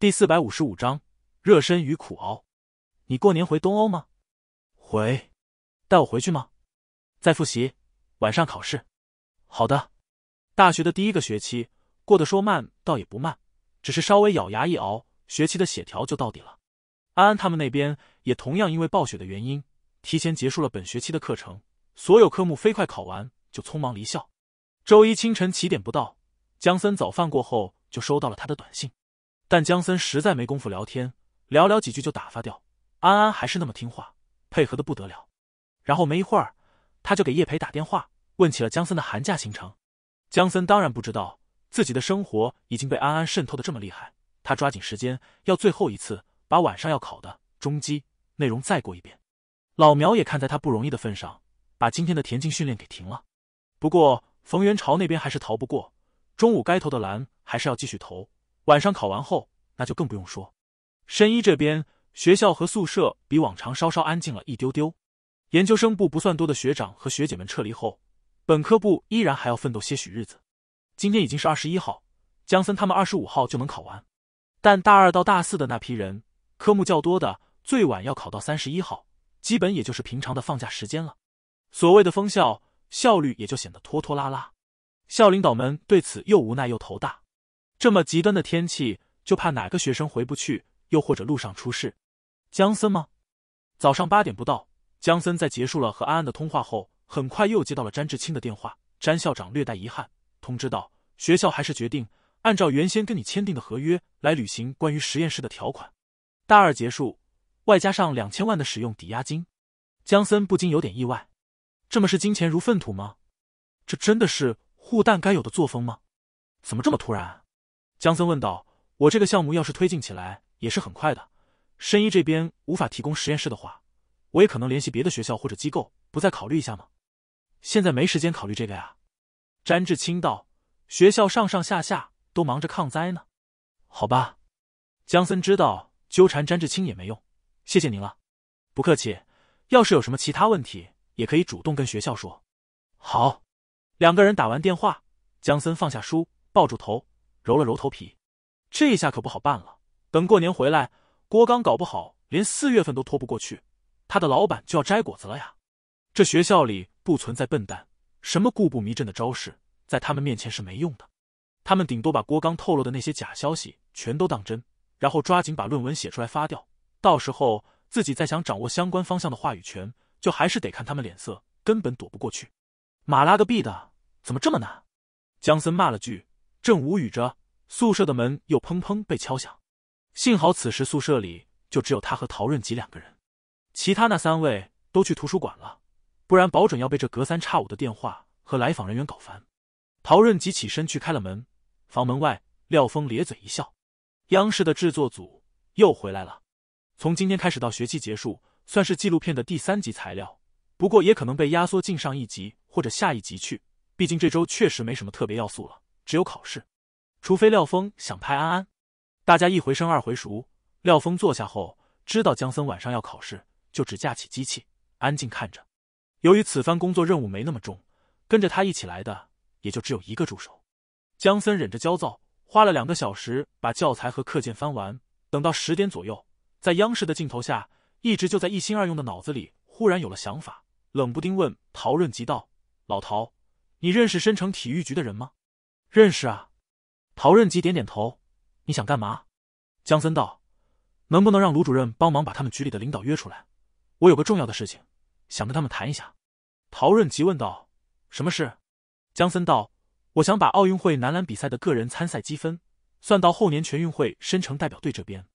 第四百五十五章热身与苦熬。你过年回东欧吗？回，带我回去吗？在复习，晚上考试。好的。大学的第一个学期过得说慢倒也不慢，只是稍微咬牙一熬，学期的血条就到底了。安安他们那边也同样因为暴雪的原因，提前结束了本学期的课程，所有科目飞快考完就匆忙离校。周一清晨七点不到，江森早饭过后就收到了他的短信。但江森实在没工夫聊天，聊聊几句就打发掉。安安还是那么听话，配合的不得了。然后没一会儿，他就给叶培打电话，问起了江森的寒假行程。江森当然不知道自己的生活已经被安安渗透的这么厉害，他抓紧时间要最后一次把晚上要考的中基内容再过一遍。老苗也看在他不容易的份上，把今天的田径训练给停了。不过冯元朝那边还是逃不过，中午该投的篮还是要继续投。晚上考完后，那就更不用说。申一这边学校和宿舍比往常稍稍安静了一丢丢。研究生部不算多的学长和学姐们撤离后，本科部依然还要奋斗些许日子。今天已经是二十一号，江森他们二十五号就能考完，但大二到大四的那批人，科目较多的，最晚要考到三十一号，基本也就是平常的放假时间了。所谓的封校效率也就显得拖拖拉拉，校领导们对此又无奈又头大。这么极端的天气，就怕哪个学生回不去，又或者路上出事。江森吗？早上八点不到，江森在结束了和安安的通话后，很快又接到了詹志清的电话。詹校长略带遗憾通知道：“学校还是决定按照原先跟你签订的合约来履行关于实验室的条款。大二结束，外加上两千万的使用抵押金。”江森不禁有点意外：“这么视金钱如粪土吗？这真的是护蛋该有的作风吗？怎么这么突然？”江森问道：“我这个项目要是推进起来也是很快的。申一这边无法提供实验室的话，我也可能联系别的学校或者机构，不再考虑一下吗？”“现在没时间考虑这个呀。”詹志清道，“学校上上下下都忙着抗灾呢。”“好吧。”江森知道纠缠詹志清也没用。“谢谢您了。”“不客气。要是有什么其他问题，也可以主动跟学校说。”“好。”两个人打完电话，江森放下书，抱住头。揉了揉头皮，这下可不好办了。等过年回来，郭刚搞不好连四月份都拖不过去，他的老板就要摘果子了呀。这学校里不存在笨蛋，什么固步迷阵的招式在他们面前是没用的。他们顶多把郭刚透露的那些假消息全都当真，然后抓紧把论文写出来发掉。到时候自己再想掌握相关方向的话语权，就还是得看他们脸色，根本躲不过去。马拉个逼的，怎么这么难？江森骂了句，正无语着。宿舍的门又砰砰被敲响，幸好此时宿舍里就只有他和陶润吉两个人，其他那三位都去图书馆了，不然保准要被这隔三差五的电话和来访人员搞烦。陶润吉起身去开了门，房门外廖峰咧嘴一笑：“央视的制作组又回来了，从今天开始到学期结束算是纪录片的第三集材料，不过也可能被压缩进上一集或者下一集去，毕竟这周确实没什么特别要素了，只有考试。”除非廖峰想拍安安，大家一回生二回熟。廖峰坐下后，知道姜森晚上要考试，就只架起机器，安静看着。由于此番工作任务没那么重，跟着他一起来的也就只有一个助手。姜森忍着焦躁，花了两个小时把教材和课件翻完。等到十点左右，在央视的镜头下，一直就在一心二用的脑子里忽然有了想法，冷不丁问陶润吉道：“老陶，你认识深城体育局的人吗？”“认识啊。”陶润吉点点头，你想干嘛？江森道：“能不能让卢主任帮忙把他们局里的领导约出来？我有个重要的事情想跟他们谈一下。”陶润吉问道：“什么事？”江森道：“我想把奥运会男篮比赛的个人参赛积分算到后年全运会申城代表队这边，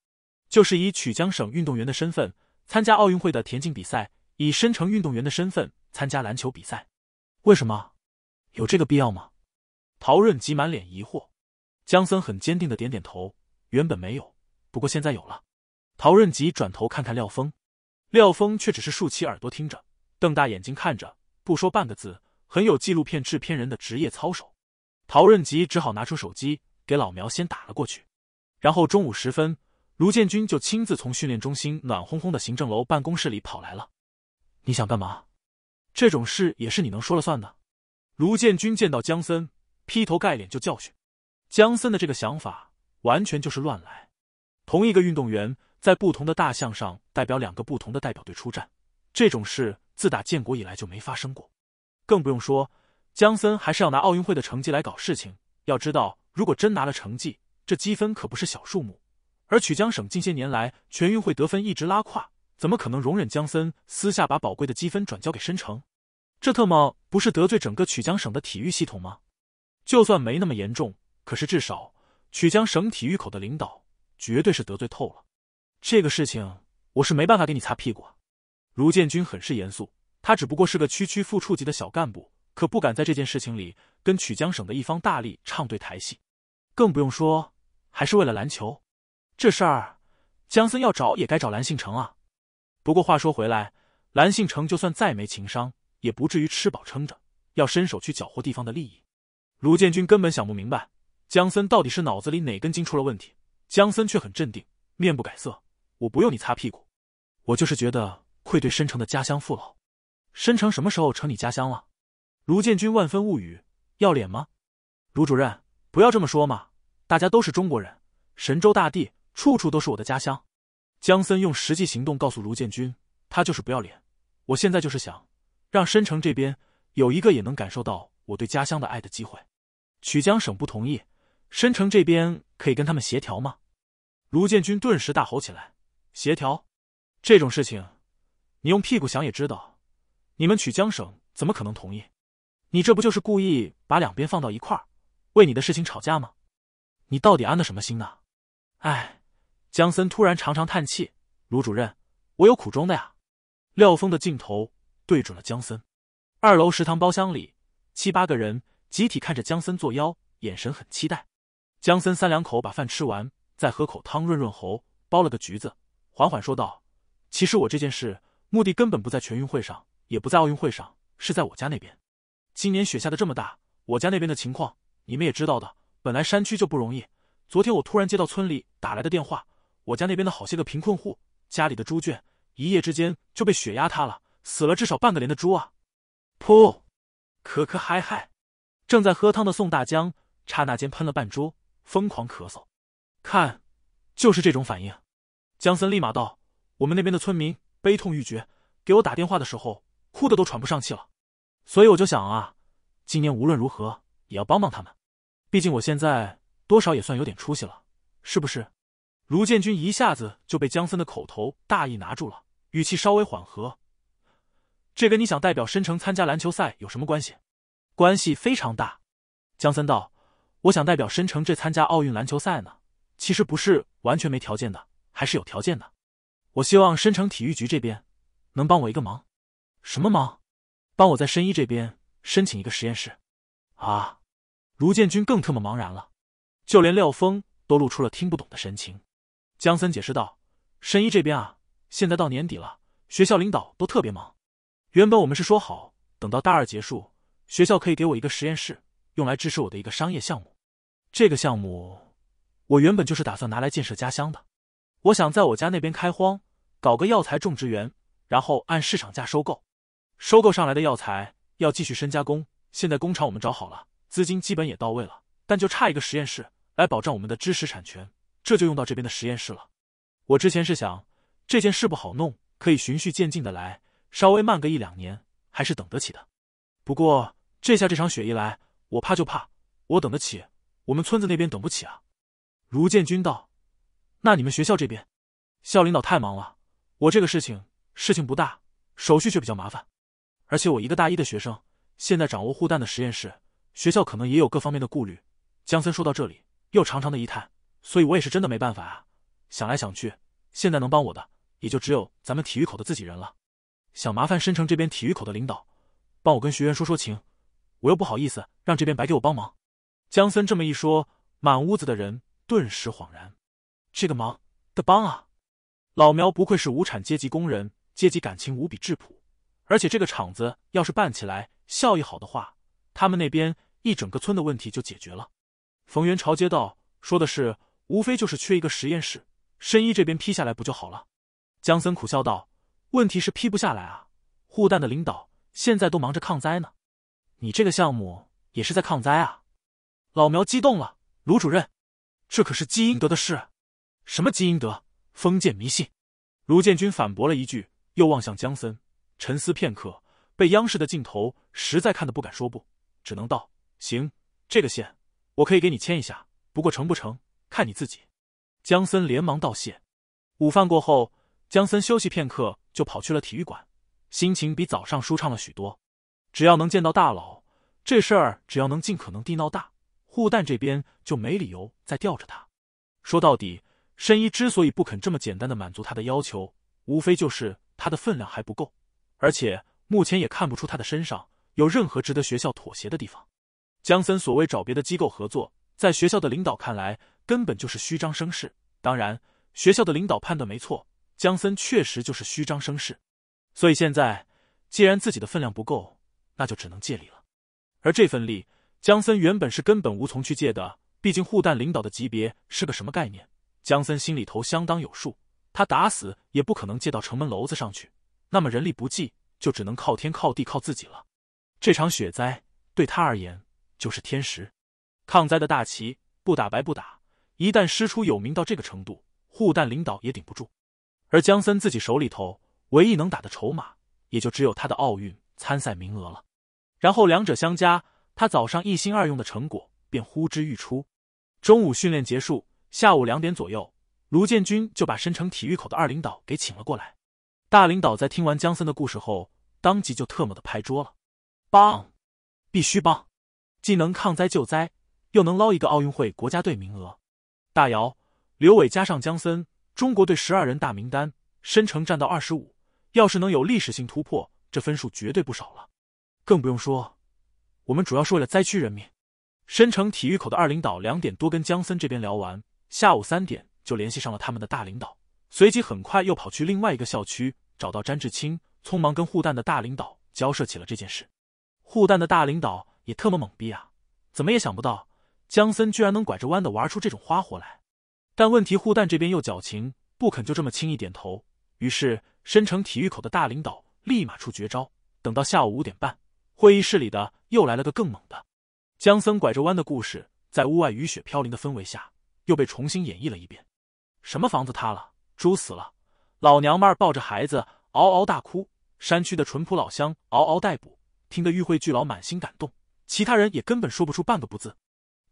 就是以曲江省运动员的身份参加奥运会的田径比赛，以申城运动员的身份参加篮球比赛。为什么？有这个必要吗？”陶润吉满脸疑惑。江森很坚定的点点头，原本没有，不过现在有了。陶润吉转头看看廖峰，廖峰却只是竖起耳朵听着，瞪大眼睛看着，不说半个字，很有纪录片制片人的职业操守。陶润吉只好拿出手机给老苗先打了过去，然后中午时分，卢建军就亲自从训练中心暖烘烘的行政楼办公室里跑来了。你想干嘛？这种事也是你能说了算的？卢建军见到江森，劈头盖脸就教训。江森的这个想法完全就是乱来。同一个运动员在不同的大项上代表两个不同的代表队出战，这种事自打建国以来就没发生过。更不用说，江森还是要拿奥运会的成绩来搞事情。要知道，如果真拿了成绩，这积分可不是小数目。而曲江省近些年来全运会得分一直拉胯，怎么可能容忍江森私下把宝贵的积分转交给申城？这特么不是得罪整个曲江省的体育系统吗？就算没那么严重。可是至少，曲江省体育口的领导绝对是得罪透了。这个事情我是没办法给你擦屁股。卢建军很是严肃，他只不过是个区区副处级的小干部，可不敢在这件事情里跟曲江省的一方大力唱对台戏。更不用说，还是为了篮球。这事儿，江森要找也该找蓝信成啊。不过话说回来，蓝信成就算再没情商，也不至于吃饱撑着要伸手去搅和地方的利益。卢建军根本想不明白。江森到底是脑子里哪根筋出了问题？江森却很镇定，面不改色。我不用你擦屁股，我就是觉得愧对申城的家乡父老。申城什么时候成你家乡了？卢建军万分无语，要脸吗？卢主任，不要这么说嘛，大家都是中国人，神州大地处处都是我的家乡。江森用实际行动告诉卢建军，他就是不要脸。我现在就是想让申城这边有一个也能感受到我对家乡的爱的机会。曲江省不同意。申城这边可以跟他们协调吗？卢建军顿时大吼起来：“协调，这种事情，你用屁股想也知道，你们曲江省怎么可能同意？你这不就是故意把两边放到一块儿，为你的事情吵架吗？你到底安的什么心呢？”哎，江森突然长长叹气：“卢主任，我有苦衷的呀。”廖峰的镜头对准了江森。二楼食堂包厢里，七八个人集体看着江森作妖，眼神很期待。江森三两口把饭吃完，再喝口汤润润喉，剥了个橘子，缓缓说道：“其实我这件事目的根本不在全运会上，也不在奥运会上，是在我家那边。今年雪下的这么大，我家那边的情况你们也知道的。本来山区就不容易，昨天我突然接到村里打来的电话，我家那边的好些个贫困户家里的猪圈一夜之间就被雪压塌了，死了至少半个连的猪啊！噗，咳咳嗨嗨，正在喝汤的宋大江刹那间喷了半桌。”疯狂咳嗽，看，就是这种反应。江森立马道：“我们那边的村民悲痛欲绝，给我打电话的时候，哭的都喘不上气了。所以我就想啊，今年无论如何也要帮帮他们。毕竟我现在多少也算有点出息了，是不是？”卢建军一下子就被江森的口头大意拿住了，语气稍微缓和：“这跟你想代表申城参加篮球赛有什么关系？关系非常大。”江森道。我想代表申城这参加奥运篮球赛呢，其实不是完全没条件的，还是有条件的。我希望申城体育局这边能帮我一个忙，什么忙？帮我在申一这边申请一个实验室。啊，卢建军更特么茫然了，就连廖峰都露出了听不懂的神情。江森解释道：“申一这边啊，现在到年底了，学校领导都特别忙。原本我们是说好，等到大二结束，学校可以给我一个实验室，用来支持我的一个商业项目。”这个项目，我原本就是打算拿来建设家乡的。我想在我家那边开荒，搞个药材种植园，然后按市场价收购。收购上来的药材要继续深加工，现在工厂我们找好了，资金基本也到位了，但就差一个实验室来保障我们的知识产权，这就用到这边的实验室了。我之前是想这件事不好弄，可以循序渐进的来，稍微慢个一两年还是等得起的。不过这下这场雪一来，我怕就怕，我等得起。我们村子那边等不起啊！卢建军道：“那你们学校这边，校领导太忙了。我这个事情，事情不大，手续却比较麻烦。而且我一个大一的学生，现在掌握护蛋的实验室，学校可能也有各方面的顾虑。”江森说到这里，又长长的一叹：“所以我也是真的没办法啊！想来想去，现在能帮我的，也就只有咱们体育口的自己人了。想麻烦申城这边体育口的领导，帮我跟学员说说情，我又不好意思让这边白给我帮忙。”江森这么一说，满屋子的人顿时恍然。这个忙得帮啊！老苗不愧是无产阶级工人阶级，感情无比质朴。而且这个厂子要是办起来，效益好的话，他们那边一整个村的问题就解决了。冯源朝街道说的是，无非就是缺一个实验室。申一这边批下来不就好了？江森苦笑道：“问题是批不下来啊！护蛋的领导现在都忙着抗灾呢，你这个项目也是在抗灾啊！”老苗激动了，卢主任，这可是积阴德的事。什么积阴德？封建迷信。卢建军反驳了一句，又望向江森，沉思片刻，被央视的镜头实在看得不敢说不，只能道：“行，这个线我可以给你牵一下，不过成不成看你自己。”江森连忙道谢。午饭过后，江森休息片刻，就跑去了体育馆，心情比早上舒畅了许多。只要能见到大佬，这事儿只要能尽可能地闹大。护蛋这边就没理由再吊着他。说到底，申一之所以不肯这么简单的满足他的要求，无非就是他的分量还不够，而且目前也看不出他的身上有任何值得学校妥协的地方。江森所谓找别的机构合作，在学校的领导看来，根本就是虚张声势。当然，学校的领导判断没错，江森确实就是虚张声势。所以现在，既然自己的分量不够，那就只能借力了，而这份力。江森原本是根本无从去借的，毕竟护蛋领导的级别是个什么概念，江森心里头相当有数。他打死也不可能借到城门楼子上去，那么人力不济，就只能靠天、靠地、靠自己了。这场雪灾对他而言就是天时，抗灾的大旗不打白不打，一旦师出有名到这个程度，护蛋领导也顶不住。而江森自己手里头唯一能打的筹码，也就只有他的奥运参赛名额了。然后两者相加。他早上一心二用的成果便呼之欲出，中午训练结束，下午两点左右，卢建军就把申城体育口的二领导给请了过来。大领导在听完江森的故事后，当即就特么的拍桌了，帮，必须帮，既能抗灾救灾，又能捞一个奥运会国家队名额。大姚、刘伟加上江森，中国队十二人大名单，申城占到二十五，要是能有历史性突破，这分数绝对不少了，更不用说。我们主要是为了灾区人民。申城体育口的二领导两点多跟姜森这边聊完，下午三点就联系上了他们的大领导，随即很快又跑去另外一个校区找到詹志清，匆忙跟护蛋的大领导交涉起了这件事。护蛋的大领导也特么懵逼啊，怎么也想不到姜森居然能拐着弯的玩出这种花活来。但问题护蛋这边又矫情，不肯就这么轻易点头，于是深城体育口的大领导立马出绝招，等到下午五点半。会议室里的又来了个更猛的，江森拐着弯的故事，在屋外雨雪飘零的氛围下，又被重新演绎了一遍。什么房子塌了，猪死了，老娘们抱着孩子嗷嗷大哭，山区的淳朴老乡嗷嗷待哺，听得玉慧巨佬满心感动，其他人也根本说不出半个不字。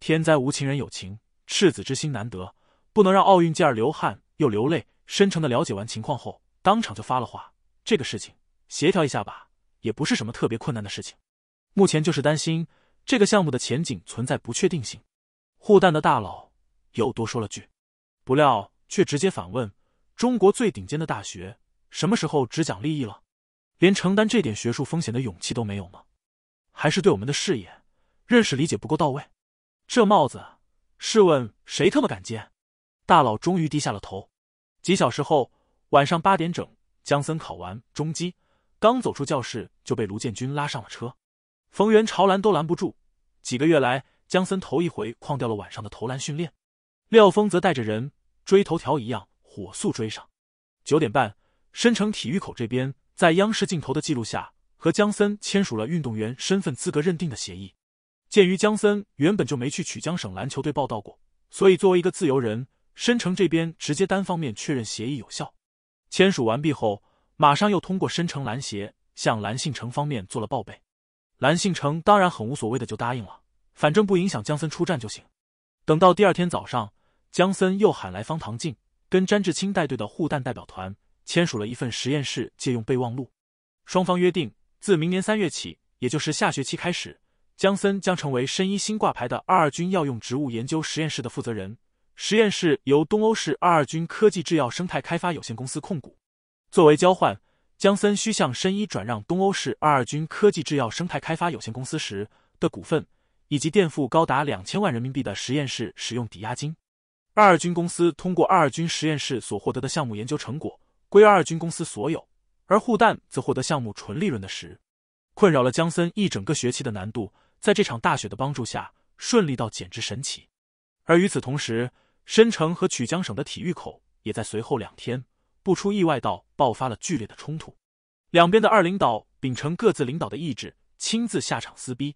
天灾无情人有情，赤子之心难得，不能让奥运健儿流汗又流泪。深诚的了解完情况后，当场就发了话：这个事情协调一下吧。也不是什么特别困难的事情，目前就是担心这个项目的前景存在不确定性。护蛋的大佬又多说了句，不料却直接反问：“中国最顶尖的大学什么时候只讲利益了？连承担这点学术风险的勇气都没有吗？还是对我们的事业认识理解不够到位？这帽子，试问谁他妈敢接？”大佬终于低下了头。几小时后，晚上八点整，江森考完中基。刚走出教室，就被卢建军拉上了车。冯源朝拦都拦不住。几个月来，江森头一回旷掉了晚上的投篮训练。廖峰则带着人追头条一样，火速追上。九点半，申城体育口这边在央视镜头的记录下，和江森签署了运动员身份资格认定的协议。鉴于江森原本就没去曲江省篮球队报道过，所以作为一个自由人，申城这边直接单方面确认协议有效。签署完毕后。马上又通过申城篮协向蓝信城方面做了报备，蓝信城当然很无所谓的就答应了，反正不影响江森出战就行。等到第二天早上，江森又喊来方唐镜，跟詹志清带队的护弹代表团，签署了一份实验室借用备忘录。双方约定，自明年三月起，也就是下学期开始，江森将成为申一新挂牌的二二军药用植物研究实验室的负责人。实验室由东欧市二二军科技制药生态开发有限公司控股。作为交换，江森需向申一转让东欧市二二军科技制药生态开发有限公司时的股份，以及垫付高达两千万人民币的实验室使用抵押金。二二军公司通过二二军实验室所获得的项目研究成果归二二军公司所有，而护蛋则获得项目纯利润的十。困扰了江森一整个学期的难度，在这场大雪的帮助下，顺利到简直神奇。而与此同时，申城和曲江省的体育口也在随后两天。不出意外，到爆发了剧烈的冲突，两边的二领导秉承各自领导的意志，亲自下场撕逼。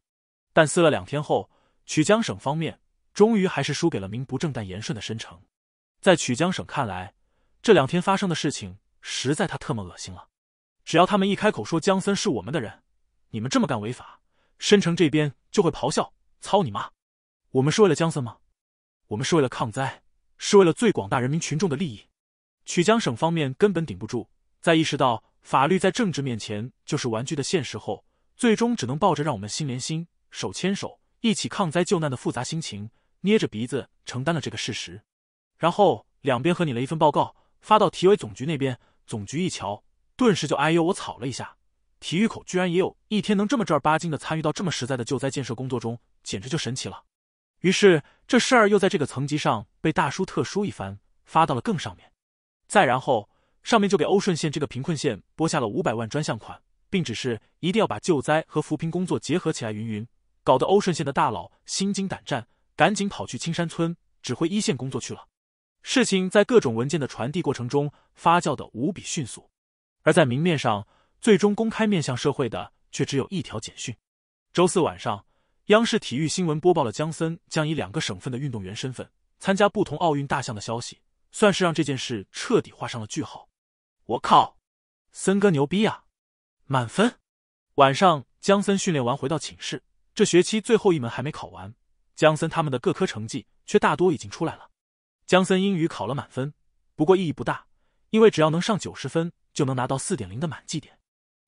但撕了两天后，曲江省方面终于还是输给了名不正但言顺的申城。在曲江省看来，这两天发生的事情实在他特么恶心了。只要他们一开口说江森是我们的人，你们这么干违法，申城这边就会咆哮：“操你妈！我们是为了江森吗？我们是为了抗灾，是为了最广大人民群众的利益。”曲江省方面根本顶不住，在意识到法律在政治面前就是玩具的现实后，最终只能抱着让我们心连心、手牵手一起抗灾救难的复杂心情，捏着鼻子承担了这个事实。然后两边和你了一份报告，发到体委总局那边。总局一瞧，顿时就哎呦我草了一下，体育口居然也有一天能这么正儿八经的参与到这么实在的救灾建设工作中，简直就神奇了。于是这事儿又在这个层级上被大书特书一番，发到了更上面。再然后，上面就给欧顺县这个贫困县拨下了五百万专项款，并指示一定要把救灾和扶贫工作结合起来。云云搞得欧顺县的大佬心惊胆战，赶紧跑去青山村指挥一线工作去了。事情在各种文件的传递过程中发酵的无比迅速，而在明面上最终公开面向社会的却只有一条简讯：周四晚上，央视体育新闻播报了姜森将以两个省份的运动员身份参加不同奥运大项的消息。算是让这件事彻底画上了句号。我靠，森哥牛逼啊！满分。晚上，江森训练完回到寝室，这学期最后一门还没考完，江森他们的各科成绩却大多已经出来了。江森英语考了满分，不过意义不大，因为只要能上九十分就能拿到四点零的满绩点，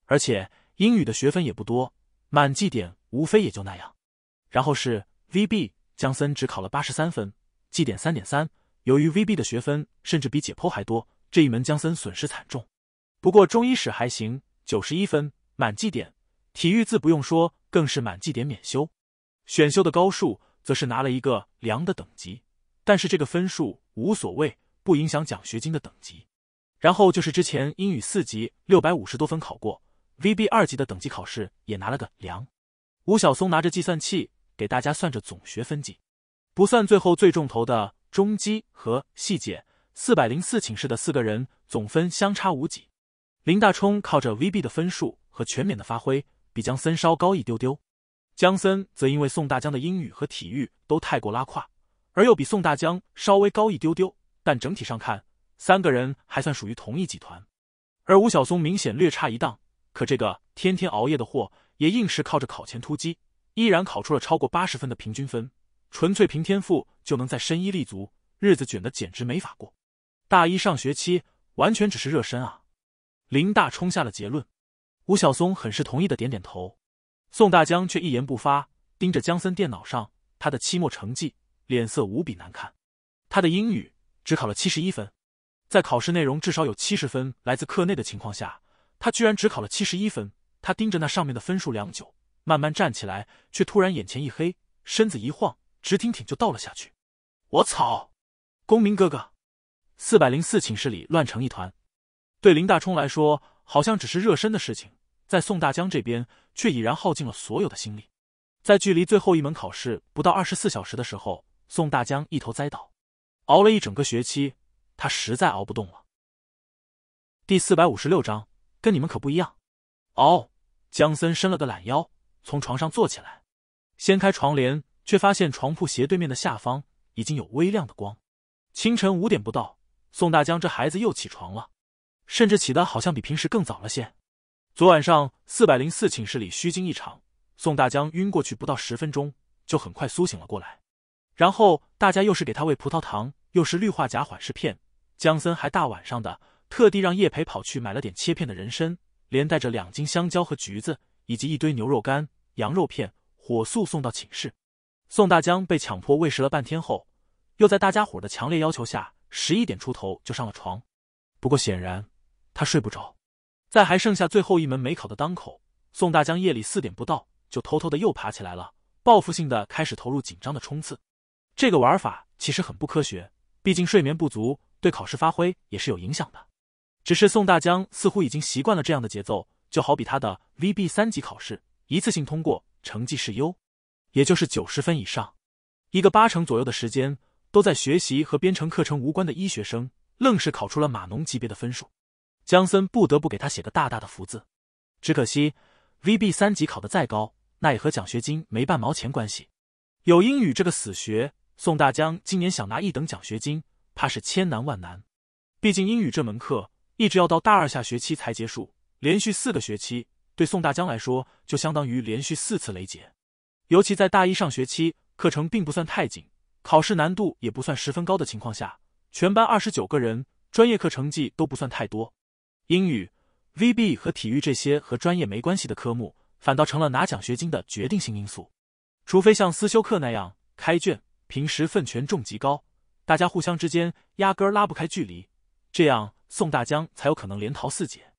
而且英语的学分也不多，满绩点无非也就那样。然后是 VB，江森只考了八十三分，绩点三点三。由于 VB 的学分甚至比解剖还多，这一门江森损失惨重。不过中医史还行，九十一分，满绩点。体育字不用说，更是满绩点免修。选修的高数则是拿了一个良的等级，但是这个分数无所谓，不影响奖学金的等级。然后就是之前英语四级六百五十多分考过，VB 二级的等级考试也拿了个良。吴晓松拿着计算器给大家算着总学分计，不算最后最重头的。中基和细节，四百零四寝室的四个人总分相差无几。林大冲靠着 V B 的分数和全免的发挥，比江森稍高一丢丢。江森则因为宋大江的英语和体育都太过拉胯，而又比宋大江稍微高一丢丢。但整体上看，三个人还算属于同一集团。而吴晓松明显略差一档，可这个天天熬夜的货，也硬是靠着考前突击，依然考出了超过八十分的平均分。纯粹凭天赋就能在深一立足，日子卷的简直没法过。大一上学期完全只是热身啊！林大冲下了结论，吴晓松很是同意的点点头，宋大江却一言不发，盯着江森电脑上他的期末成绩，脸色无比难看。他的英语只考了七十一分，在考试内容至少有七十分来自课内的情况下，他居然只考了七十一分。他盯着那上面的分数良久，慢慢站起来，却突然眼前一黑，身子一晃。直挺挺就倒了下去，我操！公明哥哥，四百零四寝室里乱成一团。对林大冲来说，好像只是热身的事情，在宋大江这边却已然耗尽了所有的心力。在距离最后一门考试不到二十四小时的时候，宋大江一头栽倒，熬了一整个学期，他实在熬不动了。第四百五十六章，跟你们可不一样。哦，江森伸了个懒腰，从床上坐起来，掀开床帘。却发现床铺斜对面的下方已经有微亮的光。清晨五点不到，宋大江这孩子又起床了，甚至起的好像比平时更早了些。昨晚上四百零四寝室里虚惊一场，宋大江晕过去不到十分钟就很快苏醒了过来，然后大家又是给他喂葡萄糖，又是氯化钾缓释片，江森还大晚上的特地让叶培跑去买了点切片的人参，连带着两斤香蕉和橘子，以及一堆牛肉干、羊肉片，火速送到寝室。宋大江被强迫喂食了半天后，又在大家伙的强烈要求下，十一点出头就上了床。不过显然他睡不着。在还剩下最后一门没考的当口，宋大江夜里四点不到就偷偷的又爬起来了，报复性的开始投入紧张的冲刺。这个玩法其实很不科学，毕竟睡眠不足对考试发挥也是有影响的。只是宋大江似乎已经习惯了这样的节奏，就好比他的 VB 三级考试一次性通过，成绩是优。也就是九十分以上，一个八成左右的时间都在学习和编程课程无关的医学生，愣是考出了码农级别的分数。江森不得不给他写个大大的福字。只可惜，VB 三级考得再高，那也和奖学金没半毛钱关系。有英语这个死学，宋大江今年想拿一等奖学金，怕是千难万难。毕竟英语这门课一直要到大二下学期才结束，连续四个学期，对宋大江来说就相当于连续四次雷劫。尤其在大一上学期，课程并不算太紧，考试难度也不算十分高的情况下，全班二十九个人，专业课成绩都不算太多，英语、VB 和体育这些和专业没关系的科目，反倒成了拿奖学金的决定性因素。除非像思修课那样开卷，平时分权重极高，大家互相之间压根拉不开距离，这样宋大江才有可能连逃四节，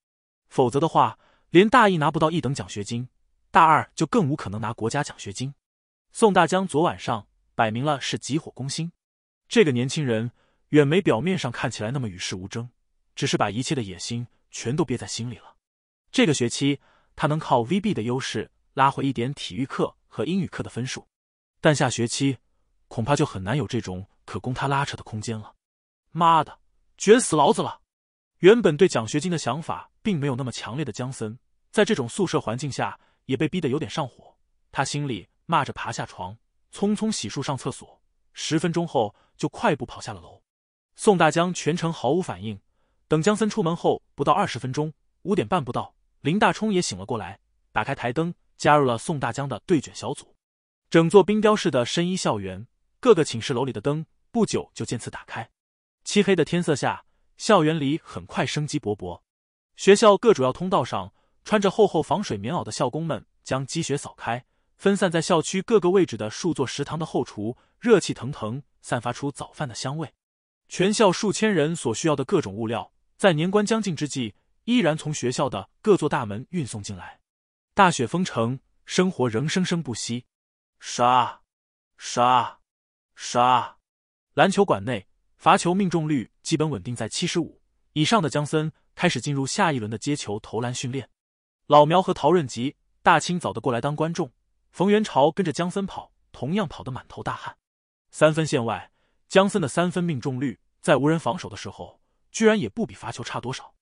否则的话，连大一拿不到一等奖学金。大二就更无可能拿国家奖学金。宋大江昨晚上摆明了是急火攻心。这个年轻人远没表面上看起来那么与世无争，只是把一切的野心全都憋在心里了。这个学期他能靠 VB 的优势拉回一点体育课和英语课的分数，但下学期恐怕就很难有这种可供他拉扯的空间了。妈的，卷死老子了！原本对奖学金的想法并没有那么强烈的江森，在这种宿舍环境下。也被逼得有点上火，他心里骂着，爬下床，匆匆洗漱上厕所，十分钟后就快步跑下了楼。宋大江全程毫无反应。等江森出门后不到二十分钟，五点半不到，林大冲也醒了过来，打开台灯，加入了宋大江的对卷小组。整座冰雕式的深一校园，各个寝室楼里的灯不久就渐次打开。漆黑的天色下，校园里很快生机勃勃。学校各主要通道上。穿着厚厚防水棉袄的校工们将积雪扫开，分散在校区各个位置的数座食堂的后厨热气腾腾，散发出早饭的香味。全校数千人所需要的各种物料，在年关将近之际，依然从学校的各座大门运送进来。大雪封城，生活仍生生不息。杀！杀！杀！篮球馆内，罚球命中率基本稳定在七十五以上的江森开始进入下一轮的接球投篮训练。老苗和陶润吉大清早的过来当观众，冯元朝跟着江森跑，同样跑得满头大汗。三分线外，江森的三分命中率在无人防守的时候，居然也不比罚球差多少，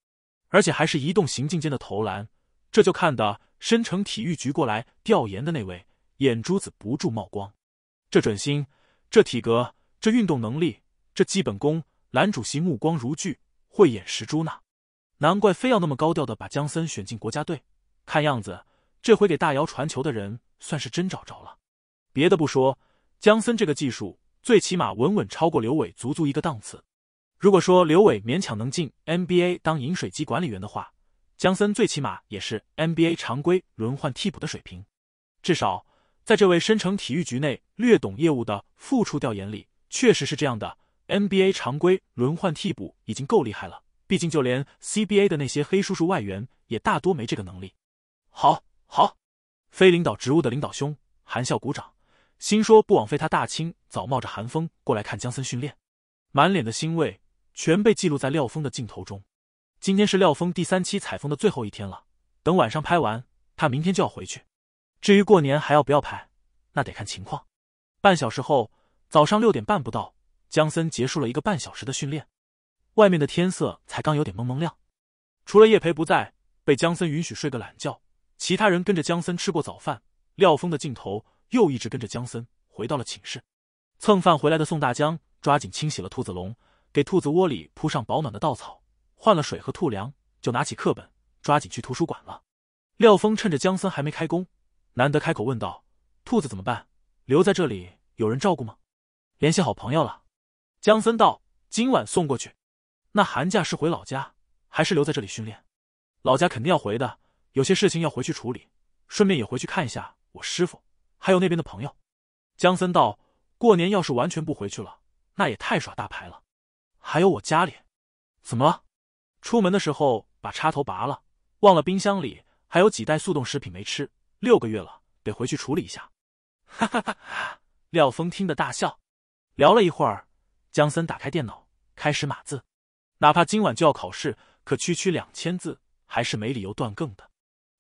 而且还是移动行进间的投篮，这就看得申城体育局过来调研的那位眼珠子不住冒光。这准心，这体格，这运动能力，这基本功，蓝主席目光如炬，慧眼识珠呢。难怪非要那么高调的把江森选进国家队。看样子，这回给大姚传球的人算是真找着了。别的不说，江森这个技术最起码稳稳超过刘伟足足一个档次。如果说刘伟勉强能进 NBA 当饮水机管理员的话，江森最起码也是 NBA 常规轮换替补的水平。至少在这位深城体育局内略懂业务的副处调研里，确实是这样的。NBA 常规轮换替补已经够厉害了，毕竟就连 CBA 的那些黑叔叔外援也大多没这个能力。好好，非领导职务的领导兄含笑鼓掌，心说不枉费他大清早冒着寒风过来看江森训练，满脸的欣慰全被记录在廖峰的镜头中。今天是廖峰第三期采风的最后一天了，等晚上拍完，他明天就要回去。至于过年还要不要拍，那得看情况。半小时后，早上六点半不到，江森结束了一个半小时的训练，外面的天色才刚有点蒙蒙亮。除了叶培不在，被江森允许睡个懒觉。其他人跟着江森吃过早饭，廖峰的镜头又一直跟着江森回到了寝室。蹭饭回来的宋大江抓紧清洗了兔子笼，给兔子窝里铺上保暖的稻草，换了水和兔粮，就拿起课本抓紧去图书馆了。廖峰趁着江森还没开工，难得开口问道：“兔子怎么办？留在这里有人照顾吗？”“联系好朋友了。”江森道，“今晚送过去。那寒假是回老家还是留在这里训练？老家肯定要回的。”有些事情要回去处理，顺便也回去看一下我师傅，还有那边的朋友。江森道：“过年要是完全不回去了，那也太耍大牌了。还有我家里，怎么了？出门的时候把插头拔了，忘了冰箱里还有几袋速冻食品没吃，六个月了，得回去处理一下。”哈哈哈！廖峰听得大笑。聊了一会儿，江森打开电脑开始码字。哪怕今晚就要考试，可区区两千字还是没理由断更的。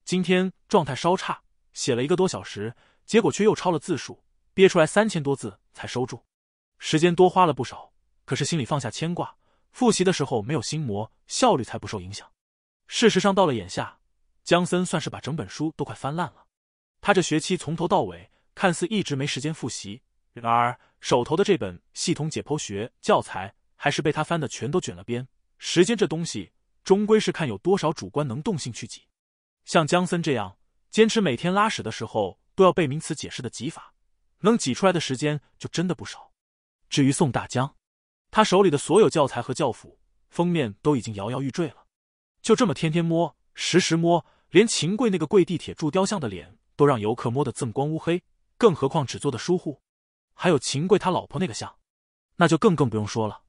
今天状态稍差，写了一个多小时，结果却又超了字数，憋出来三千多字才收住，时间多花了不少。可是心里放下牵挂，复习的时候没有心魔，效率才不受影响。事实上，到了眼下，江森算是把整本书都快翻烂了。他这学期从头到尾看似一直没时间复习，然而手头的这本系统解剖学教材还是被他翻的全都卷了边。时间这东西，终归是看有多少主观能动性去挤。像江森这样坚持每天拉屎的时候都要背名词解释的挤法，能挤出来的时间就真的不少。至于宋大江，他手里的所有教材和教辅封面都已经摇摇欲坠了，就这么天天摸，时时摸，连秦桧那个跪地铁铸雕像的脸都让游客摸得锃光乌黑，更何况纸做的疏忽，还有秦桧他老婆那个像，那就更更不用说了。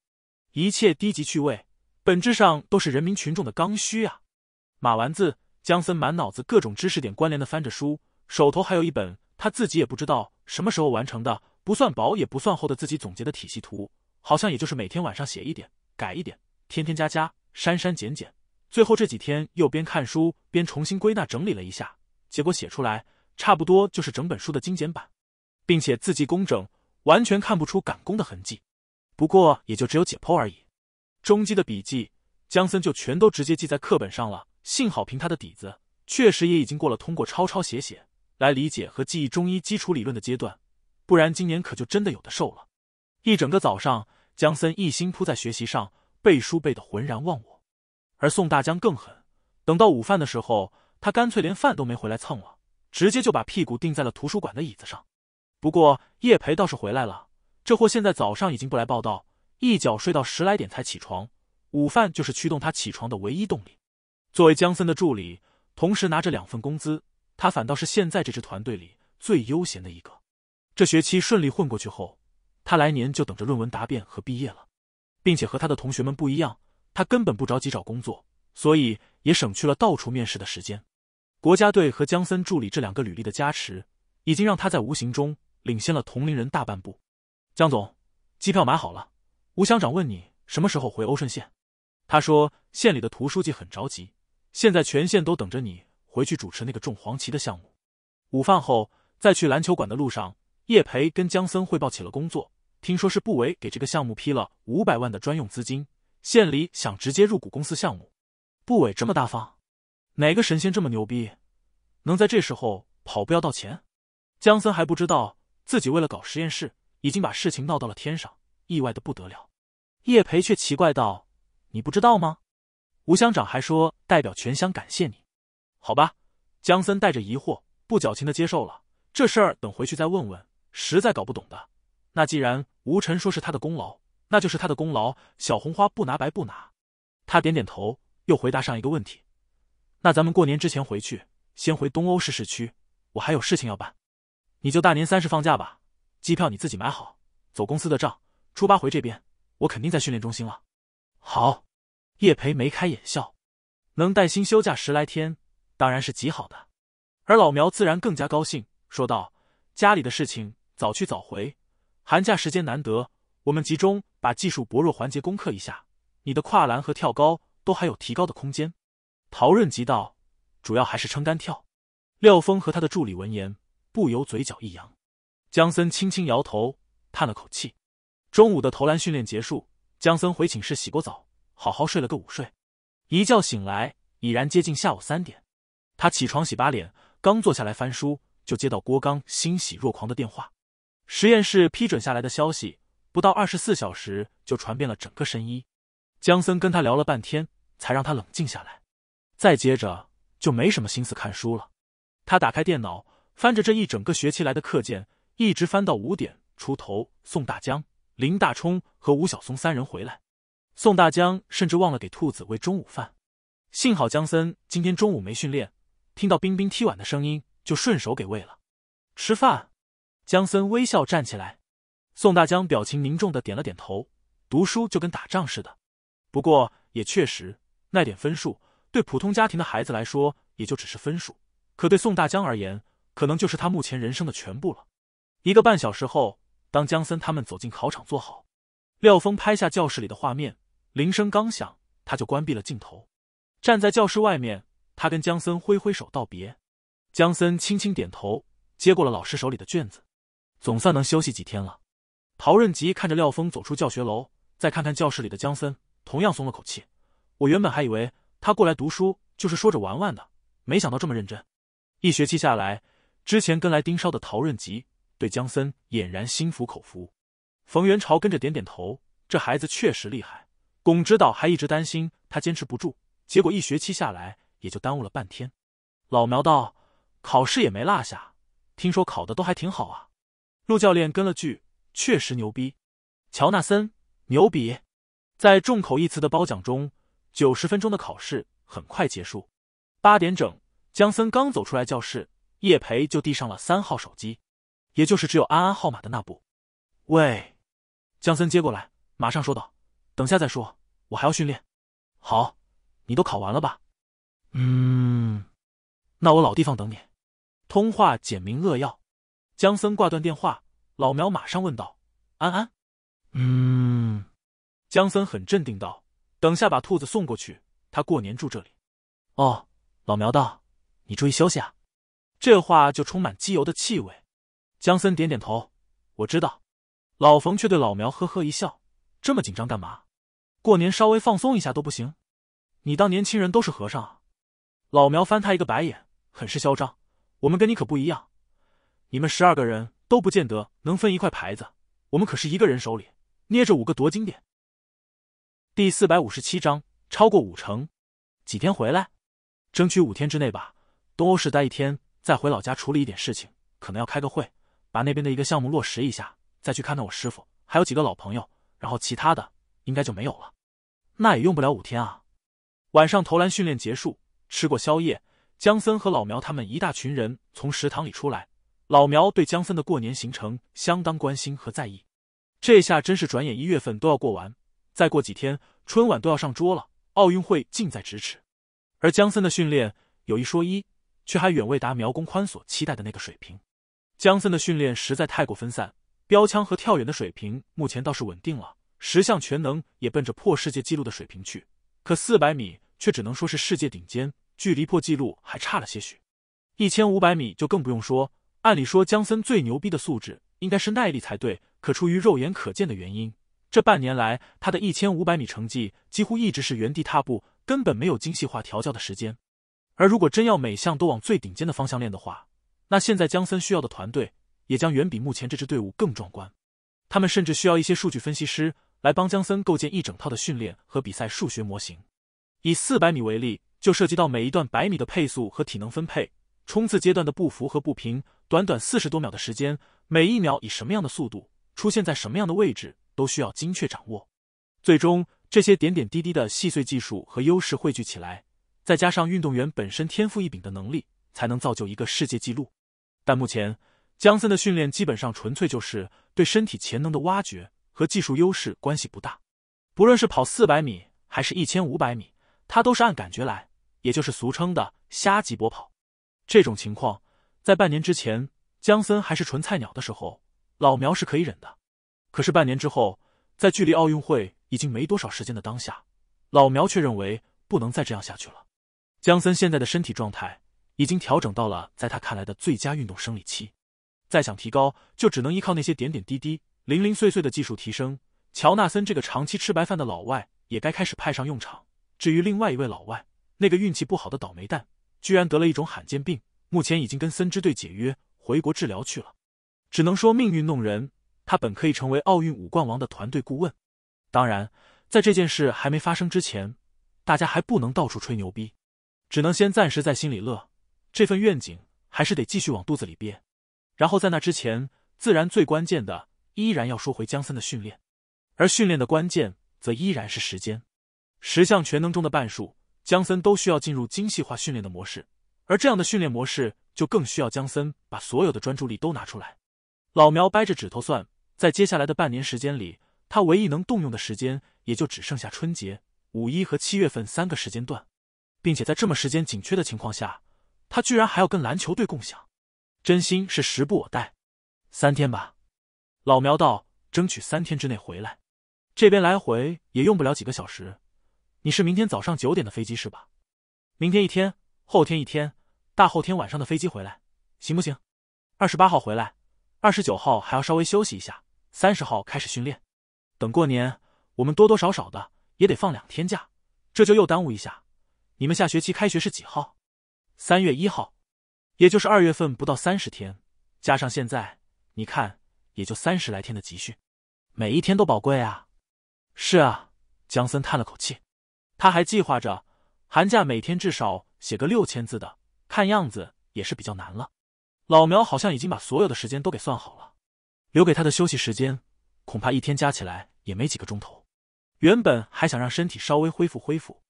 一切低级趣味，本质上都是人民群众的刚需啊！马丸子。江森满脑子各种知识点关联的翻着书，手头还有一本他自己也不知道什么时候完成的，不算薄也不算厚的自己总结的体系图，好像也就是每天晚上写一点，改一点，添添加加，删删减减，最后这几天又边看书边重新归纳整理了一下，结果写出来差不多就是整本书的精简版，并且字迹工整，完全看不出赶工的痕迹。不过也就只有解剖而已，中基的笔记江森就全都直接记在课本上了。幸好凭他的底子，确实也已经过了通过抄抄写写来理解和记忆中医基础理论的阶段，不然今年可就真的有的受了。一整个早上，江森一心扑在学习上，背书背得浑然忘我。而宋大江更狠，等到午饭的时候，他干脆连饭都没回来蹭了，直接就把屁股定在了图书馆的椅子上。不过叶培倒是回来了，这货现在早上已经不来报道，一觉睡到十来点才起床，午饭就是驱动他起床的唯一动力。作为江森的助理，同时拿着两份工资，他反倒是现在这支团队里最悠闲的一个。这学期顺利混过去后，他来年就等着论文答辩和毕业了，并且和他的同学们不一样，他根本不着急找工作，所以也省去了到处面试的时间。国家队和江森助理这两个履历的加持，已经让他在无形中领先了同龄人大半步。江总，机票买好了。吴乡长问你什么时候回欧顺县？他说县里的涂书记很着急。现在全县都等着你回去主持那个种黄芪的项目。午饭后，在去篮球馆的路上，叶培跟江森汇报起了工作。听说是部委给这个项目批了五百万的专用资金，县里想直接入股公司项目。部委这么大方，哪个神仙这么牛逼，能在这时候跑步要到钱？江森还不知道自己为了搞实验室，已经把事情闹到了天上，意外的不得了。叶培却奇怪道：“你不知道吗？”吴乡长还说代表全乡感谢你，好吧？江森带着疑惑，不矫情的接受了这事儿，等回去再问问，实在搞不懂的。那既然吴晨说是他的功劳，那就是他的功劳，小红花不拿白不拿。他点点头，又回答上一个问题。那咱们过年之前回去，先回东欧市市区，我还有事情要办，你就大年三十放假吧，机票你自己买好，走公司的账。初八回这边，我肯定在训练中心了。好。叶培眉开眼笑，能带薪休假十来天，当然是极好的。而老苗自然更加高兴，说道：“家里的事情早去早回，寒假时间难得，我们集中把技术薄弱环节攻克一下。你的跨栏和跳高都还有提高的空间。”陶润急道：“主要还是撑杆跳。”廖峰和他的助理闻言，不由嘴角一扬。江森轻轻摇头，叹了口气。中午的投篮训练结束，江森回寝室洗过澡。好好睡了个午睡，一觉醒来已然接近下午三点。他起床洗把脸，刚坐下来翻书，就接到郭刚欣喜若狂的电话。实验室批准下来的消息，不到二十四小时就传遍了整个神医。江森跟他聊了半天，才让他冷静下来。再接着就没什么心思看书了。他打开电脑，翻着这一整个学期来的课件，一直翻到五点出头，宋大江、林大冲和吴小松三人回来。宋大江甚至忘了给兔子喂中午饭，幸好江森今天中午没训练，听到冰冰踢碗的声音就顺手给喂了。吃饭，江森微笑站起来，宋大江表情凝重的点了点头。读书就跟打仗似的，不过也确实，那点分数对普通家庭的孩子来说也就只是分数，可对宋大江而言，可能就是他目前人生的全部了。一个半小时后，当江森他们走进考场坐好，廖峰拍下教室里的画面。铃声刚响，他就关闭了镜头，站在教室外面，他跟江森挥挥手道别。江森轻轻点头，接过了老师手里的卷子。总算能休息几天了。陶润吉看着廖峰走出教学楼，再看看教室里的江森，同样松了口气。我原本还以为他过来读书就是说着玩玩的，没想到这么认真。一学期下来，之前跟来盯梢的陶润吉对江森俨然心服口服。冯元朝跟着点点头，这孩子确实厉害。龚指导还一直担心他坚持不住，结果一学期下来也就耽误了半天。老苗道考试也没落下，听说考的都还挺好啊。陆教练跟了句：“确实牛逼。”乔纳森牛逼。在众口一词的褒奖中，九十分钟的考试很快结束。八点整，江森刚走出来教室，叶培就递上了三号手机，也就是只有安安号码的那部。喂，江森接过来，马上说道：“等下再说。”我还要训练，好，你都考完了吧？嗯，那我老地方等你。通话简明扼要。江森挂断电话，老苗马上问道：“安安，嗯。”江森很镇定道：“等下把兔子送过去，他过年住这里。”哦，老苗道：“你注意休息啊。”这话就充满机油的气味。江森点点头：“我知道。”老冯却对老苗呵呵一笑：“这么紧张干嘛？”过年稍微放松一下都不行，你当年轻人都是和尚啊？老苗翻他一个白眼，很是嚣张。我们跟你可不一样，你们十二个人都不见得能分一块牌子，我们可是一个人手里捏着五个多金点。第四百五十七章超过五成，几天回来？争取五天之内吧。东欧市待一天，再回老家处理一点事情，可能要开个会，把那边的一个项目落实一下，再去看看我师傅还有几个老朋友，然后其他的。应该就没有了，那也用不了五天啊。晚上投篮训练结束，吃过宵夜，姜森和老苗他们一大群人从食堂里出来。老苗对姜森的过年行程相当关心和在意。这下真是转眼一月份都要过完，再过几天春晚都要上桌了，奥运会近在咫尺。而姜森的训练有一说一，却还远未达苗工宽所期待的那个水平。姜森的训练实在太过分散，标枪和跳远的水平目前倒是稳定了。十项全能也奔着破世界纪录的水平去，可四百米却只能说是世界顶尖，距离破纪录还差了些许。一千五百米就更不用说，按理说江森最牛逼的素质应该是耐力才对，可出于肉眼可见的原因，这半年来他的一千五百米成绩几乎一直是原地踏步，根本没有精细化调教的时间。而如果真要每项都往最顶尖的方向练的话，那现在江森需要的团队也将远比目前这支队伍更壮观，他们甚至需要一些数据分析师。来帮江森构建一整套的训练和比赛数学模型。以四百米为例，就涉及到每一段百米的配速和体能分配，冲刺阶段的步幅和步频，短短四十多秒的时间，每一秒以什么样的速度出现在什么样的位置，都需要精确掌握。最终，这些点点滴滴的细碎技术和优势汇聚起来，再加上运动员本身天赋异禀的能力，才能造就一个世界纪录。但目前，江森的训练基本上纯粹就是对身体潜能的挖掘。和技术优势关系不大，不论是跑四百米还是一千五百米，他都是按感觉来，也就是俗称的瞎急波跑。这种情况在半年之前，江森还是纯菜鸟的时候，老苗是可以忍的。可是半年之后，在距离奥运会已经没多少时间的当下，老苗却认为不能再这样下去了。江森现在的身体状态已经调整到了在他看来的最佳运动生理期，再想提高就只能依靠那些点点滴滴。零零碎碎的技术提升，乔纳森这个长期吃白饭的老外也该开始派上用场。至于另外一位老外，那个运气不好的倒霉蛋，居然得了一种罕见病，目前已经跟森支队解约，回国治疗去了。只能说命运弄人，他本可以成为奥运五冠王的团队顾问。当然，在这件事还没发生之前，大家还不能到处吹牛逼，只能先暂时在心里乐。这份愿景还是得继续往肚子里憋。然后在那之前，自然最关键的。依然要说回姜森的训练，而训练的关键则依然是时间。十项全能中的半数，姜森都需要进入精细化训练的模式，而这样的训练模式就更需要姜森把所有的专注力都拿出来。老苗掰着指头算，在接下来的半年时间里，他唯一能动用的时间也就只剩下春节、五一和七月份三个时间段，并且在这么时间紧缺的情况下，他居然还要跟篮球队共享，真心是时不我待。三天吧。老苗道：“争取三天之内回来，这边来回也用不了几个小时。你是明天早上九点的飞机是吧？明天一天，后天一天，大后天晚上的飞机回来，行不行？二十八号回来，二十九号还要稍微休息一下，三十号开始训练。等过年，我们多多少少的也得放两天假，这就又耽误一下。你们下学期开学是几号？三月一号，也就是二月份不到三十天，加上现在，你看。”也就三十来天的集训，每一天都宝贵啊！是啊，江森叹了口气，他还计划着寒假每天至少写个六千字的，看样子也是比较难了。老苗好像已经把所有的时间都给算好了，留给他的休息时间恐怕一天加起来也没几个钟头。原本还想让身体稍微恢复恢复。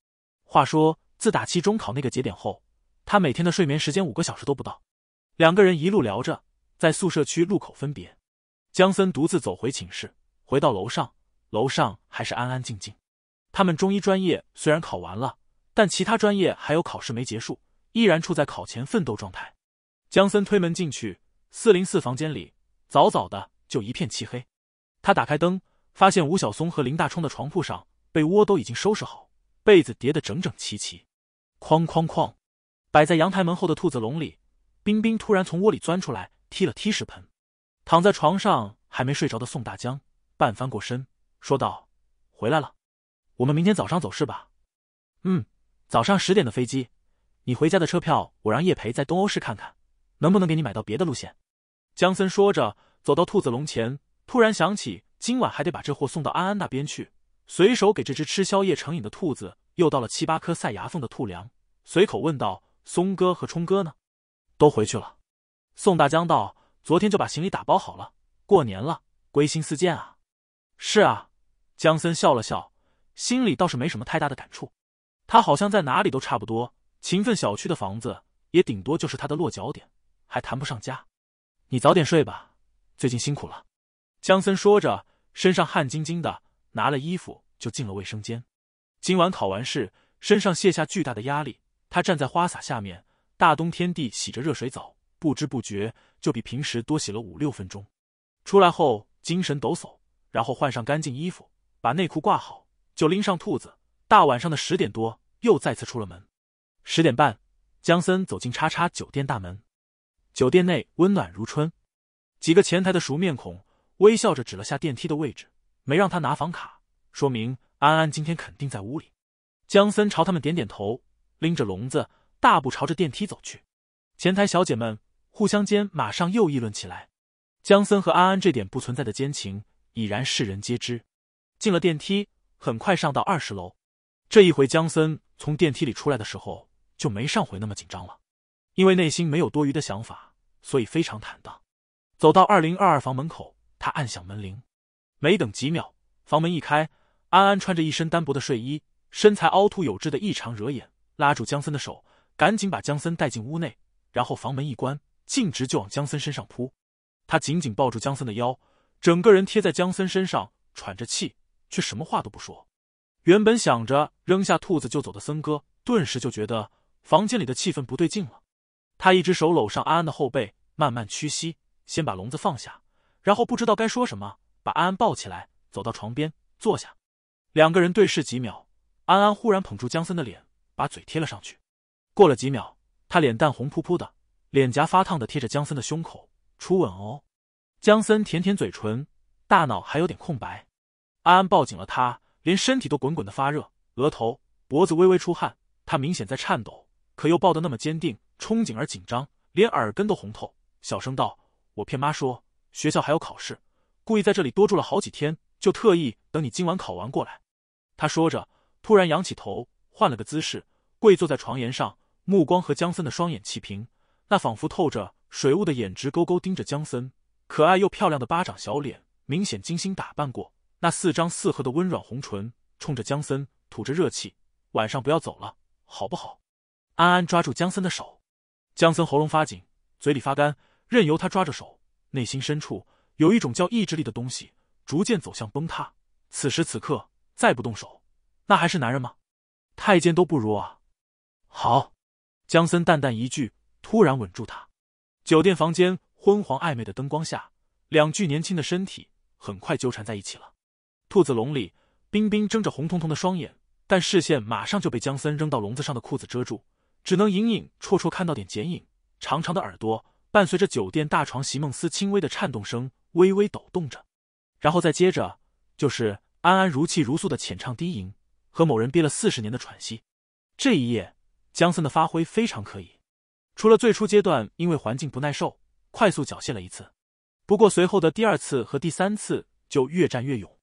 话说，自打期中考那个节点后，他每天的睡眠时间五个小时都不到。两个人一路聊着，在宿舍区路口分别。江森独自走回寝室，回到楼上，楼上还是安安静静。他们中医专业虽然考完了，但其他专业还有考试没结束，依然处在考前奋斗状态。江森推门进去，四零四房间里早早的就一片漆黑。他打开灯，发现吴晓松和林大冲的床铺上被窝都已经收拾好，被子叠得整整齐齐。哐哐哐，摆在阳台门后的兔子笼里，冰冰突然从窝里钻出来，踢了踢屎盆。躺在床上还没睡着的宋大江半翻过身说道：“回来了，我们明天早上走是吧？嗯，早上十点的飞机。你回家的车票我让叶培在东欧市看看，能不能给你买到别的路线。”江森说着，走到兔子笼前，突然想起今晚还得把这货送到安安那边去，随手给这只吃宵夜成瘾的兔子又倒了七八颗塞牙缝的兔粮，随口问道：“松哥和冲哥呢？都回去了。”宋大江道。昨天就把行李打包好了，过年了，归心似箭啊！是啊，江森笑了笑，心里倒是没什么太大的感触。他好像在哪里都差不多，勤奋小区的房子也顶多就是他的落脚点，还谈不上家。你早点睡吧，最近辛苦了。江森说着，身上汗津津的，拿了衣服就进了卫生间。今晚考完试，身上卸下巨大的压力，他站在花洒下面，大冬天地洗着热水澡。不知不觉就比平时多洗了五六分钟，出来后精神抖擞，然后换上干净衣服，把内裤挂好，就拎上兔子。大晚上的十点多又再次出了门。十点半，江森走进叉叉酒店大门。酒店内温暖如春，几个前台的熟面孔微笑着指了下电梯的位置，没让他拿房卡，说明安安今天肯定在屋里。江森朝他们点点头，拎着笼子大步朝着电梯走去。前台小姐们。互相间马上又议论起来，江森和安安这点不存在的奸情已然世人皆知。进了电梯，很快上到二十楼。这一回，江森从电梯里出来的时候就没上回那么紧张了，因为内心没有多余的想法，所以非常坦荡。走到二零二二房门口，他按响门铃。没等几秒，房门一开，安安穿着一身单薄的睡衣，身材凹凸有致的异常惹眼，拉住江森的手，赶紧把江森带进屋内，然后房门一关。径直就往江森身上扑，他紧紧抱住江森的腰，整个人贴在江森身上，喘着气，却什么话都不说。原本想着扔下兔子就走的森哥，顿时就觉得房间里的气氛不对劲了。他一只手搂上安安的后背，慢慢屈膝，先把笼子放下，然后不知道该说什么，把安安抱起来，走到床边坐下。两个人对视几秒，安安忽然捧住江森的脸，把嘴贴了上去。过了几秒，他脸蛋红扑扑的。脸颊发烫的贴着江森的胸口，初吻哦。江森舔舔嘴唇，大脑还有点空白。安安抱紧了他，连身体都滚滚的发热，额头、脖子微微出汗，他明显在颤抖，可又抱得那么坚定、憧憬而紧张，连耳根都红透。小声道：“我骗妈说学校还有考试，故意在这里多住了好几天，就特意等你今晚考完过来。”他说着，突然仰起头，换了个姿势，跪坐在床沿上，目光和江森的双眼齐平。那仿佛透着水雾的眼，直勾勾盯着江森。可爱又漂亮的巴掌小脸，明显精心打扮过。那四张四合的温软红唇，冲着江森吐着热气：“晚上不要走了，好不好？”安安抓住江森的手，江森喉咙发紧，嘴里发干，任由他抓着手。内心深处有一种叫意志力的东西，逐渐走向崩塌。此时此刻，再不动手，那还是男人吗？太监都不如啊！好，江森淡淡一句。突然稳住他，酒店房间昏黄暧昧的灯光下，两具年轻的身体很快纠缠在一起了。兔子笼里，冰冰睁着红彤彤的双眼，但视线马上就被江森扔到笼子上的裤子遮住，只能隐隐绰绰看到点剪影。长长的耳朵伴随着酒店大床席梦思轻微的颤动声微微抖动着，然后再接着就是安安如泣如诉的浅唱低吟和某人憋了四十年的喘息。这一夜，江森的发挥非常可以。除了最初阶段因为环境不耐受，快速缴械了一次，不过随后的第二次和第三次就越战越勇。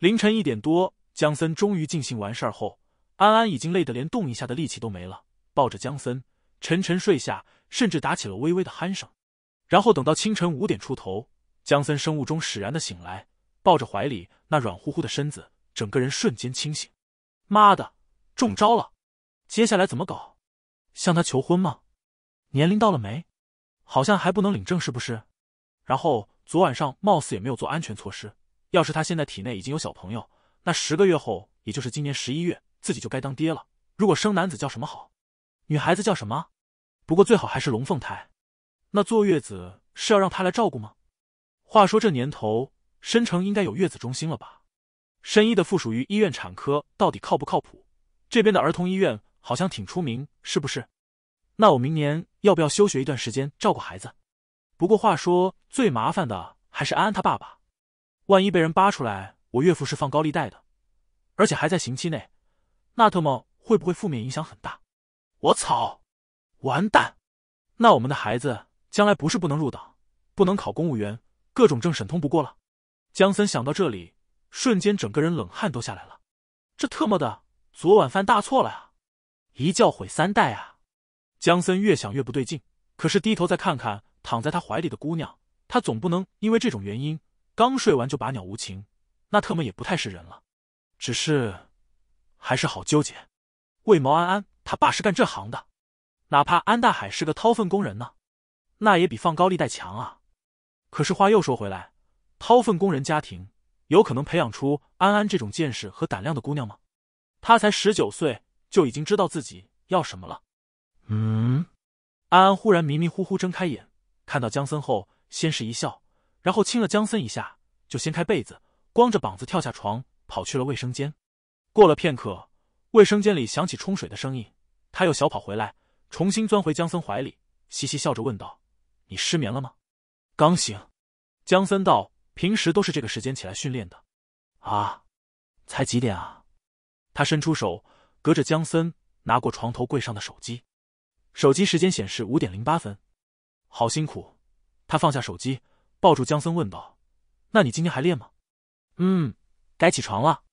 凌晨一点多，江森终于进行完事儿后，安安已经累得连动一下的力气都没了，抱着江森沉沉睡下，甚至打起了微微的鼾声。然后等到清晨五点出头，江森生物钟使然的醒来，抱着怀里那软乎乎的身子，整个人瞬间清醒。妈的，中招了！接下来怎么搞？向他求婚吗？年龄到了没？好像还不能领证，是不是？然后昨晚上貌似也没有做安全措施。要是他现在体内已经有小朋友，那十个月后，也就是今年十一月，自己就该当爹了。如果生男子叫什么好？女孩子叫什么？不过最好还是龙凤胎。那坐月子是要让他来照顾吗？话说这年头，申城应该有月子中心了吧？申一的附属于医院产科到底靠不靠谱？这边的儿童医院好像挺出名，是不是？那我明年。要不要休学一段时间照顾孩子？不过话说，最麻烦的还是安安他爸爸，万一被人扒出来，我岳父是放高利贷的，而且还在刑期内，那特么会不会负面影响很大？我操！完蛋！那我们的孩子将来不是不能入党，不能考公务员，各种证审通不过了。江森想到这里，瞬间整个人冷汗都下来了，这特么的昨晚犯大错了啊！一教毁三代啊！江森越想越不对劲，可是低头再看看躺在他怀里的姑娘，他总不能因为这种原因刚睡完就把鸟无情，那特么也不太是人了。只是还是好纠结，为毛安安他爸是干这行的，哪怕安大海是个掏粪工人呢，那也比放高利贷强啊。可是话又说回来，掏粪工人家庭有可能培养出安安这种见识和胆量的姑娘吗？她才十九岁就已经知道自己要什么了。嗯，安安忽然迷迷糊糊睁开眼，看到江森后，先是一笑，然后亲了江森一下，就掀开被子，光着膀子跳下床，跑去了卫生间。过了片刻，卫生间里响起冲水的声音，他又小跑回来，重新钻回江森怀里，嘻嘻笑着问道：“你失眠了吗？”刚醒，江森道：“平时都是这个时间起来训练的，啊，才几点啊？”他伸出手，隔着江森拿过床头柜上的手机。手机时间显示五点零八分，好辛苦。他放下手机，抱住江森问道：“那你今天还练吗？”“嗯，该起床了。”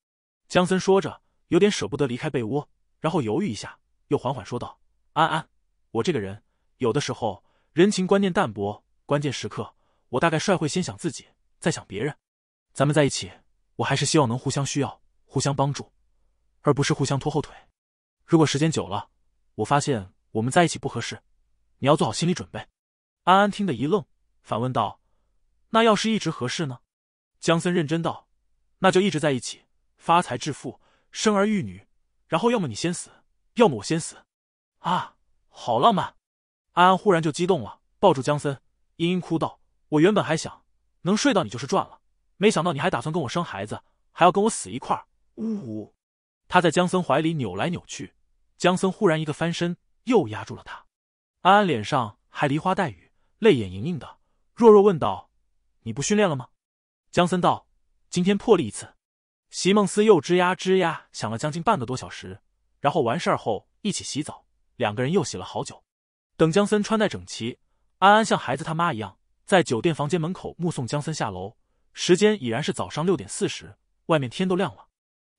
江森说着，有点舍不得离开被窝，然后犹豫一下，又缓缓说道：“安安，我这个人有的时候人情观念淡薄，关键时刻我大概率会先想自己，再想别人。咱们在一起，我还是希望能互相需要、互相帮助，而不是互相拖后腿。如果时间久了，我发现……”我们在一起不合适，你要做好心理准备。安安听得一愣，反问道：“那要是一直合适呢？”江森认真道：“那就一直在一起，发财致富，生儿育女，然后要么你先死，要么我先死。”啊，好浪漫！安安忽然就激动了，抱住江森，嘤嘤哭道：“我原本还想能睡到你就是赚了，没想到你还打算跟我生孩子，还要跟我死一块儿。”呜，她在江森怀里扭来扭去，江森忽然一个翻身。又压住了他，安安脸上还梨花带雨，泪眼盈盈的，弱弱问道：“你不训练了吗？”江森道：“今天破例一次。”席梦思又吱呀吱呀响了将近半个多小时，然后完事后一起洗澡，两个人又洗了好久。等江森穿戴整齐，安安像孩子他妈一样，在酒店房间门口目送江森下楼。时间已然是早上六点四十，外面天都亮了。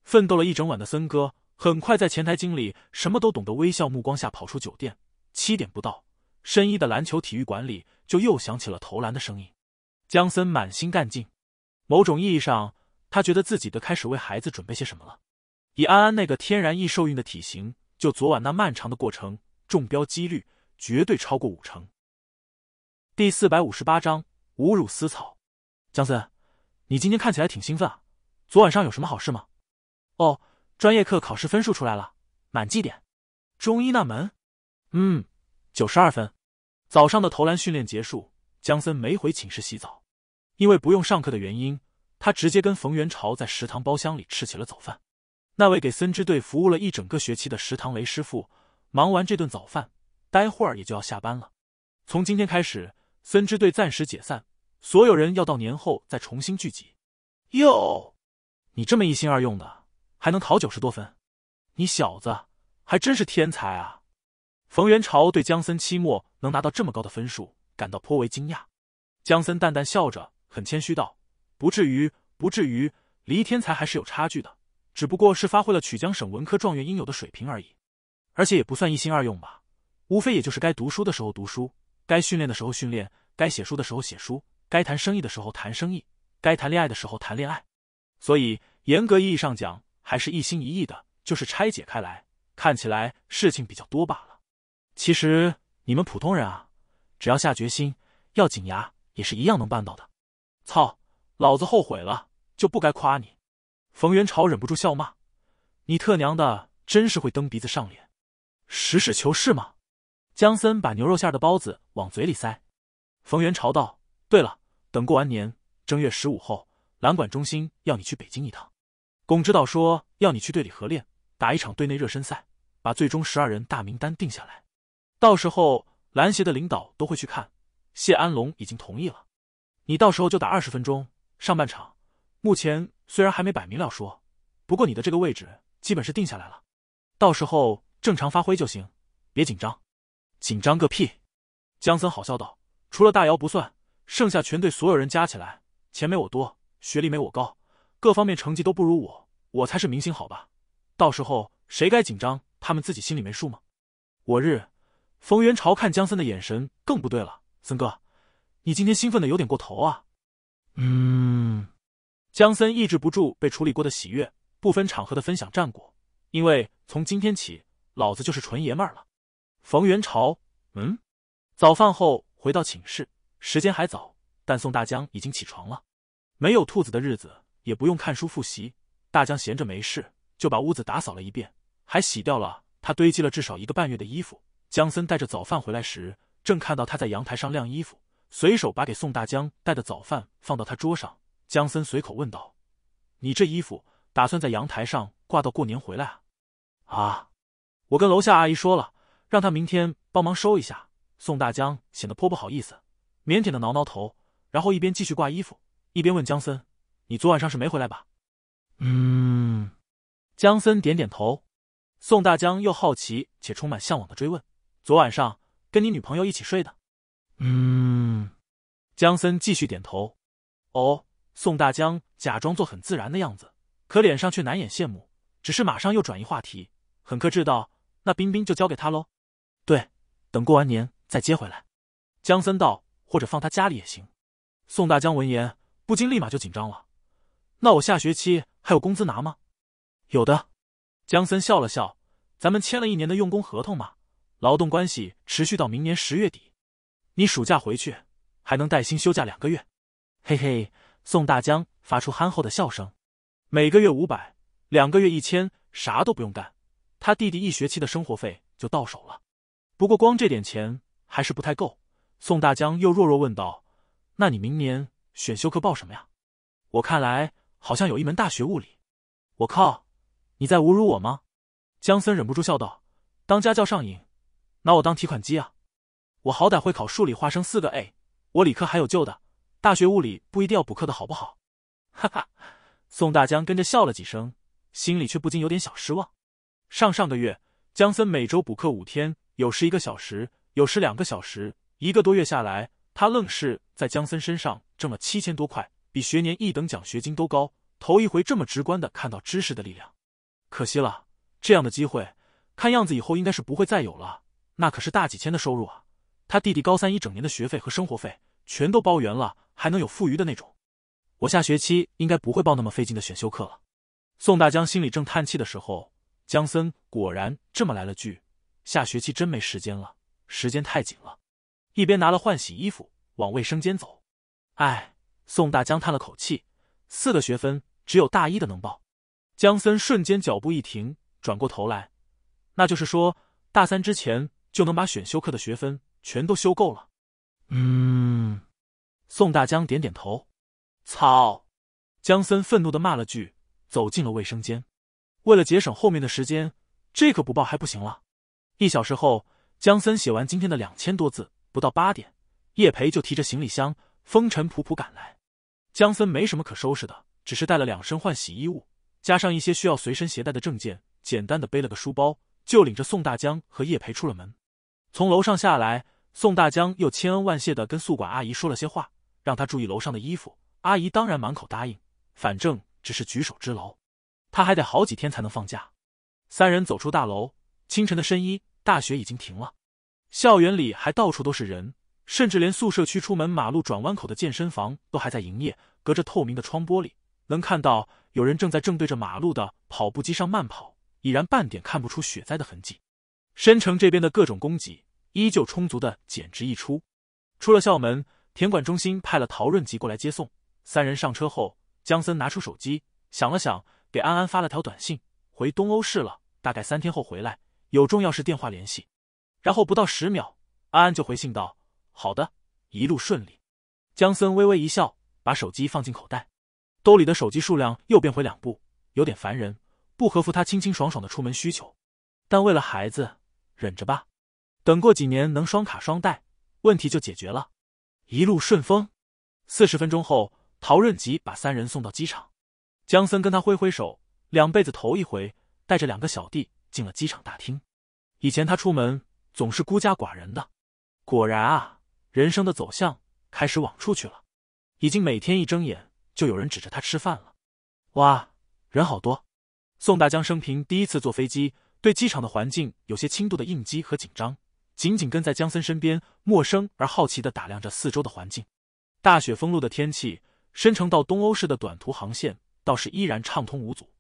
奋斗了一整晚的森哥。很快，在前台经理什么都懂得微笑目光下跑出酒店。七点不到，深一的篮球体育馆里就又响起了投篮的声音。江森满心干劲，某种意义上，他觉得自己得开始为孩子准备些什么了。以安安那个天然易受孕的体型，就昨晚那漫长的过程，中标几率绝对超过五成。第四百五十八章侮辱思草。江森，你今天看起来挺兴奋啊？昨晚上有什么好事吗？哦。专业课考试分数出来了，满绩点。中医那门，嗯，九十二分。早上的投篮训练结束，姜森没回寝室洗澡，因为不用上课的原因，他直接跟冯元朝在食堂包厢里吃起了早饭。那位给森支队服务了一整个学期的食堂雷师傅，忙完这顿早饭，待会儿也就要下班了。从今天开始，森支队暂时解散，所有人要到年后再重新聚集。哟，你这么一心二用的。还能考九十多分，你小子还真是天才啊！冯元朝对江森期末能拿到这么高的分数感到颇为惊讶。江森淡淡笑着，很谦虚道：“不至于，不至于，离天才还是有差距的，只不过是发挥了曲江省文科状元应有的水平而已。而且也不算一心二用吧，无非也就是该读书的时候读书，该训练的时候训练，该写书的时候写书，该谈生意的时候谈生意，该谈恋爱的时候谈恋爱。所以严格意义上讲。”还是一心一意的，就是拆解开来，看起来事情比较多罢了。其实你们普通人啊，只要下决心，要紧牙，也是一样能办到的。操，老子后悔了，就不该夸你。冯元朝忍不住笑骂：“你特娘的，真是会蹬鼻子上脸。实事求是嘛。”江森把牛肉馅的包子往嘴里塞。冯元朝道：“对了，等过完年，正月十五后，蓝管中心要你去北京一趟。”董指导说：“要你去队里合练，打一场队内热身赛，把最终十二人大名单定下来。到时候篮协的领导都会去看。谢安龙已经同意了，你到时候就打二十分钟上半场。目前虽然还没摆明了说，不过你的这个位置基本是定下来了。到时候正常发挥就行，别紧张。紧张个屁！”江森好笑道：“除了大姚不算，剩下全队所有人加起来，钱没我多，学历没我高，各方面成绩都不如我。”我才是明星，好吧？到时候谁该紧张？他们自己心里没数吗？我日！冯元朝看江森的眼神更不对了。森哥，你今天兴奋的有点过头啊。嗯。江森抑制不住被处理过的喜悦，不分场合的分享战果，因为从今天起，老子就是纯爷们儿了。冯元朝，嗯。早饭后回到寝室，时间还早，但宋大江已经起床了。没有兔子的日子，也不用看书复习。大江闲着没事，就把屋子打扫了一遍，还洗掉了他堆积了至少一个半月的衣服。江森带着早饭回来时，正看到他在阳台上晾衣服，随手把给宋大江带的早饭放到他桌上。江森随口问道：“你这衣服打算在阳台上挂到过年回来啊？”“啊，我跟楼下阿姨说了，让她明天帮忙收一下。”宋大江显得颇不好意思，腼腆的挠挠头，然后一边继续挂衣服，一边问江森：“你昨晚上是没回来吧？”嗯，江森点点头。宋大江又好奇且充满向往的追问：“昨晚上跟你女朋友一起睡的？”嗯，江森继续点头。哦，宋大江假装做很自然的样子，可脸上却难掩羡慕，只是马上又转移话题，很克制道：“那冰冰就交给他喽。对，等过完年再接回来。”江森道：“或者放他家里也行。”宋大江闻言不禁立马就紧张了：“那我下学期……”还有工资拿吗？有的，江森笑了笑：“咱们签了一年的用工合同嘛，劳动关系持续到明年十月底。你暑假回去还能带薪休假两个月。”嘿嘿，宋大江发出憨厚的笑声：“每个月五百，两个月一千，啥都不用干，他弟弟一学期的生活费就到手了。不过光这点钱还是不太够。”宋大江又弱弱问道：“那你明年选修课报什么呀？”我看来。好像有一门大学物理，我靠！你在侮辱我吗？江森忍不住笑道：“当家教上瘾，拿我当提款机啊！我好歹会考数理化，生四个 A，我理科还有救的。大学物理不一定要补课的，好不好？”哈哈，宋大江跟着笑了几声，心里却不禁有点小失望。上上个月，江森每周补课五天，有时一个小时，有时两个小时，一个多月下来，他愣是在江森身上挣了七千多块。比学年一等奖学金都高，头一回这么直观的看到知识的力量。可惜了，这样的机会，看样子以后应该是不会再有了。那可是大几千的收入啊！他弟弟高三一整年的学费和生活费全都包圆了，还能有富余的那种。我下学期应该不会报那么费劲的选修课了。宋大江心里正叹气的时候，江森果然这么来了句：“下学期真没时间了，时间太紧了。”一边拿了换洗衣服往卫生间走。唉。宋大江叹了口气：“四个学分，只有大一的能报。”江森瞬间脚步一停，转过头来：“那就是说，大三之前就能把选修课的学分全都修够了？”“嗯。”宋大江点点头。“操！”江森愤怒的骂了句，走进了卫生间。为了节省后面的时间，这可不报还不行了。一小时后，江森写完今天的两千多字，不到八点，叶培就提着行李箱。风尘仆仆赶来，江森没什么可收拾的，只是带了两身换洗衣物，加上一些需要随身携带的证件，简单的背了个书包，就领着宋大江和叶培出了门。从楼上下来，宋大江又千恩万谢的跟宿管阿姨说了些话，让她注意楼上的衣服。阿姨当然满口答应，反正只是举手之劳，他还得好几天才能放假。三人走出大楼，清晨的深衣，大雪已经停了，校园里还到处都是人。甚至连宿舍区出门马路转弯口的健身房都还在营业，隔着透明的窗玻璃，能看到有人正在正对着马路的跑步机上慢跑，已然半点看不出雪灾的痕迹。申城这边的各种供给依旧充足的，简直溢出。出了校门，田管中心派了陶润吉过来接送三人上车后，江森拿出手机想了想，给安安发了条短信：“回东欧市了，大概三天后回来，有重要事电话联系。”然后不到十秒，安安就回信道。好的，一路顺利。江森微微一笑，把手机放进口袋，兜里的手机数量又变回两部，有点烦人，不合乎他清清爽爽的出门需求。但为了孩子，忍着吧，等过几年能双卡双待，问题就解决了。一路顺风。四十分钟后，陶润吉把三人送到机场，江森跟他挥挥手，两辈子头一回带着两个小弟进了机场大厅。以前他出门总是孤家寡人的，果然啊。人生的走向开始往出去了，已经每天一睁眼就有人指着他吃饭了。哇，人好多！宋大江生平第一次坐飞机，对机场的环境有些轻度的应激和紧张，紧紧跟在江森身边，陌生而好奇的打量着四周的环境。大雪封路的天气，申城到东欧市的短途航线倒是依然畅通无阻，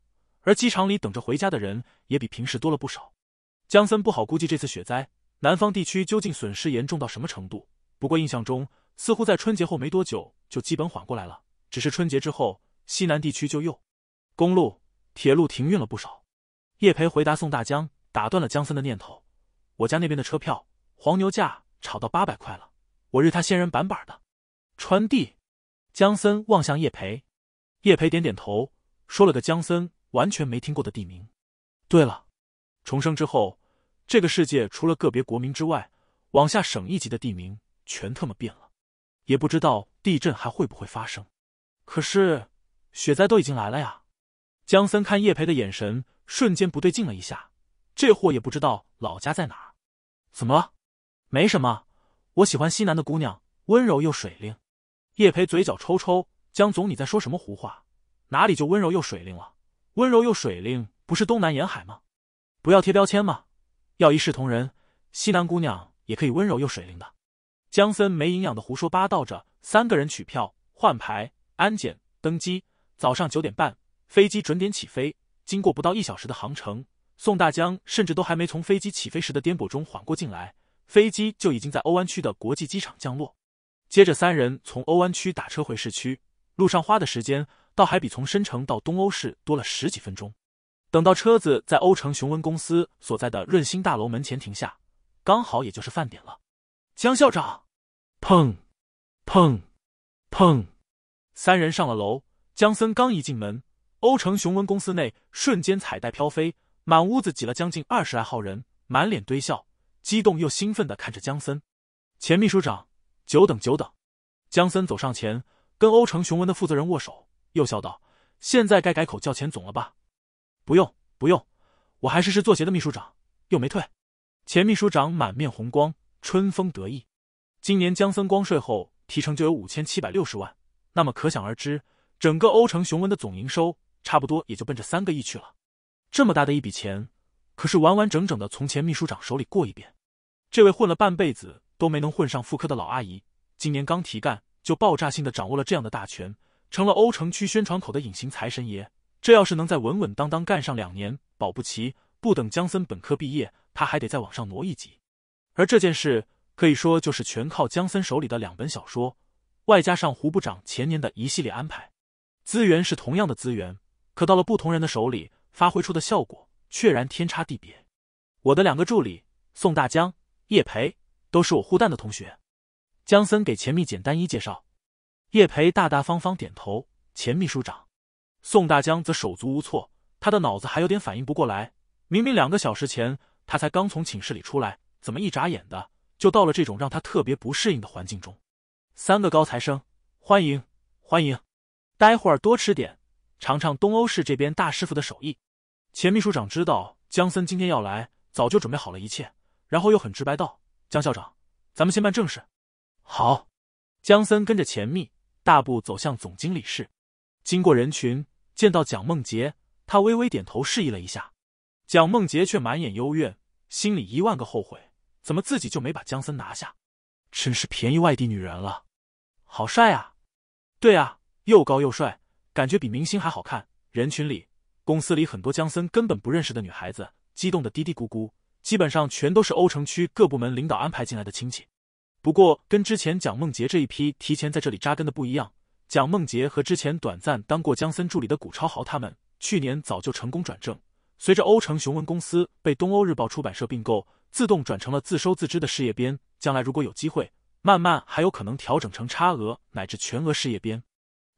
而机场里等着回家的人也比平时多了不少。江森不好估计这次雪灾南方地区究竟损失严重到什么程度。不过印象中，似乎在春节后没多久就基本缓过来了。只是春节之后，西南地区就又公路、铁路停运了不少。叶培回答宋大江，打断了江森的念头：“我家那边的车票，黄牛价炒到八百块了，我日他仙人板板的！”川地，江森望向叶培，叶培点点头，说了个江森完全没听过的地名。对了，重生之后，这个世界除了个别国名之外，往下省一级的地名。全特么变了，也不知道地震还会不会发生，可是雪灾都已经来了呀。江森看叶培的眼神瞬间不对劲了一下，这货也不知道老家在哪儿。怎么了？没什么，我喜欢西南的姑娘，温柔又水灵。叶培嘴角抽抽，江总你在说什么胡话？哪里就温柔又水灵了？温柔又水灵不是东南沿海吗？不要贴标签嘛，要一视同仁，西南姑娘也可以温柔又水灵的。江森没营养的胡说八道着，三个人取票、换牌、安检、登机。早上九点半，飞机准点起飞。经过不到一小时的航程，宋大江甚至都还没从飞机起飞时的颠簸中缓过劲来，飞机就已经在欧湾区的国际机场降落。接着，三人从欧湾区打车回市区，路上花的时间倒还比从深城到东欧市多了十几分钟。等到车子在欧城雄文公司所在的润兴大楼门前停下，刚好也就是饭点了。江校长，砰，砰，砰！三人上了楼。江森刚一进门，欧城雄文公司内瞬间彩带飘飞，满屋子挤了将近二十来号人，满脸堆笑，激动又兴奋的看着江森。钱秘书长，久等久等。江森走上前，跟欧城雄文的负责人握手，又笑道：“现在该改口叫钱总了吧？”“不用，不用，我还是是作协的秘书长，又没退。”钱秘书长满面红光。春风得意，今年江森光税后提成就有五千七百六十万，那么可想而知，整个欧城雄文的总营收差不多也就奔着三个亿去了。这么大的一笔钱，可是完完整整的从前秘书长手里过一遍。这位混了半辈子都没能混上副科的老阿姨，今年刚提干就爆炸性的掌握了这样的大权，成了欧城区宣传口的隐形财神爷。这要是能再稳稳当当干上两年，保不齐不等江森本科毕业，他还得再往上挪一级。而这件事可以说就是全靠江森手里的两本小说，外加上胡部长前年的一系列安排，资源是同样的资源，可到了不同人的手里，发挥出的效果确然天差地别。我的两个助理宋大江、叶培都是我护蛋的同学。江森给钱秘简单一介绍，叶培大大方方点头，钱秘书长，宋大江则手足无措，他的脑子还有点反应不过来，明明两个小时前他才刚从寝室里出来。怎么一眨眼的就到了这种让他特别不适应的环境中？三个高材生，欢迎，欢迎！待会儿多吃点，尝尝东欧市这边大师傅的手艺。钱秘书长知道江森今天要来，早就准备好了一切，然后又很直白道：“江校长，咱们先办正事。”好。江森跟着钱密大步走向总经理室，经过人群，见到蒋梦婕，他微微点头示意了一下，蒋梦婕却满眼幽怨，心里一万个后悔。怎么自己就没把江森拿下？真是便宜外地女人了。好帅啊！对啊，又高又帅，感觉比明星还好看。人群里，公司里很多江森根本不认识的女孩子，激动的嘀嘀咕咕。基本上全都是欧城区各部门领导安排进来的亲戚。不过跟之前蒋梦婕这一批提前在这里扎根的不一样，蒋梦婕和之前短暂当过江森助理的古超豪他们，去年早就成功转正。随着欧城雄文公司被东欧日报出版社并购。自动转成了自收自支的事业编，将来如果有机会，慢慢还有可能调整成差额乃至全额事业编。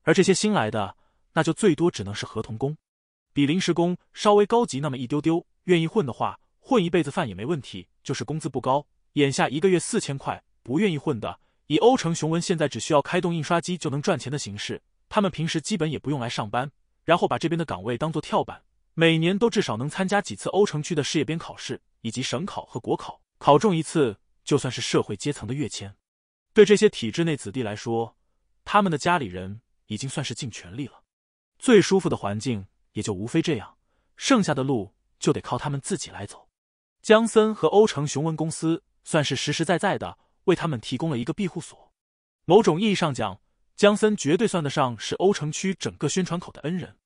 而这些新来的，那就最多只能是合同工，比临时工稍微高级那么一丢丢。愿意混的话，混一辈子饭也没问题，就是工资不高，眼下一个月四千块。不愿意混的，以欧城雄文现在只需要开动印刷机就能赚钱的形式，他们平时基本也不用来上班，然后把这边的岗位当做跳板，每年都至少能参加几次欧城区的事业编考试。以及省考和国考，考中一次就算是社会阶层的跃迁。对这些体制内子弟来说，他们的家里人已经算是尽全力了。最舒服的环境也就无非这样，剩下的路就得靠他们自己来走。江森和欧城雄文公司算是实实在在的为他们提供了一个庇护所。某种意义上讲，江森绝对算得上是欧城区整个宣传口的恩人。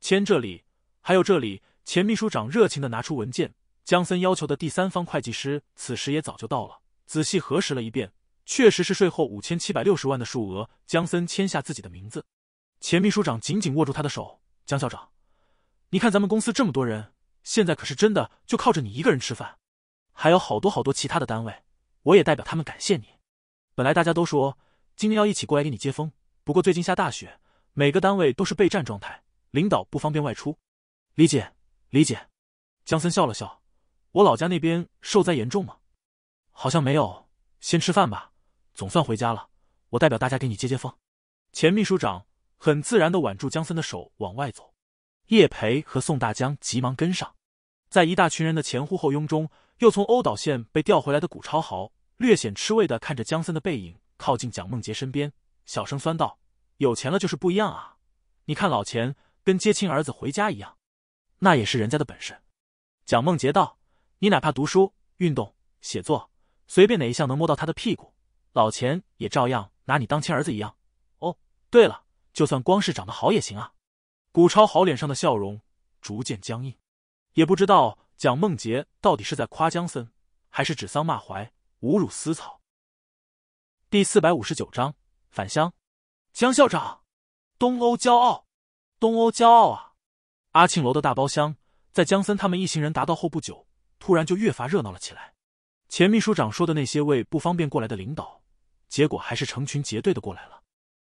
签这里，还有这里。钱秘书长热情的拿出文件。江森要求的第三方会计师此时也早就到了，仔细核实了一遍，确实是税后五千七百六十万的数额。江森签下自己的名字，钱秘书长紧紧握住他的手：“江校长，你看咱们公司这么多人，现在可是真的就靠着你一个人吃饭，还有好多好多其他的单位，我也代表他们感谢你。本来大家都说今天要一起过来给你接风，不过最近下大雪，每个单位都是备战状态，领导不方便外出，理解，理解。”江森笑了笑。我老家那边受灾严重吗？好像没有。先吃饭吧，总算回家了。我代表大家给你接接风。钱秘书长很自然的挽住江森的手往外走，叶培和宋大江急忙跟上。在一大群人的前呼后拥中，又从欧岛县被调回来的古超豪略显吃味的看着江森的背影，靠近蒋梦杰身边，小声酸道：“有钱了就是不一样啊！你看老钱跟接亲儿子回家一样，那也是人家的本事。”蒋梦杰道。你哪怕读书、运动、写作，随便哪一项能摸到他的屁股，老钱也照样拿你当亲儿子一样。哦，对了，就算光是长得好也行啊。古超好脸上的笑容逐渐僵硬，也不知道蒋梦婕到底是在夸江森，还是指桑骂槐、侮辱思草。第四百五十九章返乡。江校长，东欧骄傲，东欧骄傲啊！阿庆楼的大包厢，在江森他们一行人达到后不久。突然就越发热闹了起来。钱秘书长说的那些位不方便过来的领导，结果还是成群结队的过来了。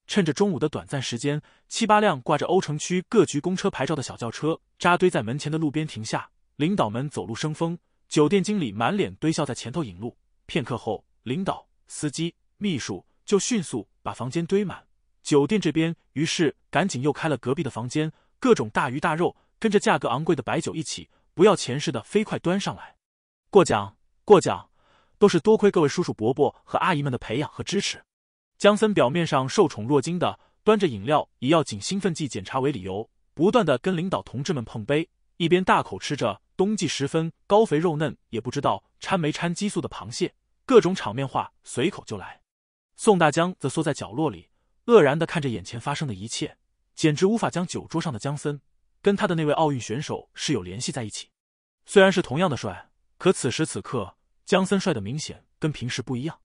趁着中午的短暂时间，七八辆挂着欧城区各局公车牌照的小轿车扎堆在门前的路边停下。领导们走路生风，酒店经理满脸堆笑在前头引路。片刻后，领导、司机、秘书就迅速把房间堆满。酒店这边于是赶紧又开了隔壁的房间，各种大鱼大肉跟着价格昂贵的白酒一起。不要钱似的飞快端上来，过奖过奖，都是多亏各位叔叔伯伯和阿姨们的培养和支持。江森表面上受宠若惊的端着饮料，以要紧兴奋剂检查为理由，不断的跟领导同志们碰杯，一边大口吃着冬季时分高肥肉嫩也不知道掺没掺激素的螃蟹，各种场面话随口就来。宋大江则缩在角落里，愕然的看着眼前发生的一切，简直无法将酒桌上的江森。跟他的那位奥运选手是有联系在一起，虽然是同样的帅，可此时此刻，江森帅的明显跟平时不一样，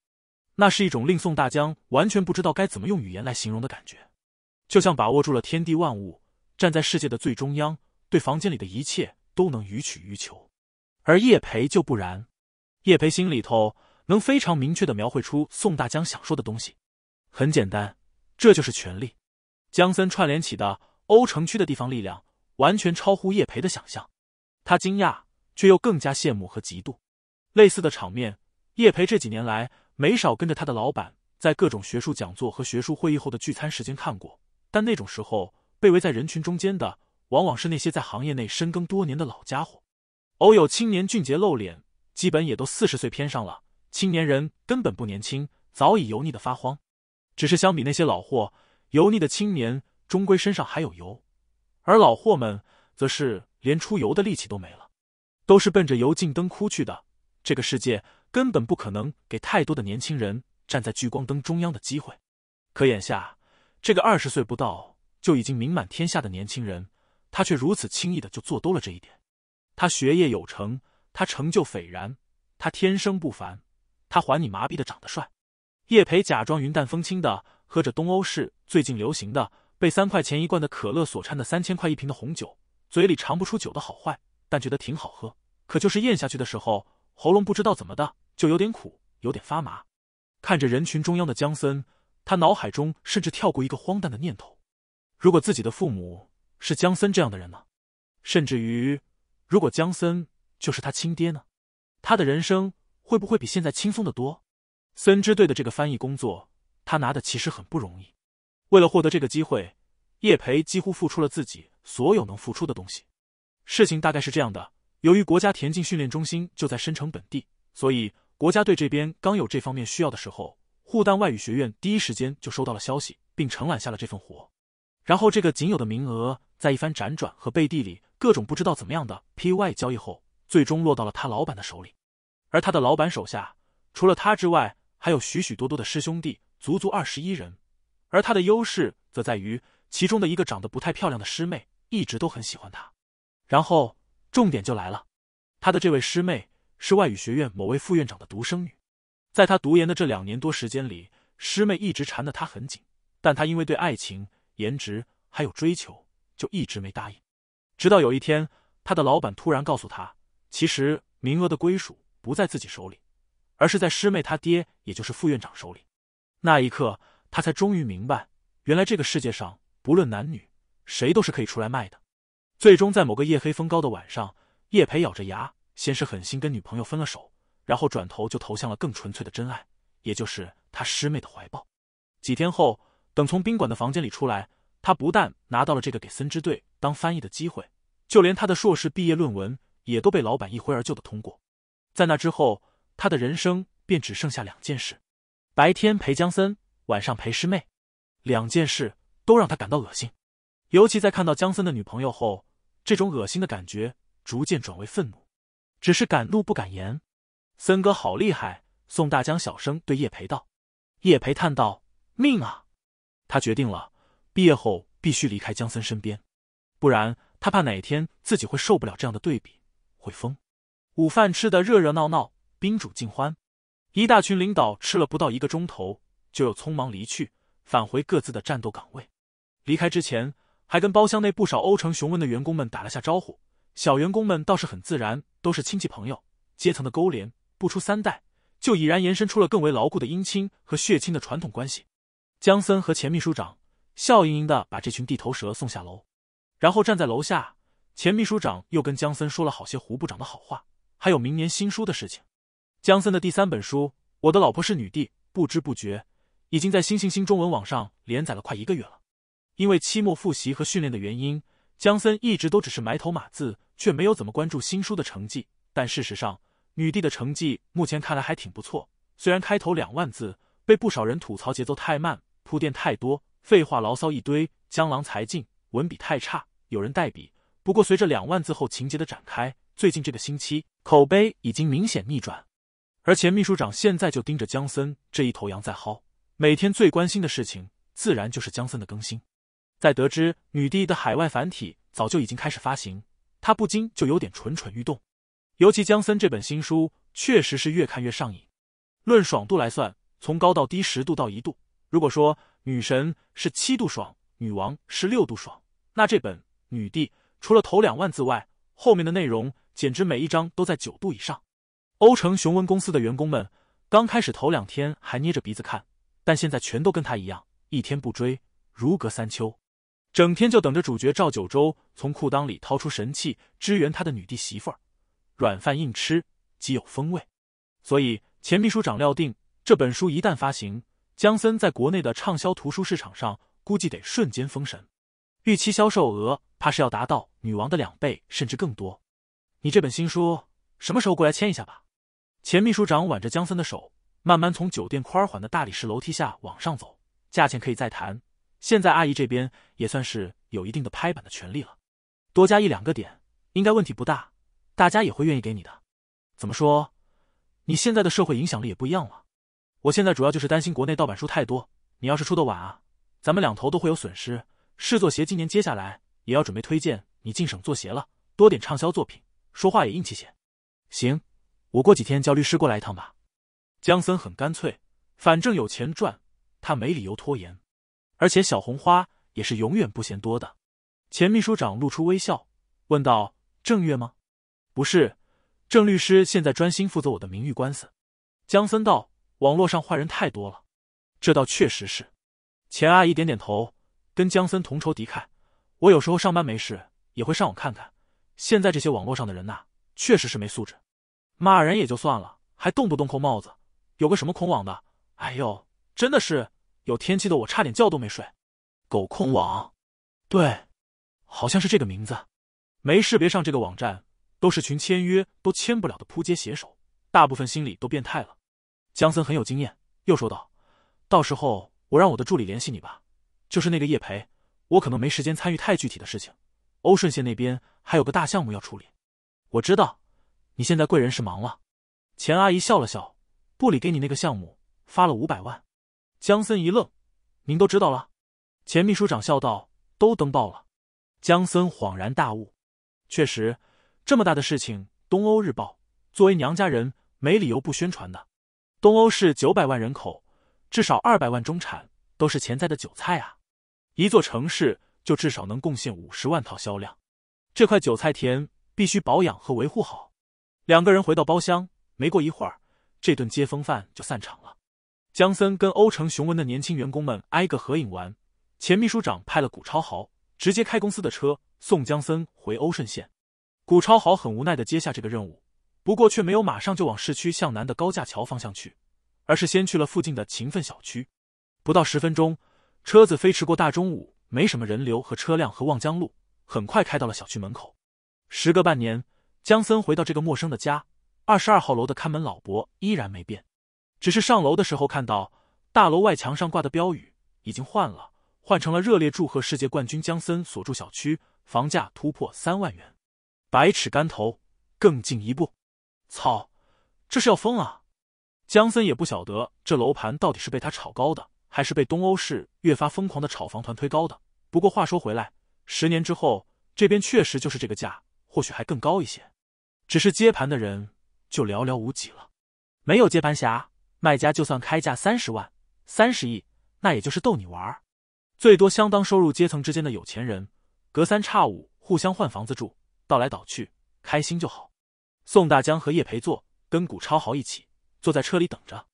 那是一种令宋大江完全不知道该怎么用语言来形容的感觉，就像把握住了天地万物，站在世界的最中央，对房间里的一切都能予取予求。而叶培就不然，叶培心里头能非常明确的描绘出宋大江想说的东西，很简单，这就是权力。江森串联起的欧城区的地方力量。完全超乎叶培的想象，他惊讶却又更加羡慕和嫉妒。类似的场面，叶培这几年来没少跟着他的老板在各种学术讲座和学术会议后的聚餐时间看过。但那种时候，被围在人群中间的往往是那些在行业内深耕多年的老家伙，偶有青年俊杰露脸，基本也都四十岁偏上了。青年人根本不年轻，早已油腻的发慌。只是相比那些老货，油腻的青年终归身上还有油。而老货们则是连出游的力气都没了，都是奔着油尽灯枯去的。这个世界根本不可能给太多的年轻人站在聚光灯中央的机会。可眼下，这个二十岁不到就已经名满天下的年轻人，他却如此轻易的就做多了这一点。他学业有成，他成就斐然，他天生不凡，他还你麻痹的长得帅。叶培假装云淡风轻的喝着东欧式最近流行的。被三块钱一罐的可乐所掺的三千块一瓶的红酒，嘴里尝不出酒的好坏，但觉得挺好喝。可就是咽下去的时候，喉咙不知道怎么的就有点苦，有点发麻。看着人群中央的江森，他脑海中甚至跳过一个荒诞的念头：如果自己的父母是江森这样的人呢？甚至于，如果江森就是他亲爹呢？他的人生会不会比现在轻松的多？森支队的这个翻译工作，他拿的其实很不容易。为了获得这个机会，叶培几乎付出了自己所有能付出的东西。事情大概是这样的：由于国家田径训练中心就在深城本地，所以国家队这边刚有这方面需要的时候，沪大外语学院第一时间就收到了消息，并承揽下了这份活。然后，这个仅有的名额，在一番辗转和背地里各种不知道怎么样的 PY 交易后，最终落到了他老板的手里。而他的老板手下，除了他之外，还有许许多多的师兄弟，足足二十一人。而他的优势则在于，其中的一个长得不太漂亮的师妹一直都很喜欢他。然后重点就来了，他的这位师妹是外语学院某位副院长的独生女。在他读研的这两年多时间里，师妹一直缠得他很紧，但他因为对爱情、颜值还有追求，就一直没答应。直到有一天，他的老板突然告诉他，其实名额的归属不在自己手里，而是在师妹他爹，也就是副院长手里。那一刻。他才终于明白，原来这个世界上不论男女，谁都是可以出来卖的。最终，在某个夜黑风高的晚上，叶培咬着牙，先是狠心跟女朋友分了手，然后转头就投向了更纯粹的真爱，也就是他师妹的怀抱。几天后，等从宾馆的房间里出来，他不但拿到了这个给森支队当翻译的机会，就连他的硕士毕业论文也都被老板一挥而就的通过。在那之后，他的人生便只剩下两件事：白天陪江森。晚上陪师妹，两件事都让他感到恶心，尤其在看到江森的女朋友后，这种恶心的感觉逐渐转为愤怒，只是敢怒不敢言。森哥好厉害！宋大江小声对叶培道。叶培叹道：“命啊！”他决定了，毕业后必须离开江森身边，不然他怕哪天自己会受不了这样的对比，会疯。午饭吃的热热闹闹，宾主尽欢，一大群领导吃了不到一个钟头。就又匆忙离去，返回各自的战斗岗位。离开之前，还跟包厢内不少欧城雄文的员工们打了下招呼。小员工们倒是很自然，都是亲戚朋友、阶层的勾连，不出三代，就已然延伸出了更为牢固的姻亲和血亲的传统关系。江森和钱秘书长笑盈盈的把这群地头蛇送下楼，然后站在楼下，钱秘书长又跟江森说了好些胡部长的好话，还有明年新书的事情。江森的第三本书《我的老婆是女帝》，不知不觉。已经在新星星中文网上连载了快一个月了，因为期末复习和训练的原因，江森一直都只是埋头码字，却没有怎么关注新书的成绩。但事实上，女帝的成绩目前看来还挺不错。虽然开头两万字被不少人吐槽节奏太慢、铺垫太多、废话牢骚一堆，江郎才尽，文笔太差，有人代笔。不过随着两万字后情节的展开，最近这个星期口碑已经明显逆转。而前秘书长现在就盯着江森这一头羊在薅。每天最关心的事情，自然就是江森的更新。在得知女帝的海外繁体早就已经开始发行，他不禁就有点蠢蠢欲动。尤其江森这本新书，确实是越看越上瘾。论爽度来算，从高到低十度到一度。如果说女神是七度爽，女王是六度爽，那这本女帝除了头两万字外，后面的内容简直每一章都在九度以上。欧城雄文公司的员工们刚开始头两天还捏着鼻子看。但现在全都跟他一样，一天不追如隔三秋，整天就等着主角赵九州从裤裆里掏出神器支援他的女弟媳妇儿，软饭硬吃极有风味。所以钱秘书长料定，这本书一旦发行，江森在国内的畅销图书市场上估计得瞬间封神，预期销售额怕是要达到女王的两倍甚至更多。你这本新书什么时候过来签一下吧？钱秘书长挽着江森的手。慢慢从酒店宽缓的大理石楼梯下往上走，价钱可以再谈。现在阿姨这边也算是有一定的拍板的权利了，多加一两个点应该问题不大，大家也会愿意给你的。怎么说，你现在的社会影响力也不一样了。我现在主要就是担心国内盗版书太多，你要是出的晚啊，咱们两头都会有损失。试作协今年接下来也要准备推荐你进省作协了，多点畅销作品，说话也硬气些。行，我过几天叫律师过来一趟吧。江森很干脆，反正有钱赚，他没理由拖延。而且小红花也是永远不嫌多的。钱秘书长露出微笑，问道：“郑月吗？”“不是。”郑律师现在专心负责我的名誉官司。江森道：“网络上坏人太多了，这倒确实是。”钱阿姨点点头，跟江森同仇敌忾。我有时候上班没事，也会上网看看。现在这些网络上的人呐，确实是没素质，骂人也就算了，还动不动扣帽子。有个什么空网的，哎呦，真的是有天气的，我差点觉都没睡。狗空网，对，好像是这个名字。没事，别上这个网站，都是群签约都签不了的扑街写手，大部分心理都变态了。江森很有经验，又说道：“到时候我让我的助理联系你吧，就是那个叶培，我可能没时间参与太具体的事情。欧顺县那边还有个大项目要处理。”我知道，你现在贵人是忙了。钱阿姨笑了笑。布里给你那个项目发了五百万，江森一愣：“您都知道了？”钱秘书长笑道：“都登报了。”江森恍然大悟：“确实，这么大的事情，东欧日报作为娘家人，没理由不宣传的。东欧是九百万人口，至少二百万中产，都是潜在的韭菜啊！一座城市就至少能贡献五十万套销量，这块韭菜田必须保养和维护好。”两个人回到包厢，没过一会儿。这顿接风饭就散场了。江森跟欧城雄文的年轻员工们挨个合影完，钱秘书长拍了古超豪，直接开公司的车送江森回欧顺县。古超豪很无奈的接下这个任务，不过却没有马上就往市区向南的高架桥方向去，而是先去了附近的勤奋小区。不到十分钟，车子飞驰过大中午没什么人流和车辆和望江路，很快开到了小区门口。时隔半年，江森回到这个陌生的家。二十二号楼的看门老伯依然没变，只是上楼的时候看到大楼外墙上挂的标语已经换了，换成了热烈祝贺世界冠军江森所住小区房价突破三万元，百尺竿头，更进一步。操，这是要疯啊！江森也不晓得这楼盘到底是被他炒高的，还是被东欧式越发疯狂的炒房团推高的。不过话说回来，十年之后，这边确实就是这个价，或许还更高一些。只是接盘的人。就寥寥无几了，没有接盘侠，卖家就算开价三十万、三十亿，那也就是逗你玩儿。最多，相当收入阶层之间的有钱人，隔三差五互相换房子住，倒来倒去，开心就好。宋大江和叶培坐跟古超豪一起，坐在车里等着。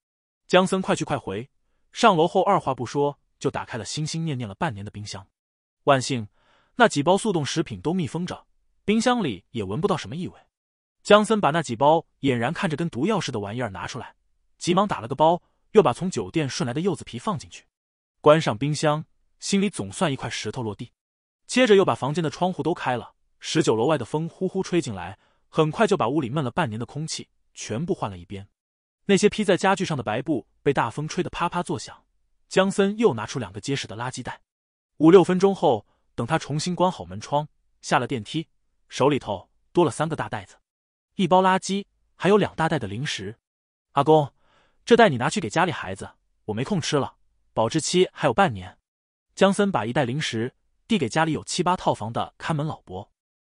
江森，快去快回。上楼后，二话不说就打开了心心念念了半年的冰箱。万幸，那几包速冻食品都密封着，冰箱里也闻不到什么异味。江森把那几包俨然看着跟毒药似的玩意儿拿出来，急忙打了个包，又把从酒店顺来的柚子皮放进去，关上冰箱，心里总算一块石头落地。接着又把房间的窗户都开了，十九楼外的风呼呼吹进来，很快就把屋里闷了半年的空气全部换了一边。那些披在家具上的白布被大风吹得啪啪作响。江森又拿出两个结实的垃圾袋，五六分钟后，等他重新关好门窗，下了电梯，手里头多了三个大袋子。一包垃圾，还有两大袋的零食。阿公，这袋你拿去给家里孩子，我没空吃了，保质期还有半年。江森把一袋零食递给家里有七八套房的看门老伯，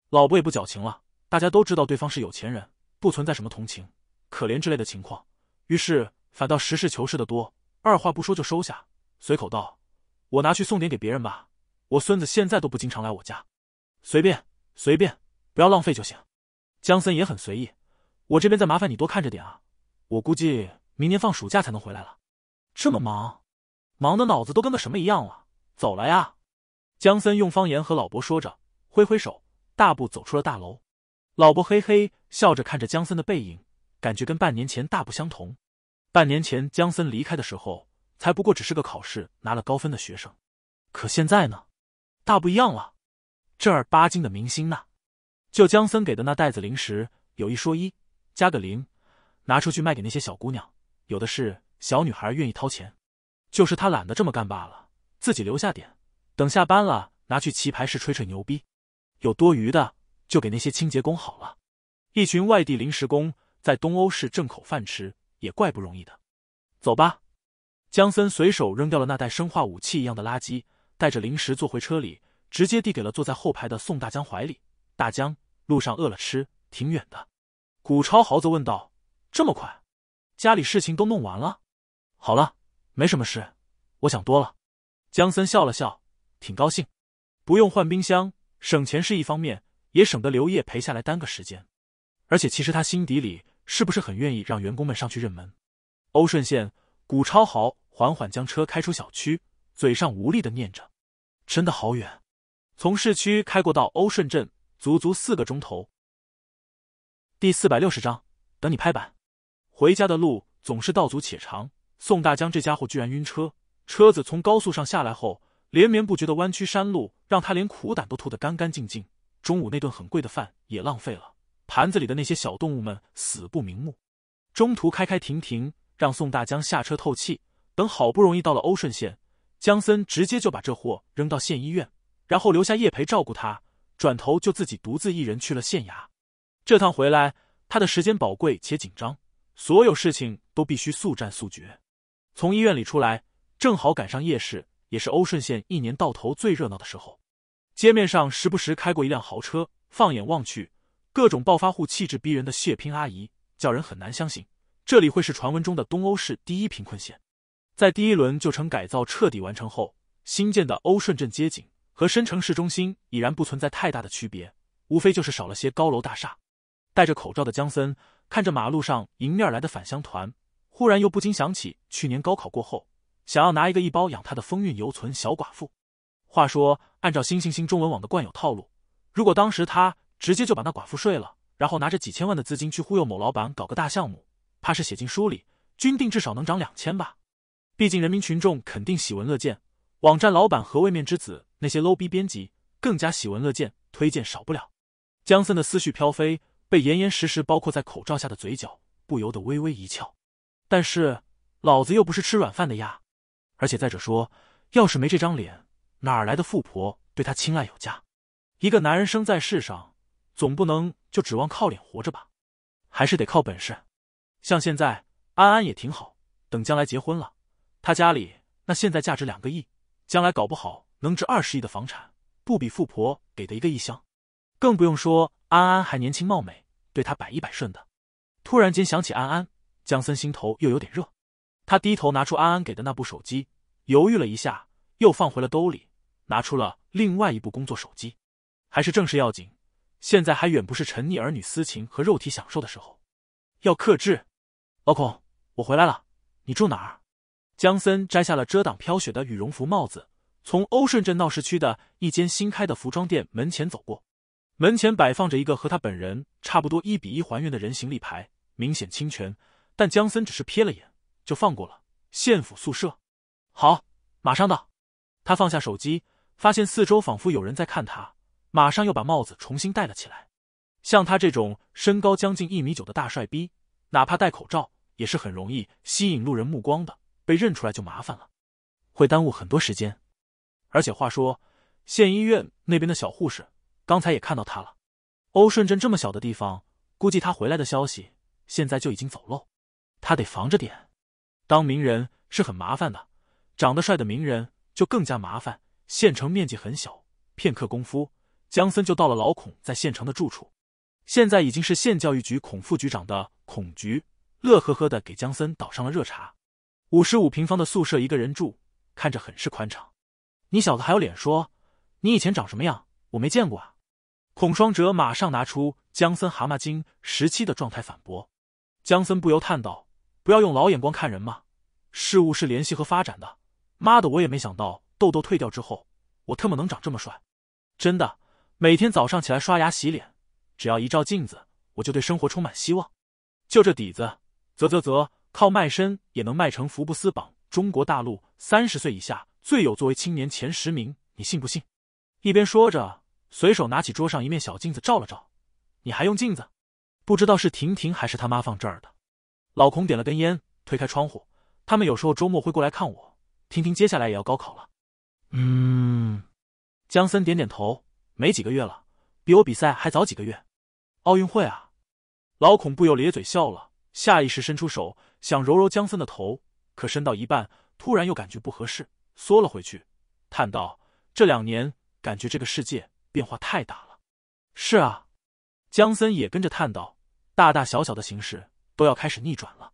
老伯也不矫情了，大家都知道对方是有钱人，不存在什么同情、可怜之类的情况，于是反倒实事求是的多，二话不说就收下，随口道：“我拿去送点给别人吧，我孙子现在都不经常来我家。”随便随便，不要浪费就行。江森也很随意，我这边再麻烦你多看着点啊，我估计明年放暑假才能回来了。这么忙，忙的脑子都跟个什么一样了。走了呀，江森用方言和老伯说着，挥挥手，大步走出了大楼。老伯嘿嘿笑着看着江森的背影，感觉跟半年前大不相同。半年前江森离开的时候，才不过只是个考试拿了高分的学生，可现在呢，大不一样了，正儿八经的明星呢。就姜森给的那袋子零食，有一说一，加个零，拿出去卖给那些小姑娘，有的是小女孩愿意掏钱，就是他懒得这么干罢了，自己留下点，等下班了拿去棋牌室吹吹牛逼，有多余的就给那些清洁工好了。一群外地临时工在东欧市挣口饭吃，也怪不容易的。走吧，姜森随手扔掉了那袋生化武器一样的垃圾，带着零食坐回车里，直接递给了坐在后排的宋大江怀里，大江。路上饿了吃，挺远的。古超豪则问道：“这么快，家里事情都弄完了？好了，没什么事，我想多了。”江森笑了笑，挺高兴。不用换冰箱，省钱是一方面，也省得刘烨陪下来耽搁时间。而且其实他心底里是不是很愿意让员工们上去认门？欧顺县，古超豪缓缓将车开出小区，嘴上无力的念着：“真的好远，从市区开过到欧顺镇。”足足四个钟头。第四百六十章，等你拍板。回家的路总是道阻且长。宋大江这家伙居然晕车，车子从高速上下来后，连绵不绝的弯曲山路让他连苦胆都吐得干干净净。中午那顿很贵的饭也浪费了，盘子里的那些小动物们死不瞑目。中途开开停停，让宋大江下车透气。等好不容易到了欧顺县，江森直接就把这货扔到县医院，然后留下叶培照顾他。转头就自己独自一人去了县衙。这趟回来，他的时间宝贵且紧张，所有事情都必须速战速决。从医院里出来，正好赶上夜市，也是欧顺县一年到头最热闹的时候。街面上时不时开过一辆豪车，放眼望去，各种暴发户气质逼人的血拼阿姨，叫人很难相信这里会是传闻中的东欧市第一贫困县。在第一轮旧城改造彻底完成后，新建的欧顺镇街景。和深城市中心已然不存在太大的区别，无非就是少了些高楼大厦。戴着口罩的江森看着马路上迎面来的返乡团，忽然又不禁想起去年高考过后，想要拿一个一包养他的风韵犹存小寡妇。话说，按照新星星中文网的惯有套路，如果当时他直接就把那寡妇睡了，然后拿着几千万的资金去忽悠某老板搞个大项目，怕是写进书里，均定至少能涨两千吧。毕竟人民群众肯定喜闻乐见。网站老板和位面之子。那些 low 逼编辑更加喜闻乐见，推荐少不了。江森的思绪飘飞，被严严实实包括在口罩下的嘴角不由得微微一翘。但是，老子又不是吃软饭的呀，而且再者说，要是没这张脸，哪来的富婆对他青睐有加？一个男人生在世上，总不能就指望靠脸活着吧？还是得靠本事。像现在安安也挺好，等将来结婚了，他家里那现在价值两个亿，将来搞不好……能值二十亿的房产，不比富婆给的一个亿香。更不用说安安还年轻貌美，对她百依百顺的。突然间想起安安，江森心头又有点热。他低头拿出安安给的那部手机，犹豫了一下，又放回了兜里，拿出了另外一部工作手机。还是正事要紧，现在还远不是沉溺儿女私情和肉体享受的时候，要克制。老孔，我回来了，你住哪儿？江森摘下了遮挡飘雪的羽绒服帽子。从欧顺镇闹市区的一间新开的服装店门前走过，门前摆放着一个和他本人差不多一比一还原的人形立牌，明显侵权，但江森只是瞥了眼就放过了。县府宿舍，好，马上到。他放下手机，发现四周仿佛有人在看他，马上又把帽子重新戴了起来。像他这种身高将近一米九的大帅逼，哪怕戴口罩也是很容易吸引路人目光的，被认出来就麻烦了，会耽误很多时间。而且话说，县医院那边的小护士刚才也看到他了。欧顺镇这么小的地方，估计他回来的消息现在就已经走漏，他得防着点。当名人是很麻烦的，长得帅的名人就更加麻烦。县城面积很小，片刻功夫，江森就到了老孔在县城的住处。现在已经是县教育局孔副局长的孔局，乐呵呵的给江森倒上了热茶。五十五平方的宿舍，一个人住，看着很是宽敞。你小子还有脸说？你以前长什么样？我没见过啊！孔双哲马上拿出姜森蛤蟆精时期的状态反驳。姜森不由叹道：“不要用老眼光看人嘛，事物是联系和发展的。”妈的，我也没想到痘痘退掉之后，我特么能长这么帅！真的，每天早上起来刷牙洗脸，只要一照镜子，我就对生活充满希望。就这底子，啧啧啧，靠卖身也能卖成福布斯榜中国大陆三十岁以下。最有作为青年前十名，你信不信？一边说着，随手拿起桌上一面小镜子照了照。你还用镜子？不知道是婷婷还是他妈放这儿的。老孔点了根烟，推开窗户。他们有时候周末会过来看我。婷婷接下来也要高考了。嗯。江森点点头。没几个月了，比我比赛还早几个月。奥运会啊！老孔不由咧嘴笑了，下意识伸出手想揉揉江森的头，可伸到一半，突然又感觉不合适。缩了回去，叹道：“这两年感觉这个世界变化太大了。”“是啊。”江森也跟着叹道：“大大小小的形势都要开始逆转了，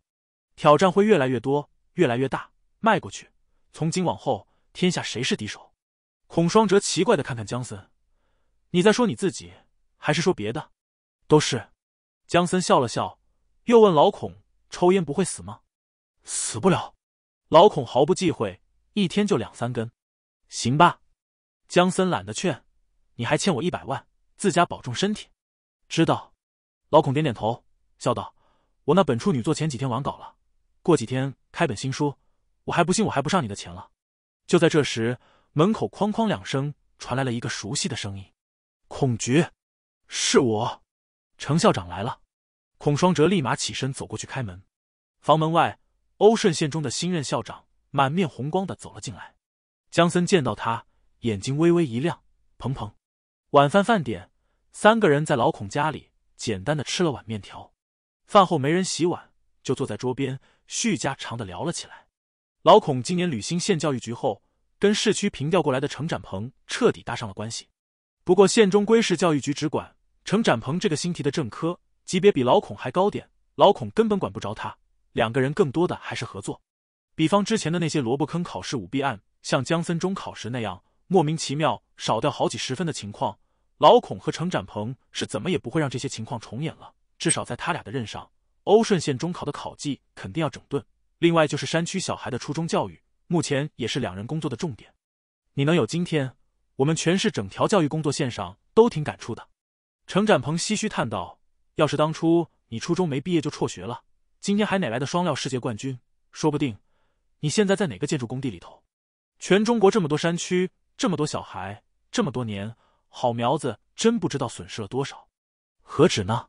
挑战会越来越多，越来越大，迈过去，从今往后，天下谁是敌手？”孔双哲奇怪的看看江森：“你在说你自己，还是说别的？”“都是。”江森笑了笑，又问老孔：“抽烟不会死吗？”“死不了。”老孔毫不忌讳。一天就两三根，行吧。江森懒得劝，你还欠我一百万，自家保重身体。知道。老孔点点头，笑道：“我那本处女作前几天完稿了，过几天开本新书，我还不信我还不上你的钱了。”就在这时，门口哐哐两声，传来了一个熟悉的声音：“孔局，是我，程校长来了。”孔双哲立马起身走过去开门。房门外，欧顺县中的新任校长。满面红光的走了进来，江森见到他，眼睛微微一亮。鹏鹏，晚饭饭点，三个人在老孔家里简单的吃了碗面条。饭后没人洗碗，就坐在桌边叙家常的聊了起来。老孔今年履新县教育局后，跟市区平调过来的程展鹏彻底搭上了关系。不过县中归市教育局直管，程展鹏这个新提的正科级别比老孔还高点，老孔根本管不着他。两个人更多的还是合作。比方之前的那些萝卜坑考试舞弊案，像江森中考时那样莫名其妙少掉好几十分的情况，老孔和程展鹏是怎么也不会让这些情况重演了。至少在他俩的任上，欧顺县中考的考绩肯定要整顿。另外，就是山区小孩的初中教育，目前也是两人工作的重点。你能有今天，我们全市整条教育工作线上都挺感触的。程展鹏唏嘘叹道：“要是当初你初中没毕业就辍学了，今天还哪来的双料世界冠军？说不定。”你现在在哪个建筑工地里头？全中国这么多山区，这么多小孩，这么多年好苗子，真不知道损失了多少，何止呢？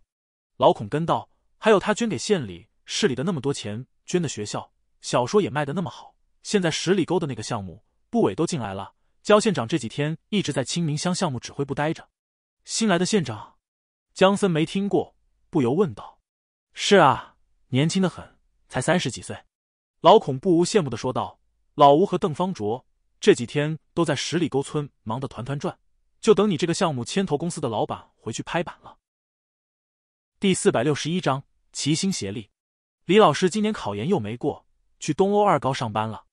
老孔跟道，还有他捐给县里、市里的那么多钱，捐的学校，小说也卖的那么好。现在十里沟的那个项目，部委都进来了。焦县长这几天一直在清明乡项目指挥部待着。新来的县长，江森没听过，不由问道：“是啊，年轻的很，才三十几岁。”老孔不无羡慕的说道：“老吴和邓方卓这几天都在十里沟村忙得团团转，就等你这个项目牵头公司的老板回去拍板了。”第四百六十一章，齐心协力。李老师今年考研又没过，去东欧二高上班了。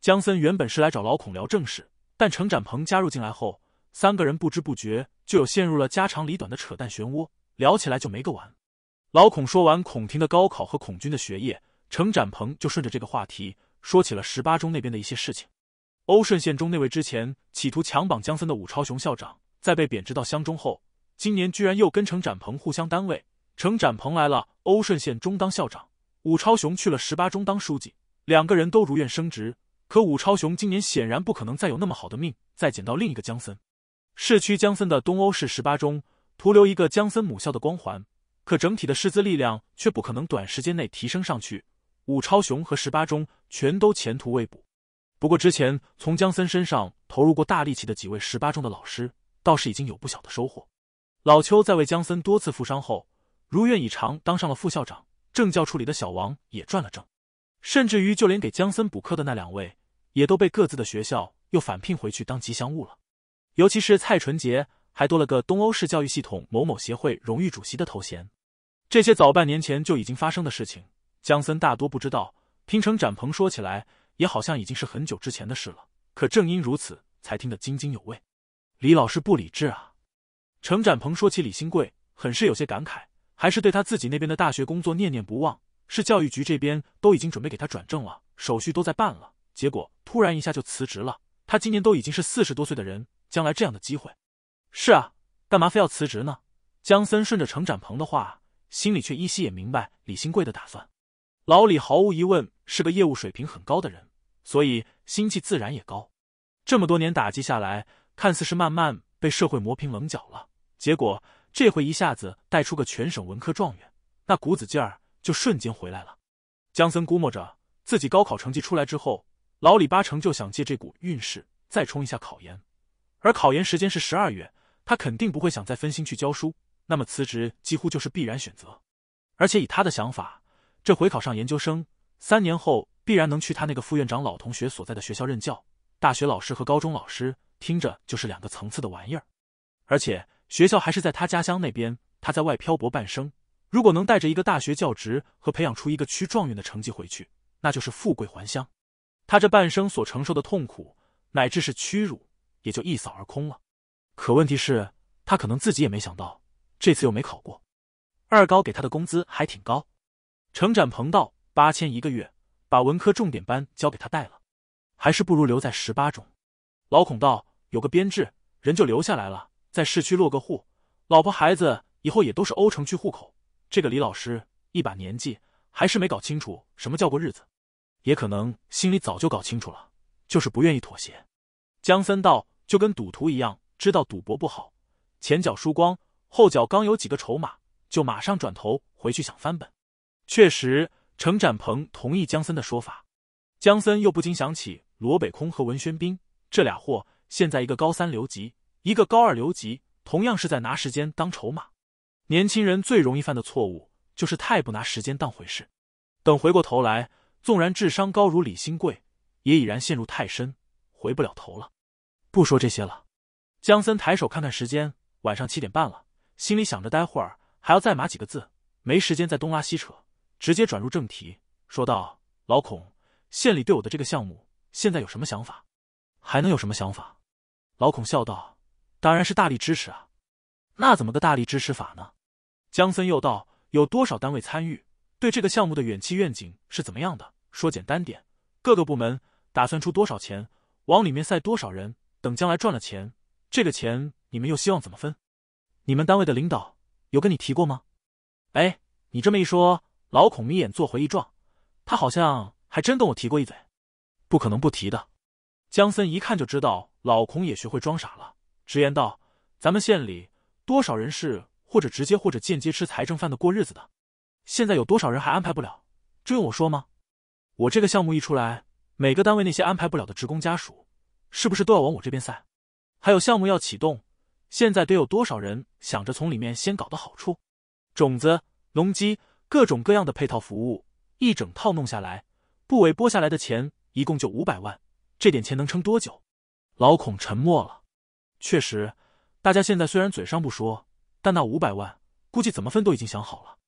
江森原本是来找老孔聊正事，但程展鹏加入进来后，三个人不知不觉就有陷入了家长里短的扯淡漩涡，聊起来就没个完。老孔说完，孔婷的高考和孔军的学业。程展鹏就顺着这个话题说起了十八中那边的一些事情。欧顺县中那位之前企图强绑江森的武超雄校长，在被贬职到乡中后，今年居然又跟程展鹏互相单位。程展鹏来了，欧顺县中当校长；武超雄去了十八中当书记，两个人都如愿升职。可武超雄今年显然不可能再有那么好的命，再捡到另一个江森。市区江森的东欧市十八中，徒留一个江森母校的光环，可整体的师资力量却不可能短时间内提升上去。武超雄和十八中全都前途未卜。不过，之前从江森身上投入过大力气的几位十八中的老师，倒是已经有不小的收获。老邱在为江森多次负伤后，如愿以偿当上了副校长。政教处里的小王也转了正，甚至于就连给江森补课的那两位，也都被各自的学校又返聘回去当吉祥物了。尤其是蔡纯洁，还多了个东欧市教育系统某某协会荣誉主席的头衔。这些早半年前就已经发生的事情。江森大多不知道，听程展鹏说起来，也好像已经是很久之前的事了。可正因如此，才听得津津有味。李老师不理智啊！程展鹏说起李新贵，很是有些感慨，还是对他自己那边的大学工作念念不忘。是教育局这边都已经准备给他转正了，手续都在办了，结果突然一下就辞职了。他今年都已经是四十多岁的人，将来这样的机会，是啊，干嘛非要辞职呢？江森顺着程展鹏的话，心里却依稀也明白李新贵的打算。老李毫无疑问是个业务水平很高的人，所以心气自然也高。这么多年打击下来，看似是慢慢被社会磨平棱角了，结果这回一下子带出个全省文科状元，那股子劲儿就瞬间回来了。江森估摸着自己高考成绩出来之后，老李八成就想借这股运势再冲一下考研，而考研时间是十二月，他肯定不会想再分心去教书，那么辞职几乎就是必然选择。而且以他的想法。这回考上研究生，三年后必然能去他那个副院长老同学所在的学校任教。大学老师和高中老师，听着就是两个层次的玩意儿，而且学校还是在他家乡那边。他在外漂泊半生，如果能带着一个大学教职和培养出一个区状元的成绩回去，那就是富贵还乡。他这半生所承受的痛苦乃至是屈辱，也就一扫而空了。可问题是，他可能自己也没想到，这次又没考过。二高给他的工资还挺高。程展鹏道：“八千一个月，把文科重点班交给他带了，还是不如留在十八中。”老孔道：“有个编制，人就留下来了，在市区落个户，老婆孩子以后也都是欧城区户口。”这个李老师一把年纪，还是没搞清楚什么叫过日子，也可能心里早就搞清楚了，就是不愿意妥协。江森道：“就跟赌徒一样，知道赌博不好，前脚输光，后脚刚有几个筹码，就马上转头回去想翻本。”确实，程展鹏同意江森的说法。江森又不禁想起罗北空和文轩斌这俩货，现在一个高三留级，一个高二留级，同样是在拿时间当筹码。年轻人最容易犯的错误就是太不拿时间当回事。等回过头来，纵然智商高如李新贵，也已然陷入太深，回不了头了。不说这些了。江森抬手看看时间，晚上七点半了，心里想着待会儿还要再码几个字，没时间再东拉西扯。直接转入正题，说道：“老孔，县里对我的这个项目现在有什么想法？还能有什么想法？”老孔笑道：“当然是大力支持啊！那怎么个大力支持法呢？”江森又道：“有多少单位参与？对这个项目的远期愿景是怎么样的？说简单点，各个部门打算出多少钱，往里面塞多少人？等将来赚了钱，这个钱你们又希望怎么分？你们单位的领导有跟你提过吗？”哎，你这么一说。老孔眯眼做回忆状，他好像还真跟我提过一嘴，不可能不提的。江森一看就知道老孔也学会装傻了，直言道：“咱们县里多少人是或者直接或者间接吃财政饭的过日子的？现在有多少人还安排不了？这用我说吗？我这个项目一出来，每个单位那些安排不了的职工家属，是不是都要往我这边塞？还有项目要启动，现在得有多少人想着从里面先搞到好处？种子农机。”各种各样的配套服务，一整套弄下来，部委拨下来的钱一共就五百万，这点钱能撑多久？老孔沉默了。确实，大家现在虽然嘴上不说，但那五百万估计怎么分都已经想好了。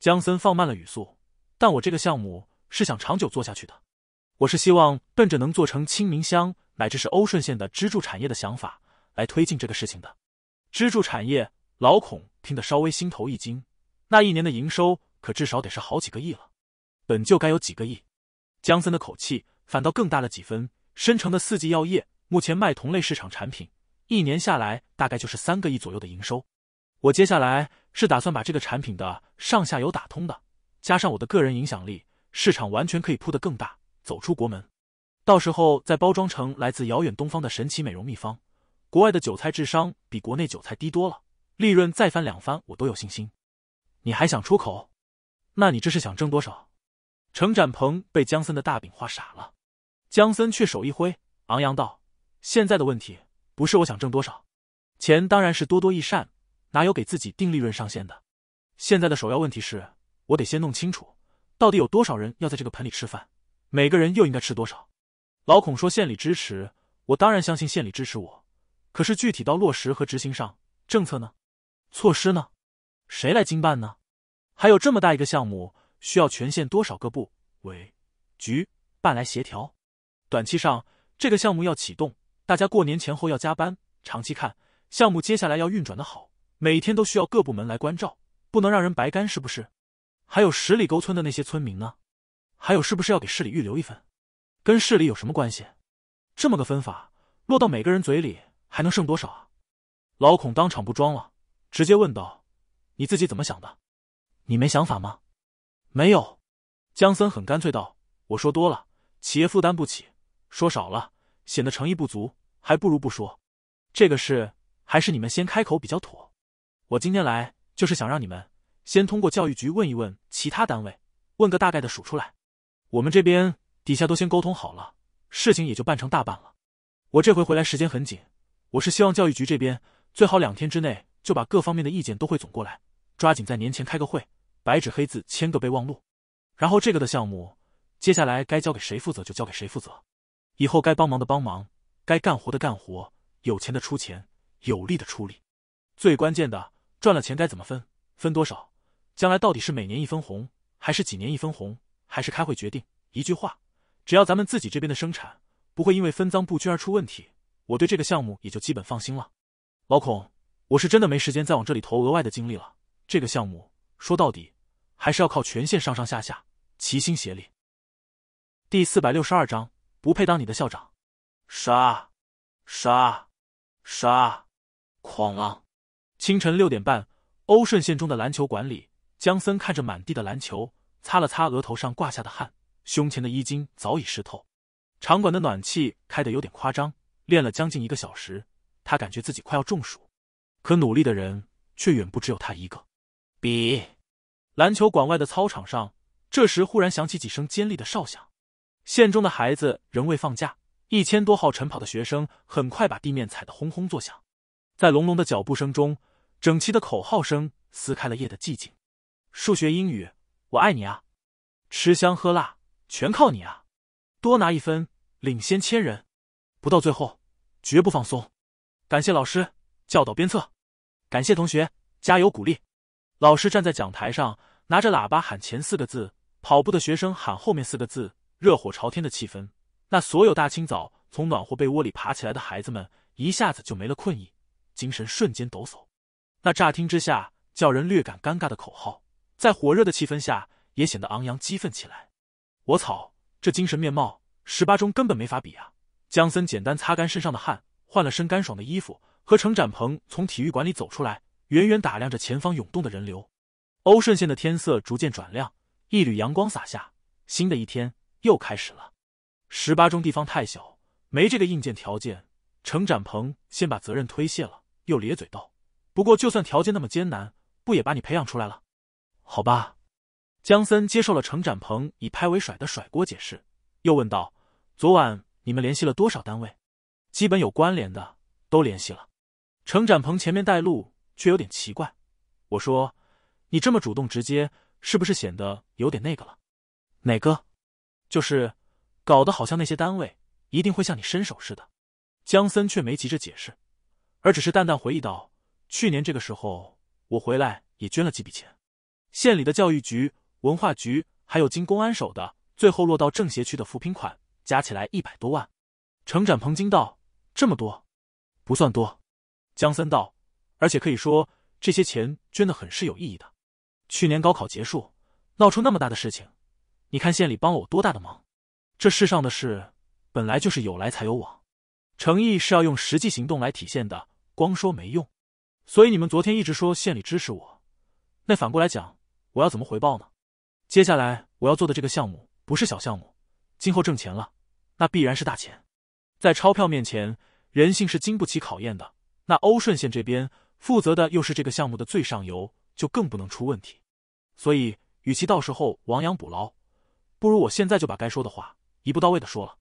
江森放慢了语速，但我这个项目是想长久做下去的，我是希望奔着能做成清明乡乃至是欧顺县的支柱产业的想法来推进这个事情的。支柱产业，老孔听得稍微心头一惊，那一年的营收。可至少得是好几个亿了，本就该有几个亿。江森的口气反倒更大了几分。深城的四季药业目前卖同类市场产品，一年下来大概就是三个亿左右的营收。我接下来是打算把这个产品的上下游打通的，加上我的个人影响力，市场完全可以铺得更大，走出国门。到时候再包装成来自遥远东方的神奇美容秘方，国外的韭菜智商比国内韭菜低多了，利润再翻两番，我都有信心。你还想出口？那你这是想挣多少？程展鹏被江森的大饼画傻了。江森却手一挥，昂扬道：“现在的问题不是我想挣多少，钱当然是多多益善，哪有给自己定利润上限的？现在的首要问题是，我得先弄清楚，到底有多少人要在这个盆里吃饭，每个人又应该吃多少。”老孔说：“县里支持我，当然相信县里支持我。可是具体到落实和执行上，政策呢？措施呢？谁来经办呢？”还有这么大一个项目，需要全县多少个部委、局、办来协调？短期上这个项目要启动，大家过年前后要加班；长期看，项目接下来要运转的好，每天都需要各部门来关照，不能让人白干，是不是？还有十里沟村的那些村民呢？还有，是不是要给市里预留一份？跟市里有什么关系？这么个分法，落到每个人嘴里还能剩多少？啊？老孔当场不装了，直接问道：“你自己怎么想的？”你没想法吗？没有，江森很干脆道：“我说多了，企业负担不起；说少了，显得诚意不足；还不如不说。这个事还是你们先开口比较妥。我今天来就是想让你们先通过教育局问一问其他单位，问个大概的数出来。我们这边底下都先沟通好了，事情也就办成大半了。我这回回来时间很紧，我是希望教育局这边最好两天之内就把各方面的意见都汇总过来，抓紧在年前开个会。”白纸黑字签个备忘录，然后这个的项目，接下来该交给谁负责就交给谁负责，以后该帮忙的帮忙，该干活的干活，有钱的出钱，有力的出力。最关键的，赚了钱该怎么分，分多少，将来到底是每年一分红，还是几年一分红，还是开会决定？一句话，只要咱们自己这边的生产不会因为分赃不均而出问题，我对这个项目也就基本放心了。老孔，我是真的没时间再往这里投额外的精力了，这个项目。说到底，还是要靠全县上上下下齐心协力。第四百六十二章，不配当你的校长。杀！杀！杀！哐！清晨六点半，欧顺县中的篮球馆里，江森看着满地的篮球，擦了擦额头上挂下的汗，胸前的衣襟早已湿透。场馆的暖气开得有点夸张，练了将近一个小时，他感觉自己快要中暑。可努力的人却远不只有他一个。比，篮球馆外的操场上，这时忽然响起几声尖利的哨响。县中的孩子仍未放假，一千多号晨跑的学生很快把地面踩得轰轰作响。在隆隆的脚步声中，整齐的口号声撕开了夜的寂静。数学、英语，我爱你啊！吃香喝辣全靠你啊！多拿一分，领先千人，不到最后，绝不放松。感谢老师教导鞭策，感谢同学加油鼓励。老师站在讲台上，拿着喇叭喊前四个字，跑步的学生喊后面四个字，热火朝天的气氛。那所有大清早从暖和被窝里爬起来的孩子们，一下子就没了困意，精神瞬间抖擞。那乍听之下叫人略感尴尬的口号，在火热的气氛下也显得昂扬激愤起来。我操，这精神面貌，十八中根本没法比啊！江森简单擦干身上的汗，换了身干爽的衣服，和程展鹏从体育馆里走出来。远远打量着前方涌动的人流，欧顺县的天色逐渐转亮，一缕阳光洒下，新的一天又开始了。十八中地方太小，没这个硬件条件，程展鹏先把责任推卸了，又咧嘴道：“不过就算条件那么艰难，不也把你培养出来了？好吧。”江森接受了程展鹏以拍为甩的甩锅解释，又问道：“昨晚你们联系了多少单位？基本有关联的都联系了。”程展鹏前面带路。却有点奇怪，我说：“你这么主动直接，是不是显得有点那个了？哪个？就是搞得好像那些单位一定会向你伸手似的。”江森却没急着解释，而只是淡淡回忆道：“去年这个时候，我回来也捐了几笔钱，县里的教育局、文化局，还有经公安手的，最后落到政协区的扶贫款，加起来一百多万。”程展鹏惊道：“这么多？不算多。”江森道。而且可以说，这些钱捐的很是有意义的。去年高考结束，闹出那么大的事情，你看县里帮了我多大的忙。这世上的事，本来就是有来才有往，诚意是要用实际行动来体现的，光说没用。所以你们昨天一直说县里支持我，那反过来讲，我要怎么回报呢？接下来我要做的这个项目不是小项目，今后挣钱了，那必然是大钱。在钞票面前，人性是经不起考验的。那欧顺县这边。负责的又是这个项目的最上游，就更不能出问题。所以，与其到时候亡羊补牢，不如我现在就把该说的话一步到位的说了。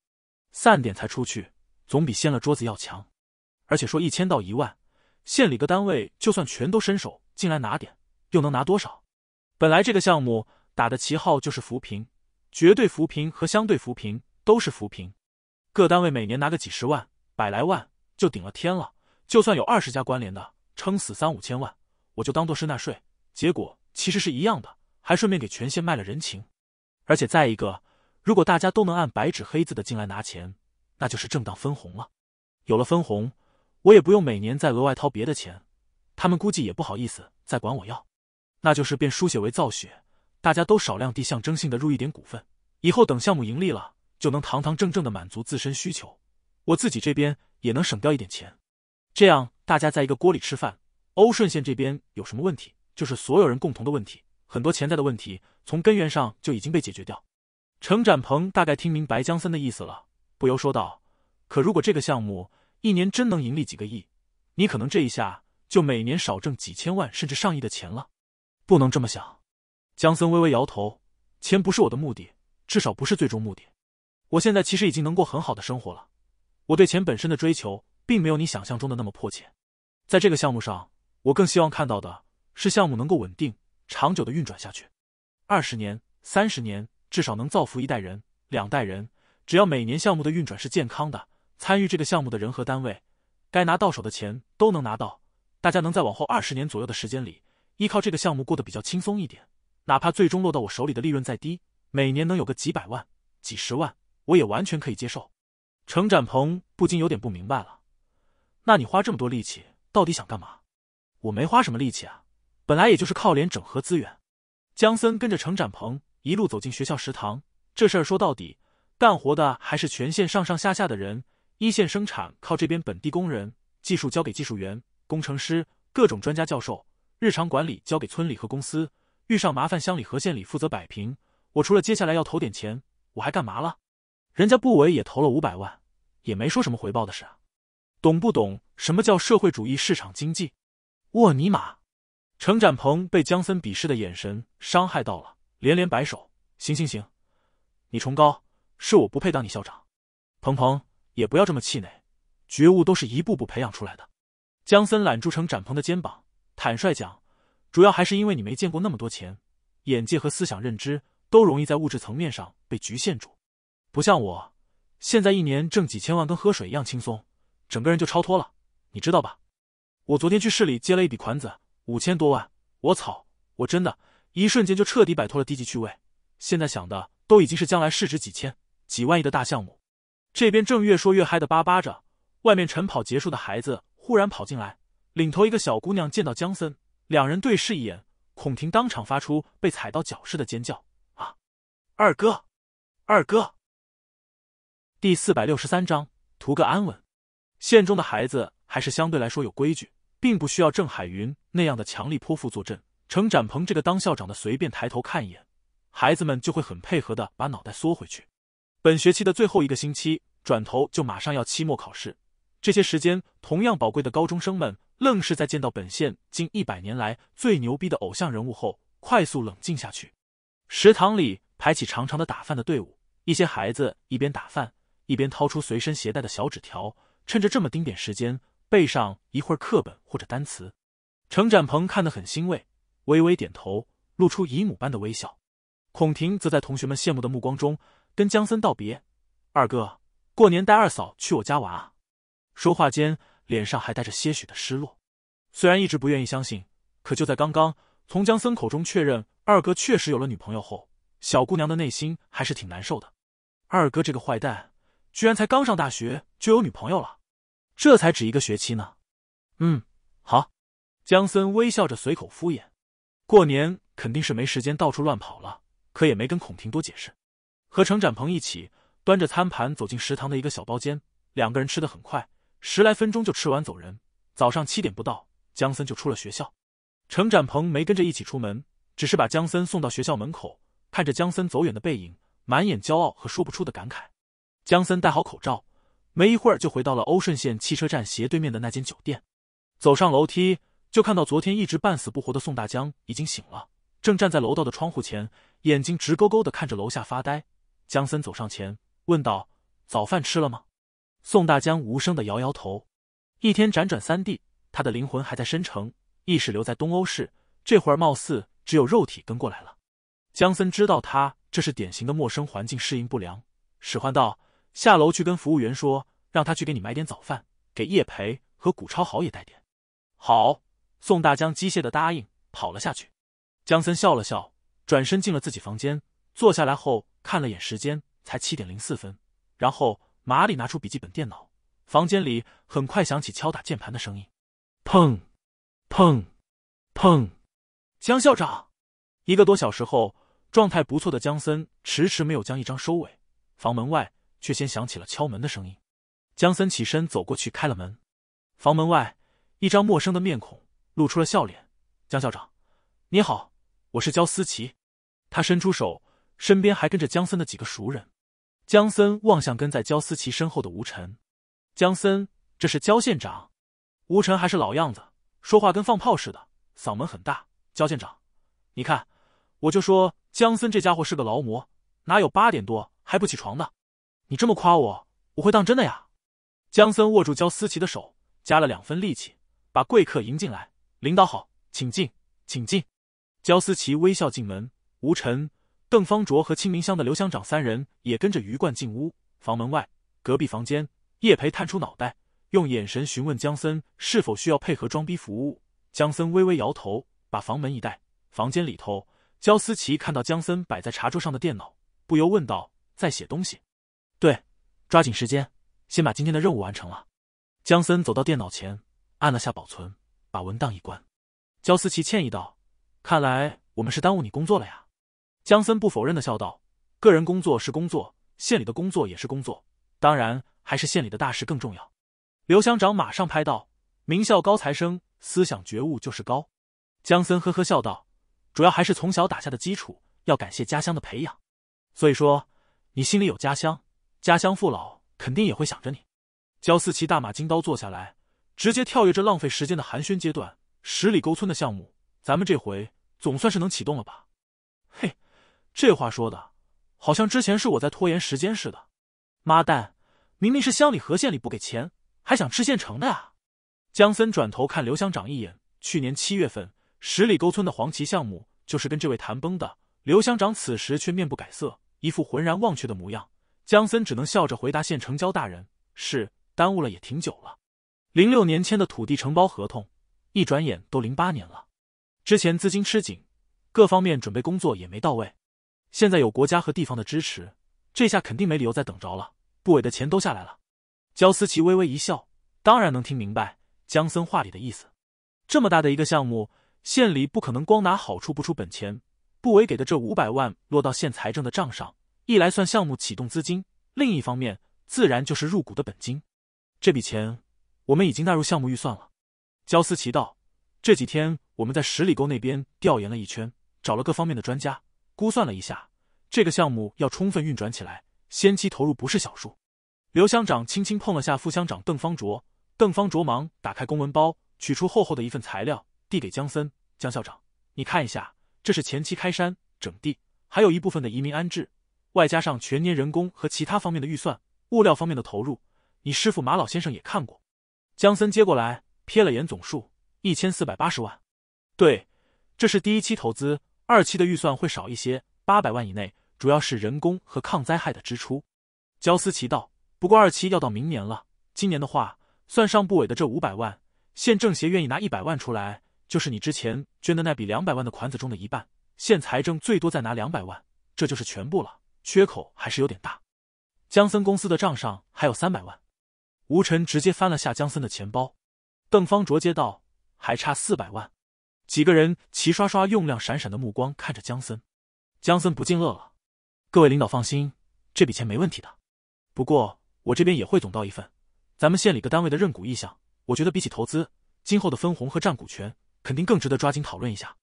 散点才出去，总比掀了桌子要强。而且说一千到一万，县里各单位就算全都伸手进来拿点，又能拿多少？本来这个项目打的旗号就是扶贫，绝对扶贫和相对扶贫都是扶贫。各单位每年拿个几十万、百来万就顶了天了。就算有二十家关联的。撑死三五千万，我就当做是纳税，结果其实是一样的，还顺便给全县卖了人情。而且再一个，如果大家都能按白纸黑字的进来拿钱，那就是正当分红了。有了分红，我也不用每年再额外掏别的钱，他们估计也不好意思再管我要。那就是变书写为造血，大家都少量地象征性的入一点股份，以后等项目盈利了，就能堂堂正正的满足自身需求。我自己这边也能省掉一点钱。这样，大家在一个锅里吃饭。欧顺县这边有什么问题，就是所有人共同的问题，很多潜在的问题，从根源上就已经被解决掉。程展鹏大概听明白江森的意思了，不由说道：“可如果这个项目一年真能盈利几个亿，你可能这一下就每年少挣几千万甚至上亿的钱了。”不能这么想。江森微微摇头：“钱不是我的目的，至少不是最终目的。我现在其实已经能过很好的生活了，我对钱本身的追求。”并没有你想象中的那么迫切，在这个项目上，我更希望看到的是项目能够稳定、长久的运转下去，二十年、三十年，至少能造福一代人、两代人。只要每年项目的运转是健康的，参与这个项目的人和单位，该拿到手的钱都能拿到，大家能在往后二十年左右的时间里，依靠这个项目过得比较轻松一点。哪怕最终落到我手里的利润再低，每年能有个几百万、几十万，我也完全可以接受。程展鹏不禁有点不明白了。那你花这么多力气，到底想干嘛？我没花什么力气啊，本来也就是靠脸整合资源。江森跟着程展鹏一路走进学校食堂，这事儿说到底，干活的还是全县上上下下的人。一线生产靠这边本地工人，技术交给技术员、工程师、各种专家教授；日常管理交给村里和公司，遇上麻烦乡里和县里负责摆平。我除了接下来要投点钱，我还干嘛了？人家部委也投了五百万，也没说什么回报的事。懂不懂什么叫社会主义市场经济？我尼玛！程展鹏被江森鄙视的眼神伤害到了，连连摆手：“行行行，你崇高，是我不配当你校长。鹏鹏也不要这么气馁，觉悟都是一步步培养出来的。”江森揽住程展鹏的肩膀，坦率讲：“主要还是因为你没见过那么多钱，眼界和思想认知都容易在物质层面上被局限住，不像我，现在一年挣几千万，跟喝水一样轻松。”整个人就超脱了，你知道吧？我昨天去市里接了一笔款子，五千多万。我操！我真的，一瞬间就彻底摆脱了低级趣味。现在想的都已经是将来市值几千、几万亿的大项目。这边正越说越嗨的叭叭着，外面晨跑结束的孩子忽然跑进来，领头一个小姑娘见到江森，两人对视一眼，孔婷当场发出被踩到脚似的尖叫：“啊，二哥，二哥！”第四百六十三章图个安稳。县中的孩子还是相对来说有规矩，并不需要郑海云那样的强力泼妇坐镇。程展鹏这个当校长的，随便抬头看一眼，孩子们就会很配合的把脑袋缩回去。本学期的最后一个星期，转头就马上要期末考试，这些时间同样宝贵的高中生们，愣是在见到本县近一百年来最牛逼的偶像人物后，快速冷静下去。食堂里排起长长的打饭的队伍，一些孩子一边打饭，一边掏出随身携带的小纸条。趁着这么丁点时间，背上一会儿课本或者单词。程展鹏看得很欣慰，微微点头，露出姨母般的微笑。孔婷则在同学们羡慕的目光中跟江森道别：“二哥，过年带二嫂去我家玩啊！”说话间，脸上还带着些许的失落。虽然一直不愿意相信，可就在刚刚从江森口中确认二哥确实有了女朋友后，小姑娘的内心还是挺难受的。二哥这个坏蛋，居然才刚上大学就有女朋友了！这才只一个学期呢，嗯，好。江森微笑着随口敷衍，过年肯定是没时间到处乱跑了，可也没跟孔婷多解释。和程展鹏一起端着餐盘走进食堂的一个小包间，两个人吃的很快，十来分钟就吃完走人。早上七点不到，江森就出了学校。程展鹏没跟着一起出门，只是把江森送到学校门口，看着江森走远的背影，满眼骄傲和说不出的感慨。江森戴好口罩。没一会儿就回到了欧顺县汽车站斜对面的那间酒店，走上楼梯就看到昨天一直半死不活的宋大江已经醒了，正站在楼道的窗户前，眼睛直勾勾的看着楼下发呆。江森走上前问道：“早饭吃了吗？”宋大江无声的摇摇头。一天辗转三地，他的灵魂还在申城，意识留在东欧市，这会儿貌似只有肉体跟过来了。江森知道他这是典型的陌生环境适应不良，使唤道。下楼去跟服务员说，让他去给你买点早饭，给叶培和古超豪也带点。好，宋大江机械的答应，跑了下去。江森笑了笑，转身进了自己房间，坐下来后看了眼时间，才七点零四分。然后麻里拿出笔记本电脑，房间里很快响起敲打键盘的声音，砰，砰，砰。江校长，一个多小时后，状态不错的江森迟迟没有将一张收尾。房门外。却先响起了敲门的声音，江森起身走过去开了门，房门外一张陌生的面孔露出了笑脸。江校长，你好，我是焦思琪。他伸出手，身边还跟着江森的几个熟人。江森望向跟在焦思琪身后的吴晨：“江森，这是焦县长。吴晨还是老样子，说话跟放炮似的，嗓门很大。焦县长，你看，我就说江森这家伙是个劳模，哪有八点多还不起床的？你这么夸我，我会当真的呀！江森握住焦思琪的手，加了两分力气，把贵客迎进来。领导好，请进，请进。焦思琪微笑进门，吴晨、邓方卓和清明乡的刘乡长三人也跟着鱼贯进屋。房门外，隔壁房间，叶培探出脑袋，用眼神询问江森是否需要配合装逼服务。江森微微摇头，把房门一带。房间里头，焦思琪看到江森摆在茶桌上的电脑，不由问道：“在写东西？”对，抓紧时间，先把今天的任务完成了。江森走到电脑前，按了下保存，把文档一关。焦思琪歉意道：“看来我们是耽误你工作了呀。”江森不否认的笑道：“个人工作是工作，县里的工作也是工作，当然还是县里的大事更重要。”刘乡长马上拍道：“名校高材生，思想觉悟就是高。”江森呵呵笑道：“主要还是从小打下的基础，要感谢家乡的培养。所以说，你心里有家乡。”家乡父老肯定也会想着你。焦四奇大马金刀坐下来，直接跳跃这浪费时间的寒暄阶段。十里沟村的项目，咱们这回总算是能启动了吧？嘿，这话说的好像之前是我在拖延时间似的。妈蛋，明明是乡里和县里不给钱，还想吃现成的啊！江森转头看刘乡长一眼，去年七月份十里沟村的黄旗项目就是跟这位谈崩的。刘乡长此时却面不改色，一副浑然忘却的模样。江森只能笑着回答：“县城交大人，是耽误了也挺久了。零六年签的土地承包合同，一转眼都零八年了。之前资金吃紧，各方面准备工作也没到位。现在有国家和地方的支持，这下肯定没理由再等着了。部委的钱都下来了。”焦思琪微微一笑，当然能听明白江森话里的意思。这么大的一个项目，县里不可能光拿好处不出本钱。部委给的这五百万落到县财政的账上。一来算项目启动资金，另一方面自然就是入股的本金。这笔钱我们已经纳入项目预算了。焦思琪道：“这几天我们在十里沟那边调研了一圈，找了各方面的专家，估算了一下，这个项目要充分运转起来，先期投入不是小数。”刘乡长轻轻碰了下副乡长邓方卓，邓方卓忙打开公文包，取出厚厚的一份材料，递给江森：“江校长，你看一下，这是前期开山整地，还有一部分的移民安置。”外加上全年人工和其他方面的预算、物料方面的投入，你师傅马老先生也看过。江森接过来，瞥了眼总数，一千四百八十万。对，这是第一期投资，二期的预算会少一些，八百万以内，主要是人工和抗灾害的支出。焦思琪道：“不过二期要到明年了，今年的话，算上部委的这五百万，县政协愿意拿一百万出来，就是你之前捐的那笔两百万的款子中的一半。县财政最多再拿两百万，这就是全部了。”缺口还是有点大，江森公司的账上还有三百万。吴晨直接翻了下江森的钱包。邓方卓接到还差四百万。”几个人齐刷刷用亮闪闪的目光看着江森。江森不禁乐了：“各位领导放心，这笔钱没问题的。不过我这边也会总到一份，咱们县里各单位的认股意向。我觉得比起投资，今后的分红和占股权肯定更值得抓紧讨论一下。”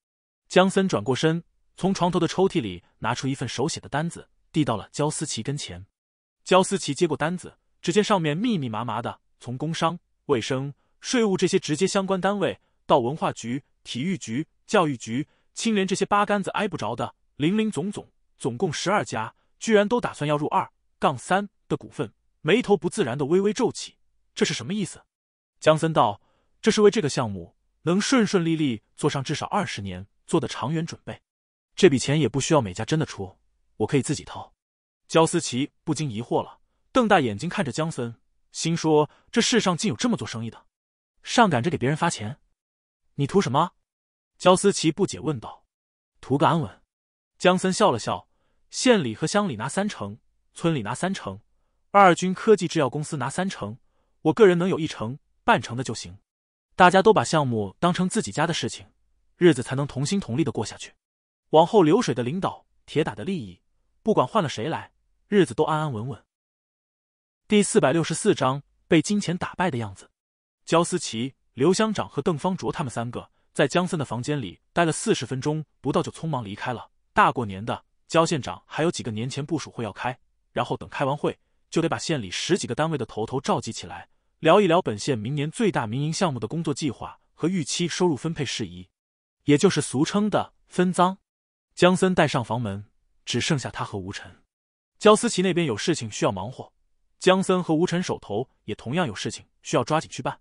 江森转过身，从床头的抽屉里拿出一份手写的单子。递到了焦思琪跟前，焦思琪接过单子，只见上面密密麻麻的，从工商、卫生、税务这些直接相关单位，到文化局、体育局、教育局、青联这些八竿子挨不着的，林林总总，总共十二家，居然都打算要入二杠三的股份，眉头不自然的微微皱起。这是什么意思？江森道：“这是为这个项目能顺顺利利做上至少二十年做的长远准备，这笔钱也不需要每家真的出。”我可以自己掏。焦思琪不禁疑惑了，瞪大眼睛看着江森，心说：这世上竟有这么做生意的，上赶着给别人发钱？你图什么？焦思琪不解问道。图个安稳。江森笑了笑：县里和乡里拿三成，村里拿三成，二军科技制药公司拿三成，我个人能有一成半成的就行。大家都把项目当成自己家的事情，日子才能同心同力的过下去。往后流水的领导，铁打的利益。不管换了谁来，日子都安安稳稳。第四百六十四章被金钱打败的样子。焦思琪、刘乡长和邓方卓他们三个在江森的房间里待了四十分钟不到，就匆忙离开了。大过年的，焦县长还有几个年前部署会要开，然后等开完会，就得把县里十几个单位的头头召集起来，聊一聊本县明年最大民营项目的工作计划和预期收入分配事宜，也就是俗称的分赃。江森带上房门。只剩下他和吴尘，焦思琪那边有事情需要忙活，江森和吴尘手头也同样有事情需要抓紧去办。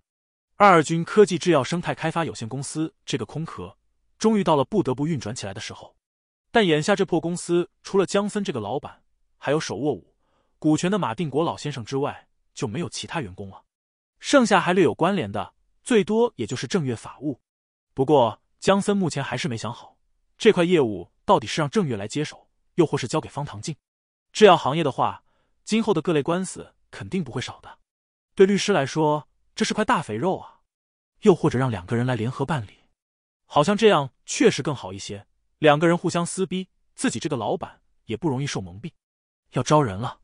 二二军科技制药生态开发有限公司这个空壳，终于到了不得不运转起来的时候。但眼下这破公司，除了江森这个老板，还有手握五股权的马定国老先生之外，就没有其他员工了。剩下还略有关联的，最多也就是正月法务。不过江森目前还是没想好，这块业务到底是让正月来接手。又或是交给方唐镜。制药行业的话，今后的各类官司肯定不会少的。对律师来说，这是块大肥肉啊。又或者让两个人来联合办理，好像这样确实更好一些。两个人互相撕逼，自己这个老板也不容易受蒙蔽。要招人了，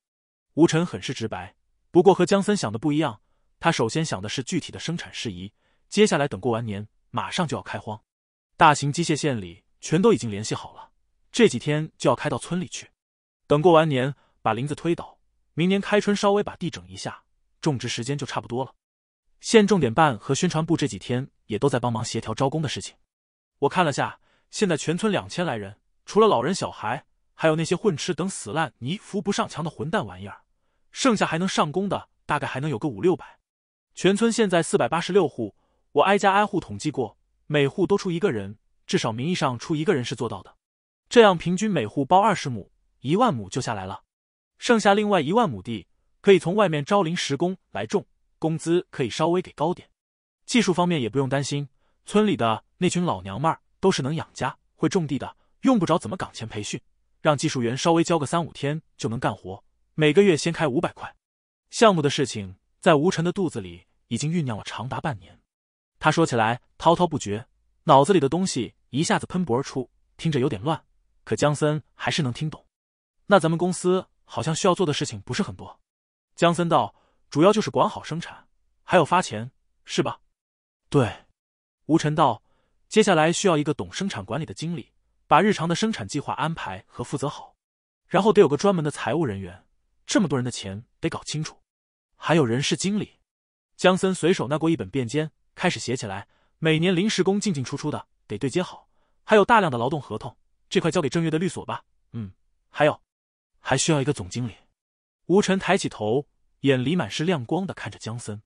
吴晨很是直白。不过和江森想的不一样，他首先想的是具体的生产事宜。接下来等过完年，马上就要开荒，大型机械线里全都已经联系好了。这几天就要开到村里去，等过完年把林子推倒，明年开春稍微把地整一下，种植时间就差不多了。县重点办和宣传部这几天也都在帮忙协调招工的事情。我看了下，现在全村两千来人，除了老人、小孩，还有那些混吃等死、烂泥扶不上墙的混蛋玩意儿，剩下还能上工的，大概还能有个五六百。全村现在四百八十六户，我挨家挨户统计过，每户都出一个人，至少名义上出一个人是做到的。这样平均每户包二十亩，一万亩就下来了，剩下另外一万亩地可以从外面招临时工来种，工资可以稍微给高点，技术方面也不用担心，村里的那群老娘们儿都是能养家会种地的，用不着怎么岗前培训，让技术员稍微教个三五天就能干活，每个月先开五百块。项目的事情在吴晨的肚子里已经酝酿了长达半年，他说起来滔滔不绝，脑子里的东西一下子喷薄而出，听着有点乱。可江森还是能听懂，那咱们公司好像需要做的事情不是很多。江森道：“主要就是管好生产，还有发钱，是吧？”“对。”吴晨道：“接下来需要一个懂生产管理的经理，把日常的生产计划安排和负责好，然后得有个专门的财务人员，这么多人的钱得搞清楚，还有人事经理。”江森随手拿过一本便笺，开始写起来：“每年临时工进进出出的得对接好，还有大量的劳动合同。”这块交给正月的律所吧。嗯，还有，还需要一个总经理。吴晨抬起头，眼里满是亮光的看着江森。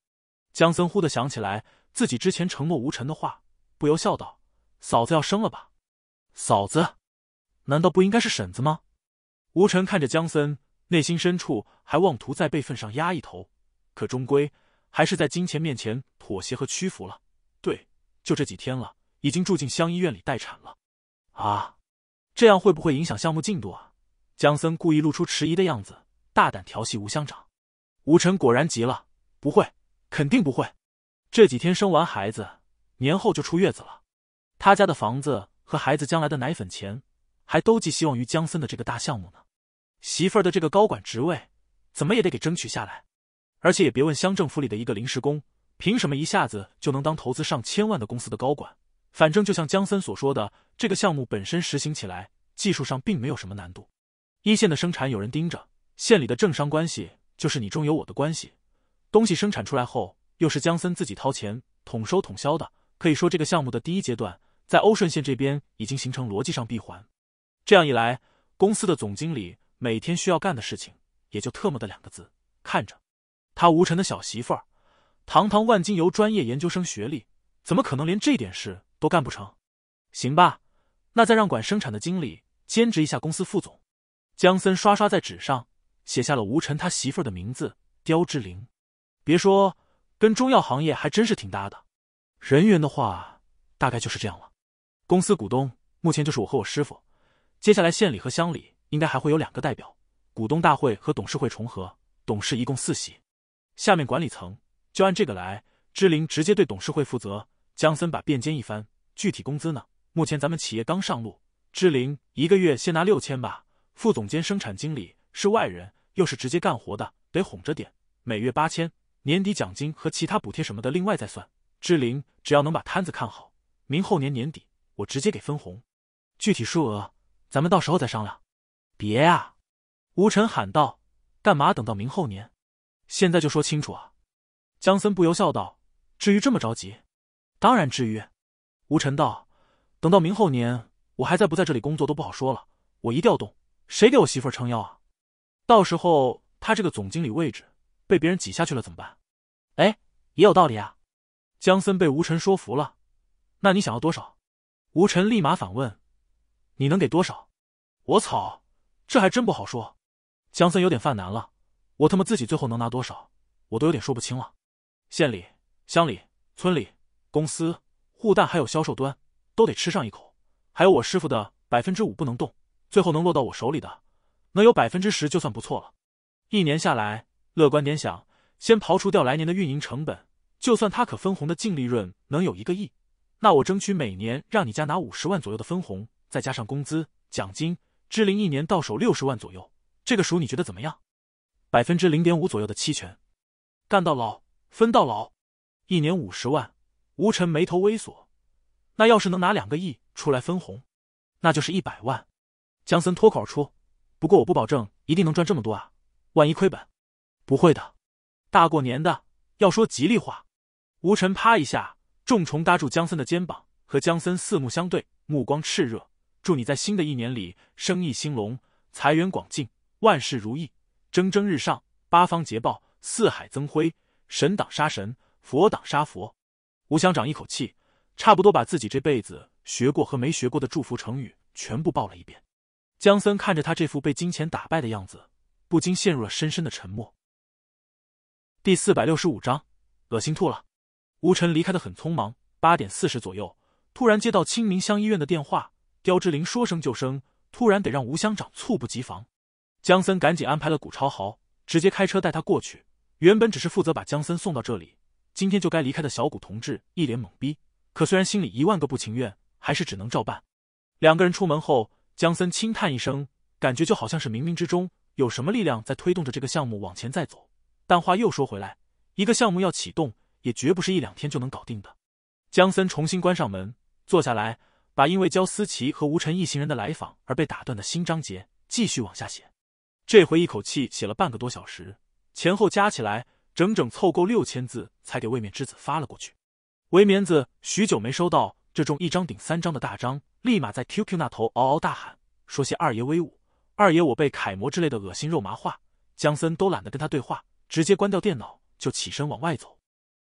江森忽的想起来自己之前承诺吴晨的话，不由笑道：“嫂子要生了吧？嫂子，难道不应该是婶子吗？”吴晨看着江森，内心深处还妄图在辈分上压一头，可终归还是在金钱面前妥协和屈服了。对，就这几天了，已经住进乡医院里待产了。啊。这样会不会影响项目进度啊？江森故意露出迟疑的样子，大胆调戏吴乡长。吴晨果然急了，不会，肯定不会。这几天生完孩子，年后就出月子了。他家的房子和孩子将来的奶粉钱，还都寄希望于江森的这个大项目呢。媳妇儿的这个高管职位，怎么也得给争取下来。而且也别问乡政府里的一个临时工，凭什么一下子就能当投资上千万的公司的高管？反正就像江森所说的，这个项目本身实行起来技术上并没有什么难度。一线的生产有人盯着，县里的政商关系就是你中有我的关系。东西生产出来后，又是江森自己掏钱统收统销的。可以说，这个项目的第一阶段在欧顺县这边已经形成逻辑上闭环。这样一来，公司的总经理每天需要干的事情也就特么的两个字：看着。他吴尘的小媳妇儿，堂堂万金油专业研究生学历，怎么可能连这点事？都干不成，行吧，那再让管生产的经理兼职一下公司副总。江森刷刷在纸上写下了吴晨他媳妇的名字——刁志玲。别说，跟中药行业还真是挺搭的。人员的话，大概就是这样了。公司股东目前就是我和我师傅，接下来县里和乡里应该还会有两个代表。股东大会和董事会重合，董事一共四席。下面管理层就按这个来。志玲直接对董事会负责。江森把便笺一翻。具体工资呢？目前咱们企业刚上路，志玲一个月先拿六千吧。副总监、生产经理是外人，又是直接干活的，得哄着点，每月八千。年底奖金和其他补贴什么的，另外再算。志玲只要能把摊子看好，明后年年底我直接给分红，具体数额咱们到时候再商量。别啊！吴晨喊道：“干嘛等到明后年？现在就说清楚啊！”江森不由笑道：“至于这么着急？当然至于。”吴晨道：“等到明后年，我还在不在这里工作都不好说了。我一调动，谁给我媳妇撑腰啊？到时候他这个总经理位置被别人挤下去了怎么办？”哎，也有道理啊。江森被吴晨说服了。那你想要多少？吴晨立马反问：“你能给多少？”我操，这还真不好说。江森有点犯难了。我他妈自己最后能拿多少，我都有点说不清了。县里、乡里、村里、公司。护蛋还有销售端都得吃上一口，还有我师傅的百分之五不能动，最后能落到我手里的，能有百分之十就算不错了。一年下来，乐观点想，先刨除掉来年的运营成本，就算他可分红的净利润能有一个亿，那我争取每年让你家拿五十万左右的分红，再加上工资奖金，志零，一年到手六十万左右，这个数你觉得怎么样？百分之零点五左右的期权，干到老分到老，一年五十万。吴尘眉头微锁，那要是能拿两个亿出来分红，那就是一百万。江森脱口而出，不过我不保证一定能赚这么多啊，万一亏本？不会的，大过年的要说吉利话。吴尘啪一下重重搭住江森的肩膀，和江森四目相对，目光炽热，祝你在新的一年里生意兴隆，财源广进，万事如意，蒸蒸日上，八方捷报，四海增辉，神挡杀神，佛挡杀佛。吴乡长一口气，差不多把自己这辈子学过和没学过的祝福成语全部报了一遍。江森看着他这副被金钱打败的样子，不禁陷入了深深的沉默。第四百六十五章，恶心吐了。吴晨离开的很匆忙，八点四十左右，突然接到清明乡医院的电话，刁志林说生就生，突然得让吴乡长猝不及防。江森赶紧安排了古超豪，直接开车带他过去。原本只是负责把江森送到这里。今天就该离开的小谷同志一脸懵逼，可虽然心里一万个不情愿，还是只能照办。两个人出门后，江森轻叹一声，感觉就好像是冥冥之中有什么力量在推动着这个项目往前再走。但话又说回来，一个项目要启动，也绝不是一两天就能搞定的。江森重新关上门，坐下来，把因为焦思琪和吴晨一行人的来访而被打断的新章节继续往下写。这回一口气写了半个多小时，前后加起来。整整凑够六千字，才给未冕之子发了过去。未冕子许久没收到这种一张顶三张的大章，立马在 QQ 那头嗷嗷大喊，说些“二爷威武，二爷我被楷模”之类的恶心肉麻话。江森都懒得跟他对话，直接关掉电脑，就起身往外走。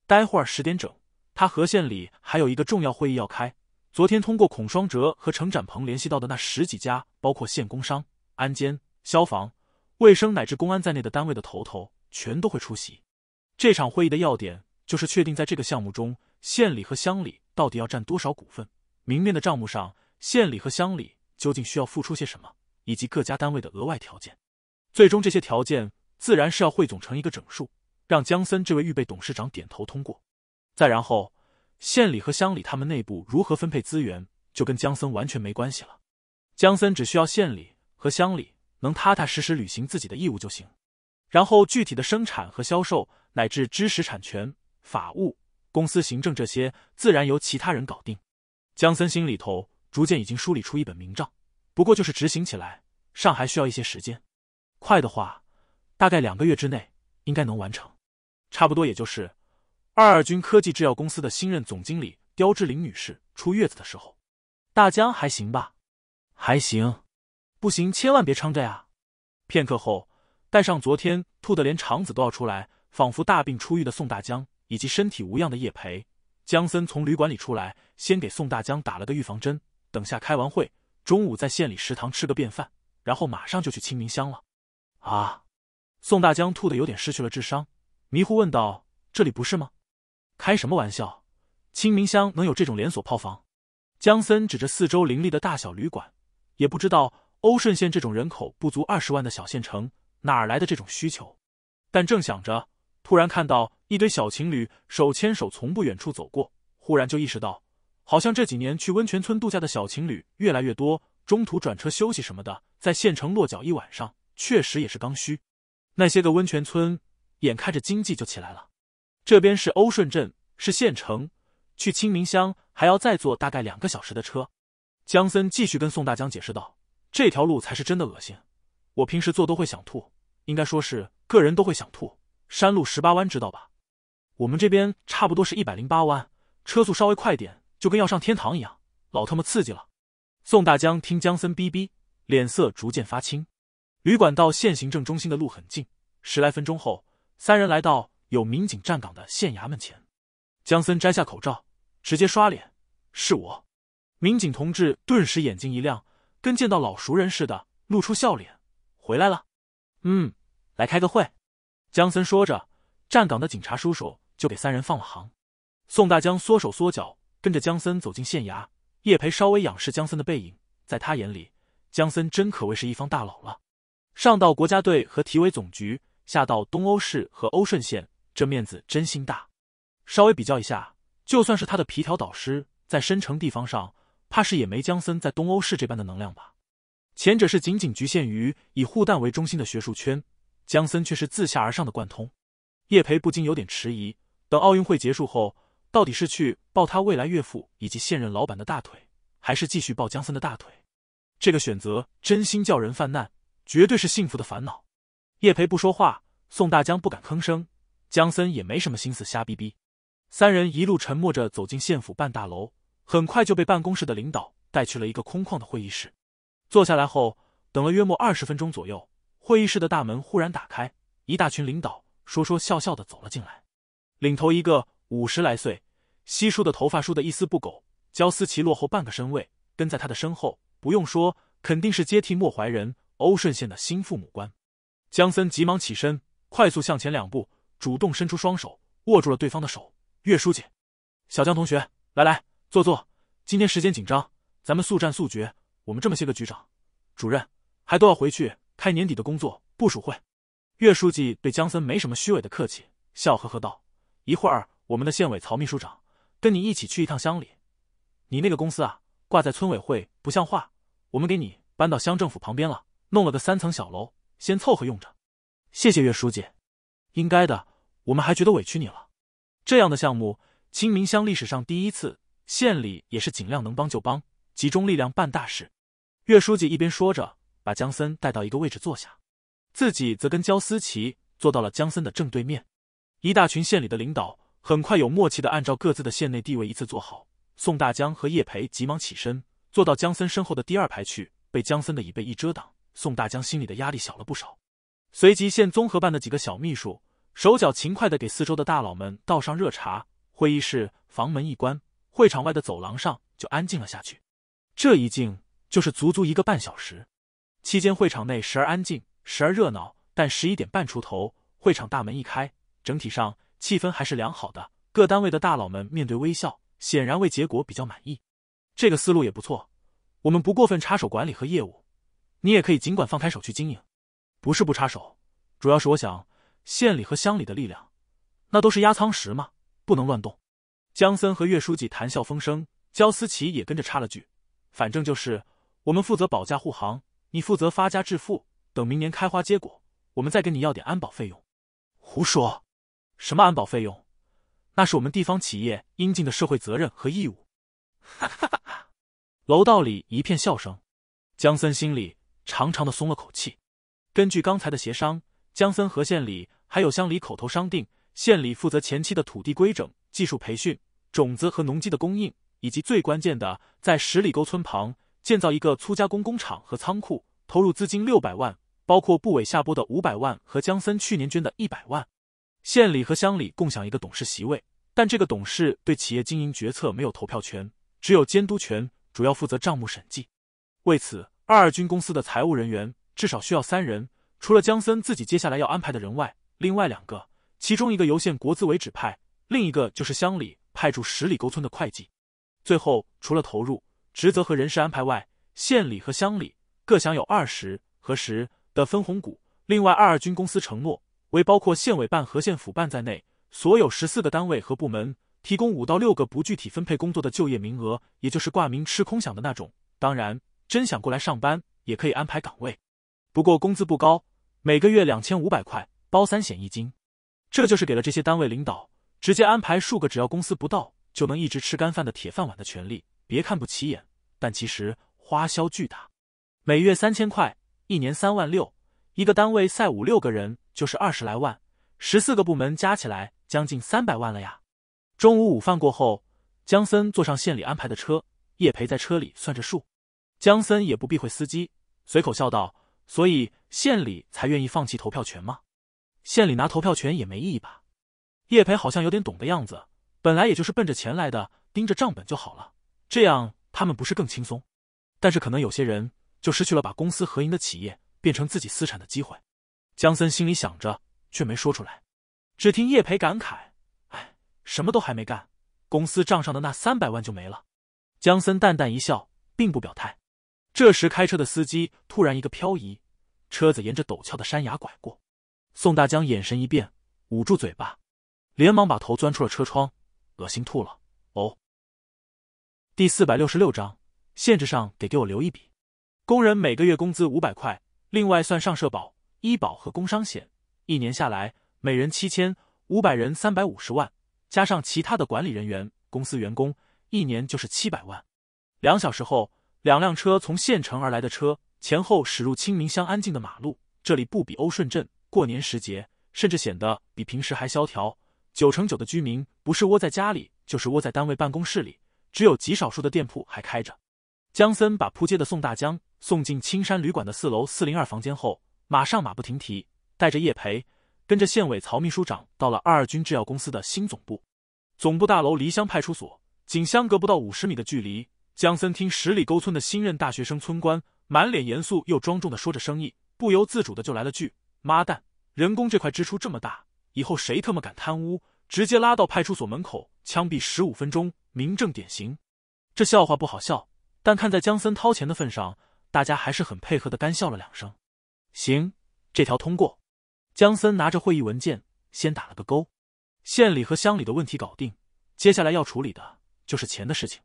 待会儿十点整，他和县里还有一个重要会议要开。昨天通过孔双哲和程展鹏联系到的那十几家，包括县工商、安监、消防、卫生乃至公安在内的单位的头头，全都会出席。这场会议的要点就是确定在这个项目中，县里和乡里到底要占多少股份。明面的账目上，县里和乡里究竟需要付出些什么，以及各家单位的额外条件。最终，这些条件自然是要汇总成一个整数，让江森这位预备董事长点头通过。再然后，县里和乡里他们内部如何分配资源，就跟江森完全没关系了。江森只需要县里和乡里能踏踏实实履行自己的义务就行。然后具体的生产和销售。乃至知识产权、法务、公司行政这些，自然由其他人搞定。江森心里头逐渐已经梳理出一本明账，不过就是执行起来尚还需要一些时间。快的话，大概两个月之内应该能完成，差不多也就是二二军科技制药公司的新任总经理刁志玲女士出月子的时候。大江还行吧？还行，不行千万别撑着呀！片刻后，带上昨天吐得连肠子都要出来。仿佛大病初愈的宋大江，以及身体无恙的叶培，江森从旅馆里出来，先给宋大江打了个预防针。等下开完会，中午在县里食堂吃个便饭，然后马上就去清明乡了。啊！宋大江吐的有点失去了智商，迷糊问道：“这里不是吗？开什么玩笑？清明乡能有这种连锁泡房？”江森指着四周林立的大小旅馆，也不知道欧顺县这种人口不足二十万的小县城，哪来的这种需求。但正想着。突然看到一堆小情侣手牵手从不远处走过，忽然就意识到，好像这几年去温泉村度假的小情侣越来越多。中途转车休息什么的，在县城落脚一晚上，确实也是刚需。那些个温泉村，眼看着经济就起来了。这边是欧顺镇，是县城，去清明乡还要再坐大概两个小时的车。江森继续跟宋大江解释道：“这条路才是真的恶心，我平时坐都会想吐，应该说是个人都会想吐。”山路十八弯，知道吧？我们这边差不多是一百零八弯，车速稍微快点，就跟要上天堂一样，老他妈刺激了。宋大江听江森逼逼，脸色逐渐发青。旅馆到县行政中心的路很近，十来分钟后，三人来到有民警站岗的县衙门前。江森摘下口罩，直接刷脸，是我。民警同志顿时眼睛一亮，跟见到老熟人似的，露出笑脸：“回来了，嗯，来开个会。”江森说着，站岗的警察叔叔就给三人放了行。宋大江缩手缩脚，跟着江森走进县衙。叶培稍微仰视江森的背影，在他眼里，江森真可谓是一方大佬了。上到国家队和体委总局，下到东欧市和欧顺县，这面子真心大。稍微比较一下，就算是他的皮条导师，在申城地方上，怕是也没江森在东欧市这般的能量吧？前者是仅仅局限于以护蛋为中心的学术圈。江森却是自下而上的贯通，叶培不禁有点迟疑。等奥运会结束后，到底是去抱他未来岳父以及现任老板的大腿，还是继续抱江森的大腿？这个选择真心叫人犯难，绝对是幸福的烦恼。叶培不说话，宋大江不敢吭声，江森也没什么心思瞎逼逼。三人一路沉默着走进县府办大楼，很快就被办公室的领导带去了一个空旷的会议室。坐下来后，等了约莫二十分钟左右。会议室的大门忽然打开，一大群领导说说笑笑的走了进来。领头一个五十来岁，稀疏的头发梳的一丝不苟。焦思琪落后半个身位，跟在他的身后。不用说，肯定是接替莫怀仁、欧顺县的新父母官。江森急忙起身，快速向前两步，主动伸出双手，握住了对方的手。岳书记，小江同学，来来坐坐。今天时间紧张，咱们速战速决。我们这么些个局长、主任，还都要回去。开年底的工作部署会，岳书记对江森没什么虚伪的客气，笑呵呵道：“一会儿我们的县委曹秘书长跟你一起去一趟乡里，你那个公司啊挂在村委会不像话，我们给你搬到乡政府旁边了，弄了个三层小楼，先凑合用着。”谢谢岳书记，应该的，我们还觉得委屈你了。这样的项目，清明乡历史上第一次，县里也是尽量能帮就帮，集中力量办大事。岳书记一边说着。把江森带到一个位置坐下，自己则跟焦思琪坐到了江森的正对面。一大群县里的领导很快有默契的按照各自的县内地位一次坐好。宋大江和叶培急忙起身，坐到江森身后的第二排去。被江森的椅背一遮挡，宋大江心里的压力小了不少。随即，县综合办的几个小秘书手脚勤快的给四周的大佬们倒上热茶。会议室房门一关，会场外的走廊上就安静了下去。这一静就是足足一个半小时。期间，会场内时而安静，时而热闹。但十一点半出头，会场大门一开，整体上气氛还是良好的。各单位的大佬们面对微笑，显然为结果比较满意。这个思路也不错，我们不过分插手管理和业务，你也可以尽管放开手去经营。不是不插手，主要是我想，县里和乡里的力量，那都是压舱石嘛，不能乱动。江森和岳书记谈笑风生，焦思琪也跟着插了句：“反正就是我们负责保驾护航。”你负责发家致富，等明年开花结果，我们再跟你要点安保费用。胡说，什么安保费用？那是我们地方企业应尽的社会责任和义务。哈哈哈！哈，楼道里一片笑声。江森心里长长的松了口气。根据刚才的协商，江森和县里还有乡里口头商定，县里负责前期的土地规整、技术培训、种子和农机的供应，以及最关键的，在十里沟村旁。建造一个粗加工工厂和仓库，投入资金六百万，包括部委下拨的五百万和江森去年捐的一百万。县里和乡里共享一个董事席位，但这个董事对企业经营决策没有投票权，只有监督权，主要负责账目审计。为此，二二军公司的财务人员至少需要三人，除了江森自己接下来要安排的人外，另外两个，其中一个由县国资委指派，另一个就是乡里派驻十里沟村的会计。最后，除了投入。职责和人事安排外，县里和乡里各享有二十和十的分红股。另外，二二军公司承诺为包括县委办和县府办在内所有十四个单位和部门提供五到六个不具体分配工作的就业名额，也就是挂名吃空饷的那种。当然，真想过来上班也可以安排岗位，不过工资不高，每个月两千五百块，包三险一金。这就是给了这些单位领导直接安排数个只要工资不到就能一直吃干饭的铁饭碗的权利。别看不起眼，但其实花销巨大，每月三千块，一年三万六，一个单位赛五六个人就是二十来万，十四个部门加起来将近三百万了呀。中午午饭过后，江森坐上县里安排的车，叶培在车里算着数，江森也不避讳司机，随口笑道：“所以县里才愿意放弃投票权吗？县里拿投票权也没意义吧？”叶培好像有点懂的样子，本来也就是奔着钱来的，盯着账本就好了。这样他们不是更轻松？但是可能有些人就失去了把公司合营的企业变成自己私产的机会。江森心里想着，却没说出来。只听叶培感慨：“哎，什么都还没干，公司账上的那三百万就没了。”江森淡淡一笑，并不表态。这时，开车的司机突然一个漂移，车子沿着陡峭的山崖拐过。宋大江眼神一变，捂住嘴巴，连忙把头钻出了车窗，恶心吐了。第四百六十六章，限制上得给我留一笔。工人每个月工资五百块，另外算上社保、医保和工伤险，一年下来每人七千，五百人三百五十万。加上其他的管理人员、公司员工，一年就是七百万。两小时后，两辆车从县城而来的车，前后驶入清明乡安静的马路。这里不比欧顺镇过年时节，甚至显得比平时还萧条。九成九的居民不是窝在家里，就是窝在单位办公室里。只有极少数的店铺还开着。江森把扑街的宋大江送进青山旅馆的四楼四零二房间后，马上马不停蹄带着叶培，跟着县委曹秘书长到了二二军制药公司的新总部。总部大楼离乡派出所仅相隔不到五十米的距离。江森听十里沟村的新任大学生村官满脸严肃又庄重的说着生意，不由自主的就来了句：“妈蛋！人工这块支出这么大，以后谁他妈敢贪污，直接拉到派出所门口枪毙十五分钟。”名正典型。这笑话不好笑，但看在江森掏钱的份上，大家还是很配合的，干笑了两声。行，这条通过。江森拿着会议文件，先打了个勾。县里和乡里的问题搞定，接下来要处理的就是钱的事情。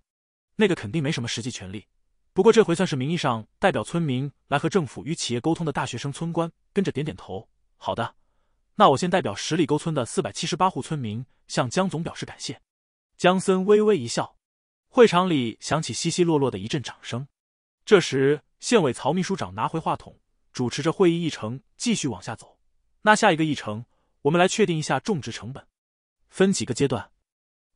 那个肯定没什么实际权利，不过这回算是名义上代表村民来和政府与企业沟通的大学生村官跟着点点头。好的，那我先代表十里沟村的四百七十八户村民，向江总表示感谢。江森微微一笑，会场里响起稀稀落落的一阵掌声。这时，县委曹秘书长拿回话筒，主持着会议议程，继续往下走。那下一个议程，我们来确定一下种植成本，分几个阶段。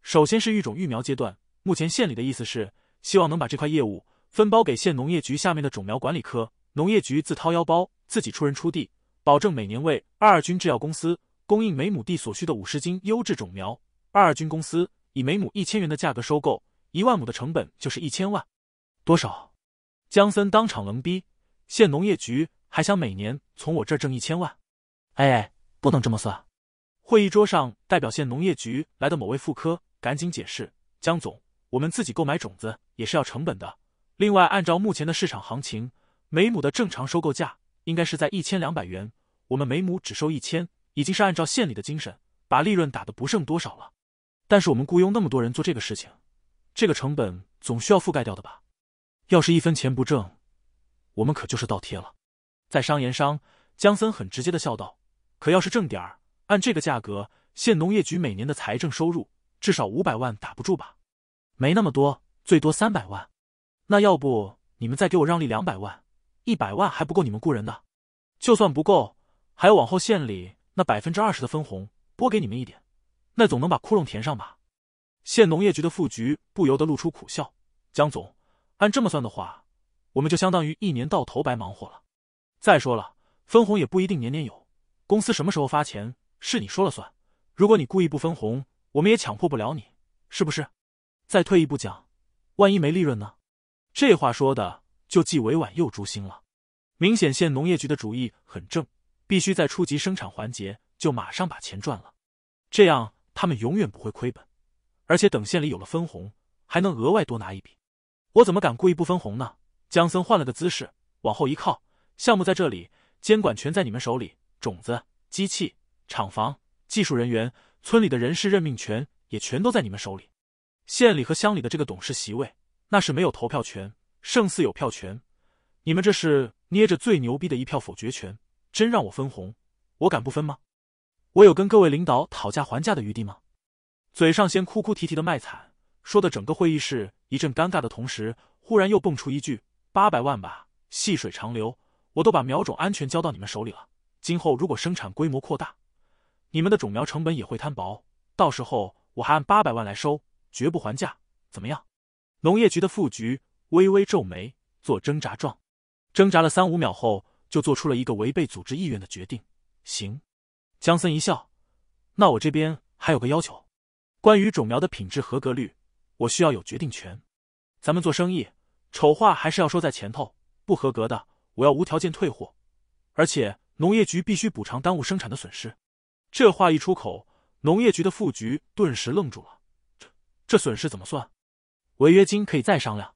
首先是育种育苗阶段，目前县里的意思是，希望能把这块业务分包给县农业局下面的种苗管理科，农业局自掏腰包，自己出人出地，保证每年为二二军制药公司供应每亩地所需的五十斤优质种苗。二二军公司。以每亩一千元的价格收购，一万亩的成本就是一千万。多少？江森当场愣逼。县农业局还想每年从我这儿挣一千万？哎，不能这么算。会议桌上代表县农业局来的某位副科赶紧解释：“江总，我们自己购买种子也是要成本的。另外，按照目前的市场行情，每亩的正常收购价应该是在一千两百元。我们每亩只收一千，已经是按照县里的精神把利润打的不剩多少了。”但是我们雇佣那么多人做这个事情，这个成本总需要覆盖掉的吧？要是一分钱不挣，我们可就是倒贴了。在商言商，江森很直接的笑道：“可要是挣点儿，按这个价格，县农业局每年的财政收入至少五百万打不住吧？没那么多，最多三百万。那要不你们再给我让利两百万？一百万还不够你们雇人的？就算不够，还要往后县里那百分之二十的分红拨给你们一点。”那总能把窟窿填上吧？县农业局的副局不由得露出苦笑。江总，按这么算的话，我们就相当于一年到头白忙活了。再说了，分红也不一定年年有，公司什么时候发钱是你说了算。如果你故意不分红，我们也强迫不了你，是不是？再退一步讲，万一没利润呢？这话说的就既委婉又诛心了。明显县农业局的主意很正，必须在初级生产环节就马上把钱赚了，这样。他们永远不会亏本，而且等县里有了分红，还能额外多拿一笔。我怎么敢故意不分红呢？江森换了个姿势，往后一靠。项目在这里，监管权在你们手里。种子、机器、厂房、技术人员，村里的人事任命权也全都在你们手里。县里和乡里的这个董事席位，那是没有投票权，胜似有票权。你们这是捏着最牛逼的一票否决权，真让我分红，我敢不分吗？我有跟各位领导讨价还价的余地吗？嘴上先哭哭啼啼的卖惨，说的整个会议室一阵尴尬的同时，忽然又蹦出一句：“八百万吧，细水长流。”我都把苗种安全交到你们手里了，今后如果生产规模扩大，你们的种苗成本也会摊薄，到时候我还按八百万来收，绝不还价，怎么样？农业局的副局微微皱眉，做挣扎状，挣扎了三五秒后，就做出了一个违背组织意愿的决定：行。江森一笑，那我这边还有个要求，关于种苗的品质合格率，我需要有决定权。咱们做生意，丑话还是要说在前头，不合格的我要无条件退货，而且农业局必须补偿耽误生产的损失。这话一出口，农业局的副局顿时愣住了，这这损失怎么算？违约金可以再商量。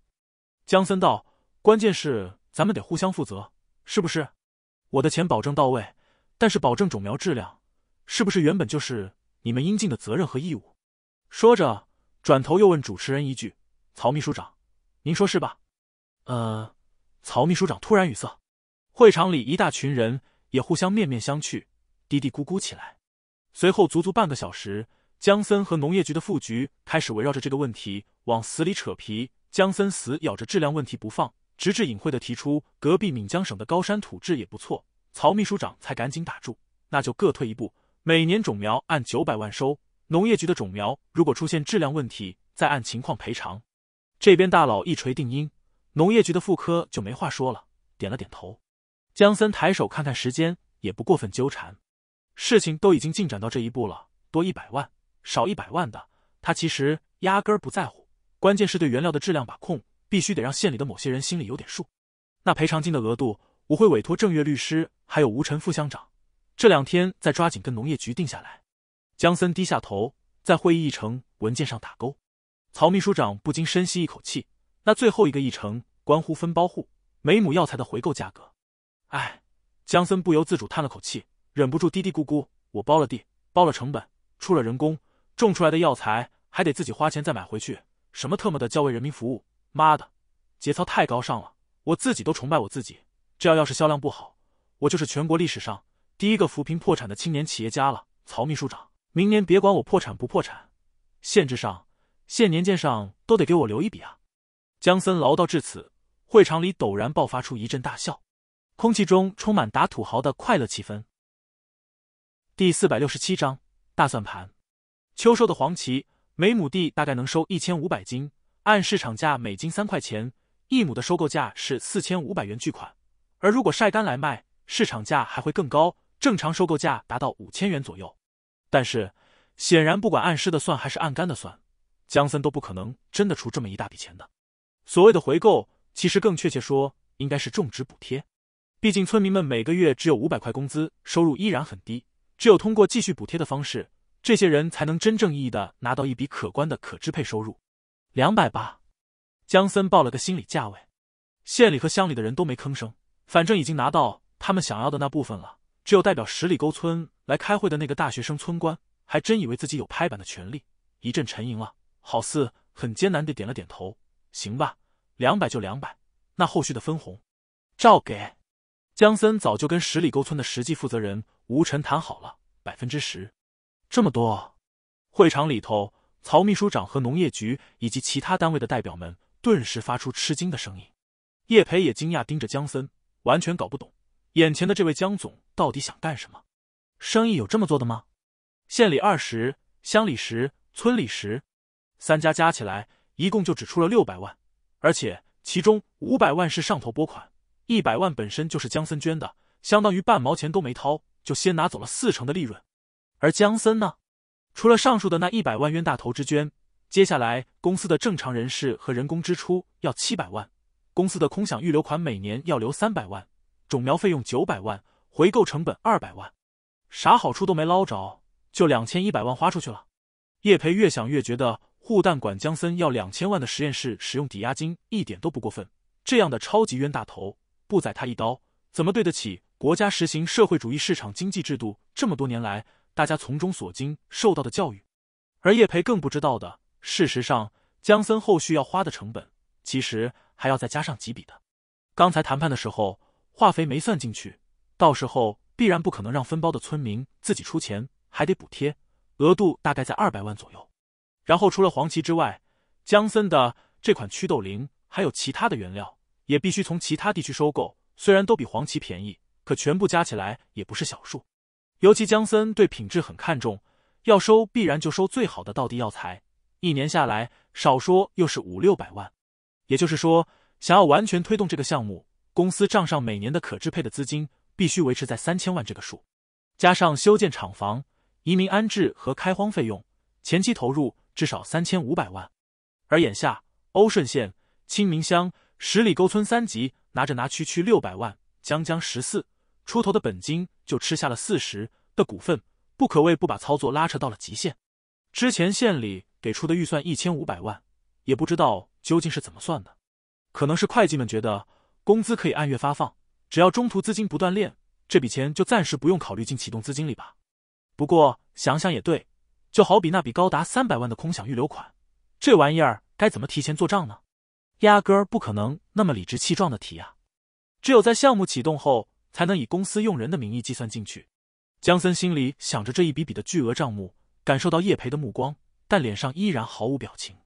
江森道，关键是咱们得互相负责，是不是？我的钱保证到位，但是保证种苗质量。是不是原本就是你们应尽的责任和义务？说着，转头又问主持人一句：“曹秘书长，您说是吧？”呃，曹秘书长突然语塞，会场里一大群人也互相面面相觑，嘀嘀咕咕起来。随后，足足半个小时，江森和农业局的副局开始围绕着这个问题往死里扯皮。江森死咬着质量问题不放，直至隐晦的提出隔壁闽江省的高山土质也不错，曹秘书长才赶紧打住。那就各退一步。每年种苗按九百万收，农业局的种苗如果出现质量问题，再按情况赔偿。这边大佬一锤定音，农业局的副科就没话说了，点了点头。江森抬手看看时间，也不过分纠缠。事情都已经进展到这一步了，多一百万，少一百万的，他其实压根不在乎。关键是对原料的质量把控，必须得让县里的某些人心里有点数。那赔偿金的额度，我会委托郑月律师，还有吴晨副乡长。这两天再抓紧跟农业局定下来。江森低下头，在会议议程文件上打勾。曹秘书长不禁深吸一口气，那最后一个议程关乎分包户每亩药材的回购价格。哎，江森不由自主叹了口气，忍不住嘀嘀咕咕：“我包了地，包了成本，出了人工，种出来的药材还得自己花钱再买回去，什么特么的叫为人民服务？妈的，节操太高尚了，我自己都崇拜我自己。这药要是销量不好，我就是全国历史上……”第一个扶贫破产的青年企业家了，曹秘书长，明年别管我破产不破产，限制上、限年鉴上都得给我留一笔啊！江森唠叨至此，会场里陡然爆发出一阵大笑，空气中充满打土豪的快乐气氛。第四百六十七章大算盘，秋收的黄芪，每亩地大概能收一千五百斤，按市场价每斤三块钱，一亩的收购价是四千五百元巨款，而如果晒干来卖，市场价还会更高。正常收购价达到五千元左右，但是显然不管按湿的算还是按干的算，江森都不可能真的出这么一大笔钱的。所谓的回购，其实更确切说应该是种植补贴，毕竟村民们每个月只有五百块工资，收入依然很低，只有通过继续补贴的方式，这些人才能真正意义的拿到一笔可观的可支配收入。两百八，江森报了个心理价位。县里和乡里的人都没吭声，反正已经拿到他们想要的那部分了。只有代表十里沟村来开会的那个大学生村官，还真以为自己有拍板的权利。一阵沉吟了，好似很艰难地点了点头：“行吧，两百就两百。那后续的分红，照给。”江森早就跟十里沟村的实际负责人吴晨谈好了百分之十。这么多，会场里头，曹秘书长和农业局以及其他单位的代表们顿时发出吃惊的声音。叶培也惊讶盯着江森，完全搞不懂。眼前的这位江总到底想干什么？生意有这么做的吗？县里二十，乡里十，村里十，三家加起来一共就只出了六百万，而且其中五百万是上头拨款，一百万本身就是江森捐的，相当于半毛钱都没掏，就先拿走了四成的利润。而江森呢，除了上述的那一百万冤大头之捐，接下来公司的正常人事和人工支出要七百万，公司的空想预留款每年要留三百万。种苗费用九百万，回购成本二百万，啥好处都没捞着，就两千一百万花出去了。叶培越想越觉得，护蛋管江森要两千万的实验室使用抵押金一点都不过分。这样的超级冤大头，不宰他一刀，怎么对得起国家实行社会主义市场经济制度这么多年来大家从中所经受到的教育？而叶培更不知道的，事实上，江森后续要花的成本，其实还要再加上几笔的。刚才谈判的时候。化肥没算进去，到时候必然不可能让分包的村民自己出钱，还得补贴，额度大概在二百万左右。然后除了黄芪之外，姜森的这款祛痘灵还有其他的原料也必须从其他地区收购，虽然都比黄芪便宜，可全部加起来也不是小数。尤其姜森对品质很看重，要收必然就收最好的道地药材，一年下来少说又是五六百万。也就是说，想要完全推动这个项目。公司账上每年的可支配的资金必须维持在三千万这个数，加上修建厂房、移民安置和开荒费用，前期投入至少三千五百万。而眼下，欧顺县清明乡十里沟村三级拿着拿区区六百万，将将十四出头的本金就吃下了四十的股份，不可谓不把操作拉扯到了极限。之前县里给出的预算一千五百万，也不知道究竟是怎么算的，可能是会计们觉得。工资可以按月发放，只要中途资金不断链，这笔钱就暂时不用考虑进启动资金里吧。不过想想也对，就好比那笔高达三百万的空想预留款，这玩意儿该怎么提前做账呢？压根儿不可能那么理直气壮的提啊！只有在项目启动后，才能以公司用人的名义计算进去。江森心里想着这一笔笔的巨额账目，感受到叶培的目光，但脸上依然毫无表情。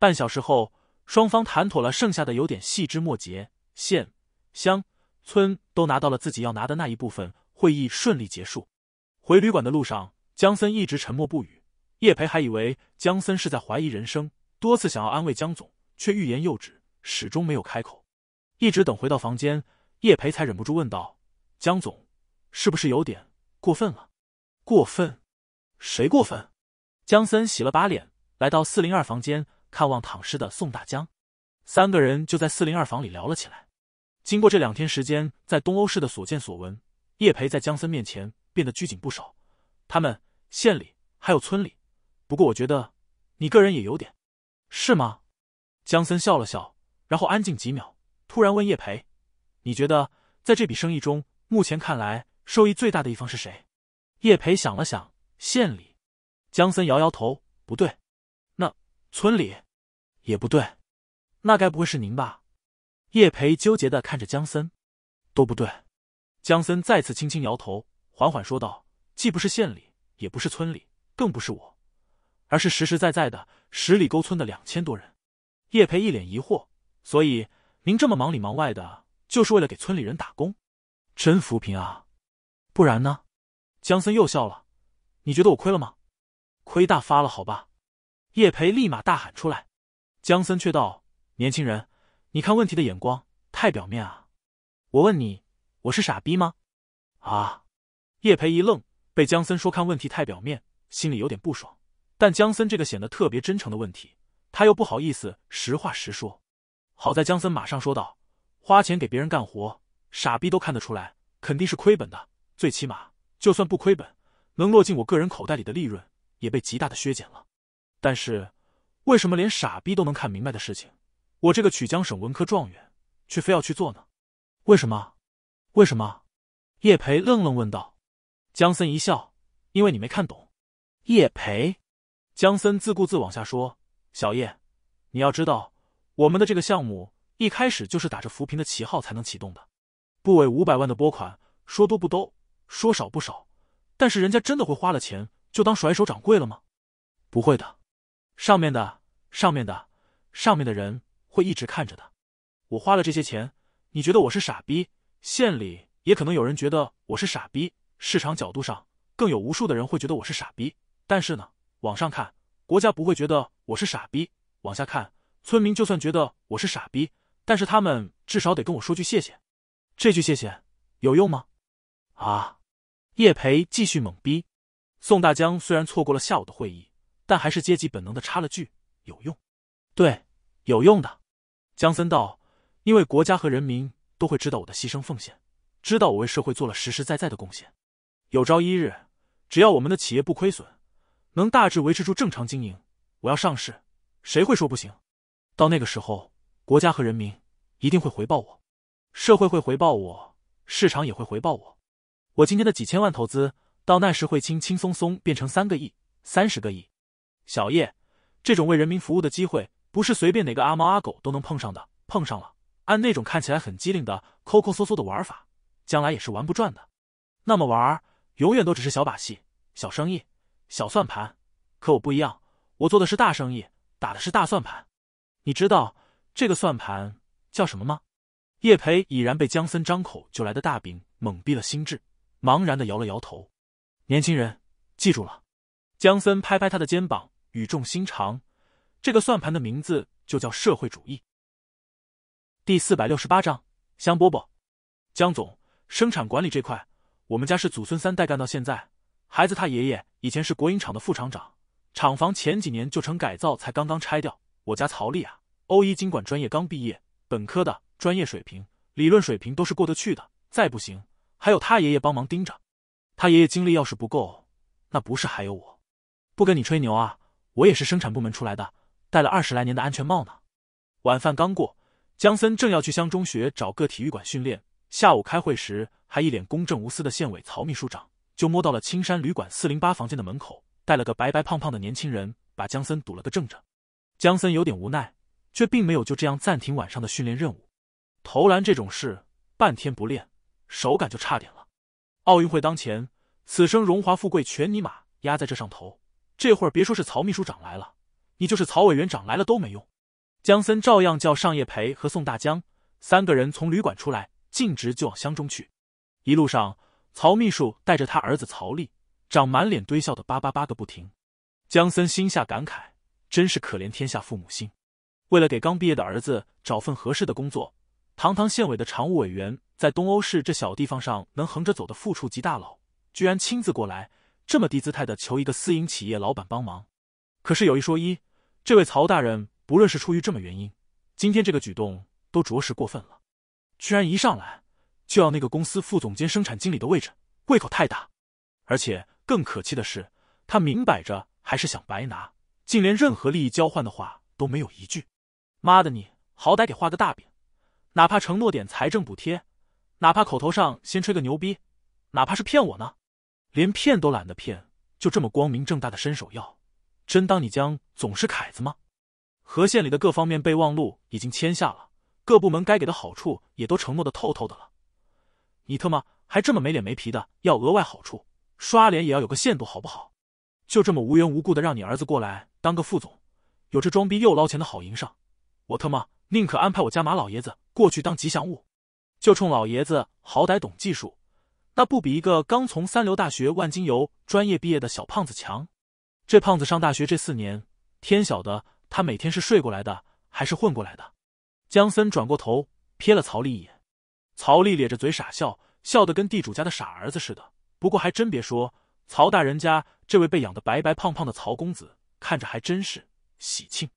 半小时后，双方谈妥了剩下的有点细枝末节。县、乡、村都拿到了自己要拿的那一部分，会议顺利结束。回旅馆的路上，江森一直沉默不语。叶培还以为江森是在怀疑人生，多次想要安慰江总，却欲言又止，始终没有开口。一直等回到房间，叶培才忍不住问道：“江总，是不是有点过分了？过分？谁过分？”江森洗了把脸，来到四零二房间看望躺尸的宋大江。三个人就在四零二房里聊了起来。经过这两天时间在东欧市的所见所闻，叶培在江森面前变得拘谨不少。他们县里还有村里，不过我觉得你个人也有点，是吗？江森笑了笑，然后安静几秒，突然问叶培：“你觉得在这笔生意中，目前看来受益最大的一方是谁？”叶培想了想，县里。江森摇摇头，不对，那村里也不对。那该不会是您吧？叶培纠结的看着江森，都不对。江森再次轻轻摇头，缓缓说道：“既不是县里，也不是村里，更不是我，而是实实在在的十里沟村的两千多人。”叶培一脸疑惑，所以您这么忙里忙外的，就是为了给村里人打工？真扶贫啊！不然呢？江森又笑了：“你觉得我亏了吗？亏大发了，好吧？”叶培立马大喊出来，江森却道。年轻人，你看问题的眼光太表面啊！我问你，我是傻逼吗？啊！叶培一愣，被江森说看问题太表面，心里有点不爽。但江森这个显得特别真诚的问题，他又不好意思实话实说。好在江森马上说道：“花钱给别人干活，傻逼都看得出来，肯定是亏本的。最起码，就算不亏本，能落进我个人口袋里的利润也被极大的削减了。但是，为什么连傻逼都能看明白的事情？”我这个曲江省文科状元，却非要去做呢？为什么？为什么？叶培愣愣问道。江森一笑：“因为你没看懂。”叶培，江森自顾自往下说：“小叶，你要知道，我们的这个项目一开始就是打着扶贫的旗号才能启动的，部委五百万的拨款，说多不都，说少不少。但是人家真的会花了钱就当甩手掌柜了吗？不会的，上面的，上面的，上面的人。”会一直看着的。我花了这些钱，你觉得我是傻逼？县里也可能有人觉得我是傻逼，市场角度上更有无数的人会觉得我是傻逼。但是呢，往上看，国家不会觉得我是傻逼；往下看，村民就算觉得我是傻逼，但是他们至少得跟我说句谢谢。这句谢谢有用吗？啊？叶培继续懵逼。宋大江虽然错过了下午的会议，但还是阶级本能的插了句：“有用，对，有用的。”江森道：“因为国家和人民都会知道我的牺牲奉献，知道我为社会做了实实在在的贡献。有朝一日，只要我们的企业不亏损，能大致维持住正常经营，我要上市，谁会说不行？到那个时候，国家和人民一定会回报我，社会会回报我，市场也会回报我。我今天的几千万投资，到那时会轻轻松松变成三个亿、三十个亿。小叶，这种为人民服务的机会。”不是随便哪个阿猫阿狗都能碰上的，碰上了，按那种看起来很机灵的抠抠搜搜的玩法，将来也是玩不转的。那么玩，永远都只是小把戏、小生意、小算盘。可我不一样，我做的是大生意，打的是大算盘。你知道这个算盘叫什么吗？叶培已然被姜森张口就来的大饼蒙蔽了心智，茫然的摇了摇头。年轻人，记住了。姜森拍拍他的肩膀，语重心长。这个算盘的名字就叫社会主义。第四百六十八章香饽饽，江总，生产管理这块，我们家是祖孙三代干到现在。孩子他爷爷以前是国营厂的副厂长，厂房前几年就城改造，才刚刚拆掉。我家曹丽啊，欧一经管专业刚毕业，本科的专业水平、理论水平都是过得去的。再不行，还有他爷爷帮忙盯着。他爷爷精力要是不够，那不是还有我？不跟你吹牛啊，我也是生产部门出来的。戴了二十来年的安全帽呢。晚饭刚过，江森正要去乡中学找个体育馆训练，下午开会时还一脸公正无私的县委曹秘书长就摸到了青山旅馆四零八房间的门口，带了个白白胖胖的年轻人，把江森堵了个正着。江森有点无奈，却并没有就这样暂停晚上的训练任务。投篮这种事，半天不练，手感就差点了。奥运会当前，此生荣华富贵全尼玛压在这上头。这会儿别说是曹秘书长来了。你就是曹委员长来了都没用，江森照样叫尚叶培和宋大江三个人从旅馆出来，径直就往乡中去。一路上，曹秘书带着他儿子曹立长满脸堆笑的叭叭叭个不停。江森心下感慨：真是可怜天下父母心。为了给刚毕业的儿子找份合适的工作，堂堂县委的常务委员，在东欧市这小地方上能横着走的副处级大佬，居然亲自过来这么低姿态的求一个私营企业老板帮忙。可是有一说一。这位曹大人，不论是出于这么原因，今天这个举动都着实过分了，居然一上来就要那个公司副总监、生产经理的位置，胃口太大。而且更可气的是，他明摆着还是想白拿，竟连任何利益交换的话都没有一句。妈的，你好歹给画个大饼，哪怕承诺点财政补贴，哪怕口头上先吹个牛逼，哪怕是骗我呢，连骗都懒得骗，就这么光明正大的伸手要。真当你江总是凯子吗？和县里的各方面备忘录已经签下了，各部门该给的好处也都承诺的透透的了。你特么还这么没脸没皮的要额外好处，刷脸也要有个限度好不好？就这么无缘无故的让你儿子过来当个副总，有这装逼又捞钱的好营生，我特么宁可安排我家马老爷子过去当吉祥物，就冲老爷子好歹懂技术，那不比一个刚从三流大学万金油专业毕业的小胖子强？这胖子上大学这四年，天晓得他每天是睡过来的还是混过来的。江森转过头瞥了曹丽一眼，曹丽咧着嘴傻笑，笑得跟地主家的傻儿子似的。不过还真别说，曹大人家这位被养的白白胖胖的曹公子，看着还真是喜庆，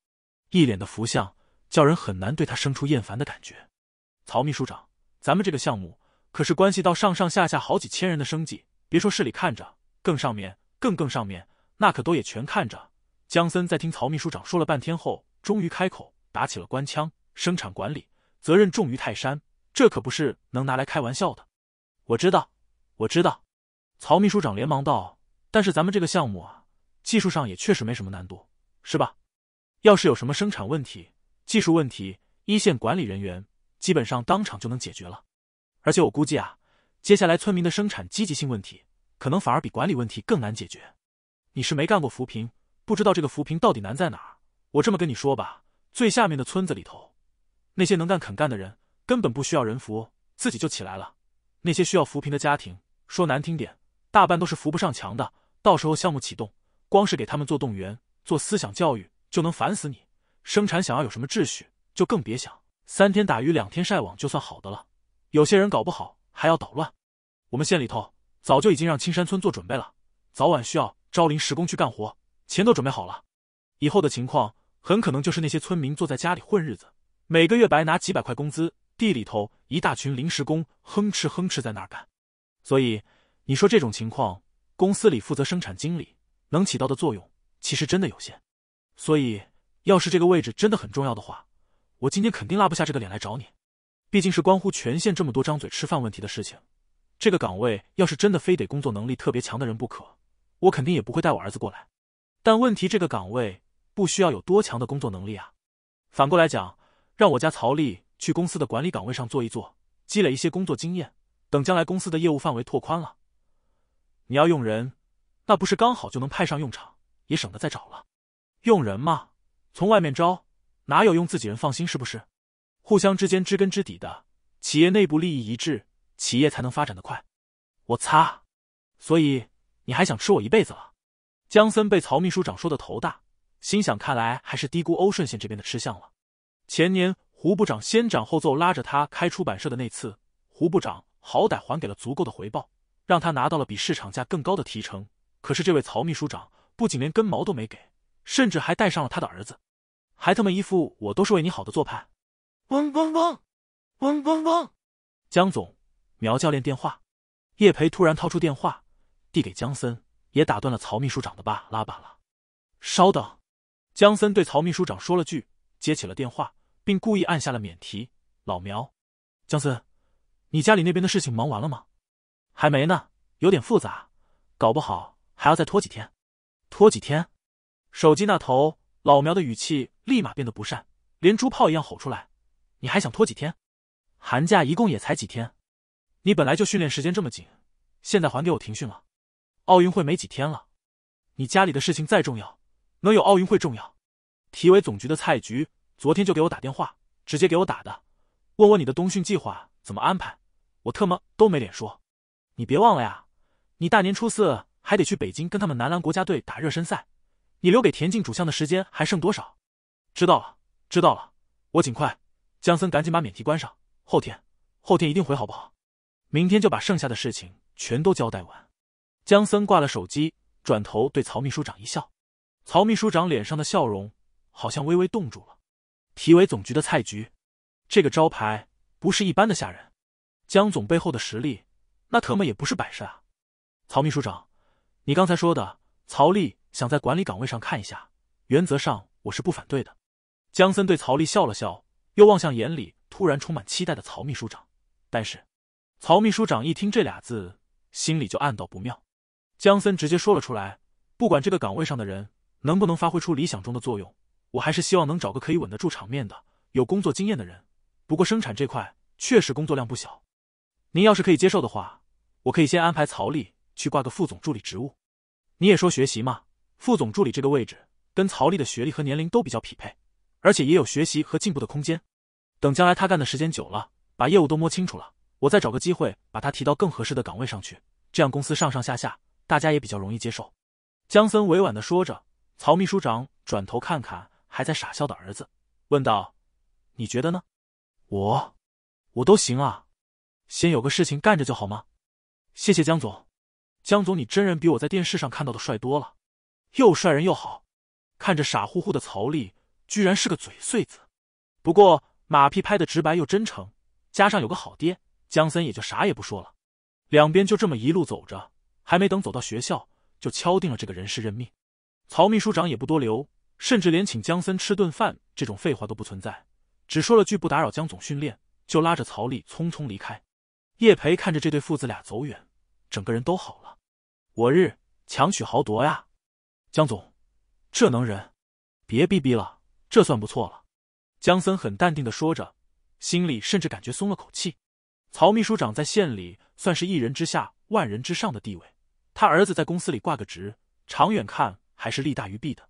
一脸的福相，叫人很难对他生出厌烦的感觉。曹秘书长，咱们这个项目可是关系到上上下下好几千人的生计，别说市里看着，更上面，更更上面。那可都也全看着。江森在听曹秘书长说了半天后，终于开口，打起了官腔：“生产管理责任重于泰山，这可不是能拿来开玩笑的。”“我知道，我知道。”曹秘书长连忙道，“但是咱们这个项目啊，技术上也确实没什么难度，是吧？要是有什么生产问题、技术问题，一线管理人员基本上当场就能解决了。而且我估计啊，接下来村民的生产积极性问题，可能反而比管理问题更难解决。”你是没干过扶贫，不知道这个扶贫到底难在哪儿。我这么跟你说吧，最下面的村子里头，那些能干肯干的人根本不需要人扶，自己就起来了。那些需要扶贫的家庭，说难听点，大半都是扶不上墙的。到时候项目启动，光是给他们做动员、做思想教育就能烦死你。生产想要有什么秩序，就更别想。三天打鱼两天晒网就算好的了，有些人搞不好还要捣乱。我们县里头早就已经让青山村做准备了，早晚需要。招临时工去干活，钱都准备好了。以后的情况很可能就是那些村民坐在家里混日子，每个月白拿几百块工资。地里头一大群临时工，哼哧哼哧在那儿干。所以你说这种情况，公司里负责生产经理能起到的作用，其实真的有限。所以，要是这个位置真的很重要的话，我今天肯定拉不下这个脸来找你。毕竟是关乎全县这么多张嘴吃饭问题的事情。这个岗位要是真的非得工作能力特别强的人不可。我肯定也不会带我儿子过来，但问题，这个岗位不需要有多强的工作能力啊。反过来讲，让我家曹丽去公司的管理岗位上坐一坐，积累一些工作经验，等将来公司的业务范围拓宽了，你要用人，那不是刚好就能派上用场，也省得再找了。用人嘛，从外面招，哪有用自己人放心？是不是？互相之间知根知底的，企业内部利益一致，企业才能发展得快。我擦，所以。你还想吃我一辈子了？江森被曹秘书长说的头大，心想看来还是低估欧顺县这边的吃相了。前年胡部长先斩后奏拉着他开出版社的那次，胡部长好歹还给了足够的回报，让他拿到了比市场价更高的提成。可是这位曹秘书长不仅连根毛都没给，甚至还带上了他的儿子，还他妈一副我都是为你好的做派。嗡嗡嗡，嗡嗡嗡。江总，苗教练电话。叶培突然掏出电话。递给江森，也打断了曹秘书长的吧拉吧拉。稍等，江森对曹秘书长说了句，接起了电话，并故意按下了免提。老苗，江森，你家里那边的事情忙完了吗？还没呢，有点复杂，搞不好还要再拖几天。拖几天？手机那头，老苗的语气立马变得不善，连猪炮一样吼出来：“你还想拖几天？寒假一共也才几天，你本来就训练时间这么紧，现在还给我停训了？”奥运会没几天了，你家里的事情再重要，能有奥运会重要？体委总局的蔡局昨天就给我打电话，直接给我打的，问我你的冬训计划怎么安排，我特么都没脸说。你别忘了呀，你大年初四还得去北京跟他们男篮国家队打热身赛，你留给田径主项的时间还剩多少？知道了，知道了，我尽快。江森，赶紧把免提关上。后天，后天一定回，好不好？明天就把剩下的事情全都交代完。江森挂了手机，转头对曹秘书长一笑。曹秘书长脸上的笑容好像微微冻住了。体委总局的蔡局，这个招牌不是一般的吓人。江总背后的实力，那特么也不是摆设啊！曹秘书长，你刚才说的，曹立想在管理岗位上看一下，原则上我是不反对的。江森对曹立笑了笑，又望向眼里突然充满期待的曹秘书长。但是，曹秘书长一听这俩字，心里就暗道不妙。江森直接说了出来：“不管这个岗位上的人能不能发挥出理想中的作用，我还是希望能找个可以稳得住场面的、有工作经验的人。不过生产这块确实工作量不小，您要是可以接受的话，我可以先安排曹丽去挂个副总助理职务。你也说学习嘛，副总助理这个位置跟曹丽的学历和年龄都比较匹配，而且也有学习和进步的空间。等将来他干的时间久了，把业务都摸清楚了，我再找个机会把他提到更合适的岗位上去，这样公司上上下下。”大家也比较容易接受，江森委婉的说着。曹秘书长转头看看还在傻笑的儿子，问道：“你觉得呢？”“我，我都行啊，先有个事情干着就好吗？”“谢谢江总。”“江总你真人比我在电视上看到的帅多了，又帅人又好。”看着傻乎乎的曹丽，居然是个嘴碎子，不过马屁拍的直白又真诚，加上有个好爹，江森也就啥也不说了。两边就这么一路走着。还没等走到学校，就敲定了这个人事任命。曹秘书长也不多留，甚至连请江森吃顿饭这种废话都不存在，只说了句不打扰江总训练，就拉着曹立匆匆离开。叶培看着这对父子俩走远，整个人都好了。我日，强取豪夺呀！江总，这能忍？别逼逼了，这算不错了。江森很淡定的说着，心里甚至感觉松了口气。曹秘书长在县里算是一人之下万人之上的地位。他儿子在公司里挂个职，长远看还是利大于弊的。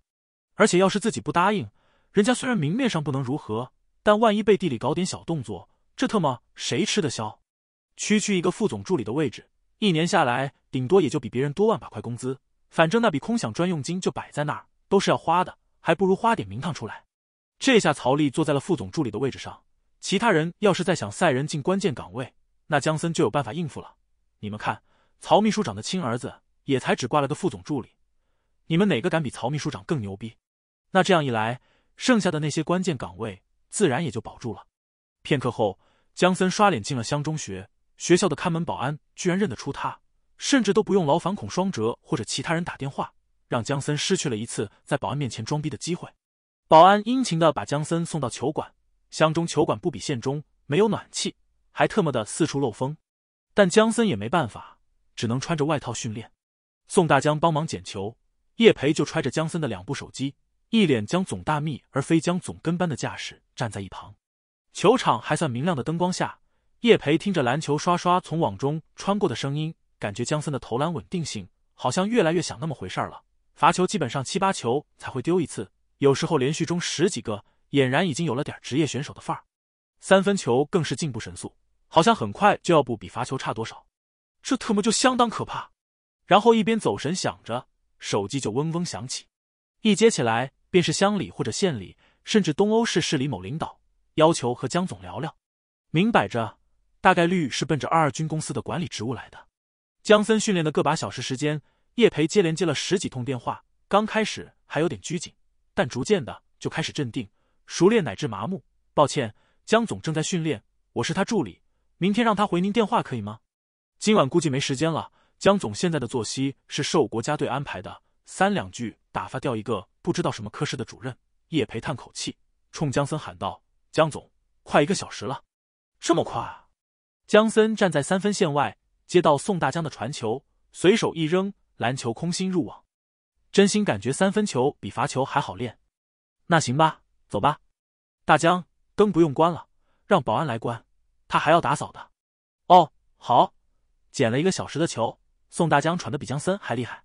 而且要是自己不答应，人家虽然明面上不能如何，但万一背地里搞点小动作，这特么谁吃得消？区区一个副总助理的位置，一年下来顶多也就比别人多万把块工资，反正那笔空想专用金就摆在那儿，都是要花的，还不如花点名堂出来。这下曹丽坐在了副总助理的位置上，其他人要是再想塞人进关键岗位，那江森就有办法应付了。你们看。曹秘书长的亲儿子也才只挂了个副总助理，你们哪个敢比曹秘书长更牛逼？那这样一来，剩下的那些关键岗位自然也就保住了。片刻后，江森刷脸进了乡中学，学校的看门保安居然认得出他，甚至都不用劳烦孔双哲或者其他人打电话，让江森失去了一次在保安面前装逼的机会。保安殷勤的把江森送到球馆，乡中球馆不比县中，没有暖气，还特么的四处漏风，但江森也没办法。只能穿着外套训练，宋大江帮忙捡球，叶培就揣着江森的两部手机，一脸江总大秘而非江总跟班的架势站在一旁。球场还算明亮的灯光下，叶培听着篮球刷刷从网中穿过的声音，感觉江森的投篮稳定性好像越来越像那么回事儿了。罚球基本上七八球才会丢一次，有时候连续中十几个，俨然已经有了点职业选手的范儿。三分球更是进步神速，好像很快就要不比罚球差多少。这特么就相当可怕，然后一边走神想着，手机就嗡嗡响起，一接起来便是乡里或者县里，甚至东欧市市里某领导要求和江总聊聊，明摆着，大概率是奔着二二军公司的管理职务来的。江森训练的个把小时时间，叶培接连接了十几通电话，刚开始还有点拘谨，但逐渐的就开始镇定、熟练乃至麻木。抱歉，江总正在训练，我是他助理，明天让他回您电话可以吗？今晚估计没时间了。江总现在的作息是受国家队安排的，三两句打发掉一个不知道什么科室的主任。叶培叹口气，冲江森喊道：“江总，快一个小时了，这么快？”江森站在三分线外，接到宋大江的传球，随手一扔，篮球空心入网。真心感觉三分球比罚球还好练。那行吧，走吧。大江，灯不用关了，让保安来关，他还要打扫的。哦，好。捡了一个小时的球，宋大江喘的比江森还厉害。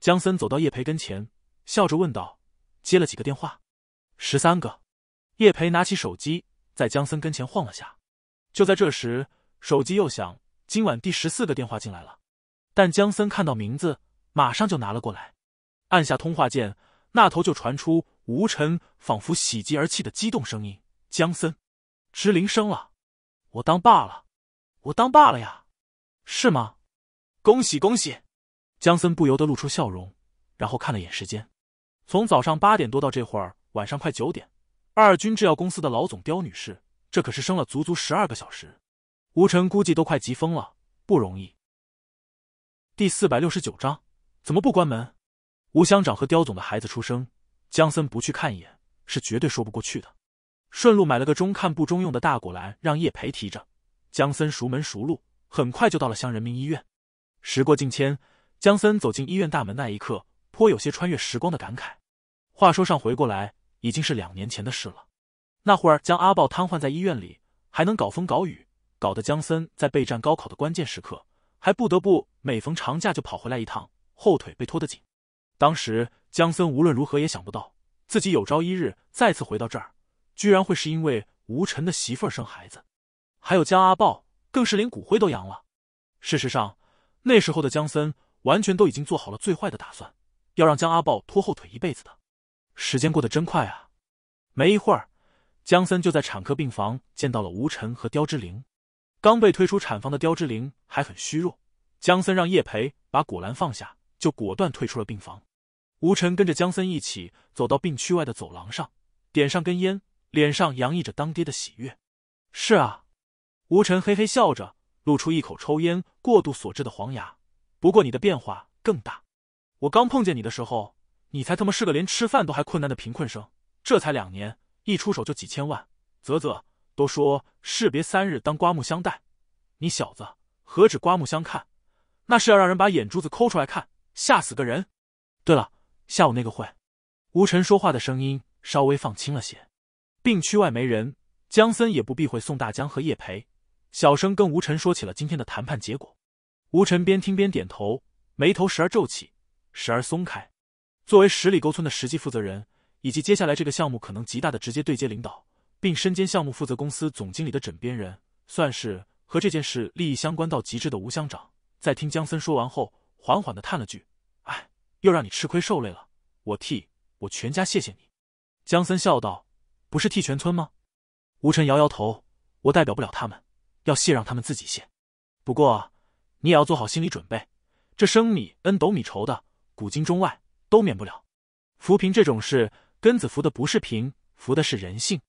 江森走到叶培跟前，笑着问道：“接了几个电话？”“十三个。”叶培拿起手机，在江森跟前晃了下。就在这时，手机又响，今晚第十四个电话进来了。但江森看到名字，马上就拿了过来，按下通话键，那头就传出吴晨仿佛喜极而泣的激动声音：“江森，侄铃生了，我当爸了，我当爸了呀！”是吗？恭喜恭喜！江森不由得露出笑容，然后看了眼时间，从早上八点多到这会儿，晚上快九点，二军制药公司的老总刁女士，这可是生了足足十二个小时，吴晨估计都快急疯了，不容易。第四百六十九章，怎么不关门？吴乡长和刁总的孩子出生，江森不去看一眼是绝对说不过去的。顺路买了个中看不中用的大果篮，让叶培提着。江森熟门熟路。很快就到了乡人民医院。时过境迁，江森走进医院大门那一刻，颇有些穿越时光的感慨。话说上回过来，已经是两年前的事了。那会儿，江阿豹瘫痪在医院里，还能搞风搞雨，搞得江森在备战高考的关键时刻，还不得不每逢长假就跑回来一趟，后腿被拖得紧。当时，江森无论如何也想不到，自己有朝一日再次回到这儿，居然会是因为吴晨的媳妇儿生孩子，还有江阿豹。更是连骨灰都扬了。事实上，那时候的江森完全都已经做好了最坏的打算，要让江阿豹拖后腿一辈子的。时间过得真快啊！没一会儿，江森就在产科病房见到了吴晨和刁之灵。刚被推出产房的刁之灵还很虚弱，江森让叶培把果篮放下，就果断退出了病房。吴晨跟着江森一起走到病区外的走廊上，点上根烟，脸上洋溢着当爹的喜悦。是啊。吴尘嘿嘿笑着，露出一口抽烟过度所致的黄牙。不过你的变化更大，我刚碰见你的时候，你才他妈是个连吃饭都还困难的贫困生。这才两年，一出手就几千万，啧啧，都说士别三日当刮目相待，你小子何止刮目相看，那是要让人把眼珠子抠出来看，吓死个人。对了，下午那个会，吴尘说话的声音稍微放轻了些。病区外没人，江森也不避讳宋大江和叶培。小声跟吴晨说起了今天的谈判结果，吴晨边听边点头，眉头时而皱起，时而松开。作为十里沟村的实际负责人，以及接下来这个项目可能极大的直接对接领导，并身兼项目负责公司总经理的枕边人，算是和这件事利益相关到极致的吴乡长，在听江森说完后，缓缓的叹了句：“哎，又让你吃亏受累了，我替我全家谢谢你。”江森笑道：“不是替全村吗？”吴晨摇摇头：“我代表不了他们。”要谢让他们自己谢，不过你也要做好心理准备，这生米恩斗米仇的，古今中外都免不了。扶贫这种事，根子扶的不是贫，扶的是人性。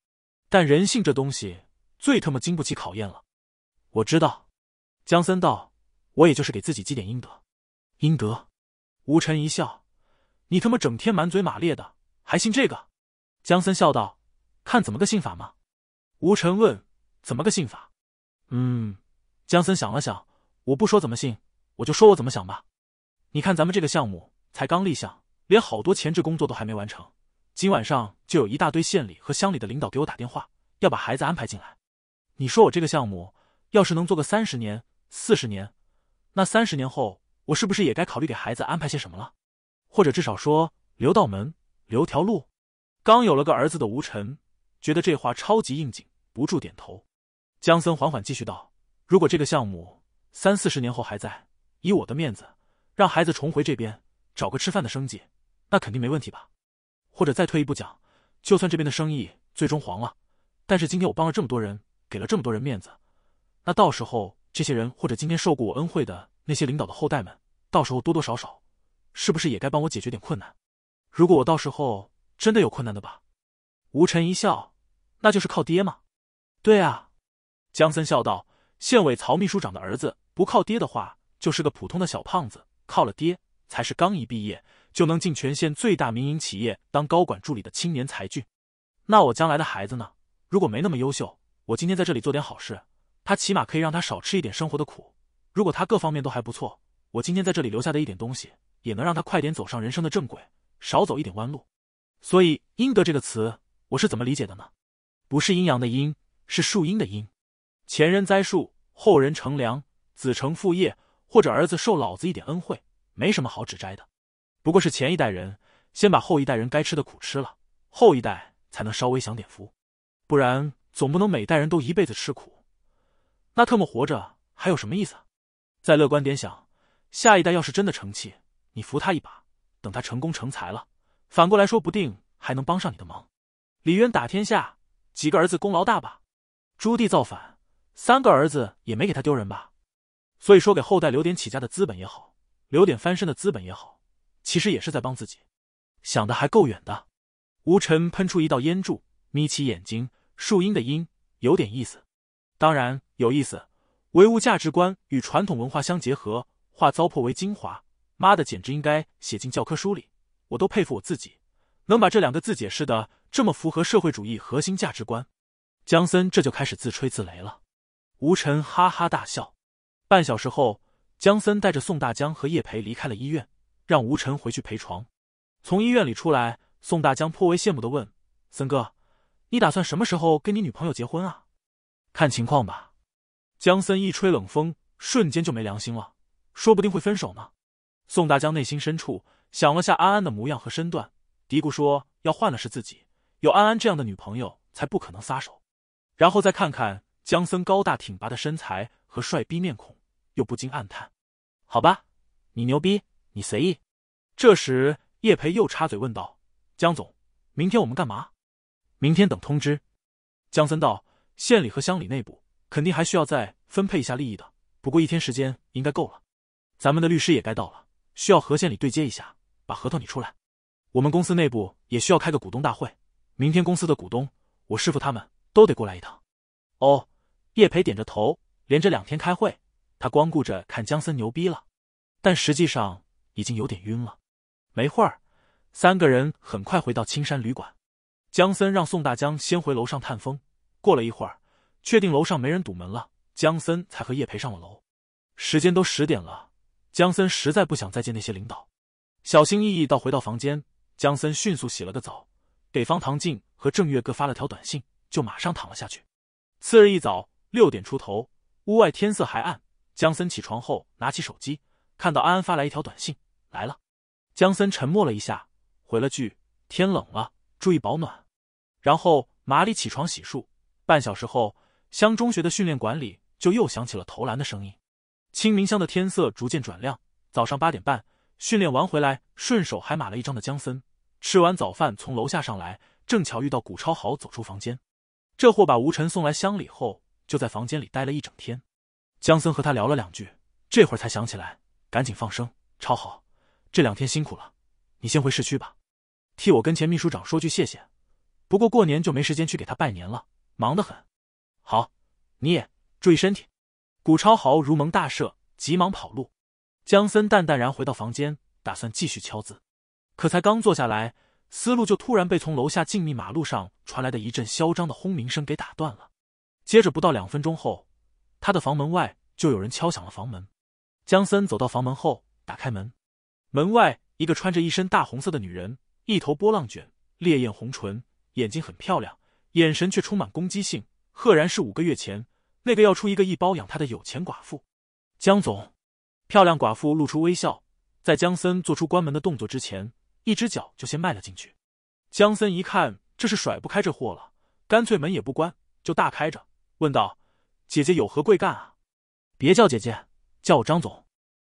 但人性这东西，最他妈经不起考验了。我知道，江森道，我也就是给自己积点阴德。阴德，吴辰一笑，你他妈整天满嘴马列的，还信这个？江森笑道，看怎么个信法嘛。吴辰问，怎么个信法？嗯，江森想了想，我不说怎么信，我就说我怎么想吧。你看咱们这个项目才刚立项，连好多前置工作都还没完成。今晚上就有一大堆县里和乡里的领导给我打电话，要把孩子安排进来。你说我这个项目要是能做个三十年、四十年，那三十年后我是不是也该考虑给孩子安排些什么了？或者至少说留道门、留条路？刚有了个儿子的吴晨觉得这话超级应景，不住点头。江森缓缓继续道：“如果这个项目三四十年后还在，以我的面子，让孩子重回这边，找个吃饭的生计，那肯定没问题吧？或者再退一步讲，就算这边的生意最终黄了，但是今天我帮了这么多人，给了这么多人面子，那到时候这些人或者今天受过我恩惠的那些领导的后代们，到时候多多少少，是不是也该帮我解决点困难？如果我到时候真的有困难的吧？”吴晨一笑：“那就是靠爹嘛。”“对啊。”江森笑道：“县委曹秘书长的儿子，不靠爹的话，就是个普通的小胖子；靠了爹，才是刚一毕业就能进全县最大民营企业当高管助理的青年才俊。那我将来的孩子呢？如果没那么优秀，我今天在这里做点好事，他起码可以让他少吃一点生活的苦；如果他各方面都还不错，我今天在这里留下的一点东西，也能让他快点走上人生的正轨，少走一点弯路。所以‘阴德’这个词，我是怎么理解的呢？不是阴阳的阴，是树荫的阴。”前人栽树，后人乘凉，子承父业或者儿子受老子一点恩惠，没什么好指摘的。不过是前一代人先把后一代人该吃的苦吃了，后一代才能稍微享点福。不然总不能每代人都一辈子吃苦，那特么活着还有什么意思？再乐观点想，下一代要是真的成器，你扶他一把，等他成功成才了，反过来说不定还能帮上你的忙。李渊打天下，几个儿子功劳大吧？朱棣造反。三个儿子也没给他丢人吧，所以说给后代留点起家的资本也好，留点翻身的资本也好，其实也是在帮自己，想的还够远的。吴尘喷出一道烟柱，眯起眼睛，树荫的荫有点意思，当然有意思，唯物价值观与传统文化相结合，化糟粕为精华，妈的，简直应该写进教科书里，我都佩服我自己，能把这两个字解释的这么符合社会主义核心价值观。江森这就开始自吹自擂了。吴尘哈哈大笑。半小时后，江森带着宋大江和叶培离开了医院，让吴尘回去陪床。从医院里出来，宋大江颇为羡慕的问：“森哥，你打算什么时候跟你女朋友结婚啊？”“看情况吧。”江森一吹冷风，瞬间就没良心了，说不定会分手呢。宋大江内心深处想了下安安的模样和身段，嘀咕说：“要换了是自己，有安安这样的女朋友，才不可能撒手。”然后再看看。江森高大挺拔的身材和帅逼面孔，又不禁暗叹：“好吧，你牛逼，你随意。”这时，叶培又插嘴问道：“江总，明天我们干嘛？”“明天等通知。”江森道：“县里和乡里内部肯定还需要再分配一下利益的，不过一天时间应该够了。咱们的律师也该到了，需要和县里对接一下，把合同拟出来。我们公司内部也需要开个股东大会，明天公司的股东，我师傅他们都得过来一趟。”哦。叶培点着头，连着两天开会，他光顾着看姜森牛逼了，但实际上已经有点晕了。没会儿，三个人很快回到青山旅馆。姜森让宋大江先回楼上探风，过了一会儿，确定楼上没人堵门了，姜森才和叶培上了楼。时间都十点了，姜森实在不想再见那些领导，小心翼翼到回到房间，姜森迅速洗了个澡，给方唐静和郑月各发了条短信，就马上躺了下去。次日一早。六点出头，屋外天色还暗。江森起床后，拿起手机，看到安安发来一条短信：“来了。”江森沉默了一下，回了句：“天冷了，注意保暖。”然后麻利起床洗漱。半小时后，乡中学的训练馆里就又响起了投篮的声音。清明乡的天色逐渐转亮。早上八点半，训练完回来，顺手还码了一张的江森吃完早饭从楼下上来，正巧遇到古超豪走出房间。这货把吴晨送来乡里后。就在房间里待了一整天，江森和他聊了两句，这会儿才想起来，赶紧放生。超豪，这两天辛苦了，你先回市区吧，替我跟前秘书长说句谢谢。不过过年就没时间去给他拜年了，忙得很。好，你也注意身体。古超豪如蒙大赦，急忙跑路。江森淡淡然回到房间，打算继续敲字，可才刚坐下来，思路就突然被从楼下静谧马路上传来的一阵嚣张的轰鸣声给打断了。接着不到两分钟后，他的房门外就有人敲响了房门。江森走到房门后，打开门，门外一个穿着一身大红色的女人，一头波浪卷，烈焰红唇，眼睛很漂亮，眼神却充满攻击性，赫然是五个月前那个要出一个亿包养她的有钱寡妇江总。漂亮寡妇露出微笑，在江森做出关门的动作之前，一只脚就先迈了进去。江森一看，这是甩不开这货了，干脆门也不关，就大开着。问道：“姐姐有何贵干啊？”别叫姐姐，叫我张总。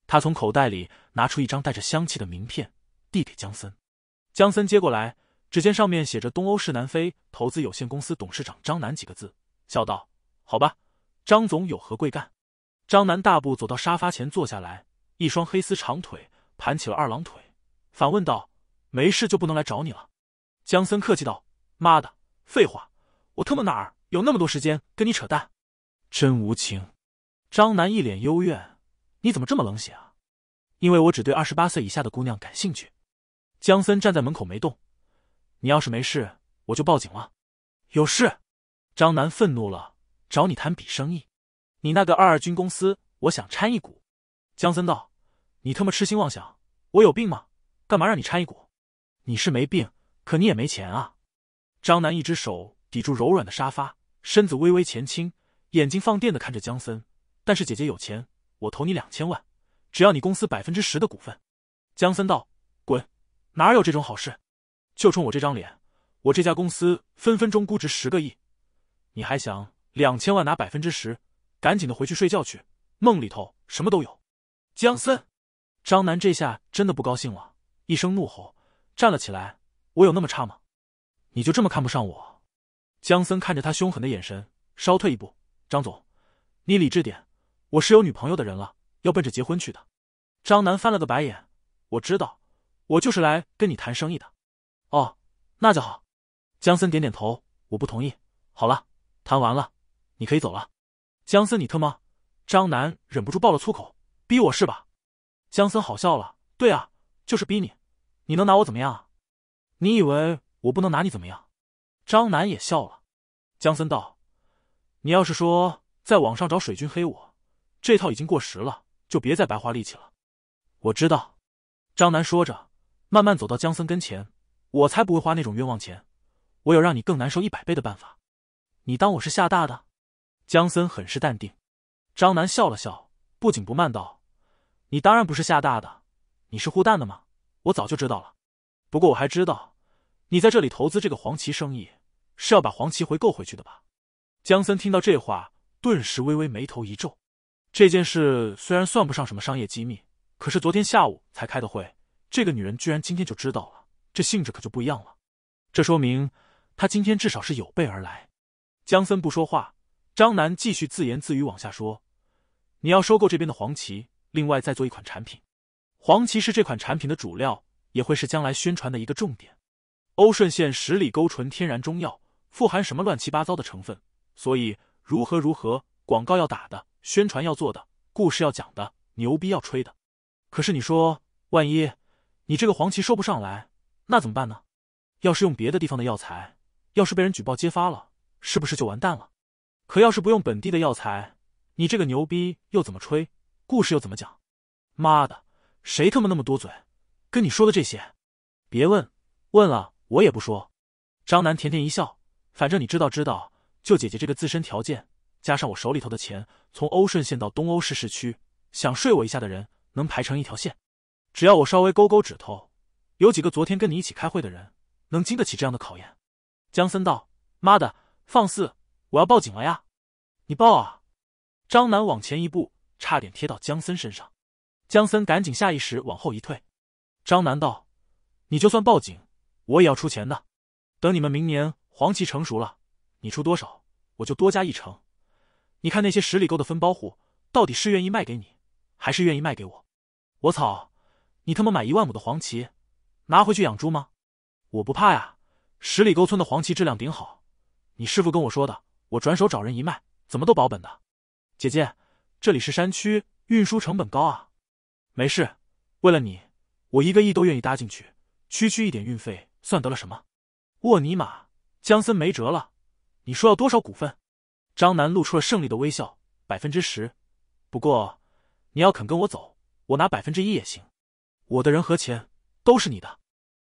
他从口袋里拿出一张带着香气的名片，递给江森。江森接过来，只见上面写着“东欧市南非投资有限公司董事长张楠”几个字，笑道：“好吧，张总有何贵干？”张楠大步走到沙发前坐下来，一双黑丝长腿盘起了二郎腿，反问道：“没事就不能来找你了？”江森客气道：“妈的，废话，我他妈哪儿？”有那么多时间跟你扯淡，真无情！张楠一脸幽怨：“你怎么这么冷血啊？”“因为我只对二十八岁以下的姑娘感兴趣。”江森站在门口没动。“你要是没事，我就报警了。”“有事！”张楠愤怒了：“找你谈笔生意。你那个二二军公司，我想掺一股。”江森道：“你他妈痴心妄想！我有病吗？干嘛让你掺一股？你是没病，可你也没钱啊！”张楠一只手抵住柔软的沙发。身子微微前倾，眼睛放电的看着江森。但是姐姐有钱，我投你两千万，只要你公司百分之十的股份。江森道：“滚！哪有这种好事？就冲我这张脸，我这家公司分分钟估值十个亿，你还想两千万拿百分之十？赶紧的回去睡觉去，梦里头什么都有。”江森，张楠这下真的不高兴了，一声怒吼，站了起来：“我有那么差吗？你就这么看不上我？”江森看着他凶狠的眼神，稍退一步：“张总，你理智点，我是有女朋友的人了，要奔着结婚去的。”张楠翻了个白眼：“我知道，我就是来跟你谈生意的。”“哦，那就好。”江森点点头：“我不同意。”“好了，谈完了，你可以走了。”江森，你特么？”张楠忍不住爆了粗口：“逼我是吧？”江森好笑了：“对啊，就是逼你，你能拿我怎么样啊？你以为我不能拿你怎么样？”张楠也笑了，江森道：“你要是说在网上找水军黑我，这套已经过时了，就别再白花力气了。”我知道，张楠说着，慢慢走到江森跟前：“我才不会花那种冤枉钱，我有让你更难受一百倍的办法。你当我是吓大的？”江森很是淡定。张楠笑了笑，不紧不慢道：“你当然不是吓大的，你是护蛋的吗？我早就知道了。不过我还知道，你在这里投资这个黄芪生意。”是要把黄芪回购回去的吧？江森听到这话，顿时微微眉头一皱。这件事虽然算不上什么商业机密，可是昨天下午才开的会，这个女人居然今天就知道了，这性质可就不一样了。这说明她今天至少是有备而来。江森不说话，张楠继续自言自语往下说：“你要收购这边的黄芪，另外再做一款产品。黄芪是这款产品的主料，也会是将来宣传的一个重点。欧顺县十里沟纯天然中药。”富含什么乱七八糟的成分？所以如何如何广告要打的，宣传要做的，故事要讲的，牛逼要吹的。可是你说，万一你这个黄芪说不上来，那怎么办呢？要是用别的地方的药材，要是被人举报揭发了，是不是就完蛋了？可要是不用本地的药材，你这个牛逼又怎么吹？故事又怎么讲？妈的，谁他妈那么多嘴？跟你说的这些，别问，问了我也不说。张楠甜甜一笑。反正你知道，知道就姐姐这个自身条件，加上我手里头的钱，从欧顺县到东欧市市区，想睡我一下的人能排成一条线。只要我稍微勾勾指头，有几个昨天跟你一起开会的人能经得起这样的考验？江森道：“妈的，放肆！我要报警了呀！”你报啊！张楠往前一步，差点贴到江森身上。江森赶紧下意识往后一退。张楠道：“你就算报警，我也要出钱的。等你们明年。”黄芪成熟了，你出多少，我就多加一成。你看那些十里沟的分包户，到底是愿意卖给你，还是愿意卖给我？我操！你他妈买一万亩的黄芪，拿回去养猪吗？我不怕呀，十里沟村的黄芪质量顶好，你师傅跟我说的，我转手找人一卖，怎么都保本的。姐姐，这里是山区，运输成本高啊。没事，为了你，我一个亿都愿意搭进去，区区一点运费算得了什么？我尼玛！江森没辙了，你说要多少股份？张楠露出了胜利的微笑，百分之十。不过，你要肯跟我走，我拿百分之一也行。我的人和钱都是你的。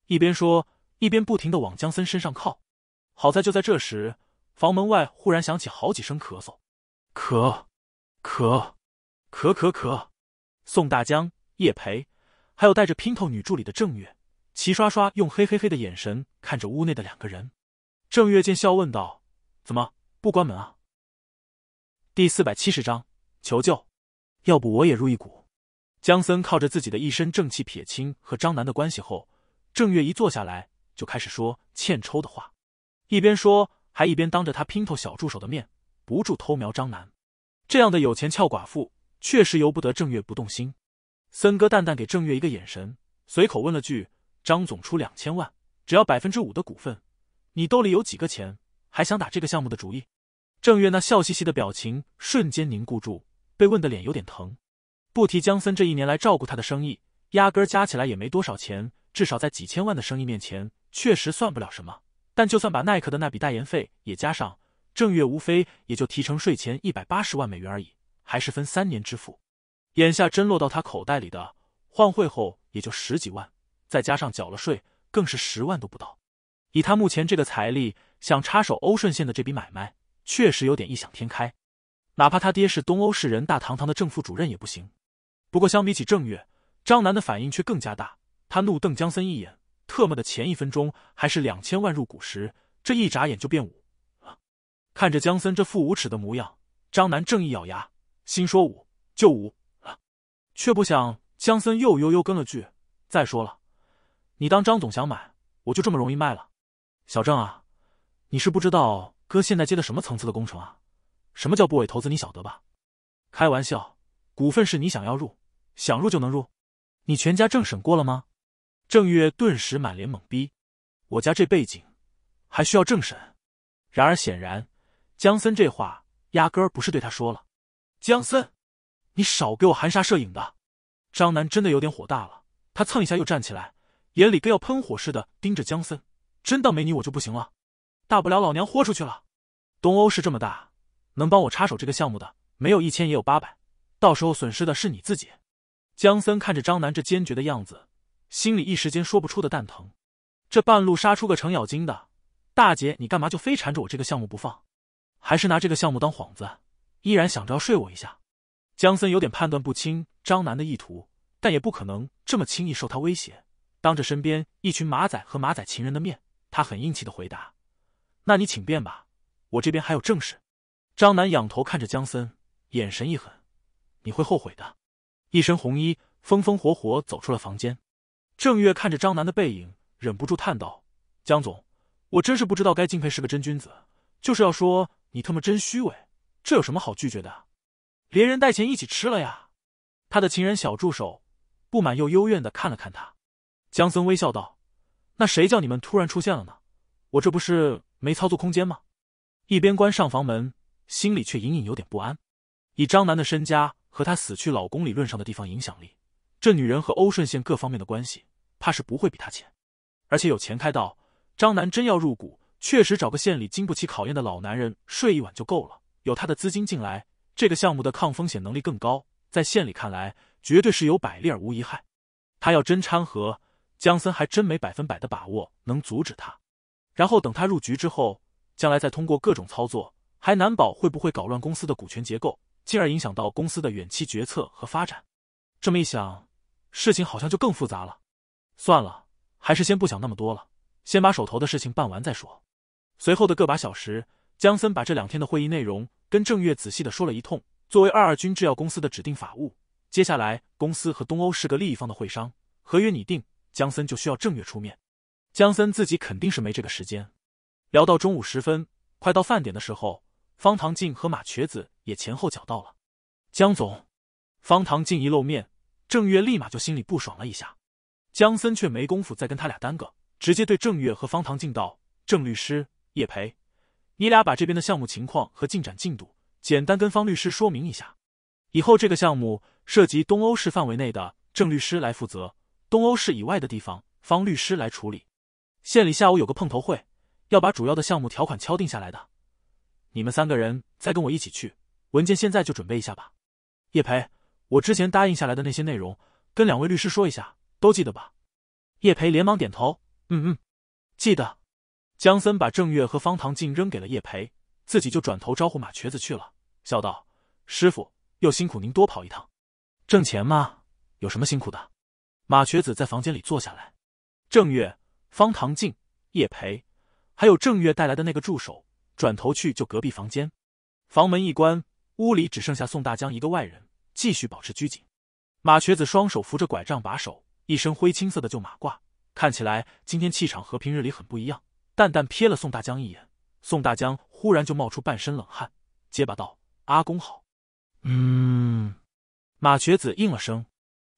一边说，一边不停的往江森身上靠。好在就在这时，房门外忽然响起好几声咳嗽，咳，咳，咳咳咳。宋大江、叶培，还有带着拼头女助理的郑月，齐刷刷用嘿嘿嘿的眼神看着屋内的两个人。郑月见笑问道：“怎么不关门啊？”第四百七十章求救。要不我也入一股？江森靠着自己的一身正气撇清和张楠的关系后，郑月一坐下来就开始说欠抽的话，一边说还一边当着他姘头小助手的面不住偷瞄张楠。这样的有钱俏寡妇确实由不得郑月不动心。森哥淡淡给郑月一个眼神，随口问了句：“张总出两千万，只要百分之五的股份。”你兜里有几个钱，还想打这个项目的主意？郑月那笑嘻嘻的表情瞬间凝固住，被问的脸有点疼。不提江森这一年来照顾他的生意，压根加起来也没多少钱，至少在几千万的生意面前确实算不了什么。但就算把耐克的那笔代言费也加上，郑月无非也就提成税前一百八十万美元而已，还是分三年支付。眼下真落到他口袋里的，换汇后也就十几万，再加上缴了税，更是十万都不到。以他目前这个财力，想插手欧顺县的这笔买卖，确实有点异想天开。哪怕他爹是东欧市人大堂堂的正副主任也不行。不过相比起正月，张楠的反应却更加大。他怒瞪江森一眼，特么的，前一分钟还是两千万入股时，这一眨眼就变五。看着江森这副无耻的模样，张楠正一咬牙，心说五就五。却不想江森又悠悠跟了句：“再说了，你当张总想买，我就这么容易卖了？”小郑啊，你是不知道哥现在接的什么层次的工程啊？什么叫部委投资，你晓得吧？开玩笑，股份是你想要入，想入就能入？你全家政审过了吗？郑月顿时满脸懵逼，我家这背景还需要政审？然而显然，江森这话压根儿不是对他说了。江森，你少给我含沙射影的！张楠真的有点火大了，他蹭一下又站起来，眼里跟要喷火似的盯着江森。真当没你我就不行了，大不了老娘豁出去了。东欧是这么大，能帮我插手这个项目的没有一千也有八百，到时候损失的是你自己。江森看着张楠这坚决的样子，心里一时间说不出的蛋疼。这半路杀出个程咬金的，大姐你干嘛就非缠着我这个项目不放？还是拿这个项目当幌子，依然想着要睡我一下？江森有点判断不清张楠的意图，但也不可能这么轻易受他威胁，当着身边一群马仔和马仔情人的面。他很硬气的回答：“那你请便吧，我这边还有正事。”张楠仰头看着江森，眼神一狠：“你会后悔的。”一身红衣，风风火火走出了房间。郑月看着张楠的背影，忍不住叹道：“江总，我真是不知道该敬佩是个真君子，就是要说你他妈真虚伪。这有什么好拒绝的？连人带钱一起吃了呀！”他的情人小助手，不满又幽怨的看了看他。江森微笑道。那谁叫你们突然出现了呢？我这不是没操作空间吗？一边关上房门，心里却隐隐有点不安。以张楠的身家和她死去老公理论上的地方影响力，这女人和欧顺县各方面的关系，怕是不会比她浅。而且有钱开道，张楠真要入股，确实找个县里经不起考验的老男人睡一晚就够了。有他的资金进来，这个项目的抗风险能力更高，在县里看来，绝对是有百利而无一害。他要真掺和。江森还真没百分百的把握能阻止他，然后等他入局之后，将来再通过各种操作，还难保会不会搞乱公司的股权结构，进而影响到公司的远期决策和发展。这么一想，事情好像就更复杂了。算了，还是先不想那么多了，先把手头的事情办完再说。随后的个把小时，江森把这两天的会议内容跟郑月仔细的说了一通。作为二二军制药公司的指定法务，接下来公司和东欧是个利益方的会商合约拟定。江森就需要郑月出面，江森自己肯定是没这个时间。聊到中午时分，快到饭点的时候，方唐镜和马瘸子也前后脚到了。江总，方唐镜一露面，郑月立马就心里不爽了一下。江森却没工夫再跟他俩耽搁，直接对郑月和方唐镜道：“郑律师，叶培，你俩把这边的项目情况和进展进度简单跟方律师说明一下。以后这个项目涉及东欧市范围内的，郑律师来负责。”东欧市以外的地方，方律师来处理。县里下午有个碰头会，要把主要的项目条款敲定下来的。你们三个人再跟我一起去。文件现在就准备一下吧。叶培，我之前答应下来的那些内容，跟两位律师说一下，都记得吧？叶培连忙点头，嗯嗯，记得。江森把郑月和方唐镜扔给了叶培，自己就转头招呼马瘸子去了，笑道：“师傅，又辛苦您多跑一趟，挣钱嘛，有什么辛苦的？”马瘸子在房间里坐下来，正月、方唐静、叶培，还有正月带来的那个助手，转头去就隔壁房间。房门一关，屋里只剩下宋大江一个外人，继续保持拘谨。马瘸子双手扶着拐杖把手，一身灰青色的旧马褂，看起来今天气场和平日里很不一样。淡淡瞥了宋大江一眼，宋大江忽然就冒出半身冷汗，结巴道：“阿公好。”嗯。马瘸子应了声，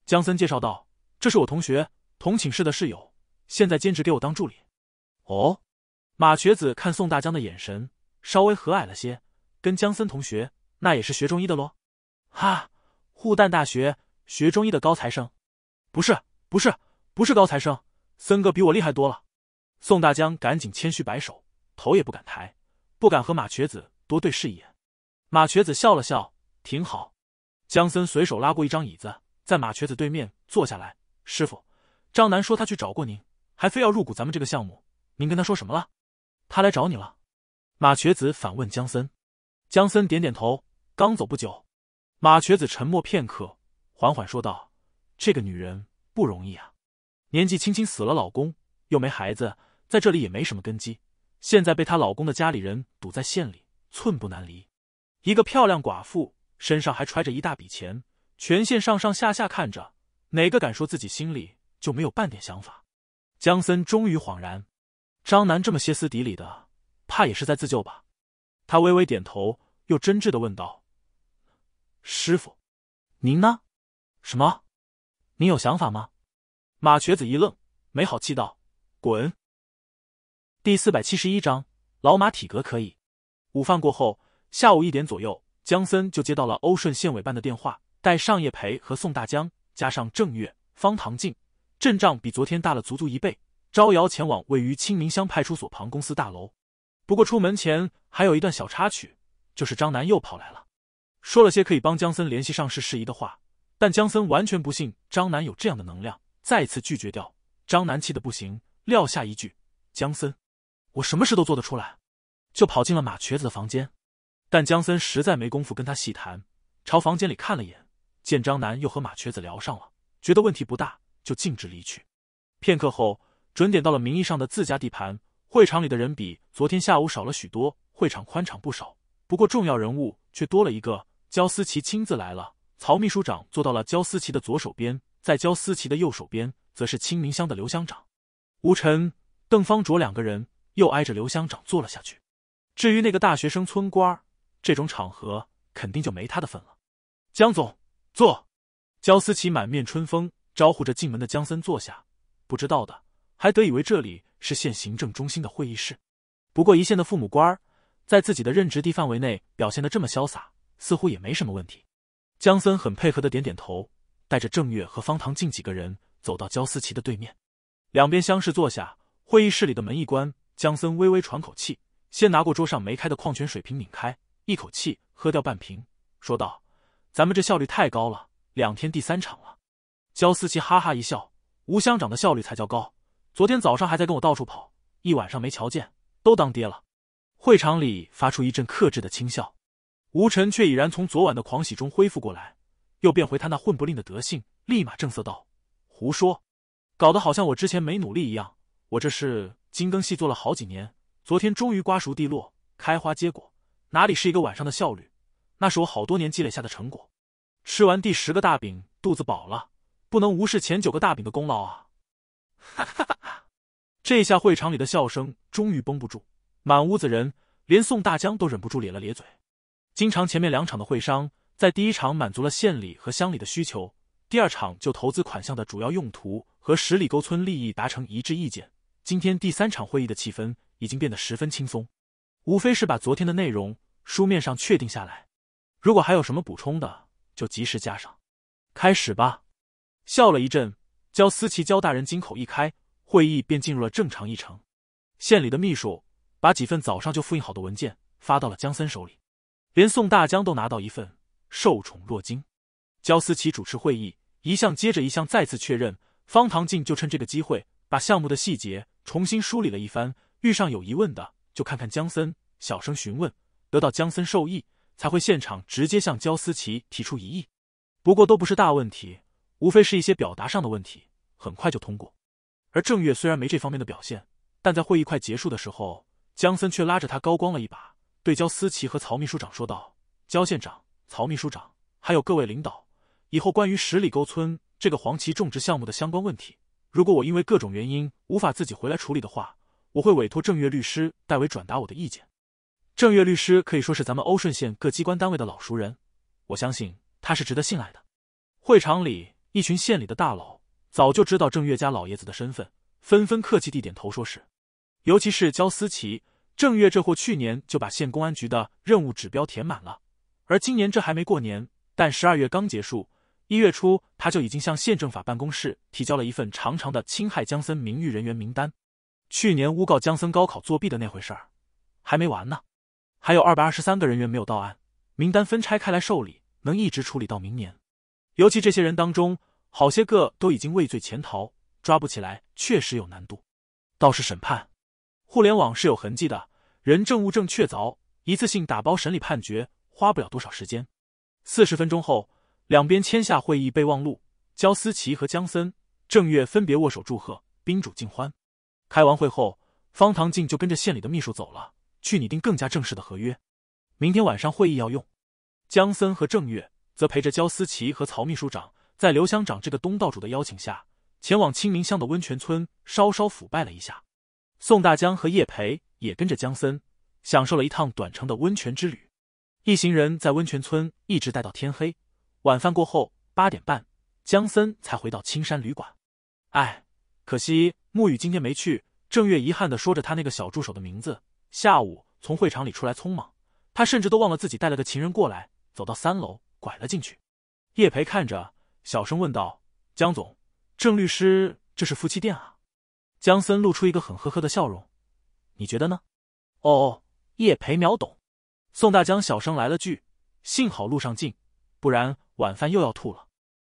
江森介绍道。这是我同学，同寝室的室友，现在兼职给我当助理。哦，马瘸子看宋大江的眼神稍微和蔼了些，跟江森同学那也是学中医的喽，哈，复旦大学学中医的高材生，不是不是不是高材生，森哥比我厉害多了。宋大江赶紧谦虚摆手，头也不敢抬，不敢和马瘸子多对视一眼。马瘸子笑了笑，挺好。江森随手拉过一张椅子，在马瘸子对面坐下来。师傅，张楠说他去找过您，还非要入股咱们这个项目。您跟他说什么了？他来找你了？马瘸子反问江森。江森点点头。刚走不久。马瘸子沉默片刻，缓缓说道：“这个女人不容易啊，年纪轻轻死了老公，又没孩子，在这里也没什么根基。现在被她老公的家里人堵在县里，寸步难离。一个漂亮寡妇，身上还揣着一大笔钱，全县上上下下看着。”哪个敢说自己心里就没有半点想法？江森终于恍然，张楠这么歇斯底里的，怕也是在自救吧。他微微点头，又真挚的问道：“师傅，您呢？什么？你有想法吗？”马瘸子一愣，没好气道：“滚！”第四百七十一章，老马体格可以。午饭过后，下午一点左右，江森就接到了欧顺县委办的电话，带上叶培和宋大江。加上正月方唐镜，阵仗比昨天大了足足一倍。招摇前往位于清明乡派出所旁公司大楼，不过出门前还有一段小插曲，就是张楠又跑来了，说了些可以帮江森联系上市事宜的话，但江森完全不信张楠有这样的能量，再次拒绝掉。张楠气的不行，撂下一句：“江森，我什么事都做得出来。”就跑进了马瘸子的房间，但江森实在没工夫跟他细谈，朝房间里看了一眼。见张楠又和马瘸子聊上了，觉得问题不大，就径直离去。片刻后，准点到了名义上的自家地盘会场里的人比昨天下午少了许多，会场宽敞不少。不过重要人物却多了一个，焦思琪亲自来了。曹秘书长坐到了焦思琪的左手边，在焦思琪的右手边则是清明乡的刘乡长。吴晨、邓方卓两个人又挨着刘乡长坐了下去。至于那个大学生村官，这种场合肯定就没他的份了。江总。坐，焦思琪满面春风招呼着进门的江森坐下，不知道的还得以为这里是县行政中心的会议室。不过一线的父母官儿在自己的任职地范围内表现的这么潇洒，似乎也没什么问题。江森很配合的点点头，带着郑月和方唐静几个人走到焦思琪的对面，两边相视坐下。会议室里的门一关，江森微微喘口气，先拿过桌上没开的矿泉水瓶拧开，一口气喝掉半瓶，说道。咱们这效率太高了，两天第三场了。焦思琪哈哈一笑：“吴乡长的效率才叫高，昨天早上还在跟我到处跑，一晚上没瞧见，都当爹了。”会场里发出一阵克制的轻笑。吴晨却已然从昨晚的狂喜中恢复过来，又变回他那混不吝的德性，立马正色道：“胡说，搞得好像我之前没努力一样。我这是精耕细作了好几年，昨天终于瓜熟蒂落，开花结果，哪里是一个晚上的效率？”那是我好多年积累下的成果。吃完第十个大饼，肚子饱了，不能无视前九个大饼的功劳啊！哈哈哈！这下会场里的笑声终于绷不住，满屋子人，连宋大江都忍不住咧了咧嘴。经常前面两场的会商，在第一场满足了县里和乡里的需求，第二场就投资款项的主要用途和十里沟村利益达成一致意见。今天第三场会议的气氛已经变得十分轻松，无非是把昨天的内容书面上确定下来。如果还有什么补充的，就及时加上。开始吧。笑了一阵，焦思琪焦大人金口一开，会议便进入了正常议程。县里的秘书把几份早上就复印好的文件发到了江森手里，连宋大江都拿到一份，受宠若惊。焦思琪主持会议，一项接着一项，再次确认。方唐镜就趁这个机会把项目的细节重新梳理了一番，遇上有疑问的就看看江森，小声询问，得到江森授意。才会现场直接向焦思琪提出异议，不过都不是大问题，无非是一些表达上的问题，很快就通过。而郑月虽然没这方面的表现，但在会议快结束的时候，江森却拉着他高光了一把，对焦思琪和曹秘书长说道：“焦县长、曹秘书长，还有各位领导，以后关于十里沟村这个黄芪种植项目的相关问题，如果我因为各种原因无法自己回来处理的话，我会委托郑月律师代为转达我的意见。”郑月律师可以说是咱们欧顺县各机关单位的老熟人，我相信他是值得信赖的。会场里一群县里的大佬早就知道郑月家老爷子的身份，纷纷客气地点头说是。尤其是焦思琪，郑月这货去年就把县公安局的任务指标填满了，而今年这还没过年，但十二月刚结束，一月初他就已经向县政法办公室提交了一份长长的侵害江森名誉人员名单。去年诬告江森高考作弊的那回事儿还没完呢。还有二百二十三个人员没有到案，名单分拆开来受理，能一直处理到明年。尤其这些人当中，好些个都已经畏罪潜逃，抓不起来确实有难度。倒是审判，互联网是有痕迹的，人证物证确凿，一次性打包审理判决，花不了多少时间。四十分钟后，两边签下会议备忘录，焦思琪和江森、郑月分别握手祝贺，宾主尽欢。开完会后，方唐静就跟着县里的秘书走了。去拟定更加正式的合约，明天晚上会议要用。江森和郑月则陪着焦思琪和曹秘书长，在刘乡长这个东道主的邀请下，前往清明乡的温泉村，稍稍腐败了一下。宋大江和叶培也跟着江森，享受了一趟短程的温泉之旅。一行人在温泉村一直待到天黑，晚饭过后八点半，江森才回到青山旅馆。哎，可惜沐雨今天没去。郑月遗憾地说着他那个小助手的名字。下午从会场里出来匆忙，他甚至都忘了自己带了个情人过来。走到三楼，拐了进去。叶培看着，小声问道：“江总，郑律师，这是夫妻店啊？”江森露出一个很呵呵的笑容：“你觉得呢？”哦，叶培秒懂。宋大江小声来了句：“幸好路上近，不然晚饭又要吐了。”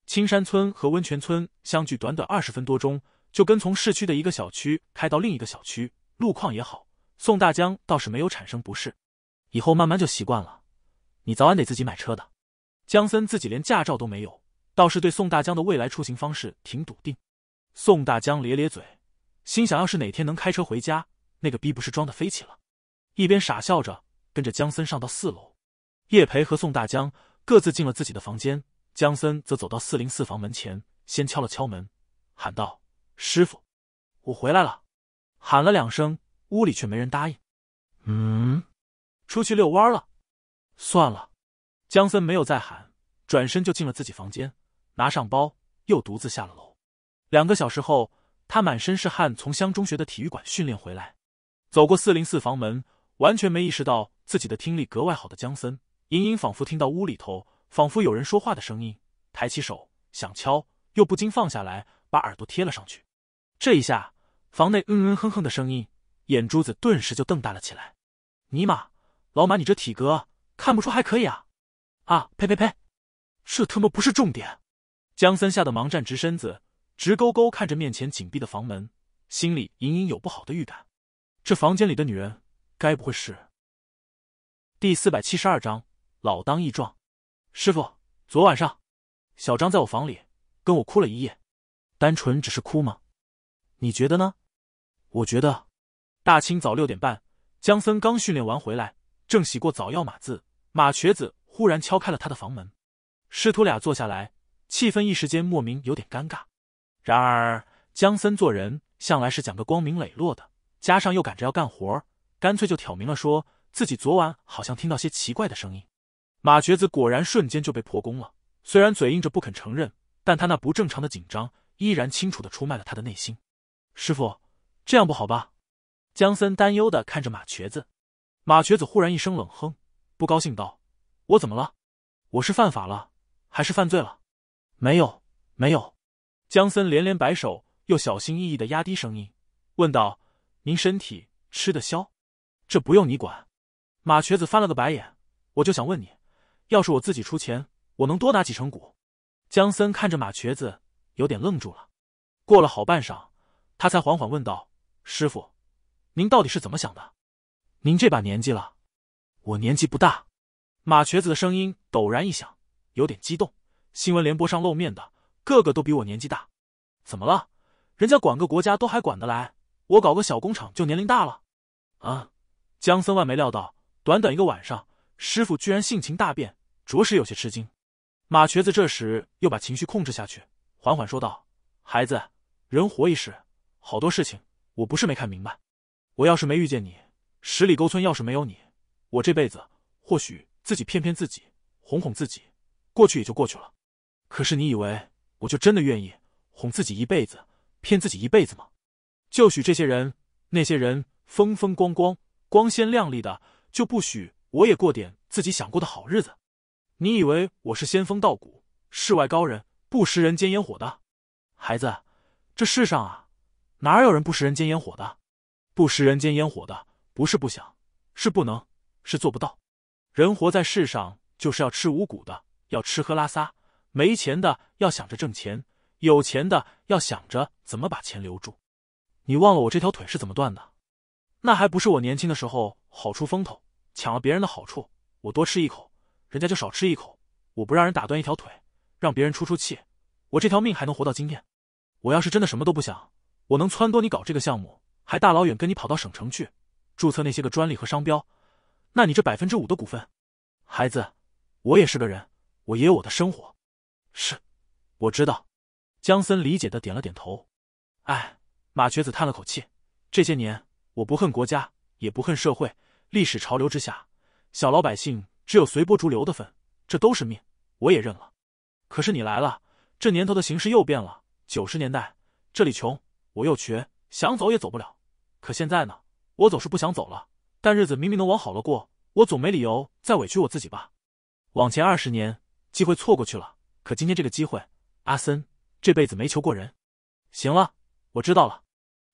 青山村和温泉村相距短短二十分多钟，就跟从市区的一个小区开到另一个小区，路况也好。宋大江倒是没有产生不适，以后慢慢就习惯了。你早晚得自己买车的。江森自己连驾照都没有，倒是对宋大江的未来出行方式挺笃定。宋大江咧咧嘴，心想：要是哪天能开车回家，那个逼不是装的飞起了。一边傻笑着，跟着江森上到四楼。叶培和宋大江各自进了自己的房间，江森则走到四零四房门前，先敲了敲门，喊道：“师傅，我回来了。”喊了两声。屋里却没人答应。嗯，出去遛弯了。算了，江森没有再喊，转身就进了自己房间，拿上包，又独自下了楼。两个小时后，他满身是汗从乡中学的体育馆训练回来，走过四零四房门，完全没意识到自己的听力格外好的江森，隐隐仿佛听到屋里头仿佛有人说话的声音，抬起手想敲，又不禁放下来，把耳朵贴了上去。这一下，房内嗯嗯哼哼的声音。眼珠子顿时就瞪大了起来，尼玛，老马，你这体格看不出还可以啊？啊，呸呸呸，这他妈不是重点！江森吓得忙站直身子，直勾勾看着面前紧闭的房门，心里隐隐有不好的预感。这房间里的女人，该不会是第四百七十二章老当益壮？师傅，昨晚上，小张在我房里跟我哭了一夜，单纯只是哭吗？你觉得呢？我觉得。大清早六点半，江森刚训练完回来，正洗过澡要码字，马瘸子忽然敲开了他的房门。师徒俩坐下来，气氛一时间莫名有点尴尬。然而江森做人向来是讲个光明磊落的，加上又赶着要干活，干脆就挑明了说自己昨晚好像听到些奇怪的声音。马瘸子果然瞬间就被破功了，虽然嘴硬着不肯承认，但他那不正常的紧张依然清楚的出卖了他的内心。师傅，这样不好吧？江森担忧的看着马瘸子，马瘸子忽然一声冷哼，不高兴道：“我怎么了？我是犯法了，还是犯罪了？没有，没有。”江森连连摆手，又小心翼翼的压低声音问道：“您身体吃得消？这不用你管。”马瘸子翻了个白眼，我就想问你，要是我自己出钱，我能多拿几成股？江森看着马瘸子，有点愣住了。过了好半晌，他才缓缓问道：“师傅。”您到底是怎么想的？您这把年纪了，我年纪不大。马瘸子的声音陡然一响，有点激动。新闻联播上露面的个个都比我年纪大，怎么了？人家管个国家都还管得来，我搞个小工厂就年龄大了？啊！江森万没料到，短短一个晚上，师傅居然性情大变，着实有些吃惊。马瘸子这时又把情绪控制下去，缓缓说道：“孩子，人活一世，好多事情我不是没看明白。”我要是没遇见你，十里沟村要是没有你，我这辈子或许自己骗骗自己，哄哄自己，过去也就过去了。可是你以为我就真的愿意哄自己一辈子，骗自己一辈子吗？就许这些人那些人风风光光、光鲜亮丽的，就不许我也过点自己想过的好日子？你以为我是仙风道骨、世外高人，不食人间烟火的？孩子，这世上啊，哪有人不食人间烟火的？不食人间烟火的，不是不想，是不能，是做不到。人活在世上，就是要吃五谷的，要吃喝拉撒；没钱的要想着挣钱，有钱的要想着怎么把钱留住。你忘了我这条腿是怎么断的？那还不是我年轻的时候好出风头，抢了别人的好处，我多吃一口，人家就少吃一口。我不让人打断一条腿，让别人出出气，我这条命还能活到今天。我要是真的什么都不想，我能撺掇你搞这个项目？还大老远跟你跑到省城去，注册那些个专利和商标，那你这百分之五的股份，孩子，我也是个人，我也有我的生活。是，我知道。江森理解的点了点头。哎，马瘸子叹了口气。这些年，我不恨国家，也不恨社会，历史潮流之下，小老百姓只有随波逐流的份，这都是命，我也认了。可是你来了，这年头的形势又变了。九十年代，这里穷，我又瘸，想走也走不了。可现在呢，我总是不想走了，但日子明明能往好了过，我总没理由再委屈我自己吧。往前二十年，机会错过去了，可今天这个机会，阿森这辈子没求过人。行了，我知道了。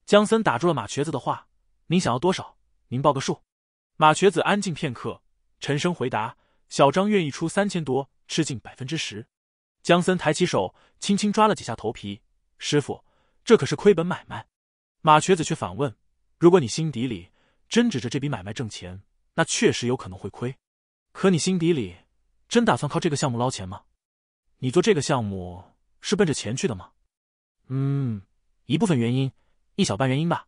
江森打住了马瘸子的话：“您想要多少？您报个数。”马瘸子安静片刻，沉声回答：“小张愿意出三千多，吃进百分之十。”江森抬起手，轻轻抓了几下头皮：“师傅，这可是亏本买卖。”马瘸子却反问。如果你心底里真指着这笔买卖挣钱，那确实有可能会亏。可你心底里真打算靠这个项目捞钱吗？你做这个项目是奔着钱去的吗？嗯，一部分原因，一小半原因吧。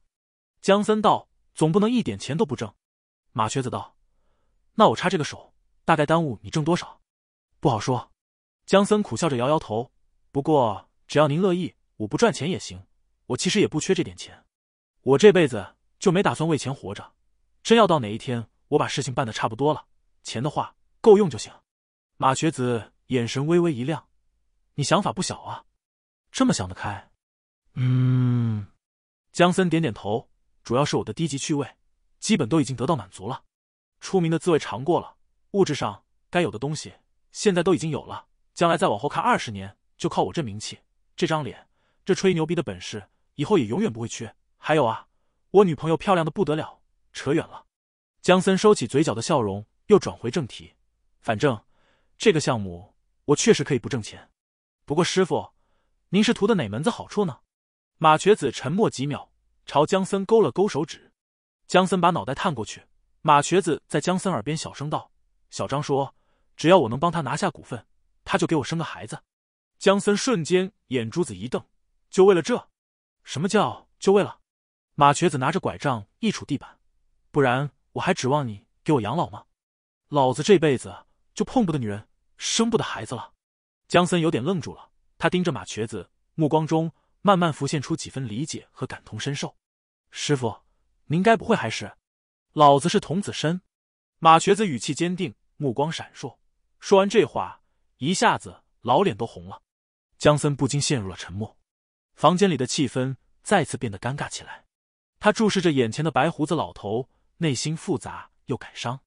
江森道：“总不能一点钱都不挣。”马瘸子道：“那我插这个手，大概耽误你挣多少？不好说。”江森苦笑着摇摇头。不过只要您乐意，我不赚钱也行。我其实也不缺这点钱。我这辈子。就没打算为钱活着，真要到哪一天，我把事情办的差不多了，钱的话够用就行。马瘸子眼神微微一亮，你想法不小啊，这么想得开。嗯，江森点点头，主要是我的低级趣味，基本都已经得到满足了。出名的滋味尝过了，物质上该有的东西现在都已经有了，将来再往后看二十年，就靠我这名气、这张脸、这吹牛逼的本事，以后也永远不会缺。还有啊。我女朋友漂亮的不得了，扯远了。江森收起嘴角的笑容，又转回正题。反正这个项目，我确实可以不挣钱。不过师傅，您是图的哪门子好处呢？马瘸子沉默几秒，朝江森勾了勾手指。江森把脑袋探过去，马瘸子在江森耳边小声道：“小张说，只要我能帮他拿下股份，他就给我生个孩子。”江森瞬间眼珠子一瞪：“就为了这？什么叫就为了？”马瘸子拿着拐杖一杵地板，不然我还指望你给我养老吗？老子这辈子就碰不得女人，生不得孩子了。江森有点愣住了，他盯着马瘸子，目光中慢慢浮现出几分理解和感同身受。师傅，您该不会还是……老子是童子身。马瘸子语气坚定，目光闪烁。说完这话，一下子老脸都红了。江森不禁陷入了沉默，房间里的气氛再次变得尴尬起来。他注视着眼前的白胡子老头，内心复杂又感伤。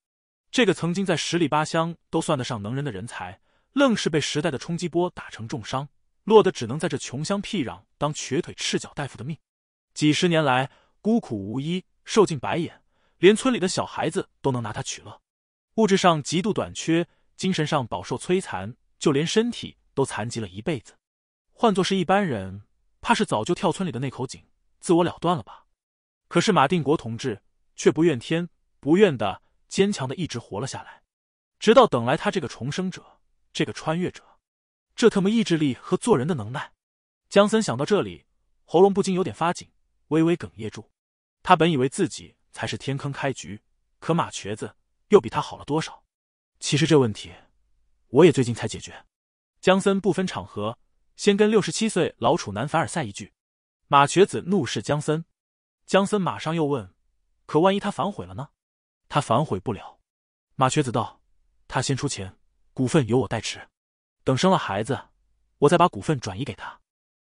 这个曾经在十里八乡都算得上能人的人才，愣是被时代的冲击波打成重伤，落得只能在这穷乡僻壤当瘸腿赤脚大夫的命。几十年来，孤苦无依，受尽白眼，连村里的小孩子都能拿他取乐。物质上极度短缺，精神上饱受摧残，就连身体都残疾了一辈子。换作是一般人，怕是早就跳村里的那口井，自我了断了吧。可是马定国同志却不怨天不怨的坚强的一直活了下来，直到等来他这个重生者，这个穿越者，这特么意志力和做人的能耐！江森想到这里，喉咙不禁有点发紧，微微哽咽住。他本以为自己才是天坑开局，可马瘸子又比他好了多少？其实这问题，我也最近才解决。江森不分场合，先跟六十七岁老楚男凡尔赛一句。马瘸子怒视江森。江森马上又问：“可万一他反悔了呢？”“他反悔不了。”马瘸子道，“他先出钱，股份由我代持，等生了孩子，我再把股份转移给他。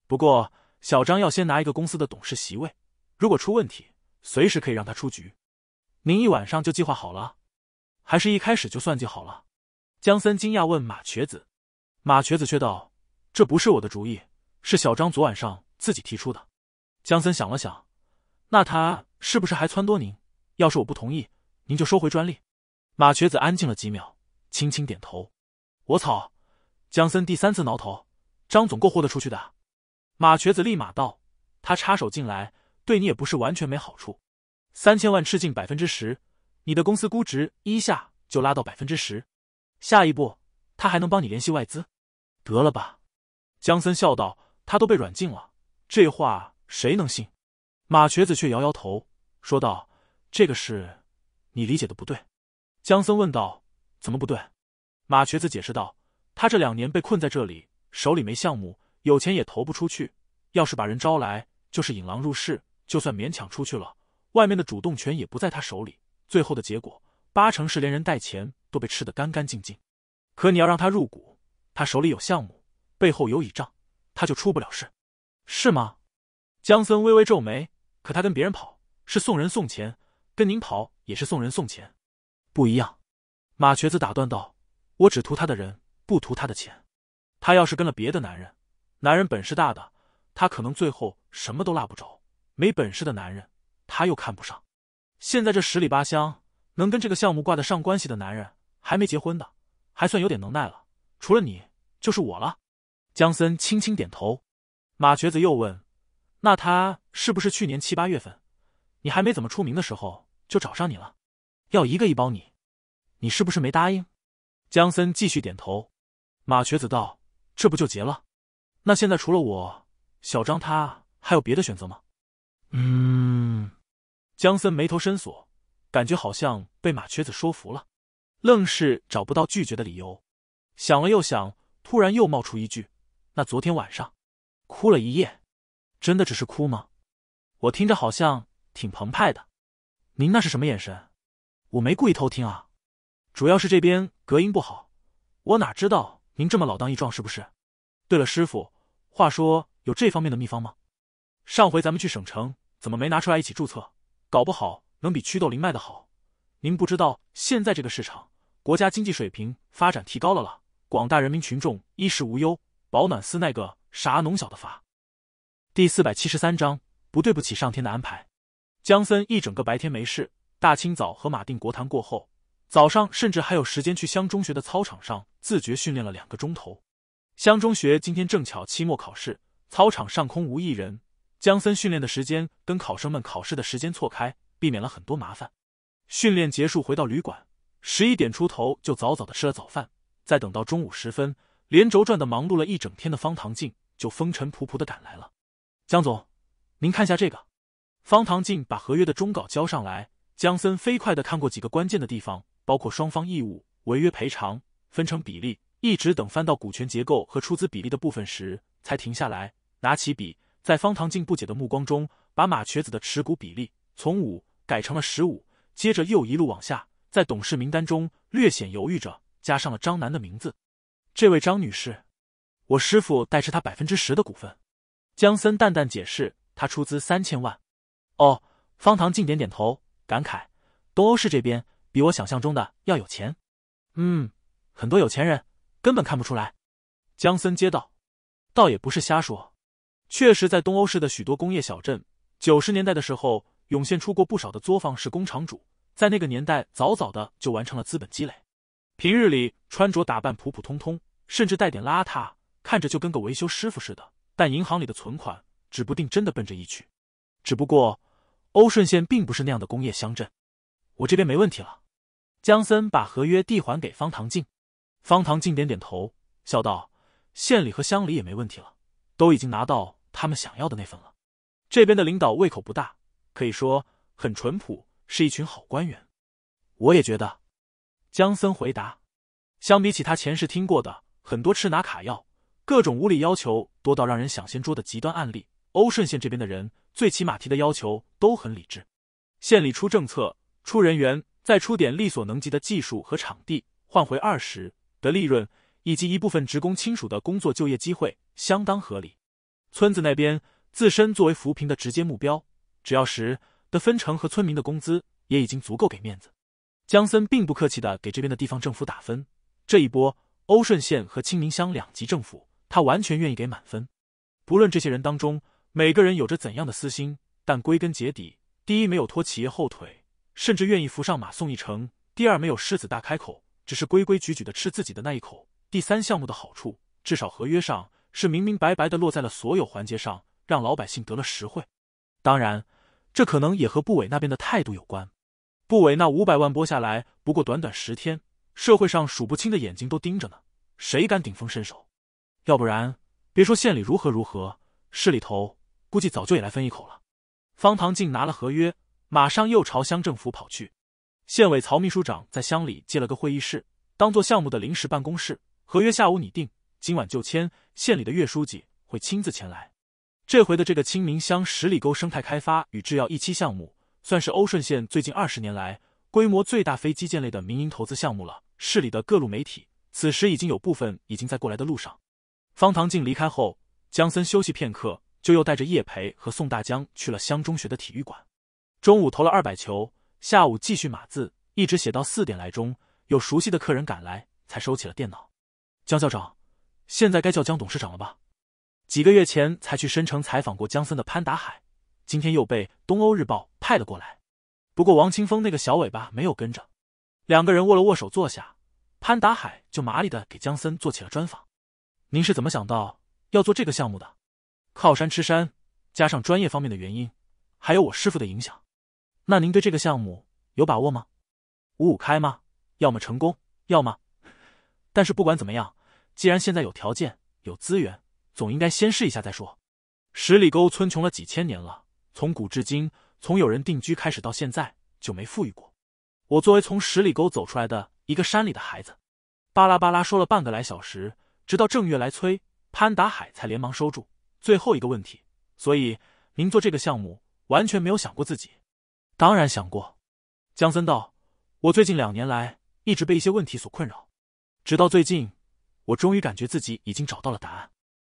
不过小张要先拿一个公司的董事席位，如果出问题，随时可以让他出局。”“您一晚上就计划好了，还是一开始就算计好了？”江森惊讶问马瘸子。马瘸子却道：“这不是我的主意，是小张昨晚上自己提出的。”江森想了想。那他是不是还撺掇您？要是我不同意，您就收回专利。马瘸子安静了几秒，轻轻点头。我操！江森第三次挠头。张总够豁得出去的。马瘸子立马道：“他插手进来，对你也不是完全没好处。三千万吃进百分之十，你的公司估值一下就拉到百分之十。下一步，他还能帮你联系外资。”得了吧！江森笑道：“他都被软禁了，这话谁能信？”马瘸子却摇摇头，说道：“这个事，你理解的不对。”江森问道：“怎么不对？”马瘸子解释道：“他这两年被困在这里，手里没项目，有钱也投不出去。要是把人招来，就是引狼入室。就算勉强出去了，外面的主动权也不在他手里。最后的结果，八成是连人带钱都被吃得干干净净。可你要让他入股，他手里有项目，背后有倚仗，他就出不了事，是吗？”江森微微皱眉。可他跟别人跑是送人送钱，跟您跑也是送人送钱，不一样。马瘸子打断道：“我只图他的人，不图他的钱。他要是跟了别的男人，男人本事大的，他可能最后什么都落不着；没本事的男人，他又看不上。现在这十里八乡能跟这个项目挂得上关系的男人，还没结婚的，还算有点能耐了。除了你，就是我了。”江森轻轻点头。马瘸子又问。那他是不是去年七八月份，你还没怎么出名的时候就找上你了，要一个亿包你，你是不是没答应？江森继续点头。马瘸子道：“这不就结了？”那现在除了我，小张他还有别的选择吗？嗯。江森眉头深锁，感觉好像被马瘸子说服了，愣是找不到拒绝的理由。想了又想，突然又冒出一句：“那昨天晚上，哭了一夜。”真的只是哭吗？我听着好像挺澎湃的。您那是什么眼神？我没故意偷听啊，主要是这边隔音不好。我哪知道您这么老当益壮是不是？对了，师傅，话说有这方面的秘方吗？上回咱们去省城，怎么没拿出来一起注册？搞不好能比祛痘灵卖的好。您不知道现在这个市场，国家经济水平发展提高了了，广大人民群众衣食无忧，保暖丝那个啥农小的发。第四百七十三章，不对不起上天的安排。江森一整个白天没事，大清早和马定国谈过后，早上甚至还有时间去乡中学的操场上自觉训练了两个钟头。乡中学今天正巧期末考试，操场上空无一人。江森训练的时间跟考生们考试的时间错开，避免了很多麻烦。训练结束回到旅馆，十一点出头就早早的吃了早饭，再等到中午时分，连轴转的忙碌了一整天的方唐镜就风尘仆仆的赶来了。江总，您看下这个。方唐镜把合约的终稿交上来，江森飞快的看过几个关键的地方，包括双方义务、违约赔偿、分成比例，一直等翻到股权结构和出资比例的部分时，才停下来，拿起笔，在方唐镜不解的目光中，把马瘸子的持股比例从五改成了十五，接着又一路往下，在董事名单中略显犹豫着加上了张楠的名字。这位张女士，我师傅代持她百分之十的股份。江森淡淡解释：“他出资三千万。”哦，方唐静点点头，感慨：“东欧市这边比我想象中的要有钱。”嗯，很多有钱人根本看不出来。”江森接道：“倒也不是瞎说，确实在东欧市的许多工业小镇，九十年代的时候涌现出过不少的作坊式工厂主，在那个年代早早的就完成了资本积累。平日里穿着打扮普普通通，甚至带点邋遢，看着就跟个维修师傅似的。”但银行里的存款指不定真的奔着一去，只不过，欧顺县并不是那样的工业乡镇，我这边没问题了。江森把合约递还给方唐静，方唐静点点头，笑道：“县里和乡里也没问题了，都已经拿到他们想要的那份了。”这边的领导胃口不大，可以说很淳朴，是一群好官员。我也觉得，江森回答。相比起他前世听过的很多吃拿卡要。各种无理要求多到让人想掀桌的极端案例，欧顺县这边的人最起码提的要求都很理智，县里出政策、出人员，再出点力所能及的技术和场地，换回二十的利润以及一部分职工亲属的工作就业机会，相当合理。村子那边自身作为扶贫的直接目标，只要十的分成和村民的工资，也已经足够给面子。江森并不客气的给这边的地方政府打分，这一波欧顺县和清明乡两级政府。他完全愿意给满分，不论这些人当中每个人有着怎样的私心，但归根结底，第一没有拖企业后腿，甚至愿意扶上马送一程；第二没有狮子大开口，只是规规矩矩的吃自己的那一口；第三项目的好处，至少合约上是明明白白的落在了所有环节上，让老百姓得了实惠。当然，这可能也和部委那边的态度有关。部委那五百万拨下来，不过短短十天，社会上数不清的眼睛都盯着呢，谁敢顶风伸手？要不然，别说县里如何如何，市里头估计早就也来分一口了。方唐镜拿了合约，马上又朝乡政府跑去。县委曹秘书长在乡里借了个会议室，当做项目的临时办公室。合约下午拟定，今晚就签。县里的岳书记会亲自前来。这回的这个清明乡十里沟生态开发与制药一期项目，算是欧顺县最近二十年来规模最大、非基建类的民营投资项目了。市里的各路媒体此时已经有部分已经在过来的路上。方唐镜离开后，江森休息片刻，就又带着叶培和宋大江去了乡中学的体育馆。中午投了二百球，下午继续码字，一直写到四点来钟。有熟悉的客人赶来，才收起了电脑。江校长，现在该叫江董事长了吧？几个月前才去申城采访过江森的潘达海，今天又被《东欧日报》派了过来。不过王清风那个小尾巴没有跟着。两个人握了握手，坐下。潘达海就麻利的给江森做起了专访。您是怎么想到要做这个项目的？靠山吃山，加上专业方面的原因，还有我师傅的影响。那您对这个项目有把握吗？五五开吗？要么成功，要么……但是不管怎么样，既然现在有条件、有资源，总应该先试一下再说。十里沟村穷了几千年了，从古至今，从有人定居开始到现在，就没富裕过。我作为从十里沟走出来的一个山里的孩子，巴拉巴拉说了半个来小时。直到正月来催，潘达海才连忙收住。最后一个问题，所以您做这个项目完全没有想过自己？当然想过。江森道，我最近两年来一直被一些问题所困扰，直到最近，我终于感觉自己已经找到了答案。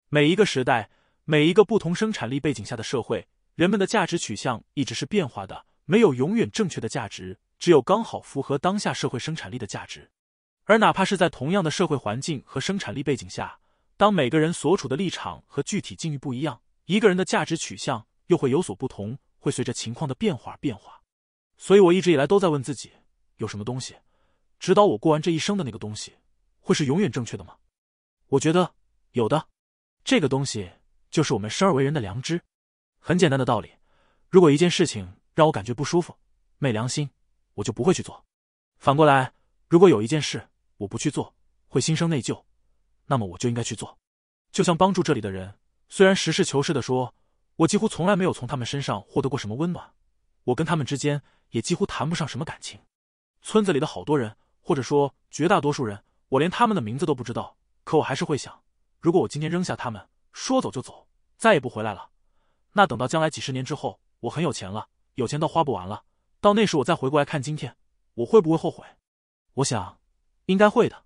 每一个时代，每一个不同生产力背景下的社会，人们的价值取向一直是变化的，没有永远正确的价值，只有刚好符合当下社会生产力的价值。而哪怕是在同样的社会环境和生产力背景下，当每个人所处的立场和具体境遇不一样，一个人的价值取向又会有所不同，会随着情况的变化而变化。所以，我一直以来都在问自己：有什么东西指导我过完这一生的那个东西，会是永远正确的吗？我觉得有的，这个东西就是我们生而为人的良知。很简单的道理：如果一件事情让我感觉不舒服、昧良心，我就不会去做；反过来，如果有一件事，我不去做，会心生内疚，那么我就应该去做。就像帮助这里的人，虽然实事求是的说，我几乎从来没有从他们身上获得过什么温暖，我跟他们之间也几乎谈不上什么感情。村子里的好多人，或者说绝大多数人，我连他们的名字都不知道。可我还是会想，如果我今天扔下他们，说走就走，再也不回来了，那等到将来几十年之后，我很有钱了，有钱到花不完了，到那时我再回过来看今天，我会不会后悔？我想。应该会的，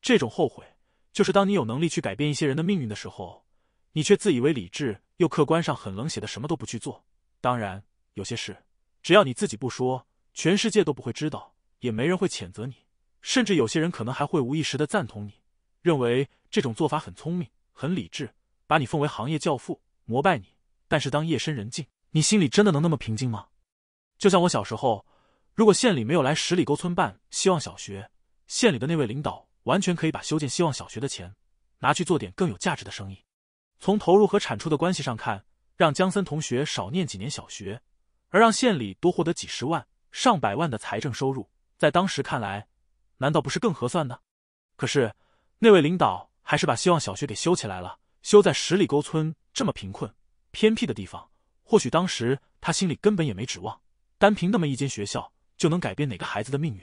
这种后悔就是当你有能力去改变一些人的命运的时候，你却自以为理智又客观上很冷血的什么都不去做。当然，有些事只要你自己不说，全世界都不会知道，也没人会谴责你，甚至有些人可能还会无意识的赞同你，认为这种做法很聪明、很理智，把你奉为行业教父、膜拜你。但是，当夜深人静，你心里真的能那么平静吗？就像我小时候，如果县里没有来十里沟村办希望小学。县里的那位领导完全可以把修建希望小学的钱拿去做点更有价值的生意。从投入和产出的关系上看，让江森同学少念几年小学，而让县里多获得几十万、上百万的财政收入，在当时看来，难道不是更合算的？可是那位领导还是把希望小学给修起来了，修在十里沟村这么贫困、偏僻的地方。或许当时他心里根本也没指望，单凭那么一间学校就能改变哪个孩子的命运。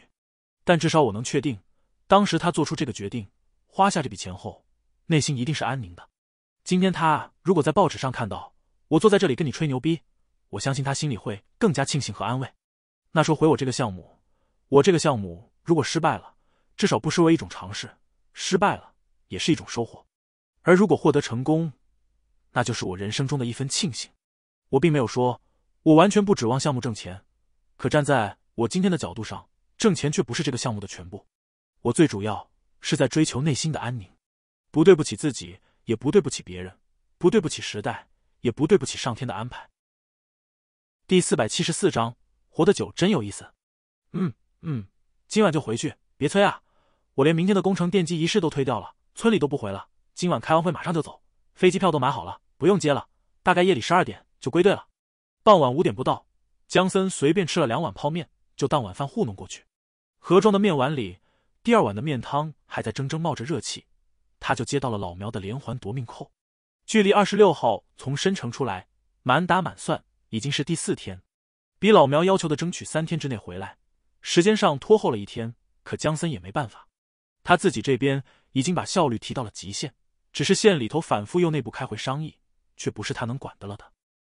但至少我能确定，当时他做出这个决定，花下这笔钱后，内心一定是安宁的。今天他如果在报纸上看到我坐在这里跟你吹牛逼，我相信他心里会更加庆幸和安慰。那说回我这个项目，我这个项目如果失败了，至少不失为一种尝试；失败了也是一种收获。而如果获得成功，那就是我人生中的一份庆幸。我并没有说，我完全不指望项目挣钱，可站在我今天的角度上。挣钱却不是这个项目的全部，我最主要是在追求内心的安宁，不对不起自己，也不对不起别人，不对不起时代，也不对不起上天的安排。第四百七十四章，活得久真有意思。嗯嗯，今晚就回去，别催啊！我连明天的工程奠基仪式都推掉了，村里都不回了。今晚开完会马上就走，飞机票都买好了，不用接了。大概夜里十二点就归队了。傍晚五点不到，江森随便吃了两碗泡面，就当晚饭糊弄过去。盒装的面碗里，第二碗的面汤还在蒸蒸冒着热气，他就接到了老苗的连环夺命扣。距离二十六号从申城出来，满打满算已经是第四天，比老苗要求的争取三天之内回来，时间上拖后了一天。可江森也没办法，他自己这边已经把效率提到了极限，只是县里头反复又内部开会商议，却不是他能管得了的。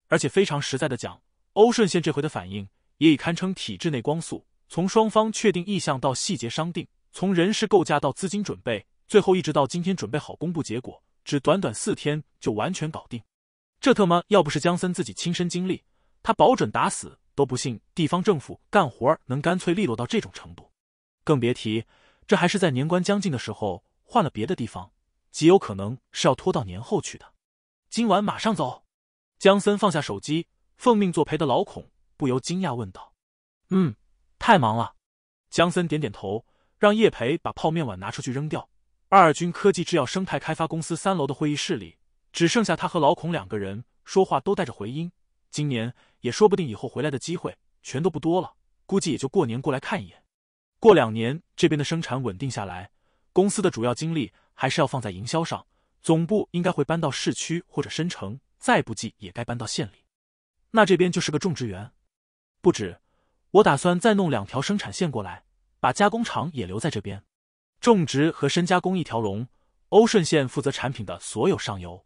而且非常实在的讲，欧顺县这回的反应也已堪称体制内光速。从双方确定意向到细节商定，从人事构架到资金准备，最后一直到今天准备好公布结果，只短短四天就完全搞定。这特么要不是姜森自己亲身经历，他保准打死都不信地方政府干活儿能干脆利落到这种程度。更别提这还是在年关将近的时候，换了别的地方，极有可能是要拖到年后去的。今晚马上走。姜森放下手机，奉命作陪的老孔不由惊讶问道：“嗯？”太忙了，江森点点头，让叶培把泡面碗拿出去扔掉。二二军科技制药生态开发公司三楼的会议室里，只剩下他和老孔两个人，说话都带着回音。今年也说不定，以后回来的机会全都不多了，估计也就过年过来看一眼。过两年这边的生产稳定下来，公司的主要精力还是要放在营销上。总部应该会搬到市区或者深城，再不济也该搬到县里。那这边就是个种植园，不止。我打算再弄两条生产线过来，把加工厂也留在这边，种植和深加工一条龙。欧顺县负责产品的所有上游，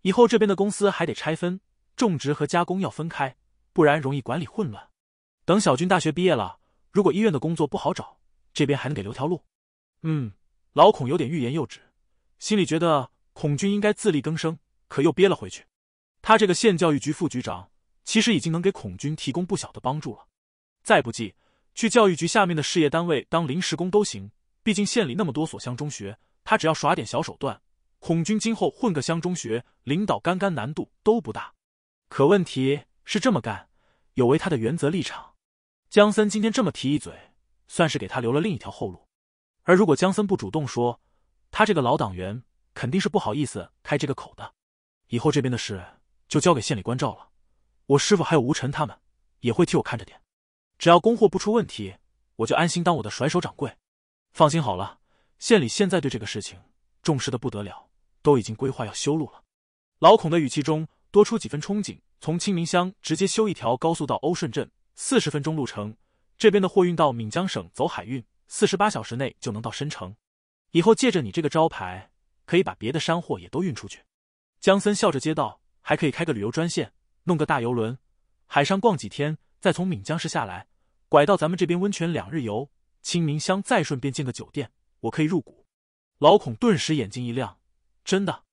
以后这边的公司还得拆分，种植和加工要分开，不然容易管理混乱。等小军大学毕业了，如果医院的工作不好找，这边还能给留条路。嗯，老孔有点欲言又止，心里觉得孔军应该自力更生，可又憋了回去。他这个县教育局副局长，其实已经能给孔军提供不小的帮助了。再不济，去教育局下面的事业单位当临时工都行。毕竟县里那么多所乡中学，他只要耍点小手段，孔军今后混个乡中学领导干干难度都不大。可问题是这么干有违他的原则立场。江森今天这么提一嘴，算是给他留了另一条后路。而如果江森不主动说，他这个老党员肯定是不好意思开这个口的。以后这边的事就交给县里关照了，我师傅还有吴晨他们也会替我看着点。只要供货不出问题，我就安心当我的甩手掌柜。放心好了，县里现在对这个事情重视的不得了，都已经规划要修路了。老孔的语气中多出几分憧憬，从清明乡直接修一条高速到欧顺镇，四十分钟路程。这边的货运到闽江省走海运，四十八小时内就能到申城。以后借着你这个招牌，可以把别的山货也都运出去。江森笑着接道：“还可以开个旅游专线，弄个大游轮，海上逛几天。”再从闽江市下来，拐到咱们这边温泉两日游，清明乡再顺便建个酒店，我可以入股。老孔顿时眼睛一亮，真的？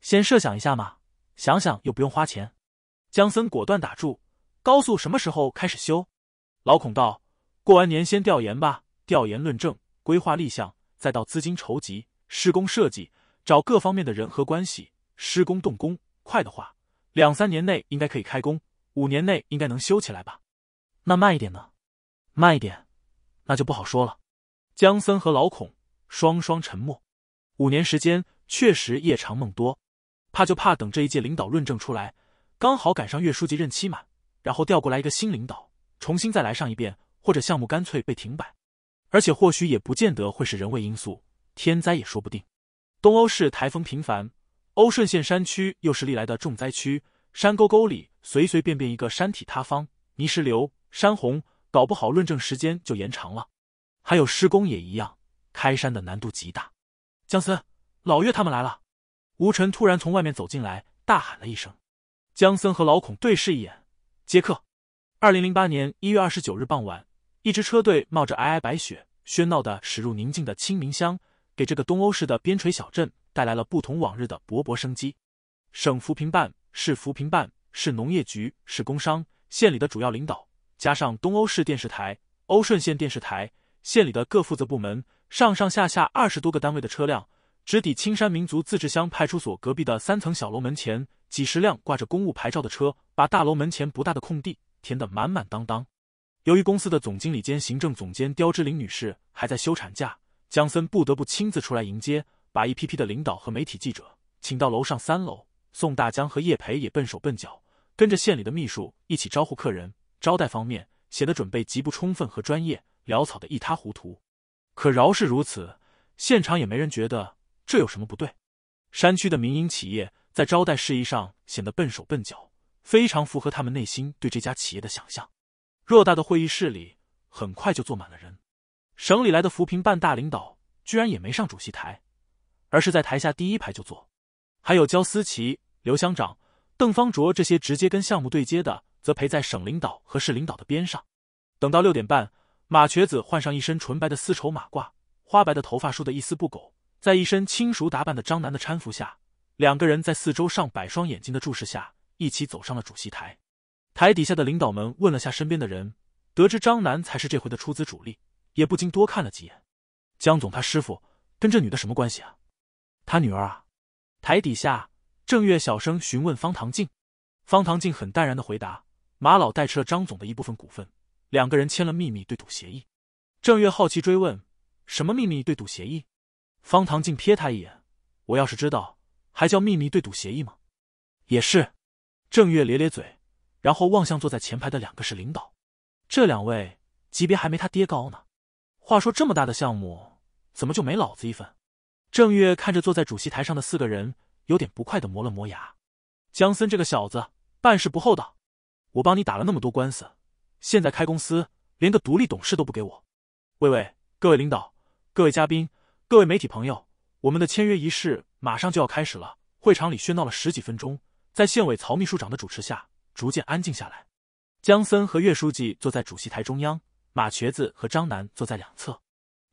先设想一下嘛，想想又不用花钱。江森果断打住。高速什么时候开始修？老孔道：过完年先调研吧，调研论证、规划立项，再到资金筹集、施工设计，找各方面的人和关系，施工动工。快的话，两三年内应该可以开工，五年内应该能修起来吧。那慢一点呢？慢一点，那就不好说了。江森和老孔双双沉默。五年时间确实夜长梦多，怕就怕等这一届领导论证出来，刚好赶上岳书记任期满，然后调过来一个新领导，重新再来上一遍，或者项目干脆被停摆。而且或许也不见得会是人为因素，天灾也说不定。东欧市台风频繁，欧顺县山区又是历来的重灾区，山沟沟里随随便便一个山体塌方、泥石流。山洪搞不好，论证时间就延长了。还有施工也一样，开山的难度极大。姜森、老岳他们来了。吴晨突然从外面走进来，大喊了一声。姜森和老孔对视一眼，接客。二零零八年一月二十九日傍晚，一支车队冒着皑皑白雪，喧闹的驶入宁静的清明乡，给这个东欧式的边陲小镇带来了不同往日的勃勃生机。省扶贫办、市扶贫办、市农业局、市工商、县里的主要领导。加上东欧市电视台、欧顺县电视台、县里的各负责部门上上下下二十多个单位的车辆，直抵青山民族自治乡派出所隔壁的三层小楼门前。几十辆挂着公务牌照的车，把大楼门前不大的空地填得满满当当。由于公司的总经理兼行政总监刁之玲女士还在休产假，江森不得不亲自出来迎接，把一批批的领导和媒体记者请到楼上三楼。宋大江和叶培也笨手笨脚，跟着县里的秘书一起招呼客人。招待方面写的准备极不充分和专业，潦草的一塌糊涂。可饶是如此，现场也没人觉得这有什么不对。山区的民营企业在招待事宜上显得笨手笨脚，非常符合他们内心对这家企业的想象。偌大的会议室里很快就坐满了人。省里来的扶贫办大领导居然也没上主席台，而是在台下第一排就坐。还有焦思琪、刘乡长、邓方卓这些直接跟项目对接的。则陪在省领导和市领导的边上，等到六点半，马瘸子换上一身纯白的丝绸马褂，花白的头发梳的一丝不苟，在一身轻熟打扮的张楠的搀扶下，两个人在四周上百双眼睛的注视下，一起走上了主席台。台底下的领导们问了下身边的人，得知张楠才是这回的出资主力，也不禁多看了几眼。江总他师傅跟这女的什么关系啊？他女儿啊？台底下，郑月小声询问方唐静，方唐静很淡然的回答。马老代持了张总的一部分股份，两个人签了秘密对赌协议。郑月好奇追问：“什么秘密对赌协议？”方唐镜瞥他一眼：“我要是知道，还叫秘密对赌协议吗？”也是。郑月咧咧嘴，然后望向坐在前排的两个是领导，这两位级别还没他爹高呢。话说这么大的项目，怎么就没老子一份？郑月看着坐在主席台上的四个人，有点不快的磨了磨牙。江森这个小子办事不厚道。我帮你打了那么多官司，现在开公司连个独立董事都不给我。喂喂，各位领导、各位嘉宾、各位媒体朋友，我们的签约仪式马上就要开始了。会场里喧闹了十几分钟，在县委曹秘书长的主持下，逐渐安静下来。江森和岳书记坐在主席台中央，马瘸子和张楠坐在两侧。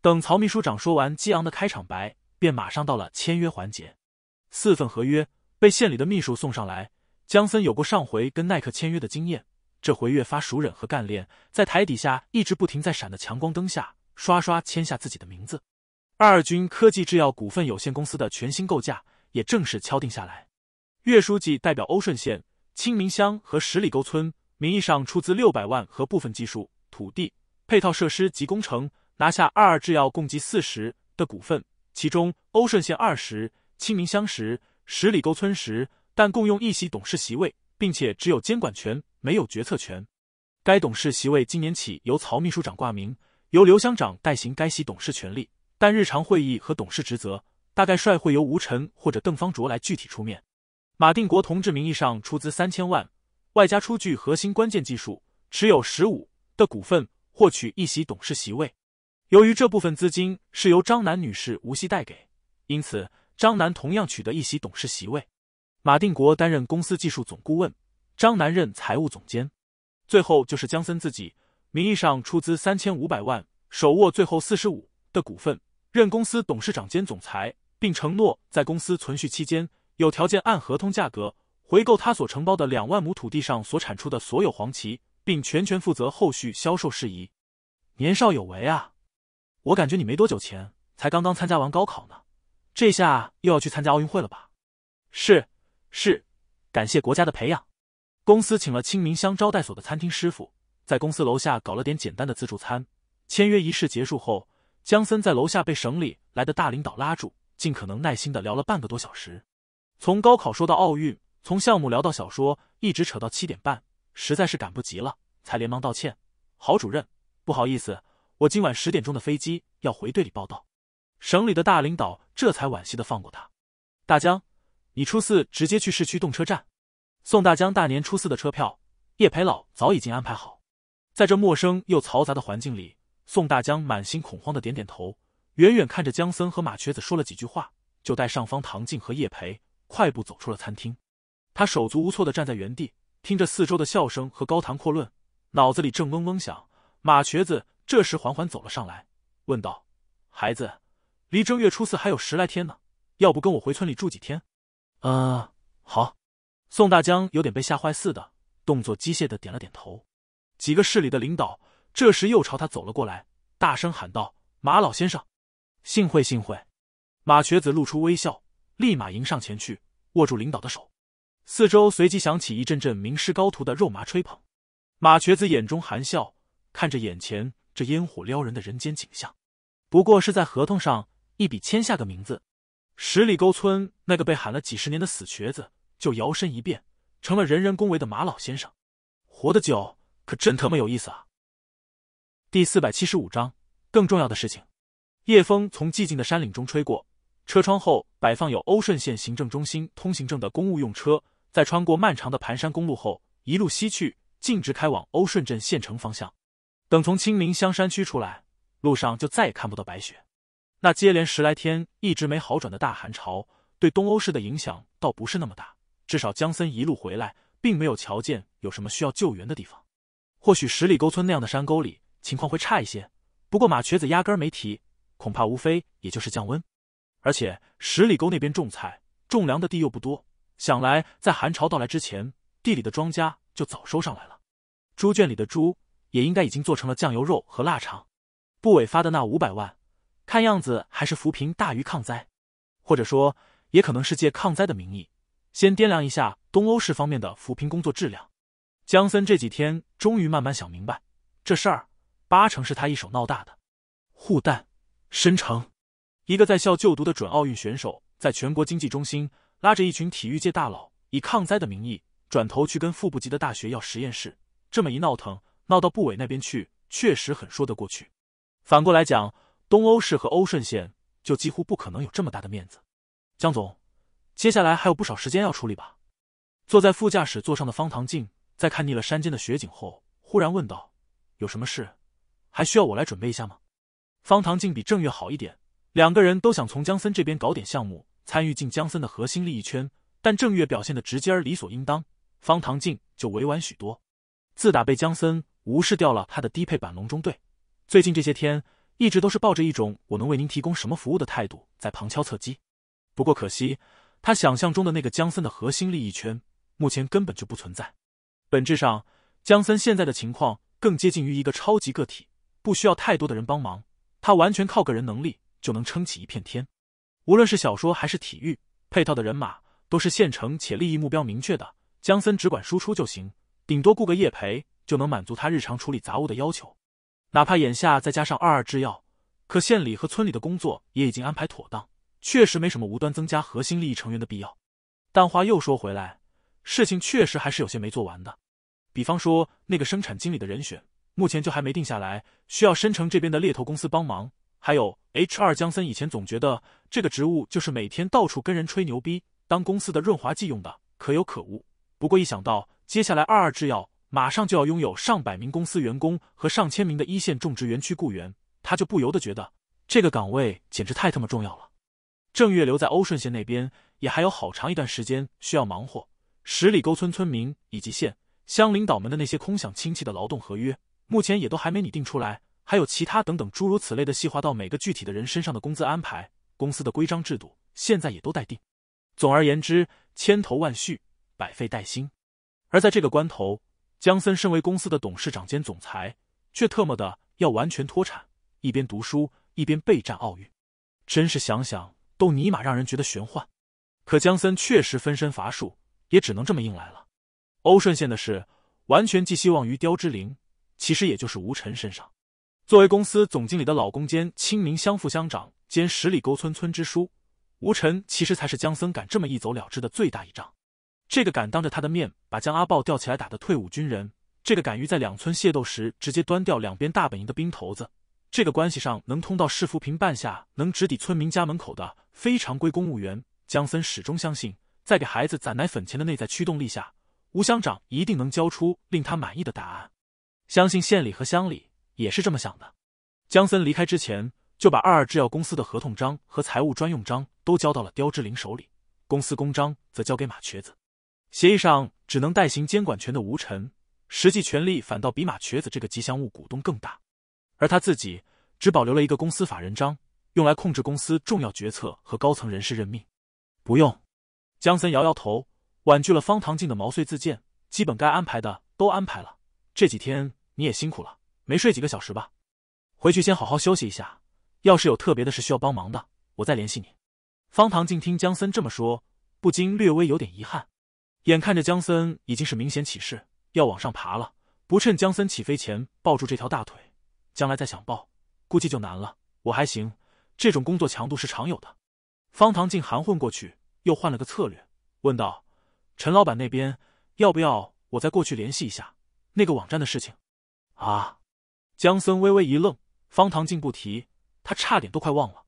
等曹秘书长说完激昂的开场白，便马上到了签约环节。四份合约被县里的秘书送上来。江森有过上回跟耐克签约的经验，这回越发熟忍和干练，在台底下一直不停在闪的强光灯下，刷刷签下自己的名字。二二军科技制药股份有限公司的全新构架也正式敲定下来。岳书记代表欧顺县、清明乡和十里沟村，名义上出资六百万和部分技术、土地、配套设施及工程，拿下二二制药共计四十的股份，其中欧顺县二十，清明乡十，十里沟村十。但共用一席董事席位，并且只有监管权，没有决策权。该董事席位今年起由曹秘书长挂名，由刘乡长代行该席董事权利。但日常会议和董事职责，大概率会由吴晨或者邓方卓来具体出面。马定国同志名义上出资三千万，外加出具核心关键技术，持有十五的股份，获取一席董事席位。由于这部分资金是由张楠女士无息带给，因此张楠同样取得一席董事席位。马定国担任公司技术总顾问，张楠任财务总监，最后就是江森自己，名义上出资三千五百万，手握最后四十五的股份，任公司董事长兼总裁，并承诺在公司存续期间，有条件按合同价格回购他所承包的两万亩土地上所产出的所有黄芪，并全权负责后续销售事宜。年少有为啊！我感觉你没多久前才刚刚参加完高考呢，这下又要去参加奥运会了吧？是。是，感谢国家的培养。公司请了清明乡招待所的餐厅师傅，在公司楼下搞了点简单的自助餐。签约仪式结束后，江森在楼下被省里来的大领导拉住，尽可能耐心的聊了半个多小时。从高考说到奥运，从项目聊到小说，一直扯到七点半，实在是赶不及了，才连忙道歉。郝主任，不好意思，我今晚十点钟的飞机要回队里报道。省里的大领导这才惋惜的放过他，大江。你初四直接去市区动车站。宋大江大年初四的车票，叶培老早已经安排好。在这陌生又嘈杂的环境里，宋大江满心恐慌的点点头。远远看着江森和马瘸子说了几句话，就带上方唐静和叶培快步走出了餐厅。他手足无措的站在原地，听着四周的笑声和高谈阔论，脑子里正嗡嗡响。马瘸子这时缓缓走了上来，问道：“孩子，离正月初四还有十来天呢，要不跟我回村里住几天？”啊，好！宋大江有点被吓坏似的，动作机械的点了点头。几个市里的领导这时又朝他走了过来，大声喊道：“马老先生，幸会幸会！”马瘸子露出微笑，立马迎上前去，握住领导的手。四周随即响起一阵阵名师高徒的肉麻吹捧。马瘸子眼中含笑，看着眼前这烟火撩人的人间景象，不过是在合同上一笔签下个名字。十里沟村那个被喊了几十年的死瘸子，就摇身一变成了人人恭维的马老先生，活得久可真他妈有意思啊！第四百七十五章更重要的事情。夜风从寂静的山岭中吹过，车窗后摆放有欧顺县行政中心通行证的公务用车，在穿过漫长的盘山公路后，一路西去，径直开往欧顺镇县城方向。等从清明香山区出来，路上就再也看不到白雪。那接连十来天一直没好转的大寒潮，对东欧市的影响倒不是那么大，至少江森一路回来并没有瞧见有什么需要救援的地方。或许十里沟村那样的山沟里情况会差一些，不过马瘸子压根没提，恐怕无非也就是降温。而且十里沟那边种菜种粮的地又不多，想来在寒潮到来之前，地里的庄稼就早收上来了，猪圈里的猪也应该已经做成了酱油肉和腊肠。部委发的那五百万。看样子还是扶贫大于抗灾，或者说也可能是借抗灾的名义，先掂量一下东欧市方面的扶贫工作质量。江森这几天终于慢慢想明白，这事儿八成是他一手闹大的。护蛋，申城，一个在校就读的准奥运选手，在全国经济中心拉着一群体育界大佬，以抗灾的名义转头去跟副部级的大学要实验室，这么一闹腾，闹到部委那边去，确实很说得过去。反过来讲。东欧市和欧顺县就几乎不可能有这么大的面子。江总，接下来还有不少时间要处理吧？坐在副驾驶座上的方唐镜在看腻了山间的雪景后，忽然问道：“有什么事，还需要我来准备一下吗？”方唐镜比郑月好一点，两个人都想从江森这边搞点项目，参与进江森的核心利益圈。但郑月表现的直接而理所应当，方唐镜就委婉许多。自打被江森无视掉了他的低配版龙中队，最近这些天。一直都是抱着一种我能为您提供什么服务的态度在旁敲侧击，不过可惜，他想象中的那个姜森的核心利益圈目前根本就不存在。本质上，姜森现在的情况更接近于一个超级个体，不需要太多的人帮忙，他完全靠个人能力就能撑起一片天。无论是小说还是体育，配套的人马都是现成且利益目标明确的，姜森只管输出就行，顶多雇个叶培就能满足他日常处理杂物的要求。哪怕眼下再加上二二制药，可县里和村里的工作也已经安排妥当，确实没什么无端增加核心利益成员的必要。但话又说回来，事情确实还是有些没做完的，比方说那个生产经理的人选，目前就还没定下来，需要申城这边的猎头公司帮忙。还有 H 二江森以前总觉得这个职务就是每天到处跟人吹牛逼，当公司的润滑剂用的，可有可无。不过一想到接下来二二制药，马上就要拥有上百名公司员工和上千名的一线种植园区雇员，他就不由得觉得这个岗位简直太他妈重要了。正月留在欧顺县那边，也还有好长一段时间需要忙活。十里沟村村民以及县乡领导们的那些空想亲戚的劳动合约，目前也都还没拟定出来。还有其他等等诸如此类的细化到每个具体的人身上的工资安排，公司的规章制度，现在也都待定。总而言之，千头万绪，百废待兴。而在这个关头。江森身为公司的董事长兼总裁，却特么的要完全脱产，一边读书一边备战奥运，真是想想都尼玛让人觉得玄幻。可江森确实分身乏术，也只能这么硬来了。欧顺县的事，完全寄希望于刁之灵，其实也就是吴晨身上。作为公司总经理的老公兼清明乡副乡长兼十里沟村村支书，吴晨其实才是江森敢这么一走了之的最大一仗。这个敢当着他的面把江阿豹吊起来打的退伍军人，这个敢于在两村械斗时直接端掉两边大本营的兵头子，这个关系上能通到市扶贫办下能直抵村民家门口的非常规公务员，江森始终相信，在给孩子攒奶粉钱的内在驱动力下，吴乡长一定能交出令他满意的答案。相信县里和乡里也是这么想的。江森离开之前，就把二二制药公司的合同章和财务专用章都交到了刁志林手里，公司公章则交给马瘸子。协议上只能代行监管权的吴晨，实际权力反倒比马瘸子这个吉祥物股东更大，而他自己只保留了一个公司法人章，用来控制公司重要决策和高层人事任命。不用，江森摇摇头，婉拒了方唐镜的毛遂自荐。基本该安排的都安排了，这几天你也辛苦了，没睡几个小时吧？回去先好好休息一下。要是有特别的事需要帮忙的，我再联系你。方唐镜听江森这么说，不禁略微有点遗憾。眼看着江森已经是明显起势，要往上爬了，不趁江森起飞前抱住这条大腿，将来再想抱，估计就难了。我还行，这种工作强度是常有的。方唐静含混过去，又换了个策略，问道：“陈老板那边要不要我再过去联系一下那个网站的事情？”啊！江森微微一愣，方唐静不提，他差点都快忘了。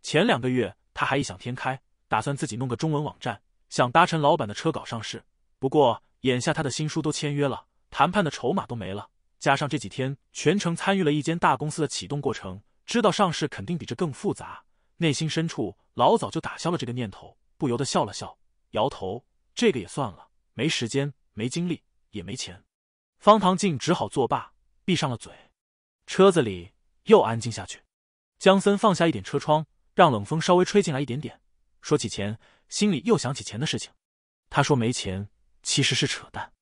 前两个月他还异想天开，打算自己弄个中文网站。想搭乘老板的车搞上市，不过眼下他的新书都签约了，谈判的筹码都没了。加上这几天全程参与了一间大公司的启动过程，知道上市肯定比这更复杂。内心深处老早就打消了这个念头，不由得笑了笑，摇头：“这个也算了，没时间，没精力，也没钱。”方唐镜只好作罢，闭上了嘴。车子里又安静下去。江森放下一点车窗，让冷风稍微吹进来一点点。说起钱。心里又想起钱的事情，他说没钱其实是扯淡，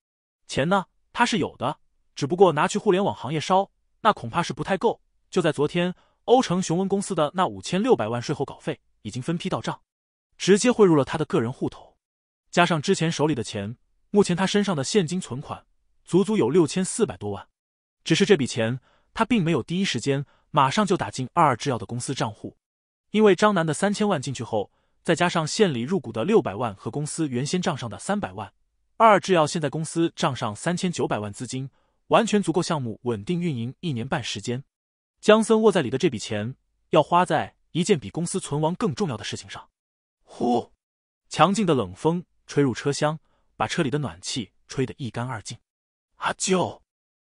钱呢他是有的，只不过拿去互联网行业烧，那恐怕是不太够。就在昨天，欧城雄文公司的那五千六百万税后稿费已经分批到账，直接汇入了他的个人户头，加上之前手里的钱，目前他身上的现金存款足足有六千四百多万。只是这笔钱他并没有第一时间马上就打进二二制药的公司账户，因为张楠的三千万进去后。再加上县里入股的六百万和公司原先账上的三百万，二制药现在公司账上三千九百万资金，完全足够项目稳定运营一年半时间。江森握在里的这笔钱，要花在一件比公司存亡更重要的事情上。呼，强劲的冷风吹入车厢，把车里的暖气吹得一干二净。阿舅，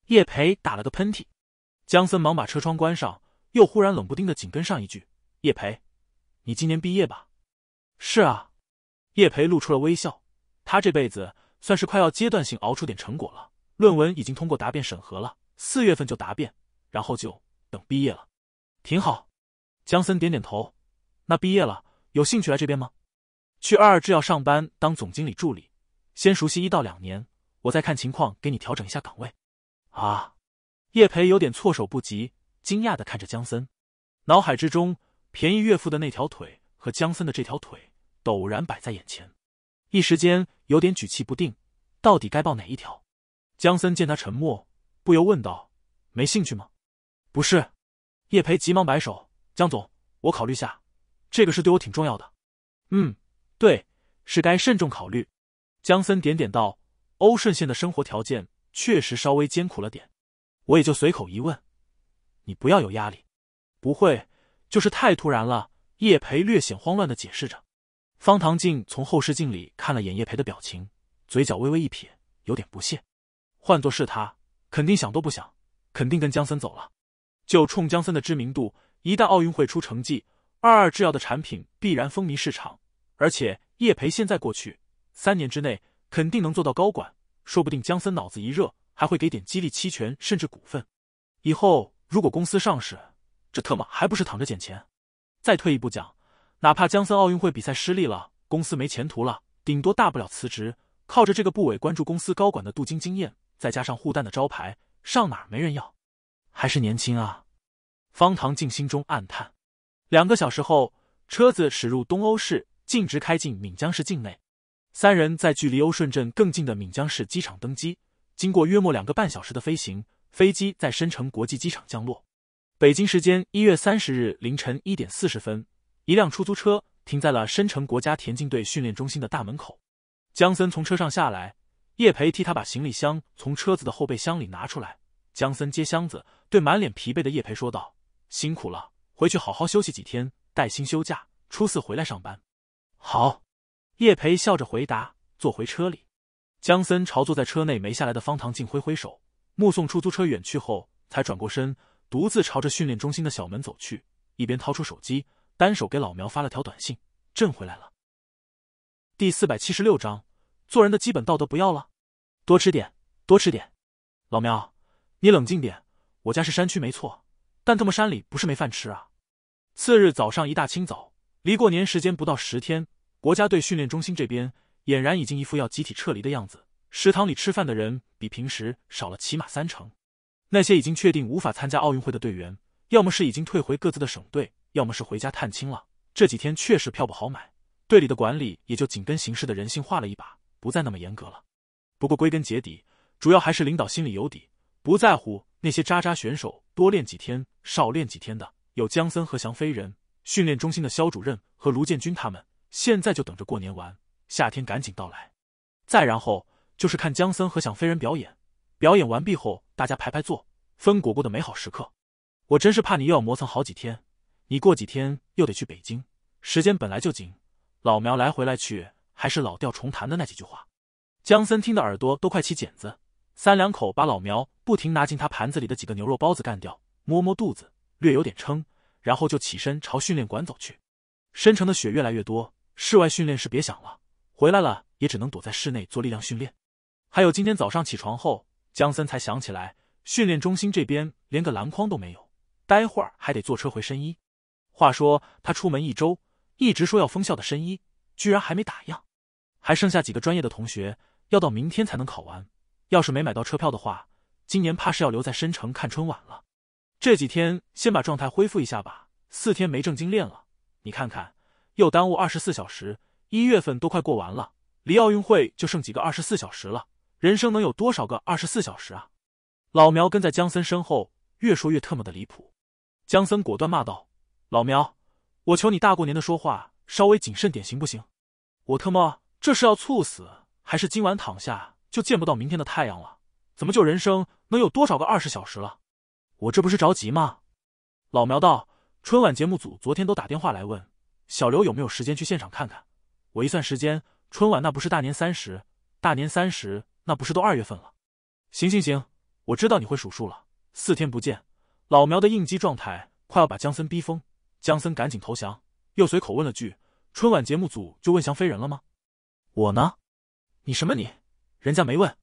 叶培打了个喷嚏，江森忙把车窗关上，又忽然冷不丁的紧跟上一句：“叶培，你今年毕业吧？”是啊，叶培露出了微笑。他这辈子算是快要阶段性熬出点成果了，论文已经通过答辩审核了，四月份就答辩，然后就等毕业了，挺好。江森点点头。那毕业了，有兴趣来这边吗？去二二制药上班当总经理助理，先熟悉一到两年，我再看情况给你调整一下岗位。啊！叶培有点措手不及，惊讶的看着江森，脑海之中便宜岳父的那条腿。和江森的这条腿陡然摆在眼前，一时间有点举棋不定，到底该抱哪一条？江森见他沉默，不由问道：“没兴趣吗？”“不是。”叶培急忙摆手。“江总，我考虑下，这个事对我挺重要的。”“嗯，对，是该慎重考虑。”江森点点道：“欧顺县的生活条件确实稍微艰苦了点，我也就随口一问，你不要有压力。”“不会，就是太突然了。”叶培略显慌乱的解释着，方唐镜从后视镜里看了眼叶培的表情，嘴角微微一撇，有点不屑。换作是他，肯定想都不想，肯定跟江森走了。就冲江森的知名度，一旦奥运会出成绩，二二制药的产品必然风靡市场。而且叶培现在过去，三年之内肯定能做到高管，说不定江森脑子一热，还会给点激励期权甚至股份。以后如果公司上市，这特么还不是躺着捡钱？再退一步讲，哪怕江森奥运会比赛失利了，公司没前途了，顶多大不了辞职。靠着这个部委关注公司高管的镀金经验，再加上护蛋的招牌，上哪没人要？还是年轻啊！方唐静心中暗叹。两个小时后，车子驶入东欧市，径直开进闽江市境内。三人在距离欧顺镇更近的闽江市机场登机，经过约莫两个半小时的飞行，飞机在申城国际机场降落。北京时间一月三十日凌晨一点四十分，一辆出租车停在了申城国家田径队训练中心的大门口。江森从车上下来，叶培替他把行李箱从车子的后备箱里拿出来。江森接箱子，对满脸疲惫的叶培说道：“辛苦了，回去好好休息几天，带薪休假，初四回来上班。”好，叶培笑着回答，坐回车里。江森朝坐在车内没下来的方唐静挥挥手，目送出租车远去后，才转过身。独自朝着训练中心的小门走去，一边掏出手机，单手给老苗发了条短信：“朕回来了。”第四百七十六章，做人的基本道德不要了，多吃点，多吃点。老苗，你冷静点。我家是山区没错，但他们山里不是没饭吃啊。次日早上一大清早，离过年时间不到十天，国家队训练中心这边俨然已经一副要集体撤离的样子，食堂里吃饭的人比平时少了起码三成。那些已经确定无法参加奥运会的队员，要么是已经退回各自的省队，要么是回家探亲了。这几天确实票不好买，队里的管理也就紧跟形势的人性化了一把，不再那么严格了。不过归根结底，主要还是领导心里有底，不在乎那些渣渣选手多练几天、少练几天的。有姜森和翔飞人训练中心的肖主任和卢建军他们，现在就等着过年玩，夏天赶紧到来。再然后就是看姜森和翔飞人表演，表演完毕后。大家排排坐，分果果的美好时刻。我真是怕你又要磨蹭好几天，你过几天又得去北京，时间本来就紧，老苗来回来去还是老调重弹的那几句话。江森听的耳朵都快起茧子，三两口把老苗不停拿进他盘子里的几个牛肉包子干掉，摸摸肚子，略有点撑，然后就起身朝训练馆走去。深城的雪越来越多，室外训练是别想了，回来了也只能躲在室内做力量训练。还有今天早上起床后。江森才想起来，训练中心这边连个篮筐都没有，待会儿还得坐车回深一。话说他出门一周，一直说要封校的深一，居然还没打烊，还剩下几个专业的同学，要到明天才能考完。要是没买到车票的话，今年怕是要留在深城看春晚了。这几天先把状态恢复一下吧，四天没正经练了，你看看，又耽误二十四小时。一月份都快过完了，离奥运会就剩几个二十四小时了。人生能有多少个二十四小时啊？老苗跟在江森身后，越说越特么的离谱。江森果断骂道：“老苗，我求你大过年的说话稍微谨慎点行不行？我特么这是要猝死，还是今晚躺下就见不到明天的太阳了？怎么就人生能有多少个二十小时了？我这不是着急吗？”老苗道：“春晚节目组昨天都打电话来问，小刘有没有时间去现场看看。我一算时间，春晚那不是大年三十？大年三十。”那不是都二月份了？行行行，我知道你会数数了。四天不见，老苗的应激状态快要把江森逼疯。江森赶紧投降，又随口问了句：“春晚节目组就问祥飞人了吗？”我呢？你什么你？人家没问。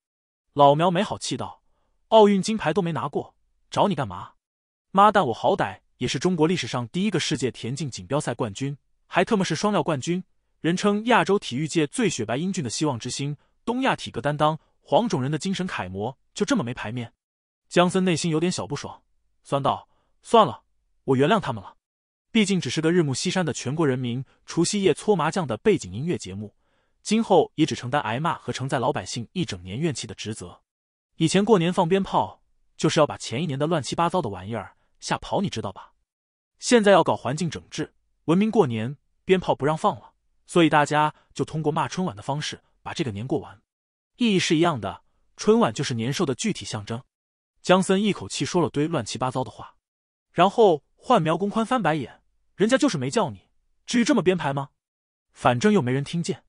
老苗没好气道：“奥运金牌都没拿过，找你干嘛？”妈蛋！我好歹也是中国历史上第一个世界田径锦标赛冠军，还特么是双料冠军，人称亚洲体育界最雪白英俊的希望之星，东亚体格担当。黄种人的精神楷模就这么没排面？江森内心有点小不爽，酸道算了，我原谅他们了。毕竟只是个日暮西山的全国人民除夕夜搓麻将的背景音乐节目，今后也只承担挨骂和承载老百姓一整年怨气的职责。以前过年放鞭炮，就是要把前一年的乱七八糟的玩意儿吓跑，你知道吧？现在要搞环境整治，文明过年，鞭炮不让放了，所以大家就通过骂春晚的方式把这个年过完。意义是一样的，春晚就是年兽的具体象征。江森一口气说了堆乱七八糟的话，然后换苗公宽翻白眼，人家就是没叫你，至于这么编排吗？反正又没人听见。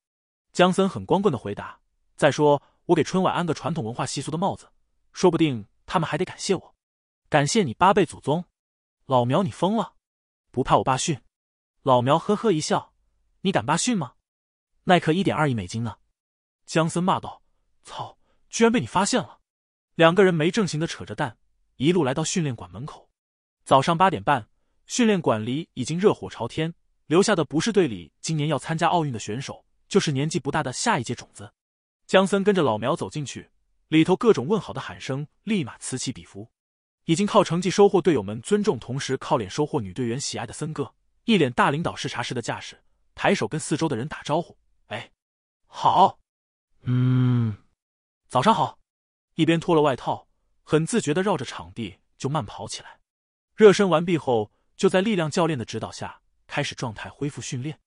江森很光棍的回答。再说我给春晚安个传统文化习俗的帽子，说不定他们还得感谢我，感谢你八辈祖宗。老苗你疯了，不怕我爸训？老苗呵呵一笑，你敢爸训吗？耐克一点二亿美金呢。江森骂道。操！居然被你发现了！两个人没正形的扯着蛋，一路来到训练馆门口。早上八点半，训练馆里已经热火朝天，留下的不是队里今年要参加奥运的选手，就是年纪不大的下一届种子。江森跟着老苗走进去，里头各种问好的喊声立马此起彼伏。已经靠成绩收获队友们尊重，同时靠脸收获女队员喜爱的森哥，一脸大领导视察式的架势，抬手跟四周的人打招呼：“哎，好，嗯。”早上好，一边脱了外套，很自觉的绕着场地就慢跑起来，热身完毕后，就在力量教练的指导下开始状态恢复训练，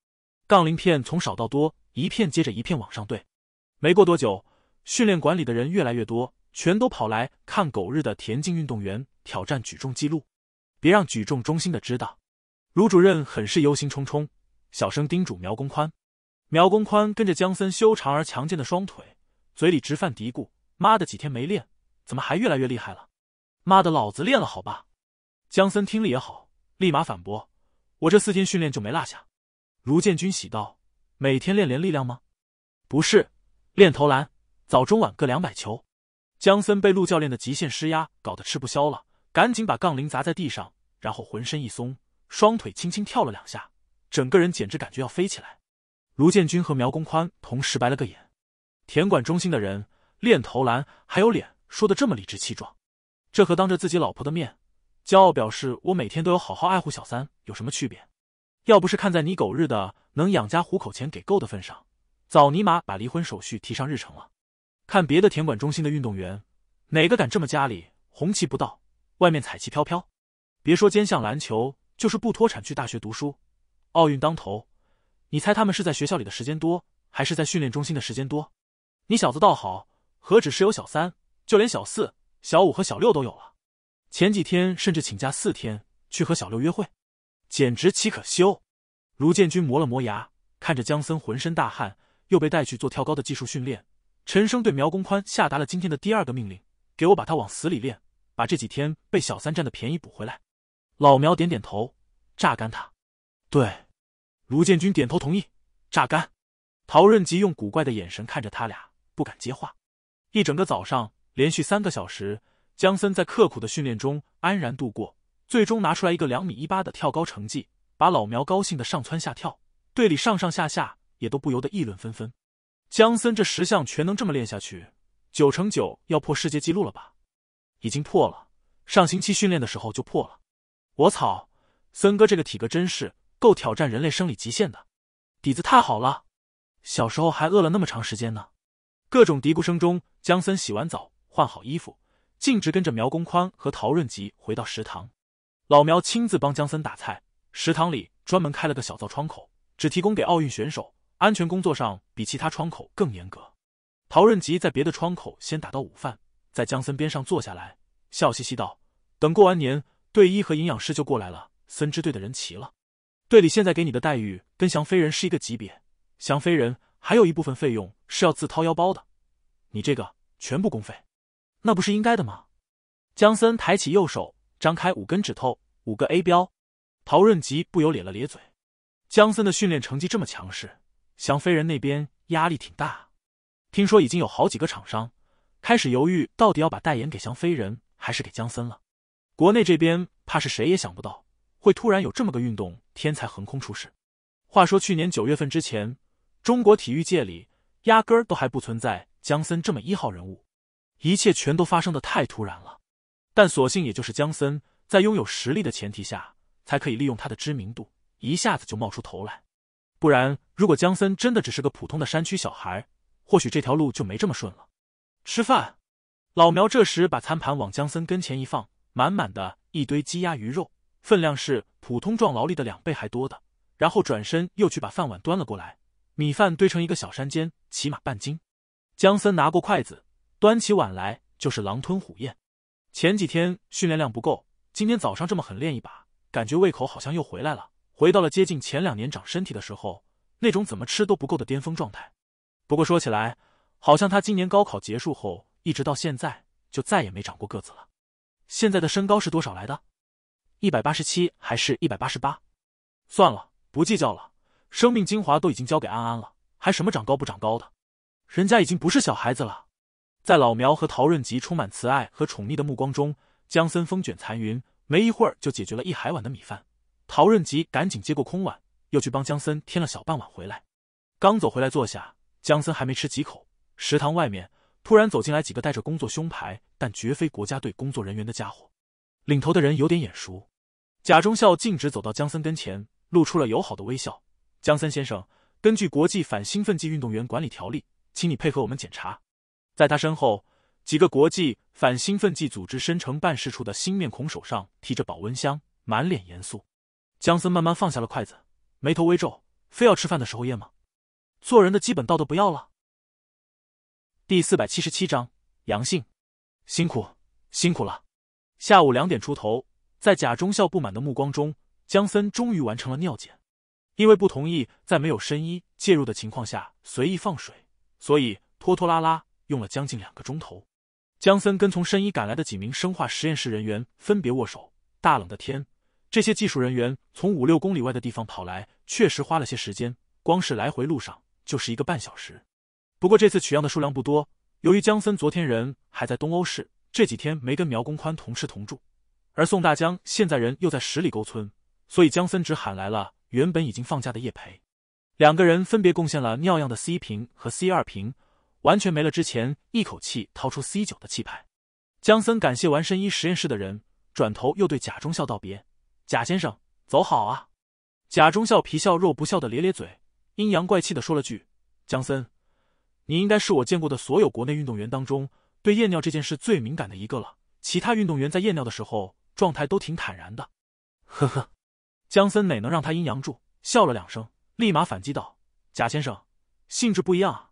杠铃片从少到多，一片接着一片往上对。没过多久，训练馆里的人越来越多，全都跑来看狗日的田径运动员挑战举重记录。别让举重中心的知道，卢主任很是忧心忡忡，小声叮嘱苗公宽。苗公宽跟着姜森修长而强健的双腿。嘴里直犯嘀咕：“妈的，几天没练，怎么还越来越厉害了？妈的老子练了好吧！”江森听了也好，立马反驳：“我这四天训练就没落下。”卢建军喜道：“每天练练力量吗？不是，练投篮，早中晚各两百球。”江森被陆教练的极限施压搞得吃不消了，赶紧把杠铃砸在地上，然后浑身一松，双腿轻轻跳了两下，整个人简直感觉要飞起来。卢建军和苗公宽同时白了个眼。田管中心的人练投篮还有脸说的这么理直气壮，这和当着自己老婆的面骄傲表示我每天都有好好爱护小三有什么区别？要不是看在你狗日的能养家糊口钱给够的份上，早尼玛把离婚手续提上日程了。看别的田管中心的运动员，哪个敢这么家里红旗不倒，外面彩旗飘飘？别说兼项篮球，就是不脱产去大学读书，奥运当头，你猜他们是在学校里的时间多，还是在训练中心的时间多？你小子倒好，何止是有小三，就连小四、小五和小六都有了。前几天甚至请假四天去和小六约会，简直岂可休！卢建军磨了磨牙，看着江森浑身大汗，又被带去做跳高的技术训练，陈生对苗公宽下达了今天的第二个命令：给我把他往死里练，把这几天被小三占的便宜补回来。老苗点点头，榨干他。对，卢建军点头同意，榨干。陶润吉用古怪的眼神看着他俩。不敢接话，一整个早上连续三个小时，姜森在刻苦的训练中安然度过，最终拿出来一个两米一八的跳高成绩，把老苗高兴的上蹿下跳，队里上上下下也都不由得议论纷纷。姜森这十项全能这么练下去，九成九要破世界纪录了吧？已经破了，上星期训练的时候就破了。我操，森哥这个体格真是够挑战人类生理极限的，底子太好了，小时候还饿了那么长时间呢。各种嘀咕声中，江森洗完澡，换好衣服，径直跟着苗公宽和陶润吉回到食堂。老苗亲自帮江森打菜。食堂里专门开了个小灶窗口，只提供给奥运选手，安全工作上比其他窗口更严格。陶润吉在别的窗口先打到午饭，在江森边上坐下来，笑嘻嘻道：“等过完年，队医和营养师就过来了，森支队的人齐了。队里现在给你的待遇跟翔飞人是一个级别，翔飞人。”还有一部分费用是要自掏腰包的，你这个全部公费，那不是应该的吗？江森抬起右手，张开五根指头，五个 A 标。陶润吉不由咧了咧嘴。江森的训练成绩这么强势，翔飞人那边压力挺大。听说已经有好几个厂商开始犹豫，到底要把代言给翔飞人还是给江森了。国内这边怕是谁也想不到，会突然有这么个运动天才横空出世。话说去年九月份之前。中国体育界里压根儿都还不存在姜森这么一号人物，一切全都发生的太突然了。但所幸，也就是姜森在拥有实力的前提下，才可以利用他的知名度一下子就冒出头来。不然，如果姜森真的只是个普通的山区小孩，或许这条路就没这么顺了。吃饭，老苗这时把餐盘往姜森跟前一放，满满的一堆鸡鸭鱼肉，分量是普通壮劳力的两倍还多的。然后转身又去把饭碗端了过来。米饭堆成一个小山尖，起码半斤。江森拿过筷子，端起碗来就是狼吞虎咽。前几天训练量不够，今天早上这么狠练一把，感觉胃口好像又回来了，回到了接近前两年长身体的时候那种怎么吃都不够的巅峰状态。不过说起来，好像他今年高考结束后一直到现在就再也没长过个子了。现在的身高是多少来的？一百八十七还是一百八十八？算了，不计较了。生命精华都已经交给安安了，还什么长高不长高的？人家已经不是小孩子了。在老苗和陶润吉充满慈爱和宠溺的目光中，江森风卷残云，没一会儿就解决了一海碗的米饭。陶润吉赶紧接过空碗，又去帮江森添了小半碗回来。刚走回来坐下，江森还没吃几口，食堂外面突然走进来几个带着工作胸牌，但绝非国家队工作人员的家伙。领头的人有点眼熟。贾忠孝径直走到江森跟前，露出了友好的微笑。江森先生，根据国际反兴奋剂运动员管理条例，请你配合我们检查。在他身后，几个国际反兴奋剂组织申城办事处的新面孔手上提着保温箱，满脸严肃。江森慢慢放下了筷子，眉头微皱：“非要吃饭的时候咽吗？做人的基本道德不要了？”第四百七十七章阳性，辛苦辛苦了。下午两点出头，在贾中校不满的目光中，江森终于完成了尿检。因为不同意在没有申一介入的情况下随意放水，所以拖拖拉拉用了将近两个钟头。江森跟从申一赶来的几名生化实验室人员分别握手。大冷的天，这些技术人员从五六公里外的地方跑来，确实花了些时间，光是来回路上就是一个半小时。不过这次取样的数量不多，由于江森昨天人还在东欧市，这几天没跟苗公宽同吃同住，而宋大江现在人又在十里沟村，所以江森只喊来了。原本已经放假的叶培，两个人分别贡献了尿样的 C 瓶和 C 二瓶，完全没了之前一口气掏出 C 九的气派。江森感谢完神医实验室的人，转头又对贾中校道别：“贾先生，走好啊。”贾中校皮笑肉不笑的咧咧嘴，阴阳怪气的说了句：“江森，你应该是我见过的所有国内运动员当中，对验尿这件事最敏感的一个了。其他运动员在验尿的时候，状态都挺坦然的。”呵呵。江森哪能让他阴阳住？笑了两声，立马反击道：“贾先生，性质不一样啊！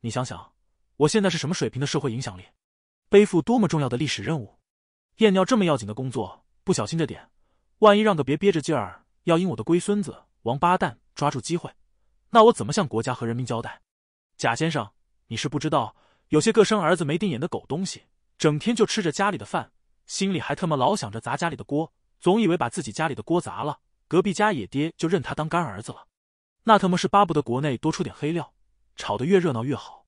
你想想，我现在是什么水平的社会影响力，背负多么重要的历史任务？验尿这么要紧的工作，不小心着点，万一让个别憋着劲儿要阴我的龟孙子王八蛋抓住机会，那我怎么向国家和人民交代？”贾先生，你是不知道，有些个生儿子没定眼的狗东西，整天就吃着家里的饭，心里还特么老想着砸家里的锅，总以为把自己家里的锅砸了。隔壁家野爹就认他当干儿子了，那特么是巴不得国内多出点黑料，吵得越热闹越好。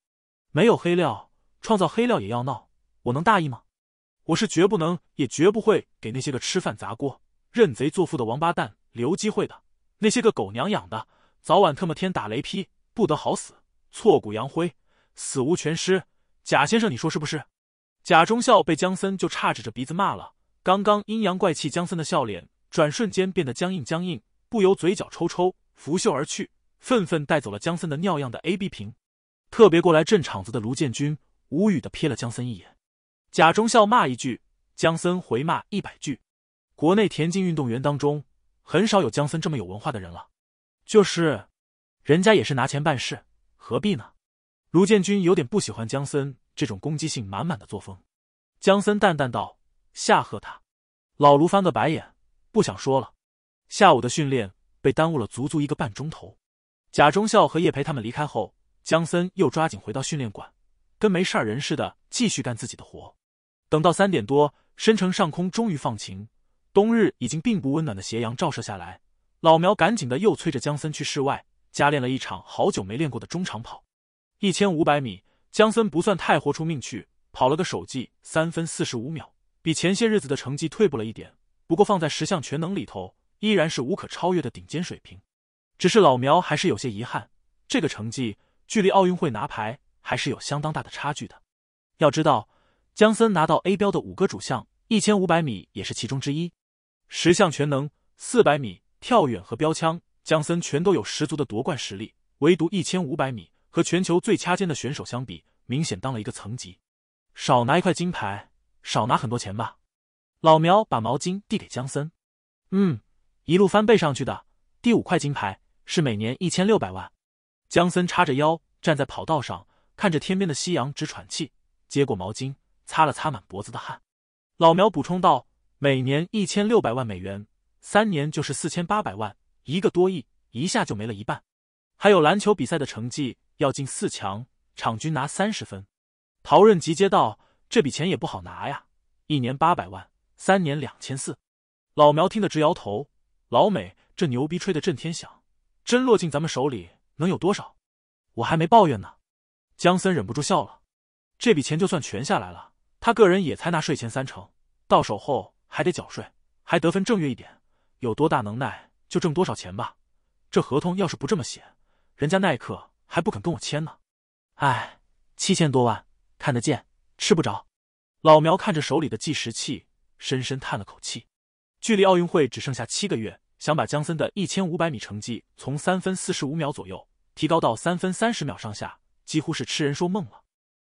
没有黑料，创造黑料也要闹，我能大意吗？我是绝不能，也绝不会给那些个吃饭砸锅、认贼作父的王八蛋留机会的。那些个狗娘养的，早晚特么天打雷劈，不得好死，挫骨扬灰，死无全尸。贾先生，你说是不是？贾忠孝被江森就差指着鼻子骂了，刚刚阴阳怪气江森的笑脸。转瞬间变得僵硬，僵硬不由嘴角抽抽，拂袖而去，愤愤带走了江森的尿样的 A B 瓶。特别过来镇场子的卢建军无语的瞥了江森一眼，假中笑骂一句，江森回骂一百句。国内田径运动员当中，很少有江森这么有文化的人了，就是，人家也是拿钱办事，何必呢？卢建军有点不喜欢江森这种攻击性满满的作风。江森淡淡道：“吓吓他。”老卢翻个白眼。不想说了，下午的训练被耽误了足足一个半钟头。贾忠孝和叶培他们离开后，姜森又抓紧回到训练馆，跟没事儿人似的继续干自己的活。等到三点多，申城上空终于放晴，冬日已经并不温暖的斜阳照射下来，老苗赶紧的又催着姜森去室外加练了一场好久没练过的中长跑，一千五百米。姜森不算太豁出命去，跑了个手记三分四十五秒，比前些日子的成绩退步了一点。不过放在十项全能里头，依然是无可超越的顶尖水平。只是老苗还是有些遗憾，这个成绩距离奥运会拿牌还是有相当大的差距的。要知道，姜森拿到 A 标的五个主项，一千五百米也是其中之一。十项全能，四百米、跳远和标枪，姜森全都有十足的夺冠实力，唯独一千五百米和全球最掐尖的选手相比，明显当了一个层级，少拿一块金牌，少拿很多钱吧。老苗把毛巾递给姜森，嗯，一路翻倍上去的，第五块金牌是每年一千六百万。姜森叉着腰站在跑道上，看着天边的夕阳直喘气，接过毛巾擦了擦满脖子的汗。老苗补充道：“每年一千六百万美元，三年就是四千八百万，一个多亿，一下就没了一半。还有篮球比赛的成绩要进四强，场均拿三十分。”陶润吉接道：“这笔钱也不好拿呀，一年八百万。”三年两千四，老苗听得直摇头。老美这牛逼吹的震天响，真落进咱们手里能有多少？我还没抱怨呢。江森忍不住笑了。这笔钱就算全下来了，他个人也才纳税前三成，到手后还得缴税，还得分正月一点。有多大能耐就挣多少钱吧。这合同要是不这么写，人家耐克还不肯跟我签呢。哎，七千多万看得见，吃不着。老苗看着手里的计时器。深深叹了口气，距离奥运会只剩下七个月，想把江森的一千五百米成绩从三分四十五秒左右提高到三分三十秒上下，几乎是痴人说梦了。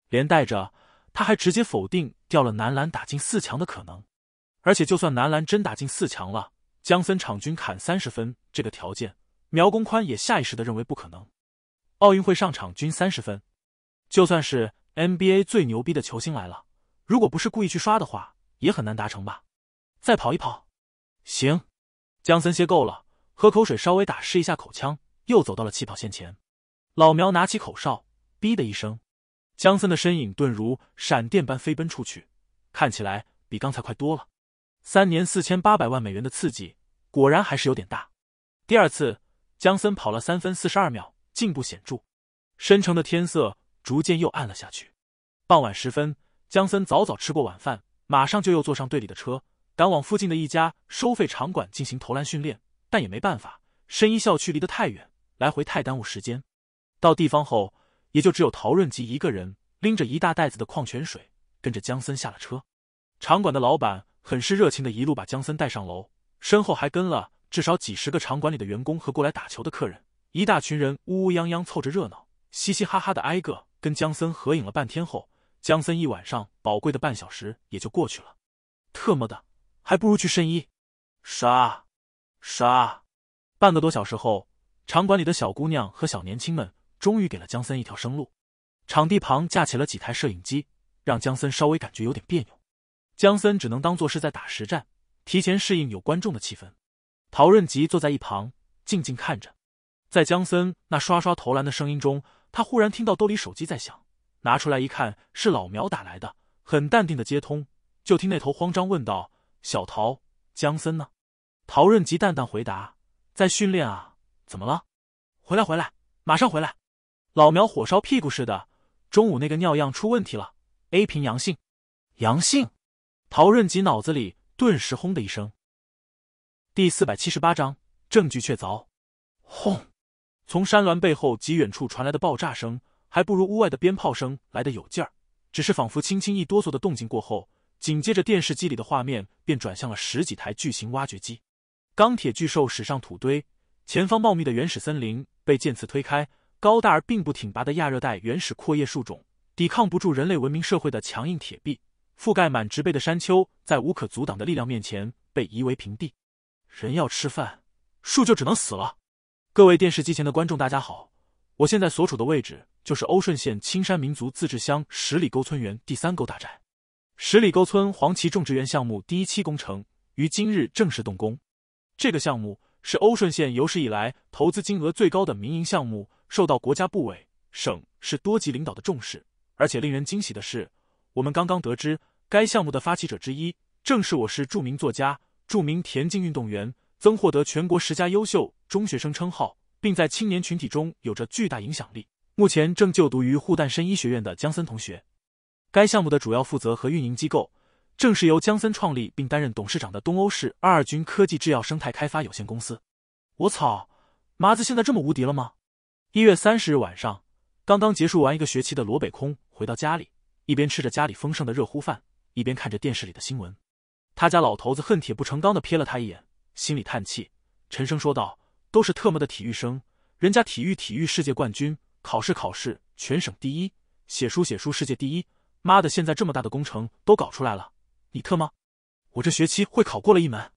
连带着，他还直接否定掉了男篮打进四强的可能。而且，就算男篮真打进四强了，江森场均砍三十分这个条件，苗公宽也下意识的认为不可能。奥运会上场均三十分，就算是 NBA 最牛逼的球星来了，如果不是故意去刷的话。也很难达成吧？再跑一跑，行。姜森歇够了，喝口水，稍微打湿一下口腔，又走到了起跑线前。老苗拿起口哨，哔的一声，姜森的身影顿如闪电般飞奔出去，看起来比刚才快多了。三年四千八百万美元的刺激，果然还是有点大。第二次，姜森跑了三分四十二秒，进步显著。深城的天色逐渐又暗了下去。傍晚时分，姜森早早吃过晚饭。马上就又坐上队里的车，赶往附近的一家收费场馆进行投篮训练。但也没办法，深一校区离得太远，来回太耽误时间。到地方后，也就只有陶润吉一个人拎着一大袋子的矿泉水，跟着姜森下了车。场馆的老板很是热情的，一路把姜森带上楼，身后还跟了至少几十个场馆里的员工和过来打球的客人，一大群人呜呜泱泱凑着热闹，嘻嘻哈哈的挨个跟姜森合影了半天后。江森一晚上宝贵的半小时也就过去了，特么的，还不如去申医。杀，杀！半个多小时后，场馆里的小姑娘和小年轻们终于给了江森一条生路。场地旁架起了几台摄影机，让江森稍微感觉有点别扭。江森只能当做是在打实战，提前适应有观众的气氛。陶润吉坐在一旁静静看着，在江森那刷刷投篮的声音中，他忽然听到兜里手机在响。拿出来一看，是老苗打来的，很淡定的接通，就听那头慌张问道：“小桃，江森呢？”陶润吉淡淡回答：“在训练啊，怎么了？回来，回来，马上回来！”老苗火烧屁股似的，中午那个尿样出问题了，A 瓶阳性。阳性！陶润吉脑子里顿时轰的一声。第四百七十八章证据确凿。轰！从山峦背后极远处传来的爆炸声。还不如屋外的鞭炮声来得有劲儿，只是仿佛轻轻一哆嗦的动静过后，紧接着电视机里的画面便转向了十几台巨型挖掘机，钢铁巨兽驶上土堆，前方茂密的原始森林被渐次推开，高大而并不挺拔的亚热带原始阔叶树种抵抗不住人类文明社会的强硬铁壁，覆盖满植被的山丘在无可阻挡的力量面前被夷为平地，人要吃饭，树就只能死了。各位电视机前的观众，大家好，我现在所处的位置。就是欧顺县青山民族自治乡十里沟村园第三沟大寨，十里沟村黄芪种植园项目第一期工程于今日正式动工。这个项目是欧顺县有史以来投资金额最高的民营项目，受到国家部委、省市多级领导的重视。而且令人惊喜的是，我们刚刚得知该项目的发起者之一正是我市著名作家、著名田径运动员，曾获得全国十佳优秀中学生称号，并在青年群体中有着巨大影响力。目前正就读于沪旦深医学院的江森同学，该项目的主要负责和运营机构正是由江森创立并担任董事长的东欧市二二军科技制药生态开发有限公司。我操，麻子现在这么无敌了吗？一月三十日晚上，刚刚结束完一个学期的罗北空回到家里，一边吃着家里丰盛的热乎饭，一边看着电视里的新闻。他家老头子恨铁不成钢的瞥了他一眼，心里叹气，沉声说道：“都是特么的体育生，人家体育体育世界冠军。”考试考试，全省第一；写书写书，世界第一。妈的，现在这么大的工程都搞出来了，你特么！我这学期会考过了一门，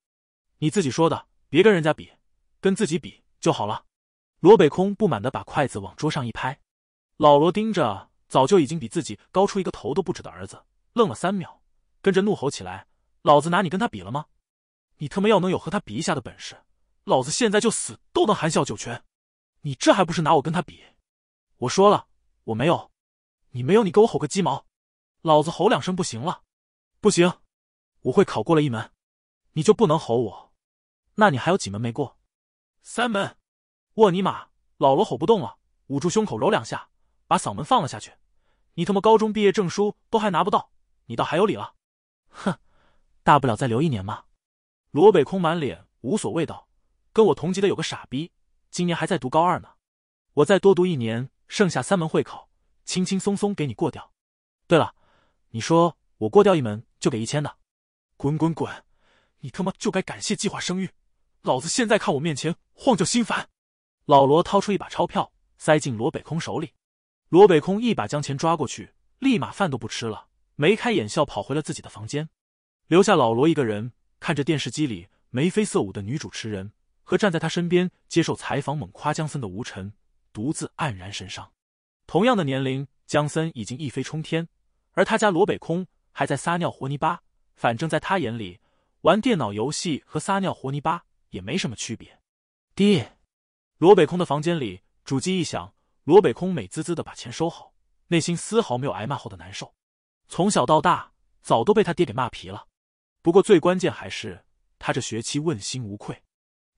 你自己说的，别跟人家比，跟自己比就好了。罗北空不满的把筷子往桌上一拍，老罗盯着早就已经比自己高出一个头都不止的儿子，愣了三秒，跟着怒吼起来：“老子拿你跟他比了吗？你特么要能有和他比一下的本事，老子现在就死都能含笑九泉。你这还不是拿我跟他比？”我说了，我没有，你没有，你给我吼个鸡毛，老子吼两声不行了，不行，我会考过了一门，你就不能吼我？那你还有几门没过？三门，我尼玛，老罗吼不动了，捂住胸口揉两下，把嗓门放了下去。你他妈高中毕业证书都还拿不到，你倒还有理了？哼，大不了再留一年嘛。罗北空满脸无所谓道：“跟我同级的有个傻逼，今年还在读高二呢，我再多读一年。”剩下三门会考，轻轻松松给你过掉。对了，你说我过掉一门就给一千的，滚滚滚！你他妈就该感谢计划生育，老子现在看我面前晃就心烦。老罗掏出一把钞票，塞进罗北空手里，罗北空一把将钱抓过去，立马饭都不吃了，眉开眼笑跑回了自己的房间，留下老罗一个人看着电视机里眉飞色舞的女主持人和站在他身边接受采访猛夸江森的吴晨独自黯然神伤。同样的年龄，江森已经一飞冲天，而他家罗北空还在撒尿活泥巴。反正在他眼里，玩电脑游戏和撒尿活泥巴也没什么区别。爹，罗北空的房间里，主机一响，罗北空美滋滋的把钱收好，内心丝毫没有挨骂后的难受。从小到大，早都被他爹给骂皮了。不过最关键还是他这学期问心无愧。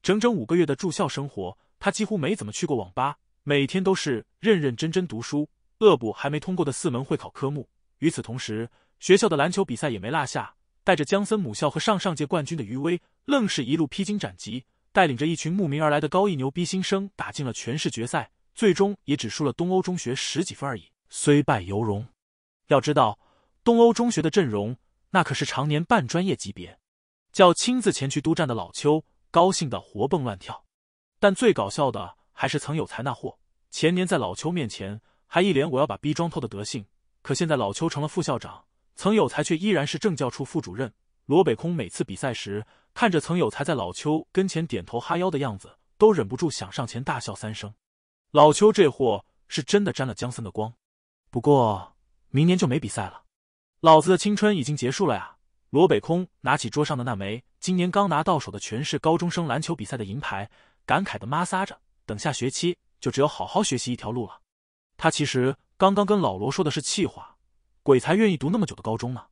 整整五个月的住校生活，他几乎没怎么去过网吧。每天都是认认真真读书，恶补还没通过的四门会考科目。与此同时，学校的篮球比赛也没落下，带着江森母校和上上届冠军的余威，愣是一路披荆斩棘，带领着一群慕名而来的高一牛逼新生打进了全市决赛，最终也只输了东欧中学十几分而已，虽败犹荣。要知道，东欧中学的阵容那可是常年半专业级别。叫亲自前去督战的老邱高兴的活蹦乱跳，但最搞笑的。还是曾有才那货，前年在老邱面前还一脸我要把逼装透的德性，可现在老邱成了副校长，曾有才却依然是政教处副主任。罗北空每次比赛时，看着曾有才在老邱跟前点头哈腰的样子，都忍不住想上前大笑三声。老邱这货是真的沾了江森的光，不过明年就没比赛了，老子的青春已经结束了呀！罗北空拿起桌上的那枚今年刚拿到手的全市高中生篮球比赛的银牌，感慨的摩挲着。等下学期就只有好好学习一条路了。他其实刚刚跟老罗说的是气话，鬼才愿意读那么久的高中呢！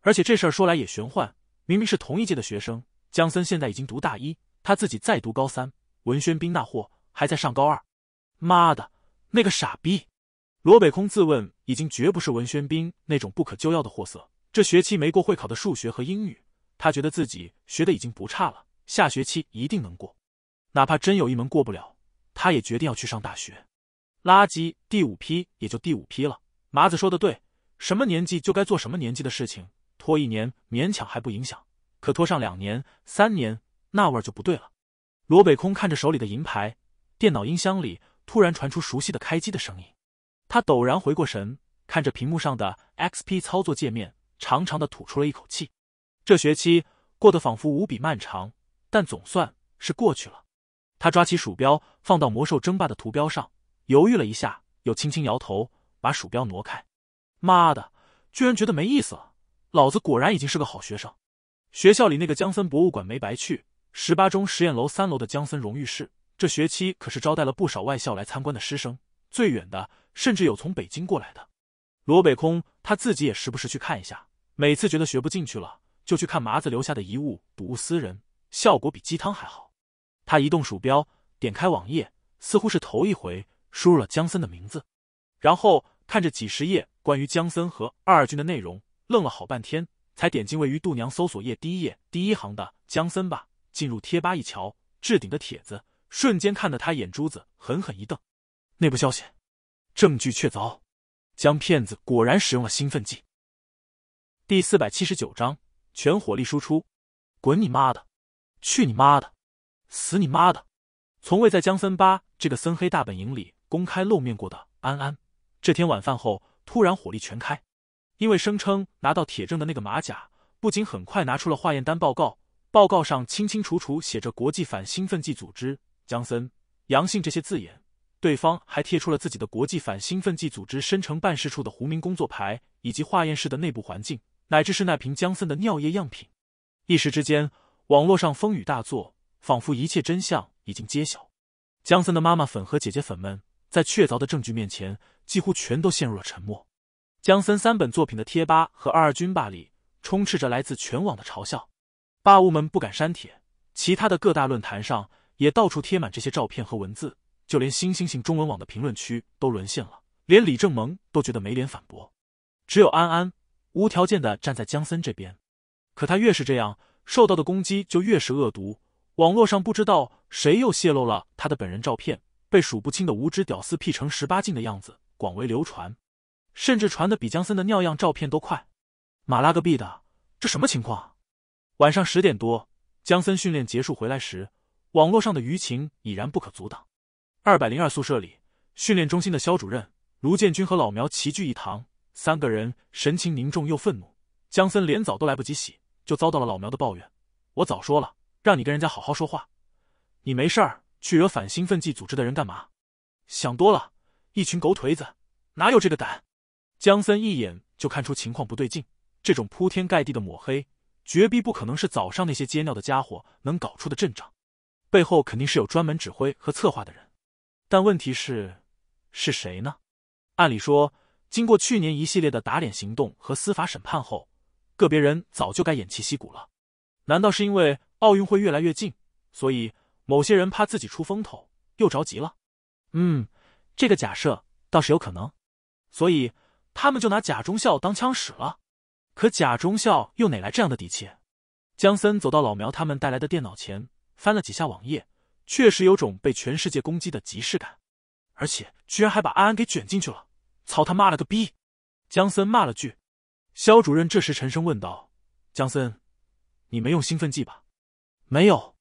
而且这事儿说来也玄幻，明明是同一届的学生，江森现在已经读大一，他自己在读高三，文轩斌那货还在上高二。妈的，那个傻逼！罗北空自问已经绝不是文轩斌那种不可救药的货色。这学期没过会考的数学和英语，他觉得自己学的已经不差了，下学期一定能过。哪怕真有一门过不了。他也决定要去上大学，垃圾第五批也就第五批了。麻子说的对，什么年纪就该做什么年纪的事情，拖一年勉强还不影响，可拖上两年、三年，那味儿就不对了。罗北空看着手里的银牌，电脑音箱里突然传出熟悉的开机的声音，他陡然回过神，看着屏幕上的 XP 操作界面，长长的吐出了一口气。这学期过得仿佛无比漫长，但总算是过去了。他抓起鼠标，放到《魔兽争霸》的图标上，犹豫了一下，又轻轻摇头，把鼠标挪开。妈的，居然觉得没意思了！老子果然已经是个好学生。学校里那个江森博物馆没白去，十八中实验楼三楼的江森荣誉室，这学期可是招待了不少外校来参观的师生，最远的甚至有从北京过来的。罗北空他自己也时不时去看一下，每次觉得学不进去了，就去看麻子留下的遗物，睹物思人，效果比鸡汤还好。他移动鼠标，点开网页，似乎是头一回输入了江森的名字，然后看着几十页关于江森和二军的内容，愣了好半天，才点进位于度娘搜索页第一页第一行的“江森吧”。进入贴吧一瞧，置顶的帖子瞬间看得他眼珠子狠狠一瞪：“内部消息，证据确凿，江骗子果然使用了兴奋剂。”第四百七十九章全火力输出，滚你妈的，去你妈的！死你妈的！从未在江森吧这个森黑大本营里公开露面过的安安，这天晚饭后突然火力全开，因为声称拿到铁证的那个马甲，不仅很快拿出了化验单报告，报告上清清楚楚写着“国际反兴奋剂组织江森阳性”这些字眼，对方还贴出了自己的国际反兴奋剂组织申城办事处的胡明工作牌，以及化验室的内部环境，乃至是那瓶江森的尿液样品。一时之间，网络上风雨大作。仿佛一切真相已经揭晓，姜森的妈妈粉和姐姐粉们在确凿的证据面前，几乎全都陷入了沉默。姜森三本作品的贴吧和二二军霸里，充斥着来自全网的嘲笑。霸务们不敢删帖，其他的各大论坛上也到处贴满这些照片和文字，就连新星星中文网的评论区都沦陷了。连李正萌都觉得没脸反驳，只有安安无条件的站在姜森这边。可他越是这样，受到的攻击就越是恶毒。网络上不知道谁又泄露了他的本人照片，被数不清的无知屌丝 P 成十八禁的样子，广为流传，甚至传的比姜森的尿样照片都快。马拉个逼的，这什么情况？晚上十点多，姜森训练结束回来时，网络上的舆情已然不可阻挡。二百零二宿舍里，训练中心的肖主任卢建军和老苗齐聚一堂，三个人神情凝重又愤怒。姜森连澡都来不及洗，就遭到了老苗的抱怨：“我早说了。”让你跟人家好好说话，你没事儿去惹反兴奋剂组织的人干嘛？想多了，一群狗腿子哪有这个胆？江森一眼就看出情况不对劲，这种铺天盖地的抹黑，绝逼不可能是早上那些接尿的家伙能搞出的阵仗，背后肯定是有专门指挥和策划的人。但问题是，是谁呢？按理说，经过去年一系列的打脸行动和司法审判后，个别人早就该偃旗息鼓了，难道是因为？奥运会越来越近，所以某些人怕自己出风头，又着急了。嗯，这个假设倒是有可能，所以他们就拿贾忠孝当枪使了。可贾忠孝又哪来这样的底气？江森走到老苗他们带来的电脑前，翻了几下网页，确实有种被全世界攻击的即视感，而且居然还把安安给卷进去了。操他妈了个逼！江森骂了句。肖主任这时沉声问道：“江森，你没用兴奋剂吧？”没有，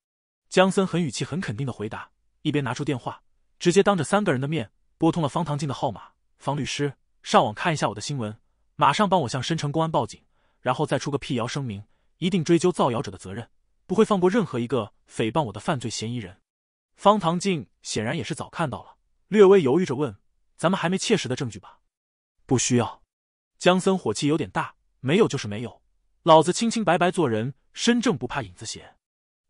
江森很语气很肯定的回答，一边拿出电话，直接当着三个人的面拨通了方唐静的号码。方律师，上网看一下我的新闻，马上帮我向深城公安报警，然后再出个辟谣声明，一定追究造谣者的责任，不会放过任何一个诽谤我的犯罪嫌疑人。方唐静显然也是早看到了，略微犹豫着问：“咱们还没切实的证据吧？”“不需要。”江森火气有点大，“没有就是没有，老子清清白白做人，身正不怕影子斜。”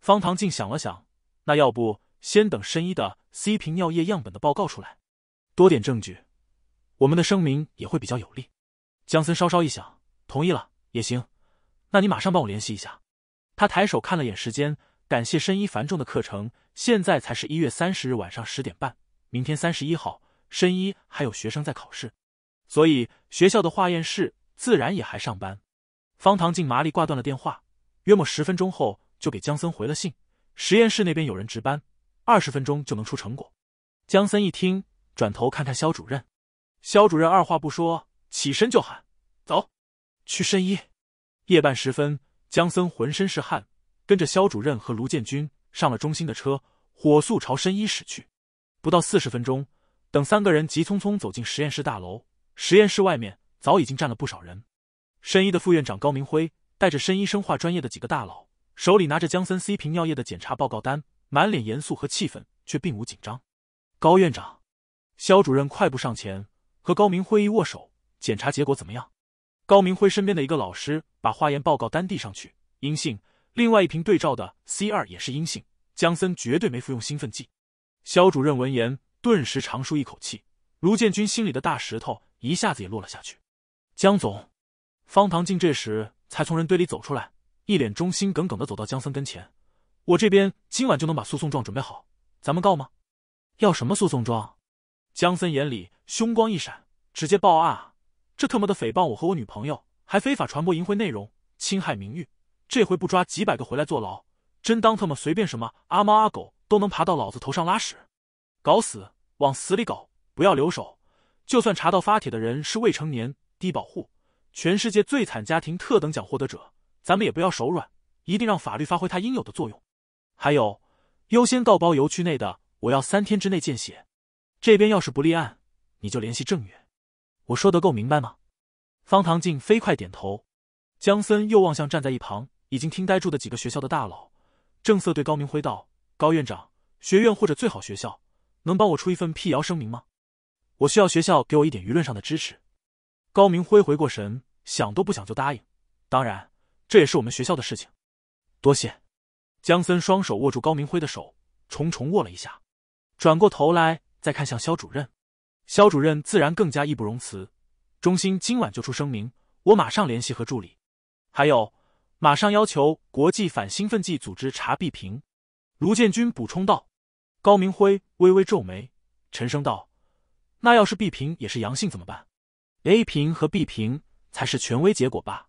方唐静想了想，那要不先等申一的 C 瓶尿液样本的报告出来，多点证据，我们的声明也会比较有力。江森稍稍一想，同意了，也行。那你马上帮我联系一下。他抬手看了眼时间，感谢申一繁重的课程，现在才是一月三十日晚上十点半。明天三十一号，申一还有学生在考试，所以学校的化验室自然也还上班。方唐静麻利挂断了电话，约莫十分钟后。就给江森回了信，实验室那边有人值班，二十分钟就能出成果。江森一听，转头看看肖主任，肖主任二话不说，起身就喊：“走，去申医。”夜半时分，江森浑身是汗，跟着肖主任和卢建军上了中心的车，火速朝申医驶去。不到四十分钟，等三个人急匆匆走进实验室大楼，实验室外面早已经站了不少人。申医的副院长高明辉带着申医生化专业的几个大佬。手里拿着江森 C 瓶尿液的检查报告单，满脸严肃和气愤，却并无紧张。高院长，肖主任快步上前，和高明辉一握手。检查结果怎么样？高明辉身边的一个老师把化验报告单递上去，阴性。另外一瓶对照的 C 二也是阴性，江森绝对没服用兴奋剂。肖主任闻言顿时长舒一口气，卢建军心里的大石头一下子也落了下去。江总，方唐静这时才从人堆里走出来。一脸忠心耿耿的走到江森跟前，我这边今晚就能把诉讼状准备好，咱们告吗？要什么诉讼状？江森眼里凶光一闪，直接报案啊！这特么的诽谤我和我女朋友，还非法传播淫秽内容，侵害名誉。这回不抓几百个回来坐牢，真当特么随便什么阿猫阿狗都能爬到老子头上拉屎？搞死，往死里搞，不要留手。就算查到发帖的人是未成年、低保户，全世界最惨家庭特等奖获得者。咱们也不要手软，一定让法律发挥它应有的作用。还有，优先告包邮区内的，我要三天之内见血。这边要是不立案，你就联系郑远。我说得够明白吗？方唐镜飞快点头。江森又望向站在一旁已经听呆住的几个学校的大佬，正色对高明辉道：“高院长，学院或者最好学校，能帮我出一份辟谣声明吗？我需要学校给我一点舆论上的支持。”高明辉回过神，想都不想就答应：“当然。”这也是我们学校的事情，多谢。江森双手握住高明辉的手，重重握了一下，转过头来再看向肖主任。肖主任自然更加义不容辞，中心今晚就出声明，我马上联系和助理，还有马上要求国际反兴奋剂组织查 B 评。卢建军补充道。高明辉微微皱眉，沉声道：“那要是 B 评也是阳性怎么办？A 评和 B 评才是权威结果吧？”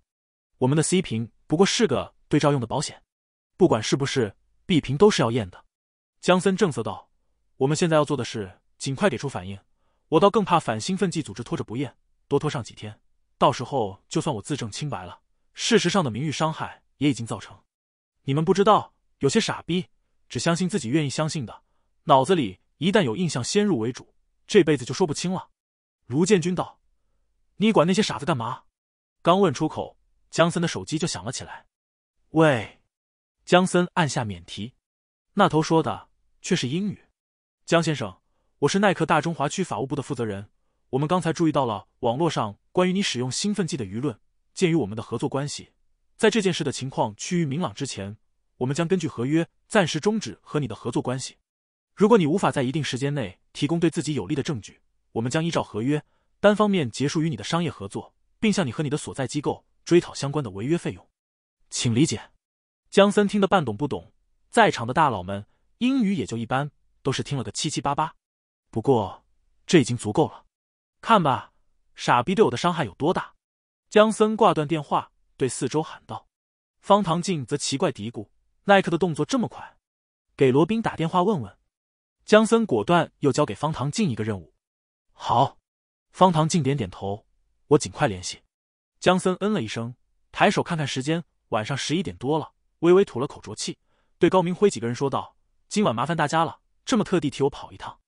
我们的 C 屏不过是个对照用的保险，不管是不是 B 屏都是要验的。江森正色道：“我们现在要做的是尽快给出反应。我倒更怕反兴奋剂组织拖着不验，多拖上几天，到时候就算我自证清白了，事实上的名誉伤害也已经造成。你们不知道，有些傻逼只相信自己愿意相信的，脑子里一旦有印象，先入为主，这辈子就说不清了。”卢建军道：“你管那些傻子干嘛？”刚问出口。江森的手机就响了起来。喂，江森按下免提，那头说的却是英语。江先生，我是耐克大中华区法务部的负责人。我们刚才注意到了网络上关于你使用兴奋剂的舆论。鉴于我们的合作关系，在这件事的情况趋于明朗之前，我们将根据合约暂时终止和你的合作关系。如果你无法在一定时间内提供对自己有利的证据，我们将依照合约单方面结束与你的商业合作，并向你和你的所在机构。追讨相关的违约费用，请理解。江森听得半懂不懂，在场的大佬们英语也就一般，都是听了个七七八八。不过这已经足够了。看吧，傻逼对我的伤害有多大？江森挂断电话，对四周喊道：“方唐镜则奇怪嘀咕，耐克的动作这么快，给罗宾打电话问问。”江森果断又交给方唐镜一个任务：“好。”方唐镜点点头：“我尽快联系。”江森嗯了一声，抬手看看时间，晚上十一点多了，微微吐了口浊气，对高明辉几个人说道：“今晚麻烦大家了，这么特地替我跑一趟。”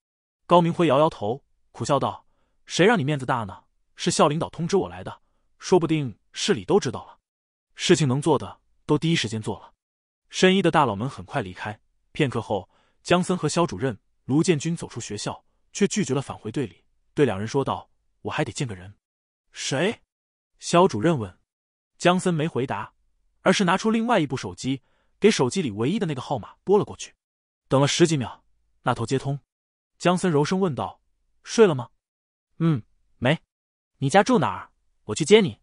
高明辉摇摇头，苦笑道：“谁让你面子大呢？是校领导通知我来的，说不定市里都知道了。事情能做的都第一时间做了。”申一的大佬们很快离开。片刻后，江森和肖主任、卢建军走出学校，却拒绝了返回队里，对两人说道：“我还得见个人。”谁？肖主任问，江森没回答，而是拿出另外一部手机，给手机里唯一的那个号码拨了过去。等了十几秒，那头接通，江森柔声问道：“睡了吗？”“嗯，没。”“你家住哪儿？我去接你。”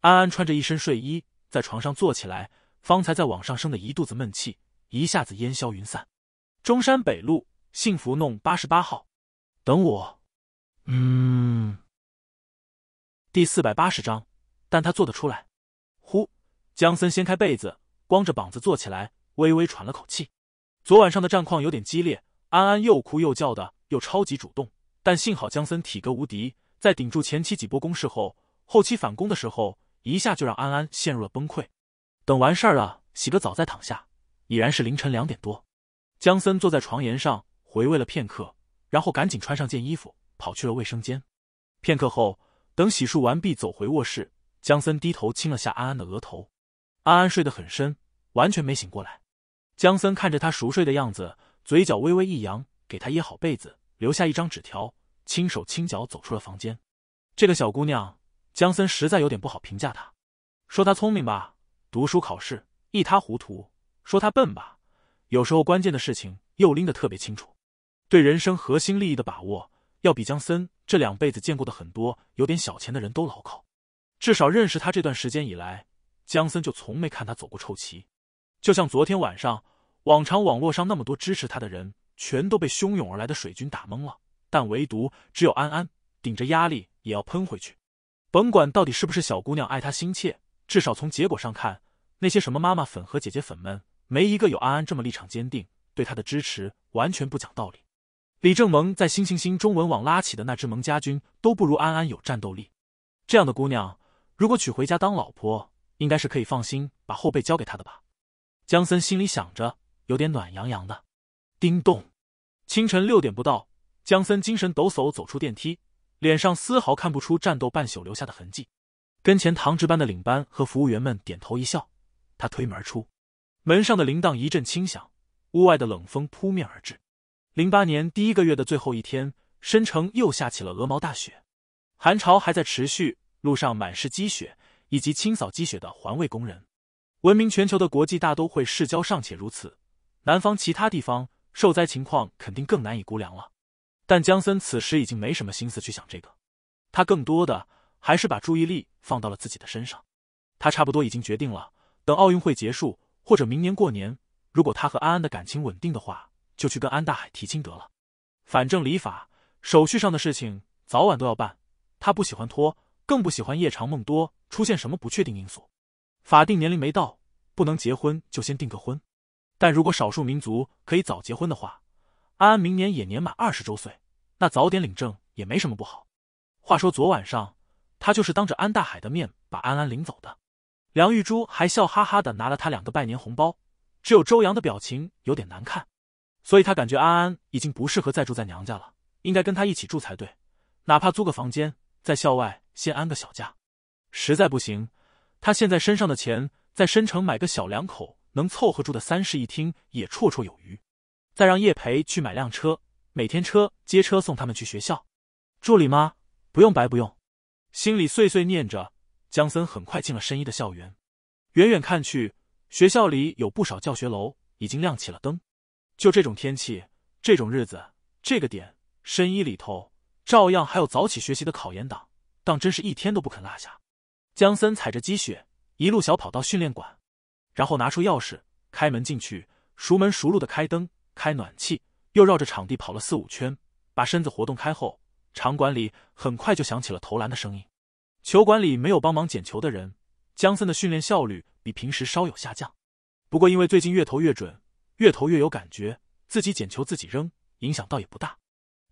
安安穿着一身睡衣，在床上坐起来，方才在网上生的一肚子闷气，一下子烟消云散。中山北路幸福弄八十八号，等我。嗯，第四百八十章。但他做得出来。呼，江森掀开被子，光着膀子坐起来，微微喘了口气。昨晚上的战况有点激烈，安安又哭又叫的，又超级主动。但幸好江森体格无敌，在顶住前期几波攻势后，后期反攻的时候，一下就让安安陷入了崩溃。等完事儿了，洗个澡再躺下，已然是凌晨两点多。江森坐在床沿上回味了片刻，然后赶紧穿上件衣服，跑去了卫生间。片刻后，等洗漱完毕，走回卧室。江森低头亲了下安安的额头，安安睡得很深，完全没醒过来。江森看着她熟睡的样子，嘴角微微一扬，给她掖好被子，留下一张纸条，轻手轻脚走出了房间。这个小姑娘，江森实在有点不好评价。她说她聪明吧，读书考试一塌糊涂；说她笨吧，有时候关键的事情又拎得特别清楚。对人生核心利益的把握，要比江森这两辈子见过的很多有点小钱的人都牢靠。至少认识他这段时间以来，江森就从没看他走过臭棋。就像昨天晚上，往常网络上那么多支持他的人，全都被汹涌而来的水军打懵了。但唯独只有安安，顶着压力也要喷回去。甭管到底是不是小姑娘爱他心切，至少从结果上看，那些什么妈妈粉和姐姐粉们，没一个有安安这么立场坚定，对他的支持完全不讲道理。李正蒙在星星星中文网拉起的那只蒙家军，都不如安安有战斗力。这样的姑娘。如果娶回家当老婆，应该是可以放心把后辈交给他的吧？江森心里想着，有点暖洋洋的。叮咚，清晨六点不到，江森精神抖擞走出电梯，脸上丝毫看不出战斗半宿留下的痕迹。跟前堂值班的领班和服务员们点头一笑，他推门而出，门上的铃铛一阵轻响，屋外的冷风扑面而至。零八年第一个月的最后一天，申城又下起了鹅毛大雪，寒潮还在持续。路上满是积雪，以及清扫积雪的环卫工人。闻名全球的国际大都会市郊尚且如此，南方其他地方受灾情况肯定更难以估量了。但江森此时已经没什么心思去想这个，他更多的还是把注意力放到了自己的身上。他差不多已经决定了，等奥运会结束或者明年过年，如果他和安安的感情稳定的话，就去跟安大海提亲得了。反正礼法手续上的事情早晚都要办，他不喜欢拖。更不喜欢夜长梦多，出现什么不确定因素。法定年龄没到，不能结婚就先订个婚。但如果少数民族可以早结婚的话，安安明年也年满二十周岁，那早点领证也没什么不好。话说昨晚上，他就是当着安大海的面把安安领走的。梁玉珠还笑哈哈的拿了他两个拜年红包，只有周阳的表情有点难看。所以他感觉安安已经不适合再住在娘家了，应该跟他一起住才对，哪怕租个房间在校外。先安个小家，实在不行，他现在身上的钱在深城买个小两口能凑合住的三室一厅也绰绰有余。再让叶培去买辆车，每天车接车送他们去学校。助理吗？不用白不用。心里碎碎念着，江森很快进了深一的校园。远远看去，学校里有不少教学楼已经亮起了灯。就这种天气，这种日子，这个点，深一里头照样还有早起学习的考研党。当真是一天都不肯落下。江森踩着积雪，一路小跑到训练馆，然后拿出钥匙开门进去，熟门熟路的开灯、开暖气，又绕着场地跑了四五圈，把身子活动开后，场馆里很快就响起了投篮的声音。球馆里没有帮忙捡球的人，江森的训练效率比平时稍有下降。不过因为最近越投越准，越投越有感觉，自己捡球自己扔，影响倒也不大。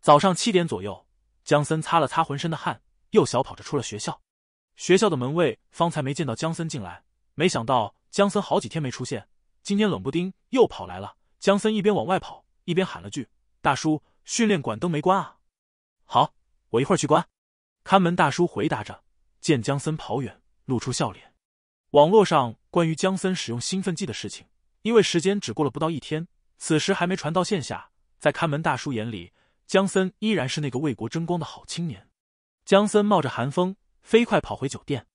早上七点左右，江森擦了擦浑身的汗。又小跑着出了学校，学校的门卫方才没见到姜森进来，没想到姜森好几天没出现，今天冷不丁又跑来了。姜森一边往外跑，一边喊了句：“大叔，训练馆灯没关啊！”“好，我一会儿去关。”看门大叔回答着，见姜森跑远，露出笑脸。网络上关于姜森使用兴奋剂的事情，因为时间只过了不到一天，此时还没传到线下，在看门大叔眼里，姜森依然是那个为国争光的好青年。江森冒着寒风飞快跑回酒店，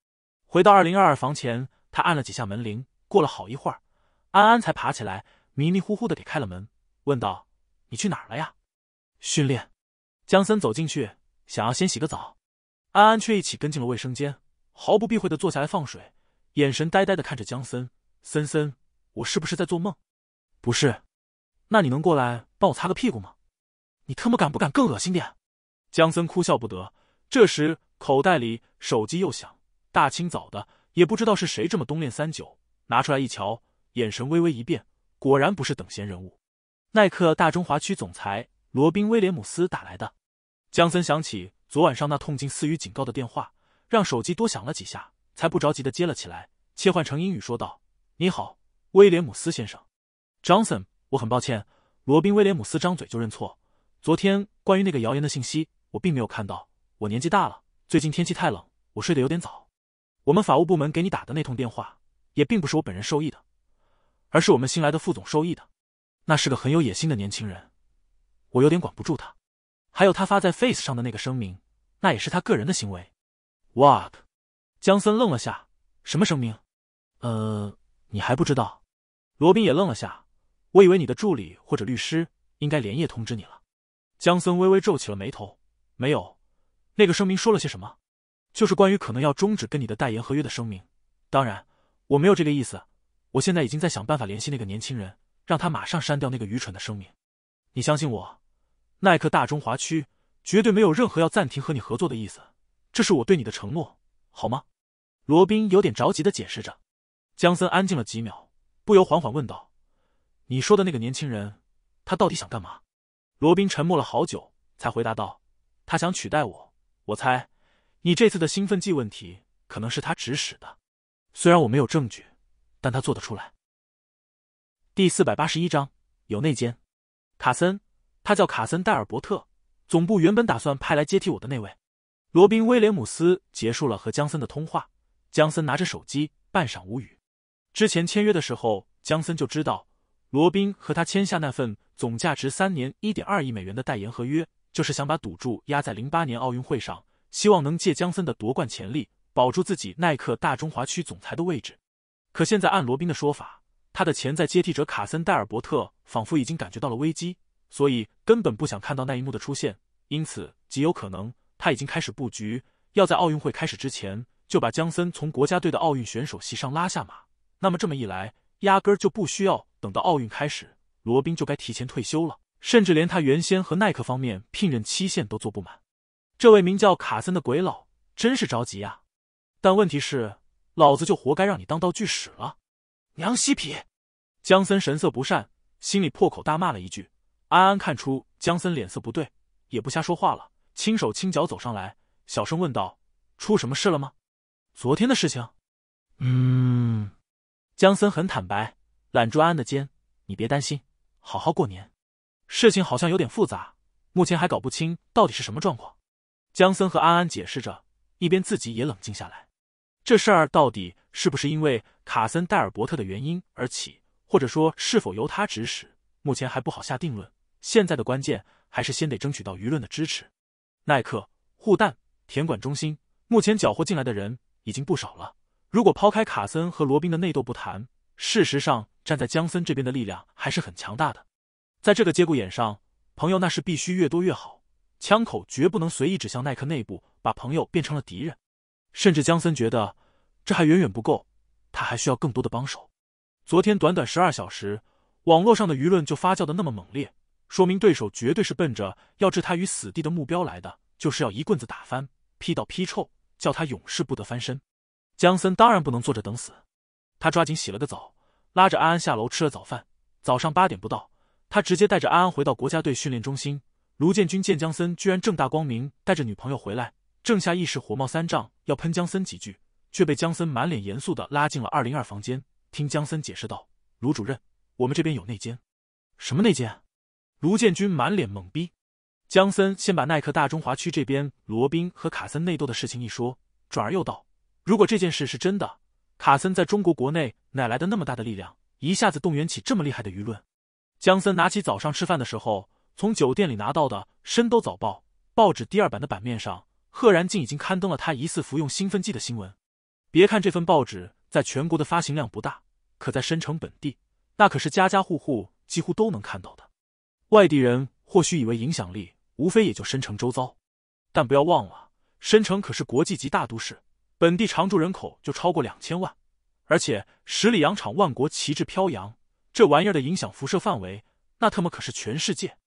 回到二零二二房前，他按了几下门铃。过了好一会儿，安安才爬起来，迷迷糊糊的给开了门，问道：“你去哪儿了呀？”训练。江森走进去，想要先洗个澡，安安却一起跟进了卫生间，毫不避讳的坐下来放水，眼神呆呆的看着江森。森森，我是不是在做梦？不是。那你能过来帮我擦个屁股吗？你他妈敢不敢更恶心点？江森哭笑不得。这时，口袋里手机又响。大清早的，也不知道是谁这么冬练三九。拿出来一瞧，眼神微微一变，果然不是等闲人物。耐克大中华区总裁罗宾威廉姆斯打来的。江森想起昨晚上那痛经似于警告的电话，让手机多响了几下，才不着急的接了起来，切换成英语说道：“你好，威廉姆斯先生，张森，我很抱歉。”罗宾威廉姆斯张嘴就认错：“昨天关于那个谣言的信息，我并没有看到。”我年纪大了，最近天气太冷，我睡得有点早。我们法务部门给你打的那通电话，也并不是我本人授意的，而是我们新来的副总授意的。那是个很有野心的年轻人，我有点管不住他。还有他发在 Face 上的那个声明，那也是他个人的行为。What？江森愣了下，什么声明？呃，你还不知道？罗宾也愣了下，我以为你的助理或者律师应该连夜通知你了。江森微微皱起了眉头，没有。那个声明说了些什么？就是关于可能要终止跟你的代言合约的声明。当然，我没有这个意思。我现在已经在想办法联系那个年轻人，让他马上删掉那个愚蠢的声明。你相信我，耐克大中华区绝对没有任何要暂停和你合作的意思。这是我对你的承诺，好吗？罗宾有点着急的解释着。江森安静了几秒，不由缓缓问道：“你说的那个年轻人，他到底想干嘛？”罗宾沉默了好久，才回答道：“他想取代我。”我猜，你这次的兴奋剂问题可能是他指使的。虽然我没有证据，但他做得出来。第四百八十一章有内奸。卡森，他叫卡森戴尔伯特，总部原本打算派来接替我的那位。罗宾威廉姆斯结束了和江森的通话。江森拿着手机，半晌无语。之前签约的时候，江森就知道罗宾和他签下那份总价值三年一点二亿美元的代言合约。就是想把赌注压在零八年奥运会上，希望能借江森的夺冠潜力保住自己耐克大中华区总裁的位置。可现在按罗宾的说法，他的潜在接替者卡森戴尔伯特仿佛已经感觉到了危机，所以根本不想看到那一幕的出现。因此，极有可能他已经开始布局，要在奥运会开始之前就把江森从国家队的奥运选手席上拉下马。那么这么一来，压根就不需要等到奥运开始，罗宾就该提前退休了。甚至连他原先和耐克方面聘任期限都做不满，这位名叫卡森的鬼佬真是着急呀！但问题是，老子就活该让你当道具使了，娘西皮！江森神色不善，心里破口大骂了一句。安安看出江森脸色不对，也不瞎说话了，轻手轻脚走上来，小声问道：“出什么事了吗？昨天的事情？”嗯，江森很坦白，揽住安安的肩：“你别担心，好好过年。”事情好像有点复杂，目前还搞不清到底是什么状况。江森和安安解释着，一边自己也冷静下来。这事儿到底是不是因为卡森·戴尔伯特的原因而起，或者说是否由他指使，目前还不好下定论。现在的关键还是先得争取到舆论的支持。耐克、护蛋、田管中心，目前缴获进来的人已经不少了。如果抛开卡森和罗宾的内斗不谈，事实上站在江森这边的力量还是很强大的。在这个节骨眼上，朋友那是必须越多越好，枪口绝不能随意指向耐克内部，把朋友变成了敌人。甚至江森觉得这还远远不够，他还需要更多的帮手。昨天短短十二小时，网络上的舆论就发酵的那么猛烈，说明对手绝对是奔着要置他于死地的目标来的，就是要一棍子打翻，批到批臭，叫他永世不得翻身。江森当然不能坐着等死，他抓紧洗了个澡，拉着安安下楼吃了早饭。早上八点不到。他直接带着安安回到国家队训练中心。卢建军见江森居然正大光明带着女朋友回来，正下意识火冒三丈，要喷江森几句，却被江森满脸严肃的拉进了二零二房间，听江森解释道：“卢主任，我们这边有内奸。”“什么内奸？”卢建军满脸懵逼。江森先把耐克大中华区这边罗宾和卡森内斗的事情一说，转而又道：“如果这件事是真的，卡森在中国国内哪来的那么大的力量，一下子动员起这么厉害的舆论？”姜森拿起早上吃饭的时候从酒店里拿到的《申都早报》报纸第二版的版面上，赫然竟已经刊登了他疑似服用兴奋剂的新闻。别看这份报纸在全国的发行量不大，可在申城本地，那可是家家户户几乎都能看到的。外地人或许以为影响力无非也就申城周遭，但不要忘了，申城可是国际级大都市，本地常住人口就超过两千万，而且十里洋场，万国旗帜飘扬。这玩意儿的影响辐射范围，那特么可是全世界。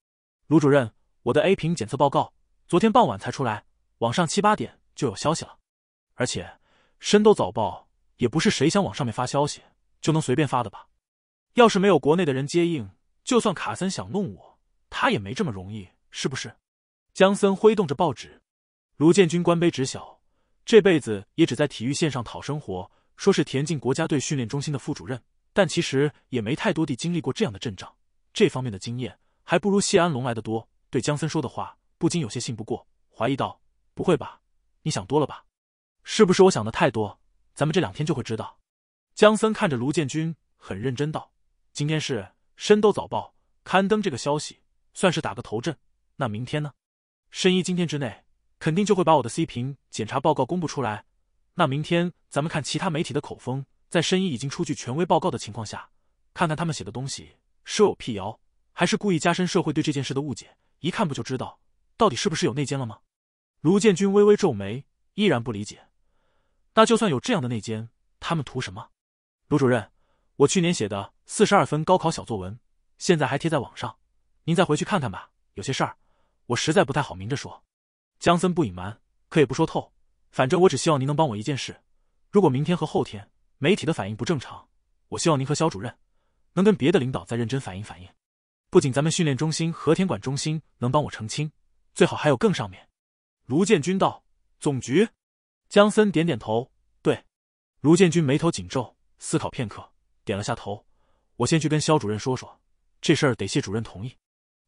卢主任，我的 A 屏检测报告昨天傍晚才出来，网上七八点就有消息了。而且《深都早报》也不是谁想往上面发消息就能随便发的吧？要是没有国内的人接应，就算卡森想弄我，他也没这么容易，是不是？江森挥动着报纸。卢建军官卑职小，这辈子也只在体育线上讨生活，说是田径国家队训练中心的副主任。但其实也没太多地经历过这样的阵仗，这方面的经验还不如谢安龙来的多。对江森说的话，不禁有些信不过，怀疑道：“不会吧？你想多了吧？是不是我想的太多？咱们这两天就会知道。”江森看着卢建军，很认真道：“今天是《深都早报》刊登这个消息，算是打个头阵。那明天呢？申一今天之内肯定就会把我的 C 评检查报告公布出来。那明天咱们看其他媒体的口风。”在申一已经出具权威报告的情况下，看看他们写的东西是有辟谣，还是故意加深社会对这件事的误解，一看不就知道到底是不是有内奸了吗？卢建军微微皱眉，依然不理解。那就算有这样的内奸，他们图什么？卢主任，我去年写的四十二分高考小作文，现在还贴在网上，您再回去看看吧。有些事儿，我实在不太好明着说。江森不隐瞒，可也不说透。反正我只希望您能帮我一件事。如果明天和后天。媒体的反应不正常，我希望您和肖主任能跟别的领导再认真反映反映。不仅咱们训练中心和田管中心能帮我澄清，最好还有更上面。卢建军道。总局，江森点点头，对。卢建军眉头紧皱，思考片刻，点了下头。我先去跟肖主任说说，这事儿得谢主任同意。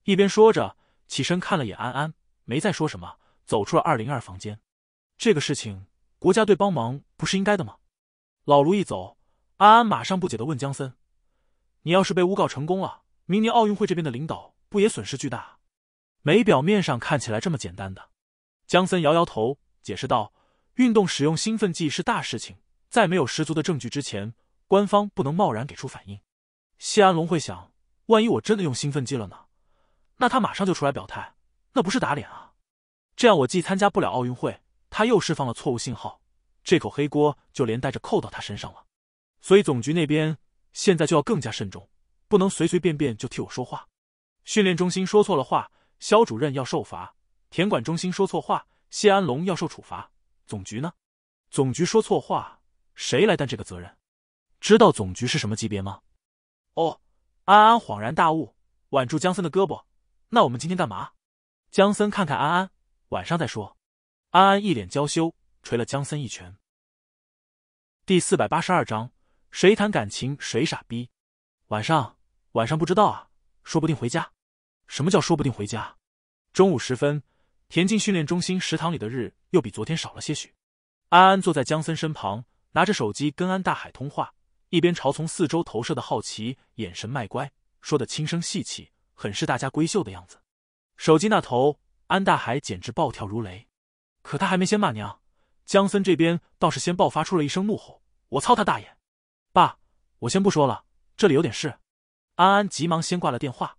一边说着，起身看了眼安安，没再说什么，走出了二零二房间。这个事情国家队帮忙不是应该的吗？老卢一走，安安马上不解的问江森：“你要是被诬告成功了，明年奥运会这边的领导不也损失巨大？没表面上看起来这么简单的。”江森摇摇头，解释道：“运动使用兴奋剂是大事情，在没有十足的证据之前，官方不能贸然给出反应。谢安龙会想，万一我真的用兴奋剂了呢？那他马上就出来表态，那不是打脸啊？这样我既参加不了奥运会，他又释放了错误信号。”这口黑锅就连带着扣到他身上了，所以总局那边现在就要更加慎重，不能随随便便就替我说话。训练中心说错了话，肖主任要受罚；田管中心说错话，谢安龙要受处罚。总局呢？总局说错话，谁来担这个责任？知道总局是什么级别吗？哦，安安恍然大悟，挽住江森的胳膊。那我们今天干嘛？江森看看安安，晚上再说。安安一脸娇羞。捶了江森一拳。第四百八十二章，谁谈感情谁傻逼。晚上，晚上不知道啊，说不定回家。什么叫说不定回家？中午时分，田径训练中心食堂里的日又比昨天少了些许。安安坐在江森身旁，拿着手机跟安大海通话，一边朝从四周投射的好奇眼神卖乖，说的轻声细气，很是大家闺秀的样子。手机那头，安大海简直暴跳如雷，可他还没先骂娘。江森这边倒是先爆发出了一声怒吼：“我操他大爷！”爸，我先不说了，这里有点事。安安急忙先挂了电话。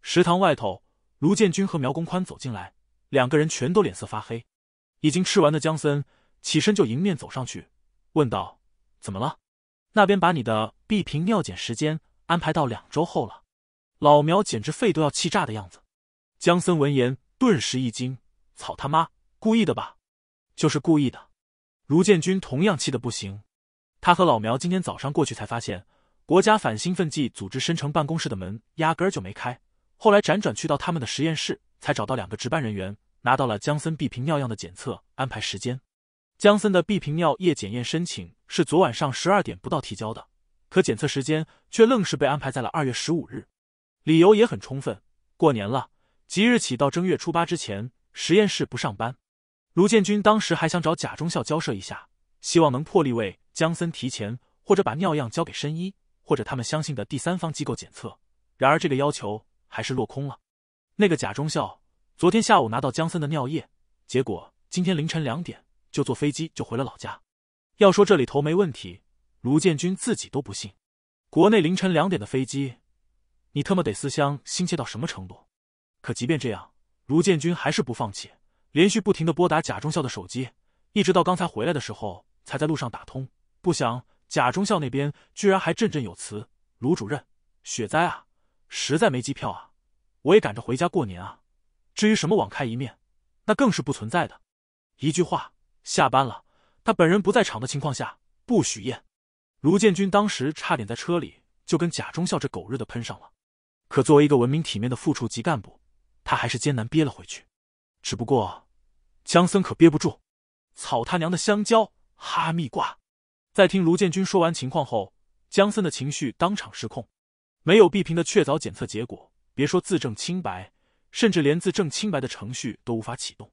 食堂外头，卢建军和苗公宽走进来，两个人全都脸色发黑。已经吃完的江森起身就迎面走上去，问道：“怎么了？那边把你的 B 瓶尿检时间安排到两周后了？”老苗简直肺都要气炸的样子。江森闻言顿时一惊：“草他妈，故意的吧？就是故意的。”卢建军同样气得不行，他和老苗今天早上过去才发现，国家反兴奋剂组织申城办公室的门压根儿就没开。后来辗转去到他们的实验室，才找到两个值班人员，拿到了江森 B 瓶尿样的检测安排时间。江森的 B 瓶尿液检验申请是昨晚上十二点不到提交的，可检测时间却愣是被安排在了二月十五日，理由也很充分：过年了，即日起到正月初八之前，实验室不上班。卢建军当时还想找贾忠孝交涉一下，希望能破例为江森提前或者把尿样交给申医，或者他们相信的第三方机构检测。然而这个要求还是落空了。那个贾忠孝昨天下午拿到江森的尿液，结果今天凌晨两点就坐飞机就回了老家。要说这里头没问题，卢建军自己都不信。国内凌晨两点的飞机，你特么得思乡心切到什么程度？可即便这样，卢建军还是不放弃。连续不停的拨打贾忠孝的手机，一直到刚才回来的时候才在路上打通。不想贾忠孝那边居然还振振有词：“卢主任，雪灾啊，实在没机票啊，我也赶着回家过年啊。至于什么网开一面，那更是不存在的。”一句话，下班了，他本人不在场的情况下，不许验。卢建军当时差点在车里就跟贾忠孝这狗日的喷上了，可作为一个文明体面的副处级干部，他还是艰难憋了回去。只不过，江森可憋不住，草他娘的香蕉哈密瓜！在听卢建军说完情况后，江森的情绪当场失控。没有 B 屏的确凿检测结果，别说自证清白，甚至连自证清白的程序都无法启动。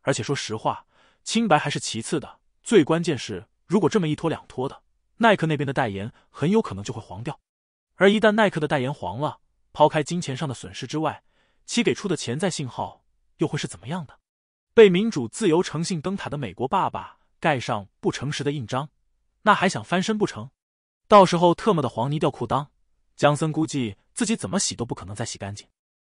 而且说实话，清白还是其次的，最关键是，如果这么一拖两拖的，耐克那边的代言很有可能就会黄掉。而一旦耐克的代言黄了，抛开金钱上的损失之外，其给出的潜在信号。又会是怎么样的？被民主、自由、诚信灯塔的美国爸爸盖上不诚实的印章，那还想翻身不成？到时候特么的黄泥掉裤裆，江森估计自己怎么洗都不可能再洗干净。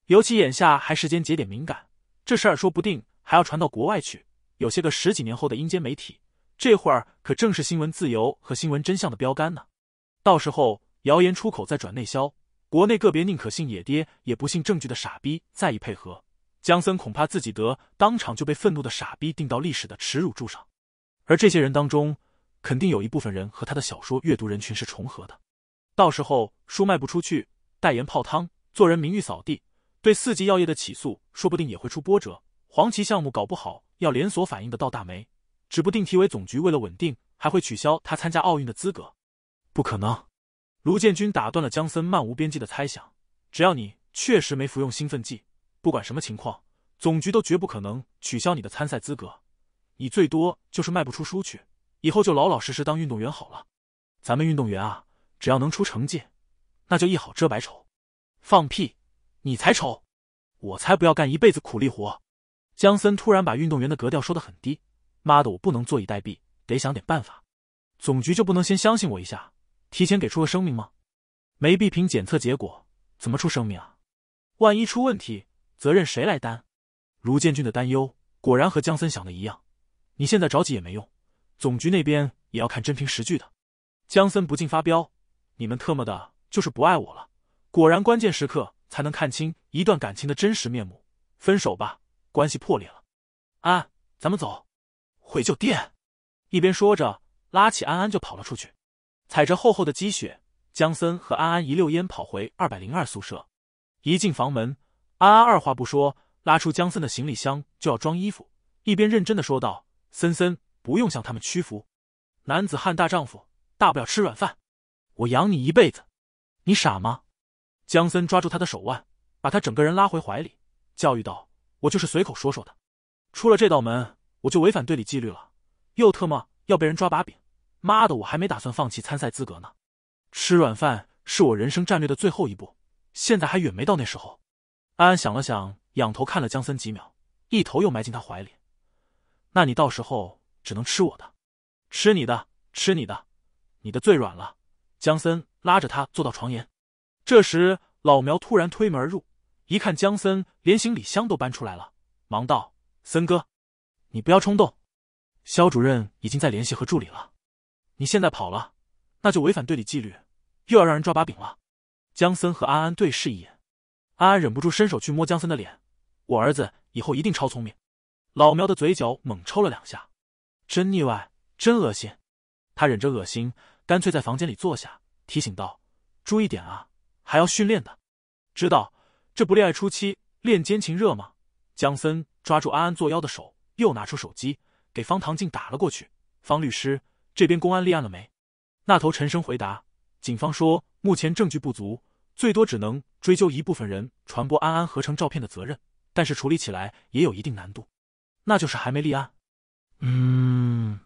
尤其眼下还时间节点敏感，这事儿说不定还要传到国外去。有些个十几年后的阴间媒体，这会儿可正是新闻自由和新闻真相的标杆呢。到时候谣言出口再转内销，国内个别宁可信野爹也不信证据的傻逼再一配合。江森恐怕自己得当场就被愤怒的傻逼钉到历史的耻辱柱上，而这些人当中，肯定有一部分人和他的小说阅读人群是重合的。到时候书卖不出去，代言泡汤，做人名誉扫地，对四季药业的起诉说不定也会出波折，黄芪项目搞不好要连锁反应的倒大霉，指不定体委总局为了稳定还会取消他参加奥运的资格。不可能！卢建军打断了江森漫无边际的猜想，只要你确实没服用兴奋剂。不管什么情况，总局都绝不可能取消你的参赛资格，你最多就是卖不出书去，以后就老老实实当运动员好了。咱们运动员啊，只要能出成绩，那就一好遮百丑。放屁，你才丑，我才不要干一辈子苦力活。江森突然把运动员的格调说得很低，妈的，我不能坐以待毙，得想点办法。总局就不能先相信我一下，提前给出个声明吗？没必品检测结果，怎么出声明啊？万一出问题？责任谁来担？卢建军的担忧果然和江森想的一样。你现在着急也没用，总局那边也要看真凭实据的。江森不禁发飙：“你们特么的就是不爱我了！”果然，关键时刻才能看清一段感情的真实面目。分手吧，关系破裂了。安，咱们走，回酒店。一边说着，拉起安安就跑了出去，踩着厚厚的积雪，江森和安安一溜烟跑回二百零二宿舍。一进房门。安安二话不说，拉出江森的行李箱就要装衣服，一边认真的说道：“森森，不用向他们屈服，男子汉大丈夫，大不了吃软饭，我养你一辈子。你傻吗？”江森抓住他的手腕，把他整个人拉回怀里，教育道：“我就是随口说说的，出了这道门，我就违反队里纪律了，又特么要被人抓把柄。妈的，我还没打算放弃参赛资格呢，吃软饭是我人生战略的最后一步，现在还远没到那时候。”安安想了想，仰头看了江森几秒，一头又埋进他怀里。那你到时候只能吃我的，吃你的，吃你的，你的最软了。江森拉着他坐到床沿。这时，老苗突然推门而入，一看江森连行李箱都搬出来了，忙道：“森哥，你不要冲动。肖主任已经在联系和助理了。你现在跑了，那就违反队里纪律，又要让人抓把柄了。”江森和安安对视一眼。安安忍不住伸手去摸江森的脸，我儿子以后一定超聪明。老苗的嘴角猛抽了两下，真腻歪，真恶心。他忍着恶心，干脆在房间里坐下，提醒道：“注意点啊，还要训练的。”知道这不恋爱初期练奸情热吗？江森抓住安安作妖的手，又拿出手机给方唐静打了过去。方律师这边公安立案了没？那头沉声回答：“警方说目前证据不足。”最多只能追究一部分人传播安安合成照片的责任，但是处理起来也有一定难度，那就是还没立案。嗯，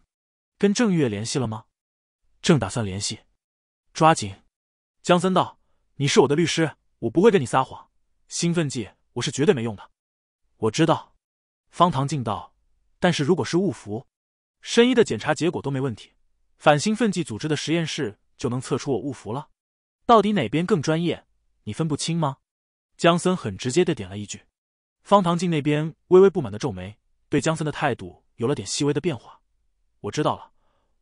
跟郑月联系了吗？正打算联系，抓紧。江森道：“你是我的律师，我不会跟你撒谎。兴奋剂我是绝对没用的。”我知道。方唐静道：“但是如果是误服，申一的检查结果都没问题，反兴奋剂组织的实验室就能测出我误服了。到底哪边更专业？”你分不清吗？江森很直接的点了一句，方唐镜那边微微不满的皱眉，对江森的态度有了点细微的变化。我知道了，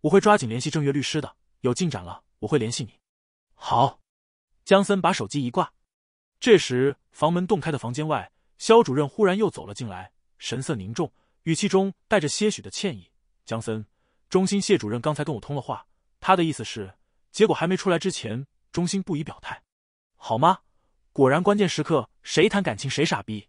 我会抓紧联系正月律师的，有进展了我会联系你。好，江森把手机一挂。这时，房门洞开的房间外，肖主任忽然又走了进来，神色凝重，语气中带着些许的歉意。江森，中心谢主任刚才跟我通了话，他的意思是，结果还没出来之前，中心不宜表态。好吗？果然关键时刻，谁谈感情谁傻逼。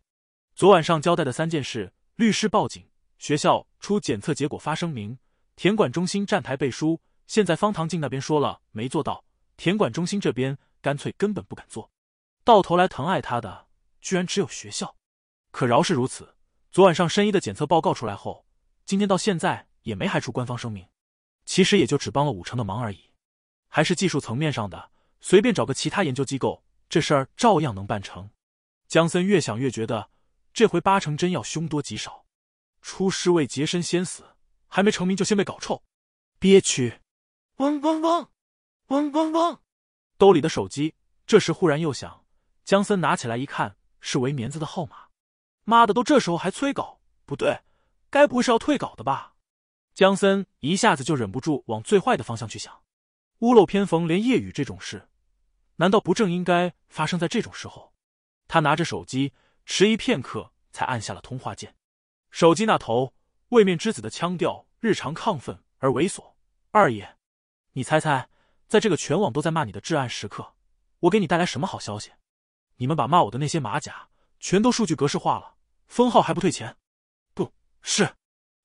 昨晚上交代的三件事：律师报警、学校出检测结果、发声明、田管中心站台背书。现在方唐静那边说了没做到，田管中心这边干脆根本不敢做，到头来疼爱他的居然只有学校。可饶是如此，昨晚上申一的检测报告出来后，今天到现在也没还出官方声明。其实也就只帮了五成的忙而已，还是技术层面上的，随便找个其他研究机构。这事儿照样能办成，江森越想越觉得这回八成真要凶多吉少。出师未捷身先死，还没成名就先被搞臭，憋屈！嗡嗡嗡，嗡嗡嗡。兜里的手机这时忽然又响，江森拿起来一看，是维棉子的号码。妈的，都这时候还催稿，不对，该不会是要退稿的吧？江森一下子就忍不住往最坏的方向去想。屋漏偏逢连夜雨，这种事。难道不正应该发生在这种时候？他拿着手机，迟疑片刻，才按下了通话键。手机那头，位面之子的腔调日常亢奋而猥琐：“二爷，你猜猜，在这个全网都在骂你的至暗时刻，我给你带来什么好消息？你们把骂我的那些马甲全都数据格式化了，封号还不退钱？不是，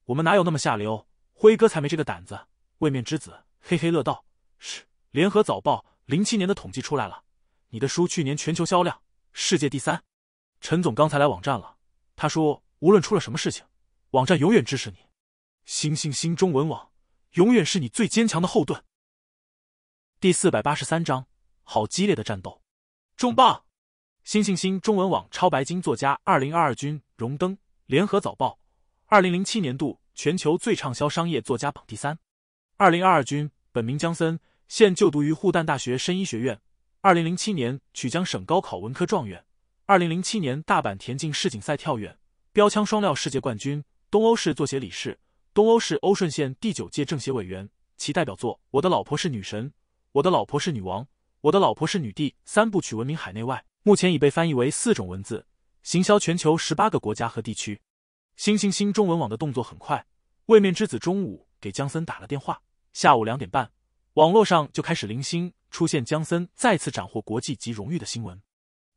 我们哪有那么下流？辉哥才没这个胆子。”位面之子嘿嘿乐道：“是联合早报。”零七年的统计出来了，你的书去年全球销量世界第三。陈总刚才来网站了，他说无论出了什么事情，网站永远支持你。星星星中文网永远是你最坚强的后盾。第四百八十三章，好激烈的战斗！重磅，新信新中文网超白金作家二零二二军荣登《联合早报》二零零七年度全球最畅销商业作家榜第三。二零二二军本名江森。现就读于复旦大学深医学院。二零零七年，曲江省高考文科状元。二零零七年，大阪田径世锦赛跳远、标枪双料世界冠军。东欧市作协理事，东欧市欧顺县第九届政协委员。其代表作《我的老婆是女神》《我的老婆是女王》《我的老婆是女帝》三部曲闻名海内外，目前已被翻译为四种文字，行销全球十八个国家和地区。星星星中文网的动作很快，位面之子中午给江森打了电话，下午两点半。网络上就开始零星出现江森再次斩获国际级荣誉的新闻，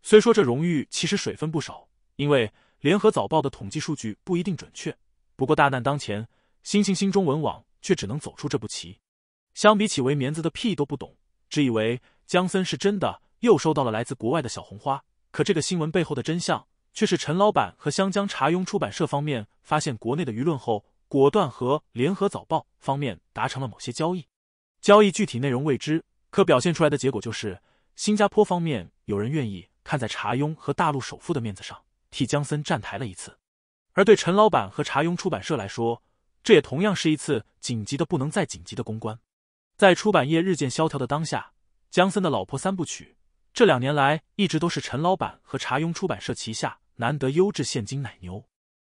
虽说这荣誉其实水分不少，因为联合早报的统计数据不一定准确。不过大难当前，新新新中文网却只能走出这步棋。相比起为棉子的屁都不懂，只以为江森是真的又收到了来自国外的小红花，可这个新闻背后的真相却是陈老板和湘江茶庸出版社方面发现国内的舆论后，果断和联合早报方面达成了某些交易。交易具体内容未知，可表现出来的结果就是，新加坡方面有人愿意看在查庸和大陆首富的面子上，替江森站台了一次。而对陈老板和查庸出版社来说，这也同样是一次紧急的不能再紧急的公关。在出版业日渐萧条的当下，江森的老婆三部曲这两年来一直都是陈老板和查庸出版社旗下难得优质现金奶牛。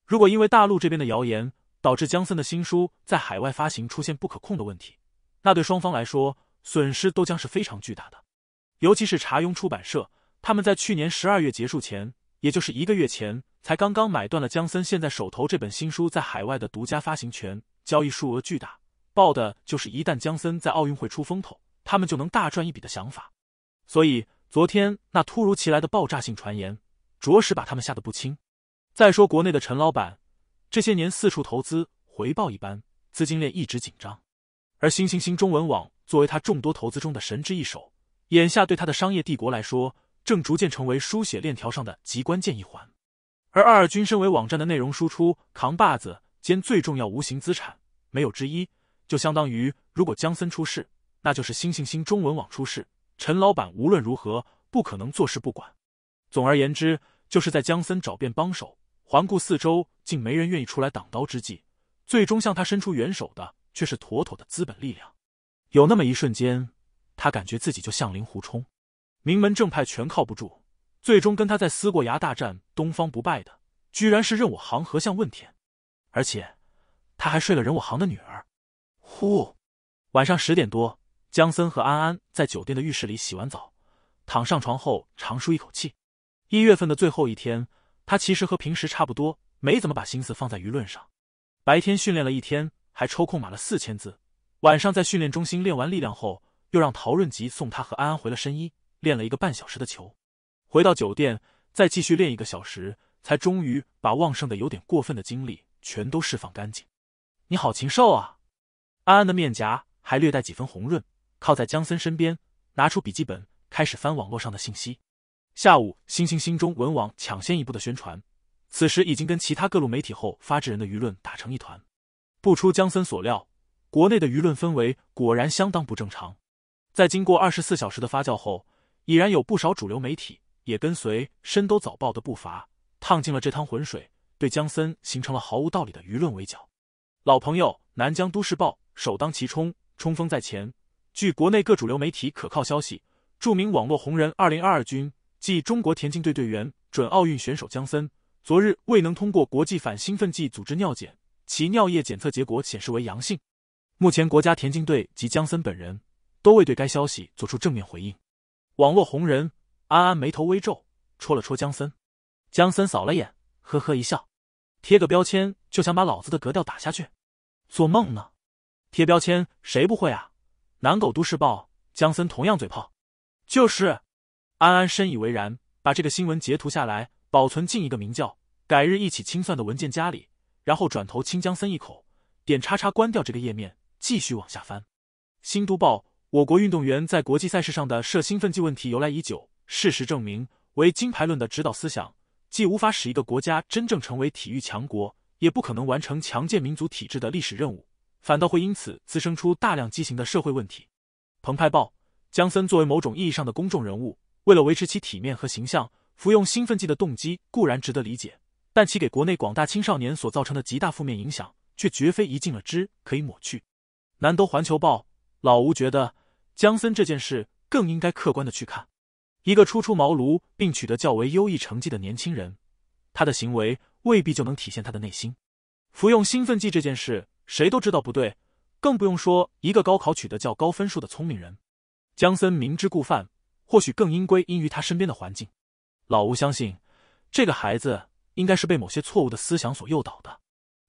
如果因为大陆这边的谣言，导致江森的新书在海外发行出现不可控的问题，那对双方来说，损失都将是非常巨大的，尤其是茶庸出版社，他们在去年十二月结束前，也就是一个月前，才刚刚买断了江森现在手头这本新书在海外的独家发行权，交易数额巨大，报的就是一旦江森在奥运会出风头，他们就能大赚一笔的想法。所以昨天那突如其来的爆炸性传言，着实把他们吓得不轻。再说国内的陈老板，这些年四处投资，回报一般，资金链一直紧张。而新星星中文网作为他众多投资中的神之一手，眼下对他的商业帝国来说，正逐渐成为书写链条上的极关键一环。而二二军身为网站的内容输出扛把子兼最重要无形资产，没有之一。就相当于，如果姜森出事，那就是新星星中文网出事。陈老板无论如何不可能坐视不管。总而言之，就是在姜森找遍帮手，环顾四周竟没人愿意出来挡刀之际，最终向他伸出援手的。却是妥妥的资本力量。有那么一瞬间，他感觉自己就像令狐冲，名门正派全靠不住。最终跟他在思过崖大战东方不败的，居然是任我行和向问天，而且他还睡了任我行的女儿。呼，晚上十点多，江森和安安在酒店的浴室里洗完澡，躺上床后长舒一口气。一月份的最后一天，他其实和平时差不多，没怎么把心思放在舆论上。白天训练了一天。还抽空码了四千字。晚上在训练中心练完力量后，又让陶润吉送他和安安回了申一，练了一个半小时的球。回到酒店，再继续练一个小时，才终于把旺盛的、有点过分的精力全都释放干净。你好，禽兽啊！安安的面颊还略带几分红润，靠在姜森身边，拿出笔记本开始翻网络上的信息。下午，星星心中文网抢先一步的宣传，此时已经跟其他各路媒体后发制人的舆论打成一团。不出江森所料，国内的舆论氛围果然相当不正常。在经过二十四小时的发酵后，已然有不少主流媒体也跟随《深都早报》的步伐，趟进了这趟浑水，对江森形成了毫无道理的舆论围剿。老朋友《南疆都市报》首当其冲，冲锋在前。据国内各主流媒体可靠消息，著名网络红人二零二二军，即中国田径队队员、准奥运选手江森，昨日未能通过国际反兴奋剂组织尿检。其尿液检测结果显示为阳性，目前国家田径队及姜森本人都未对该消息做出正面回应。网络红人安安眉头微皱，戳了戳姜森，姜森扫了眼，呵呵一笑：“贴个标签就想把老子的格调打下去？做梦呢！贴标签谁不会啊？”南狗都市报，姜森同样嘴炮：“就是。”安安深以为然，把这个新闻截图下来，保存进一个名叫“改日一起清算”的文件夹里。然后转头亲江森一口，点叉叉关掉这个页面，继续往下翻。新都报：我国运动员在国际赛事上的涉兴奋剂问题由来已久。事实证明，唯金牌论的指导思想，既无法使一个国家真正成为体育强国，也不可能完成强健民族体制的历史任务，反倒会因此滋生出大量畸形的社会问题。澎湃报：江森作为某种意义上的公众人物，为了维持其体面和形象，服用兴奋剂的动机固然值得理解。但其给国内广大青少年所造成的极大负面影响，却绝非一禁了之可以抹去。南都环球报，老吴觉得姜森这件事更应该客观的去看。一个初出茅庐并取得较为优异成绩的年轻人，他的行为未必就能体现他的内心。服用兴奋剂这件事，谁都知道不对，更不用说一个高考取得较高分数的聪明人。姜森明知故犯，或许更应归因于他身边的环境。老吴相信这个孩子。应该是被某些错误的思想所诱导的。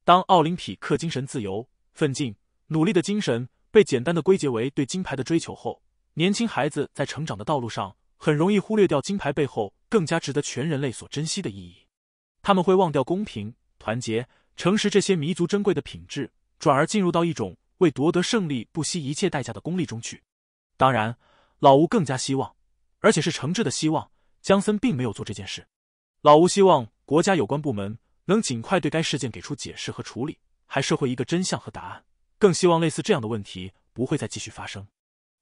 当奥林匹克精神、自由、奋进、努力的精神被简单的归结为对金牌的追求后，年轻孩子在成长的道路上很容易忽略掉金牌背后更加值得全人类所珍惜的意义。他们会忘掉公平、团结、诚实这些弥足珍贵的品质，转而进入到一种为夺得胜利不惜一切代价的功利中去。当然，老吴更加希望，而且是诚挚的希望，江森并没有做这件事。老吴希望。国家有关部门能尽快对该事件给出解释和处理，还社会一个真相和答案。更希望类似这样的问题不会再继续发生。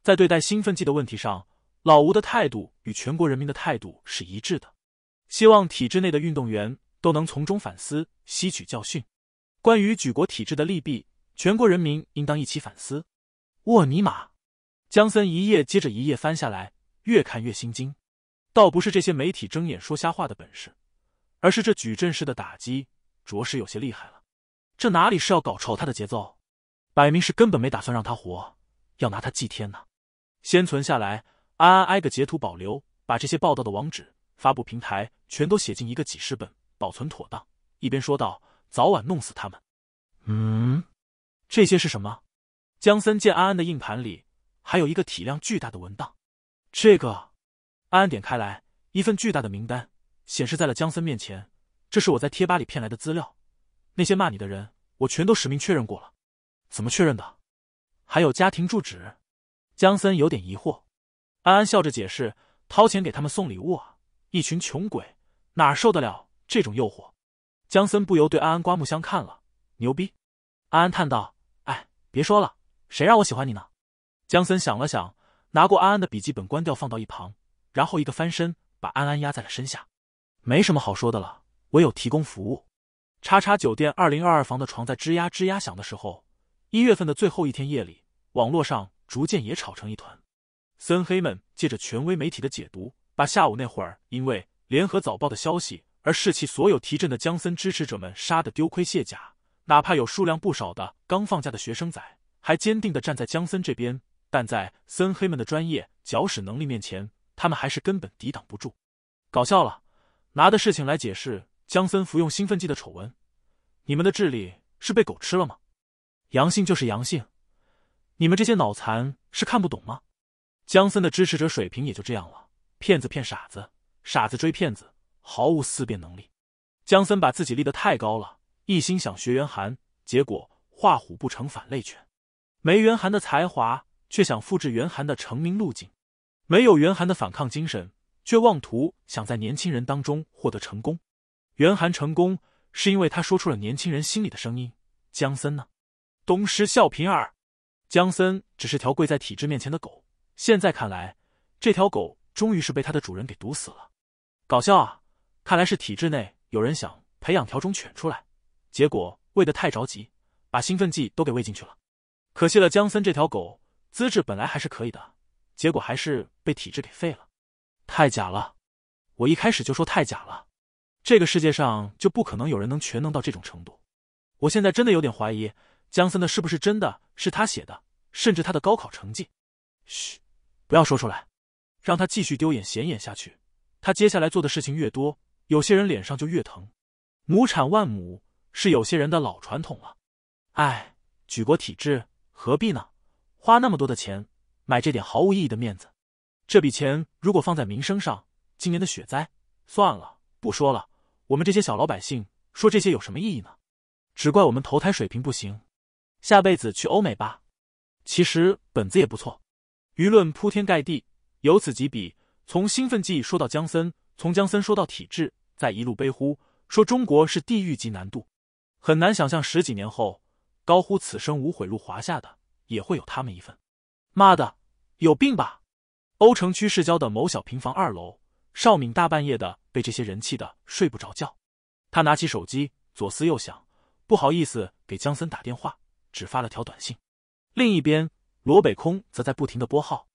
在对待兴奋剂的问题上，老吴的态度与全国人民的态度是一致的。希望体制内的运动员都能从中反思，吸取教训。关于举国体制的利弊，全国人民应当一起反思。我尼玛！江森一页接着一页翻下来，越看越心惊。倒不是这些媒体睁眼说瞎话的本事。而是这矩阵式的打击着实有些厉害了，这哪里是要搞臭他的节奏？摆明是根本没打算让他活，要拿他祭天呢。先存下来，安安挨个截图保留，把这些报道的网址、发布平台全都写进一个几十本，保存妥当。一边说道：“早晚弄死他们。”嗯，这些是什么？江森见安安的硬盘里还有一个体量巨大的文档，这个，安安点开来，一份巨大的名单。显示在了姜森面前，这是我在贴吧里骗来的资料，那些骂你的人，我全都实名确认过了。怎么确认的？还有家庭住址？姜森有点疑惑。安安笑着解释：“掏钱给他们送礼物啊，一群穷鬼哪受得了这种诱惑？”姜森不由对安安刮目相看了，牛逼！安安叹道：“哎，别说了，谁让我喜欢你呢？”姜森想了想，拿过安安的笔记本，关掉，放到一旁，然后一个翻身，把安安压在了身下。没什么好说的了，唯有提供服务。叉叉酒店二零二二房的床在吱呀吱呀响的时候，一月份的最后一天夜里，网络上逐渐也吵成一团。森黑们借着权威媒体的解读，把下午那会儿因为联合早报的消息而士气所有提振的江森支持者们杀得丢盔卸甲。哪怕有数量不少的刚放假的学生仔还坚定地站在江森这边，但在森黑们的专业搅屎能力面前，他们还是根本抵挡不住。搞笑了。拿的事情来解释姜森服用兴奋剂的丑闻，你们的智力是被狗吃了吗？阳性就是阳性，你们这些脑残是看不懂吗？姜森的支持者水平也就这样了，骗子骗傻子，傻子追骗子，毫无思辨能力。姜森把自己立得太高了，一心想学袁寒，结果画虎不成反类犬。没袁寒的才华，却想复制袁寒的成名路径，没有袁寒的反抗精神。却妄图想在年轻人当中获得成功。袁寒成功是因为他说出了年轻人心里的声音。江森呢？东施效颦耳。江森只是条跪在体制面前的狗。现在看来，这条狗终于是被他的主人给毒死了。搞笑啊！看来是体制内有人想培养条种犬出来，结果喂的太着急，把兴奋剂都给喂进去了。可惜了江森这条狗，资质本来还是可以的，结果还是被体制给废了。太假了，我一开始就说太假了，这个世界上就不可能有人能全能到这种程度。我现在真的有点怀疑，姜森的是不是真的是他写的，甚至他的高考成绩。嘘，不要说出来，让他继续丢眼显眼下去。他接下来做的事情越多，有些人脸上就越疼。亩产万亩是有些人的老传统了，哎，举国体制何必呢？花那么多的钱买这点毫无意义的面子。这笔钱如果放在民生上，今年的雪灾算了，不说了。我们这些小老百姓说这些有什么意义呢？只怪我们投胎水平不行，下辈子去欧美吧。其实本子也不错。舆论铺天盖地，由此及彼，从兴奋剂说到江森，从江森说到体制，再一路悲呼，说中国是地狱级难度，很难想象十几年后，高呼此生无悔入华夏的也会有他们一份。妈的，有病吧！欧城区市郊的某小平房二楼，邵敏大半夜的被这些人气的睡不着觉。他拿起手机，左思右想，不好意思给江森打电话，只发了条短信。另一边，罗北空则在不停的拨号。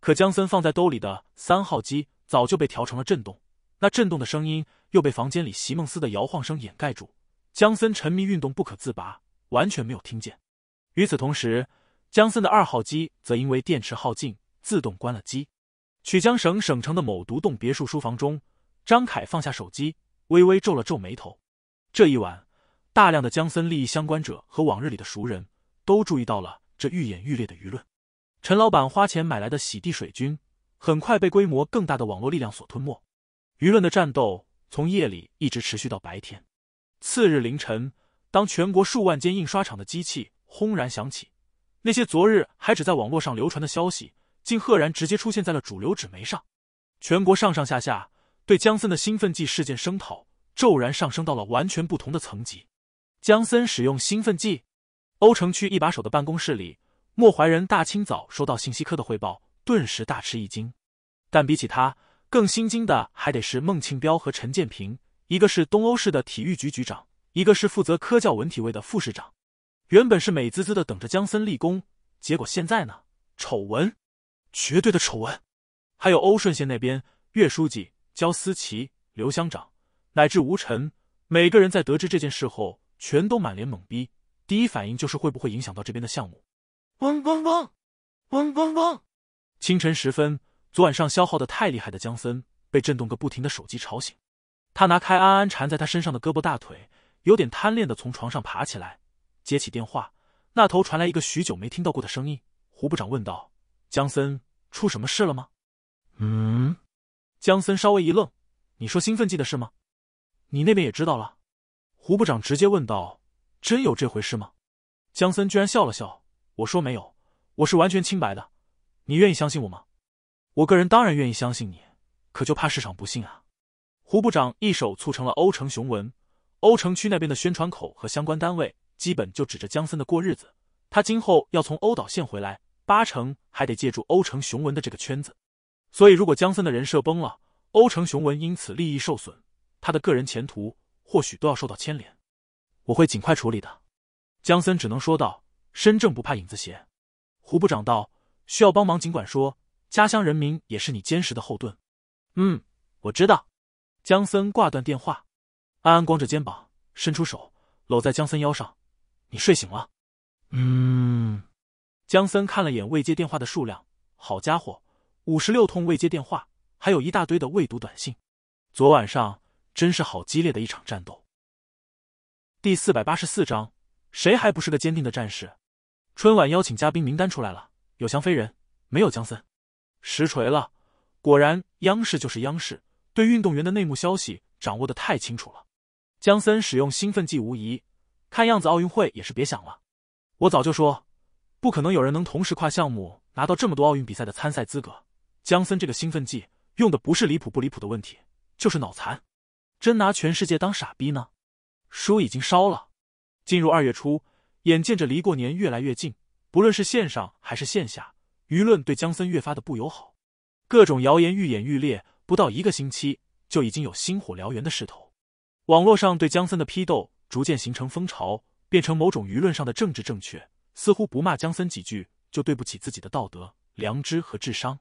可江森放在兜里的三号机早就被调成了震动，那震动的声音又被房间里席梦思的摇晃声掩盖住。江森沉迷运动不可自拔，完全没有听见。与此同时，江森的二号机则因为电池耗尽。自动关了机。曲江省省城的某独栋别墅书房中，张凯放下手机，微微皱了皱眉头。这一晚，大量的江森利益相关者和往日里的熟人都注意到了这愈演愈烈的舆论。陈老板花钱买来的洗地水军，很快被规模更大的网络力量所吞没。舆论的战斗从夜里一直持续到白天。次日凌晨，当全国数万间印刷厂的机器轰然响起，那些昨日还只在网络上流传的消息。竟赫然直接出现在了主流纸媒上，全国上上下下对姜森的兴奋剂事件声讨骤然上升到了完全不同的层级。姜森使用兴奋剂，欧城区一把手的办公室里，莫怀仁大清早收到信息科的汇报，顿时大吃一惊。但比起他更心惊的，还得是孟庆彪和陈建平，一个是东欧市的体育局局长，一个是负责科教文体卫的副市长。原本是美滋滋的等着姜森立功，结果现在呢？丑闻！绝对的丑闻，还有欧顺县那边，岳书记、焦思琪、刘乡长，乃至吴晨，每个人在得知这件事后，全都满脸懵逼，第一反应就是会不会影响到这边的项目。嗡嗡嗡，嗡嗡嗡。清晨时分，昨晚上消耗的太厉害的江森被震动个不停的手机吵醒，他拿开安安缠在他身上的胳膊大腿，有点贪恋的从床上爬起来，接起电话，那头传来一个许久没听到过的声音：“胡部长？”问道，江森。出什么事了吗？嗯，江森稍微一愣，你说兴奋剂的事吗？你那边也知道了？胡部长直接问道：“真有这回事吗？”江森居然笑了笑：“我说没有，我是完全清白的。你愿意相信我吗？”我个人当然愿意相信你，可就怕市长不信啊。胡部长一手促成了欧城雄文，欧城区那边的宣传口和相关单位基本就指着江森的过日子。他今后要从欧岛县回来。八成还得借助欧城雄文的这个圈子，所以如果江森的人设崩了，欧城雄文因此利益受损，他的个人前途或许都要受到牵连。我会尽快处理的，江森只能说道：“身正不怕影子斜。”胡部长道：“需要帮忙尽管说，家乡人民也是你坚实的后盾。”嗯，我知道。江森挂断电话，安安光着肩膀伸出手搂在江森腰上：“你睡醒了？”嗯。江森看了眼未接电话的数量，好家伙，五十六通未接电话，还有一大堆的未读短信。昨晚上真是好激烈的一场战斗。第四百八十四章，谁还不是个坚定的战士？春晚邀请嘉宾名单出来了，有翔飞人，没有江森，实锤了。果然，央视就是央视，对运动员的内幕消息掌握的太清楚了。江森使用兴奋剂无疑，看样子奥运会也是别想了。我早就说。不可能有人能同时跨项目拿到这么多奥运比赛的参赛资格。江森这个兴奋剂用的不是离谱不离谱的问题，就是脑残，真拿全世界当傻逼呢。书已经烧了。进入二月初，眼见着离过年越来越近，不论是线上还是线下，舆论对江森越发的不友好，各种谣言愈演愈烈。不到一个星期，就已经有星火燎原的势头。网络上对江森的批斗逐渐形成风潮，变成某种舆论上的政治正确。似乎不骂姜森几句，就对不起自己的道德良知和智商。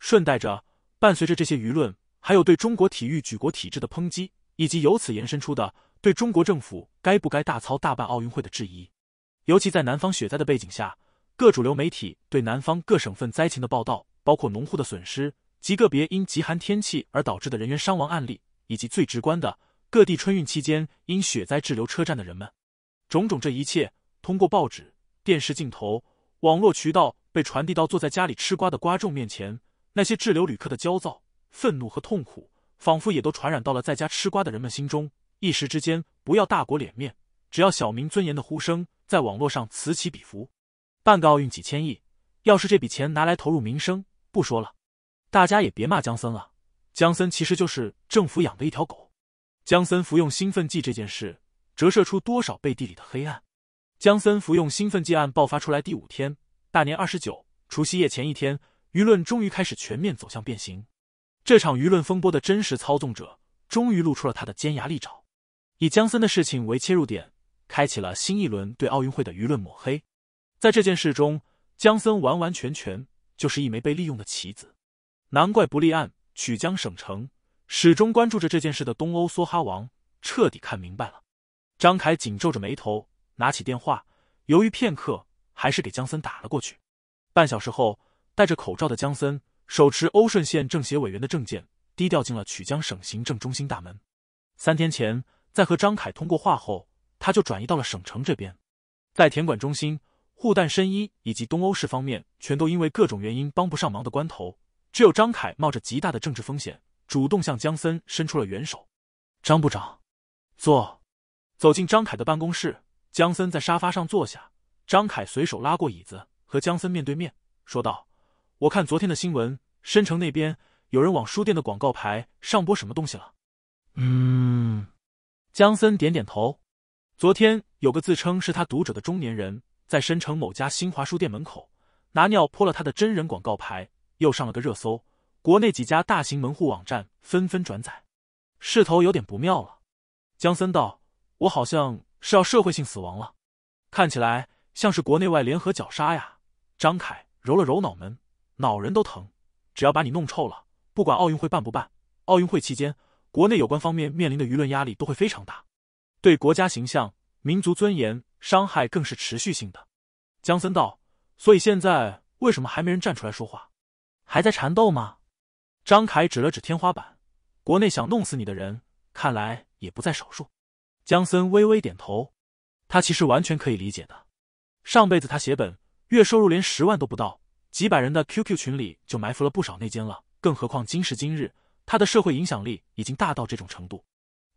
顺带着，伴随着这些舆论，还有对中国体育举国体制的抨击，以及由此延伸出的对中国政府该不该大操大办奥运会的质疑。尤其在南方雪灾的背景下，各主流媒体对南方各省份灾情的报道，包括农户的损失及个别因极寒天气而导致的人员伤亡案例，以及最直观的各地春运期间因雪灾滞留车站的人们，种种这一切，通过报纸。电视镜头、网络渠道被传递到坐在家里吃瓜的瓜众面前，那些滞留旅客的焦躁、愤怒和痛苦，仿佛也都传染到了在家吃瓜的人们心中。一时之间，“不要大国脸面，只要小民尊严”的呼声在网络上此起彼伏。办个奥运几千亿，要是这笔钱拿来投入民生，不说了，大家也别骂江森了。江森其实就是政府养的一条狗。江森服用兴奋剂这件事，折射出多少背地里的黑暗？江森服用兴奋剂案爆发出来第五天，大年二十九，除夕夜前一天，舆论终于开始全面走向变形。这场舆论风波的真实操纵者，终于露出了他的尖牙利爪。以江森的事情为切入点，开启了新一轮对奥运会的舆论抹黑。在这件事中，江森完完全全就是一枚被利用的棋子。难怪不立案，曲江省城始终关注着这件事的东欧梭哈王彻底看明白了。张凯紧皱着眉头。拿起电话，犹豫片刻，还是给江森打了过去。半小时后，戴着口罩的江森手持欧顺县政协委员的证件，低调进了曲江省行政中心大门。三天前，在和张凯通过话后，他就转移到了省城这边。在田管中心、护蛋申一以及东欧市方面，全都因为各种原因帮不上忙的关头，只有张凯冒着极大的政治风险，主动向江森伸出了援手。张部长，坐。走进张凯的办公室。江森在沙发上坐下，张凯随手拉过椅子，和江森面对面说道：“我看昨天的新闻，申城那边有人往书店的广告牌上播什么东西了。”“嗯。”江森点点头。“昨天有个自称是他读者的中年人，在申城某家新华书店门口拿尿泼了他的真人广告牌，又上了个热搜，国内几家大型门户网站纷纷转载，势头有点不妙了。”江森道：“我好像……”是要社会性死亡了，看起来像是国内外联合绞杀呀！张凯揉了揉脑门，脑人都疼。只要把你弄臭了，不管奥运会办不办，奥运会期间国内有关方面面临的舆论压力都会非常大，对国家形象、民族尊严伤害更是持续性的。江森道，所以现在为什么还没人站出来说话？还在缠斗吗？张凯指了指天花板，国内想弄死你的人，看来也不在少数。江森微微点头，他其实完全可以理解的。上辈子他写本，月收入连十万都不到，几百人的 QQ 群里就埋伏了不少内奸了。更何况今时今日，他的社会影响力已经大到这种程度。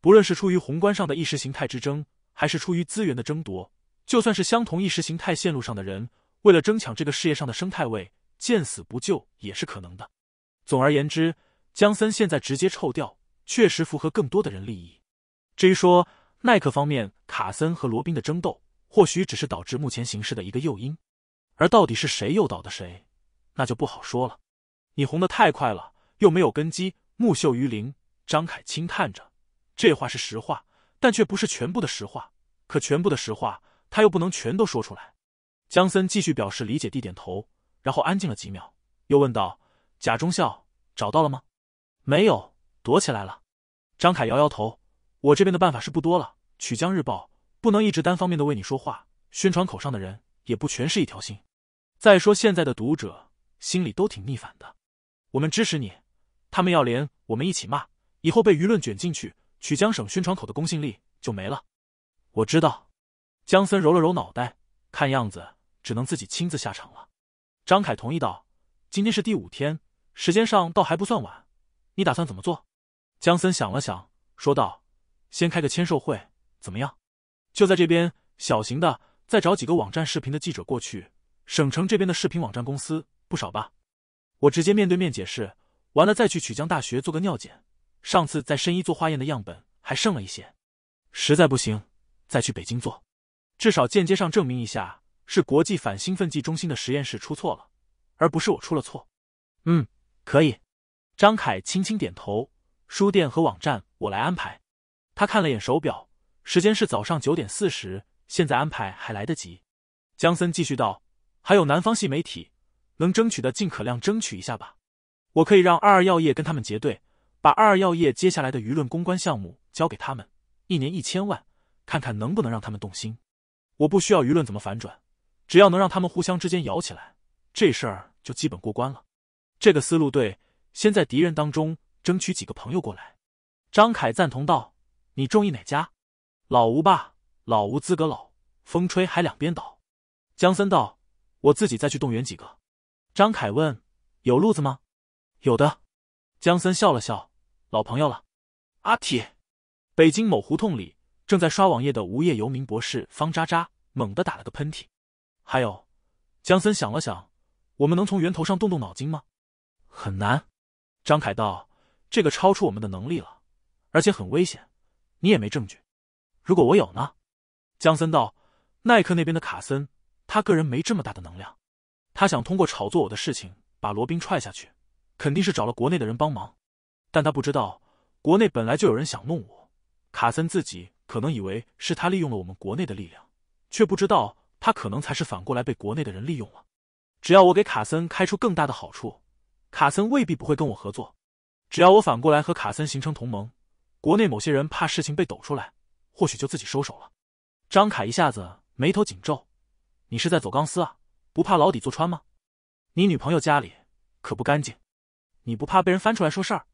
不论是出于宏观上的意识形态之争，还是出于资源的争夺，就算是相同意识形态线路上的人，为了争抢这个事业上的生态位，见死不救也是可能的。总而言之，江森现在直接臭掉，确实符合更多的人利益。至于说，耐克方面，卡森和罗宾的争斗或许只是导致目前形势的一个诱因，而到底是谁诱导的谁，那就不好说了。你红的太快了，又没有根基，木秀于林。张凯轻叹着，这话是实话，但却不是全部的实话。可全部的实话，他又不能全都说出来。江森继续表示理解地点头，然后安静了几秒，又问道：“贾中校找到了吗？”“没有，躲起来了。”张凯摇摇头。我这边的办法是不多了，曲江日报不能一直单方面的为你说话，宣传口上的人也不全是一条心。再说现在的读者心里都挺逆反的，我们支持你，他们要连我们一起骂，以后被舆论卷进去，曲江省宣传口的公信力就没了。我知道，江森揉了揉脑袋，看样子只能自己亲自下场了。张凯同意道：“今天是第五天，时间上倒还不算晚，你打算怎么做？”江森想了想，说道。先开个签售会，怎么样？就在这边，小型的，再找几个网站视频的记者过去。省城这边的视频网站公司不少吧？我直接面对面解释，完了再去曲江大学做个尿检。上次在深一做化验的样本还剩了一些，实在不行再去北京做，至少间接上证明一下是国际反兴奋剂中心的实验室出错了，而不是我出了错。嗯，可以。张凯轻轻点头。书店和网站我来安排。他看了眼手表，时间是早上九点四十，现在安排还来得及。江森继续道：“还有南方系媒体，能争取的尽可量争取一下吧。我可以让二二药业跟他们结对，把二二药业接下来的舆论公关项目交给他们，一年一千万，看看能不能让他们动心。我不需要舆论怎么反转，只要能让他们互相之间摇起来，这事儿就基本过关了。这个思路对，先在敌人当中争取几个朋友过来。”张凯赞同道。你中意哪家？老吴吧，老吴资格老，风吹还两边倒。江森道：“我自己再去动员几个。”张凯问：“有路子吗？”“有的。”江森笑了笑：“老朋友了。”阿铁，北京某胡同里正在刷网页的无业游民博士方渣渣猛地打了个喷嚏。还有，江森想了想：“我们能从源头上动动脑筋吗？”“很难。”张凯道：“这个超出我们的能力了，而且很危险。”你也没证据，如果我有呢？江森道，耐克那边的卡森，他个人没这么大的能量，他想通过炒作我的事情把罗宾踹下去，肯定是找了国内的人帮忙，但他不知道国内本来就有人想弄我，卡森自己可能以为是他利用了我们国内的力量，却不知道他可能才是反过来被国内的人利用了。只要我给卡森开出更大的好处，卡森未必不会跟我合作，只要我反过来和卡森形成同盟。国内某些人怕事情被抖出来，或许就自己收手了。张凯一下子眉头紧皱：“你是在走钢丝啊？不怕牢底坐穿吗？你女朋友家里可不干净，你不怕被人翻出来说事儿？”“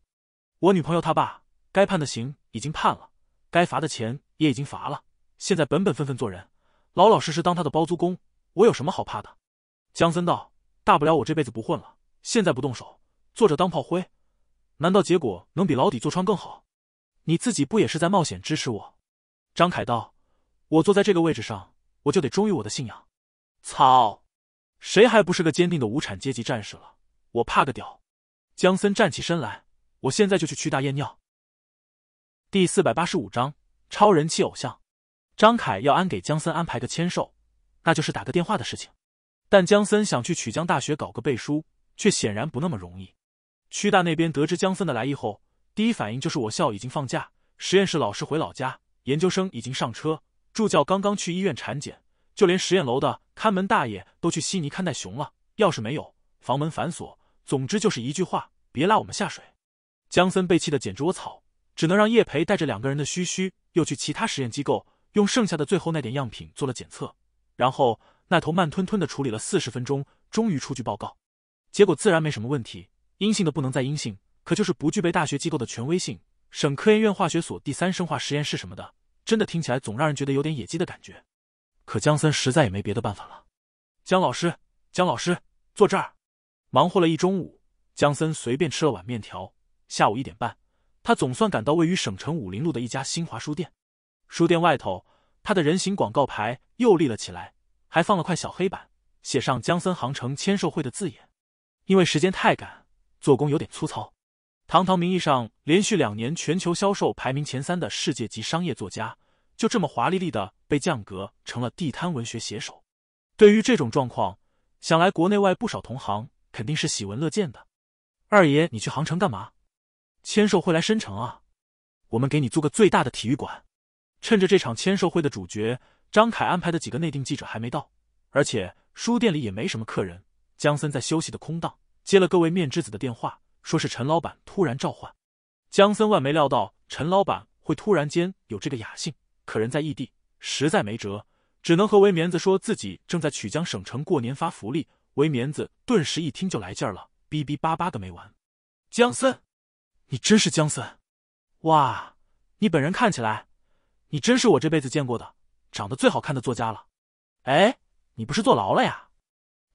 我女朋友她爸该判的刑已经判了，该罚的钱也已经罚了，现在本本分分做人，老老实实当他的包租公，我有什么好怕的？”江森道：“大不了我这辈子不混了，现在不动手，坐着当炮灰，难道结果能比牢底坐穿更好？”你自己不也是在冒险支持我？张凯道：“我坐在这个位置上，我就得忠于我的信仰。”操！谁还不是个坚定的无产阶级战士了？我怕个屌！江森站起身来，我现在就去曲大验尿。第四百八十五章超人气偶像。张凯要安给江森安排个签售，那就是打个电话的事情。但江森想去曲江大学搞个背书，却显然不那么容易。曲大那边得知江森的来意后。第一反应就是我校已经放假，实验室老师回老家，研究生已经上车，助教刚刚去医院产检，就连实验楼的看门大爷都去悉尼看袋熊了。钥匙没有，房门反锁。总之就是一句话，别拉我们下水。江森被气得简直我草，只能让叶培带着两个人的嘘嘘，又去其他实验机构，用剩下的最后那点样品做了检测。然后那头慢吞吞的处理了四十分钟，终于出具报告，结果自然没什么问题，阴性的不能再阴性。可就是不具备大学机构的权威性，省科研院化学所第三生化实验室什么的，真的听起来总让人觉得有点野鸡的感觉。可江森实在也没别的办法了。江老师，江老师，坐这儿。忙活了一中午，江森随便吃了碗面条。下午一点半，他总算赶到位于省城武林路的一家新华书店。书店外头，他的人形广告牌又立了起来，还放了块小黑板，写上“江森航程签售会”的字眼。因为时间太赶，做工有点粗糙。堂堂名义上连续两年全球销售排名前三的世界级商业作家，就这么华丽丽的被降格成了地摊文学写手。对于这种状况，想来国内外不少同行肯定是喜闻乐见的。二爷，你去杭城干嘛？签售会来申城啊，我们给你租个最大的体育馆。趁着这场签售会的主角张凯安排的几个内定记者还没到，而且书店里也没什么客人，江森在休息的空档接了各位面之子的电话。说是陈老板突然召唤，江森万没料到陈老板会突然间有这个雅兴，可人在异地，实在没辙，只能和韦棉子说自己正在曲江省城过年发福利。韦棉子顿时一听就来劲儿了，逼逼巴巴个没完。江森，你真是江森！哇，你本人看起来，你真是我这辈子见过的长得最好看的作家了。哎，你不是坐牢了呀？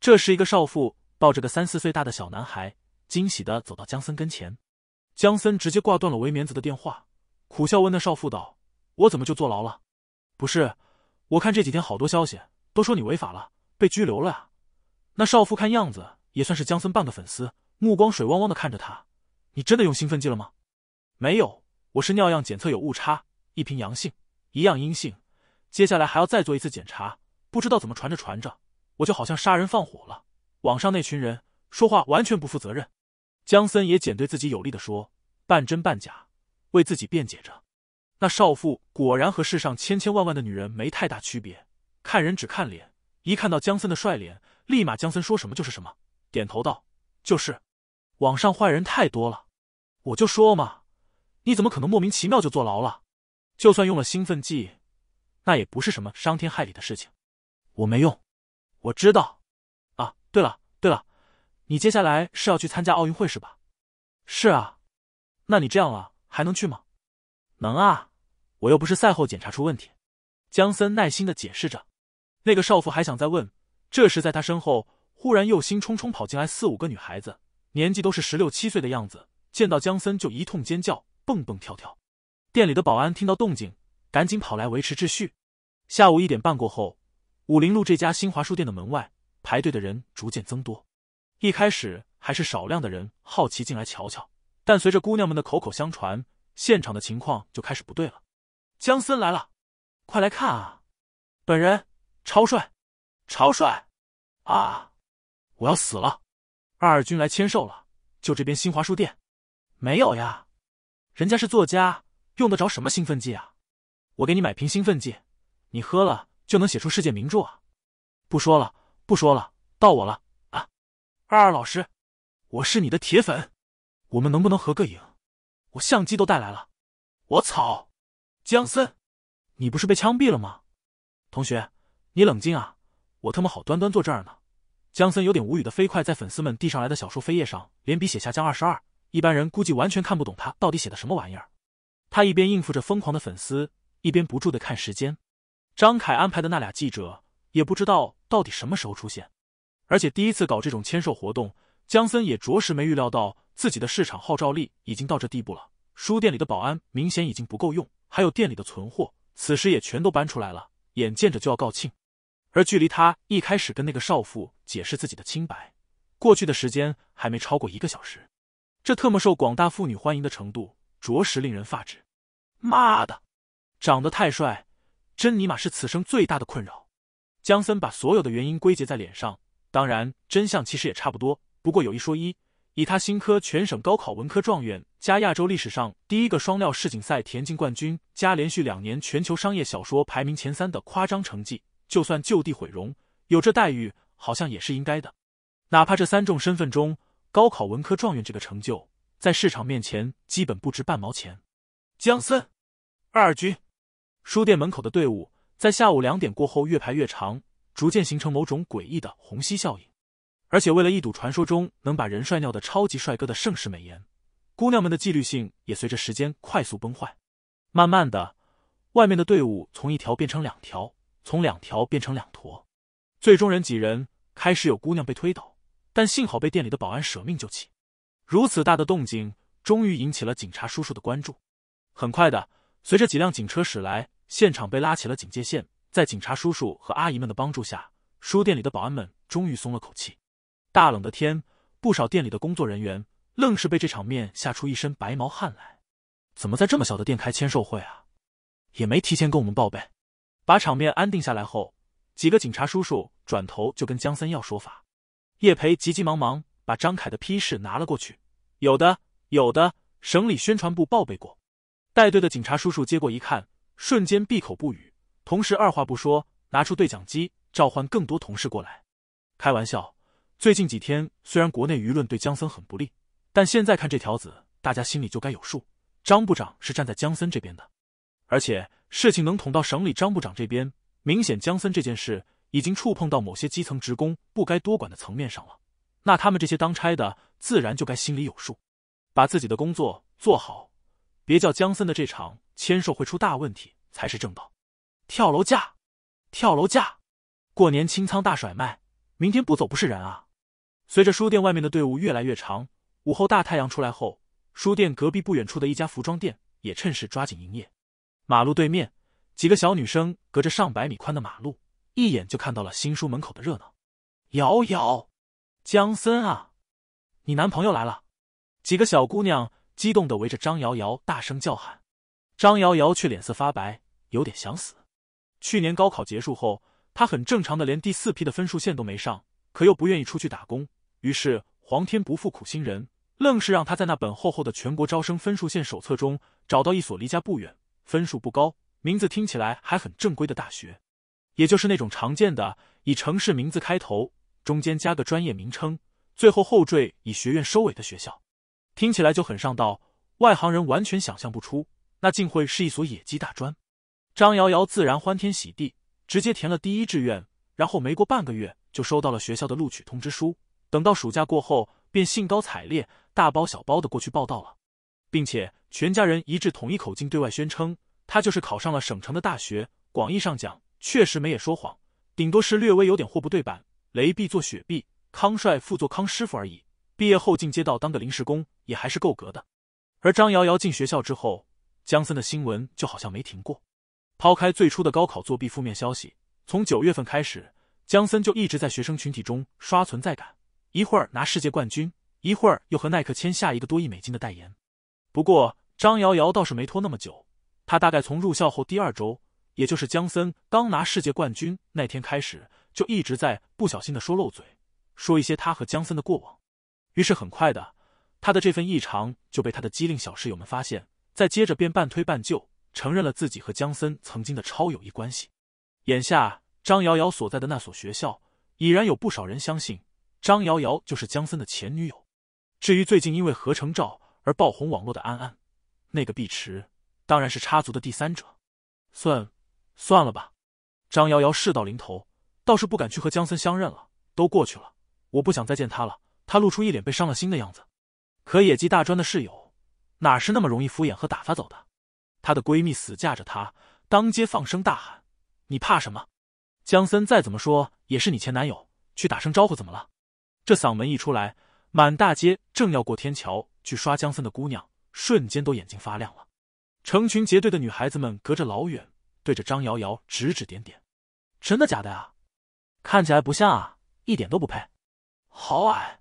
这时，一个少妇抱着个三四岁大的小男孩。惊喜的走到江森跟前，江森直接挂断了维棉子的电话，苦笑问那少妇道：“我怎么就坐牢了？”“不是，我看这几天好多消息都说你违法了，被拘留了呀。”那少妇看样子也算是江森半个粉丝，目光水汪汪的看着他：“你真的用兴奋剂了吗？”“没有，我是尿样检测有误差，一瓶阳性，一样阴性，接下来还要再做一次检查。不知道怎么传着传着，我就好像杀人放火了。网上那群人说话完全不负责任。”江森也简对自己有利的说，半真半假，为自己辩解着。那少妇果然和世上千千万万的女人没太大区别。看人只看脸，一看到江森的帅脸，立马江森说什么就是什么，点头道：“就是。”网上坏人太多了，我就说嘛，你怎么可能莫名其妙就坐牢了？就算用了兴奋剂，那也不是什么伤天害理的事情。我没用，我知道。啊，对了。你接下来是要去参加奥运会是吧？是啊，那你这样了还能去吗？能啊，我又不是赛后检查出问题。江森耐心的解释着。那个少妇还想再问，这时在他身后忽然又兴冲冲跑进来四五个女孩子，年纪都是十六七岁的样子，见到江森就一通尖叫，蹦蹦跳跳。店里的保安听到动静，赶紧跑来维持秩序。下午一点半过后，武林路这家新华书店的门外排队的人逐渐增多。一开始还是少量的人好奇进来瞧瞧，但随着姑娘们的口口相传，现场的情况就开始不对了。江森来了，快来看啊！本人超帅，超帅！啊，我要死了！二军来签售了，就这边新华书店。没有呀，人家是作家，用得着什么兴奋剂啊？我给你买瓶兴奋剂，你喝了就能写出世界名著啊！不说了，不说了，到我了。二二老师，我是你的铁粉，我们能不能合个影？我相机都带来了。我操，江森，你不是被枪毙了吗？同学，你冷静啊！我他妈好端端坐这儿呢。江森有点无语的飞快在粉丝们递上来的小说扉页上连笔写下“江二十二”，一般人估计完全看不懂他到底写的什么玩意儿。他一边应付着疯狂的粉丝，一边不住的看时间。张凯安排的那俩记者也不知道到底什么时候出现。而且第一次搞这种签售活动，江森也着实没预料到自己的市场号召力已经到这地步了。书店里的保安明显已经不够用，还有店里的存货，此时也全都搬出来了，眼见着就要告罄。而距离他一开始跟那个少妇解释自己的清白，过去的时间还没超过一个小时，这特么受广大妇女欢迎的程度，着实令人发指。妈的，长得太帅，真尼玛是此生最大的困扰。江森把所有的原因归结在脸上。当然，真相其实也差不多。不过有一说一，以他新科全省高考文科状元加亚洲历史上第一个双料世锦赛田径冠军加连续两年全球商业小说排名前三的夸张成绩，就算就地毁容，有这待遇，好像也是应该的。哪怕这三重身份中，高考文科状元这个成就在市场面前基本不值半毛钱。江森，二军书店门口的队伍在下午两点过后越排越长。逐渐形成某种诡异的虹吸效应，而且为了一睹传说中能把人帅尿的超级帅哥的盛世美颜，姑娘们的纪律性也随着时间快速崩坏。慢慢的，外面的队伍从一条变成两条，从两条变成两坨，最终人几人开始有姑娘被推倒，但幸好被店里的保安舍命救起。如此大的动静，终于引起了警察叔叔的关注。很快的，随着几辆警车驶来，现场被拉起了警戒线。在警察叔叔和阿姨们的帮助下，书店里的保安们终于松了口气。大冷的天，不少店里的工作人员愣是被这场面吓出一身白毛汗来。怎么在这么小的店开签售会啊？也没提前跟我们报备。把场面安定下来后，几个警察叔叔转头就跟江森要说法。叶培急急忙忙把张凯的批示拿了过去。有的，有的，省里宣传部报备过。带队的警察叔叔接过一看，瞬间闭口不语。同时，二话不说，拿出对讲机召唤更多同事过来。开玩笑，最近几天虽然国内舆论对江森很不利，但现在看这条子，大家心里就该有数。张部长是站在江森这边的，而且事情能捅到省里，张部长这边，明显江森这件事已经触碰到某些基层职工不该多管的层面上了。那他们这些当差的自然就该心里有数，把自己的工作做好，别叫江森的这场签售会出大问题才是正道。跳楼价，跳楼价，过年清仓大甩卖，明天不走不是人啊！随着书店外面的队伍越来越长，午后大太阳出来后，书店隔壁不远处的一家服装店也趁势抓紧营业。马路对面，几个小女生隔着上百米宽的马路，一眼就看到了新书门口的热闹。瑶瑶，江森啊，你男朋友来了！几个小姑娘激动的围着张瑶瑶大声叫喊，张瑶瑶却脸色发白，有点想死。去年高考结束后，他很正常的连第四批的分数线都没上，可又不愿意出去打工，于是皇天不负苦心人，愣是让他在那本厚厚的全国招生分数线手册中找到一所离家不远、分数不高、名字听起来还很正规的大学，也就是那种常见的以城市名字开头、中间加个专业名称、最后后缀以学院收尾的学校，听起来就很上道，外行人完全想象不出那竟会是一所野鸡大专。张瑶瑶自然欢天喜地，直接填了第一志愿，然后没过半个月就收到了学校的录取通知书。等到暑假过后，便兴高采烈、大包小包的过去报道了，并且全家人一致统一口径对外宣称，他就是考上了省城的大学。广义上讲，确实没也说谎，顶多是略微有点货不对版，雷碧做雪碧，康帅傅做康师傅而已。毕业后进街道当个临时工，也还是够格的。而张瑶瑶进学校之后，江森的新闻就好像没停过。抛开最初的高考作弊负面消息，从九月份开始，姜森就一直在学生群体中刷存在感，一会儿拿世界冠军，一会儿又和耐克签下一个多亿美金的代言。不过张瑶瑶倒是没拖那么久，她大概从入校后第二周，也就是姜森刚拿世界冠军那天开始，就一直在不小心的说漏嘴，说一些他和姜森的过往。于是很快的，他的这份异常就被他的机灵小室友们发现，再接着便半推半就。承认了自己和江森曾经的超友谊关系。眼下，张瑶瑶所在的那所学校已然有不少人相信张瑶瑶就是江森的前女友。至于最近因为合成照而爆红网络的安安，那个碧池当然是插足的第三者。算算了吧，张瑶瑶事到临头，倒是不敢去和江森相认了。都过去了，我不想再见他了。她露出一脸被伤了心的样子。可野鸡大专的室友，哪是那么容易敷衍和打发走的？她的闺蜜死架着她，当街放声大喊：“你怕什么？江森再怎么说也是你前男友，去打声招呼怎么了？”这嗓门一出来，满大街正要过天桥去刷江森的姑娘瞬间都眼睛发亮了，成群结队的女孩子们隔着老远对着张瑶瑶指指点点：“真的假的啊？看起来不像啊，一点都不配，好矮！”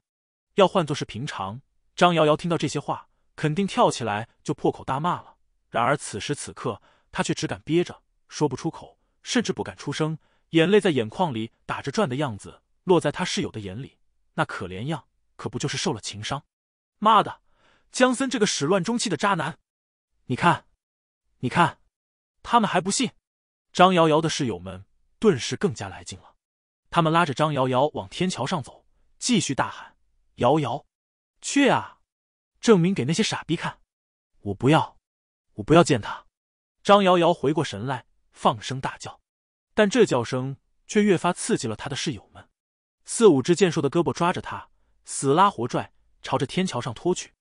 要换作是平常，张瑶瑶听到这些话，肯定跳起来就破口大骂了。然而此时此刻，他却只敢憋着，说不出口，甚至不敢出声，眼泪在眼眶里打着转的样子，落在他室友的眼里，那可怜样，可不就是受了情伤？妈的，江森这个始乱终弃的渣男！你看，你看，他们还不信？张瑶瑶的室友们顿时更加来劲了，他们拉着张瑶瑶往天桥上走，继续大喊：“瑶瑶，去啊！证明给那些傻逼看！”我不要。我不要见他！张瑶瑶回过神来，放声大叫，但这叫声却越发刺激了他的室友们。四五只健硕的胳膊抓着他，死拉活拽，朝着天桥上拖去。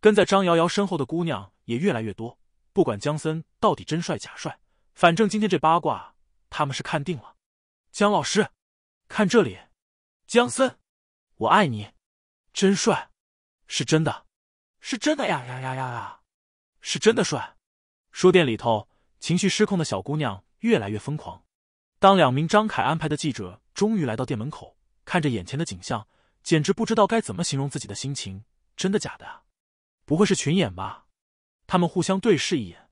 跟在张瑶瑶身后的姑娘也越来越多。不管江森到底真帅假帅，反正今天这八卦他们是看定了。江老师，看这里！江森，我爱你！真帅，是真的，是真的呀呀呀呀呀！是真的帅，书店里头情绪失控的小姑娘越来越疯狂。当两名张凯安排的记者终于来到店门口，看着眼前的景象，简直不知道该怎么形容自己的心情。真的假的啊？不会是群演吧？他们互相对视一眼，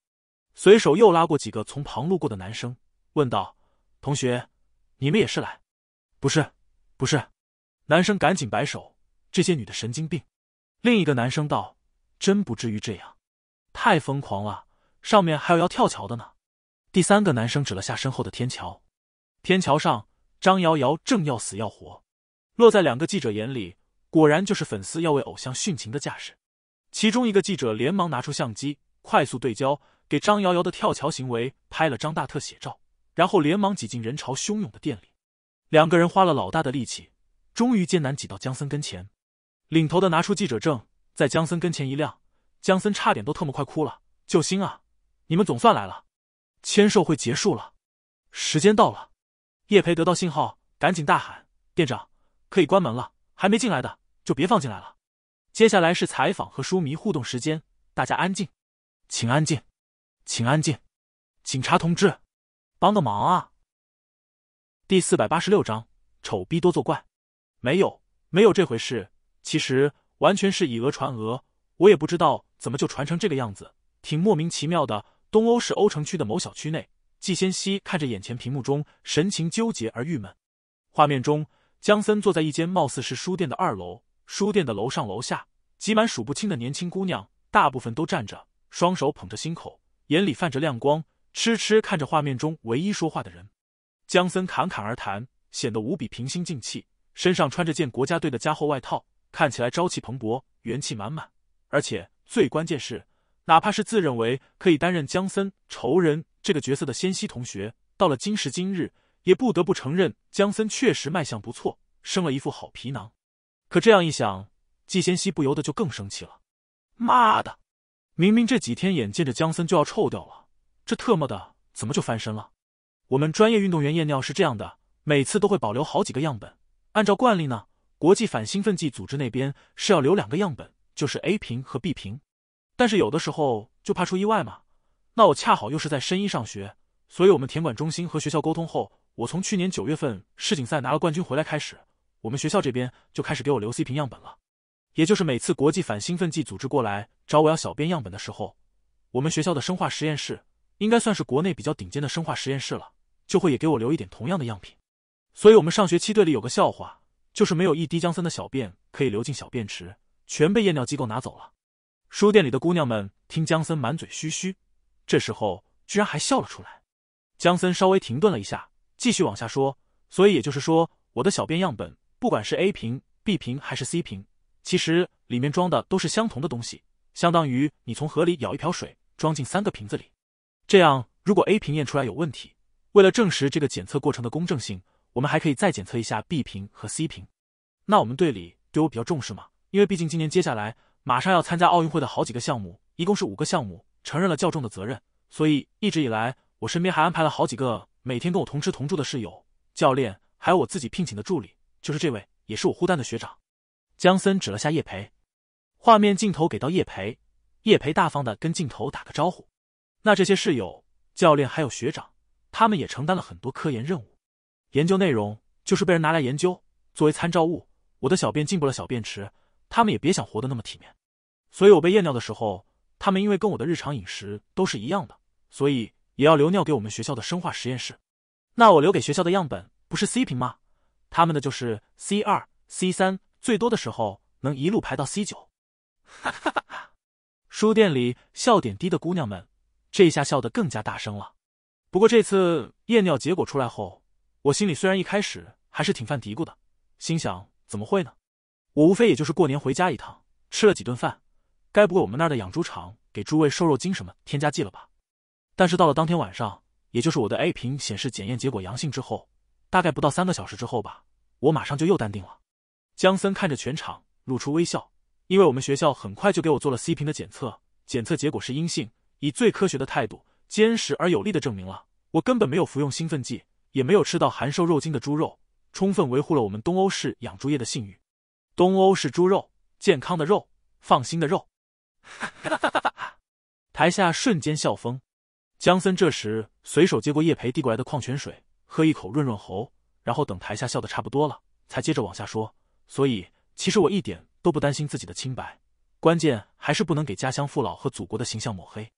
随手又拉过几个从旁路过的男生，问道：“同学，你们也是来？”“不是，不是。”男生赶紧摆手：“这些女的神经病。”另一个男生道：“真不至于这样。”太疯狂了！上面还有要跳桥的呢。第三个男生指了下身后的天桥，天桥上张瑶瑶正要死要活，落在两个记者眼里，果然就是粉丝要为偶像殉情的架势。其中一个记者连忙拿出相机，快速对焦，给张瑶瑶的跳桥行为拍了张大特写照，然后连忙挤进人潮汹涌的店里。两个人花了老大的力气，终于艰难挤到姜森跟前，领头的拿出记者证，在姜森跟前一亮。江森差点都特么快哭了，救星啊！你们总算来了。签售会结束了，时间到了。叶培得到信号，赶紧大喊：“店长，可以关门了。还没进来的就别放进来了。”接下来是采访和书迷互动时间，大家安静，请安静，请安静。警察同志，帮个忙啊！第四百八十六章丑逼多作怪，没有，没有这回事。其实完全是以讹传讹，我也不知道。怎么就传成这个样子？挺莫名其妙的。东欧市欧城区的某小区内，季先西看着眼前屏幕中神情纠结而郁闷。画面中，江森坐在一间貌似是书店的二楼，书店的楼上楼下挤满数不清的年轻姑娘，大部分都站着，双手捧着心口，眼里泛着亮光，痴痴看着画面中唯一说话的人。江森侃侃而谈，显得无比平心静气，身上穿着件国家队的加厚外套，看起来朝气蓬勃，元气满满，而且。最关键是，哪怕是自认为可以担任江森仇人这个角色的先溪同学，到了今时今日，也不得不承认江森确实卖相不错，生了一副好皮囊。可这样一想，季先希不由得就更生气了。妈的！明明这几天眼见着江森就要臭掉了，这特么的怎么就翻身了？我们专业运动员验尿是这样的，每次都会保留好几个样本，按照惯例呢，国际反兴奋剂组织那边是要留两个样本。就是 A 瓶和 B 瓶，但是有的时候就怕出意外嘛。那我恰好又是在深一上学，所以我们田管中心和学校沟通后，我从去年九月份世锦赛拿了冠军回来开始，我们学校这边就开始给我留 C 瓶样本了。也就是每次国际反兴奋剂组织过来找我要小便样本的时候，我们学校的生化实验室应该算是国内比较顶尖的生化实验室了，就会也给我留一点同样的样品。所以我们上学期队里有个笑话，就是没有一滴姜森的小便可以流进小便池。全被验尿机构拿走了。书店里的姑娘们听江森满嘴嘘嘘，这时候居然还笑了出来。江森稍微停顿了一下，继续往下说：“所以也就是说，我的小便样本，不管是 A 瓶、B 瓶还是 C 瓶，其实里面装的都是相同的东西，相当于你从河里舀一瓢水装进三个瓶子里。这样，如果 A 瓶验出来有问题，为了证实这个检测过程的公正性，我们还可以再检测一下 B 瓶和 C 瓶。那我们队里对我比较重视吗？”因为毕竟今年接下来马上要参加奥运会的好几个项目，一共是五个项目，承认了较重的责任，所以一直以来我身边还安排了好几个每天跟我同吃同住的室友、教练，还有我自己聘请的助理，就是这位，也是我护蛋的学长。江森指了下叶培，画面镜头给到叶培，叶培大方的跟镜头打个招呼。那这些室友、教练还有学长，他们也承担了很多科研任务，研究内容就是被人拿来研究，作为参照物。我的小便进不了小便池。他们也别想活得那么体面，所以我被验尿的时候，他们因为跟我的日常饮食都是一样的，所以也要留尿给我们学校的生化实验室。那我留给学校的样本不是 C 瓶吗？他们的就是 C 二、C 三，最多的时候能一路排到 C 九。哈哈哈！书店里笑点低的姑娘们，这下笑得更加大声了。不过这次验尿结果出来后，我心里虽然一开始还是挺犯嘀咕的，心想怎么会呢？我无非也就是过年回家一趟，吃了几顿饭，该不会我们那儿的养猪场给诸位瘦肉精什么添加剂了吧？但是到了当天晚上，也就是我的 A 瓶显示检验结果阳性之后，大概不到三个小时之后吧，我马上就又淡定了。江森看着全场，露出微笑，因为我们学校很快就给我做了 C 瓶的检测，检测结果是阴性，以最科学的态度，坚实而有力的证明了我根本没有服用兴奋剂，也没有吃到含瘦肉精的猪肉，充分维护了我们东欧市养猪业的信誉。东欧是猪肉，健康的肉，放心的肉。哈哈哈！哈台下瞬间笑疯。江森这时随手接过叶培递过来的矿泉水，喝一口润润喉，然后等台下笑的差不多了，才接着往下说：“所以，其实我一点都不担心自己的清白，关键还是不能给家乡父老和祖国的形象抹黑。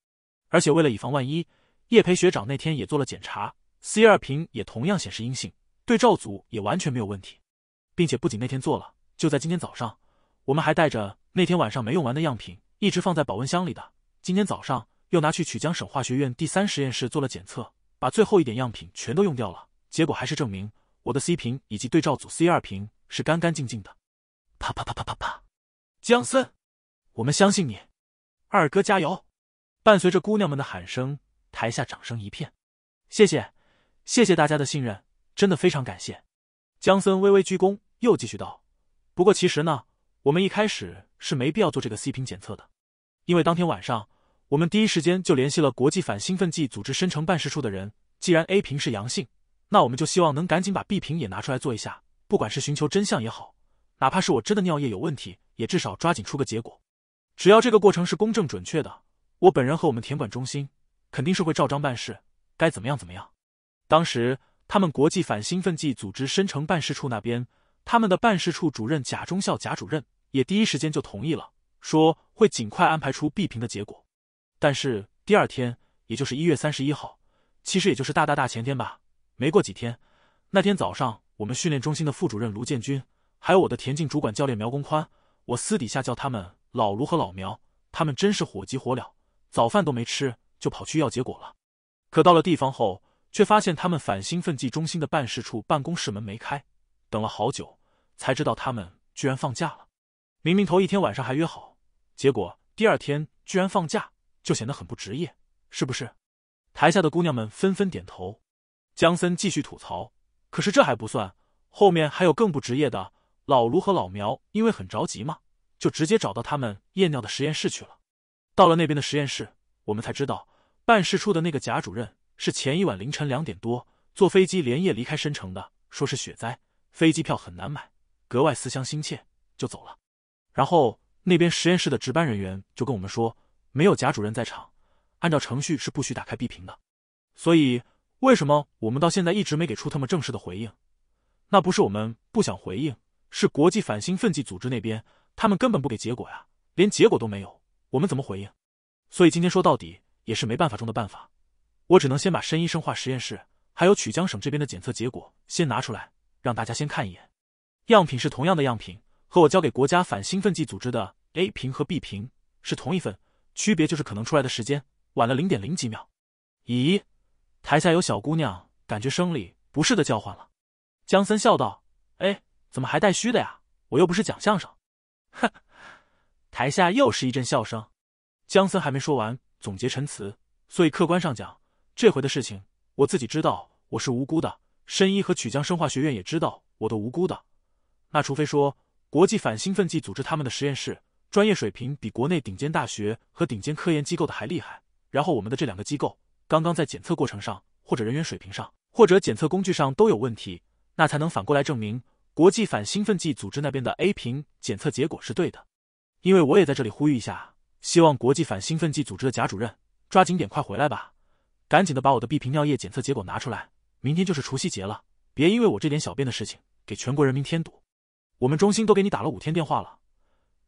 而且为了以防万一，叶培学长那天也做了检查，C 二屏也同样显示阴性，对照组也完全没有问题，并且不仅那天做了。”就在今天早上，我们还带着那天晚上没用完的样品，一直放在保温箱里的。今天早上又拿去曲江省化学院第三实验室做了检测，把最后一点样品全都用掉了。结果还是证明我的 C 瓶以及对照组 C 二瓶是干干净净的。啪啪啪啪啪啪！江森，我们相信你，二哥加油！伴随着姑娘们的喊声，台下掌声一片。谢谢，谢谢大家的信任，真的非常感谢。江森微微鞠躬，又继续道。不过其实呢，我们一开始是没必要做这个 C 瓶检测的，因为当天晚上我们第一时间就联系了国际反兴奋剂组织申城办事处的人。既然 A 瓶是阳性，那我们就希望能赶紧把 B 瓶也拿出来做一下，不管是寻求真相也好，哪怕是我真的尿液有问题，也至少抓紧出个结果。只要这个过程是公正准确的，我本人和我们田管中心肯定是会照章办事，该怎么样怎么样。当时他们国际反兴奋剂组织申城办事处那边。他们的办事处主任贾忠孝，贾主任也第一时间就同意了，说会尽快安排出闭评的结果。但是第二天，也就是一月三十一号，其实也就是大大大前天吧，没过几天，那天早上，我们训练中心的副主任卢建军，还有我的田径主管教练苗公宽，我私底下叫他们老卢和老苗，他们真是火急火燎，早饭都没吃就跑去要结果了。可到了地方后，却发现他们反兴奋剂中心的办事处办公室门没开。等了好久，才知道他们居然放假了。明明头一天晚上还约好，结果第二天居然放假，就显得很不职业，是不是？台下的姑娘们纷纷点头。江森继续吐槽：“可是这还不算，后面还有更不职业的。老卢和老苗因为很着急嘛，就直接找到他们验尿的实验室去了。到了那边的实验室，我们才知道，办事处的那个贾主任是前一晚凌晨两点多坐飞机连夜离开申城的，说是雪灾。”飞机票很难买，格外思乡心切，就走了。然后那边实验室的值班人员就跟我们说，没有贾主任在场，按照程序是不许打开 B 屏的。所以为什么我们到现在一直没给出他们正式的回应？那不是我们不想回应，是国际反兴奋剂组织那边，他们根本不给结果呀，连结果都没有，我们怎么回应？所以今天说到底也是没办法中的办法，我只能先把申医生化实验室还有曲江省这边的检测结果先拿出来。让大家先看一眼，样品是同样的样品，和我交给国家反兴奋剂组织的 A 瓶和 B 瓶是同一份，区别就是可能出来的时间晚了零点零几秒。咦，台下有小姑娘感觉生理不适的叫唤了。江森笑道：“哎，怎么还带虚的呀？我又不是讲相声。”哼，台下又是一阵笑声。江森还没说完，总结陈词，所以客观上讲，这回的事情，我自己知道我是无辜的。申一和曲江生化学院也知道我都无辜的，那除非说国际反兴奋剂组织他们的实验室专业水平比国内顶尖大学和顶尖科研机构的还厉害，然后我们的这两个机构刚刚在检测过程上，或者人员水平上，或者检测工具上都有问题，那才能反过来证明国际反兴奋剂组织那边的 A 评检测结果是对的。因为我也在这里呼吁一下，希望国际反兴奋剂组织的贾主任抓紧点，快回来吧，赶紧的把我的 B 瓶尿液检测结果拿出来。明天就是除夕节了，别因为我这点小便的事情给全国人民添堵。我们中心都给你打了五天电话了，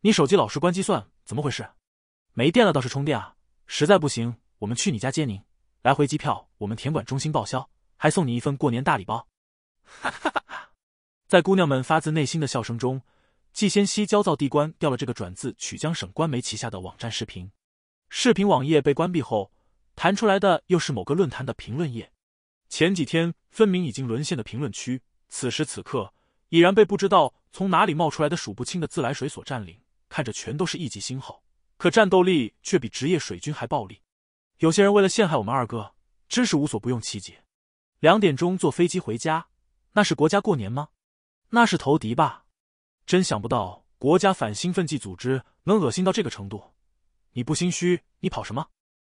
你手机老是关机算怎么回事？没电了倒是充电啊！实在不行，我们去你家接您，来回机票我们田管中心报销，还送你一份过年大礼包。哈哈哈！在姑娘们发自内心的笑声中，季先熙焦躁地关掉了这个转自曲江省官媒旗下的网站视频。视频网页被关闭后，弹出来的又是某个论坛的评论页。前几天分明已经沦陷的评论区，此时此刻已然被不知道从哪里冒出来的数不清的自来水所占领。看着全都是一级星号，可战斗力却比职业水军还暴力。有些人为了陷害我们二哥，真是无所不用其极。两点钟坐飞机回家，那是国家过年吗？那是投敌吧？真想不到国家反兴奋剂组织能恶心到这个程度。你不心虚，你跑什么？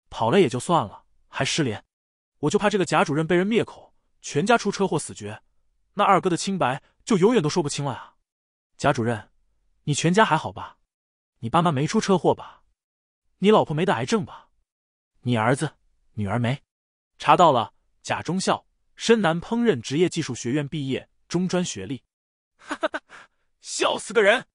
跑了也就算了，还失联。我就怕这个贾主任被人灭口，全家出车祸死绝，那二哥的清白就永远都说不清了啊！贾主任，你全家还好吧？你爸妈没出车祸吧？你老婆没得癌症吧？你儿子、女儿没？查到了，贾忠孝，深南烹饪职业技术学院毕业，中专学历。哈哈哈，笑死个人！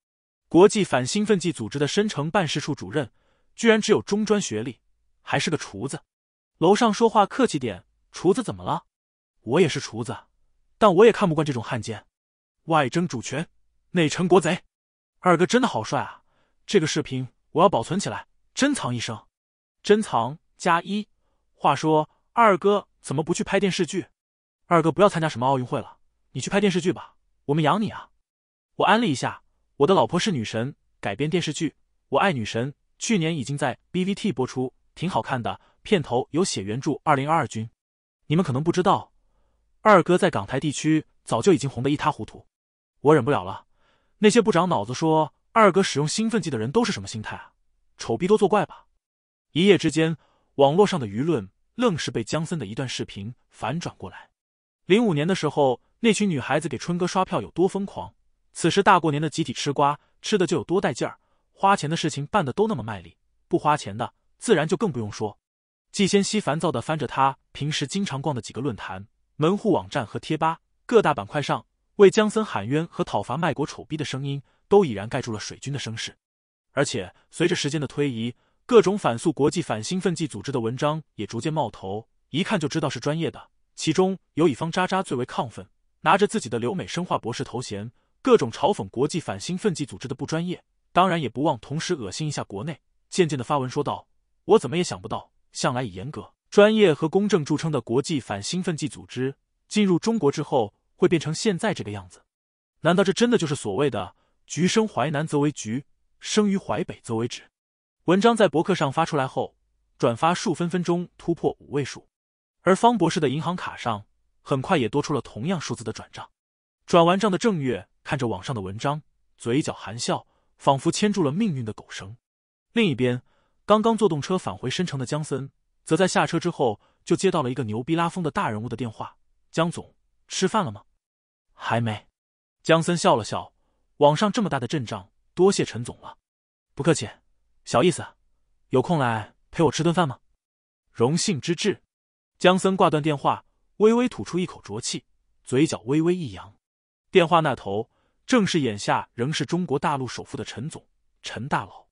国际反兴奋剂组织的深城办事处主任，居然只有中专学历，还是个厨子。楼上说话客气点，厨子怎么了？我也是厨子，但我也看不惯这种汉奸，外争主权，内臣国贼。二哥真的好帅啊！这个视频我要保存起来，珍藏一生。珍藏加一。话说二哥怎么不去拍电视剧？二哥不要参加什么奥运会了，你去拍电视剧吧，我们养你啊！我安利一下，我的老婆是女神改编电视剧《我爱女神》，去年已经在 BVT 播出，挺好看的。片头有写原著《二零二二军》，你们可能不知道，二哥在港台地区早就已经红得一塌糊涂。我忍不了了，那些不长脑子说二哥使用兴奋剂的人都是什么心态啊？丑逼多作怪吧！一夜之间，网络上的舆论愣是被江森的一段视频反转过来。零五年的时候，那群女孩子给春哥刷票有多疯狂，此时大过年的集体吃瓜吃的就有多带劲儿，花钱的事情办的都那么卖力，不花钱的自然就更不用说。季先熙烦躁地翻着他平时经常逛的几个论坛、门户网站和贴吧，各大板块上为江森喊冤和讨伐卖国丑逼的声音，都已然盖住了水军的声势。而且随着时间的推移，各种反诉国际反兴奋剂组织的文章也逐渐冒头，一看就知道是专业的。其中，有乙方渣渣最为亢奋，拿着自己的留美生化博士头衔，各种嘲讽国际反兴奋剂组织的不专业，当然也不忘同时恶心一下国内。渐渐的发文说道：“我怎么也想不到。”向来以严格、专业和公正著称的国际反兴奋剂组织，进入中国之后会变成现在这个样子？难道这真的就是所谓的“橘生淮南则为橘，生于淮北则为枳”？文章在博客上发出来后，转发数分分钟突破五位数，而方博士的银行卡上很快也多出了同样数字的转账。转完账的郑月看着网上的文章，嘴角含笑，仿佛牵住了命运的狗绳。另一边。刚刚坐动车返回申城的江森，则在下车之后就接到了一个牛逼拉风的大人物的电话：“江总，吃饭了吗？”“还没。”江森笑了笑：“网上这么大的阵仗，多谢陈总了。”“不客气，小意思。”“有空来陪我吃顿饭吗？”“荣幸之至。”江森挂断电话，微微吐出一口浊气，嘴角微微一扬。电话那头正是眼下仍是中国大陆首富的陈总，陈大佬。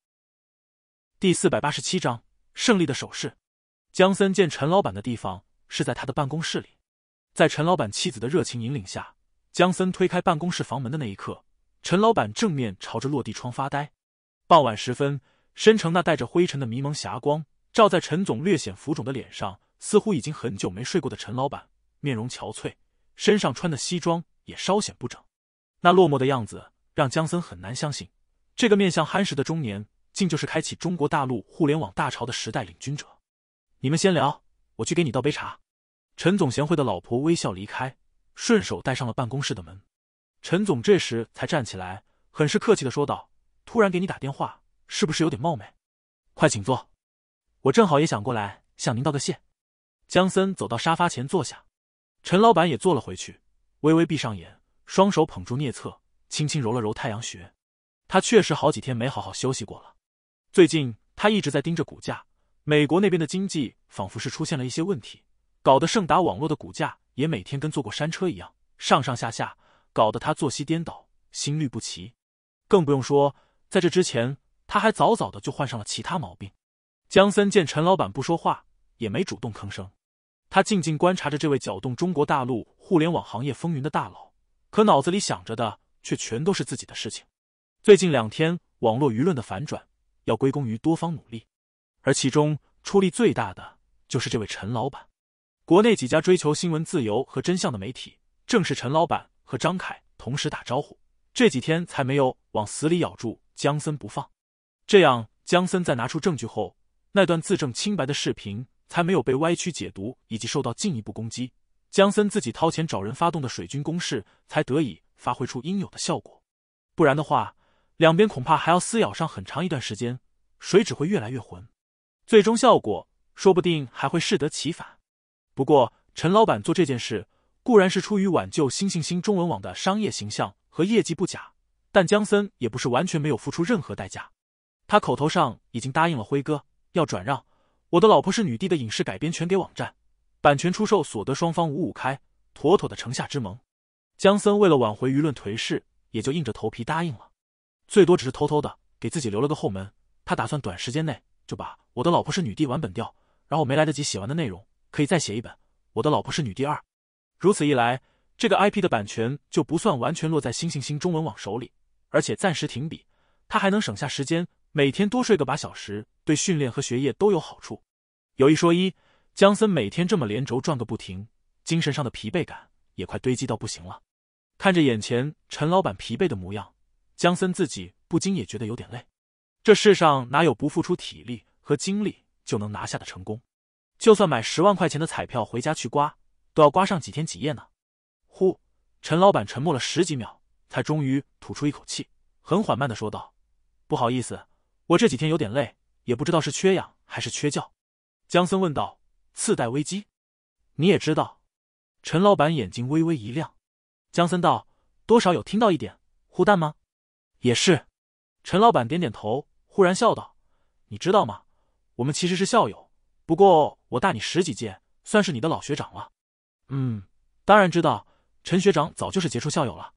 第四百八十七章胜利的手势。江森见陈老板的地方是在他的办公室里，在陈老板妻子的热情引领下，江森推开办公室房门的那一刻，陈老板正面朝着落地窗发呆。傍晚时分，深城那带着灰尘的迷蒙霞光照在陈总略显浮肿的脸上，似乎已经很久没睡过的陈老板面容憔悴，身上穿的西装也稍显不整，那落寞的样子让江森很难相信，这个面相憨实的中年。竟就是开启中国大陆互联网大潮的时代领军者。你们先聊，我去给你倒杯茶。陈总贤惠的老婆微笑离开，顺手带上了办公室的门。陈总这时才站起来，很是客气的说道：“突然给你打电话，是不是有点冒昧？快请坐，我正好也想过来向您道个谢。”江森走到沙发前坐下，陈老板也坐了回去，微微闭上眼，双手捧住聂策，轻轻揉了揉太阳穴。他确实好几天没好好休息过了。最近他一直在盯着股价，美国那边的经济仿佛是出现了一些问题，搞得盛达网络的股价也每天跟坐过山车一样，上上下下，搞得他作息颠倒，心律不齐。更不用说，在这之前，他还早早的就患上了其他毛病。江森见陈老板不说话，也没主动吭声，他静静观察着这位搅动中国大陆互联网行业风云的大佬，可脑子里想着的却全都是自己的事情。最近两天，网络舆论的反转。要归功于多方努力，而其中出力最大的就是这位陈老板。国内几家追求新闻自由和真相的媒体，正是陈老板和张凯同时打招呼，这几天才没有往死里咬住江森不放。这样，江森在拿出证据后，那段自证清白的视频才没有被歪曲解读，以及受到进一步攻击。江森自己掏钱找人发动的水军攻势，才得以发挥出应有的效果。不然的话。两边恐怕还要撕咬上很长一段时间，水只会越来越浑，最终效果说不定还会适得其反。不过陈老板做这件事，固然是出于挽救新星星中文网的商业形象和业绩不假，但江森也不是完全没有付出任何代价。他口头上已经答应了辉哥，要转让我的老婆是女帝的影视改编权给网站，版权出售所得双方五五开，妥妥的城下之盟。江森为了挽回舆论颓势，也就硬着头皮答应了。最多只是偷偷的给自己留了个后门。他打算短时间内就把《我的老婆是女帝》完本掉，然后没来得及写完的内容可以再写一本《我的老婆是女帝二》。如此一来，这个 IP 的版权就不算完全落在星星星中文网手里。而且暂时停笔，他还能省下时间，每天多睡个把小时，对训练和学业都有好处。有一说一，江森每天这么连轴转个不停，精神上的疲惫感也快堆积到不行了。看着眼前陈老板疲惫的模样。江森自己不禁也觉得有点累，这世上哪有不付出体力和精力就能拿下的成功？就算买十万块钱的彩票回家去刮，都要刮上几天几夜呢。呼，陈老板沉默了十几秒，才终于吐出一口气，很缓慢的说道：“不好意思，我这几天有点累，也不知道是缺氧还是缺觉。”江森问道：“次贷危机？你也知道？”陈老板眼睛微微一亮。江森道：“多少有听到一点？胡蛋吗？”也是，陈老板点点头，忽然笑道：“你知道吗？我们其实是校友，不过我大你十几届，算是你的老学长了。”“嗯，当然知道，陈学长早就是杰出校友了。”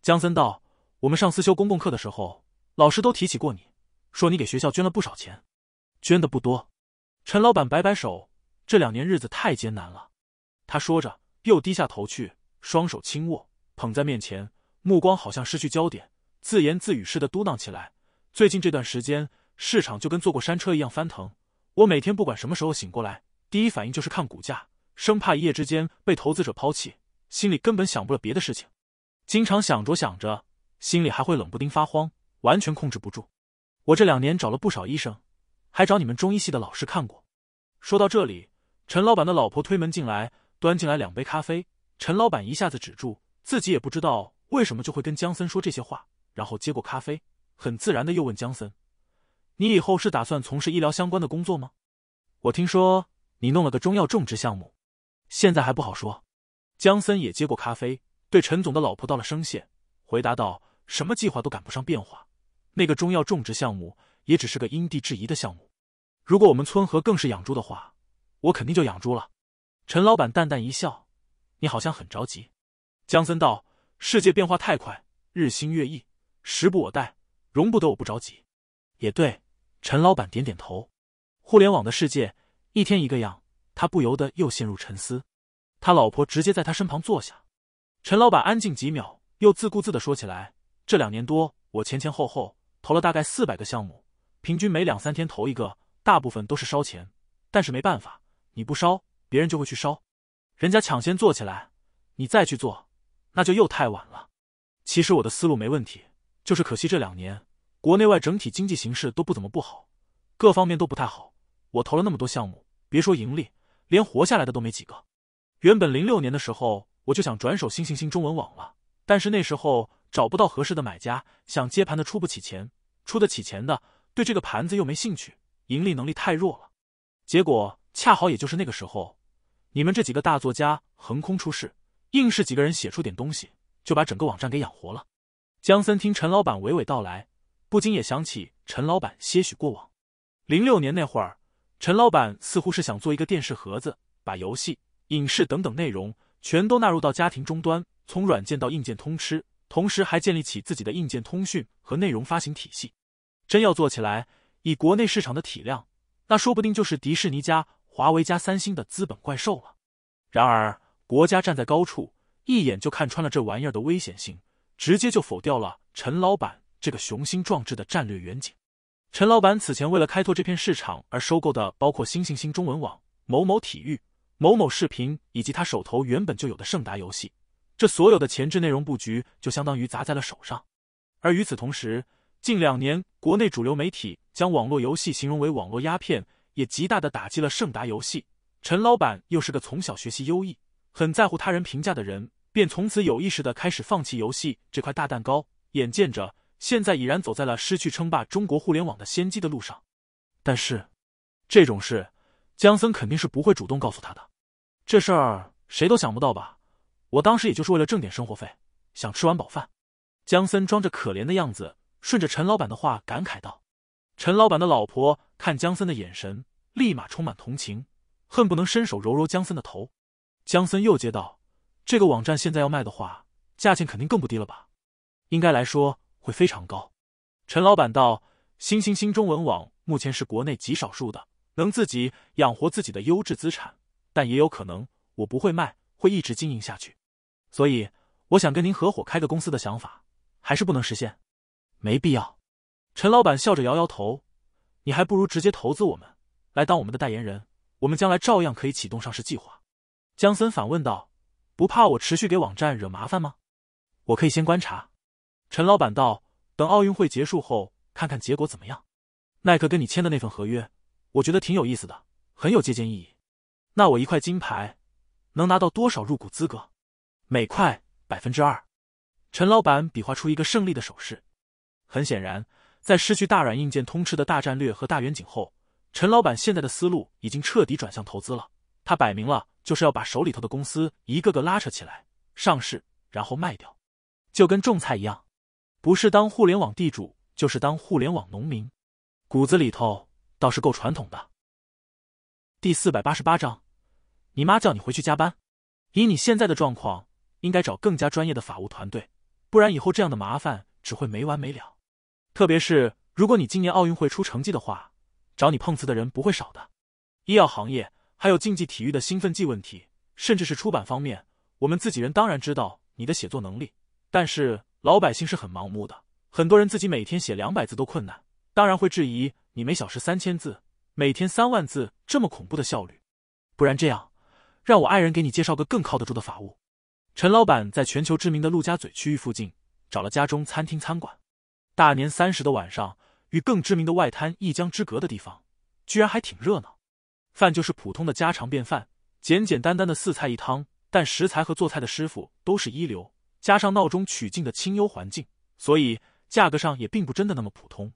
江森道：“我们上思修公共课的时候，老师都提起过你，说你给学校捐了不少钱，捐的不多。”陈老板摆摆手：“这两年日子太艰难了。”他说着，又低下头去，双手轻握，捧在面前，目光好像失去焦点。自言自语似的嘟囔起来。最近这段时间，市场就跟坐过山车一样翻腾。我每天不管什么时候醒过来，第一反应就是看股价，生怕一夜之间被投资者抛弃，心里根本想不了别的事情。经常想着想着，心里还会冷不丁发慌，完全控制不住。我这两年找了不少医生，还找你们中医系的老师看过。说到这里，陈老板的老婆推门进来，端进来两杯咖啡。陈老板一下子止住，自己也不知道为什么就会跟江森说这些话。然后接过咖啡，很自然的又问江森：“你以后是打算从事医疗相关的工作吗？我听说你弄了个中药种植项目，现在还不好说。”江森也接过咖啡，对陈总的老婆道了声谢，回答道：“什么计划都赶不上变化，那个中药种植项目也只是个因地制宜的项目。如果我们村和更是养猪的话，我肯定就养猪了。”陈老板淡淡一笑：“你好像很着急。”江森道：“世界变化太快，日新月异。”时不我待，容不得我不着急。也对，陈老板点点头。互联网的世界一天一个样，他不由得又陷入沉思。他老婆直接在他身旁坐下。陈老板安静几秒，又自顾自地说起来：“这两年多，我前前后后投了大概四百个项目，平均每两三天投一个，大部分都是烧钱。但是没办法，你不烧，别人就会去烧。人家抢先做起来，你再去做，那就又太晚了。其实我的思路没问题。”就是可惜，这两年国内外整体经济形势都不怎么不好，各方面都不太好。我投了那么多项目，别说盈利，连活下来的都没几个。原本零六年的时候，我就想转手新新星中文网了，但是那时候找不到合适的买家，想接盘的出不起钱，出得起钱的对这个盘子又没兴趣，盈利能力太弱了。结果恰好也就是那个时候，你们这几个大作家横空出世，硬是几个人写出点东西，就把整个网站给养活了。江森听陈老板娓娓道来，不禁也想起陈老板些许过往。零六年那会儿，陈老板似乎是想做一个电视盒子，把游戏、影视等等内容全都纳入到家庭终端，从软件到硬件通吃，同时还建立起自己的硬件通讯和内容发行体系。真要做起来，以国内市场的体量，那说不定就是迪士尼加华为加三星的资本怪兽了。然而，国家站在高处，一眼就看穿了这玩意儿的危险性。直接就否掉了陈老板这个雄心壮志的战略远景。陈老板此前为了开拓这片市场而收购的，包括星星星中文网、某某体育、某某视频以及他手头原本就有的盛达游戏，这所有的前置内容布局就相当于砸在了手上。而与此同时，近两年国内主流媒体将网络游戏形容为网络鸦片，也极大的打击了盛达游戏。陈老板又是个从小学习优异、很在乎他人评价的人。便从此有意识的开始放弃游戏这块大蛋糕，眼见着现在已然走在了失去称霸中国互联网的先机的路上。但是，这种事，江森肯定是不会主动告诉他的。这事儿谁都想不到吧？我当时也就是为了挣点生活费，想吃碗饱饭。江森装着可怜的样子，顺着陈老板的话感慨道。陈老板的老婆看江森的眼神，立马充满同情，恨不能伸手揉揉江森的头。江森又接道。这个网站现在要卖的话，价钱肯定更不低了吧？应该来说会非常高。陈老板道：“新新新中文网目前是国内极少数的能自己养活自己的优质资产，但也有可能我不会卖，会一直经营下去。所以我想跟您合伙开个公司的想法还是不能实现，没必要。”陈老板笑着摇摇头：“你还不如直接投资我们，来当我们的代言人，我们将来照样可以启动上市计划。”江森反问道。不怕我持续给网站惹麻烦吗？我可以先观察。陈老板道：“等奥运会结束后，看看结果怎么样。”耐克跟你签的那份合约，我觉得挺有意思的，很有借鉴意义。那我一块金牌，能拿到多少入股资格？每块百分之二。陈老板比划出一个胜利的手势。很显然，在失去大软硬件通吃的大战略和大远景后，陈老板现在的思路已经彻底转向投资了。他摆明了就是要把手里头的公司一个个拉扯起来，上市然后卖掉，就跟种菜一样，不是当互联网地主就是当互联网农民，骨子里头倒是够传统的。第四百八十八章，你妈叫你回去加班，以你现在的状况，应该找更加专业的法务团队，不然以后这样的麻烦只会没完没了。特别是如果你今年奥运会出成绩的话，找你碰瓷的人不会少的。医药行业。还有竞技体育的兴奋剂问题，甚至是出版方面，我们自己人当然知道你的写作能力，但是老百姓是很盲目的，很多人自己每天写两百字都困难，当然会质疑你每小时三千字，每天三万字这么恐怖的效率。不然这样，让我爱人给你介绍个更靠得住的法务。陈老板在全球知名的陆家嘴区域附近找了家中餐厅餐馆，大年三十的晚上，与更知名的外滩一江之隔的地方，居然还挺热闹。饭就是普通的家常便饭，简简单单的四菜一汤，但食材和做菜的师傅都是一流，加上闹中取静的清幽环境，所以价格上也并不真的那么普通。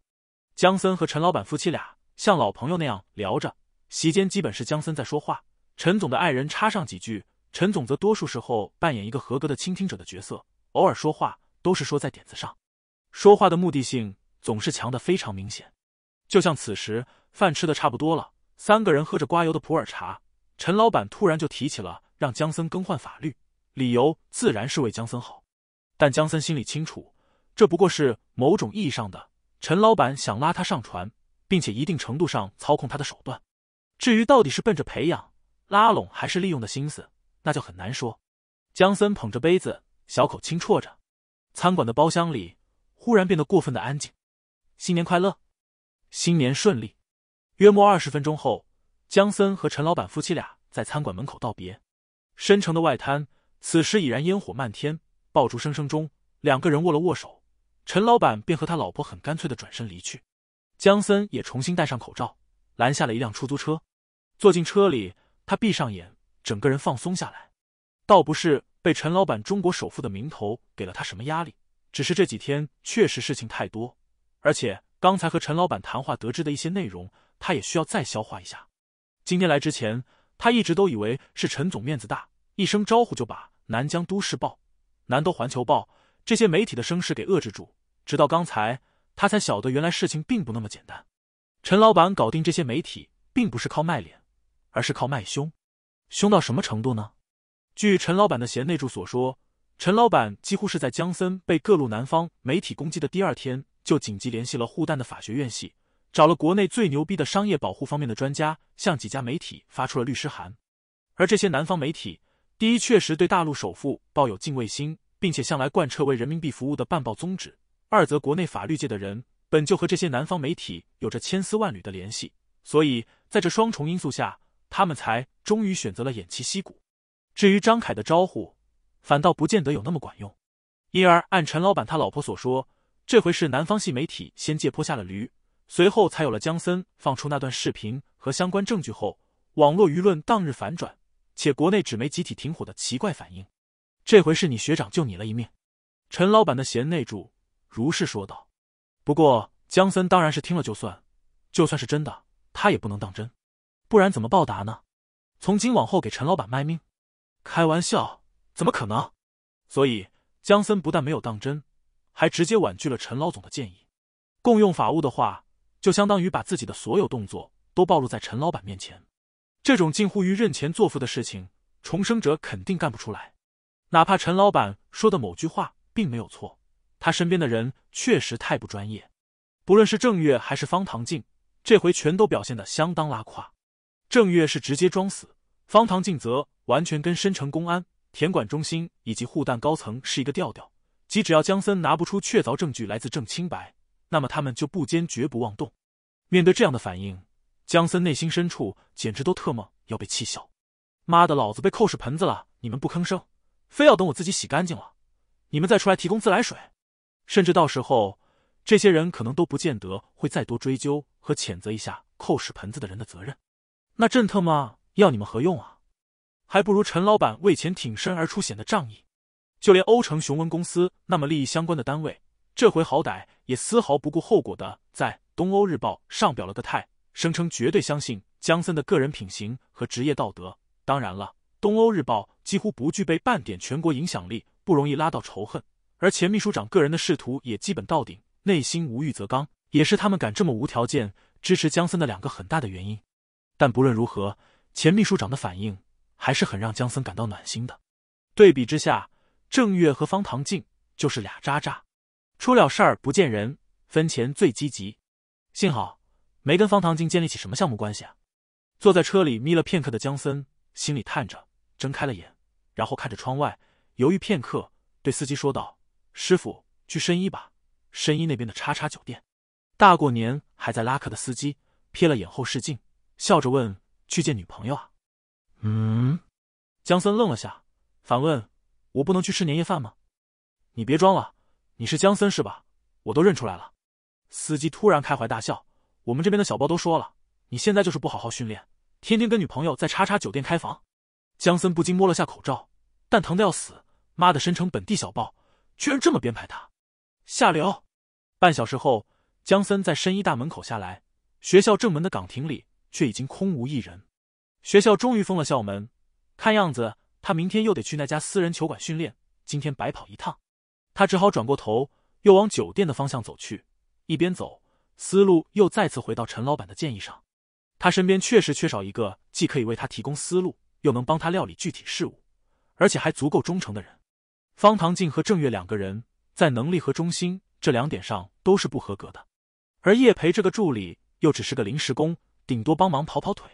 江森和陈老板夫妻俩像老朋友那样聊着，席间基本是江森在说话，陈总的爱人插上几句，陈总则多数时候扮演一个合格的倾听者的角色，偶尔说话都是说在点子上，说话的目的性总是强的非常明显。就像此时饭吃的差不多了。三个人喝着刮油的普洱茶，陈老板突然就提起了让姜森更换法律，理由自然是为姜森好。但姜森心里清楚，这不过是某种意义上的陈老板想拉他上船，并且一定程度上操控他的手段。至于到底是奔着培养、拉拢还是利用的心思，那就很难说。姜森捧着杯子，小口轻啜着。餐馆的包厢里忽然变得过分的安静。新年快乐，新年顺利。约莫二十分钟后，江森和陈老板夫妻俩在餐馆门口道别。深城的外滩此时已然烟火漫天，爆竹声声中，两个人握了握手。陈老板便和他老婆很干脆的转身离去。江森也重新戴上口罩，拦下了一辆出租车，坐进车里，他闭上眼，整个人放松下来。倒不是被陈老板“中国首富”的名头给了他什么压力，只是这几天确实事情太多，而且刚才和陈老板谈话得知的一些内容。他也需要再消化一下。今天来之前，他一直都以为是陈总面子大，一声招呼就把《南疆都市报》、《南都环球报》这些媒体的声势给遏制住。直到刚才，他才晓得原来事情并不那么简单。陈老板搞定这些媒体，并不是靠卖脸，而是靠卖凶。凶到什么程度呢？据陈老板的贤内助所说，陈老板几乎是在江森被各路南方媒体攻击的第二天，就紧急联系了护旦的法学院系。找了国内最牛逼的商业保护方面的专家，向几家媒体发出了律师函。而这些南方媒体，第一确实对大陆首富抱有敬畏心，并且向来贯彻为人民币服务的半报宗旨；二则国内法律界的人本就和这些南方媒体有着千丝万缕的联系，所以在这双重因素下，他们才终于选择了偃旗息鼓。至于张凯的招呼，反倒不见得有那么管用。因而，按陈老板他老婆所说，这回是南方系媒体先借坡下了驴。随后才有了江森放出那段视频和相关证据后，网络舆论当日反转，且国内纸媒集体停火的奇怪反应。这回是你学长救你了一命，陈老板的贤内助如是说道。不过江森当然是听了就算，就算是真的，他也不能当真，不然怎么报答呢？从今往后给陈老板卖命？开玩笑，怎么可能？所以江森不但没有当真，还直接婉拒了陈老总的建议，共用法务的话。就相当于把自己的所有动作都暴露在陈老板面前，这种近乎于认钱作父的事情，重生者肯定干不出来。哪怕陈老板说的某句话并没有错，他身边的人确实太不专业。不论是郑月还是方唐镜，这回全都表现的相当拉胯。郑月是直接装死，方唐镜则完全跟深城公安、田管中心以及护蛋高层是一个调调。即只要江森拿不出确凿证据来自郑清白。那么他们就不坚决不妄动。面对这样的反应，江森内心深处简直都特么要被气笑！妈的老子被扣屎盆子了，你们不吭声，非要等我自己洗干净了，你们再出来提供自来水。甚至到时候，这些人可能都不见得会再多追究和谴责一下扣屎盆子的人的责任。那朕特么要你们何用啊？还不如陈老板为钱挺身而出显得仗义。就连欧城雄文公司那么利益相关的单位，这回好歹。也丝毫不顾后果的在《东欧日报》上表了个态，声称绝对相信姜森的个人品行和职业道德。当然了，《东欧日报》几乎不具备半点全国影响力，不容易拉到仇恨。而前秘书长个人的仕途也基本到顶，内心无欲则刚，也是他们敢这么无条件支持姜森的两个很大的原因。但不论如何，前秘书长的反应还是很让姜森感到暖心的。对比之下，郑月和方唐镜就是俩渣渣。出了事儿不见人，分钱最积极，幸好没跟方唐晶建立起什么项目关系啊！坐在车里眯了片刻的江森心里叹着，睁开了眼，然后看着窗外，犹豫片刻，对司机说道：“师傅，去申一吧，申一那边的叉叉酒店。”大过年还在拉客的司机瞥了眼后视镜，笑着问：“去见女朋友啊？”“嗯。”江森愣了下，反问：“我不能去吃年夜饭吗？”“你别装了。”你是江森是吧？我都认出来了。司机突然开怀大笑。我们这边的小报都说了，你现在就是不好好训练，天天跟女朋友在叉叉酒店开房。江森不禁摸了下口罩，但疼得要死。妈的，深城本地小报居然这么编排他，下流！半小时后，江森在深一大门口下来，学校正门的岗亭里却已经空无一人。学校终于封了校门，看样子他明天又得去那家私人球馆训练，今天白跑一趟。他只好转过头，又往酒店的方向走去。一边走，思路又再次回到陈老板的建议上。他身边确实缺少一个既可以为他提供思路，又能帮他料理具体事务，而且还足够忠诚的人。方唐镜和郑月两个人在能力和忠心这两点上都是不合格的，而叶培这个助理又只是个临时工，顶多帮忙跑跑腿。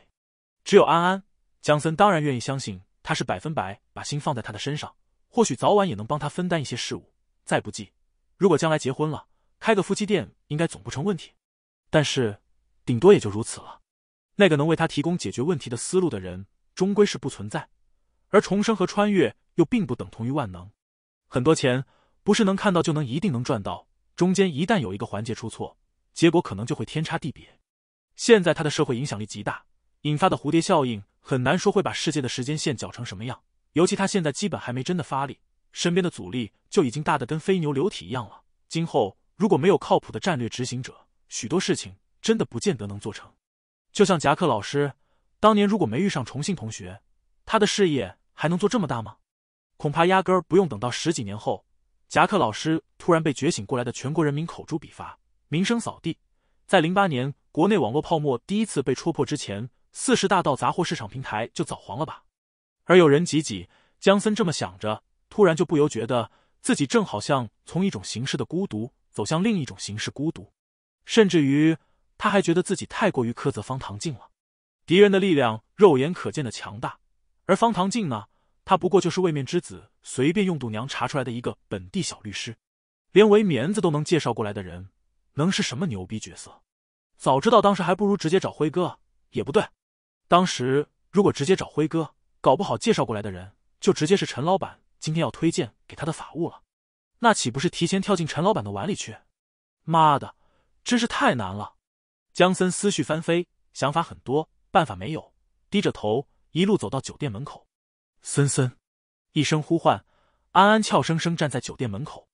只有安安，江森当然愿意相信他是百分百把心放在他的身上，或许早晚也能帮他分担一些事务。再不济，如果将来结婚了，开个夫妻店应该总不成问题。但是，顶多也就如此了。那个能为他提供解决问题的思路的人，终归是不存在。而重生和穿越又并不等同于万能。很多钱不是能看到就能一定能赚到，中间一旦有一个环节出错，结果可能就会天差地别。现在他的社会影响力极大，引发的蝴蝶效应很难说会把世界的时间线搅成什么样。尤其他现在基本还没真的发力。身边的阻力就已经大得跟飞牛流体一样了。今后如果没有靠谱的战略执行者，许多事情真的不见得能做成。就像夹克老师，当年如果没遇上重庆同学，他的事业还能做这么大吗？恐怕压根儿不用等到十几年后，夹克老师突然被觉醒过来的全国人民口诛笔伐，名声扫地。在零八年国内网络泡沫第一次被戳破之前，四十大道杂货市场平台就早黄了吧？而有人挤挤，江森这么想着。突然就不由觉得自己正好像从一种形式的孤独走向另一种形式孤独，甚至于他还觉得自己太过于苛责方唐镜了。敌人的力量肉眼可见的强大，而方唐镜呢？他不过就是位面之子随便用度娘查出来的一个本地小律师，连为棉子都能介绍过来的人，能是什么牛逼角色？早知道当时还不如直接找辉哥。也不对，当时如果直接找辉哥，搞不好介绍过来的人就直接是陈老板。今天要推荐给他的法物了，那岂不是提前跳进陈老板的碗里去？妈的，真是太难了！江森思绪翻飞，想法很多，办法没有。低着头，一路走到酒店门口。森森一声呼唤，安安俏生生站在酒店门口。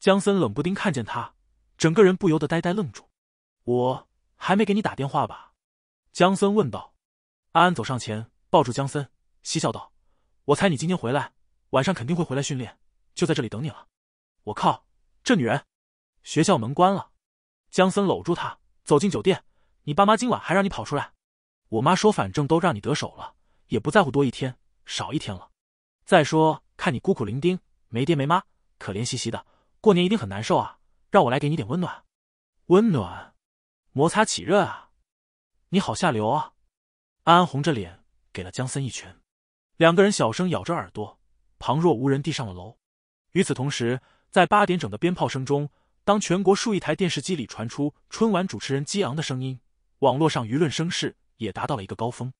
江森冷不丁看见他，整个人不由得呆呆愣住。我还没给你打电话吧？江森问道。安安走上前，抱住江森，嬉笑道：“我猜你今天回来。”晚上肯定会回来训练，就在这里等你了。我靠，这女人！学校门关了，江森搂住她走进酒店。你爸妈今晚还让你跑出来？我妈说，反正都让你得手了，也不在乎多一天少一天了。再说，看你孤苦伶仃，没爹没妈，可怜兮兮的，过年一定很难受啊！让我来给你点温暖。温暖？摩擦起热啊！你好下流啊！安安红着脸给了江森一拳。两个人小声咬着耳朵。旁若无人递上了楼。与此同时，在八点整的鞭炮声中，当全国数亿台电视机里传出春晚主持人激昂的声音，网络上舆论声势也达到了一个高峰。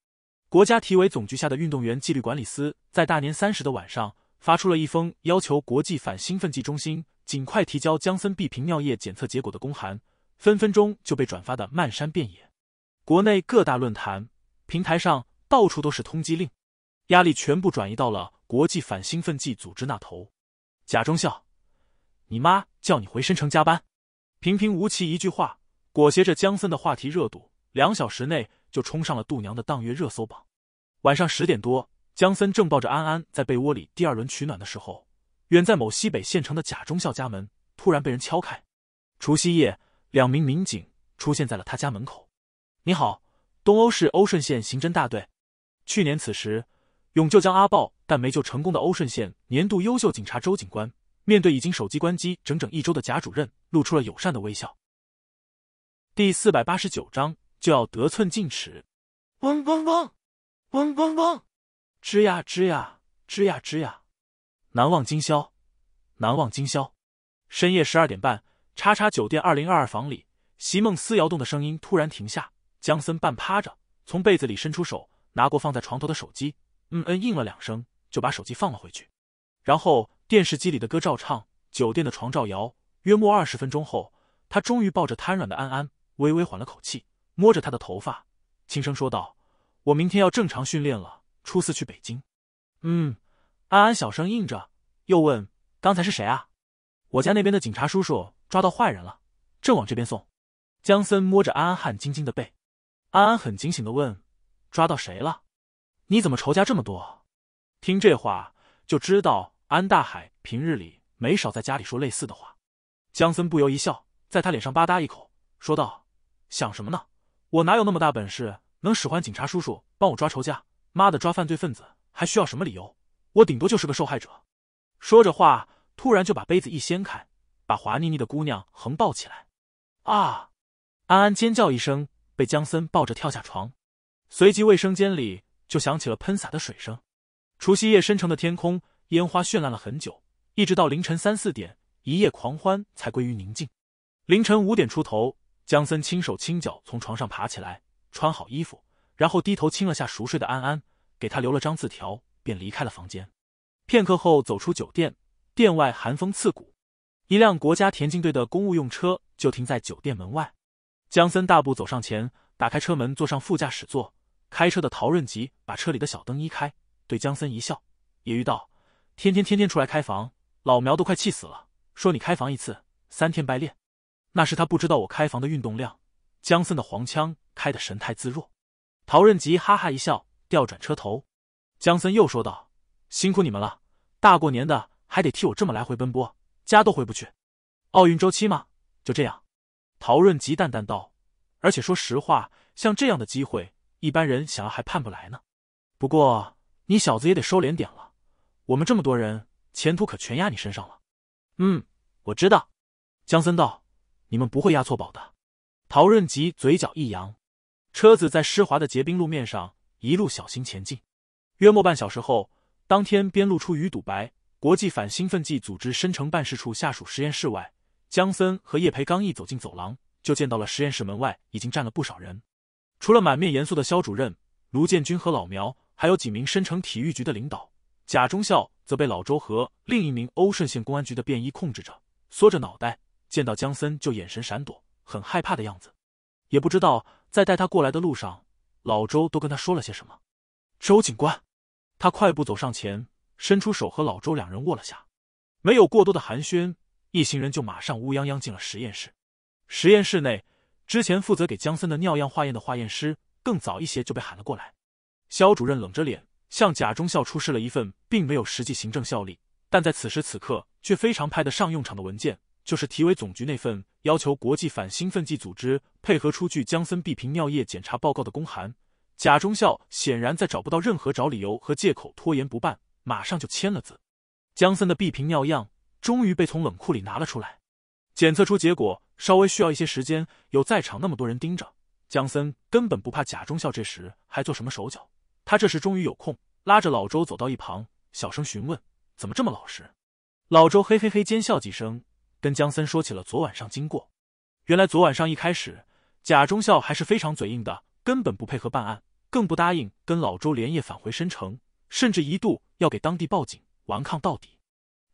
国家体委总局下的运动员纪律管理司在大年三十的晚上发出了一封要求国际反兴奋剂中心尽快提交姜森 B 瓶尿液检测结果的公函，分分钟就被转发的漫山遍野。国内各大论坛平台上到处都是通缉令，压力全部转移到了。国际反兴奋剂组织那头，贾中校，你妈叫你回申城加班。平平无奇一句话，裹挟着江森的话题热度，两小时内就冲上了度娘的当月热搜榜。晚上十点多，江森正抱着安安在被窝里第二轮取暖的时候，远在某西北县城的贾中校家门突然被人敲开。除夕夜，两名民警出现在了他家门口。你好，东欧市欧顺县刑侦大队。去年此时，永就将阿豹。但没救成功的欧顺县年度优秀警察周警官，面对已经手机关机整整一周的贾主任，露出了友善的微笑。第四百八十九章就要得寸进尺。嗡嗡嗡，嗡嗡嗡，吱呀吱呀吱呀吱呀，难忘今宵，难忘今宵。深夜十二点半，叉叉酒店二零二二房里，席梦思摇动的声音突然停下。江森半趴着，从被子里伸出手，拿过放在床头的手机，嗯嗯，应了两声。就把手机放了回去，然后电视机里的歌照唱，酒店的床照摇。约莫二十分钟后，他终于抱着瘫软的安安，微微缓了口气，摸着她的头发，轻声说道：“我明天要正常训练了，初四去北京。”“嗯。”安安小声应着，又问：“刚才是谁啊？”“我家那边的警察叔叔抓到坏人了，正往这边送。”江森摸着安安汗津津的背，安安很警醒的问：“抓到谁了？你怎么仇家这么多？”听这话，就知道安大海平日里没少在家里说类似的话。江森不由一笑，在他脸上吧嗒一口，说道：“想什么呢？我哪有那么大本事，能使唤警察叔叔帮我抓仇家？妈的，抓犯罪分子还需要什么理由？我顶多就是个受害者。”说着话，突然就把杯子一掀开，把滑腻腻的姑娘横抱起来。“啊！”安安尖叫一声，被江森抱着跳下床，随即卫生间里就响起了喷洒的水声。除夕夜深城的天空，烟花绚烂了很久，一直到凌晨三四点，一夜狂欢才归于宁静。凌晨五点出头，江森轻手轻脚从床上爬起来，穿好衣服，然后低头亲了下熟睡的安安，给他留了张字条，便离开了房间。片刻后，走出酒店，店外寒风刺骨，一辆国家田径队的公务用车就停在酒店门外。江森大步走上前，打开车门，坐上副驾驶座。开车的陶润吉把车里的小灯一开。对姜森一笑，揶揄道：“天天天天出来开房，老苗都快气死了。说你开房一次，三天白练，那是他不知道我开房的运动量。”姜森的黄腔开的神态自若，陶润吉哈哈一笑，调转车头。姜森又说道：“辛苦你们了，大过年的还得替我这么来回奔波，家都回不去。奥运周期吗？就这样。”陶润吉淡淡道：“而且说实话，像这样的机会，一般人想要还盼不来呢。不过……”你小子也得收敛点了，我们这么多人，前途可全压你身上了。嗯，我知道。江森道：“你们不会押错宝的。”陶润吉嘴角一扬，车子在湿滑的结冰路面上一路小心前进。约莫半小时后，当天边路出鱼肚白，国际反兴奋剂组织申城办事处下属实验室外，江森和叶培刚一走进走廊，就见到了实验室门外已经站了不少人，除了满面严肃的肖主任、卢建军和老苗。还有几名申城体育局的领导，贾忠孝则被老周和另一名欧顺县公安局的便衣控制着，缩着脑袋，见到江森就眼神闪躲，很害怕的样子。也不知道在带他过来的路上，老周都跟他说了些什么。周警官，他快步走上前，伸出手和老周两人握了下，没有过多的寒暄，一行人就马上乌泱泱进了实验室。实验室内，之前负责给江森的尿样化验的化验师，更早一些就被喊了过来。肖主任冷着脸向贾中校出示了一份并没有实际行政效力，但在此时此刻却非常派得上用场的文件，就是体委总局那份要求国际反兴奋剂组织配合出具江森 B 瓶尿液检查报告的公函。贾中校显然在找不到任何找理由和借口拖延不办，马上就签了字。江森的 B 瓶尿样终于被从冷库里拿了出来，检测出结果稍微需要一些时间，有在场那么多人盯着，江森根本不怕贾中校这时还做什么手脚。他这时终于有空，拉着老周走到一旁，小声询问：“怎么这么老实？”老周嘿嘿嘿奸笑几声，跟江森说起了昨晚上经过。原来昨晚上一开始，贾忠孝还是非常嘴硬的，根本不配合办案，更不答应跟老周连夜返回申城，甚至一度要给当地报警，顽抗到底。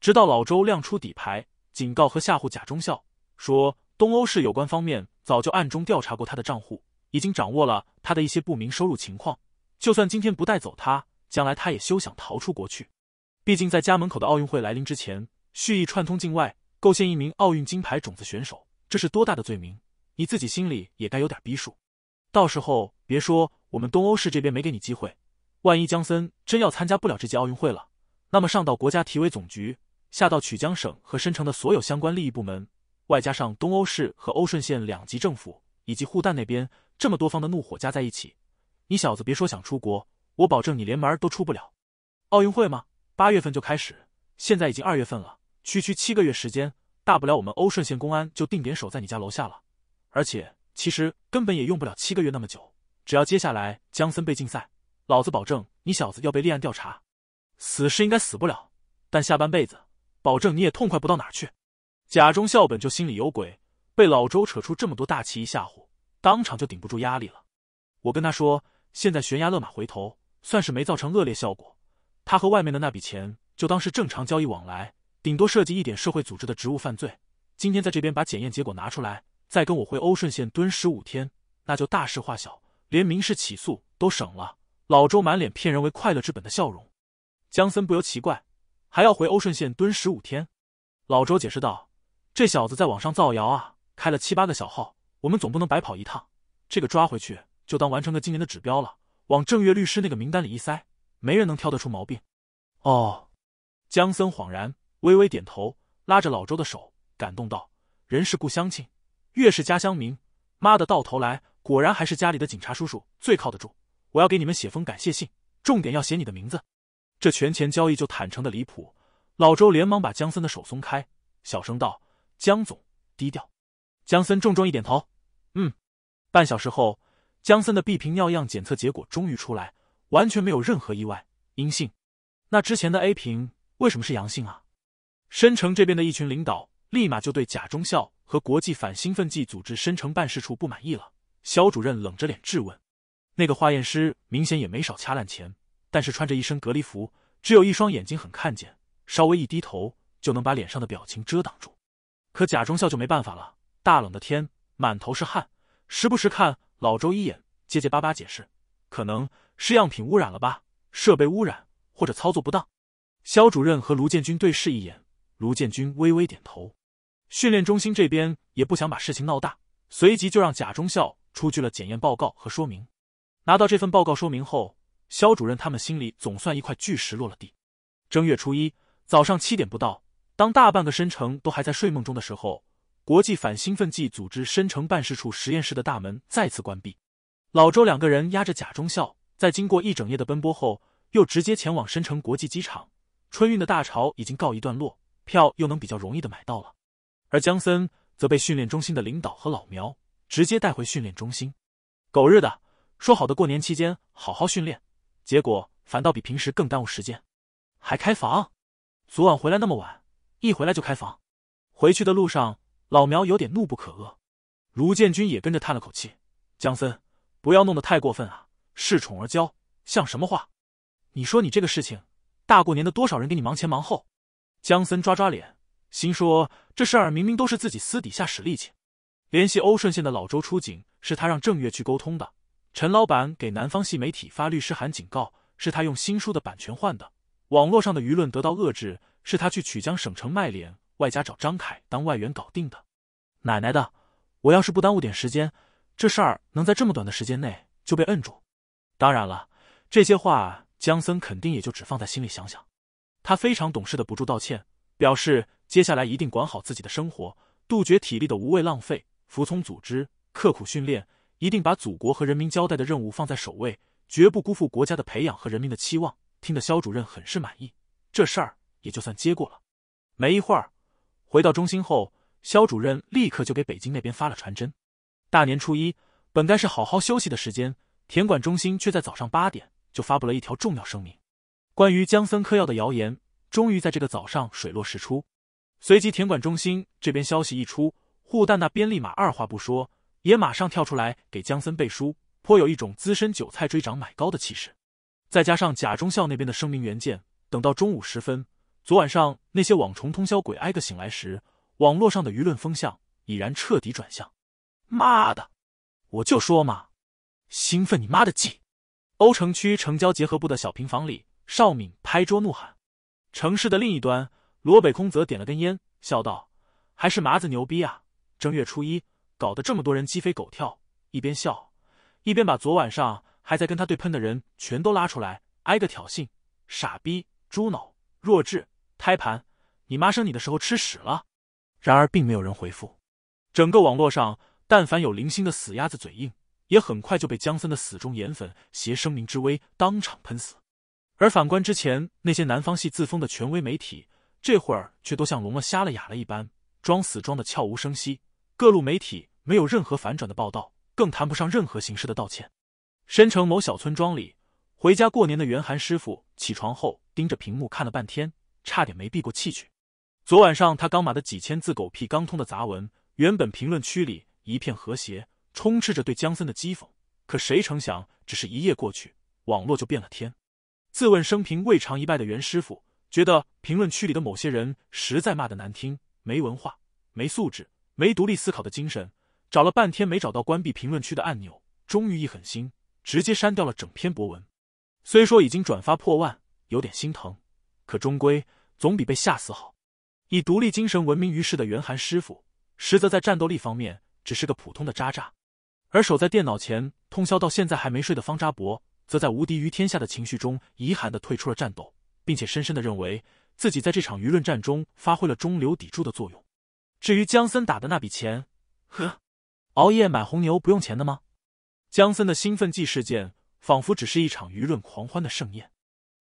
直到老周亮出底牌，警告和吓唬贾忠孝，说东欧市有关方面早就暗中调查过他的账户，已经掌握了他的一些不明收入情况。就算今天不带走他，将来他也休想逃出国去。毕竟在家门口的奥运会来临之前，蓄意串通境外构陷一名奥运金牌种子选手，这是多大的罪名？你自己心里也该有点逼数。到时候别说我们东欧市这边没给你机会，万一江森真要参加不了这届奥运会了，那么上到国家体委总局，下到曲江省和申城的所有相关利益部门，外加上东欧市和欧顺县两级政府以及护蛋那边这么多方的怒火加在一起。你小子别说想出国，我保证你连门都出不了。奥运会吗？八月份就开始，现在已经二月份了，区区七个月时间，大不了我们欧顺县公安就定点守在你家楼下了。而且其实根本也用不了七个月那么久，只要接下来江森被禁赛，老子保证你小子要被立案调查。死是应该死不了，但下半辈子保证你也痛快不到哪去。贾忠孝本就心里有鬼，被老周扯出这么多大旗一吓唬，当场就顶不住压力了。我跟他说。现在悬崖勒马回头，算是没造成恶劣效果。他和外面的那笔钱，就当是正常交易往来，顶多涉及一点社会组织的职务犯罪。今天在这边把检验结果拿出来，再跟我回欧顺县蹲十五天，那就大事化小，连民事起诉都省了。老周满脸“骗人为快乐之本”的笑容，江森不由奇怪，还要回欧顺县蹲十五天？老周解释道：“这小子在网上造谣啊，开了七八个小号，我们总不能白跑一趟。这个抓回去。”就当完成个今年的指标了，往正月律师那个名单里一塞，没人能挑得出毛病。哦，江森恍然，微微点头，拉着老周的手，感动道：“人是故乡亲，越是家乡民，妈的，到头来果然还是家里的警察叔叔最靠得住。我要给你们写封感谢信，重点要写你的名字。这权钱交易就坦诚的离谱。”老周连忙把江森的手松开，小声道：“江总，低调。”江森重重一点头：“嗯。”半小时后。江森的 B 瓶尿样检测结果终于出来，完全没有任何意外，阴性。那之前的 A 瓶为什么是阳性啊？申城这边的一群领导立马就对贾中校和国际反兴奋剂组织申城办事处不满意了。肖主任冷着脸质问：“那个化验师明显也没少掐烂钱，但是穿着一身隔离服，只有一双眼睛很看见，稍微一低头就能把脸上的表情遮挡住。可贾中校就没办法了，大冷的天，满头是汗，时不时看。”老周一眼，结结巴巴解释：“可能是样品污染了吧，设备污染或者操作不当。”肖主任和卢建军对视一眼，卢建军微微点头。训练中心这边也不想把事情闹大，随即就让贾中校出具了检验报告和说明。拿到这份报告说明后，肖主任他们心里总算一块巨石落了地。正月初一早上七点不到，当大半个申城都还在睡梦中的时候。国际反兴奋剂组织申城办事处实验室的大门再次关闭。老周两个人压着贾中校，在经过一整夜的奔波后，又直接前往申城国际机场。春运的大潮已经告一段落，票又能比较容易的买到了。而江森则被训练中心的领导和老苗直接带回训练中心。狗日的，说好的过年期间好好训练，结果反倒比平时更耽误时间，还开房。昨晚回来那么晚，一回来就开房。回去的路上。老苗有点怒不可遏，卢建军也跟着叹了口气：“江森，不要弄得太过分啊！恃宠而骄，像什么话？你说你这个事情，大过年的，多少人给你忙前忙后？”江森抓抓脸，心说这事儿明明都是自己私底下使力气。联系欧顺县的老周出警是他让郑月去沟通的，陈老板给南方系媒体发律师函警告是他用新书的版权换的，网络上的舆论得到遏制是他去曲江省城卖脸。外加找张凯当外援搞定的，奶奶的！我要是不耽误点时间，这事儿能在这么短的时间内就被摁住。当然了，这些话江森肯定也就只放在心里想想。他非常懂事的不住道歉，表示接下来一定管好自己的生活，杜绝体力的无谓浪费，服从组织，刻苦训练，一定把祖国和人民交代的任务放在首位，绝不辜负国家的培养和人民的期望。听得肖主任很是满意，这事儿也就算接过了。没一会儿。回到中心后，肖主任立刻就给北京那边发了传真。大年初一，本该是好好休息的时间，田管中心却在早上八点就发布了一条重要声明：关于江森嗑药的谣言，终于在这个早上水落石出。随即，田管中心这边消息一出，护蛋那边立马二话不说，也马上跳出来给江森背书，颇有一种资深韭菜追涨买高的气势。再加上贾中校那边的声明原件，等到中午时分。昨晚上那些网虫通宵鬼挨个醒来时，网络上的舆论风向已然彻底转向。妈的，我就说嘛，兴奋你妈的鸡！欧城区城郊结合部的小平房里，邵敏拍桌怒喊。城市的另一端，罗北空则点了根烟，笑道：“还是麻子牛逼啊！正月初一搞得这么多人鸡飞狗跳，一边笑一边把昨晚上还在跟他对喷的人全都拉出来，挨个挑衅。傻逼，猪脑！”弱智胎盘，你妈生你的时候吃屎了？然而并没有人回复，整个网络上，但凡有零星的死鸭子嘴硬，也很快就被姜森的死忠颜粉携声明之威当场喷死。而反观之前那些南方系自封的权威媒体，这会儿却都像聋了、瞎了、哑了一般，装死装的悄无声息。各路媒体没有任何反转的报道，更谈不上任何形式的道歉。深城某小村庄里。回家过年的袁寒师傅起床后盯着屏幕看了半天，差点没闭过气去。昨晚上他刚码的几千字狗屁刚通的杂文，原本评论区里一片和谐，充斥着对江森的讥讽。可谁成想，只是一夜过去，网络就变了天。自问生平未尝一败的袁师傅觉得评论区里的某些人实在骂得难听，没文化、没素质、没独立思考的精神。找了半天没找到关闭评论区的按钮，终于一狠心，直接删掉了整篇博文。虽说已经转发破万，有点心疼，可终归总比被吓死好。以独立精神闻名于世的袁寒师傅，实则在战斗力方面只是个普通的渣渣。而守在电脑前通宵到现在还没睡的方扎博，则在无敌于天下的情绪中遗憾的退出了战斗，并且深深的认为自己在这场舆论战中发挥了中流砥柱的作用。至于江森打的那笔钱，呵，熬夜买红牛不用钱的吗？江森的兴奋剂事件。仿佛只是一场舆论狂欢的盛宴，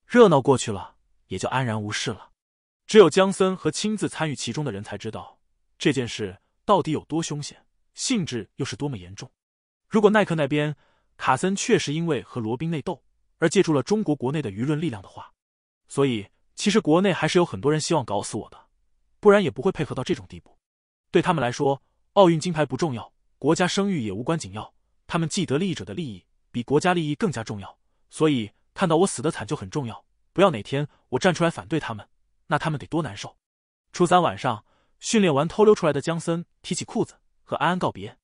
热闹过去了，也就安然无事了。只有姜森和亲自参与其中的人才知道这件事到底有多凶险，性质又是多么严重。如果耐克那边卡森确实因为和罗宾内斗而借助了中国国内的舆论力量的话，所以其实国内还是有很多人希望搞死我的，不然也不会配合到这种地步。对他们来说，奥运金牌不重要，国家声誉也无关紧要，他们既得利益者的利益。比国家利益更加重要，所以看到我死的惨就很重要。不要哪天我站出来反对他们，那他们得多难受。初三晚上训练完偷溜出来的江森提起裤子和安安告别，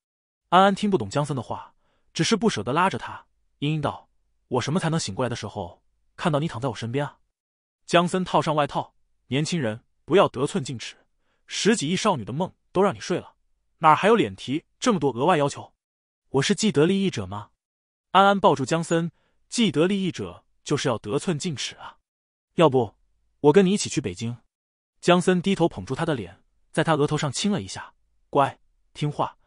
安安听不懂江森的话，只是不舍得拉着他，嘤嘤道：“我什么才能醒过来的时候看到你躺在我身边啊？”江森套上外套，年轻人不要得寸进尺，十几亿少女的梦都让你睡了，哪还有脸提这么多额外要求？我是既得利益者吗？安安抱住江森，既得利益者就是要得寸进尺啊！要不，我跟你一起去北京。江森低头捧住他的脸，在他额头上亲了一下，乖，听话，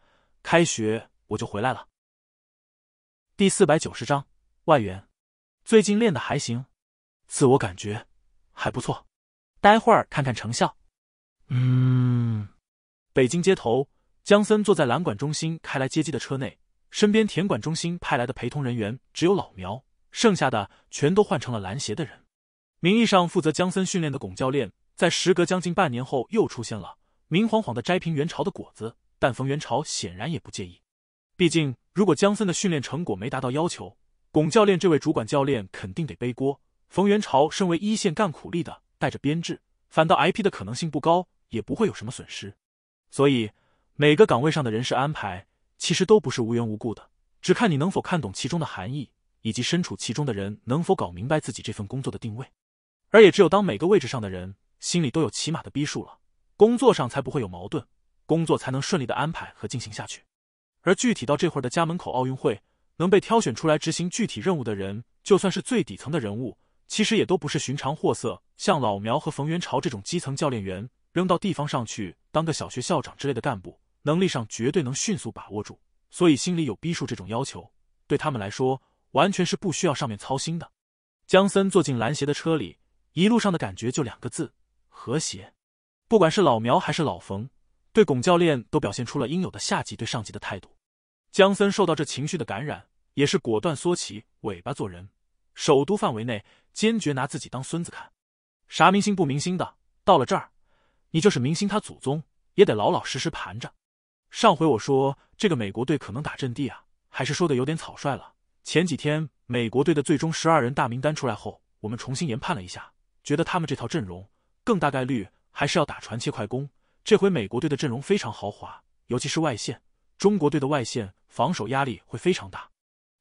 开学我就回来了。第四百九十章外援，最近练的还行，自我感觉还不错，待会儿看看成效。嗯。北京街头，江森坐在篮管中心开来接机的车内。身边田管中心派来的陪同人员只有老苗，剩下的全都换成了蓝鞋的人。名义上负责姜森训练的巩教练，在时隔将近半年后又出现了，明晃晃的摘平元朝的果子。但冯元朝显然也不介意，毕竟如果姜森的训练成果没达到要求，巩教练这位主管教练肯定得背锅。冯元朝身为一线干苦力的，带着编制，反倒挨批的可能性不高，也不会有什么损失。所以每个岗位上的人事安排。其实都不是无缘无故的，只看你能否看懂其中的含义，以及身处其中的人能否搞明白自己这份工作的定位。而也只有当每个位置上的人心里都有起码的逼数了，工作上才不会有矛盾，工作才能顺利的安排和进行下去。而具体到这会儿的家门口奥运会，能被挑选出来执行具体任务的人，就算是最底层的人物，其实也都不是寻常货色。像老苗和冯元朝这种基层教练员，扔到地方上去当个小学校长之类的干部。能力上绝对能迅速把握住，所以心里有逼数这种要求，对他们来说完全是不需要上面操心的。江森坐进蓝鞋的车里，一路上的感觉就两个字：和谐。不管是老苗还是老冯，对巩教练都表现出了应有的下级对上级的态度。江森受到这情绪的感染，也是果断缩起尾巴做人。首都范围内，坚决拿自己当孙子看。啥明星不明星的，到了这儿，你就是明星，他祖宗也得老老实实盘着。上回我说这个美国队可能打阵地啊，还是说的有点草率了。前几天美国队的最终十二人大名单出来后，我们重新研判了一下，觉得他们这套阵容更大概率还是要打传切快攻。这回美国队的阵容非常豪华，尤其是外线，中国队的外线防守压力会非常大。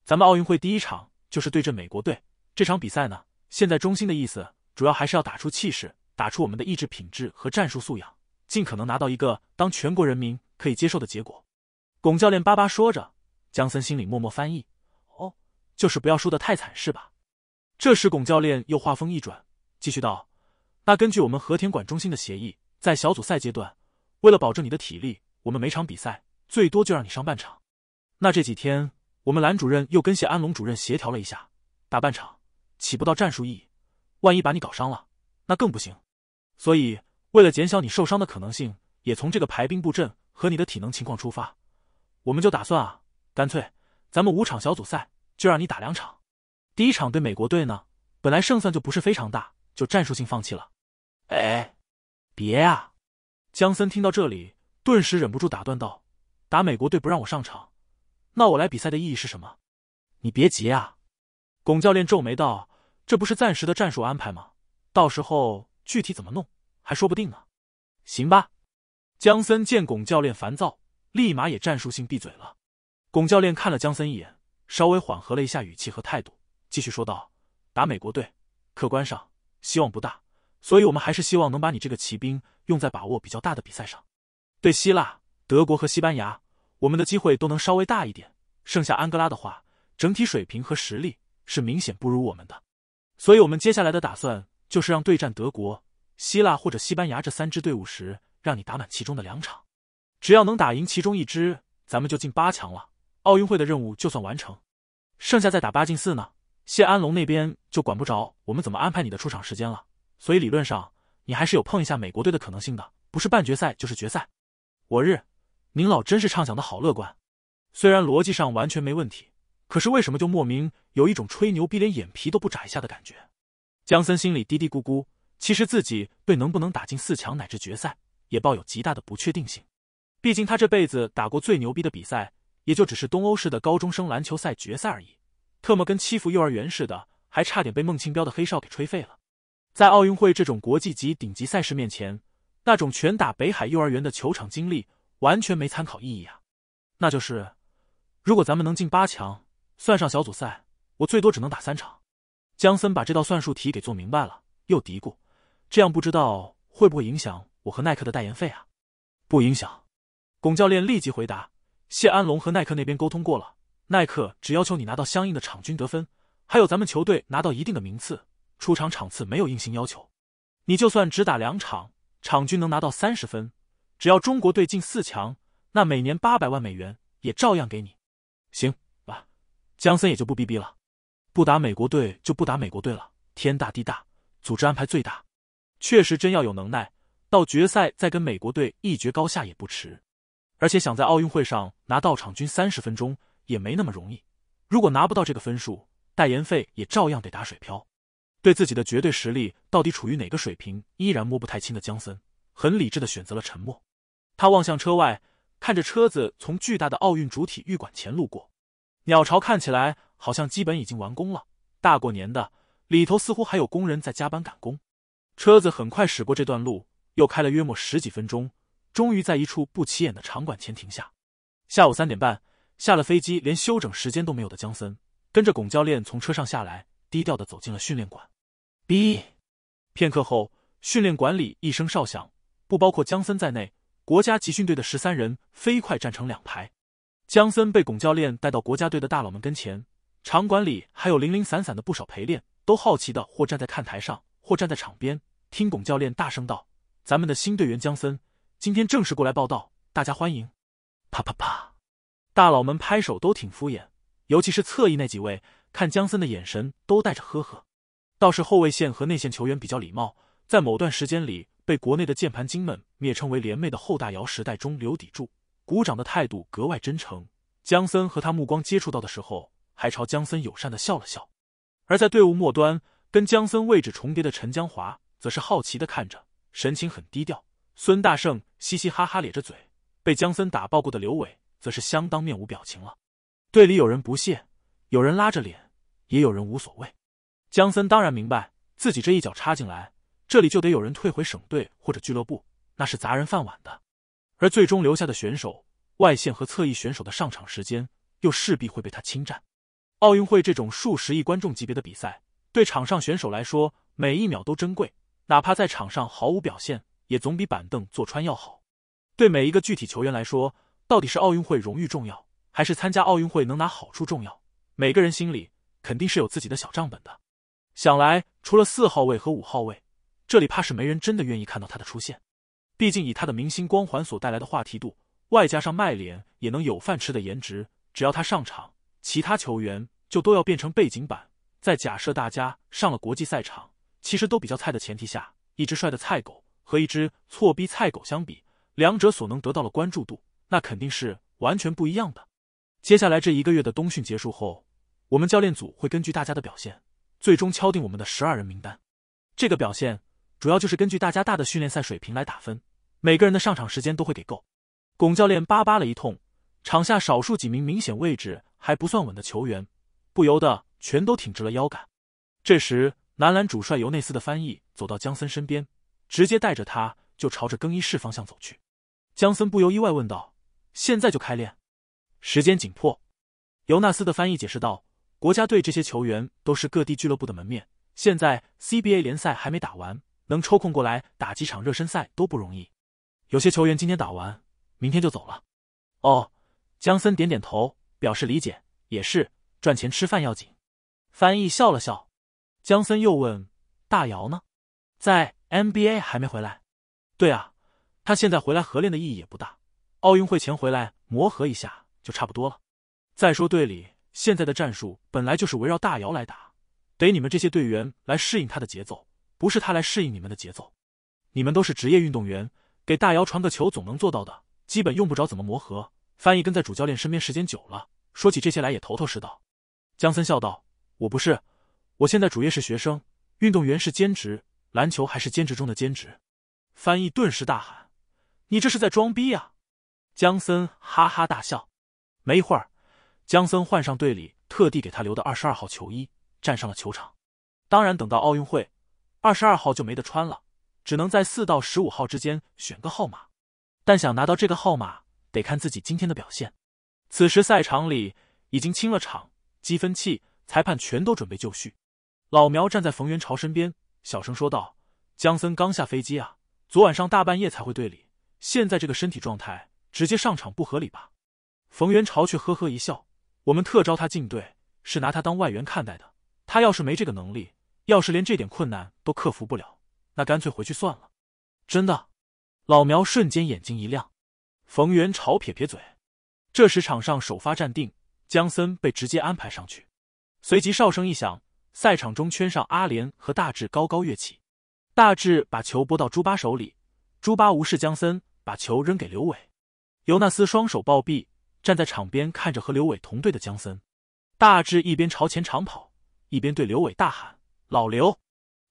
咱们奥运会第一场就是对阵美国队，这场比赛呢，现在中心的意思主要还是要打出气势，打出我们的意志品质和战术素养，尽可能拿到一个当全国人民。可以接受的结果，巩教练巴巴说着，江森心里默默翻译：“哦，就是不要输的太惨，是吧？”这时，巩教练又话锋一转，继续道：“那根据我们和田馆中心的协议，在小组赛阶段，为了保证你的体力，我们每场比赛最多就让你上半场。那这几天，我们兰主任又跟谢安龙主任协调了一下，打半场起不到战术意义，万一把你搞伤了，那更不行。所以，为了减小你受伤的可能性，也从这个排兵布阵。”和你的体能情况出发，我们就打算啊，干脆咱们五场小组赛就让你打两场。第一场对美国队呢，本来胜算就不是非常大，就战术性放弃了。哎，别呀！江森听到这里，顿时忍不住打断道：“打美国队不让我上场，那我来比赛的意义是什么？”你别急啊，巩教练皱眉道：“这不是暂时的战术安排吗？到时候具体怎么弄还说不定呢。”行吧。江森见巩教练烦躁，立马也战术性闭嘴了。巩教练看了江森一眼，稍微缓和了一下语气和态度，继续说道：“打美国队，客观上希望不大，所以我们还是希望能把你这个骑兵用在把握比较大的比赛上。对希腊、德国和西班牙，我们的机会都能稍微大一点。剩下安哥拉的话，整体水平和实力是明显不如我们的，所以我们接下来的打算就是让对战德国、希腊或者西班牙这三支队伍时。”让你打满其中的两场，只要能打赢其中一支，咱们就进八强了。奥运会的任务就算完成，剩下再打八进四呢。谢安龙那边就管不着我们怎么安排你的出场时间了，所以理论上你还是有碰一下美国队的可能性的，不是半决赛就是决赛。我日，您老真是畅想的好乐观，虽然逻辑上完全没问题，可是为什么就莫名有一种吹牛逼连眼皮都不眨一下的感觉？江森心里嘀嘀咕咕，其实自己对能不能打进四强乃至决赛？也抱有极大的不确定性，毕竟他这辈子打过最牛逼的比赛，也就只是东欧式的高中生篮球赛决赛而已，特么跟欺负幼儿园似的，还差点被孟庆彪的黑哨给吹废了。在奥运会这种国际级顶级赛事面前，那种全打北海幼儿园的球场经历完全没参考意义啊！那就是，如果咱们能进八强，算上小组赛，我最多只能打三场。江森把这道算术题给做明白了，又嘀咕：这样不知道会不会影响。我和耐克的代言费啊，不影响。巩教练立即回答：“谢安龙和耐克那边沟通过了，耐克只要求你拿到相应的场均得分，还有咱们球队拿到一定的名次，出场场次没有硬性要求。你就算只打两场，场均能拿到三十分，只要中国队进四强，那每年八百万美元也照样给你。”行吧，江森也就不逼逼了，不打美国队就不打美国队了。天大地大，组织安排最大。确实，真要有能耐。到决赛再跟美国队一决高下也不迟，而且想在奥运会上拿到场均三十分钟也没那么容易。如果拿不到这个分数，代言费也照样得打水漂。对自己的绝对实力到底处于哪个水平，依然摸不太清的江森，很理智的选择了沉默。他望向车外，看着车子从巨大的奥运主体预馆前路过，鸟巢看起来好像基本已经完工了。大过年的，里头似乎还有工人在加班赶工。车子很快驶过这段路。又开了约莫十几分钟，终于在一处不起眼的场馆前停下。下午三点半，下了飞机连休整时间都没有的江森，跟着巩教练从车上下来，低调的走进了训练馆。B，片刻后，训练馆里一声哨响，不包括江森在内，国家集训队的十三人飞快站成两排。江森被巩教练带到国家队的大佬们跟前。场馆里还有零零散散的不少陪练，都好奇的或站在看台上，或站在场边，听巩教练大声道。咱们的新队员江森今天正式过来报道，大家欢迎！啪啪啪，大佬们拍手都挺敷衍，尤其是侧翼那几位，看江森的眼神都带着呵呵。倒是后卫线和内线球员比较礼貌，在某段时间里被国内的键盘精们蔑称为“联袂”的后大姚时代中流砥柱，鼓掌的态度格外真诚。江森和他目光接触到的时候，还朝江森友善的笑了笑。而在队伍末端，跟江森位置重叠的陈江华则是好奇的看着。神情很低调，孙大圣嘻嘻哈哈咧着嘴，被姜森打爆过的刘伟则是相当面无表情了。队里有人不屑，有人拉着脸，也有人无所谓。姜森当然明白，自己这一脚插进来，这里就得有人退回省队或者俱乐部，那是砸人饭碗的。而最终留下的选手，外线和侧翼选手的上场时间，又势必会被他侵占。奥运会这种数十亿观众级别的比赛，对场上选手来说，每一秒都珍贵。哪怕在场上毫无表现，也总比板凳坐穿要好。对每一个具体球员来说，到底是奥运会荣誉重要，还是参加奥运会能拿好处重要？每个人心里肯定是有自己的小账本的。想来，除了四号位和五号位，这里怕是没人真的愿意看到他的出现。毕竟以他的明星光环所带来的话题度，外加上卖脸也能有饭吃的颜值，只要他上场，其他球员就都要变成背景板。再假设大家上了国际赛场。其实都比较菜的前提下，一只帅的菜狗和一只错逼菜狗相比，两者所能得到的关注度，那肯定是完全不一样的。接下来这一个月的冬训结束后，我们教练组会根据大家的表现，最终敲定我们的十二人名单。这个表现主要就是根据大家大的训练赛水平来打分，每个人的上场时间都会给够。巩教练叭叭了一通，场下少数几名明显位置还不算稳的球员，不由得全都挺直了腰杆。这时。男篮主帅尤内斯的翻译走到姜森身边，直接带着他就朝着更衣室方向走去。姜森不由意外问道：“现在就开练？时间紧迫。”尤纳斯的翻译解释道：“国家队这些球员都是各地俱乐部的门面，现在 CBA 联赛还没打完，能抽空过来打几场热身赛都不容易。有些球员今天打完，明天就走了。”哦，江森点点头，表示理解。也是，赚钱吃饭要紧。翻译笑了笑。江森又问：“大姚呢？在 NBA 还没回来？对啊，他现在回来合练的意义也不大，奥运会前回来磨合一下就差不多了。再说队里现在的战术本来就是围绕大姚来打，得你们这些队员来适应他的节奏，不是他来适应你们的节奏。你们都是职业运动员，给大姚传个球总能做到的，基本用不着怎么磨合。翻译跟在主教练身边时间久了，说起这些来也头头是道。”江森笑道：“我不是。”我现在主业是学生，运动员是兼职，篮球还是兼职中的兼职。翻译顿时大喊：“你这是在装逼呀！”江森哈哈大笑。没一会儿，江森换上队里特地给他留的二十二号球衣，站上了球场。当然，等到奥运会，二十二号就没得穿了，只能在四到十五号之间选个号码。但想拿到这个号码，得看自己今天的表现。此时赛场里已经清了场，积分器、裁判全都准备就绪。老苗站在冯元朝身边，小声说道：“江森刚下飞机啊，昨晚上大半夜才回队里，现在这个身体状态，直接上场不合理吧？”冯元朝却呵呵一笑：“我们特招他进队，是拿他当外援看待的。他要是没这个能力，要是连这点困难都克服不了，那干脆回去算了。”真的？老苗瞬间眼睛一亮。冯元朝撇撇嘴。这时场上首发站定，江森被直接安排上去，随即哨声一响。赛场中圈上，阿联和大智高高跃起，大智把球拨到朱八手里，朱八无视江森，把球扔给刘伟。尤纳斯双手抱臂，站在场边看着和刘伟同队的江森。大智一边朝前长跑，一边对刘伟大喊：“老刘，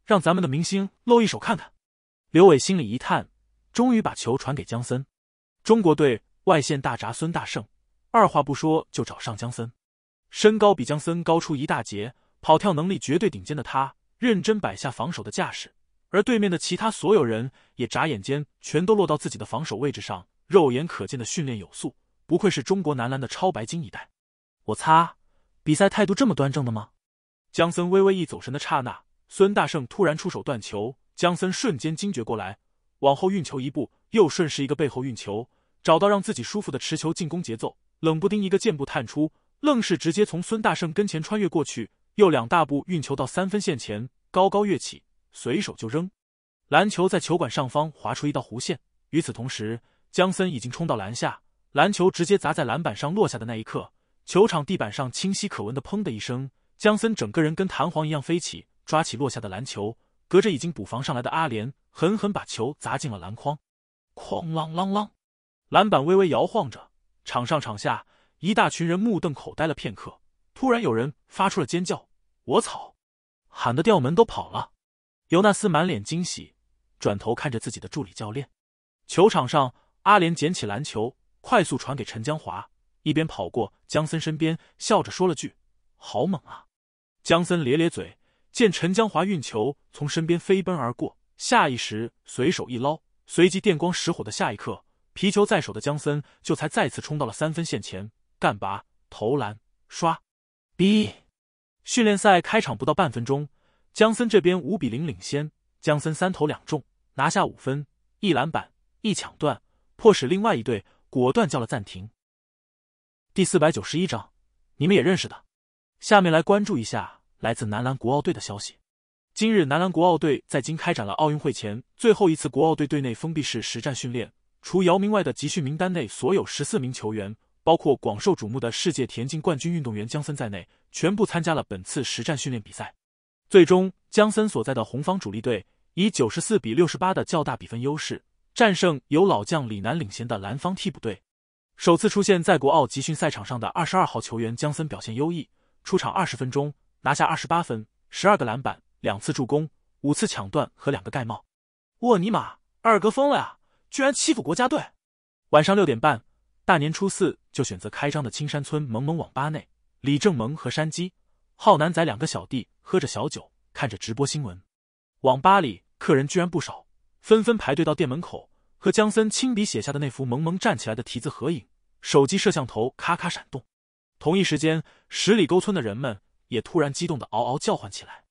让咱们的明星露一手看看。”刘伟心里一叹，终于把球传给江森。中国队外线大闸孙大圣，二话不说就找上江森，身高比江森高出一大截。跑跳能力绝对顶尖的他，认真摆下防守的架势，而对面的其他所有人也眨眼间全都落到自己的防守位置上，肉眼可见的训练有素，不愧是中国男篮的超白金一代。我擦，比赛态度这么端正的吗？江森微微一走神的刹那，孙大圣突然出手断球，江森瞬间惊觉过来，往后运球一步，又顺势一个背后运球，找到让自己舒服的持球进攻节奏，冷不丁一个箭步探出，愣是直接从孙大圣跟前穿越过去。又两大步运球到三分线前，高高跃起，随手就扔。篮球在球馆上方划出一道弧线。与此同时，江森已经冲到篮下，篮球直接砸在篮板上。落下的那一刻，球场地板上清晰可闻的“砰”的一声。江森整个人跟弹簧一样飞起，抓起落下的篮球，隔着已经补防上来的阿莲，狠狠把球砸进了篮筐。哐啷啷啷，篮板微微摇晃着。场上场下一大群人目瞪口呆了片刻。突然有人发出了尖叫！我操，喊得掉门都跑了。尤纳斯满脸惊喜，转头看着自己的助理教练。球场上，阿联捡起篮球，快速传给陈江华，一边跑过江森身边，笑着说了句：“好猛啊！”江森咧咧嘴，见陈江华运球从身边飞奔而过，下意识随手一捞，随即电光石火的下一刻，皮球在手的江森就才再次冲到了三分线前，干拔投篮，刷。B，训练赛开场不到半分钟，姜森这边五比零领先，姜森三投两中，拿下五分，一篮板，一抢断，迫使另外一队果断叫了暂停。第四百九十一章，你们也认识的，下面来关注一下来自男篮国奥队的消息。今日男篮国奥队在京开展了奥运会前最后一次国奥队队内封闭式实战训练，除姚明外的集训名单内所有十四名球员。包括广受瞩目的世界田径冠军运动员姜森在内，全部参加了本次实战训练比赛。最终，姜森所在的红方主力队以九十四比六十八的较大比分优势战胜由老将李楠领衔的蓝方替补队。首次出现在国奥集训赛场上的二十二号球员姜森表现优异，出场二十分钟，拿下二十八分、十二个篮板、两次助攻、五次抢断和两个盖帽。我尼玛，二哥疯了呀！居然欺负国家队！晚上六点半。大年初四就选择开张的青山村萌萌网吧内，李正萌和山鸡、浩南仔两个小弟喝着小酒，看着直播新闻。网吧里客人居然不少，纷纷排队到店门口，和江森亲笔写下的那幅萌萌站起来的题字合影。手机摄像头咔咔闪动。同一时间，十里沟村的人们也突然激动的嗷嗷叫唤起来。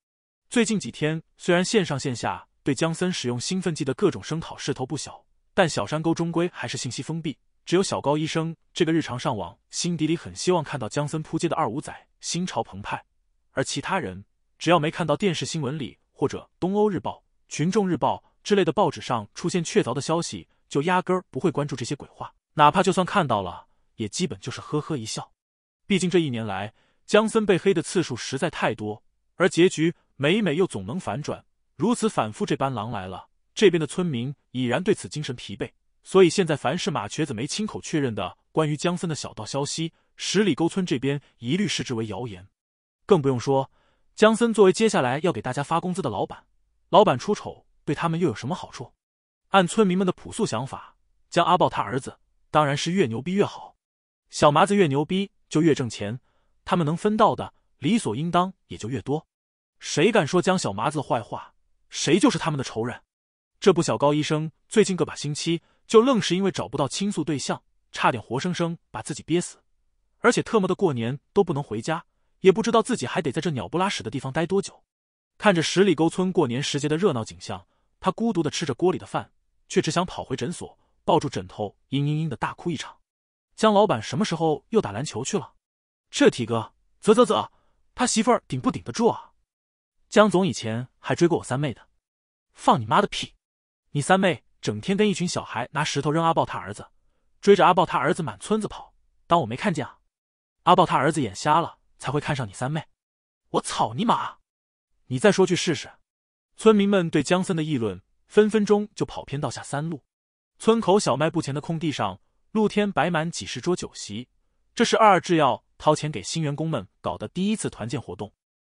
最近几天，虽然线上线下对江森使用兴奋剂的各种声讨势头不小，但小山沟终归还是信息封闭。只有小高医生这个日常上网、心底里很希望看到姜森扑街的二五仔心潮澎湃，而其他人只要没看到电视新闻里或者《东欧日报》《群众日报》之类的报纸上出现确凿的消息，就压根儿不会关注这些鬼话。哪怕就算看到了，也基本就是呵呵一笑。毕竟这一年来，姜森被黑的次数实在太多，而结局每每又总能反转，如此反复，这般狼来了，这边的村民已然对此精神疲惫。所以现在，凡是马瘸子没亲口确认的关于江森的小道消息，十里沟村这边一律视之为谣言。更不用说，江森作为接下来要给大家发工资的老板，老板出丑对他们又有什么好处？按村民们的朴素想法，江阿豹他儿子当然是越牛逼越好，小麻子越牛逼就越挣钱，他们能分到的理所应当也就越多。谁敢说江小麻子的坏话，谁就是他们的仇人。这不，小高医生最近个把星期。就愣是因为找不到倾诉对象，差点活生生把自己憋死，而且特么的过年都不能回家，也不知道自己还得在这鸟不拉屎的地方待多久。看着十里沟村过年时节的热闹景象，他孤独的吃着锅里的饭，却只想跑回诊所，抱住枕头，嘤嘤嘤的大哭一场。江老板什么时候又打篮球去了？这体格，啧啧啧，他媳妇儿顶不顶得住啊？江总以前还追过我三妹的，放你妈的屁！你三妹。整天跟一群小孩拿石头扔阿豹他儿子，追着阿豹他儿子满村子跑，当我没看见啊！阿豹他儿子眼瞎了才会看上你三妹，我操你妈！你再说句试试！村民们对江森的议论分分钟就跑偏到下三路。村口小卖部前的空地上，露天摆满几十桌酒席，这是二二制药掏钱给新员工们搞的第一次团建活动。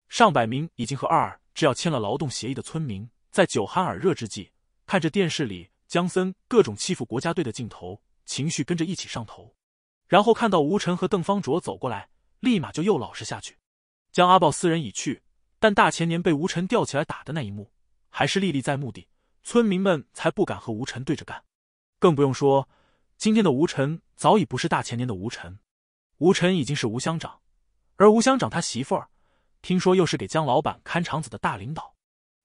上百名已经和二二制药签了劳动协议的村民，在酒酣耳热之际，看着电视里。江森各种欺负国家队的镜头，情绪跟着一起上头，然后看到吴晨和邓方卓走过来，立马就又老实下去。江阿豹斯人已去，但大前年被吴晨吊起来打的那一幕，还是历历在目的。村民们才不敢和吴晨对着干，更不用说今天的吴晨早已不是大前年的吴晨，吴晨已经是吴乡长，而吴乡长他媳妇儿，听说又是给江老板看场子的大领导。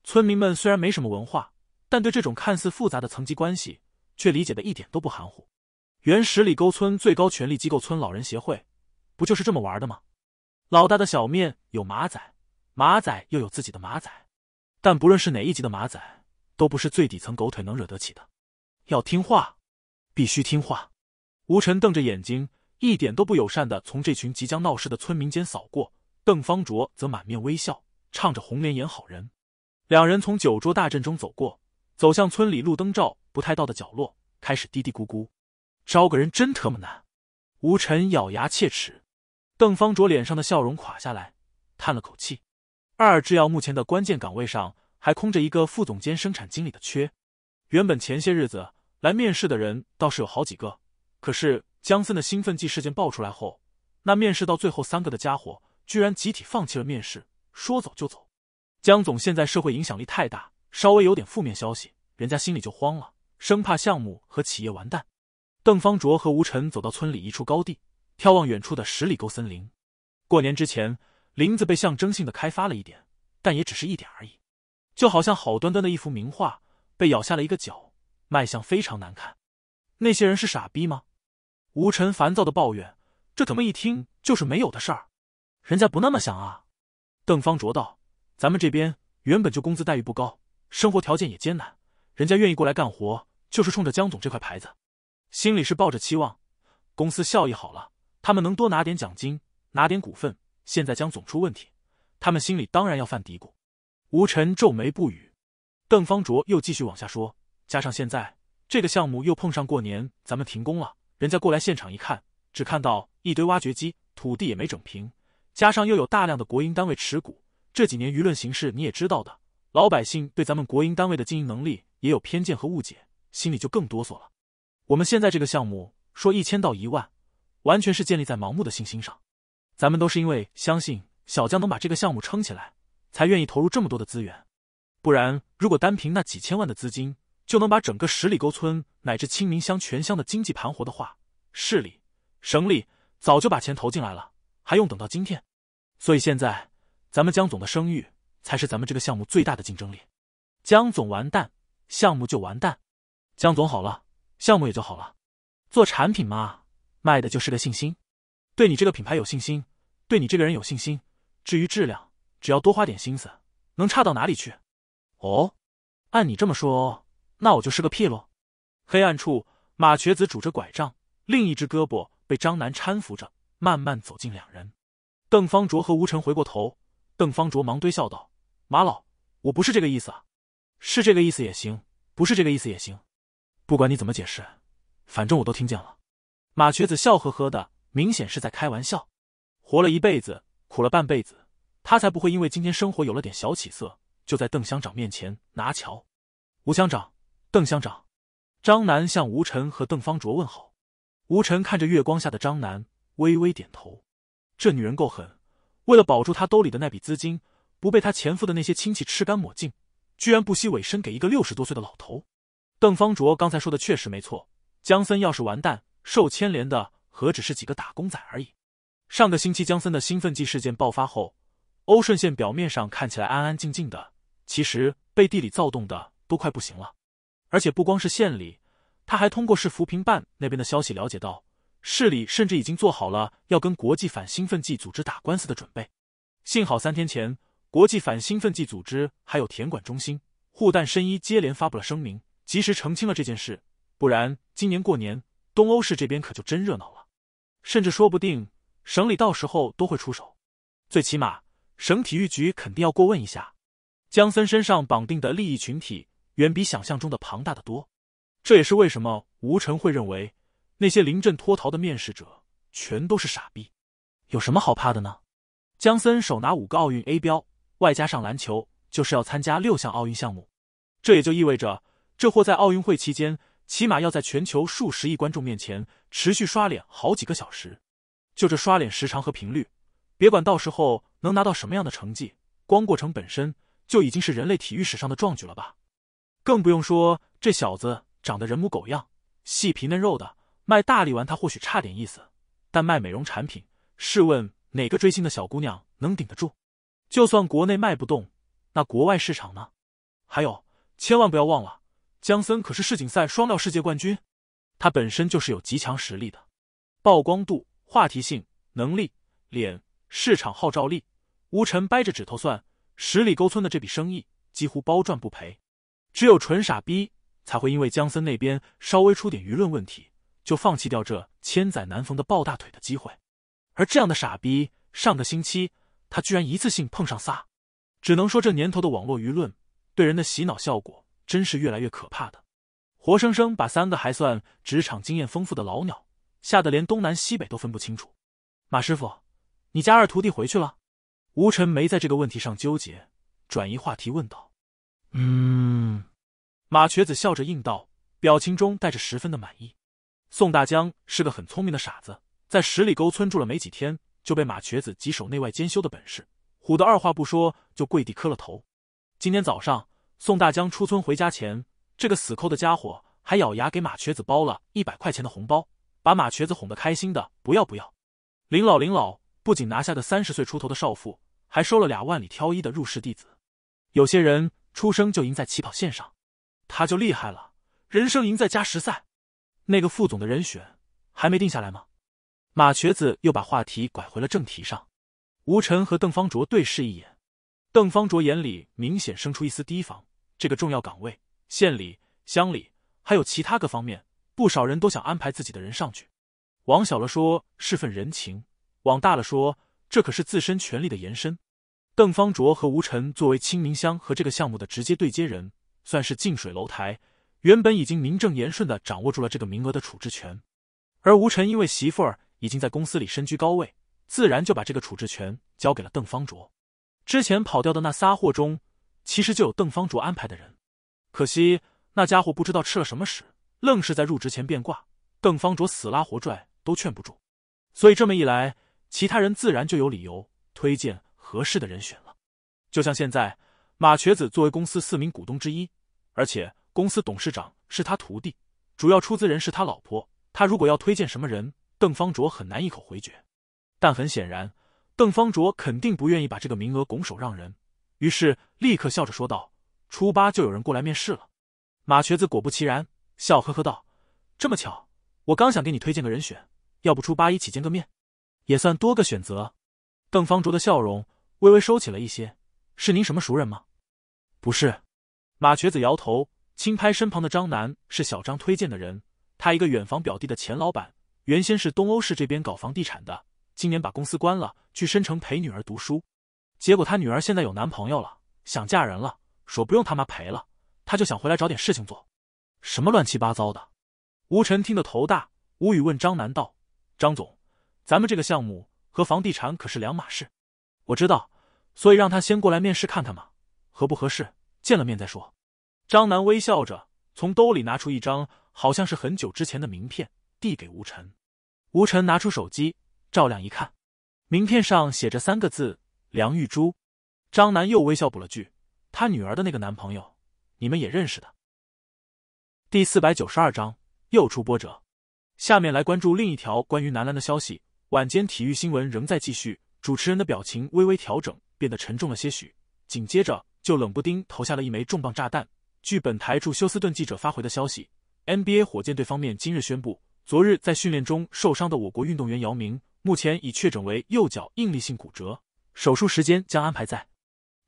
村民们虽然没什么文化。但对这种看似复杂的层级关系，却理解的一点都不含糊。原十里沟村最高权力机构——村老人协会，不就是这么玩的吗？老大的小面有马仔，马仔又有自己的马仔，但不论是哪一级的马仔，都不是最底层狗腿能惹得起的。要听话，必须听话。吴晨瞪着眼睛，一点都不友善的从这群即将闹事的村民间扫过。邓方卓则满面微笑，唱着红莲演好人。两人从酒桌大阵中走过。走向村里路灯照不太到的角落，开始嘀嘀咕咕：“招个人真特么难。”吴晨咬牙切齿。邓方卓脸上的笑容垮下来，叹了口气。二制药目前的关键岗位上还空着一个副总监、生产经理的缺。原本前些日子来面试的人倒是有好几个，可是江森的兴奋剂事件爆出来后，那面试到最后三个的家伙居然集体放弃了面试，说走就走。江总现在社会影响力太大。稍微有点负面消息，人家心里就慌了，生怕项目和企业完蛋。邓方卓和吴晨走到村里一处高地，眺望远处的十里沟森林。过年之前，林子被象征性的开发了一点，但也只是一点而已，就好像好端端的一幅名画被咬下了一个角，卖相非常难看。那些人是傻逼吗？吴晨烦躁的抱怨：“这怎么一听就是没有的事儿？人家不那么想啊。”邓方卓道：“咱们这边原本就工资待遇不高。”生活条件也艰难，人家愿意过来干活，就是冲着江总这块牌子，心里是抱着期望。公司效益好了，他们能多拿点奖金，拿点股份。现在江总出问题，他们心里当然要犯嘀咕。吴晨皱眉不语，邓方卓又继续往下说：加上现在这个项目又碰上过年，咱们停工了，人家过来现场一看，只看到一堆挖掘机，土地也没整平。加上又有大量的国营单位持股，这几年舆论形势你也知道的。老百姓对咱们国营单位的经营能力也有偏见和误解，心里就更哆嗦了。我们现在这个项目说一千到一万，完全是建立在盲目的信心上。咱们都是因为相信小江能把这个项目撑起来，才愿意投入这么多的资源。不然，如果单凭那几千万的资金就能把整个十里沟村乃至清明乡全乡的经济盘活的话，市里、省里早就把钱投进来了，还用等到今天？所以现在，咱们江总的声誉。才是咱们这个项目最大的竞争力，江总完蛋，项目就完蛋，江总好了，项目也就好了。做产品嘛，卖的就是个信心，对你这个品牌有信心，对你这个人有信心。至于质量，只要多花点心思，能差到哪里去？哦，按你这么说，那我就是个屁喽。黑暗处，马瘸子拄着拐杖，另一只胳膊被张楠搀扶着，慢慢走近两人。邓方卓和吴晨回过头，邓方卓忙堆笑道。马老，我不是这个意思啊，是这个意思也行，不是这个意思也行，不管你怎么解释，反正我都听见了。马瘸子笑呵呵的，明显是在开玩笑。活了一辈子，苦了半辈子，他才不会因为今天生活有了点小起色，就在邓乡长面前拿桥。吴乡长，邓乡长，张楠向吴晨和邓方卓问好。吴晨看着月光下的张楠，微微点头。这女人够狠，为了保住他兜里的那笔资金。不被他前夫的那些亲戚吃干抹净，居然不惜委身给一个六十多岁的老头。邓方卓刚才说的确实没错，江森要是完蛋，受牵连的何止是几个打工仔而已。上个星期江森的兴奋剂事件爆发后，欧顺县表面上看起来安安静静的，其实背地里躁动的都快不行了。而且不光是县里，他还通过市扶贫办那边的消息了解到，市里甚至已经做好了要跟国际反兴奋剂组织打官司的准备。幸好三天前。国际反兴奋剂组织还有田管中心、护蛋申一接连发布了声明，及时澄清了这件事。不然，今年过年东欧市这边可就真热闹了，甚至说不定省里到时候都会出手，最起码省体育局肯定要过问一下。江森身上绑定的利益群体远比想象中的庞大得多，这也是为什么吴晨会认为那些临阵脱逃的面试者全都是傻逼。有什么好怕的呢？江森手拿五个奥运 A 标。外加上篮球，就是要参加六项奥运项目，这也就意味着这货在奥运会期间起码要在全球数十亿观众面前持续刷脸好几个小时。就这刷脸时长和频率，别管到时候能拿到什么样的成绩，光过程本身就已经是人类体育史上的壮举了吧？更不用说这小子长得人模狗样、细皮嫩肉的，卖大力丸他或许差点意思，但卖美容产品，试问哪个追星的小姑娘能顶得住？就算国内卖不动，那国外市场呢？还有，千万不要忘了，江森可是世锦赛双料世界冠军，他本身就是有极强实力的，曝光度、话题性、能力、脸、市场号召力。吴晨掰着指头算，十里沟村的这笔生意几乎包赚不赔，只有纯傻逼才会因为江森那边稍微出点舆论问题就放弃掉这千载难逢的抱大腿的机会。而这样的傻逼，上个星期。他居然一次性碰上仨，只能说这年头的网络舆论对人的洗脑效果真是越来越可怕的，活生生把三个还算职场经验丰富的老鸟吓得连东南西北都分不清楚。马师傅，你家二徒弟回去了？吴尘没在这个问题上纠结，转移话题问道：“嗯。”马瘸子笑着应道，表情中带着十分的满意。宋大江是个很聪明的傻子，在十里沟村住了没几天。就被马瘸子几手内外兼修的本事唬得二话不说就跪地磕了头。今天早上，宋大江出村回家前，这个死抠的家伙还咬牙给马瘸子包了一百块钱的红包，把马瘸子哄得开心的不要不要。林老，林老不仅拿下个三十岁出头的少妇，还收了俩万里挑一的入室弟子。有些人出生就赢在起跑线上，他就厉害了，人生赢在加时赛。那个副总的人选还没定下来吗？马瘸子又把话题拐回了正题上，吴晨和邓方卓对视一眼，邓方卓眼里明显生出一丝提防。这个重要岗位，县里、乡里还有其他各方面不少人都想安排自己的人上去。往小了说，是份人情；往大了说，这可是自身权力的延伸。邓方卓和吴晨作为清明乡和这个项目的直接对接人，算是近水楼台，原本已经名正言顺的掌握住了这个名额的处置权。而吴晨因为媳妇儿。已经在公司里身居高位，自然就把这个处置权交给了邓方卓。之前跑掉的那仨货中，其实就有邓方卓安排的人。可惜那家伙不知道吃了什么屎，愣是在入职前变卦，邓方卓死拉活拽都劝不住。所以这么一来，其他人自然就有理由推荐合适的人选了。就像现在，马瘸子作为公司四名股东之一，而且公司董事长是他徒弟，主要出资人是他老婆，他如果要推荐什么人？邓方卓很难一口回绝，但很显然，邓方卓肯定不愿意把这个名额拱手让人，于是立刻笑着说道：“初八就有人过来面试了。”马瘸子果不其然，笑呵呵道：“这么巧，我刚想给你推荐个人选，要不初八一起见个面，也算多个选择。”邓方卓的笑容微微收起了一些：“是您什么熟人吗？”“不是。”马瘸子摇头，轻拍身旁的张楠：“是小张推荐的人，他一个远房表弟的钱老板。”原先是东欧市这边搞房地产的，今年把公司关了，去申城陪女儿读书。结果他女儿现在有男朋友了，想嫁人了，说不用他妈陪了，他就想回来找点事情做。什么乱七八糟的！吴晨听得头大，无语问张楠道：“张总，咱们这个项目和房地产可是两码事。我知道，所以让他先过来面试看看嘛，合不合适，见了面再说。”张楠微笑着从兜里拿出一张好像是很久之前的名片。递给吴晨。吴晨拿出手机，照亮一看，名片上写着三个字：梁玉珠。张楠又微笑补了句：“他女儿的那个男朋友，你们也认识的。”第四百九十二章又出波折。下面来关注另一条关于男篮的消息。晚间体育新闻仍在继续，主持人的表情微微调整，变得沉重了些许。紧接着就冷不丁投下了一枚重磅炸弹。据本台驻休斯顿记者发回的消息，NBA 火箭队方面今日宣布。昨日在训练中受伤的我国运动员姚明，目前已确诊为右脚应力性骨折，手术时间将安排在。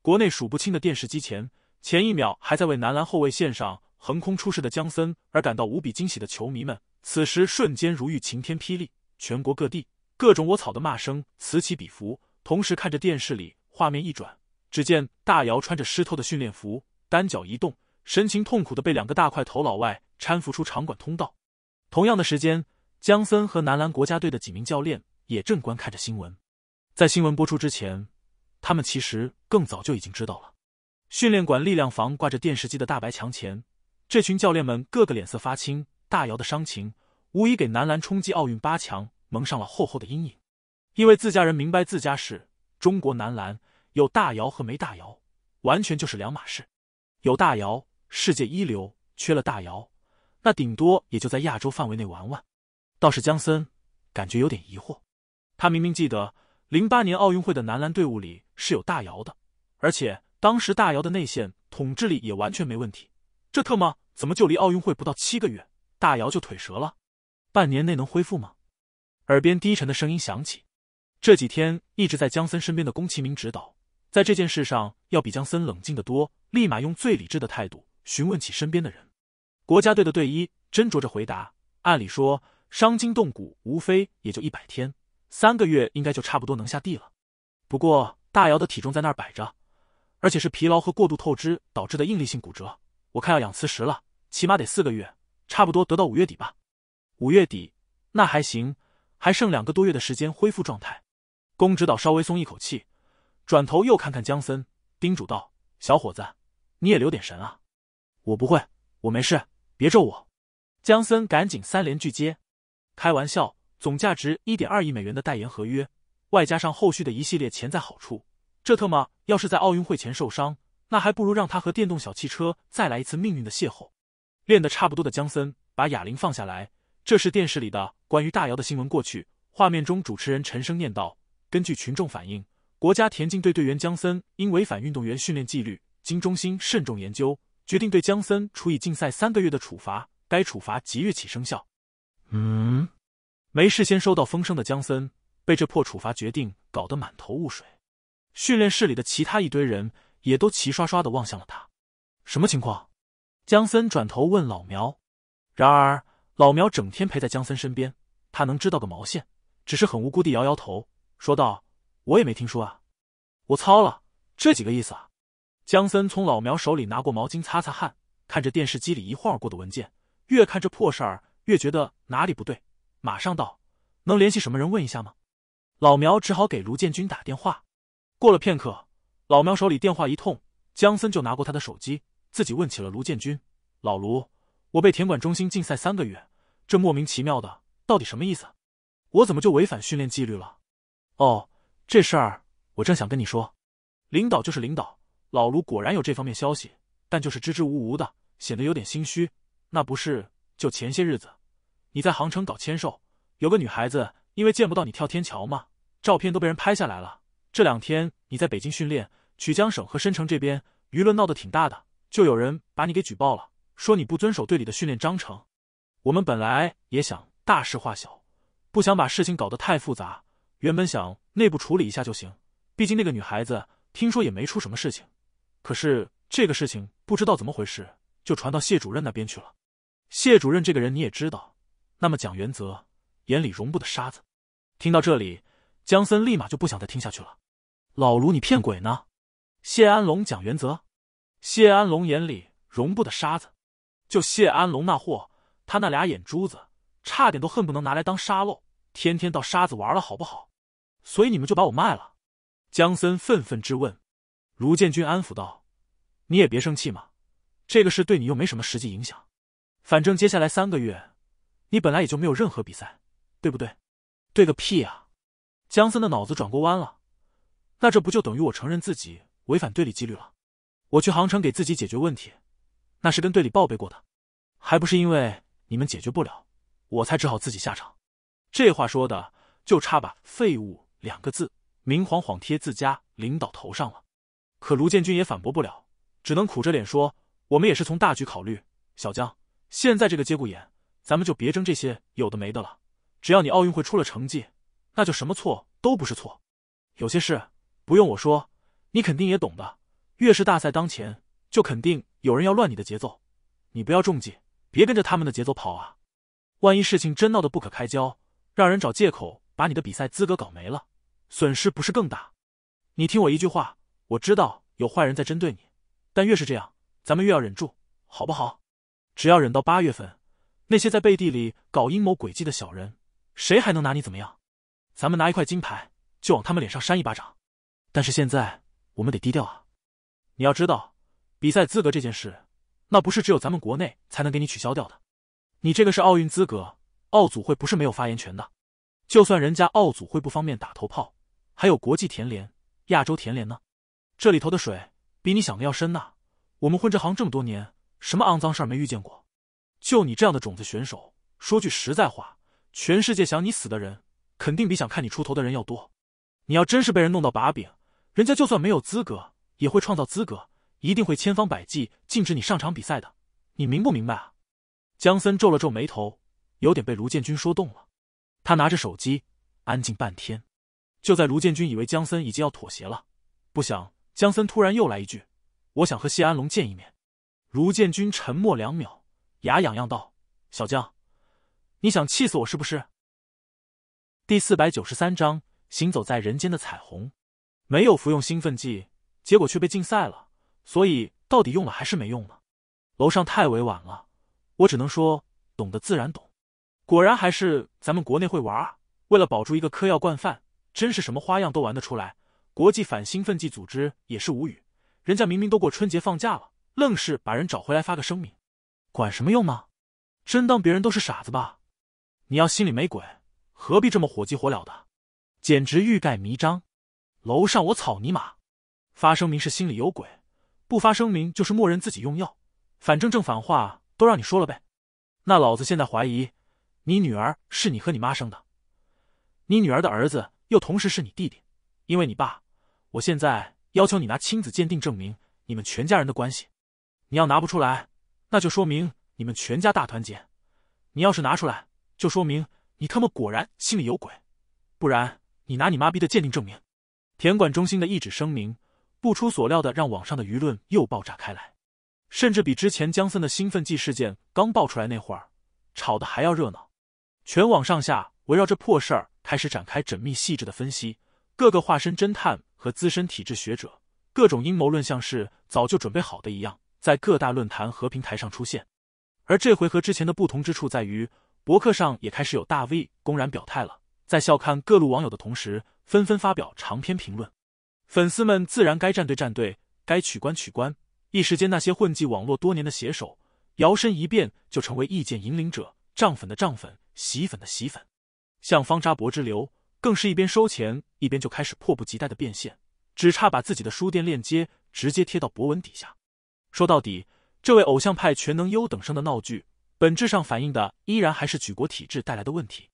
国内数不清的电视机前，前一秒还在为男篮后卫线上横空出世的姜森而感到无比惊喜的球迷们，此时瞬间如遇晴天霹雳，全国各地各种我草的骂声此起彼伏。同时看着电视里画面一转，只见大姚穿着湿透的训练服，单脚一动，神情痛苦的被两个大块头老外搀扶出场馆通道。同样的时间，姜森和男篮国家队的几名教练也正观看着新闻。在新闻播出之前，他们其实更早就已经知道了。训练馆力量房挂着电视机的大白墙前，这群教练们个个脸色发青。大姚的伤情无疑给男篮冲击奥运八强蒙上了厚厚的阴影。因为自家人明白自家事，中国男篮有大姚和没大姚，完全就是两码事。有大姚，世界一流；缺了大姚。那顶多也就在亚洲范围内玩玩，倒是江森感觉有点疑惑。他明明记得零八年奥运会的男篮队伍里是有大姚的，而且当时大姚的内线统治力也完全没问题。这特么怎么就离奥运会不到七个月，大姚就腿折了？半年内能恢复吗？耳边低沉的声音响起，这几天一直在江森身边的宫崎明指导，在这件事上要比江森冷静的多，立马用最理智的态度询问起身边的人。国家队的队医斟酌着回答：“按理说伤筋动骨无非也就一百天，三个月应该就差不多能下地了。不过大姚的体重在那儿摆着，而且是疲劳和过度透支导致的应力性骨折，我看要养磁石了，起码得四个月，差不多得到五月底吧。五月底那还行，还剩两个多月的时间恢复状态。”宫指导稍微松一口气，转头又看看江森，叮嘱道：“小伙子，你也留点神啊！我不会，我没事。”别咒我，姜森赶紧三连拒接。开玩笑，总价值一点二亿美元的代言合约，外加上后续的一系列潜在好处，这特么要是在奥运会前受伤，那还不如让他和电动小汽车再来一次命运的邂逅。练得差不多的姜森把哑铃放下来。这时电视里的关于大姚的新闻过去，画面中主持人沉声念道：“根据群众反映，国家田径队队员姜森因违反运动员训练纪律，经中心慎重研究。”决定对姜森处以禁赛三个月的处罚，该处罚即日起生效。嗯，没事先收到风声的姜森被这破处罚决定搞得满头雾水。训练室里的其他一堆人也都齐刷刷的望向了他。什么情况？姜森转头问老苗。然而老苗整天陪在姜森身边，他能知道个毛线？只是很无辜地摇摇头，说道：“我也没听说啊。”我操了，这几个意思啊？江森从老苗手里拿过毛巾擦擦汗，看着电视机里一晃而过的文件，越看这破事儿越觉得哪里不对，马上道：“能联系什么人问一下吗？”老苗只好给卢建军打电话。过了片刻，老苗手里电话一通，江森就拿过他的手机，自己问起了卢建军：“老卢，我被田管中心禁赛三个月，这莫名其妙的到底什么意思？我怎么就违反训练纪律了？”“哦，这事儿我正想跟你说，领导就是领导。”老卢果然有这方面消息，但就是支支吾吾的，显得有点心虚。那不是就前些日子，你在杭城搞签售，有个女孩子因为见不到你跳天桥吗？照片都被人拍下来了。这两天你在北京训练，曲江省和申城这边舆论闹得挺大的，就有人把你给举报了，说你不遵守队里的训练章程。我们本来也想大事化小，不想把事情搞得太复杂，原本想内部处理一下就行，毕竟那个女孩子听说也没出什么事情。可是这个事情不知道怎么回事，就传到谢主任那边去了。谢主任这个人你也知道，那么讲原则，眼里容不得沙子。听到这里，江森立马就不想再听下去了。老卢，你骗鬼呢？谢安龙讲原则，谢安龙眼里容不得沙子。就谢安龙那货，他那俩眼珠子，差点都恨不能拿来当沙漏，天天到沙子玩了，好不好？所以你们就把我卖了？江森愤愤质问。卢建军安抚道：“你也别生气嘛，这个事对你又没什么实际影响。反正接下来三个月，你本来也就没有任何比赛，对不对？对个屁啊！”江森的脑子转过弯了，那这不就等于我承认自己违反队里纪律了？我去杭城给自己解决问题，那是跟队里报备过的，还不是因为你们解决不了，我才只好自己下场。这话说的，就差把‘废物’两个字明晃晃贴自家领导头上了。可卢建军也反驳不了，只能苦着脸说：“我们也是从大局考虑，小江，现在这个节骨眼，咱们就别争这些有的没的了。只要你奥运会出了成绩，那就什么错都不是错。有些事不用我说，你肯定也懂的。越是大赛当前，就肯定有人要乱你的节奏，你不要中计，别跟着他们的节奏跑啊！万一事情真闹得不可开交，让人找借口把你的比赛资格搞没了，损失不是更大？你听我一句话。”我知道有坏人在针对你，但越是这样，咱们越要忍住，好不好？只要忍到八月份，那些在背地里搞阴谋诡计的小人，谁还能拿你怎么样？咱们拿一块金牌，就往他们脸上扇一巴掌。但是现在我们得低调啊！你要知道，比赛资格这件事，那不是只有咱们国内才能给你取消掉的。你这个是奥运资格，奥组会不是没有发言权的。就算人家奥组会不方便打头炮，还有国际田联、亚洲田联呢。这里头的水比你想的要深呐！我们混这行这么多年，什么肮脏事儿没遇见过？就你这样的种子选手，说句实在话，全世界想你死的人肯定比想看你出头的人要多。你要真是被人弄到把柄，人家就算没有资格，也会创造资格，一定会千方百计禁止你上场比赛的。你明不明白啊？江森皱了皱眉头，有点被卢建军说动了。他拿着手机安静半天，就在卢建军以为江森已经要妥协了，不想。江森突然又来一句：“我想和谢安龙见一面。”卢建军沉默两秒，牙痒痒道：“小江，你想气死我是不是？”第四百九十三章：行走在人间的彩虹。没有服用兴奋剂，结果却被禁赛了，所以到底用了还是没用呢？楼上太委婉了，我只能说，懂得自然懂。果然还是咱们国内会玩啊！为了保住一个嗑药惯犯，真是什么花样都玩得出来。国际反兴奋剂组织也是无语，人家明明都过春节放假了，愣是把人找回来发个声明，管什么用呢？真当别人都是傻子吧？你要心里没鬼，何必这么火急火燎的？简直欲盖弥彰！楼上我草泥马，发声明是心里有鬼，不发声明就是默认自己用药，反正正反话都让你说了呗。那老子现在怀疑，你女儿是你和你妈生的，你女儿的儿子又同时是你弟弟，因为你爸。我现在要求你拿亲子鉴定证明你们全家人的关系，你要拿不出来，那就说明你们全家大团结；你要是拿出来，就说明你他妈果然心里有鬼。不然，你拿你妈逼的鉴定证明！田管中心的一纸声明，不出所料的让网上的舆论又爆炸开来，甚至比之前江森的兴奋剂事件刚爆出来那会儿，吵得还要热闹。全网上下围绕这破事儿开始展开缜密细致的分析，各个化身侦探。和资深体制学者各种阴谋论，像是早就准备好的一样，在各大论坛和平台上出现。而这回和之前的不同之处在于，博客上也开始有大 V 公然表态了，在笑看各路网友的同时，纷纷发表长篇评论。粉丝们自然该站队站队，该取关取关。一时间，那些混迹网络多年的写手，摇身一变就成为意见引领者，涨粉的涨粉，洗粉的洗粉。像方扎博之流。更是一边收钱，一边就开始迫不及待的变现，只差把自己的书店链接直接贴到博文底下。说到底，这位偶像派全能优等生的闹剧，本质上反映的依然还是举国体制带来的问题。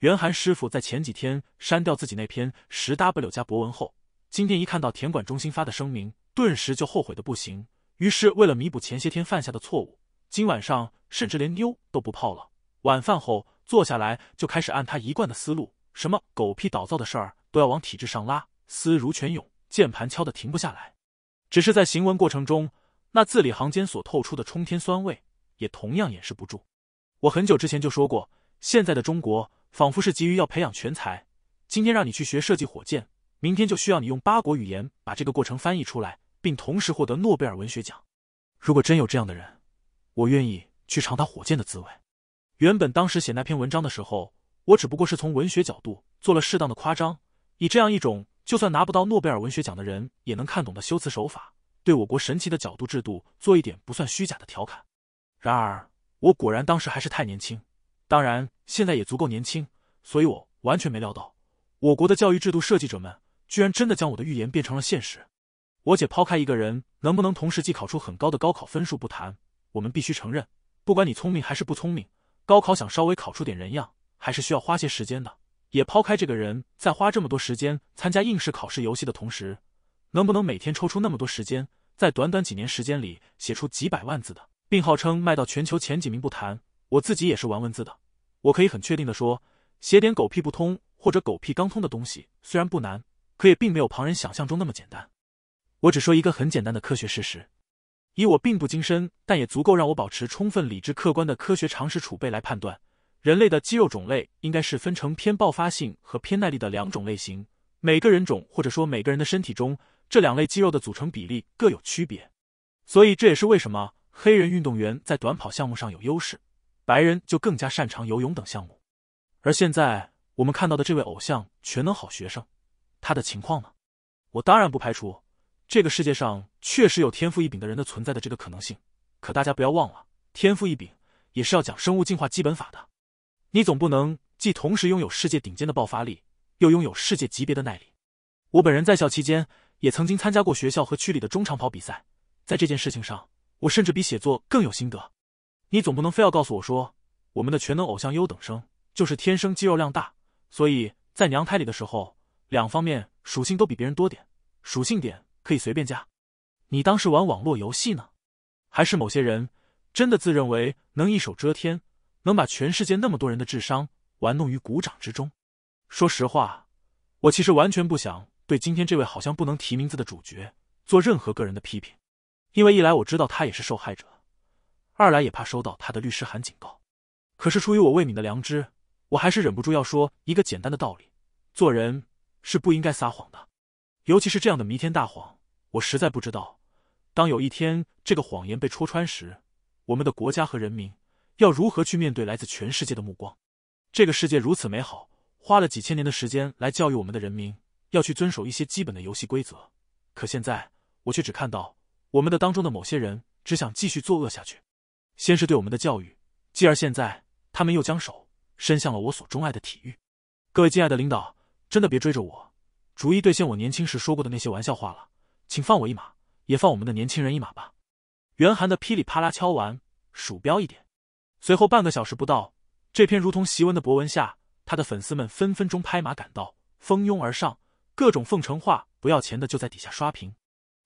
袁寒师傅在前几天删掉自己那篇十 W 加博文后，今天一看到田管中心发的声明，顿时就后悔的不行。于是为了弥补前些天犯下的错误，今晚上甚至连妞都不泡了。晚饭后坐下来，就开始按他一贯的思路。什么狗屁倒灶的事儿都要往体制上拉，思如泉涌，键盘敲得停不下来。只是在行文过程中，那字里行间所透出的冲天酸味，也同样掩饰不住。我很久之前就说过，现在的中国仿佛是急于要培养全才。今天让你去学设计火箭，明天就需要你用八国语言把这个过程翻译出来，并同时获得诺贝尔文学奖。如果真有这样的人，我愿意去尝他火箭的滋味。原本当时写那篇文章的时候。我只不过是从文学角度做了适当的夸张，以这样一种就算拿不到诺贝尔文学奖的人也能看懂的修辞手法，对我国神奇的角度制度做一点不算虚假的调侃。然而，我果然当时还是太年轻，当然现在也足够年轻，所以我完全没料到，我国的教育制度设计者们居然真的将我的预言变成了现实。我且抛开一个人能不能同时既考出很高的高考分数不谈，我们必须承认，不管你聪明还是不聪明，高考想稍微考出点人样。还是需要花些时间的。也抛开这个人，在花这么多时间参加应试考试游戏的同时，能不能每天抽出那么多时间，在短短几年时间里写出几百万字的，并号称卖到全球前几名不谈。我自己也是玩文字的，我可以很确定的说，写点狗屁不通或者狗屁刚通的东西，虽然不难，可也并没有旁人想象中那么简单。我只说一个很简单的科学事实，以我并不精深，但也足够让我保持充分理智、客观的科学常识储备来判断。人类的肌肉种类应该是分成偏爆发性和偏耐力的两种类型，每个人种或者说每个人的身体中这两类肌肉的组成比例各有区别，所以这也是为什么黑人运动员在短跑项目上有优势，白人就更加擅长游泳等项目。而现在我们看到的这位偶像全能好学生，他的情况呢？我当然不排除这个世界上确实有天赋异禀的人的存在的这个可能性，可大家不要忘了，天赋异禀也是要讲生物进化基本法的。你总不能既同时拥有世界顶尖的爆发力，又拥有世界级别的耐力。我本人在校期间也曾经参加过学校和区里的中长跑比赛，在这件事情上，我甚至比写作更有心得。你总不能非要告诉我说，我们的全能偶像优等生就是天生肌肉量大，所以在娘胎里的时候，两方面属性都比别人多点，属性点可以随便加。你当时玩网络游戏呢，还是某些人真的自认为能一手遮天？能把全世界那么多人的智商玩弄于股掌之中。说实话，我其实完全不想对今天这位好像不能提名字的主角做任何个人的批评，因为一来我知道他也是受害者，二来也怕收到他的律师函警告。可是出于我未泯的良知，我还是忍不住要说一个简单的道理：做人是不应该撒谎的，尤其是这样的弥天大谎。我实在不知道，当有一天这个谎言被戳穿时，我们的国家和人民。要如何去面对来自全世界的目光？这个世界如此美好，花了几千年的时间来教育我们的人民，要去遵守一些基本的游戏规则。可现在，我却只看到我们的当中的某些人只想继续作恶下去。先是对我们的教育，继而现在，他们又将手伸向了我所钟爱的体育。各位敬爱的领导，真的别追着我，逐一兑现我年轻时说过的那些玩笑话了，请放我一马，也放我们的年轻人一马吧。袁寒的噼里啪啦敲完鼠标一点。随后半个小时不到，这篇如同檄文的博文下，他的粉丝们分分钟拍马赶到，蜂拥而上，各种奉承话不要钱的就在底下刷屏，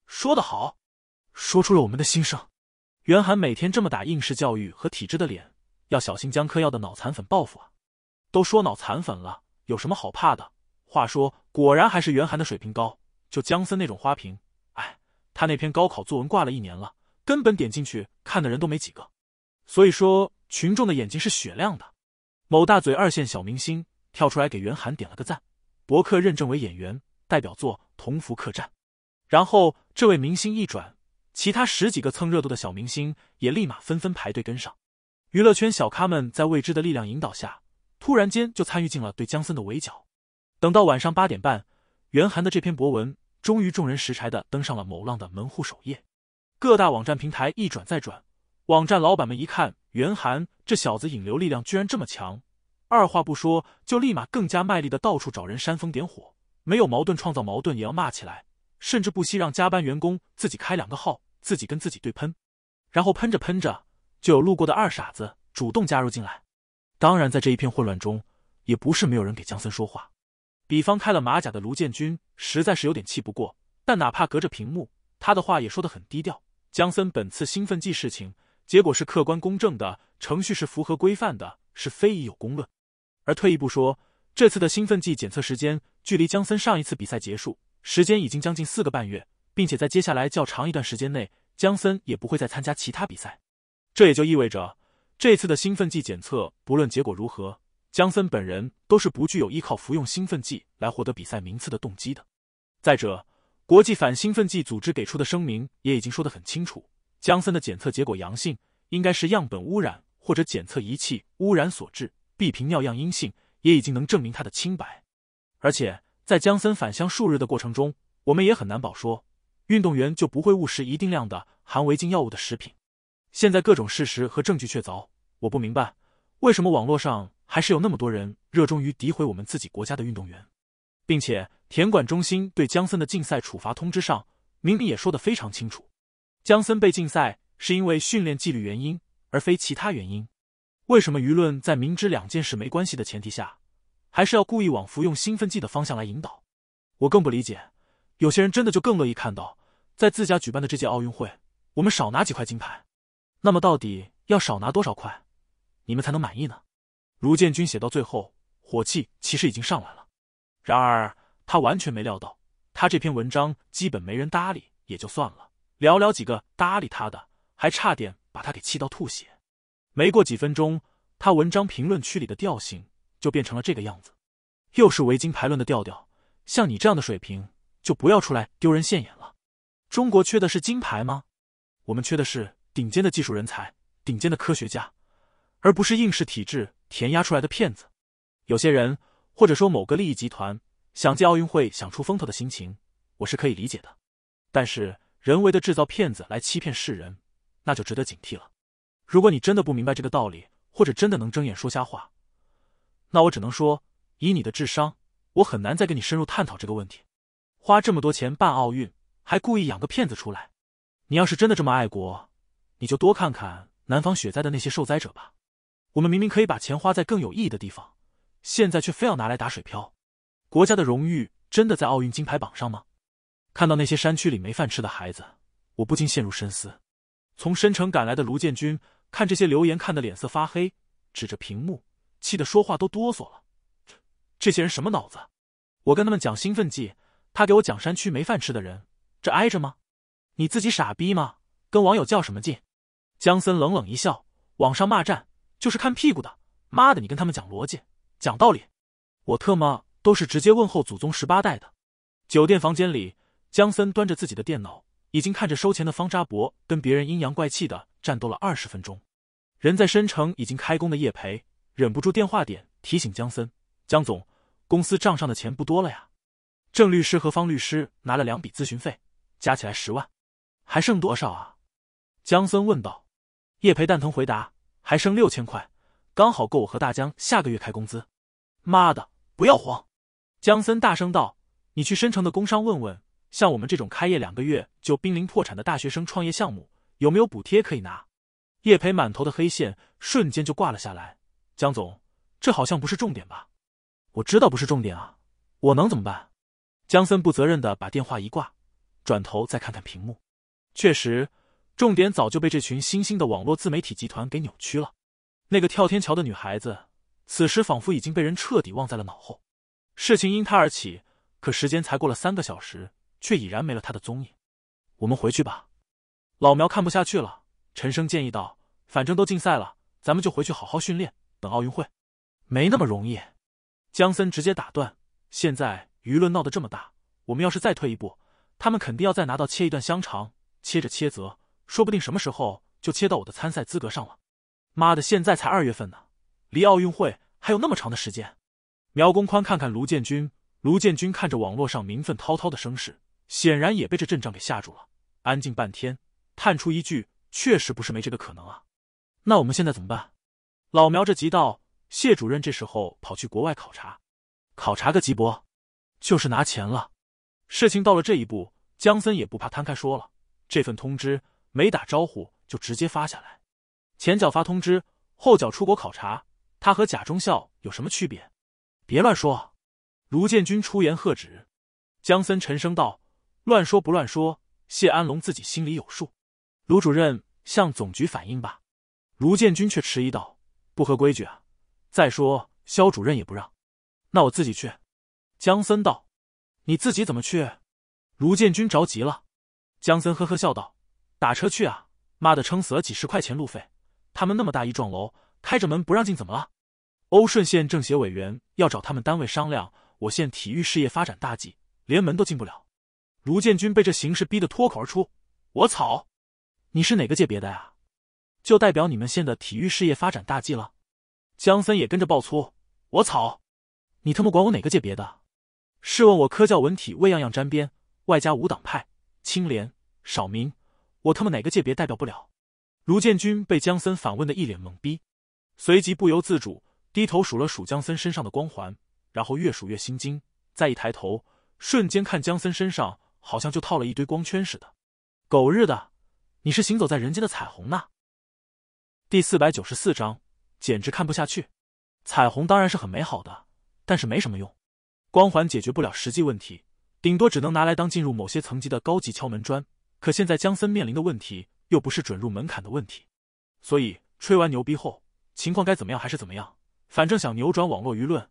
说得好，说出了我们的心声。袁寒每天这么打应试教育和体制的脸，要小心江科要的脑残粉报复啊！都说脑残粉了，有什么好怕的？话说果然还是袁寒的水平高，就江森那种花瓶，哎，他那篇高考作文挂了一年了，根本点进去看的人都没几个，所以说。群众的眼睛是雪亮的，某大嘴二线小明星跳出来给袁寒点了个赞，博客认证为演员，代表作《同福客栈》。然后这位明星一转，其他十几个蹭热度的小明星也立马纷纷排队跟上。娱乐圈小咖们在未知的力量引导下，突然间就参与进了对江森的围剿。等到晚上八点半，袁寒的这篇博文终于众人拾柴的登上了某浪的门户首页，各大网站平台一转再转。网站老板们一看袁寒这小子引流力量居然这么强，二话不说就立马更加卖力的到处找人煽风点火，没有矛盾创造矛盾也要骂起来，甚至不惜让加班员工自己开两个号，自己跟自己对喷，然后喷着喷着就有路过的二傻子主动加入进来。当然，在这一片混乱中，也不是没有人给江森说话，比方开了马甲的卢建军，实在是有点气不过，但哪怕隔着屏幕，他的话也说得很低调。江森本次兴奋剂事情。结果是客观公正的，程序是符合规范的，是非议有公论。而退一步说，这次的兴奋剂检测时间距离姜森上一次比赛结束时间已经将近四个半月，并且在接下来较长一段时间内，姜森也不会再参加其他比赛。这也就意味着，这次的兴奋剂检测不论结果如何，姜森本人都是不具有依靠服用兴奋剂来获得比赛名次的动机的。再者，国际反兴奋剂组织给出的声明也已经说得很清楚。姜森的检测结果阳性，应该是样本污染或者检测仪器污染所致。B 瓶尿样阴性，也已经能证明他的清白。而且在姜森返乡数日的过程中，我们也很难保说运动员就不会误食一定量的含违禁药物的食品。现在各种事实和证据确凿，我不明白为什么网络上还是有那么多人热衷于诋毁我们自己国家的运动员，并且田管中心对姜森的竞赛处罚通知上，明明也说得非常清楚。姜森被禁赛是因为训练纪律原因，而非其他原因。为什么舆论在明知两件事没关系的前提下，还是要故意往服用兴奋剂的方向来引导？我更不理解。有些人真的就更乐意看到，在自家举办的这届奥运会，我们少拿几块金牌。那么，到底要少拿多少块，你们才能满意呢？卢建军写到最后，火气其实已经上来了。然而，他完全没料到，他这篇文章基本没人搭理，也就算了。寥寥几个搭理他的，还差点把他给气到吐血。没过几分钟，他文章评论区里的调性就变成了这个样子：，又是维金牌论的调调。像你这样的水平，就不要出来丢人现眼了。中国缺的是金牌吗？我们缺的是顶尖的技术人才、顶尖的科学家，而不是应试体制填压出来的骗子。有些人，或者说某个利益集团想借奥运会想出风头的心情，我是可以理解的，但是。人为的制造骗子来欺骗世人，那就值得警惕了。如果你真的不明白这个道理，或者真的能睁眼说瞎话，那我只能说，以你的智商，我很难再跟你深入探讨这个问题。花这么多钱办奥运，还故意养个骗子出来，你要是真的这么爱国，你就多看看南方雪灾的那些受灾者吧。我们明明可以把钱花在更有意义的地方，现在却非要拿来打水漂。国家的荣誉真的在奥运金牌榜上吗？看到那些山区里没饭吃的孩子，我不禁陷入深思。从深城赶来的卢建军看这些留言，看得脸色发黑，指着屏幕，气得说话都哆嗦了。这些人什么脑子？我跟他们讲兴奋剂，他给我讲山区没饭吃的人，这挨着吗？你自己傻逼吗？跟网友较什么劲？江森冷冷一笑，网上骂战就是看屁股的。妈的，你跟他们讲逻辑，讲道理，我特么都是直接问候祖宗十八代的。酒店房间里。江森端着自己的电脑，已经看着收钱的方扎博跟别人阴阳怪气的战斗了二十分钟。人在申城已经开工的叶培忍不住电话点提醒江森：“江总，公司账上的钱不多了呀。”郑律师和方律师拿了两笔咨询费，加起来十万，还剩多少啊？”江森问道。叶培蛋疼回答：“还剩六千块，刚好够我和大江下个月开工资。”“妈的，不要慌！”江森大声道，“你去申城的工商问问。”像我们这种开业两个月就濒临破产的大学生创业项目，有没有补贴可以拿？叶培满头的黑线瞬间就挂了下来。江总，这好像不是重点吧？我知道不是重点啊，我能怎么办？江森不责任的把电话一挂，转头再看看屏幕，确实，重点早就被这群新兴的网络自媒体集团给扭曲了。那个跳天桥的女孩子，此时仿佛已经被人彻底忘在了脑后。事情因她而起，可时间才过了三个小时。却已然没了他的踪影。我们回去吧。老苗看不下去了，陈生建议道：“反正都禁赛了，咱们就回去好好训练，等奥运会。”没那么容易。江森直接打断：“现在舆论闹得这么大，我们要是再退一步，他们肯定要再拿到切一段香肠，切着切着，说不定什么时候就切到我的参赛资格上了。妈的，现在才二月份呢，离奥运会还有那么长的时间。”苗公宽看看卢建军，卢建军看着网络上民愤滔滔的声势。显然也被这阵仗给吓住了，安静半天，探出一句：“确实不是没这个可能啊。”那我们现在怎么办？老苗着急道。谢主任这时候跑去国外考察，考察个急不？就是拿钱了。事情到了这一步，江森也不怕摊开说了。这份通知没打招呼就直接发下来，前脚发通知，后脚出国考察，他和贾忠孝有什么区别？别乱说！卢建军出言喝止。江森沉声道。乱说不乱说，谢安龙自己心里有数。卢主任向总局反映吧。卢建军却迟疑道：“不合规矩啊！再说肖主任也不让。”那我自己去。江森道：“你自己怎么去？”卢建军着急了。江森呵呵笑道：“打车去啊！妈的，撑死了几十块钱路费。他们那么大一幢楼，开着门不让进，怎么了？欧顺县政协委员要找他们单位商量我县体育事业发展大计，连门都进不了。”卢建军被这形势逼得脱口而出：“我操，你是哪个界别的呀？就代表你们县的体育事业发展大计了。”江森也跟着爆粗：“我操，你他妈管我哪个界别的？试问我科教文体未样样沾边，外加无党派、清廉、少民，我他妈哪个界别代表不了？”卢建军被江森反问的一脸懵逼，随即不由自主低头数了数江森身上的光环，然后越数越心惊，再一抬头，瞬间看江森身上。好像就套了一堆光圈似的，狗日的，你是行走在人间的彩虹呢？第四百九十四章简直看不下去。彩虹当然是很美好的，但是没什么用，光环解决不了实际问题，顶多只能拿来当进入某些层级的高级敲门砖。可现在江森面临的问题又不是准入门槛的问题，所以吹完牛逼后，情况该怎么样还是怎么样。反正想扭转网络舆论，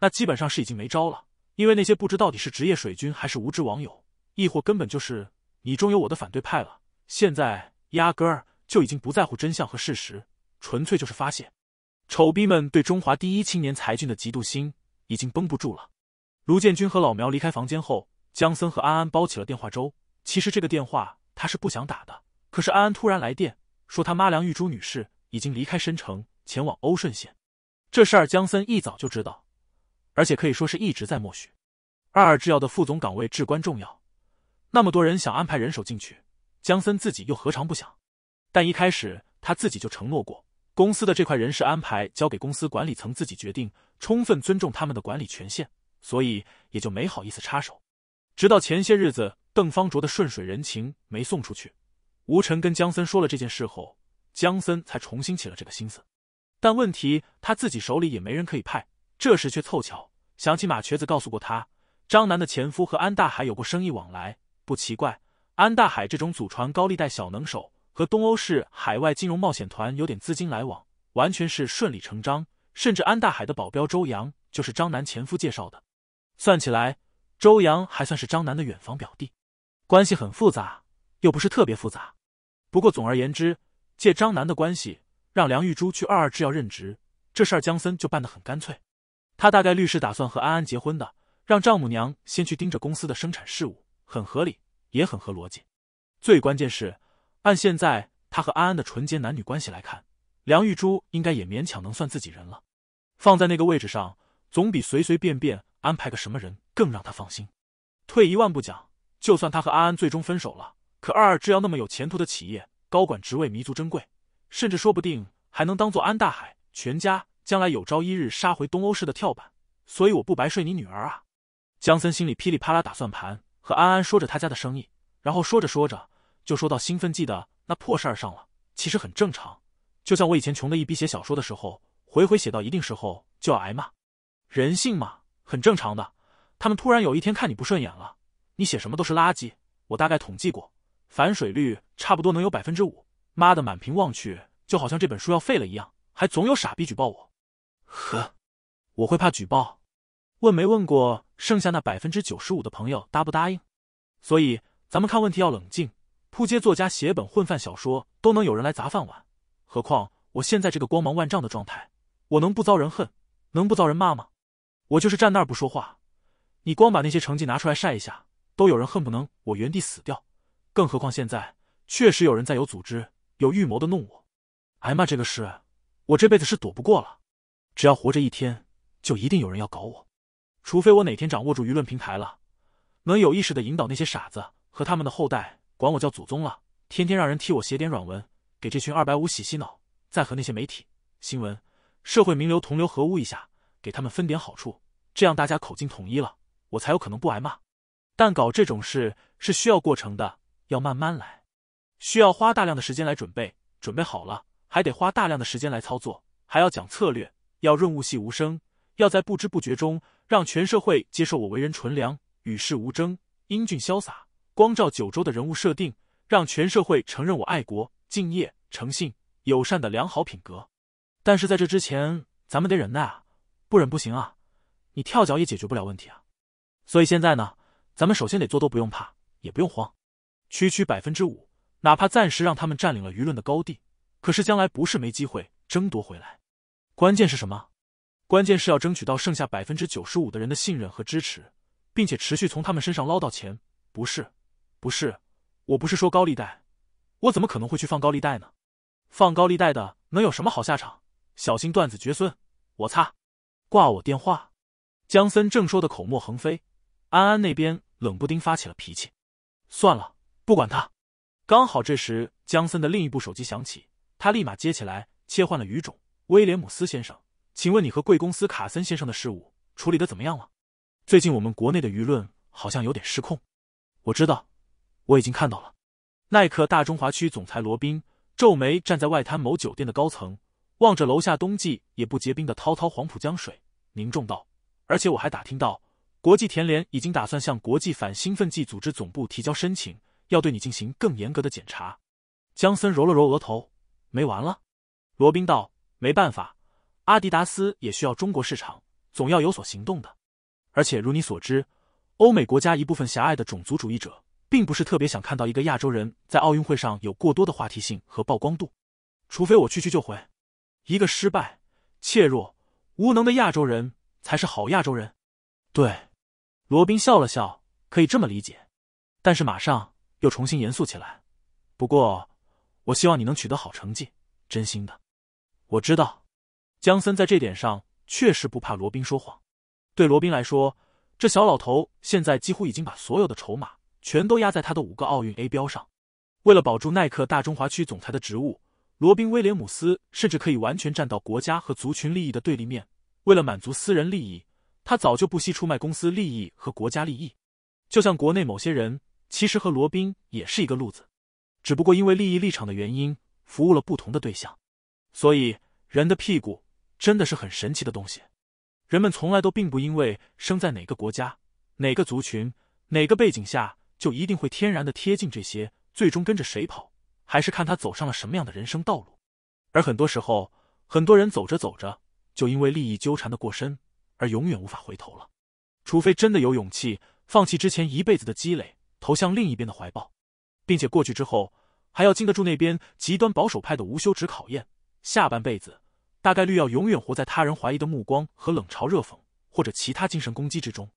那基本上是已经没招了，因为那些不知到底是职业水军还是无知网友。亦或根本就是你中有我的反对派了。现在压根儿就已经不在乎真相和事实，纯粹就是发泄。丑逼们对中华第一青年才俊的嫉妒心已经绷不住了。卢建军和老苗离开房间后，江森和安安包起了电话粥。其实这个电话他是不想打的，可是安安突然来电说他妈梁玉珠女士已经离开申城，前往欧顺县。这事儿江森一早就知道，而且可以说是一直在默许。二二制药的副总岗位至关重要。那么多人想安排人手进去，江森自己又何尝不想？但一开始他自己就承诺过，公司的这块人事安排交给公司管理层自己决定，充分尊重他们的管理权限，所以也就没好意思插手。直到前些日子邓方卓的顺水人情没送出去，吴晨跟江森说了这件事后，江森才重新起了这个心思。但问题他自己手里也没人可以派，这时却凑巧想起马瘸子告诉过他，张楠的前夫和安大海有过生意往来。不奇怪，安大海这种祖传高利贷小能手和东欧式海外金融冒险团有点资金来往，完全是顺理成章。甚至安大海的保镖周洋就是张楠前夫介绍的，算起来，周洋还算是张楠的远房表弟，关系很复杂，又不是特别复杂。不过总而言之，借张楠的关系让梁玉珠去二二制药任职，这事儿江森就办得很干脆。他大概率是打算和安安结婚的，让丈母娘先去盯着公司的生产事务。很合理，也很合逻辑。最关键是，按现在他和安安的纯洁男女关系来看，梁玉珠应该也勉强能算自己人了。放在那个位置上，总比随随便便安排个什么人更让他放心。退一万步讲，就算他和安安最终分手了，可二二制药那么有前途的企业，高管职位弥足珍贵，甚至说不定还能当做安大海全家将来有朝一日杀回东欧市的跳板。所以我不白睡你女儿啊！江森心里噼里啪啦打算盘。和安安说着他家的生意，然后说着说着就说到兴奋剂的那破事儿上了。其实很正常，就像我以前穷的一逼写小说的时候，回回写到一定时候就要挨骂。人性嘛，很正常的。他们突然有一天看你不顺眼了，你写什么都是垃圾。我大概统计过，反水率差不多能有百分之五。妈的，满屏望去就好像这本书要废了一样，还总有傻逼举报我。呵，我会怕举报？问没问过剩下那百分之九十五的朋友答不答应？所以咱们看问题要冷静。扑街作家写本混饭小说都能有人来砸饭碗，何况我现在这个光芒万丈的状态，我能不遭人恨，能不遭人骂吗？我就是站那儿不说话，你光把那些成绩拿出来晒一下，都有人恨不能我原地死掉。更何况现在确实有人在有组织、有预谋的弄我，挨骂这个事，我这辈子是躲不过了。只要活着一天，就一定有人要搞我。除非我哪天掌握住舆论平台了，能有意识的引导那些傻子和他们的后代，管我叫祖宗了，天天让人替我写点软文，给这群二百五洗洗脑，再和那些媒体、新闻、社会名流同流合污一下，给他们分点好处，这样大家口径统一了，我才有可能不挨骂。但搞这种事是需要过程的，要慢慢来，需要花大量的时间来准备，准备好了还得花大量的时间来操作，还要讲策略，要润物细无声。要在不知不觉中让全社会接受我为人纯良、与世无争、英俊潇洒、光照九州的人物设定，让全社会承认我爱国、敬业、诚信、友善的良好品格。但是在这之前，咱们得忍耐啊，不忍不行啊，你跳脚也解决不了问题啊。所以现在呢，咱们首先得做，都不用怕，也不用慌，区区百分之五，哪怕暂时让他们占领了舆论的高地，可是将来不是没机会争夺回来。关键是什么？关键是要争取到剩下百分之九十五的人的信任和支持，并且持续从他们身上捞到钱。不是，不是，我不是说高利贷，我怎么可能会去放高利贷呢？放高利贷的能有什么好下场？小心断子绝孙！我擦，挂我电话。江森正说的口沫横飞，安安那边冷不丁发起了脾气。算了，不管他。刚好这时，江森的另一部手机响起，他立马接起来，切换了语种。威廉姆斯先生。请问你和贵公司卡森先生的事务处理的怎么样了？最近我们国内的舆论好像有点失控。我知道，我已经看到了。耐克大中华区总裁罗宾皱眉站在外滩某酒店的高层，望着楼下冬季也不结冰的滔滔黄浦江水，凝重道：“而且我还打听到，国际田联已经打算向国际反兴奋剂组织总部提交申请，要对你进行更严格的检查。”江森揉了揉额头，没完了。罗宾道：“没办法。”阿迪达斯也需要中国市场，总要有所行动的。而且如你所知，欧美国家一部分狭隘的种族主义者，并不是特别想看到一个亚洲人在奥运会上有过多的话题性和曝光度。除非我去去就回，一个失败、怯弱、无能的亚洲人才是好亚洲人。对，罗宾笑了笑，可以这么理解。但是马上又重新严肃起来。不过，我希望你能取得好成绩，真心的。我知道。姜森在这点上确实不怕罗宾说谎。对罗宾来说，这小老头现在几乎已经把所有的筹码全都压在他的五个奥运 A 标上。为了保住耐克大中华区总裁的职务，罗宾威廉姆斯甚至可以完全站到国家和族群利益的对立面。为了满足私人利益，他早就不惜出卖公司利益和国家利益。就像国内某些人，其实和罗宾也是一个路子，只不过因为利益立场的原因，服务了不同的对象。所以，人的屁股。真的是很神奇的东西，人们从来都并不因为生在哪个国家、哪个族群、哪个背景下，就一定会天然的贴近这些。最终跟着谁跑，还是看他走上了什么样的人生道路。而很多时候，很多人走着走着，就因为利益纠缠的过深，而永远无法回头了。除非真的有勇气放弃之前一辈子的积累，投向另一边的怀抱，并且过去之后还要经得住那边极端保守派的无休止考验，下半辈子。大概率要永远活在他人怀疑的目光和冷嘲热讽或者其他精神攻击之中，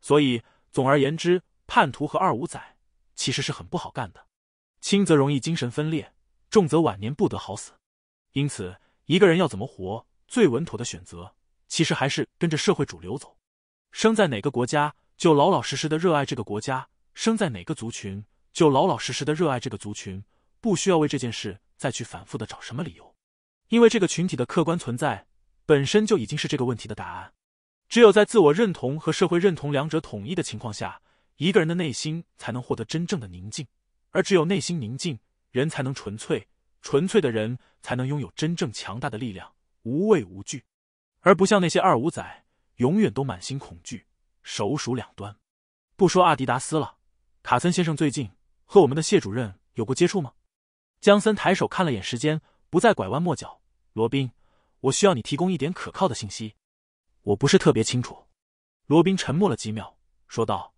所以总而言之，叛徒和二五仔其实是很不好干的，轻则容易精神分裂，重则晚年不得好死。因此，一个人要怎么活，最稳妥的选择其实还是跟着社会主流走。生在哪个国家，就老老实实的热爱这个国家；生在哪个族群，就老老实实的热爱这个族群，不需要为这件事再去反复的找什么理由。因为这个群体的客观存在，本身就已经是这个问题的答案。只有在自我认同和社会认同两者统一的情况下，一个人的内心才能获得真正的宁静。而只有内心宁静，人才能纯粹，纯粹的人才能拥有真正强大的力量，无畏无惧。而不像那些二五仔，永远都满心恐惧，手数两端。不说阿迪达斯了，卡森先生最近和我们的谢主任有过接触吗？江森抬手看了眼时间。不再拐弯抹角，罗宾，我需要你提供一点可靠的信息。我不是特别清楚。罗宾沉默了几秒，说道：“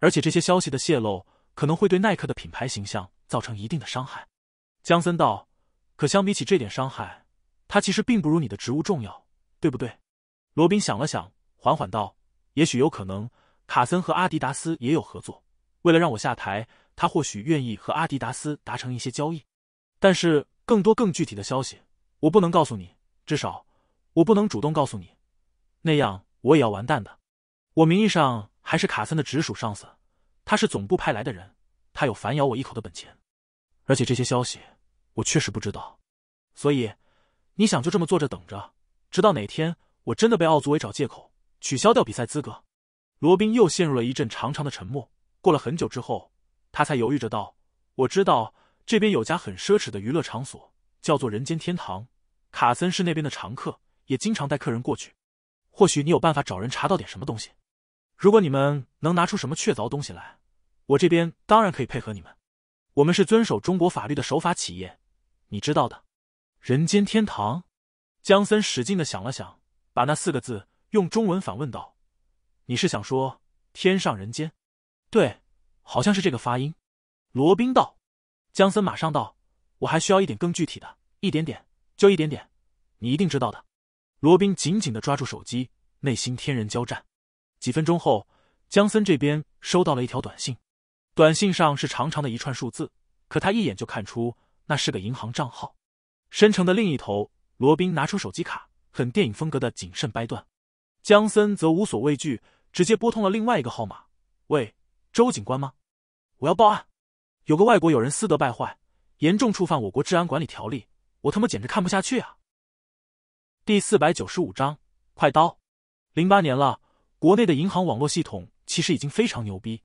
而且这些消息的泄露可能会对耐克的品牌形象造成一定的伤害。”江森道：“可相比起这点伤害，他其实并不如你的职务重要，对不对？”罗宾想了想，缓缓道：“也许有可能，卡森和阿迪达斯也有合作。为了让我下台，他或许愿意和阿迪达斯达成一些交易。但是。”更多更具体的消息，我不能告诉你，至少我不能主动告诉你，那样我也要完蛋的。我名义上还是卡森的直属上司，他是总部派来的人，他有反咬我一口的本钱。而且这些消息我确实不知道，所以你想就这么坐着等着，直到哪天我真的被奥组委找借口取消掉比赛资格？罗宾又陷入了一阵长长的沉默。过了很久之后，他才犹豫着道：“我知道。”这边有家很奢侈的娱乐场所，叫做“人间天堂”。卡森是那边的常客，也经常带客人过去。或许你有办法找人查到点什么东西。如果你们能拿出什么确凿东西来，我这边当然可以配合你们。我们是遵守中国法律的守法企业，你知道的。人间天堂，江森使劲的想了想，把那四个字用中文反问道：“你是想说天上人间？”对，好像是这个发音。罗宾道。江森马上道：“我还需要一点更具体的，一点点，就一点点，你一定知道的。”罗宾紧紧的抓住手机，内心天人交战。几分钟后，江森这边收到了一条短信，短信上是长长的一串数字，可他一眼就看出那是个银行账号。申城的另一头，罗宾拿出手机卡，很电影风格的谨慎掰断。江森则无所畏惧，直接拨通了另外一个号码：“喂，周警官吗？我要报案。”有个外国友人私德败坏，严重触犯我国治安管理条例，我他妈简直看不下去啊！第四百九十五章快刀。零八年了，国内的银行网络系统其实已经非常牛逼，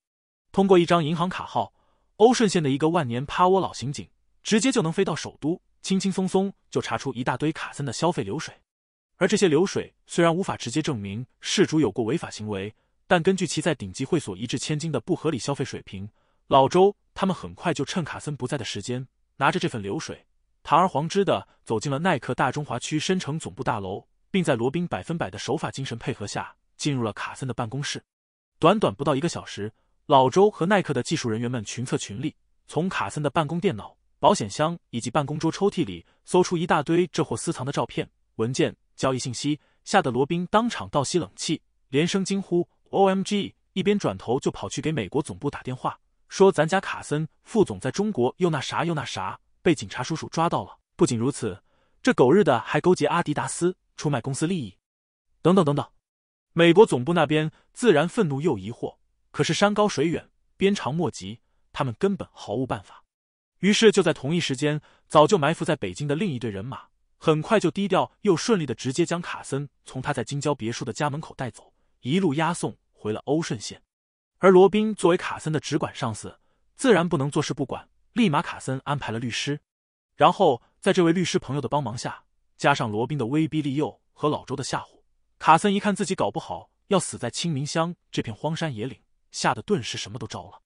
通过一张银行卡号，欧顺县的一个万年趴窝老刑警直接就能飞到首都，轻轻松松就查出一大堆卡森的消费流水。而这些流水虽然无法直接证明事主有过违法行为，但根据其在顶级会所一掷千金的不合理消费水平，老周。他们很快就趁卡森不在的时间，拿着这份流水，堂而皇之的走进了耐克大中华区申城总部大楼，并在罗宾百分百的手法精神配合下，进入了卡森的办公室。短短不到一个小时，老周和耐克的技术人员们群策群力，从卡森的办公电脑、保险箱以及办公桌抽屉里搜出一大堆这货私藏的照片、文件、交易信息，吓得罗宾当场倒吸冷气，连声惊呼 “O M G”，一边转头就跑去给美国总部打电话。说咱家卡森副总在中国又那啥又那啥，被警察叔叔抓到了。不仅如此，这狗日的还勾结阿迪达斯，出卖公司利益，等等等等。美国总部那边自然愤怒又疑惑，可是山高水远，鞭长莫及，他们根本毫无办法。于是就在同一时间，早就埋伏在北京的另一队人马，很快就低调又顺利的直接将卡森从他在京郊别墅的家门口带走，一路押送回了欧顺县。而罗宾作为卡森的直管上司，自然不能坐视不管，立马卡森安排了律师，然后在这位律师朋友的帮忙下，加上罗宾的威逼利诱和老周的吓唬，卡森一看自己搞不好要死在清明乡这片荒山野岭，吓得顿时什么都招了。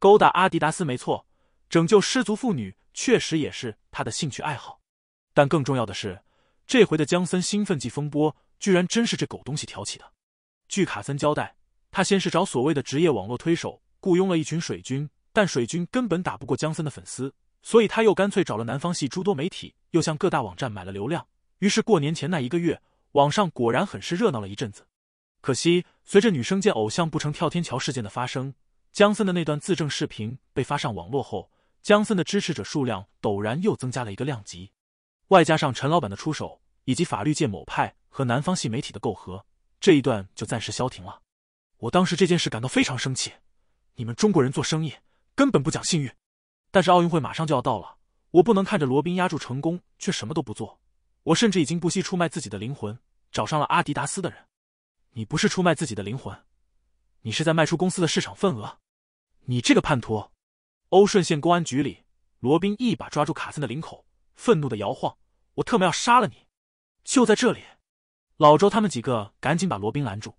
勾搭阿迪达斯没错，拯救失足妇女确实也是他的兴趣爱好，但更重要的是，这回的江森兴奋剂风波居然真是这狗东西挑起的。据卡森交代。他先是找所谓的职业网络推手，雇佣了一群水军，但水军根本打不过江森的粉丝，所以他又干脆找了南方系诸多媒体，又向各大网站买了流量。于是过年前那一个月，网上果然很是热闹了一阵子。可惜随着女生见偶像不成跳天桥事件的发生，江森的那段自证视频被发上网络后，江森的支持者数量陡然又增加了一个量级。外加上陈老板的出手，以及法律界某派和南方系媒体的媾和，这一段就暂时消停了。我当时这件事感到非常生气，你们中国人做生意根本不讲信誉。但是奥运会马上就要到了，我不能看着罗宾压住成功却什么都不做。我甚至已经不惜出卖自己的灵魂，找上了阿迪达斯的人。你不是出卖自己的灵魂，你是在卖出公司的市场份额。你这个叛徒！欧顺县公安局里，罗宾一把抓住卡森的领口，愤怒的摇晃：“我特么要杀了你！”就在这里，老周他们几个赶紧把罗宾拦住。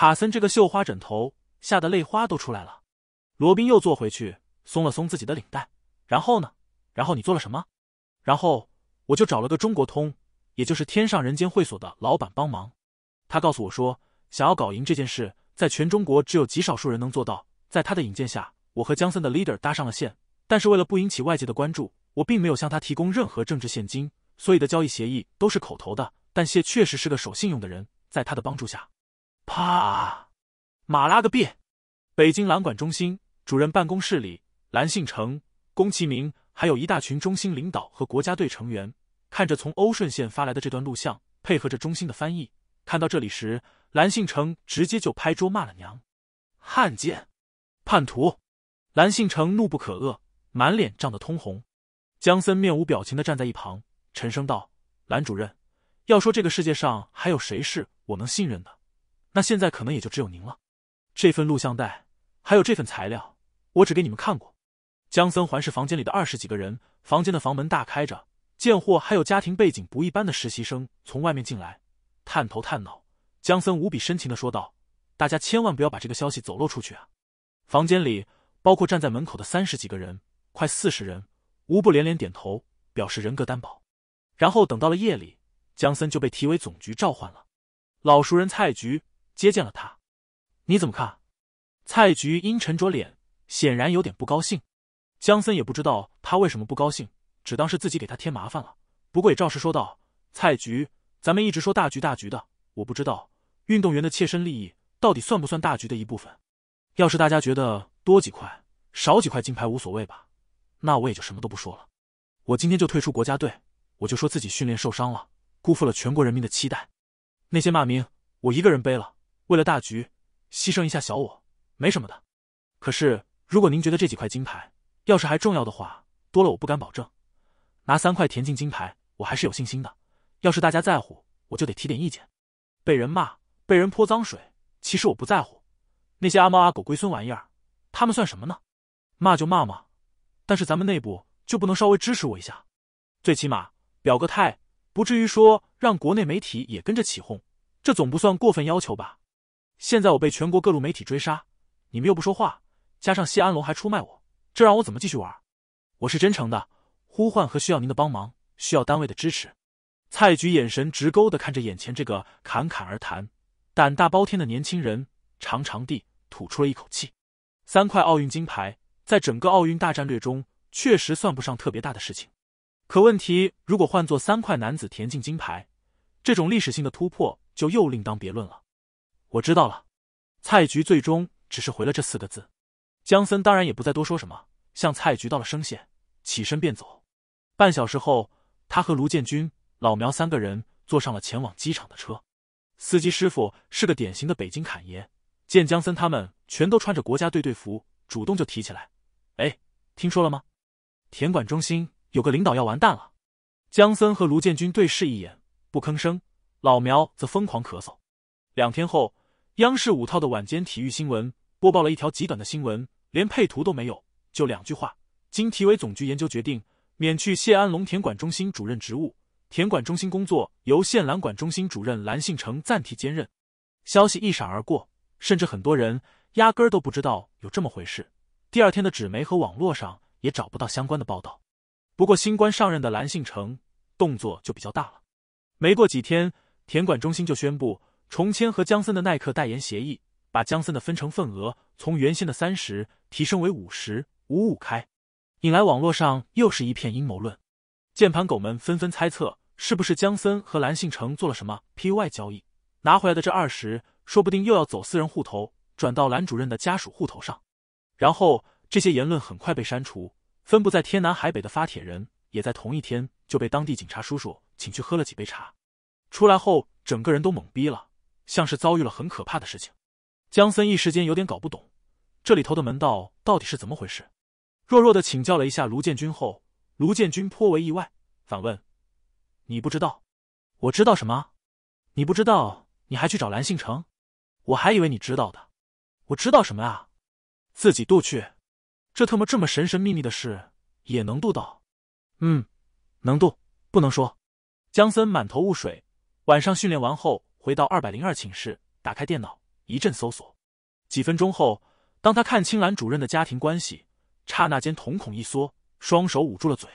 卡森这个绣花枕头吓得泪花都出来了。罗宾又坐回去，松了松自己的领带。然后呢？然后你做了什么？然后我就找了个中国通，也就是天上人间会所的老板帮忙。他告诉我说，想要搞赢这件事，在全中国只有极少数人能做到。在他的引荐下，我和江森的 leader 搭上了线。但是为了不引起外界的关注，我并没有向他提供任何政治现金，所有的交易协议都是口头的。但谢确实是个守信用的人，在他的帮助下。啪！马拉个逼！北京篮管中心主任办公室里，蓝信成、宫崎明还有一大群中心领导和国家队成员看着从欧顺县发来的这段录像，配合着中心的翻译。看到这里时，蓝信成直接就拍桌骂了娘：“汉奸，叛徒！”蓝信成怒不可遏，满脸涨得通红。江森面无表情的站在一旁，沉声道：“蓝主任，要说这个世界上还有谁是我能信任的？”那现在可能也就只有您了。这份录像带，还有这份材料，我只给你们看过。江森环视房间里的二十几个人，房间的房门大开着，贱货还有家庭背景不一般的实习生从外面进来，探头探脑。江森无比深情的说道：“大家千万不要把这个消息走漏出去啊！”房间里，包括站在门口的三十几个人，快四十人，无不连连点头，表示人格担保。然后等到了夜里，江森就被体委总局召唤了，老熟人蔡局。接见了他，你怎么看？蔡菊阴沉着脸，显然有点不高兴。江森也不知道他为什么不高兴，只当是自己给他添麻烦了。不过也照实说道：“蔡菊，咱们一直说大局大局的，我不知道运动员的切身利益到底算不算大局的一部分。要是大家觉得多几块、少几块金牌无所谓吧，那我也就什么都不说了。我今天就退出国家队，我就说自己训练受伤了，辜负了全国人民的期待，那些骂名我一个人背了。”为了大局，牺牲一下小我没什么的。可是如果您觉得这几块金牌要是还重要的话，多了我不敢保证。拿三块田径金牌，我还是有信心的。要是大家在乎，我就得提点意见。被人骂，被人泼脏水，其实我不在乎。那些阿猫阿狗龟孙玩意儿，他们算什么呢？骂就骂嘛。但是咱们内部就不能稍微支持我一下？最起码表个态，不至于说让国内媒体也跟着起哄。这总不算过分要求吧？现在我被全国各路媒体追杀，你们又不说话，加上谢安龙还出卖我，这让我怎么继续玩？我是真诚的呼唤和需要您的帮忙，需要单位的支持。蔡局眼神直勾的看着眼前这个侃侃而谈、胆大包天的年轻人，长长地吐出了一口气。三块奥运金牌在整个奥运大战略中确实算不上特别大的事情，可问题如果换做三块男子田径金牌，这种历史性的突破就又另当别论了。我知道了，蔡局最终只是回了这四个字。江森当然也不再多说什么，向蔡局道了声谢，起身便走。半小时后，他和卢建军、老苗三个人坐上了前往机场的车。司机师傅是个典型的北京侃爷，见江森他们全都穿着国家队队服，主动就提起来：“哎，听说了吗？田管中心有个领导要完蛋了。”江森和卢建军对视一眼，不吭声。老苗则疯狂咳嗽。两天后。央视五套的晚间体育新闻播报了一条极短的新闻，连配图都没有，就两句话。经体委总局研究决定，免去谢安龙田管中心主任职务，田管中心工作由县篮管中心主任蓝信成暂替兼任。消息一闪而过，甚至很多人压根儿都不知道有这么回事。第二天的纸媒和网络上也找不到相关的报道。不过新官上任的蓝信成动作就比较大了，没过几天，田管中心就宣布。重签和姜森的耐克代言协议，把姜森的分成份额从原先的三十提升为五十，五五开，引来网络上又是一片阴谋论。键盘狗们纷纷猜测，是不是姜森和蓝信诚做了什么 P Y 交易，拿回来的这二十，说不定又要走私人户头转到蓝主任的家属户头上。然后这些言论很快被删除，分布在天南海北的发帖人也在同一天就被当地警察叔叔请去喝了几杯茶，出来后整个人都懵逼了。像是遭遇了很可怕的事情，江森一时间有点搞不懂这里头的门道到底是怎么回事。弱弱的请教了一下卢建军后，卢建军颇为意外，反问：“你不知道？我知道什么？你不知道？你还去找蓝信成？我还以为你知道的。我知道什么啊？自己渡去。这特么这么神神秘秘的事也能渡到？嗯，能渡不能说。”江森满头雾水。晚上训练完后。回到二百零二寝室，打开电脑，一阵搜索。几分钟后，当他看清蓝主任的家庭关系，刹那间瞳孔一缩，双手捂住了嘴。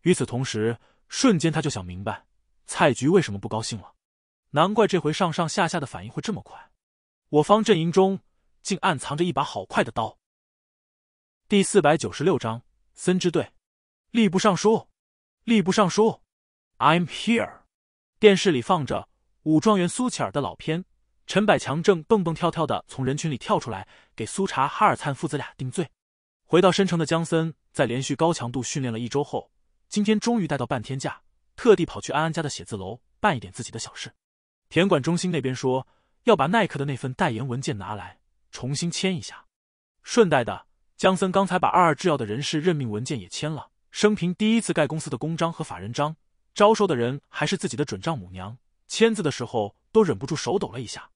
与此同时，瞬间他就想明白蔡局为什么不高兴了，难怪这回上上下下的反应会这么快。我方阵营中竟暗藏着一把好快的刀。第四百九十六章森之队，吏部尚书，吏部尚书，I'm here。电视里放着。武状元苏乞儿的老片，陈百强正蹦蹦跳跳的从人群里跳出来，给苏察哈尔灿父子俩定罪。回到深城的江森，在连续高强度训练了一周后，今天终于带到半天假，特地跑去安安家的写字楼办一点自己的小事。田管中心那边说要把耐克的那份代言文件拿来重新签一下。顺带的，江森刚才把二二制药的人事任命文件也签了，生平第一次盖公司的公章和法人章，招收的人还是自己的准丈母娘。签字的时候都忍不住手抖了一下，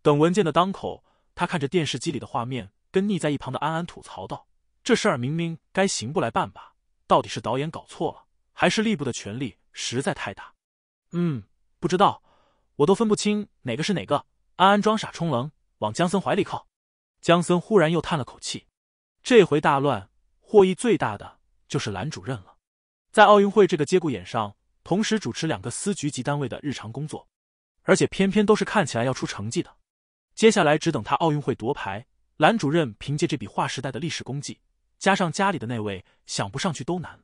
等文件的当口，他看着电视机里的画面，跟腻在一旁的安安吐槽道：“这事儿明明该刑部来办吧？到底是导演搞错了，还是吏部的权力实在太大？”“嗯，不知道，我都分不清哪个是哪个。”安安装傻充愣，往江森怀里靠。江森忽然又叹了口气：“这回大乱，获益最大的就是蓝主任了。在奥运会这个节骨眼上。”同时主持两个司局级单位的日常工作，而且偏偏都是看起来要出成绩的。接下来只等他奥运会夺牌，蓝主任凭借这笔划时代的历史功绩，加上家里的那位，想不上去都难。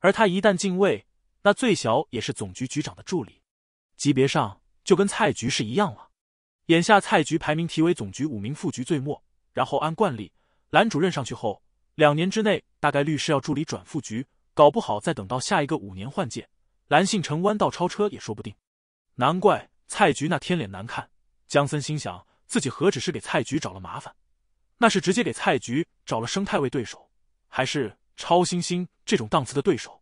而他一旦进位，那最小也是总局局长的助理，级别上就跟蔡局是一样了。眼下蔡局排名提为总局五名副局最末，然后按惯例，蓝主任上去后，两年之内大概率是要助理转副局，搞不好再等到下一个五年换届。蓝信城弯道超车也说不定，难怪蔡局那天脸难看。江森心想，自己何止是给蔡局找了麻烦，那是直接给蔡局找了生态位对手，还是超新星这种档次的对手。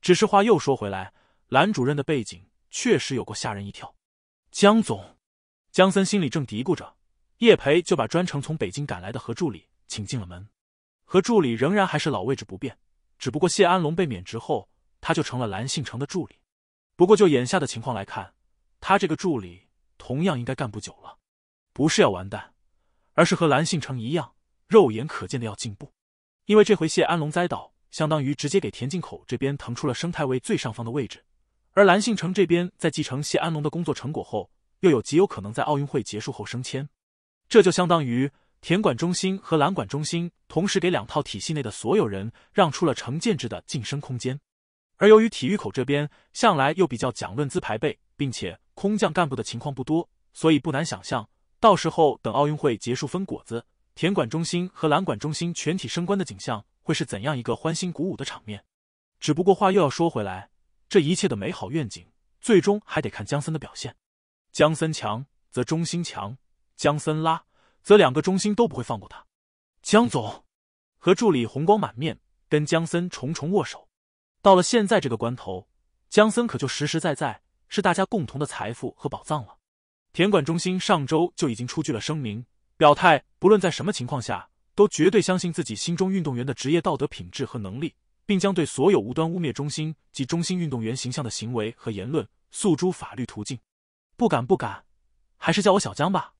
只是话又说回来，蓝主任的背景确实有过吓人一跳。江总，江森心里正嘀咕着，叶培就把专程从北京赶来的何助理请进了门。何助理仍然还是老位置不变，只不过谢安龙被免职后。他就成了蓝信城的助理，不过就眼下的情况来看，他这个助理同样应该干不久了，不是要完蛋，而是和蓝信城一样，肉眼可见的要进步。因为这回谢安龙栽倒，相当于直接给田径口这边腾出了生态位最上方的位置，而蓝信城这边在继承谢安龙的工作成果后，又有极有可能在奥运会结束后升迁，这就相当于田管中心和篮管中心同时给两套体系内的所有人让出了成建制的晋升空间。而由于体育口这边向来又比较讲论资排辈，并且空降干部的情况不多，所以不难想象，到时候等奥运会结束分果子，田管中心和篮管中心全体升官的景象会是怎样一个欢欣鼓舞的场面。只不过话又要说回来，这一切的美好愿景，最终还得看江森的表现。江森强则中心强，江森拉则两个中心都不会放过他。江总和助理红光满面，跟江森重重握手。到了现在这个关头，江森可就实实在在是大家共同的财富和宝藏了。田管中心上周就已经出具了声明，表态不论在什么情况下，都绝对相信自己心中运动员的职业道德品质和能力，并将对所有无端污蔑中心及中心运动员形象的行为和言论诉诸法律途径。不敢不敢，还是叫我小江吧。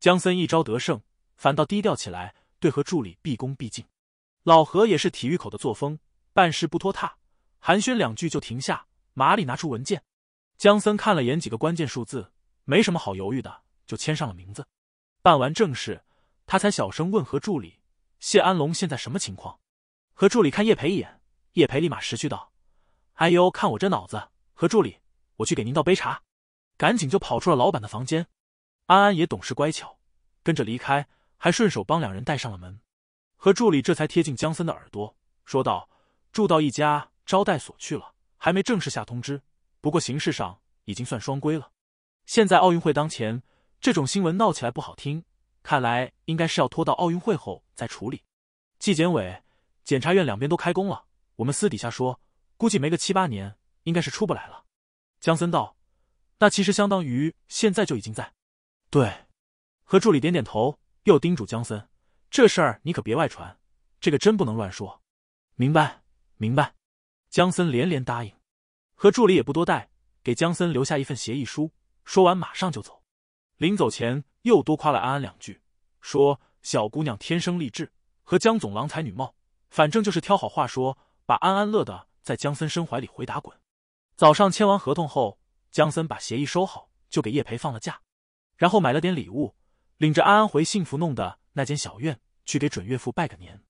江森一招得胜，反倒低调起来，对何助理毕恭毕敬。老何也是体育口的作风，办事不拖沓。寒暄两句就停下，麻利拿出文件。江森看了眼几个关键数字，没什么好犹豫的，就签上了名字。办完正事，他才小声问何助理：“谢安龙现在什么情况？”何助理看叶培一眼，叶培立马识趣道：“哎呦，看我这脑子！”何助理，我去给您倒杯茶。赶紧就跑出了老板的房间。安安也懂事乖巧，跟着离开，还顺手帮两人带上了门。何助理这才贴近江森的耳朵说道：“住到一家。”招待所去了，还没正式下通知，不过形式上已经算双规了。现在奥运会当前，这种新闻闹起来不好听，看来应该是要拖到奥运会后再处理。纪检委、检察院两边都开工了，我们私底下说，估计没个七八年，应该是出不来了。江森道：“那其实相当于现在就已经在。”对，何助理点点头，又叮嘱江森：“这事儿你可别外传，这个真不能乱说。”明白，明白。江森连连答应，和助理也不多带，给江森留下一份协议书。说完马上就走，临走前又多夸了安安两句，说小姑娘天生丽质，和江总郎才女貌，反正就是挑好话说，把安安乐的在江森身怀里回打滚。早上签完合同后，江森把协议收好，就给叶培放了假，然后买了点礼物，领着安安回幸福弄的那间小院去给准岳父拜个年。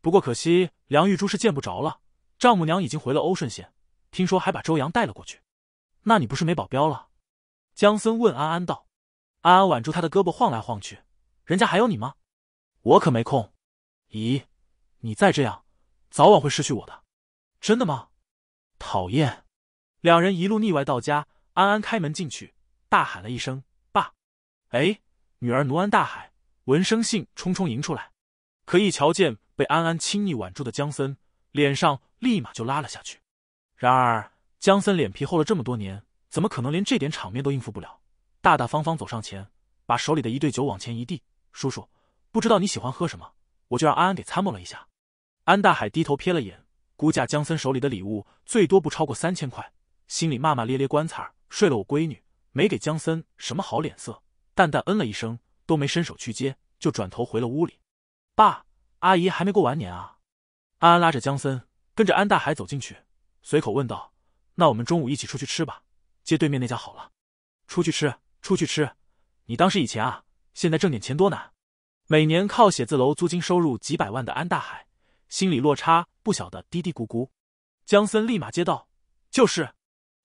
不过可惜，梁玉珠是见不着了。丈母娘已经回了欧顺县，听说还把周阳带了过去。那你不是没保镖了？江森问安安道。安安挽住他的胳膊晃来晃去：“人家还有你吗？我可没空。”咦，你再这样，早晚会失去我的。真的吗？讨厌！两人一路腻歪到家，安安开门进去，大喊了一声：“爸！”哎，女儿奴安大喊，闻声信冲冲迎出来，可一瞧见被安安亲昵挽住的江森，脸上。立马就拉了下去。然而，江森脸皮厚了这么多年，怎么可能连这点场面都应付不了？大大方方走上前，把手里的一对酒往前一递：“叔叔，不知道你喜欢喝什么，我就让安安给参谋了一下。”安大海低头瞥了眼，估价江森手里的礼物最多不超过三千块，心里骂骂咧咧：“棺材睡了我闺女，没给江森什么好脸色。”淡淡嗯了一声，都没伸手去接，就转头回了屋里。爸，阿姨还没过完年啊？安安拉着江森。跟着安大海走进去，随口问道：“那我们中午一起出去吃吧，街对面那家好了。”“出去吃，出去吃，你当是以前啊？现在挣点钱多难！”每年靠写字楼租金收入几百万的安大海，心里落差不小的嘀嘀咕咕。江森立马接道：“就是，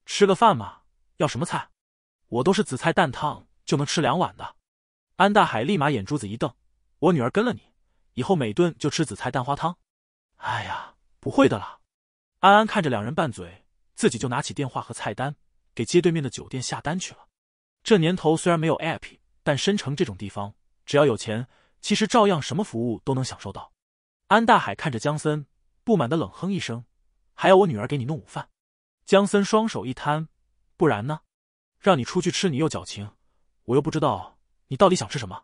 吃个饭嘛，要什么菜？我都是紫菜蛋汤就能吃两碗的。”安大海立马眼珠子一瞪：“我女儿跟了你，以后每顿就吃紫菜蛋花汤。”“哎呀！”不会的啦，安安看着两人拌嘴，自己就拿起电话和菜单，给街对面的酒店下单去了。这年头虽然没有 APP，但深城这种地方，只要有钱，其实照样什么服务都能享受到。安大海看着江森，不满的冷哼一声：“还要我女儿给你弄午饭？”江森双手一摊：“不然呢？让你出去吃，你又矫情，我又不知道你到底想吃什么。”“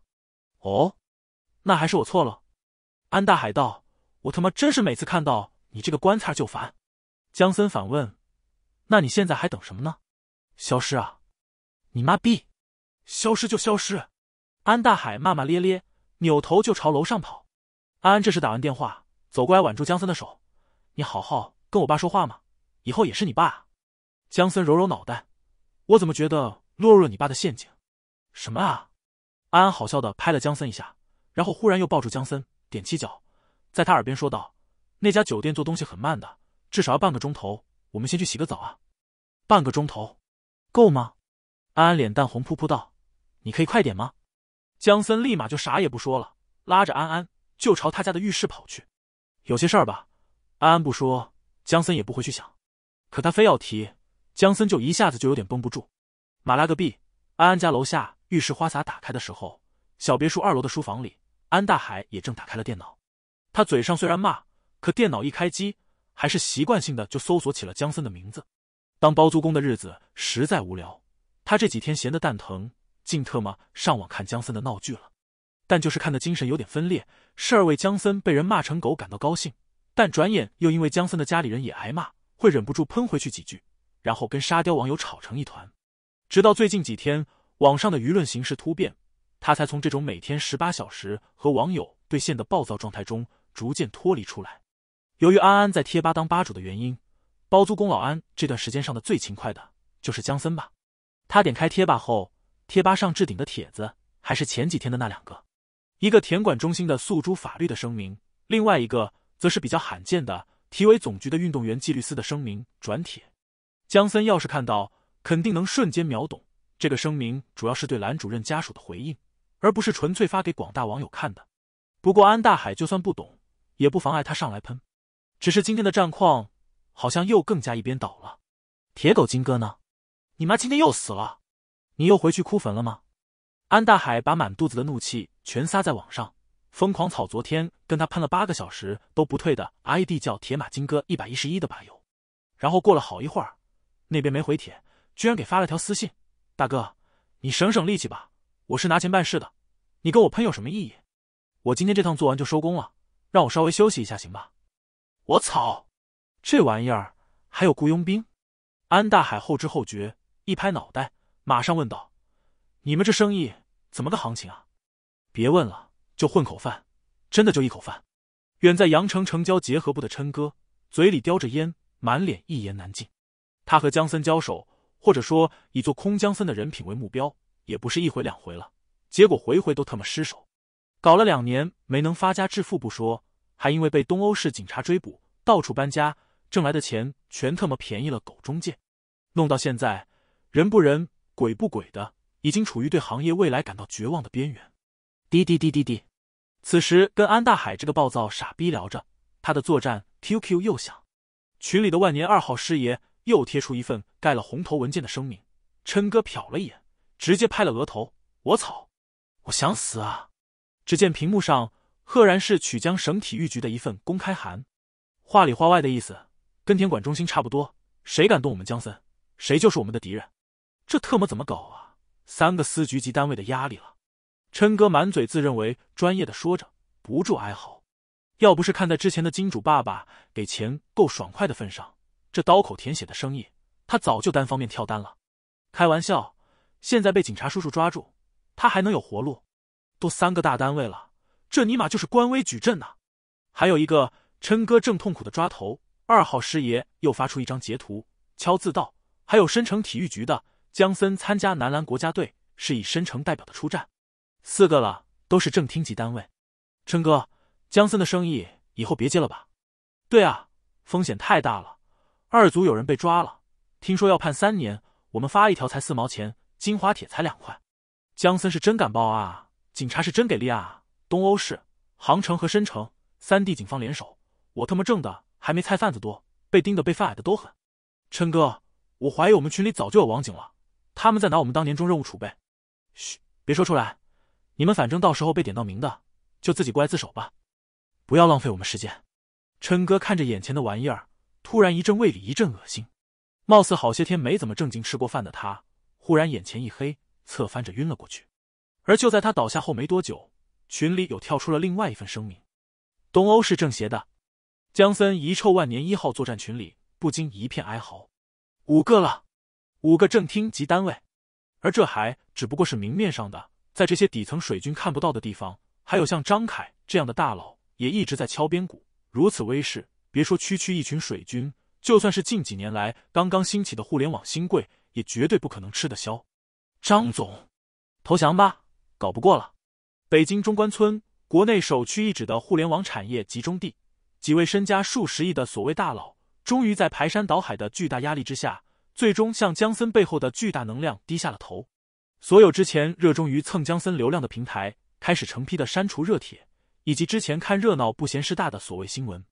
哦，那还是我错了。”安大海道：“我他妈真是每次看到……”你这个棺材就烦，江森反问：“那你现在还等什么呢？消失啊！你妈逼，消失就消失！”安大海骂骂咧咧，扭头就朝楼上跑。安安这时打完电话，走过来挽住江森的手：“你好好跟我爸说话嘛，以后也是你爸。”江森揉揉脑袋：“我怎么觉得落入了你爸的陷阱？”“什么啊？”安安好笑的拍了江森一下，然后忽然又抱住江森，踮起脚，在他耳边说道。那家酒店做东西很慢的，至少要半个钟头。我们先去洗个澡啊，半个钟头，够吗？安安脸蛋红扑扑道：“你可以快点吗？”江森立马就啥也不说了，拉着安安就朝他家的浴室跑去。有些事儿吧，安安不说，江森也不回去想，可他非要提，江森就一下子就有点绷不住。马拉个币，安安家楼下浴室花洒打开的时候，小别墅二楼的书房里，安大海也正打开了电脑。他嘴上虽然骂。可电脑一开机，还是习惯性的就搜索起了姜森的名字。当包租公的日子实在无聊，他这几天闲得蛋疼，竟特么上网看姜森的闹剧了。但就是看的精神有点分裂，事儿为姜森被人骂成狗感到高兴，但转眼又因为姜森的家里人也挨骂，会忍不住喷回去几句，然后跟沙雕网友吵成一团。直到最近几天，网上的舆论形势突变，他才从这种每天十八小时和网友对线的暴躁状态中逐渐脱离出来。由于安安在贴吧当吧主的原因，包租公老安这段时间上的最勤快的就是江森吧。他点开贴吧后，贴吧上置顶的帖子还是前几天的那两个，一个田管中心的诉诸法律的声明，另外一个则是比较罕见的体委总局的运动员纪律司的声明转帖。江森要是看到，肯定能瞬间秒懂这个声明主要是对兰主任家属的回应，而不是纯粹发给广大网友看的。不过安大海就算不懂，也不妨碍他上来喷。只是今天的战况好像又更加一边倒了。铁狗金哥呢？你妈今天又死了，你又回去哭坟了吗？安大海把满肚子的怒气全撒在网上，疯狂草昨天跟他喷了八个小时都不退的 ID 叫铁马金哥一百一十一的吧友。然后过了好一会儿，那边没回帖，居然给发了条私信：“大哥，你省省力气吧，我是拿钱办事的，你跟我喷有什么意义？我今天这趟做完就收工了，让我稍微休息一下行吧？”我操！这玩意儿还有雇佣兵？安大海后知后觉，一拍脑袋，马上问道：“你们这生意怎么个行情啊？”别问了，就混口饭，真的就一口饭。远在羊城城郊结合部的琛哥嘴里叼着烟，满脸一言难尽。他和江森交手，或者说以做空江森的人品为目标，也不是一回两回了，结果回回都特么失手，搞了两年没能发家致富不说。还因为被东欧式警察追捕，到处搬家，挣来的钱全特么便宜了狗中介，弄到现在，人不人，鬼不鬼的，已经处于对行业未来感到绝望的边缘。滴滴滴滴滴，此时跟安大海这个暴躁傻逼聊着，他的作战 QQ 又响，群里的万年二号师爷又贴出一份盖了红头文件的声明。琛哥瞟了一眼，直接拍了额头：“我操，我想死啊！”只见屏幕上。赫然是曲江省体育局的一份公开函，话里话外的意思跟田管中心差不多。谁敢动我们江森，谁就是我们的敌人。这特么怎么搞啊？三个司局级单位的压力了。琛哥满嘴自认为专业的说着，不住哀嚎。要不是看在之前的金主爸爸给钱够爽快的份上，这刀口舔血的生意他早就单方面跳单了。开玩笑，现在被警察叔叔抓住，他还能有活路？都三个大单位了。这尼玛就是官微矩阵呐！还有一个琛哥正痛苦的抓头，二号师爷又发出一张截图，敲字道：“还有申城体育局的江森参加男篮国家队，是以申城代表的出战，四个了，都是正厅级单位。”琛哥，江森的生意以后别接了吧？对啊，风险太大了。二组有人被抓了，听说要判三年。我们发一条才四毛钱，精华帖才两块。江森是真敢报啊！警察是真给力啊！东欧市、杭城和申城三地警方联手，我他妈挣的还没菜贩子多，被盯的被贩矮的都狠。琛哥，我怀疑我们群里早就有网警了，他们在拿我们当年终任务储备。嘘，别说出来。你们反正到时候被点到名的，就自己过来自首吧，不要浪费我们时间。琛哥看着眼前的玩意儿，突然一阵胃里一阵恶心，貌似好些天没怎么正经吃过饭的他，忽然眼前一黑，侧翻着晕了过去。而就在他倒下后没多久。群里又跳出了另外一份声明，东欧是正邪的，江森遗臭万年一号作战群里不禁一片哀嚎，五个了，五个正厅级单位，而这还只不过是明面上的，在这些底层水军看不到的地方，还有像张凯这样的大佬也一直在敲边鼓。如此威势，别说区区一群水军，就算是近几年来刚刚兴起的互联网新贵，也绝对不可能吃得消。张总，投降吧，搞不过了。北京中关村，国内首屈一指的互联网产业集中地。几位身家数十亿的所谓大佬，终于在排山倒海的巨大压力之下，最终向江森背后的巨大能量低下了头。所有之前热衷于蹭江森流量的平台，开始成批的删除热帖，以及之前看热闹不嫌事大的所谓新闻。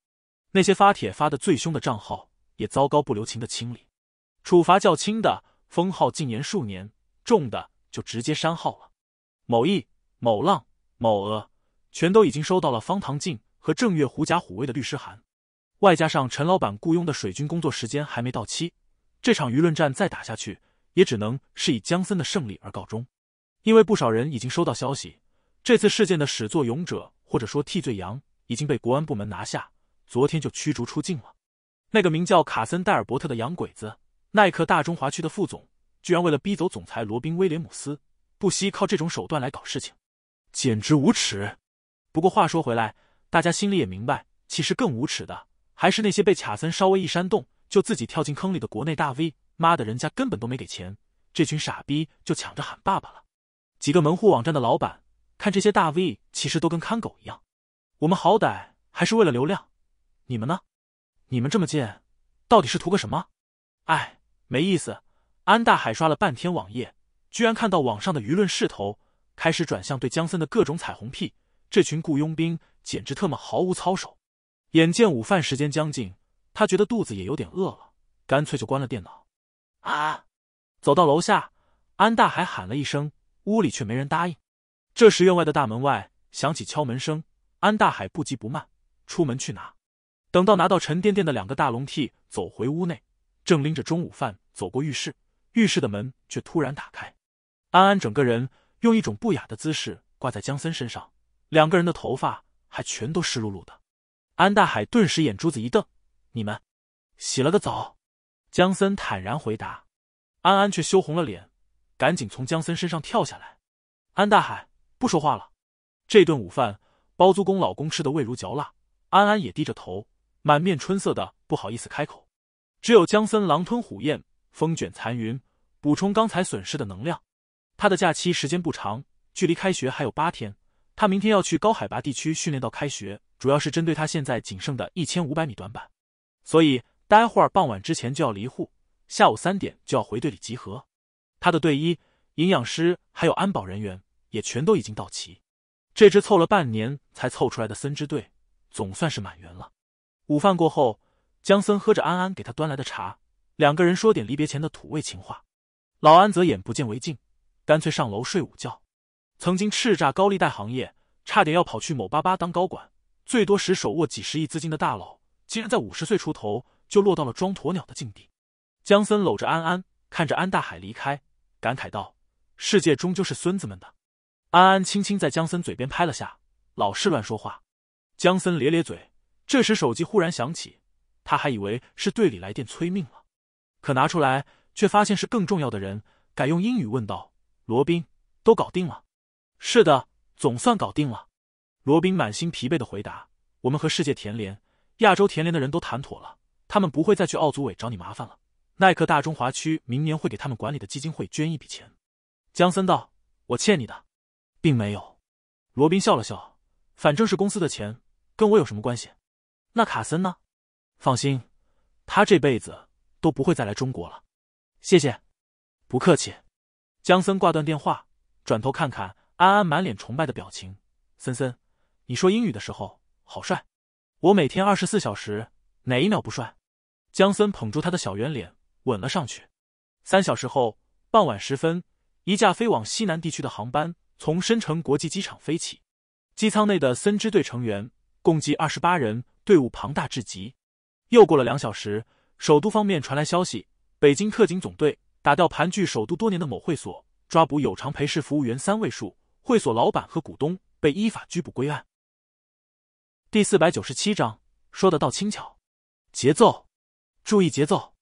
那些发帖发的最凶的账号，也糟糕不留情的清理。处罚较轻的封号禁言数年，重的就直接删号了。某易。某浪、某鹅，全都已经收到了方唐镜和正月狐假虎威的律师函，外加上陈老板雇佣的水军工作时间还没到期，这场舆论战再打下去，也只能是以江森的胜利而告终。因为不少人已经收到消息，这次事件的始作俑者或者说替罪羊已经被国安部门拿下，昨天就驱逐出境了。那个名叫卡森·戴尔伯特的洋鬼子，耐克大中华区的副总，居然为了逼走总裁罗宾·威廉姆斯，不惜靠这种手段来搞事情。简直无耻！不过话说回来，大家心里也明白，其实更无耻的还是那些被卡森稍微一煽动，就自己跳进坑里的国内大 V。妈的，人家根本都没给钱，这群傻逼就抢着喊爸爸了。几个门户网站的老板看这些大 V，其实都跟看狗一样。我们好歹还是为了流量，你们呢？你们这么贱，到底是图个什么？哎，没意思。安大海刷了半天网页，居然看到网上的舆论势头。开始转向对江森的各种彩虹屁，这群雇佣兵简直特么毫无操守。眼见午饭时间将近，他觉得肚子也有点饿了，干脆就关了电脑。啊！走到楼下，安大海喊了一声，屋里却没人答应。这时，院外的大门外响起敲门声，安大海不急不慢出门去拿。等到拿到沉甸甸的两个大笼屉，走回屋内，正拎着中午饭走过浴室，浴室的门却突然打开，安安整个人。用一种不雅的姿势挂在江森身上，两个人的头发还全都湿漉漉的。安大海顿时眼珠子一瞪：“你们洗了个澡？”江森坦然回答。安安却羞红了脸，赶紧从江森身上跳下来。安大海不说话了。这顿午饭，包租公老公吃的味如嚼蜡，安安也低着头，满面春色的不好意思开口。只有江森狼吞虎咽，风卷残云，补充刚才损失的能量。他的假期时间不长，距离开学还有八天。他明天要去高海拔地区训练到开学，主要是针对他现在仅剩的一千五百米短板。所以待会儿傍晚之前就要离户，下午三点就要回队里集合。他的队医、营养师还有安保人员也全都已经到齐。这支凑了半年才凑出来的森支队总算是满员了。午饭过后，江森喝着安安给他端来的茶，两个人说点离别前的土味情话。老安则眼不见为净。干脆上楼睡午觉。曾经叱咤高利贷行业，差点要跑去某巴巴当高管，最多时手握几十亿资金的大佬，竟然在五十岁出头就落到了装鸵鸟的境地。江森搂着安安，看着安大海离开，感慨道：“世界终究是孙子们的。”安安轻轻在江森嘴边拍了下，老是乱说话。江森咧咧嘴。这时手机忽然响起，他还以为是队里来电催命了，可拿出来却发现是更重要的人，改用英语问道。罗宾，都搞定了。是的，总算搞定了。罗宾满心疲惫的回答：“我们和世界田联、亚洲田联的人都谈妥了，他们不会再去奥组委找你麻烦了。耐克大中华区明年会给他们管理的基金会捐一笔钱。”江森道：“我欠你的，并没有。”罗宾笑了笑：“反正是公司的钱，跟我有什么关系？”那卡森呢？放心，他这辈子都不会再来中国了。谢谢，不客气。江森挂断电话，转头看看安安满脸崇拜的表情。森森，你说英语的时候好帅。我每天二十四小时，哪一秒不帅？江森捧住他的小圆脸，吻了上去。三小时后，傍晚时分，一架飞往西南地区的航班从深城国际机场飞起。机舱内的森支队成员共计二十八人，队伍庞大至极。又过了两小时，首都方面传来消息：北京特警总队。打掉盘踞首都多年的某会所，抓捕有偿陪侍服务员三位数，会所老板和股东被依法拘捕归案。第四百九十七章说的倒轻巧，节奏，注意节奏，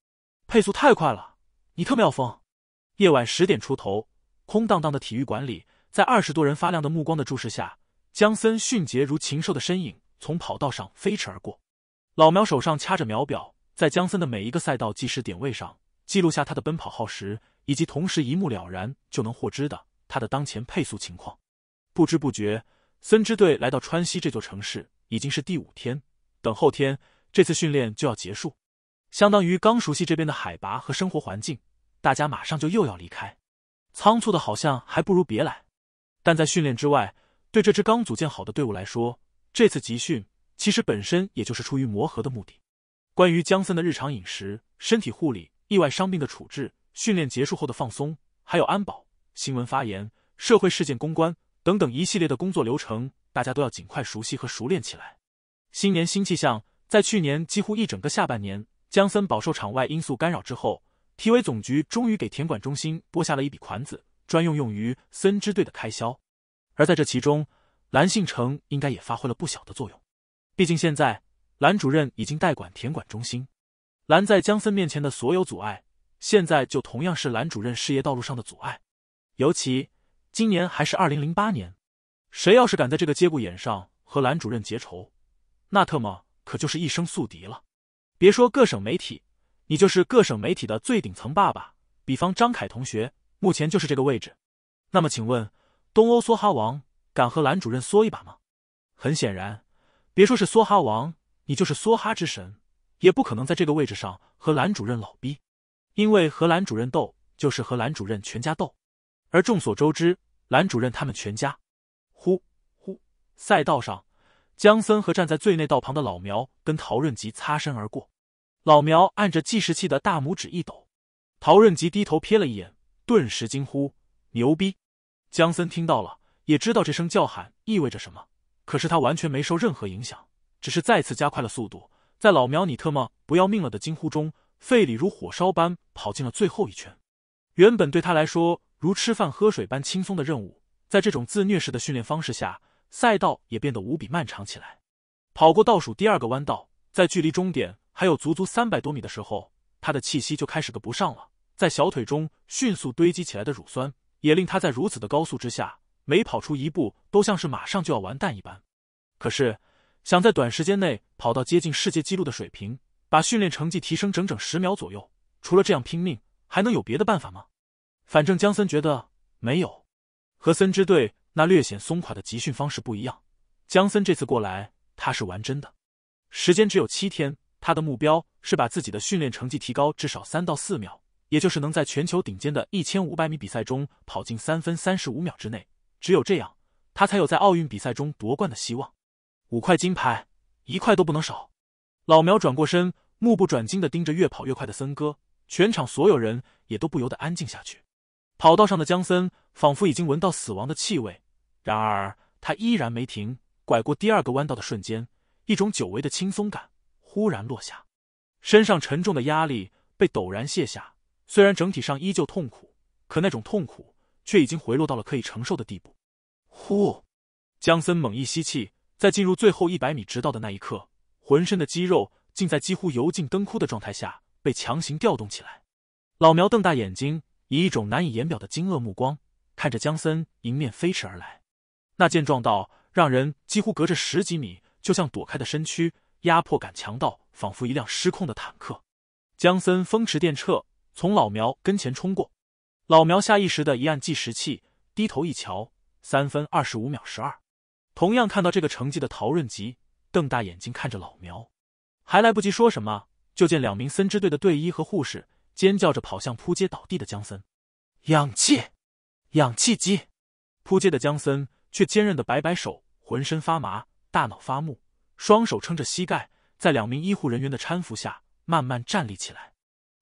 配速太快了，你特么要疯！夜晚十点出头，空荡荡的体育馆里，在二十多人发亮的目光的注视下，江森迅捷如禽兽的身影从跑道上飞驰而过。老苗手上掐着秒表，在江森的每一个赛道计时点位上。记录下他的奔跑耗时，以及同时一目了然就能获知的他的当前配速情况。不知不觉，森支队来到川西这座城市已经是第五天，等后天这次训练就要结束，相当于刚熟悉这边的海拔和生活环境，大家马上就又要离开，仓促的好像还不如别来。但在训练之外，对这支刚组建好的队伍来说，这次集训其实本身也就是出于磨合的目的。关于江森的日常饮食、身体护理。意外伤病的处置、训练结束后的放松，还有安保、新闻发言、社会事件公关等等一系列的工作流程，大家都要尽快熟悉和熟练起来。新年新气象，在去年几乎一整个下半年，江森饱受场外因素干扰之后，体委总局终于给田管中心拨下了一笔款子，专用用于森支队的开销。而在这其中，蓝信城应该也发挥了不小的作用，毕竟现在蓝主任已经代管田管中心。拦在姜森面前的所有阻碍，现在就同样是兰主任事业道路上的阻碍。尤其今年还是二零零八年，谁要是敢在这个节骨眼上和兰主任结仇，那特么可就是一生宿敌了。别说各省媒体，你就是各省媒体的最顶层爸爸，比方张凯同学，目前就是这个位置。那么请问，东欧梭哈王敢和兰主任梭一把吗？很显然，别说是梭哈王，你就是梭哈之神。也不可能在这个位置上和兰主任老逼，因为和兰主任斗就是和兰主任全家斗，而众所周知，兰主任他们全家。呼呼，赛道上，江森和站在最内道旁的老苗跟陶润吉擦身而过，老苗按着计时器的大拇指一抖，陶润吉低头瞥了一眼，顿时惊呼：“牛逼！”江森听到了，也知道这声叫喊意味着什么，可是他完全没受任何影响，只是再次加快了速度。在老苗，你特么不要命了的惊呼中，费里如火烧般跑进了最后一圈。原本对他来说如吃饭喝水般轻松的任务，在这种自虐式的训练方式下，赛道也变得无比漫长起来。跑过倒数第二个弯道，在距离终点还有足足三百多米的时候，他的气息就开始跟不上了。在小腿中迅速堆积起来的乳酸，也令他在如此的高速之下，每跑出一步都像是马上就要完蛋一般。可是。想在短时间内跑到接近世界纪录的水平，把训练成绩提升整整十秒左右，除了这样拼命，还能有别的办法吗？反正江森觉得没有。和森支队那略显松垮的集训方式不一样，江森这次过来，他是玩真的。时间只有七天，他的目标是把自己的训练成绩提高至少三到四秒，也就是能在全球顶尖的一千五百米比赛中跑进三分三十五秒之内。只有这样，他才有在奥运比赛中夺冠的希望。五块金牌，一块都不能少。老苗转过身，目不转睛的盯着越跑越快的森哥，全场所有人也都不由得安静下去。跑道上的江森仿佛已经闻到死亡的气味，然而他依然没停。拐过第二个弯道的瞬间，一种久违的轻松感忽然落下，身上沉重的压力被陡然卸下。虽然整体上依旧痛苦，可那种痛苦却已经回落到了可以承受的地步。呼，江森猛一吸气。在进入最后一百米直道的那一刻，浑身的肌肉竟在几乎油尽灯枯的状态下被强行调动起来。老苗瞪大眼睛，以一种难以言表的惊愕目光看着江森迎面飞驰而来。那健壮到让人几乎隔着十几米就像躲开的身躯，压迫感强到仿佛一辆失控的坦克。江森风驰电掣从老苗跟前冲过，老苗下意识的一按计时器，低头一瞧，三分二十五秒十二。同样看到这个成绩的陶润吉瞪大眼睛看着老苗，还来不及说什么，就见两名森支队的队医和护士尖叫着跑向扑街倒地的江森，氧气，氧气机。扑街的江森却坚韧的摆摆手，浑身发麻，大脑发木，双手撑着膝盖，在两名医护人员的搀扶下慢慢站立起来。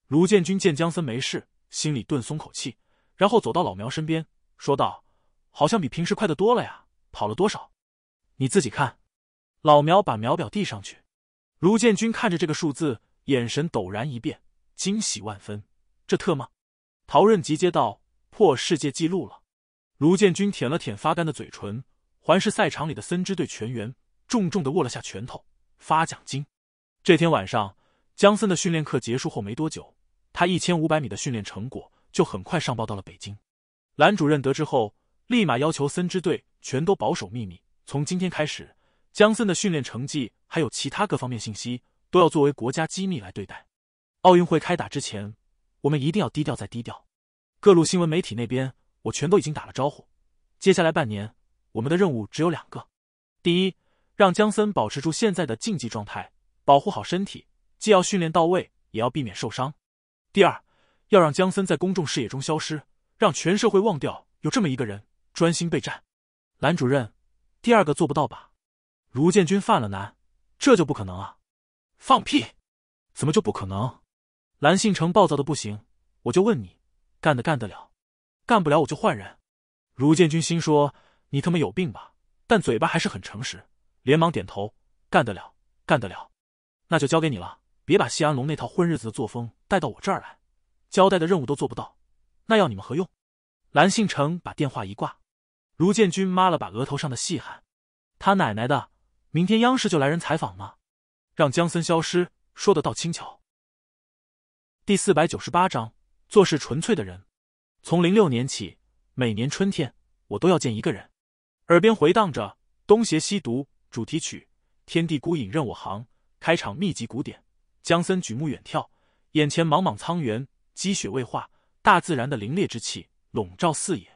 卢建军见江森没事，心里顿松口气，然后走到老苗身边，说道：“好像比平时快的多了呀，跑了多少？”你自己看，老苗把秒表递上去。卢建军看着这个数字，眼神陡然一变，惊喜万分。这特么，陶润吉接道破世界纪录了。卢建军舔了舔发干的嘴唇，环视赛场里的森支队全员，重重的握了下拳头。发奖金。这天晚上，江森的训练课结束后没多久，他一千五百米的训练成果就很快上报到了北京。兰主任得知后，立马要求森支队全都保守秘密。从今天开始，姜森的训练成绩还有其他各方面信息，都要作为国家机密来对待。奥运会开打之前，我们一定要低调再低调。各路新闻媒体那边，我全都已经打了招呼。接下来半年，我们的任务只有两个：第一，让姜森保持住现在的竞技状态，保护好身体，既要训练到位，也要避免受伤；第二，要让姜森在公众视野中消失，让全社会忘掉有这么一个人，专心备战。蓝主任。第二个做不到吧？卢建军犯了难，这就不可能啊！放屁，怎么就不可能？蓝信成暴躁的不行，我就问你，干的干得了？干不了我就换人。卢建军心说你他妈有病吧？但嘴巴还是很诚实，连忙点头，干得了，干得了，那就交给你了。别把谢安龙那套混日子的作风带到我这儿来，交代的任务都做不到，那要你们何用？蓝信成把电话一挂。卢建军抹了把额头上的细汗，他奶奶的，明天央视就来人采访吗？让江森消失，说的倒轻巧。第四百九十八章，做事纯粹的人。从零六年起，每年春天，我都要见一个人。耳边回荡着《东邪西毒》主题曲：“天地孤影任我行”，开场密集古典。江森举目远眺，眼前茫茫苍原，积雪未化，大自然的凛冽之气笼罩四野。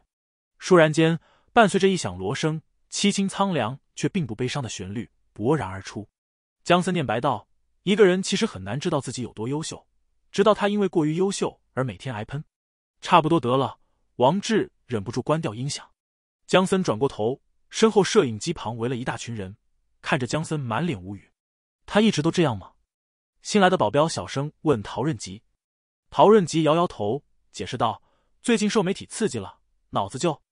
倏然间。伴随着一响锣声，凄清苍凉却并不悲伤的旋律勃然而出。江森念白道：“一个人其实很难知道自己有多优秀，直到他因为过于优秀而每天挨喷。”差不多得了，王志忍不住关掉音响。江森转过头，身后摄影机旁围了一大群人，看着江森满脸无语。他一直都这样吗？新来的保镖小声问陶润吉。陶润吉摇摇头，解释道：“最近受媒体刺激了，脑子就……”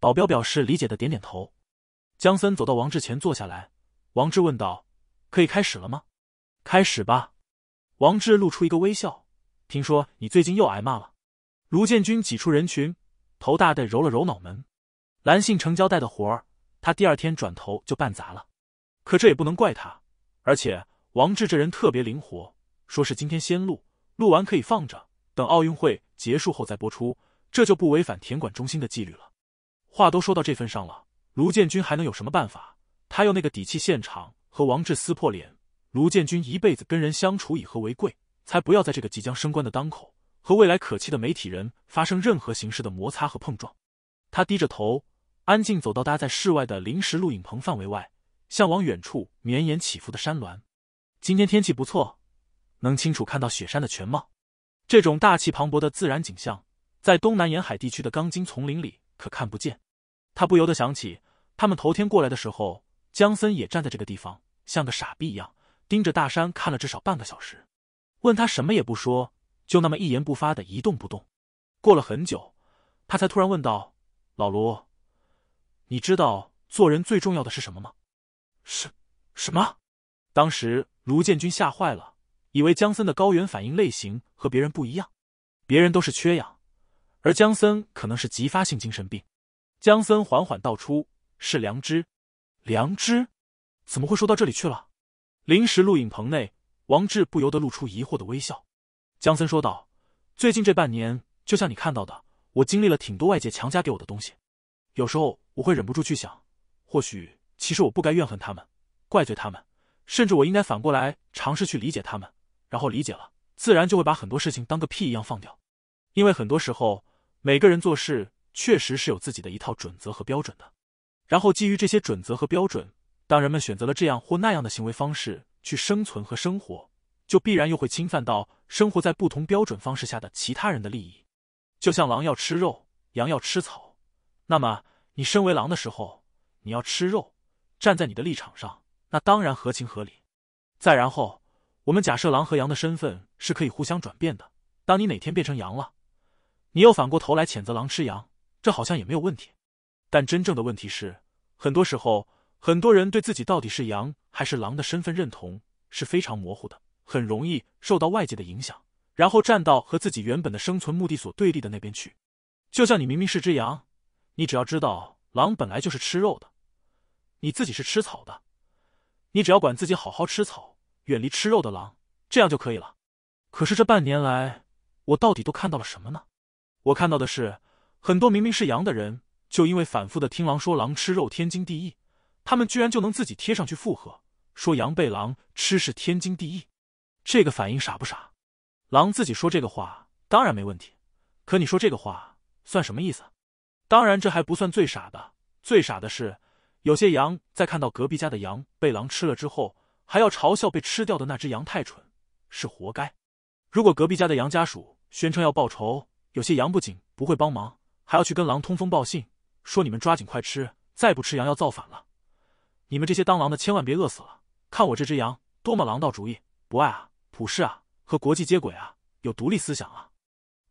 保镖表示理解的点点头，江森走到王志前坐下来。王志问道：“可以开始了吗？”“开始吧。”王志露出一个微笑。听说你最近又挨骂了。卢建军挤出人群，头大的揉了揉脑门。蓝信成交代的活儿，他第二天转头就办砸了。可这也不能怪他，而且王志这人特别灵活，说是今天先录，录完可以放着，等奥运会结束后再播出，这就不违反田管中心的纪律了。话都说到这份上了，卢建军还能有什么办法？他有那个底气现场和王志撕破脸。卢建军一辈子跟人相处以和为贵，才不要在这个即将升官的当口和未来可期的媒体人发生任何形式的摩擦和碰撞。他低着头，安静走到搭在室外的临时录影棚范围外，向往远处绵延起伏的山峦。今天天气不错，能清楚看到雪山的全貌。这种大气磅礴的自然景象，在东南沿海地区的钢筋丛林里可看不见。他不由得想起，他们头天过来的时候，江森也站在这个地方，像个傻逼一样盯着大山看了至少半个小时，问他什么也不说，就那么一言不发的一动不动。过了很久，他才突然问道：“老卢，你知道做人最重要的是什么吗？”“是，什么？”当时卢建军吓坏了，以为江森的高原反应类型和别人不一样，别人都是缺氧，而江森可能是急发性精神病。江森缓缓道出：“是良知，良知，怎么会说到这里去了？”临时录影棚内，王志不由得露出疑惑的微笑。江森说道：“最近这半年，就像你看到的，我经历了挺多外界强加给我的东西。有时候我会忍不住去想，或许其实我不该怨恨他们、怪罪他们，甚至我应该反过来尝试去理解他们。然后理解了，自然就会把很多事情当个屁一样放掉。因为很多时候，每个人做事……”确实是有自己的一套准则和标准的，然后基于这些准则和标准，当人们选择了这样或那样的行为方式去生存和生活，就必然又会侵犯到生活在不同标准方式下的其他人的利益。就像狼要吃肉，羊要吃草，那么你身为狼的时候，你要吃肉，站在你的立场上，那当然合情合理。再然后，我们假设狼和羊的身份是可以互相转变的，当你哪天变成羊了，你又反过头来谴责狼吃羊。这好像也没有问题，但真正的问题是，很多时候很多人对自己到底是羊还是狼的身份认同是非常模糊的，很容易受到外界的影响，然后站到和自己原本的生存目的所对立的那边去。就像你明明是只羊，你只要知道狼本来就是吃肉的，你自己是吃草的，你只要管自己好好吃草，远离吃肉的狼，这样就可以了。可是这半年来，我到底都看到了什么呢？我看到的是。很多明明是羊的人，就因为反复的听狼说狼吃肉天经地义，他们居然就能自己贴上去附和，说羊被狼吃是天经地义。这个反应傻不傻？狼自己说这个话当然没问题，可你说这个话算什么意思？当然，这还不算最傻的，最傻的是有些羊在看到隔壁家的羊被狼吃了之后，还要嘲笑被吃掉的那只羊太蠢，是活该。如果隔壁家的羊家属宣称要报仇，有些羊不仅不会帮忙。还要去跟狼通风报信，说你们抓紧快吃，再不吃羊要造反了。你们这些当狼的千万别饿死了。看我这只羊多么狼道主义，博爱啊，普世啊，和国际接轨啊，有独立思想啊。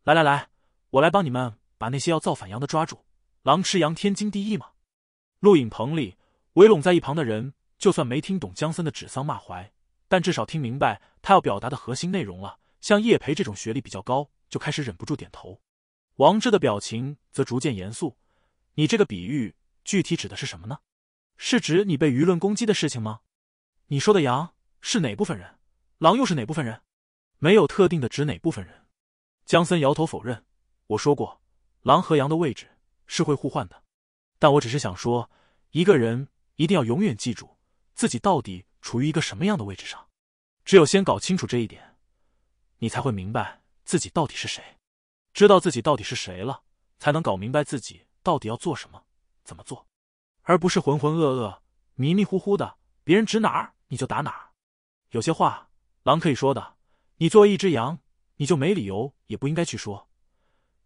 来来来，我来帮你们把那些要造反羊的抓住。狼吃羊天经地义嘛。录影棚里围拢在一旁的人，就算没听懂江森的指桑骂槐，但至少听明白他要表达的核心内容了。像叶培这种学历比较高，就开始忍不住点头。王志的表情则逐渐严肃。你这个比喻具体指的是什么呢？是指你被舆论攻击的事情吗？你说的羊是哪部分人？狼又是哪部分人？没有特定的，指哪部分人？江森摇头否认。我说过，狼和羊的位置是会互换的。但我只是想说，一个人一定要永远记住自己到底处于一个什么样的位置上。只有先搞清楚这一点，你才会明白自己到底是谁。知道自己到底是谁了，才能搞明白自己到底要做什么、怎么做，而不是浑浑噩噩、迷迷糊糊的。别人指哪儿，你就打哪儿。有些话，狼可以说的，你作为一只羊，你就没理由，也不应该去说。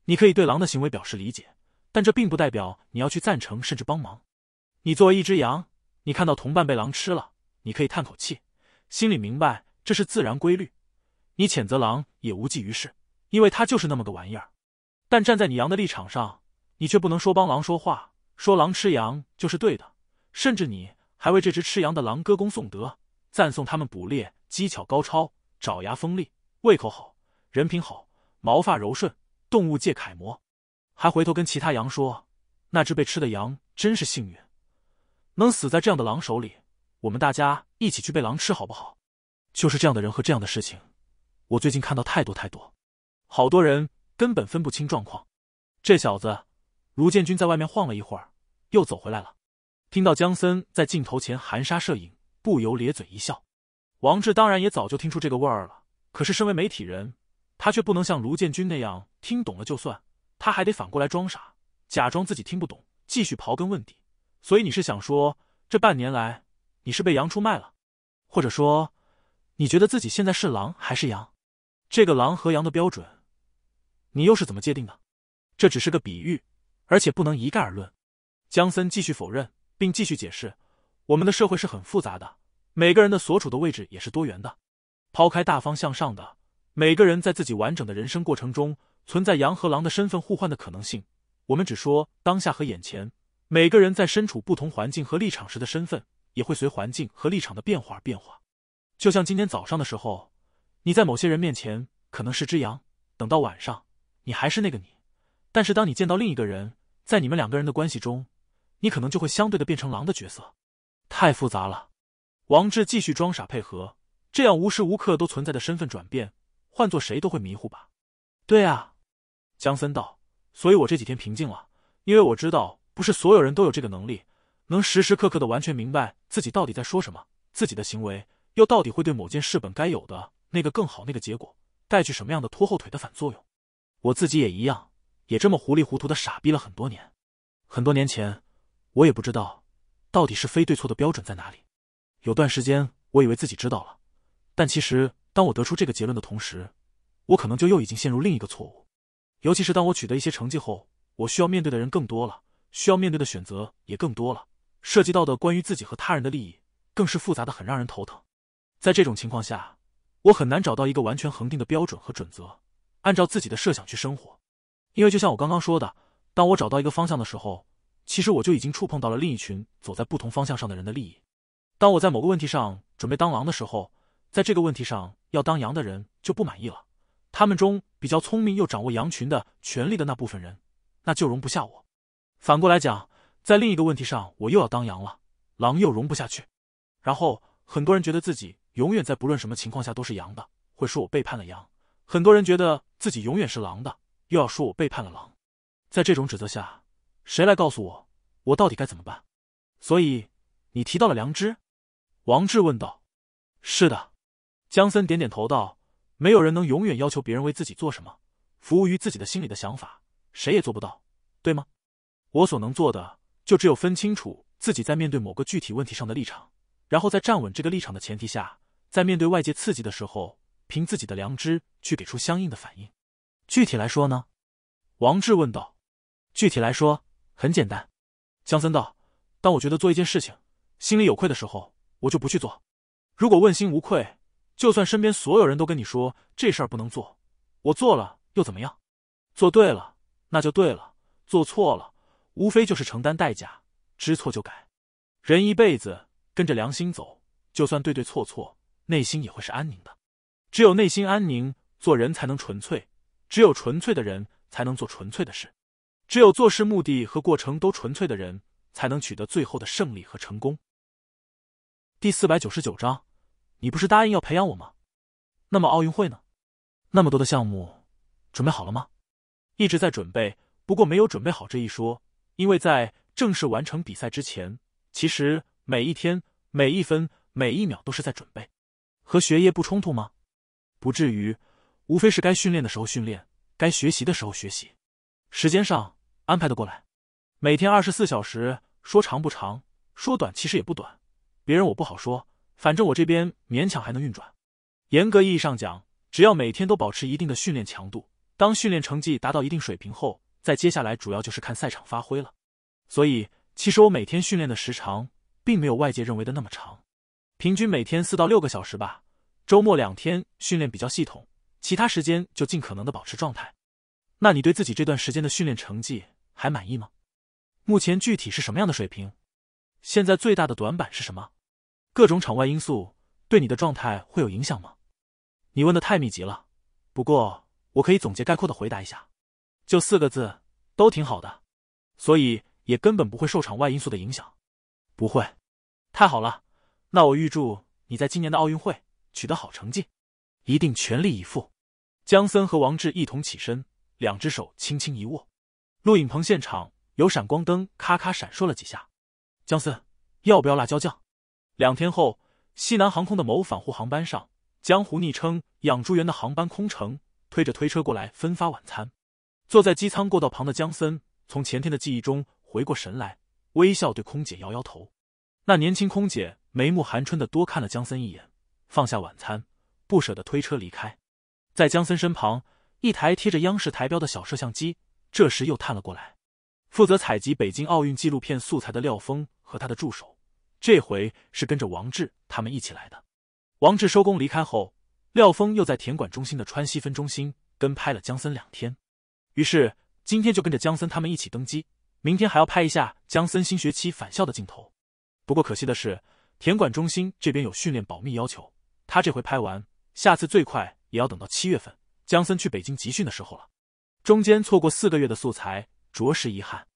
你可以对狼的行为表示理解，但这并不代表你要去赞成，甚至帮忙。你作为一只羊，你看到同伴被狼吃了，你可以叹口气，心里明白这是自然规律。你谴责狼也无济于事。因为他就是那么个玩意儿，但站在你羊的立场上，你却不能说帮狼说话，说狼吃羊就是对的，甚至你还为这只吃羊的狼歌功颂德，赞颂他们捕猎技巧高超，爪牙锋利，胃口好，人品好，毛发柔顺，动物界楷模，还回头跟其他羊说：“那只被吃的羊真是幸运，能死在这样的狼手里。”我们大家一起去被狼吃好不好？就是这样的人和这样的事情，我最近看到太多太多。好多人根本分不清状况。这小子，卢建军在外面晃了一会儿，又走回来了。听到江森在镜头前含沙射影，不由咧嘴一笑。王志当然也早就听出这个味儿了，可是身为媒体人，他却不能像卢建军那样听懂了就算，他还得反过来装傻，假装自己听不懂，继续刨根问底。所以你是想说，这半年来你是被羊出卖了，或者说，你觉得自己现在是狼还是羊？这个狼和羊的标准？你又是怎么界定的？这只是个比喻，而且不能一概而论。江森继续否认，并继续解释：我们的社会是很复杂的，每个人的所处的位置也是多元的。抛开大方向上的，每个人在自己完整的人生过程中，存在羊和狼的身份互换的可能性。我们只说当下和眼前，每个人在身处不同环境和立场时的身份，也会随环境和立场的变化而变化。就像今天早上的时候，你在某些人面前可能是只羊，等到晚上。你还是那个你，但是当你见到另一个人，在你们两个人的关系中，你可能就会相对的变成狼的角色。太复杂了。王志继续装傻配合，这样无时无刻都存在的身份转变，换做谁都会迷糊吧？对啊，江森道。所以我这几天平静了，因为我知道不是所有人都有这个能力，能时时刻刻的完全明白自己到底在说什么，自己的行为又到底会对某件事本该有的那个更好那个结果带去什么样的拖后腿的反作用。我自己也一样，也这么糊里糊涂的傻逼了很多年。很多年前，我也不知道，到底是非对错的标准在哪里。有段时间，我以为自己知道了，但其实，当我得出这个结论的同时，我可能就又已经陷入另一个错误。尤其是当我取得一些成绩后，我需要面对的人更多了，需要面对的选择也更多了，涉及到的关于自己和他人的利益，更是复杂的很，让人头疼。在这种情况下，我很难找到一个完全恒定的标准和准则。按照自己的设想去生活，因为就像我刚刚说的，当我找到一个方向的时候，其实我就已经触碰到了另一群走在不同方向上的人的利益。当我在某个问题上准备当狼的时候，在这个问题上要当羊的人就不满意了。他们中比较聪明又掌握羊群的权利的那部分人，那就容不下我。反过来讲，在另一个问题上，我又要当羊了，狼又容不下去。然后很多人觉得自己永远在不论什么情况下都是羊的，会说我背叛了羊。很多人觉得自己永远是狼的，又要说我背叛了狼。在这种指责下，谁来告诉我我到底该怎么办？所以你提到了良知，王志问道。是的，江森点点头道。没有人能永远要求别人为自己做什么，服务于自己的心里的想法，谁也做不到，对吗？我所能做的，就只有分清楚自己在面对某个具体问题上的立场，然后在站稳这个立场的前提下，在面对外界刺激的时候。凭自己的良知去给出相应的反应，具体来说呢？王志问道。具体来说，很简单，江森道。当我觉得做一件事情心里有愧的时候，我就不去做。如果问心无愧，就算身边所有人都跟你说这事儿不能做，我做了又怎么样？做对了，那就对了；做错了，无非就是承担代价，知错就改。人一辈子跟着良心走，就算对对错错，内心也会是安宁的。只有内心安宁，做人才能纯粹；只有纯粹的人，才能做纯粹的事；只有做事目的和过程都纯粹的人，才能取得最后的胜利和成功。第四百九十九章，你不是答应要培养我吗？那么奥运会呢？那么多的项目，准备好了吗？一直在准备，不过没有准备好这一说，因为在正式完成比赛之前，其实每一天、每一分、每一秒都是在准备，和学业不冲突吗？不至于，无非是该训练的时候训练，该学习的时候学习，时间上安排的过来。每天二十四小时，说长不长，说短其实也不短。别人我不好说，反正我这边勉强还能运转。严格意义上讲，只要每天都保持一定的训练强度，当训练成绩达到一定水平后，再接下来主要就是看赛场发挥了。所以，其实我每天训练的时长，并没有外界认为的那么长，平均每天四到六个小时吧。周末两天训练比较系统，其他时间就尽可能的保持状态。那你对自己这段时间的训练成绩还满意吗？目前具体是什么样的水平？现在最大的短板是什么？各种场外因素对你的状态会有影响吗？你问的太密集了，不过我可以总结概括的回答一下，就四个字，都挺好的，所以也根本不会受场外因素的影响，不会。太好了，那我预祝你在今年的奥运会。取得好成绩，一定全力以赴。江森和王志一同起身，两只手轻轻一握。录影棚现场有闪光灯咔咔闪烁了几下。江森要不要辣椒酱？两天后，西南航空的某返沪航班上，江湖昵称“养猪员”的航班空乘推着推车过来分发晚餐。坐在机舱过道旁的江森从前天的记忆中回过神来，微笑对空姐摇摇头。那年轻空姐眉目含春的多看了江森一眼。放下晚餐，不舍得推车离开，在江森身旁，一台贴着央视台标的小摄像机，这时又探了过来。负责采集北京奥运纪录片素材的廖峰和他的助手，这回是跟着王志他们一起来的。王志收工离开后，廖峰又在田管中心的川西分中心跟拍了江森两天，于是今天就跟着江森他们一起登机，明天还要拍一下江森新学期返校的镜头。不过可惜的是，田管中心这边有训练保密要求。他这回拍完，下次最快也要等到七月份，江森去北京集训的时候了。中间错过四个月的素材，着实遗憾。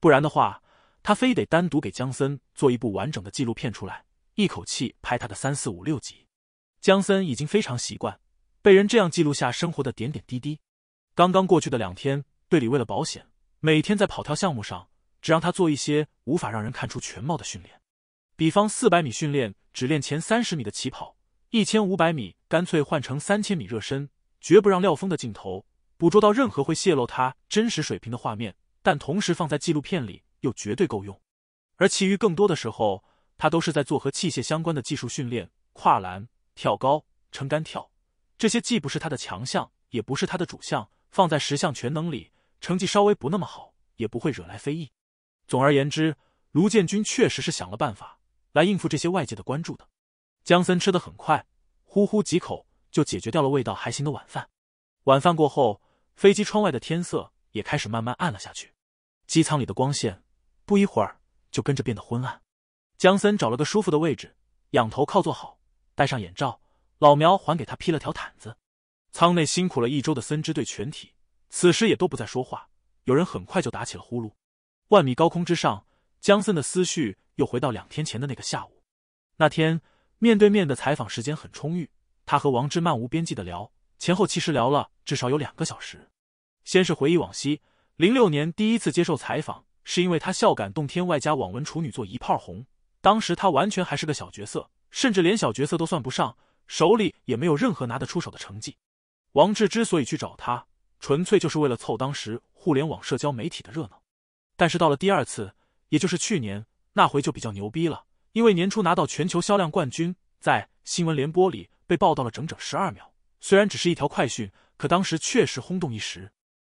不然的话，他非得单独给江森做一部完整的纪录片出来，一口气拍他的三四五六集。江森已经非常习惯被人这样记录下生活的点点滴滴。刚刚过去的两天，队里为了保险，每天在跑跳项目上只让他做一些无法让人看出全貌的训练，比方四百米训练只练前三十米的起跑。一千五百米，干脆换成三千米热身，绝不让廖峰的镜头捕捉到任何会泄露他真实水平的画面。但同时放在纪录片里，又绝对够用。而其余更多的时候，他都是在做和器械相关的技术训练，跨栏、跳高、撑杆跳，这些既不是他的强项，也不是他的主项，放在十项全能里，成绩稍微不那么好，也不会惹来非议。总而言之，卢建军确实是想了办法来应付这些外界的关注的。江森吃得很快，呼呼几口就解决掉了味道还行的晚饭。晚饭过后，飞机窗外的天色也开始慢慢暗了下去，机舱里的光线不一会儿就跟着变得昏暗。江森找了个舒服的位置，仰头靠坐好，戴上眼罩。老苗还给他披了条毯子。舱内辛苦了一周的森支队全体，此时也都不再说话，有人很快就打起了呼噜。万米高空之上，江森的思绪又回到两天前的那个下午，那天。面对面的采访时间很充裕，他和王志漫无边际的聊，前后其实聊了至少有两个小时。先是回忆往昔，零六年第一次接受采访，是因为他笑感动天外加网文处女作一炮红，当时他完全还是个小角色，甚至连小角色都算不上，手里也没有任何拿得出手的成绩。王志之所以去找他，纯粹就是为了凑当时互联网社交媒体的热闹。但是到了第二次，也就是去年那回，就比较牛逼了。因为年初拿到全球销量冠军，在新闻联播里被报道了整整十二秒。虽然只是一条快讯，可当时确实轰动一时。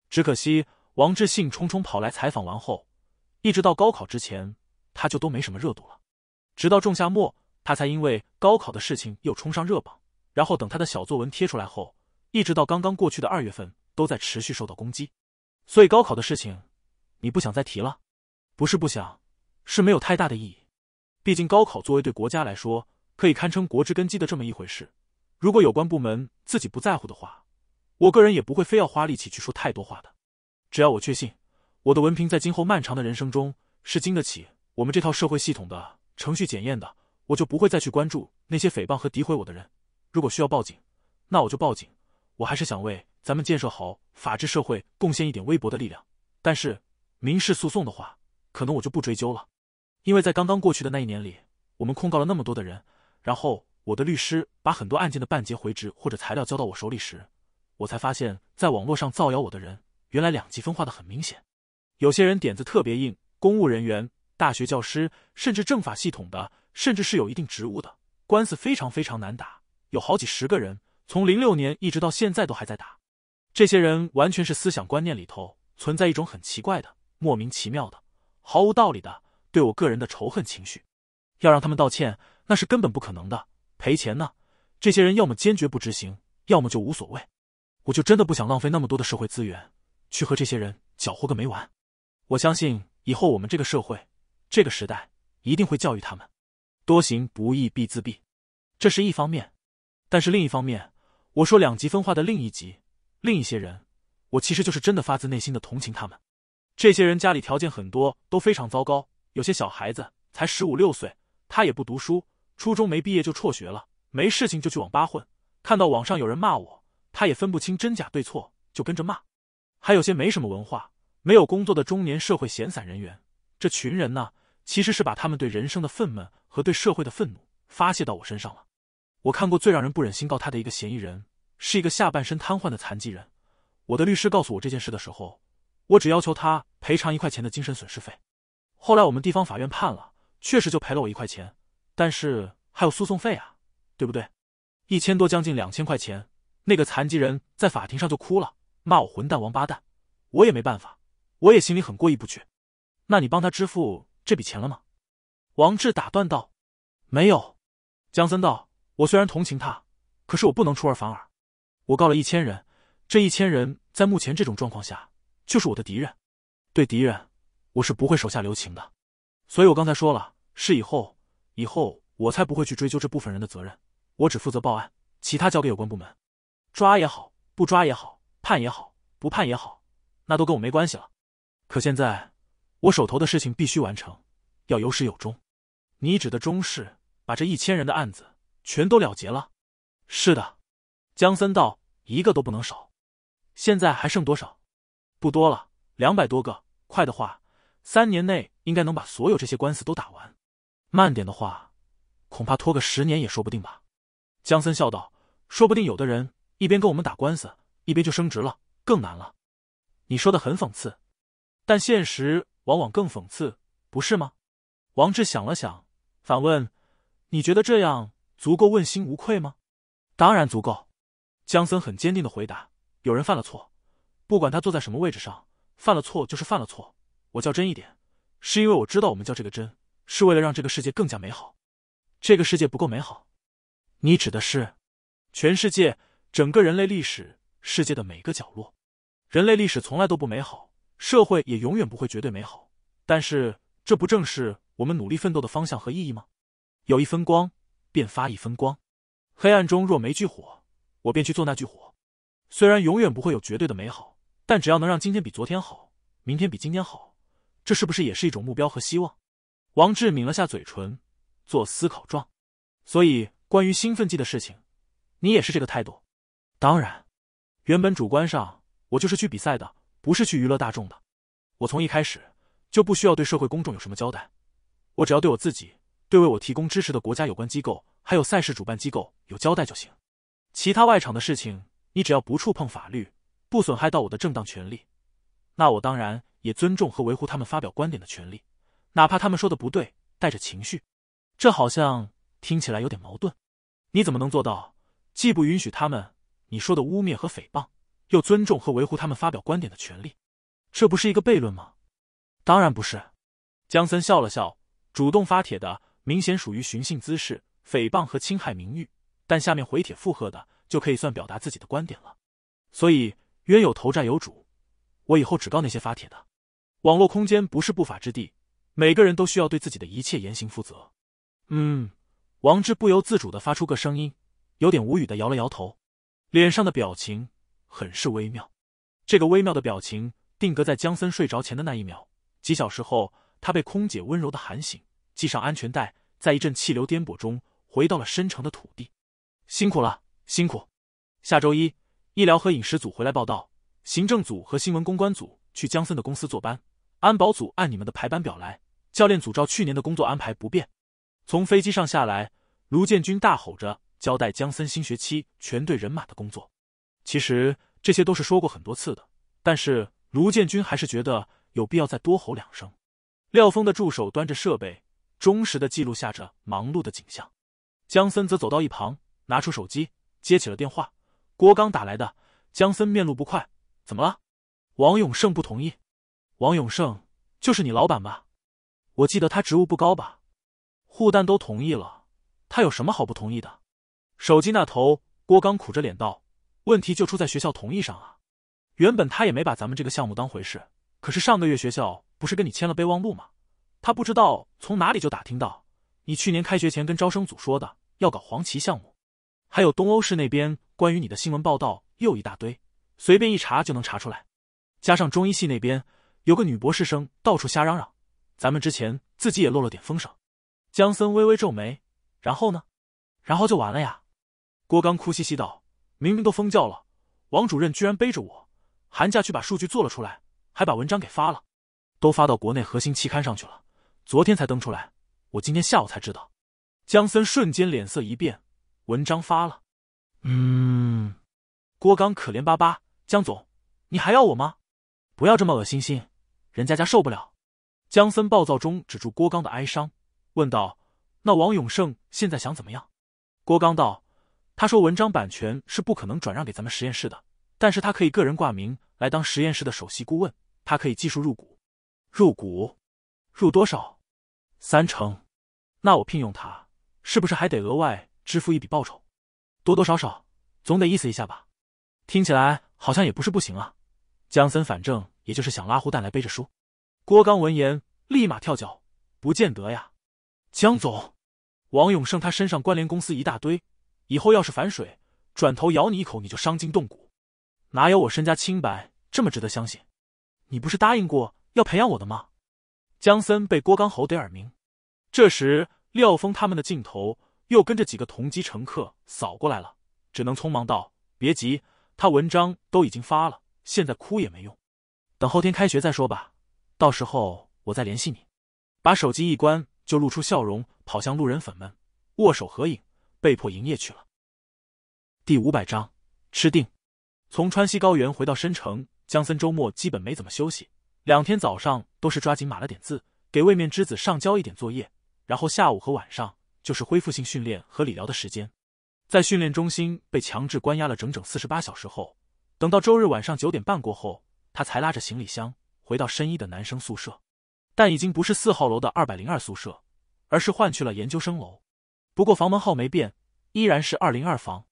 只可惜王志兴冲冲跑来采访完后，一直到高考之前，他就都没什么热度了。直到仲夏末，他才因为高考的事情又冲上热榜。然后等他的小作文贴出来后，一直到刚刚过去的二月份，都在持续受到攻击。所以高考的事情，你不想再提了？不是不想，是没有太大的意义。毕竟，高考作为对国家来说可以堪称国之根基的这么一回事，如果有关部门自己不在乎的话，我个人也不会非要花力气去说太多话的。只要我确信我的文凭在今后漫长的人生中是经得起我们这套社会系统的程序检验的，我就不会再去关注那些诽谤和诋毁我的人。如果需要报警，那我就报警。我还是想为咱们建设好法治社会贡献一点微薄的力量。但是民事诉讼的话，可能我就不追究了。因为在刚刚过去的那一年里，我们控告了那么多的人，然后我的律师把很多案件的半截回执或者材料交到我手里时，我才发现，在网络上造谣我的人原来两极分化的很明显。有些人点子特别硬，公务人员、大学教师，甚至政法系统的，甚至是有一定职务的，官司非常非常难打。有好几十个人从零六年一直到现在都还在打，这些人完全是思想观念里头存在一种很奇怪的、莫名其妙的、毫无道理的。对我个人的仇恨情绪，要让他们道歉，那是根本不可能的。赔钱呢？这些人要么坚决不执行，要么就无所谓。我就真的不想浪费那么多的社会资源，去和这些人搅和个没完。我相信以后我们这个社会、这个时代一定会教育他们：多行不义必自毙，这是一方面。但是另一方面，我说两极分化的另一极，另一些人，我其实就是真的发自内心的同情他们。这些人家里条件很多都非常糟糕。有些小孩子才十五六岁，他也不读书，初中没毕业就辍学了，没事情就去网吧混。看到网上有人骂我，他也分不清真假对错，就跟着骂。还有些没什么文化、没有工作的中年社会闲散人员，这群人呢，其实是把他们对人生的愤懑和对社会的愤怒发泄到我身上了。我看过最让人不忍心告他的一个嫌疑人，是一个下半身瘫痪的残疾人。我的律师告诉我这件事的时候，我只要求他赔偿一块钱的精神损失费。后来我们地方法院判了，确实就赔了我一块钱，但是还有诉讼费啊，对不对？一千多，将近两千块钱。那个残疾人在法庭上就哭了，骂我混蛋、王八蛋，我也没办法，我也心里很过意不去。那你帮他支付这笔钱了吗？王志打断道：“没有。”江森道：“我虽然同情他，可是我不能出尔反尔。我告了一千人，这一千人在目前这种状况下就是我的敌人，对敌人。”我是不会手下留情的，所以我刚才说了，是以后，以后我才不会去追究这部分人的责任，我只负责报案，其他交给有关部门，抓也好，不抓也好，判也好，不判也好，那都跟我没关系了。可现在，我手头的事情必须完成，要有始有终。你指的钟氏把这一千人的案子全都了结了？是的，江森道，一个都不能少。现在还剩多少？不多了，两百多个。快的话。三年内应该能把所有这些官司都打完，慢点的话，恐怕拖个十年也说不定吧。江森笑道：“说不定有的人一边跟我们打官司，一边就升职了，更难了。”你说的很讽刺，但现实往往更讽刺，不是吗？王志想了想，反问：“你觉得这样足够问心无愧吗？”“当然足够。”江森很坚定的回答：“有人犯了错，不管他坐在什么位置上，犯了错就是犯了错。”我较真一点，是因为我知道我们较这个真，是为了让这个世界更加美好。这个世界不够美好，你指的是全世界、整个人类历史、世界的每个角落。人类历史从来都不美好，社会也永远不会绝对美好。但是，这不正是我们努力奋斗的方向和意义吗？有一分光，便发一分光。黑暗中若没炬火，我便去做那炬火。虽然永远不会有绝对的美好，但只要能让今天比昨天好，明天比今天好。这是不是也是一种目标和希望？王志抿了下嘴唇，做思考状。所以，关于兴奋剂的事情，你也是这个态度？当然，原本主观上我就是去比赛的，不是去娱乐大众的。我从一开始就不需要对社会公众有什么交代，我只要对我自己、对为我提供支持的国家有关机构，还有赛事主办机构有交代就行。其他外场的事情，你只要不触碰法律，不损害到我的正当权利，那我当然。也尊重和维护他们发表观点的权利，哪怕他们说的不对，带着情绪，这好像听起来有点矛盾。你怎么能做到既不允许他们你说的污蔑和诽谤，又尊重和维护他们发表观点的权利？这不是一个悖论吗？当然不是。江森笑了笑，主动发帖的明显属于寻衅滋事、诽谤和侵害名誉，但下面回帖附和的就可以算表达自己的观点了。所以冤有头，债有主。我以后只告那些发帖的。网络空间不是不法之地，每个人都需要对自己的一切言行负责。嗯，王志不由自主的发出个声音，有点无语的摇了摇头，脸上的表情很是微妙。这个微妙的表情定格在江森睡着前的那一秒。几小时后，他被空姐温柔的喊醒，系上安全带，在一阵气流颠簸中回到了深城的土地。辛苦了，辛苦。下周一，医疗和饮食组回来报道，行政组和新闻公关组去江森的公司坐班。安保组按你们的排班表来，教练组照去年的工作安排不变。从飞机上下来，卢建军大吼着交代江森新学期全队人马的工作。其实这些都是说过很多次的，但是卢建军还是觉得有必要再多吼两声。廖峰的助手端着设备，忠实的记录下这忙碌的景象。江森则走到一旁，拿出手机接起了电话。郭刚打来的，江森面露不快，怎么了？王永胜不同意。王永胜就是你老板吧？我记得他职务不高吧？护蛋都同意了，他有什么好不同意的？手机那头，郭刚苦着脸道：“问题就出在学校同意上啊！原本他也没把咱们这个项目当回事，可是上个月学校不是跟你签了备忘录吗？他不知道从哪里就打听到你去年开学前跟招生组说的要搞黄芪项目，还有东欧市那边关于你的新闻报道又一大堆，随便一查就能查出来，加上中医系那边。”有个女博士生到处瞎嚷嚷，咱们之前自己也漏了点风声。江森微微皱眉，然后呢？然后就完了呀！郭刚哭兮兮道：“明明都疯叫了，王主任居然背着我，寒假去把数据做了出来，还把文章给发了，都发到国内核心期刊上去了。昨天才登出来，我今天下午才知道。”江森瞬间脸色一变：“文章发了？”嗯。郭刚可怜巴巴：“江总，你还要我吗？不要这么恶心心。”人家家受不了，江森暴躁中止住郭刚的哀伤，问道：“那王永胜现在想怎么样？”郭刚道：“他说文章版权是不可能转让给咱们实验室的，但是他可以个人挂名来当实验室的首席顾问，他可以技术入股，入股，入多少？三成。那我聘用他，是不是还得额外支付一笔报酬？多多少少，总得意思一下吧。听起来好像也不是不行啊。”江森反正。也就是想拉胡蛋来背着书。郭刚闻言，立马跳脚：“不见得呀，江总，王永胜他身上关联公司一大堆，以后要是反水，转头咬你一口，你就伤筋动骨。哪有我身家清白这么值得相信？你不是答应过要培养我的吗？”江森被郭刚吼得耳鸣。这时，廖峰他们的镜头又跟着几个同机乘客扫过来了，只能匆忙道：“别急，他文章都已经发了，现在哭也没用。”等后天开学再说吧，到时候我再联系你。把手机一关，就露出笑容，跑向路人粉们，握手合影，被迫营业去了。第五百章吃定。从川西高原回到深城，江森周末基本没怎么休息，两天早上都是抓紧码了点字，给位面之子上交一点作业，然后下午和晚上就是恢复性训练和理疗的时间。在训练中心被强制关押了整整四十八小时后，等到周日晚上九点半过后。他才拉着行李箱回到深一的男生宿舍，但已经不是四号楼的二百零二宿舍，而是换去了研究生楼。不过房门号没变，依然是二零二房。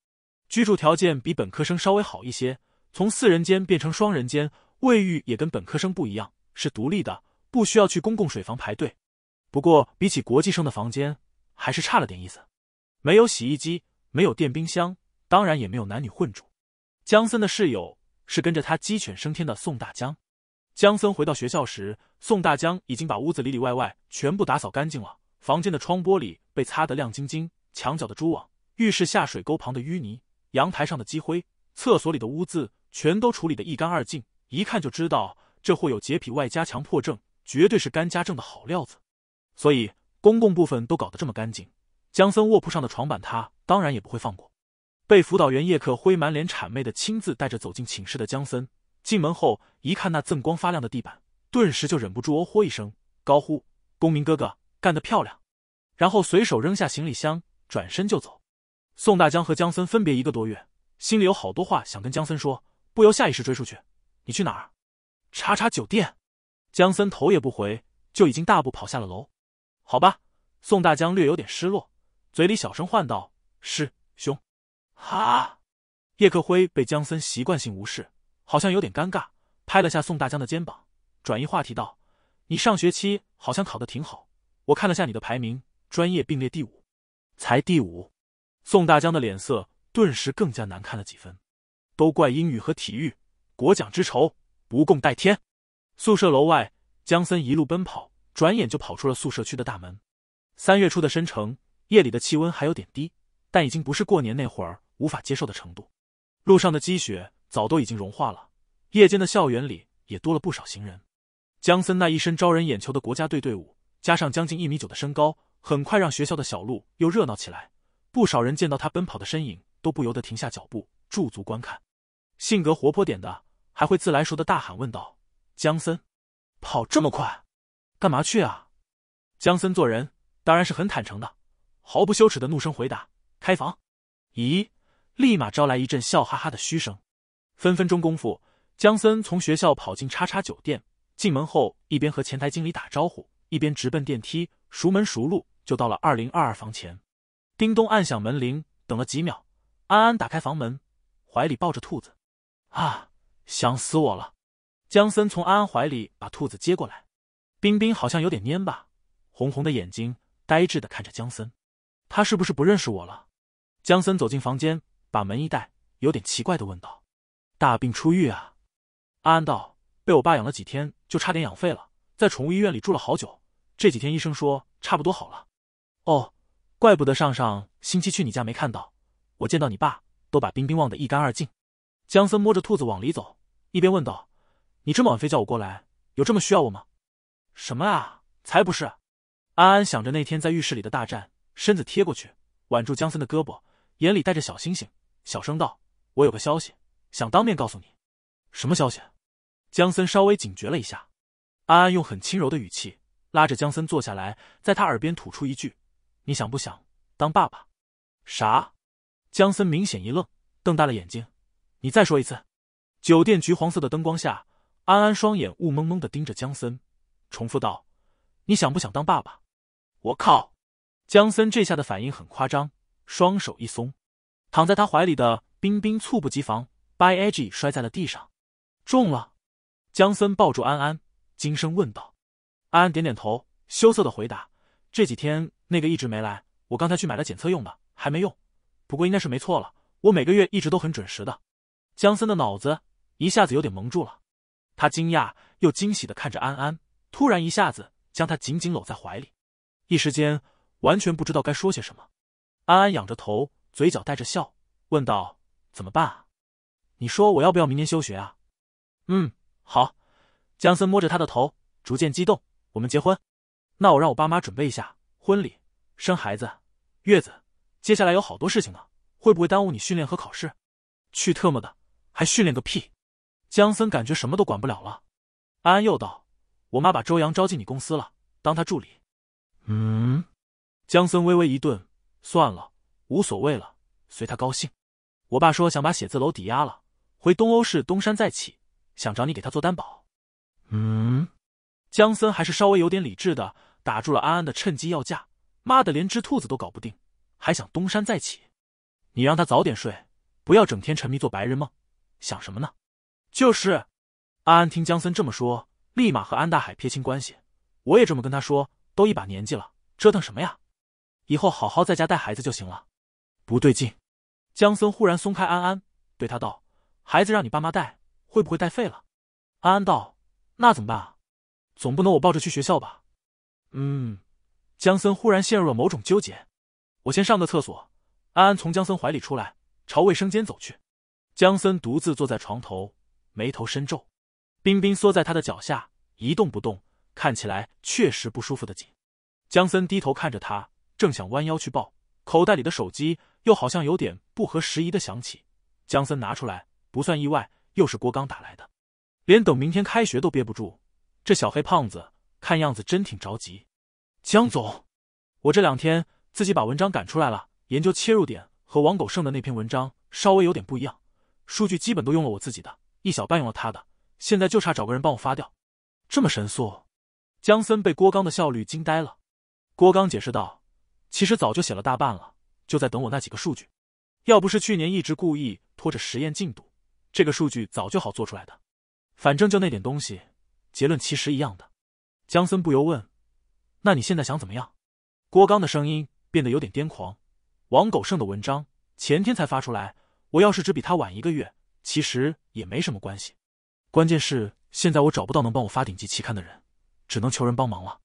居住条件比本科生稍微好一些，从四人间变成双人间，卫浴也跟本科生不一样，是独立的，不需要去公共水房排队。不过比起国际生的房间，还是差了点意思，没有洗衣机，没有电冰箱，当然也没有男女混住。江森的室友。是跟着他鸡犬升天的宋大江。江森回到学校时，宋大江已经把屋子里里外外全部打扫干净了。房间的窗玻璃被擦得亮晶晶，墙角的蛛网、浴室下水沟旁的淤泥、阳台上的积灰、厕所里的污渍，全都处理的一干二净。一看就知道这货有洁癖外加强迫症，绝对是干家政的好料子。所以公共部分都搞得这么干净，江森卧铺上的床板他当然也不会放过。被辅导员叶克辉满脸谄媚的亲自带着走进寝室的江森，进门后一看那锃光发亮的地板，顿时就忍不住哦豁一声，高呼：“公明哥哥，干得漂亮！”然后随手扔下行李箱，转身就走。宋大江和江森分别一个多月，心里有好多话想跟江森说，不由下意识追出去：“你去哪儿？”“查查酒店。”江森头也不回，就已经大步跑下了楼。好吧，宋大江略有点失落，嘴里小声唤道：“师兄。”哈，叶克辉被江森习惯性无视，好像有点尴尬，拍了下宋大江的肩膀，转移话题道：“你上学期好像考的挺好，我看了下你的排名，专业并列第五，才第五。”宋大江的脸色顿时更加难看了几分，都怪英语和体育，国奖之仇不共戴天。宿舍楼外，江森一路奔跑，转眼就跑出了宿舍区的大门。三月初的申城，夜里的气温还有点低，但已经不是过年那会儿。无法接受的程度。路上的积雪早都已经融化了，夜间的校园里也多了不少行人。江森那一身招人眼球的国家队队伍，加上将近一米九的身高，很快让学校的小路又热闹起来。不少人见到他奔跑的身影，都不由得停下脚步驻足观看。性格活泼点的，还会自来熟的大喊问道：“江森，跑这么快，干嘛去啊？”江森做人当然是很坦诚的，毫不羞耻的怒声回答：“开房。”咦？立马招来一阵笑哈哈的嘘声，分分钟功夫，江森从学校跑进叉叉酒店，进门后一边和前台经理打招呼，一边直奔电梯，熟门熟路就到了二零二二房前。叮咚，按响门铃，等了几秒，安安打开房门，怀里抱着兔子，啊，想死我了。江森从安安怀里把兔子接过来，冰冰好像有点蔫吧，红红的眼睛呆滞的看着江森，他是不是不认识我了？江森走进房间。把门一带，有点奇怪的问道：“大病初愈啊？”安安道：“被我爸养了几天，就差点养废了，在宠物医院里住了好久。这几天医生说差不多好了。”哦，怪不得上上星期去你家没看到，我见到你爸都把冰冰忘得一干二净。江森摸着兔子往里走，一边问道：“你这么晚非叫我过来，有这么需要我吗？”“什么啊，才不是！”安安想着那天在浴室里的大战，身子贴过去，挽住江森的胳膊，眼里带着小星星。小声道：“我有个消息，想当面告诉你。”“什么消息？”江森稍微警觉了一下。安安用很轻柔的语气拉着江森坐下来，在他耳边吐出一句：“你想不想当爸爸？”“啥？”江森明显一愣，瞪大了眼睛。“你再说一次。”酒店橘黄色的灯光下，安安双眼雾蒙蒙的盯着江森，重复道：“你想不想当爸爸？”“我靠！”江森这下的反应很夸张，双手一松。躺在他怀里的冰冰猝不及防，by ag 摔在了地上，中了。江森抱住安安，惊声问道：“安安，点点头，羞涩的回答：这几天那个一直没来，我刚才去买了检测用的，还没用。不过应该是没错了，我每个月一直都很准时的。”江森的脑子一下子有点蒙住了，他惊讶又惊喜的看着安安，突然一下子将他紧紧搂在怀里，一时间完全不知道该说些什么。安安仰着头。嘴角带着笑，问道：“怎么办啊？你说我要不要明年休学啊？”“嗯，好。”江森摸着他的头，逐渐激动：“我们结婚，那我让我爸妈准备一下婚礼、生孩子、月子，接下来有好多事情呢，会不会耽误你训练和考试？”“去特么的，还训练个屁！”江森感觉什么都管不了了。安安又道：“我妈把周阳招进你公司了，当他助理。”“嗯。”江森微微一顿，算了。无所谓了，随他高兴。我爸说想把写字楼抵押了，回东欧市东山再起，想找你给他做担保。嗯，江森还是稍微有点理智的，打住了安安的趁机要价。妈的，连只兔子都搞不定，还想东山再起？你让他早点睡，不要整天沉迷做白日梦，想什么呢？就是，安安听江森这么说，立马和安大海撇清关系。我也这么跟他说，都一把年纪了，折腾什么呀？以后好好在家带孩子就行了。不对劲，江森忽然松开安安，对他道：“孩子，让你爸妈带，会不会带废了？”安安道：“那怎么办啊？总不能我抱着去学校吧？”嗯，江森忽然陷入了某种纠结。我先上个厕所。安安从江森怀里出来，朝卫生间走去。江森独自坐在床头，眉头深皱。冰冰缩在他的脚下，一动不动，看起来确实不舒服的紧。江森低头看着他，正想弯腰去抱，口袋里的手机。又好像有点不合时宜的响起。江森拿出来不算意外，又是郭刚打来的，连等明天开学都憋不住。这小黑胖子看样子真挺着急。江总，我这两天自己把文章赶出来了，研究切入点和王狗剩的那篇文章稍微有点不一样，数据基本都用了我自己的一小半，用了他的，现在就差找个人帮我发掉。这么神速？江森被郭刚的效率惊呆了。郭刚解释道：“其实早就写了大半了。”就在等我那几个数据，要不是去年一直故意拖着实验进度，这个数据早就好做出来的。反正就那点东西，结论其实一样的。江森不由问：“那你现在想怎么样？”郭刚的声音变得有点癫狂：“王狗剩的文章前天才发出来，我要是只比他晚一个月，其实也没什么关系。关键是现在我找不到能帮我发顶级期刊的人，只能求人帮忙了。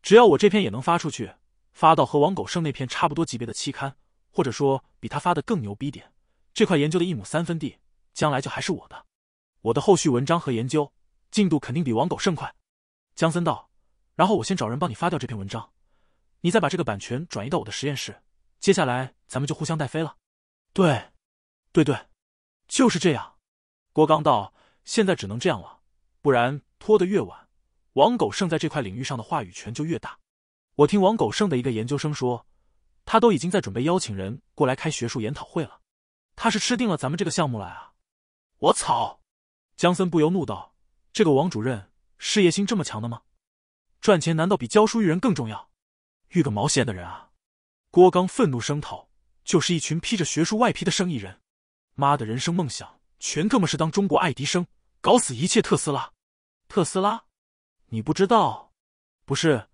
只要我这篇也能发出去，发到和王狗剩那篇差不多级别的期刊。”或者说比他发的更牛逼点，这块研究的一亩三分地将来就还是我的，我的后续文章和研究进度肯定比王狗胜快。江森道，然后我先找人帮你发掉这篇文章，你再把这个版权转移到我的实验室，接下来咱们就互相带飞了。对，对对，就是这样。郭刚道，现在只能这样了，不然拖得越晚，王狗胜在这块领域上的话语权就越大。我听王狗胜的一个研究生说。他都已经在准备邀请人过来开学术研讨会了，他是吃定了咱们这个项目了啊！我操！江森不由怒道：“这个王主任事业心这么强的吗？赚钱难道比教书育人更重要？遇个毛线的人啊！”郭刚愤怒声讨：“就是一群披着学术外皮的生意人，妈的人生梦想全他妈是当中国爱迪生，搞死一切特斯拉！特斯拉？你不知道？不是？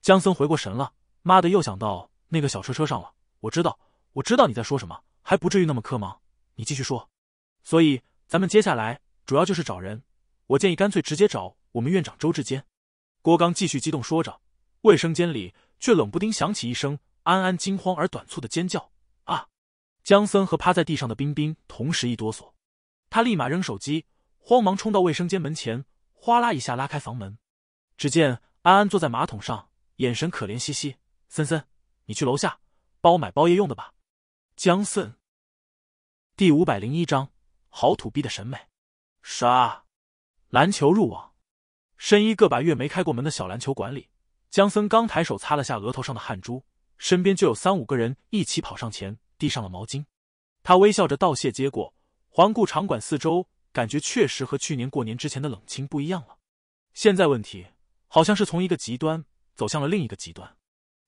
江森回过神了，妈的，又想到。”那个小车车上了，我知道，我知道你在说什么，还不至于那么磕吗？你继续说。所以咱们接下来主要就是找人，我建议干脆直接找我们院长周志坚。郭刚继续激动说着，卫生间里却冷不丁响起一声安安惊慌而短促的尖叫啊！江森和趴在地上的冰冰同时一哆嗦，他立马扔手机，慌忙冲到卫生间门前，哗啦一下拉开房门，只见安安坐在马桶上，眼神可怜兮兮。森森。你去楼下帮我买包夜用的吧，江森。第五百零一章，好土逼的审美。刷。篮球入网。深一个把月没开过门的小篮球馆里，江森刚抬手擦了下额头上的汗珠，身边就有三五个人一起跑上前递上了毛巾。他微笑着道谢，接过，环顾场馆四周，感觉确实和去年过年之前的冷清不一样了。现在问题好像是从一个极端走向了另一个极端。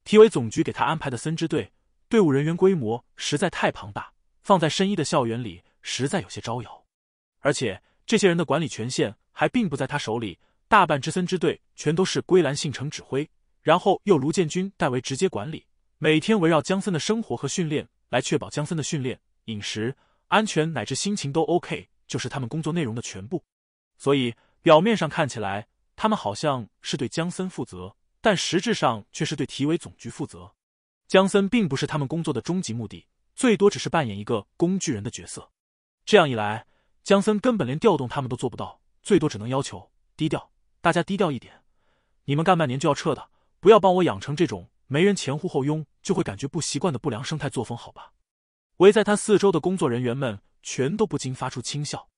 体委总局给他安排的森支队，队伍人员规模实在太庞大，放在深一的校园里实在有些招摇。而且这些人的管理权限还并不在他手里，大半支森支队全都是归兰信城指挥，然后由卢建军代为直接管理。每天围绕江森的生活和训练来确保江森的训练、饮食、安全乃至心情都 OK，就是他们工作内容的全部。所以表面上看起来，他们好像是对江森负责。但实质上却是对体委总局负责，姜森并不是他们工作的终极目的，最多只是扮演一个工具人的角色。这样一来，姜森根本连调动他们都做不到，最多只能要求低调，大家低调一点。你们干半年就要撤的，不要帮我养成这种没人前呼后拥就会感觉不习惯的不良生态作风，好吧？围在他四周的工作人员们全都不禁发出轻笑。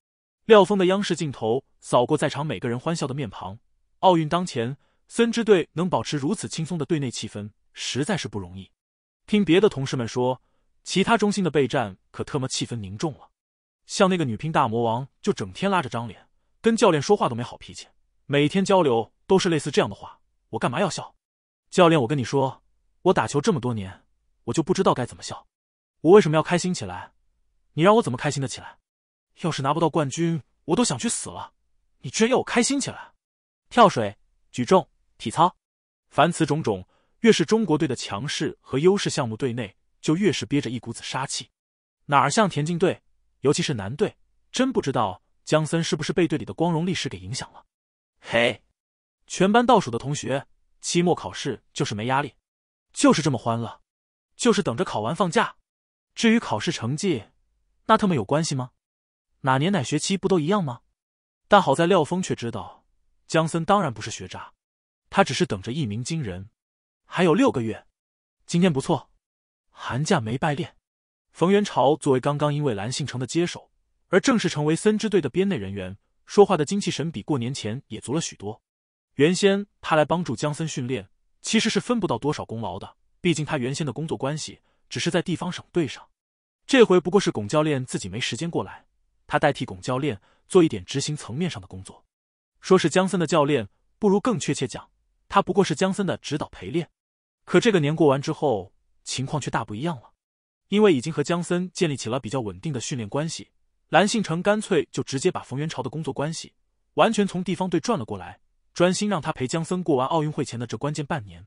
廖峰的央视镜头扫过在场每个人欢笑的面庞，奥运当前。森支队能保持如此轻松的队内气氛，实在是不容易。听别的同事们说，其他中心的备战可特么气氛凝重了。像那个女乒大魔王，就整天拉着张脸，跟教练说话都没好脾气。每天交流都是类似这样的话：“我干嘛要笑？教练，我跟你说，我打球这么多年，我就不知道该怎么笑。我为什么要开心起来？你让我怎么开心的起来？要是拿不到冠军，我都想去死了。你居然要我开心起来？跳水、举重。”体操，凡此种种，越是中国队的强势和优势项目，队内就越是憋着一股子杀气。哪像田径队，尤其是男队，真不知道江森是不是被队里的光荣历史给影响了。嘿，全班倒数的同学，期末考试就是没压力，就是这么欢乐，就是等着考完放假。至于考试成绩，那他们有关系吗？哪年哪学期不都一样吗？但好在廖峰却知道，江森当然不是学渣。他只是等着一鸣惊人，还有六个月。今天不错，寒假没白练。冯元朝作为刚刚因为蓝信成的接手而正式成为森支队的编内人员，说话的精气神比过年前也足了许多。原先他来帮助江森训练，其实是分不到多少功劳的，毕竟他原先的工作关系只是在地方省队上。这回不过是巩教练自己没时间过来，他代替巩教练做一点执行层面上的工作。说是江森的教练，不如更确切讲。他不过是姜森的指导陪练，可这个年过完之后，情况却大不一样了。因为已经和姜森建立起了比较稳定的训练关系，蓝信城干脆就直接把冯元朝的工作关系完全从地方队转了过来，专心让他陪姜森过完奥运会前的这关键半年。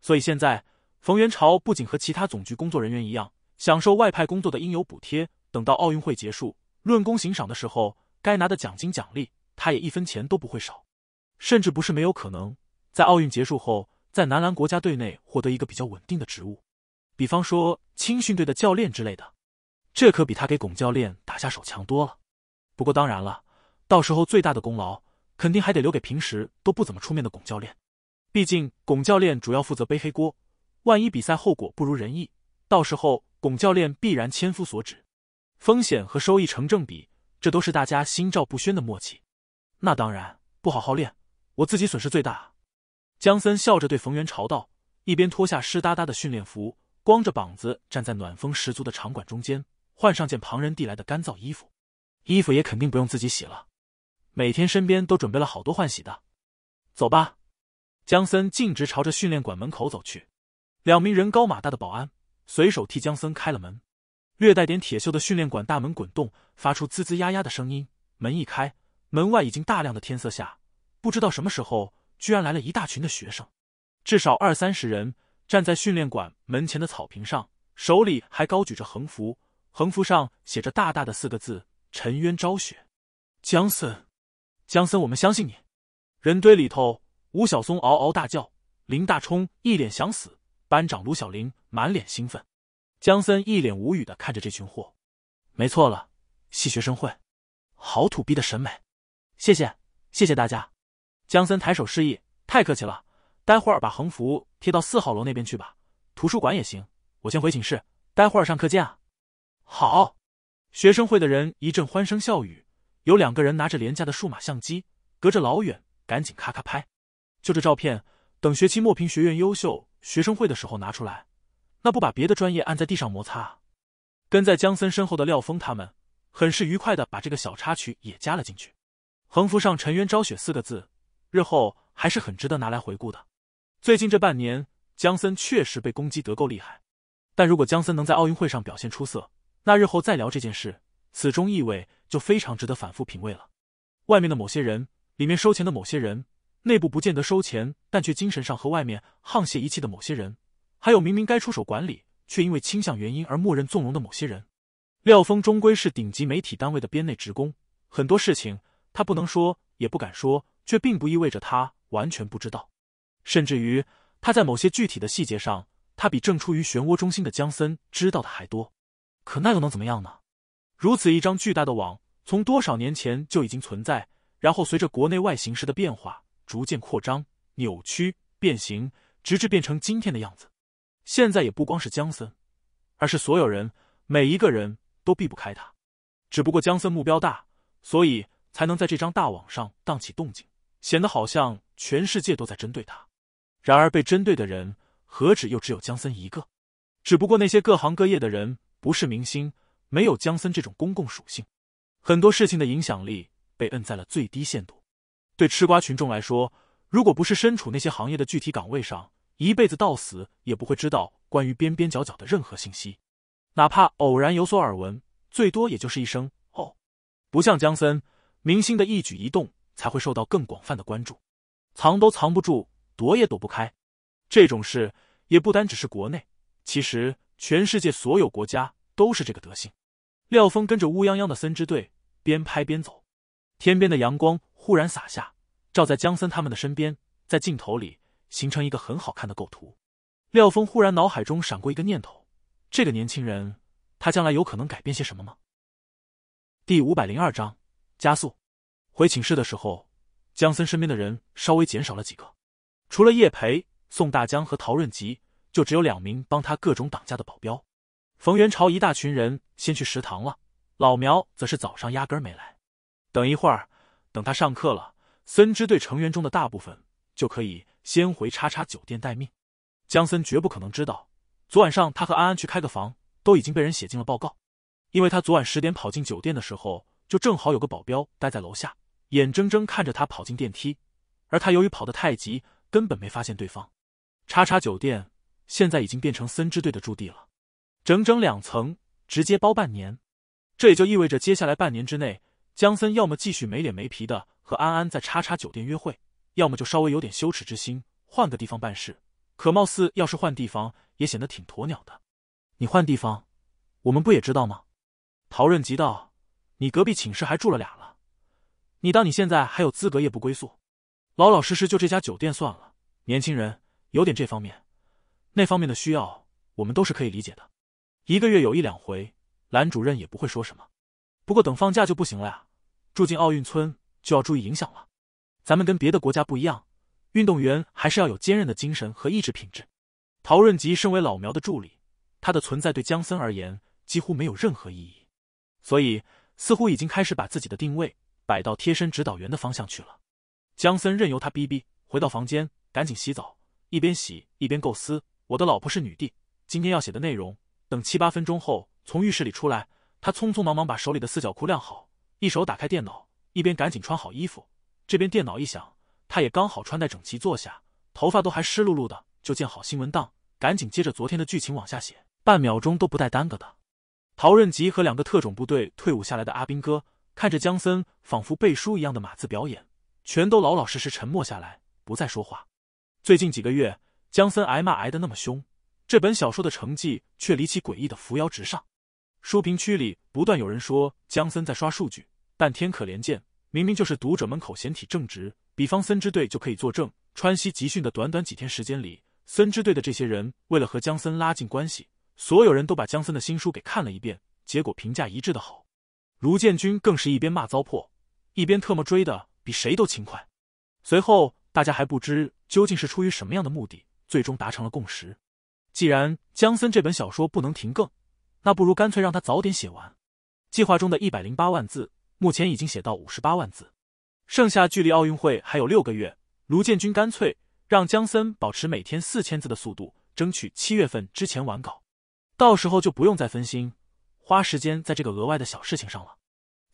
所以现在，冯元朝不仅和其他总局工作人员一样享受外派工作的应有补贴，等到奥运会结束论功行赏的时候，该拿的奖金奖励他也一分钱都不会少，甚至不是没有可能。在奥运结束后，在男篮国家队内获得一个比较稳定的职务，比方说青训队的教练之类的，这可比他给巩教练打下手强多了。不过当然了，到时候最大的功劳肯定还得留给平时都不怎么出面的巩教练，毕竟巩教练主要负责背黑锅，万一比赛后果不如人意，到时候巩教练必然千夫所指。风险和收益成正比，这都是大家心照不宣的默契。那当然，不好好练，我自己损失最大。江森笑着对冯源朝道，一边脱下湿哒哒的训练服，光着膀子站在暖风十足的场馆中间，换上件旁人递来的干燥衣服。衣服也肯定不用自己洗了，每天身边都准备了好多换洗的。走吧，江森径直朝着训练馆门口走去。两名人高马大的保安随手替江森开了门，略带点铁锈的训练馆大门滚动，发出滋滋呀呀的声音。门一开，门外已经大亮的天色下，不知道什么时候。居然来了一大群的学生，至少二三十人站在训练馆门前的草坪上，手里还高举着横幅，横幅上写着大大的四个字“沉冤昭雪”。江森，江森，我们相信你！人堆里头，吴晓松嗷嗷大叫，林大冲一脸想死，班长卢小玲满脸兴奋，江森一脸无语的看着这群货。没错了，系学生会，好土逼的审美。谢谢，谢谢大家。江森抬手示意：“太客气了，待会儿把横幅贴到四号楼那边去吧，图书馆也行。我先回寝室，待会上课见啊。”“好。”学生会的人一阵欢声笑语，有两个人拿着廉价的数码相机，隔着老远赶紧咔咔拍。就这照片，等学期末评学院优秀学生会的时候拿出来，那不把别的专业按在地上摩擦？跟在江森身后的廖峰他们，很是愉快的把这个小插曲也加了进去。横幅上“沉冤昭雪”四个字。日后还是很值得拿来回顾的。最近这半年，姜森确实被攻击得够厉害。但如果姜森能在奥运会上表现出色，那日后再聊这件事，此中意味就非常值得反复品味了。外面的某些人，里面收钱的某些人，内部不见得收钱但却精神上和外面沆瀣一气的某些人，还有明明该出手管理却因为倾向原因而默认纵容的某些人。廖峰终归是顶级媒体单位的编内职工，很多事情他不能说，也不敢说。却并不意味着他完全不知道，甚至于他在某些具体的细节上，他比正处于漩涡中心的江森知道的还多。可那又能怎么样呢？如此一张巨大的网，从多少年前就已经存在，然后随着国内外形势的变化，逐渐扩张、扭曲、变形，直至变成今天的样子。现在也不光是江森，而是所有人，每一个人都避不开他。只不过江森目标大，所以才能在这张大网上荡起动静。显得好像全世界都在针对他，然而被针对的人何止又只有江森一个，只不过那些各行各业的人不是明星，没有江森这种公共属性，很多事情的影响力被摁在了最低限度。对吃瓜群众来说，如果不是身处那些行业的具体岗位上，一辈子到死也不会知道关于边边角角的任何信息，哪怕偶然有所耳闻，最多也就是一声“哦”。不像江森，明星的一举一动。才会受到更广泛的关注，藏都藏不住，躲也躲不开。这种事也不单只是国内，其实全世界所有国家都是这个德性。廖峰跟着乌泱泱的森支队边拍边走，天边的阳光忽然洒下，照在江森他们的身边，在镜头里形成一个很好看的构图。廖峰忽然脑海中闪过一个念头：这个年轻人，他将来有可能改变些什么吗？第五百零二章加速。回寝室的时候，江森身边的人稍微减少了几个，除了叶培、宋大江和陶润吉，就只有两名帮他各种挡架的保镖。冯元朝一大群人先去食堂了，老苗则是早上压根儿没来。等一会儿，等他上课了，森支队成员中的大部分就可以先回叉叉酒店待命。江森绝不可能知道，昨晚上他和安安去开个房，都已经被人写进了报告，因为他昨晚十点跑进酒店的时候，就正好有个保镖待在楼下。眼睁睁看着他跑进电梯，而他由于跑得太急，根本没发现对方。叉叉酒店现在已经变成森支队的驻地了，整整两层，直接包半年。这也就意味着，接下来半年之内，江森要么继续没脸没皮的和安安在叉叉酒店约会，要么就稍微有点羞耻之心，换个地方办事。可貌似要是换地方，也显得挺鸵鸟的。你换地方，我们不也知道吗？陶润急道：“你隔壁寝室还住了俩了。”你当你现在还有资格夜不归宿？老老实实就这家酒店算了。年轻人有点这方面、那方面的需要，我们都是可以理解的。一个月有一两回，兰主任也不会说什么。不过等放假就不行了呀，住进奥运村就要注意影响了。咱们跟别的国家不一样，运动员还是要有坚韧的精神和意志品质。陶润吉身为老苗的助理，他的存在对姜森而言几乎没有任何意义，所以似乎已经开始把自己的定位。摆到贴身指导员的方向去了。江森任由他逼逼，回到房间赶紧洗澡，一边洗一边构思我的老婆是女帝，今天要写的内容。等七八分钟后从浴室里出来，他匆匆忙忙把手里的四角裤晾好，一手打开电脑，一边赶紧穿好衣服。这边电脑一响，他也刚好穿戴整齐坐下，头发都还湿漉漉的，就建好新文档，赶紧接着昨天的剧情往下写，半秒钟都不带耽搁的。陶润吉和两个特种部队退伍下来的阿兵哥。看着江森仿佛背书一样的码字表演，全都老老实实沉默下来，不再说话。最近几个月，江森挨骂挨的那么凶，这本小说的成绩却离奇诡异的扶摇直上。书评区里不断有人说江森在刷数据，但天可怜见，明明就是读者们口嫌体正直。比方森支队就可以作证，川西集训的短短几天时间里，森支队的这些人为了和江森拉近关系，所有人都把江森的新书给看了一遍，结果评价一致的好。卢建军更是一边骂糟粕，一边特么追的比谁都勤快。随后，大家还不知究竟是出于什么样的目的，最终达成了共识：既然江森这本小说不能停更，那不如干脆让他早点写完。计划中的一百零八万字，目前已经写到五十八万字，剩下距离奥运会还有六个月。卢建军干脆让江森保持每天四千字的速度，争取七月份之前完稿，到时候就不用再分心。花时间在这个额外的小事情上了，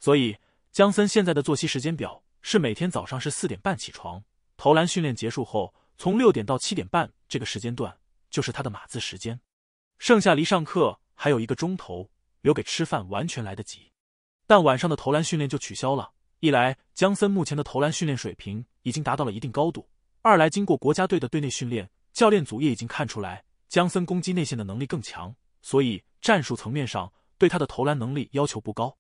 所以江森现在的作息时间表是每天早上是四点半起床，投篮训练结束后，从六点到七点半这个时间段就是他的码字时间，剩下离上课还有一个钟头，留给吃饭完全来得及。但晚上的投篮训练就取消了，一来江森目前的投篮训练水平已经达到了一定高度，二来经过国家队的队内训练，教练组也已经看出来江森攻击内线的能力更强，所以战术层面上。对他的投篮能力要求不高，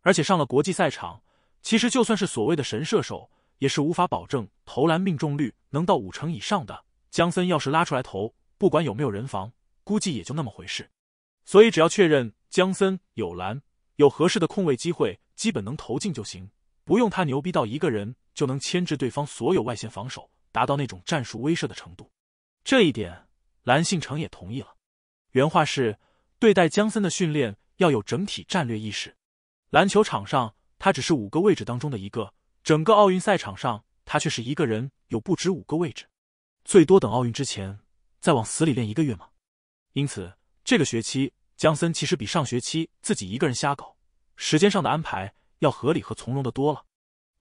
而且上了国际赛场，其实就算是所谓的神射手，也是无法保证投篮命中率能到五成以上的。江森要是拉出来投，不管有没有人防，估计也就那么回事。所以只要确认江森有篮，有合适的控位机会，基本能投进就行，不用他牛逼到一个人就能牵制对方所有外线防守，达到那种战术威慑的程度。这一点，蓝信成也同意了。原话是：对待江森的训练。要有整体战略意识。篮球场上，他只是五个位置当中的一个；整个奥运赛场上，他却是一个人，有不止五个位置。最多等奥运之前再往死里练一个月嘛。因此，这个学期，江森其实比上学期自己一个人瞎搞，时间上的安排要合理和从容的多了。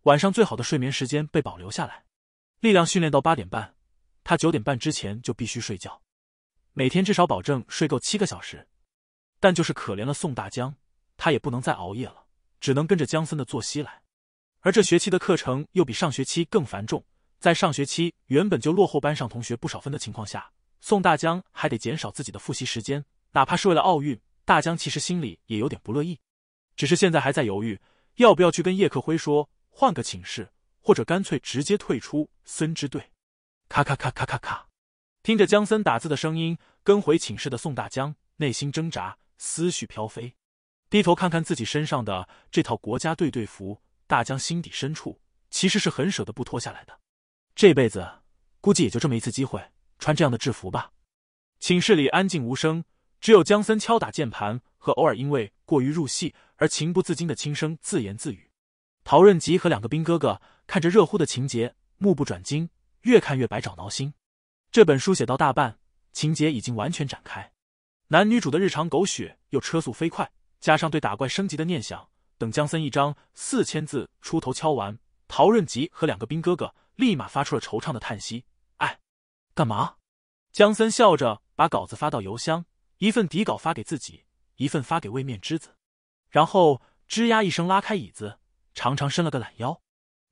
晚上最好的睡眠时间被保留下来，力量训练到八点半，他九点半之前就必须睡觉，每天至少保证睡够七个小时。但就是可怜了宋大江，他也不能再熬夜了，只能跟着江森的作息来。而这学期的课程又比上学期更繁重，在上学期原本就落后班上同学不少分的情况下，宋大江还得减少自己的复习时间，哪怕是为了奥运，大江其实心里也有点不乐意。只是现在还在犹豫，要不要去跟叶克辉说换个寝室，或者干脆直接退出森支队。咔咔咔咔咔咔，听着江森打字的声音，跟回寝室的宋大江内心挣扎。思绪飘飞，低头看看自己身上的这套国家队队服，大江心底深处其实是很舍得不脱下来的。这辈子估计也就这么一次机会穿这样的制服吧。寝室里安静无声，只有江森敲打键盘和偶尔因为过于入戏而情不自禁的轻声自言自语。陶润吉和两个兵哥哥看着热乎的情节，目不转睛，越看越百爪挠心。这本书写到大半，情节已经完全展开。男女主的日常狗血又车速飞快，加上对打怪升级的念想，等江森一张四千字出头敲完，陶润吉和两个兵哥哥立马发出了惆怅的叹息：“哎，干嘛？”江森笑着把稿子发到邮箱，一份底稿发给自己，一份发给位面之子，然后吱呀一声拉开椅子，长长伸了个懒腰。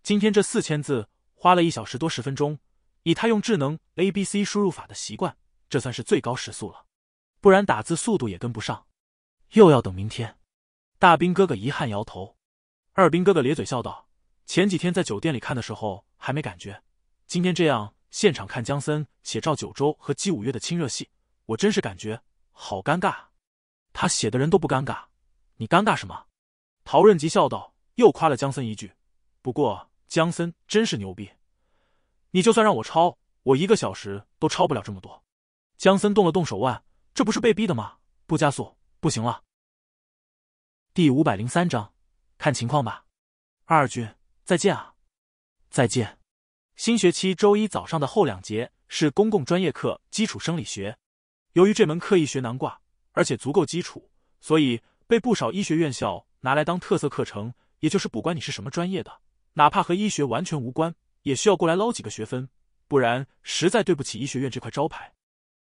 今天这四千字花了一小时多十分钟，以他用智能 A B C 输入法的习惯，这算是最高时速了。不然打字速度也跟不上，又要等明天。大兵哥哥遗憾摇头，二兵哥哥咧嘴笑道：“前几天在酒店里看的时候还没感觉，今天这样现场看江森写赵九州和姬五月的亲热戏，我真是感觉好尴尬。他写的人都不尴尬，你尴尬什么？”陶润吉笑道，又夸了江森一句：“不过江森真是牛逼，你就算让我抄，我一个小时都抄不了这么多。”江森动了动手腕。这不是被逼的吗？不加速不行了。第五百零三章，看情况吧。二军，再见啊！再见。新学期周一早上的后两节是公共专业课基础生理学。由于这门课易学难挂，而且足够基础，所以被不少医学院校拿来当特色课程。也就是不管你是什么专业的，哪怕和医学完全无关，也需要过来捞几个学分，不然实在对不起医学院这块招牌。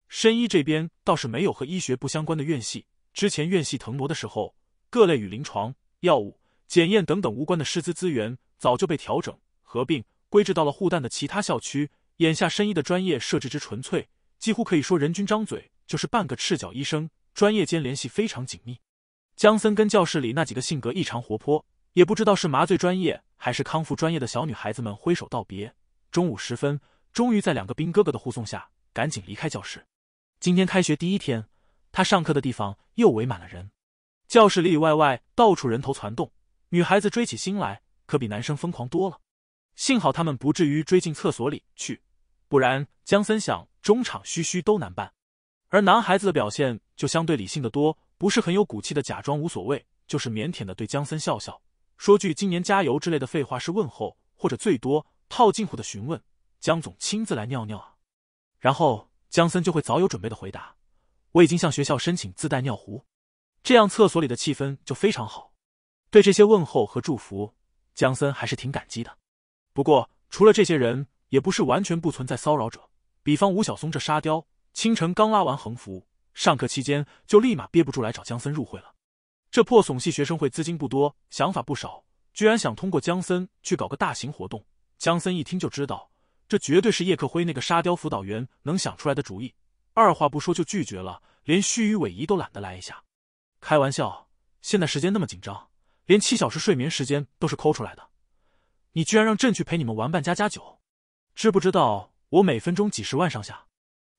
深医这边倒是没有和医学不相关的院系，之前院系腾挪的时候，各类与临床、药物、检验等等无关的师资资源早就被调整、合并、归置到了护旦的其他校区。眼下深医的专业设置之纯粹，几乎可以说人均张嘴就是半个赤脚医生，专业间联系非常紧密。江森跟教室里那几个性格异常活泼，也不知道是麻醉专业还是康复专业的小女孩子们挥手道别。中午时分，终于在两个兵哥哥的护送下，赶紧离开教室。今天开学第一天，他上课的地方又围满了人，教室里里外外到处人头攒动，女孩子追起心来可比男生疯狂多了。幸好他们不至于追进厕所里去，不然江森想中场嘘嘘都难办。而男孩子的表现就相对理性的多，不是很有骨气的假装无所谓，就是腼腆的对江森笑笑，说句“今年加油”之类的废话是问候，或者最多套近乎的询问：“江总亲自来尿尿啊？”然后。江森就会早有准备的回答：“我已经向学校申请自带尿壶，这样厕所里的气氛就非常好。”对这些问候和祝福，江森还是挺感激的。不过，除了这些人，也不是完全不存在骚扰者。比方吴晓松这沙雕，清晨刚拉完横幅，上课期间就立马憋不住来找江森入会了。这破怂系学生会资金不多，想法不少，居然想通过江森去搞个大型活动。江森一听就知道。这绝对是叶克辉那个沙雕辅导员能想出来的主意，二话不说就拒绝了，连虚与委蛇都懒得来一下。开玩笑，现在时间那么紧张，连七小时睡眠时间都是抠出来的，你居然让朕去陪你们玩扮家家酒？知不知道我每分钟几十万上下？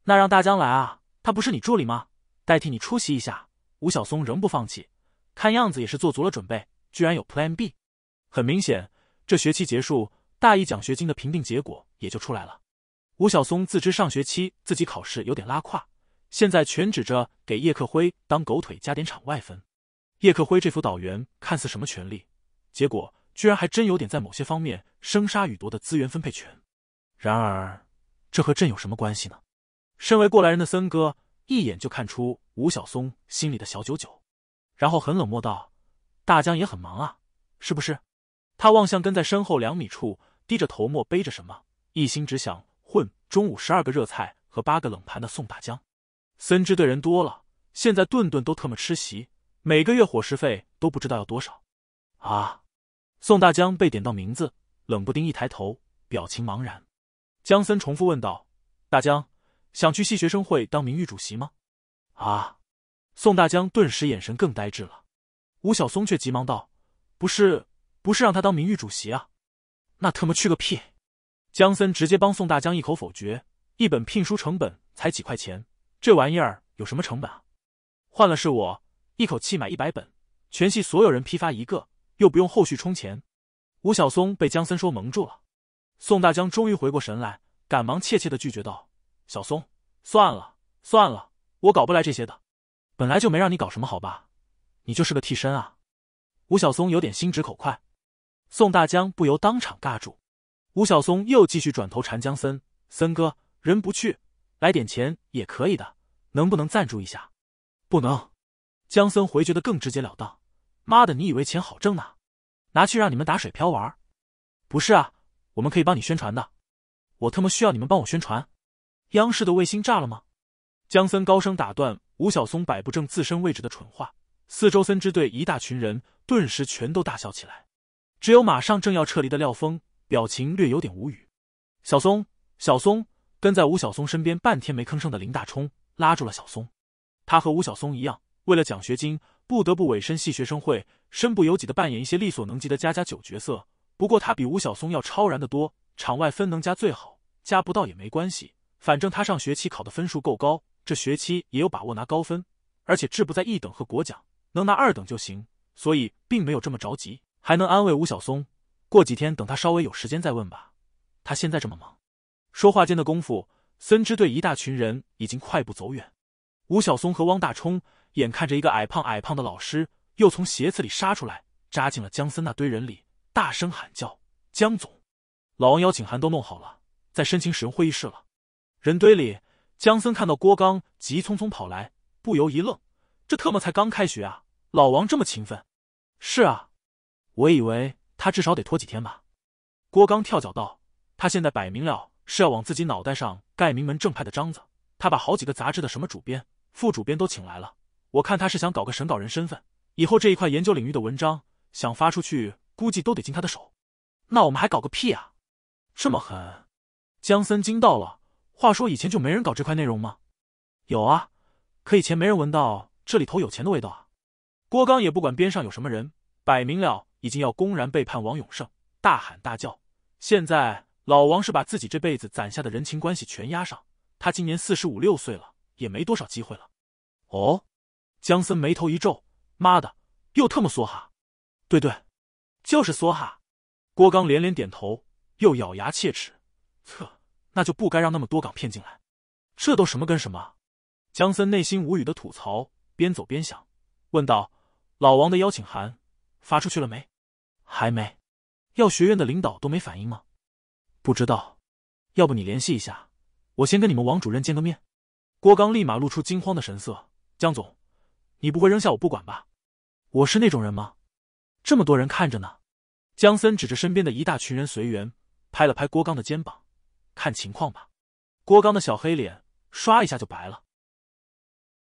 那让大江来啊，他不是你助理吗？代替你出席一下。吴晓松仍不放弃，看样子也是做足了准备，居然有 Plan B。很明显，这学期结束，大一奖学金的评定结果。也就出来了。吴晓松自知上学期自己考试有点拉胯，现在全指着给叶克辉当狗腿加点场外分。叶克辉这副导员看似什么权利，结果居然还真有点在某些方面生杀予夺的资源分配权。然而，这和朕有什么关系呢？身为过来人的森哥一眼就看出吴晓松心里的小九九，然后很冷漠道：“大江也很忙啊，是不是？”他望向跟在身后两米处，低着头默背着什么。一心只想混中午十二个热菜和八个冷盘的宋大江，森知队人多了，现在顿顿都特么吃席，每个月伙食费都不知道要多少。啊！宋大江被点到名字，冷不丁一抬头，表情茫然。江森重复问道：“大江，想去系学生会当名誉主席吗？”啊！宋大江顿时眼神更呆滞了。吴小松却急忙道：“不是，不是让他当名誉主席啊，那特么去个屁！”江森直接帮宋大江一口否决，一本聘书成本才几块钱，这玩意儿有什么成本啊？换了是我，一口气买一百本，全系所有人批发一个，又不用后续充钱。吴小松被江森说蒙住了，宋大江终于回过神来，赶忙怯怯的拒绝道：“小松，算了算了，我搞不来这些的，本来就没让你搞什么好吧？你就是个替身啊。”吴小松有点心直口快，宋大江不由当场尬住。吴晓松又继续转头缠江森，森哥，人不去，来点钱也可以的，能不能赞助一下？不能。江森回绝的更直截了当：“妈的，你以为钱好挣呢？拿去让你们打水漂玩？不是啊，我们可以帮你宣传的。我特么需要你们帮我宣传？央视的卫星炸了吗？”江森高声打断吴晓松摆不正自身位置的蠢话，四周森支队一大群人顿时全都大笑起来，只有马上正要撤离的廖峰。表情略有点无语，小松，小松，跟在吴小松身边半天没吭声的林大冲拉住了小松。他和吴小松一样，为了奖学金不得不委身系学生会，身不由己的扮演一些力所能及的加加九角色。不过他比吴小松要超然的多，场外分能加最好，加不到也没关系，反正他上学期考的分数够高，这学期也有把握拿高分，而且志不在一等和国奖，能拿二等就行，所以并没有这么着急，还能安慰吴小松。过几天等他稍微有时间再问吧，他现在这么忙。说话间的功夫，森之队一大群人已经快步走远。吴晓松和汪大冲眼看着一个矮胖矮胖的老师又从鞋子里杀出来，扎进了江森那堆人里，大声喊叫：“江总，老王邀请函都弄好了，在申请使用会议室了。”人堆里，江森看到郭刚急匆匆跑来，不由一愣：“这特么才刚开学啊，老王这么勤奋？”“是啊，我以为。”他至少得拖几天吧？郭刚跳脚道：“他现在摆明了是要往自己脑袋上盖名门正派的章子。他把好几个杂志的什么主编、副主编都请来了。我看他是想搞个审稿人身份，以后这一块研究领域的文章想发出去，估计都得经他的手。那我们还搞个屁啊？这么狠！”江森惊到了。话说以前就没人搞这块内容吗？有啊，可以前没人闻到这里头有钱的味道啊。郭刚也不管边上有什么人，摆明了。已经要公然背叛王永胜，大喊大叫。现在老王是把自己这辈子攒下的人情关系全压上。他今年四十五六岁了，也没多少机会了。哦，江森眉头一皱：“妈的，又特么梭哈！”对对，就是梭哈。郭刚连连点头，又咬牙切齿：“操，那就不该让那么多港骗进来。这都什么跟什么？”江森内心无语的吐槽，边走边想，问道：“老王的邀请函发出去了没？”还没，药学院的领导都没反应吗？不知道，要不你联系一下，我先跟你们王主任见个面。郭刚立马露出惊慌的神色，江总，你不会扔下我不管吧？我是那种人吗？这么多人看着呢。江森指着身边的一大群人随缘，拍了拍郭刚的肩膀，看情况吧。郭刚的小黑脸刷一下就白了。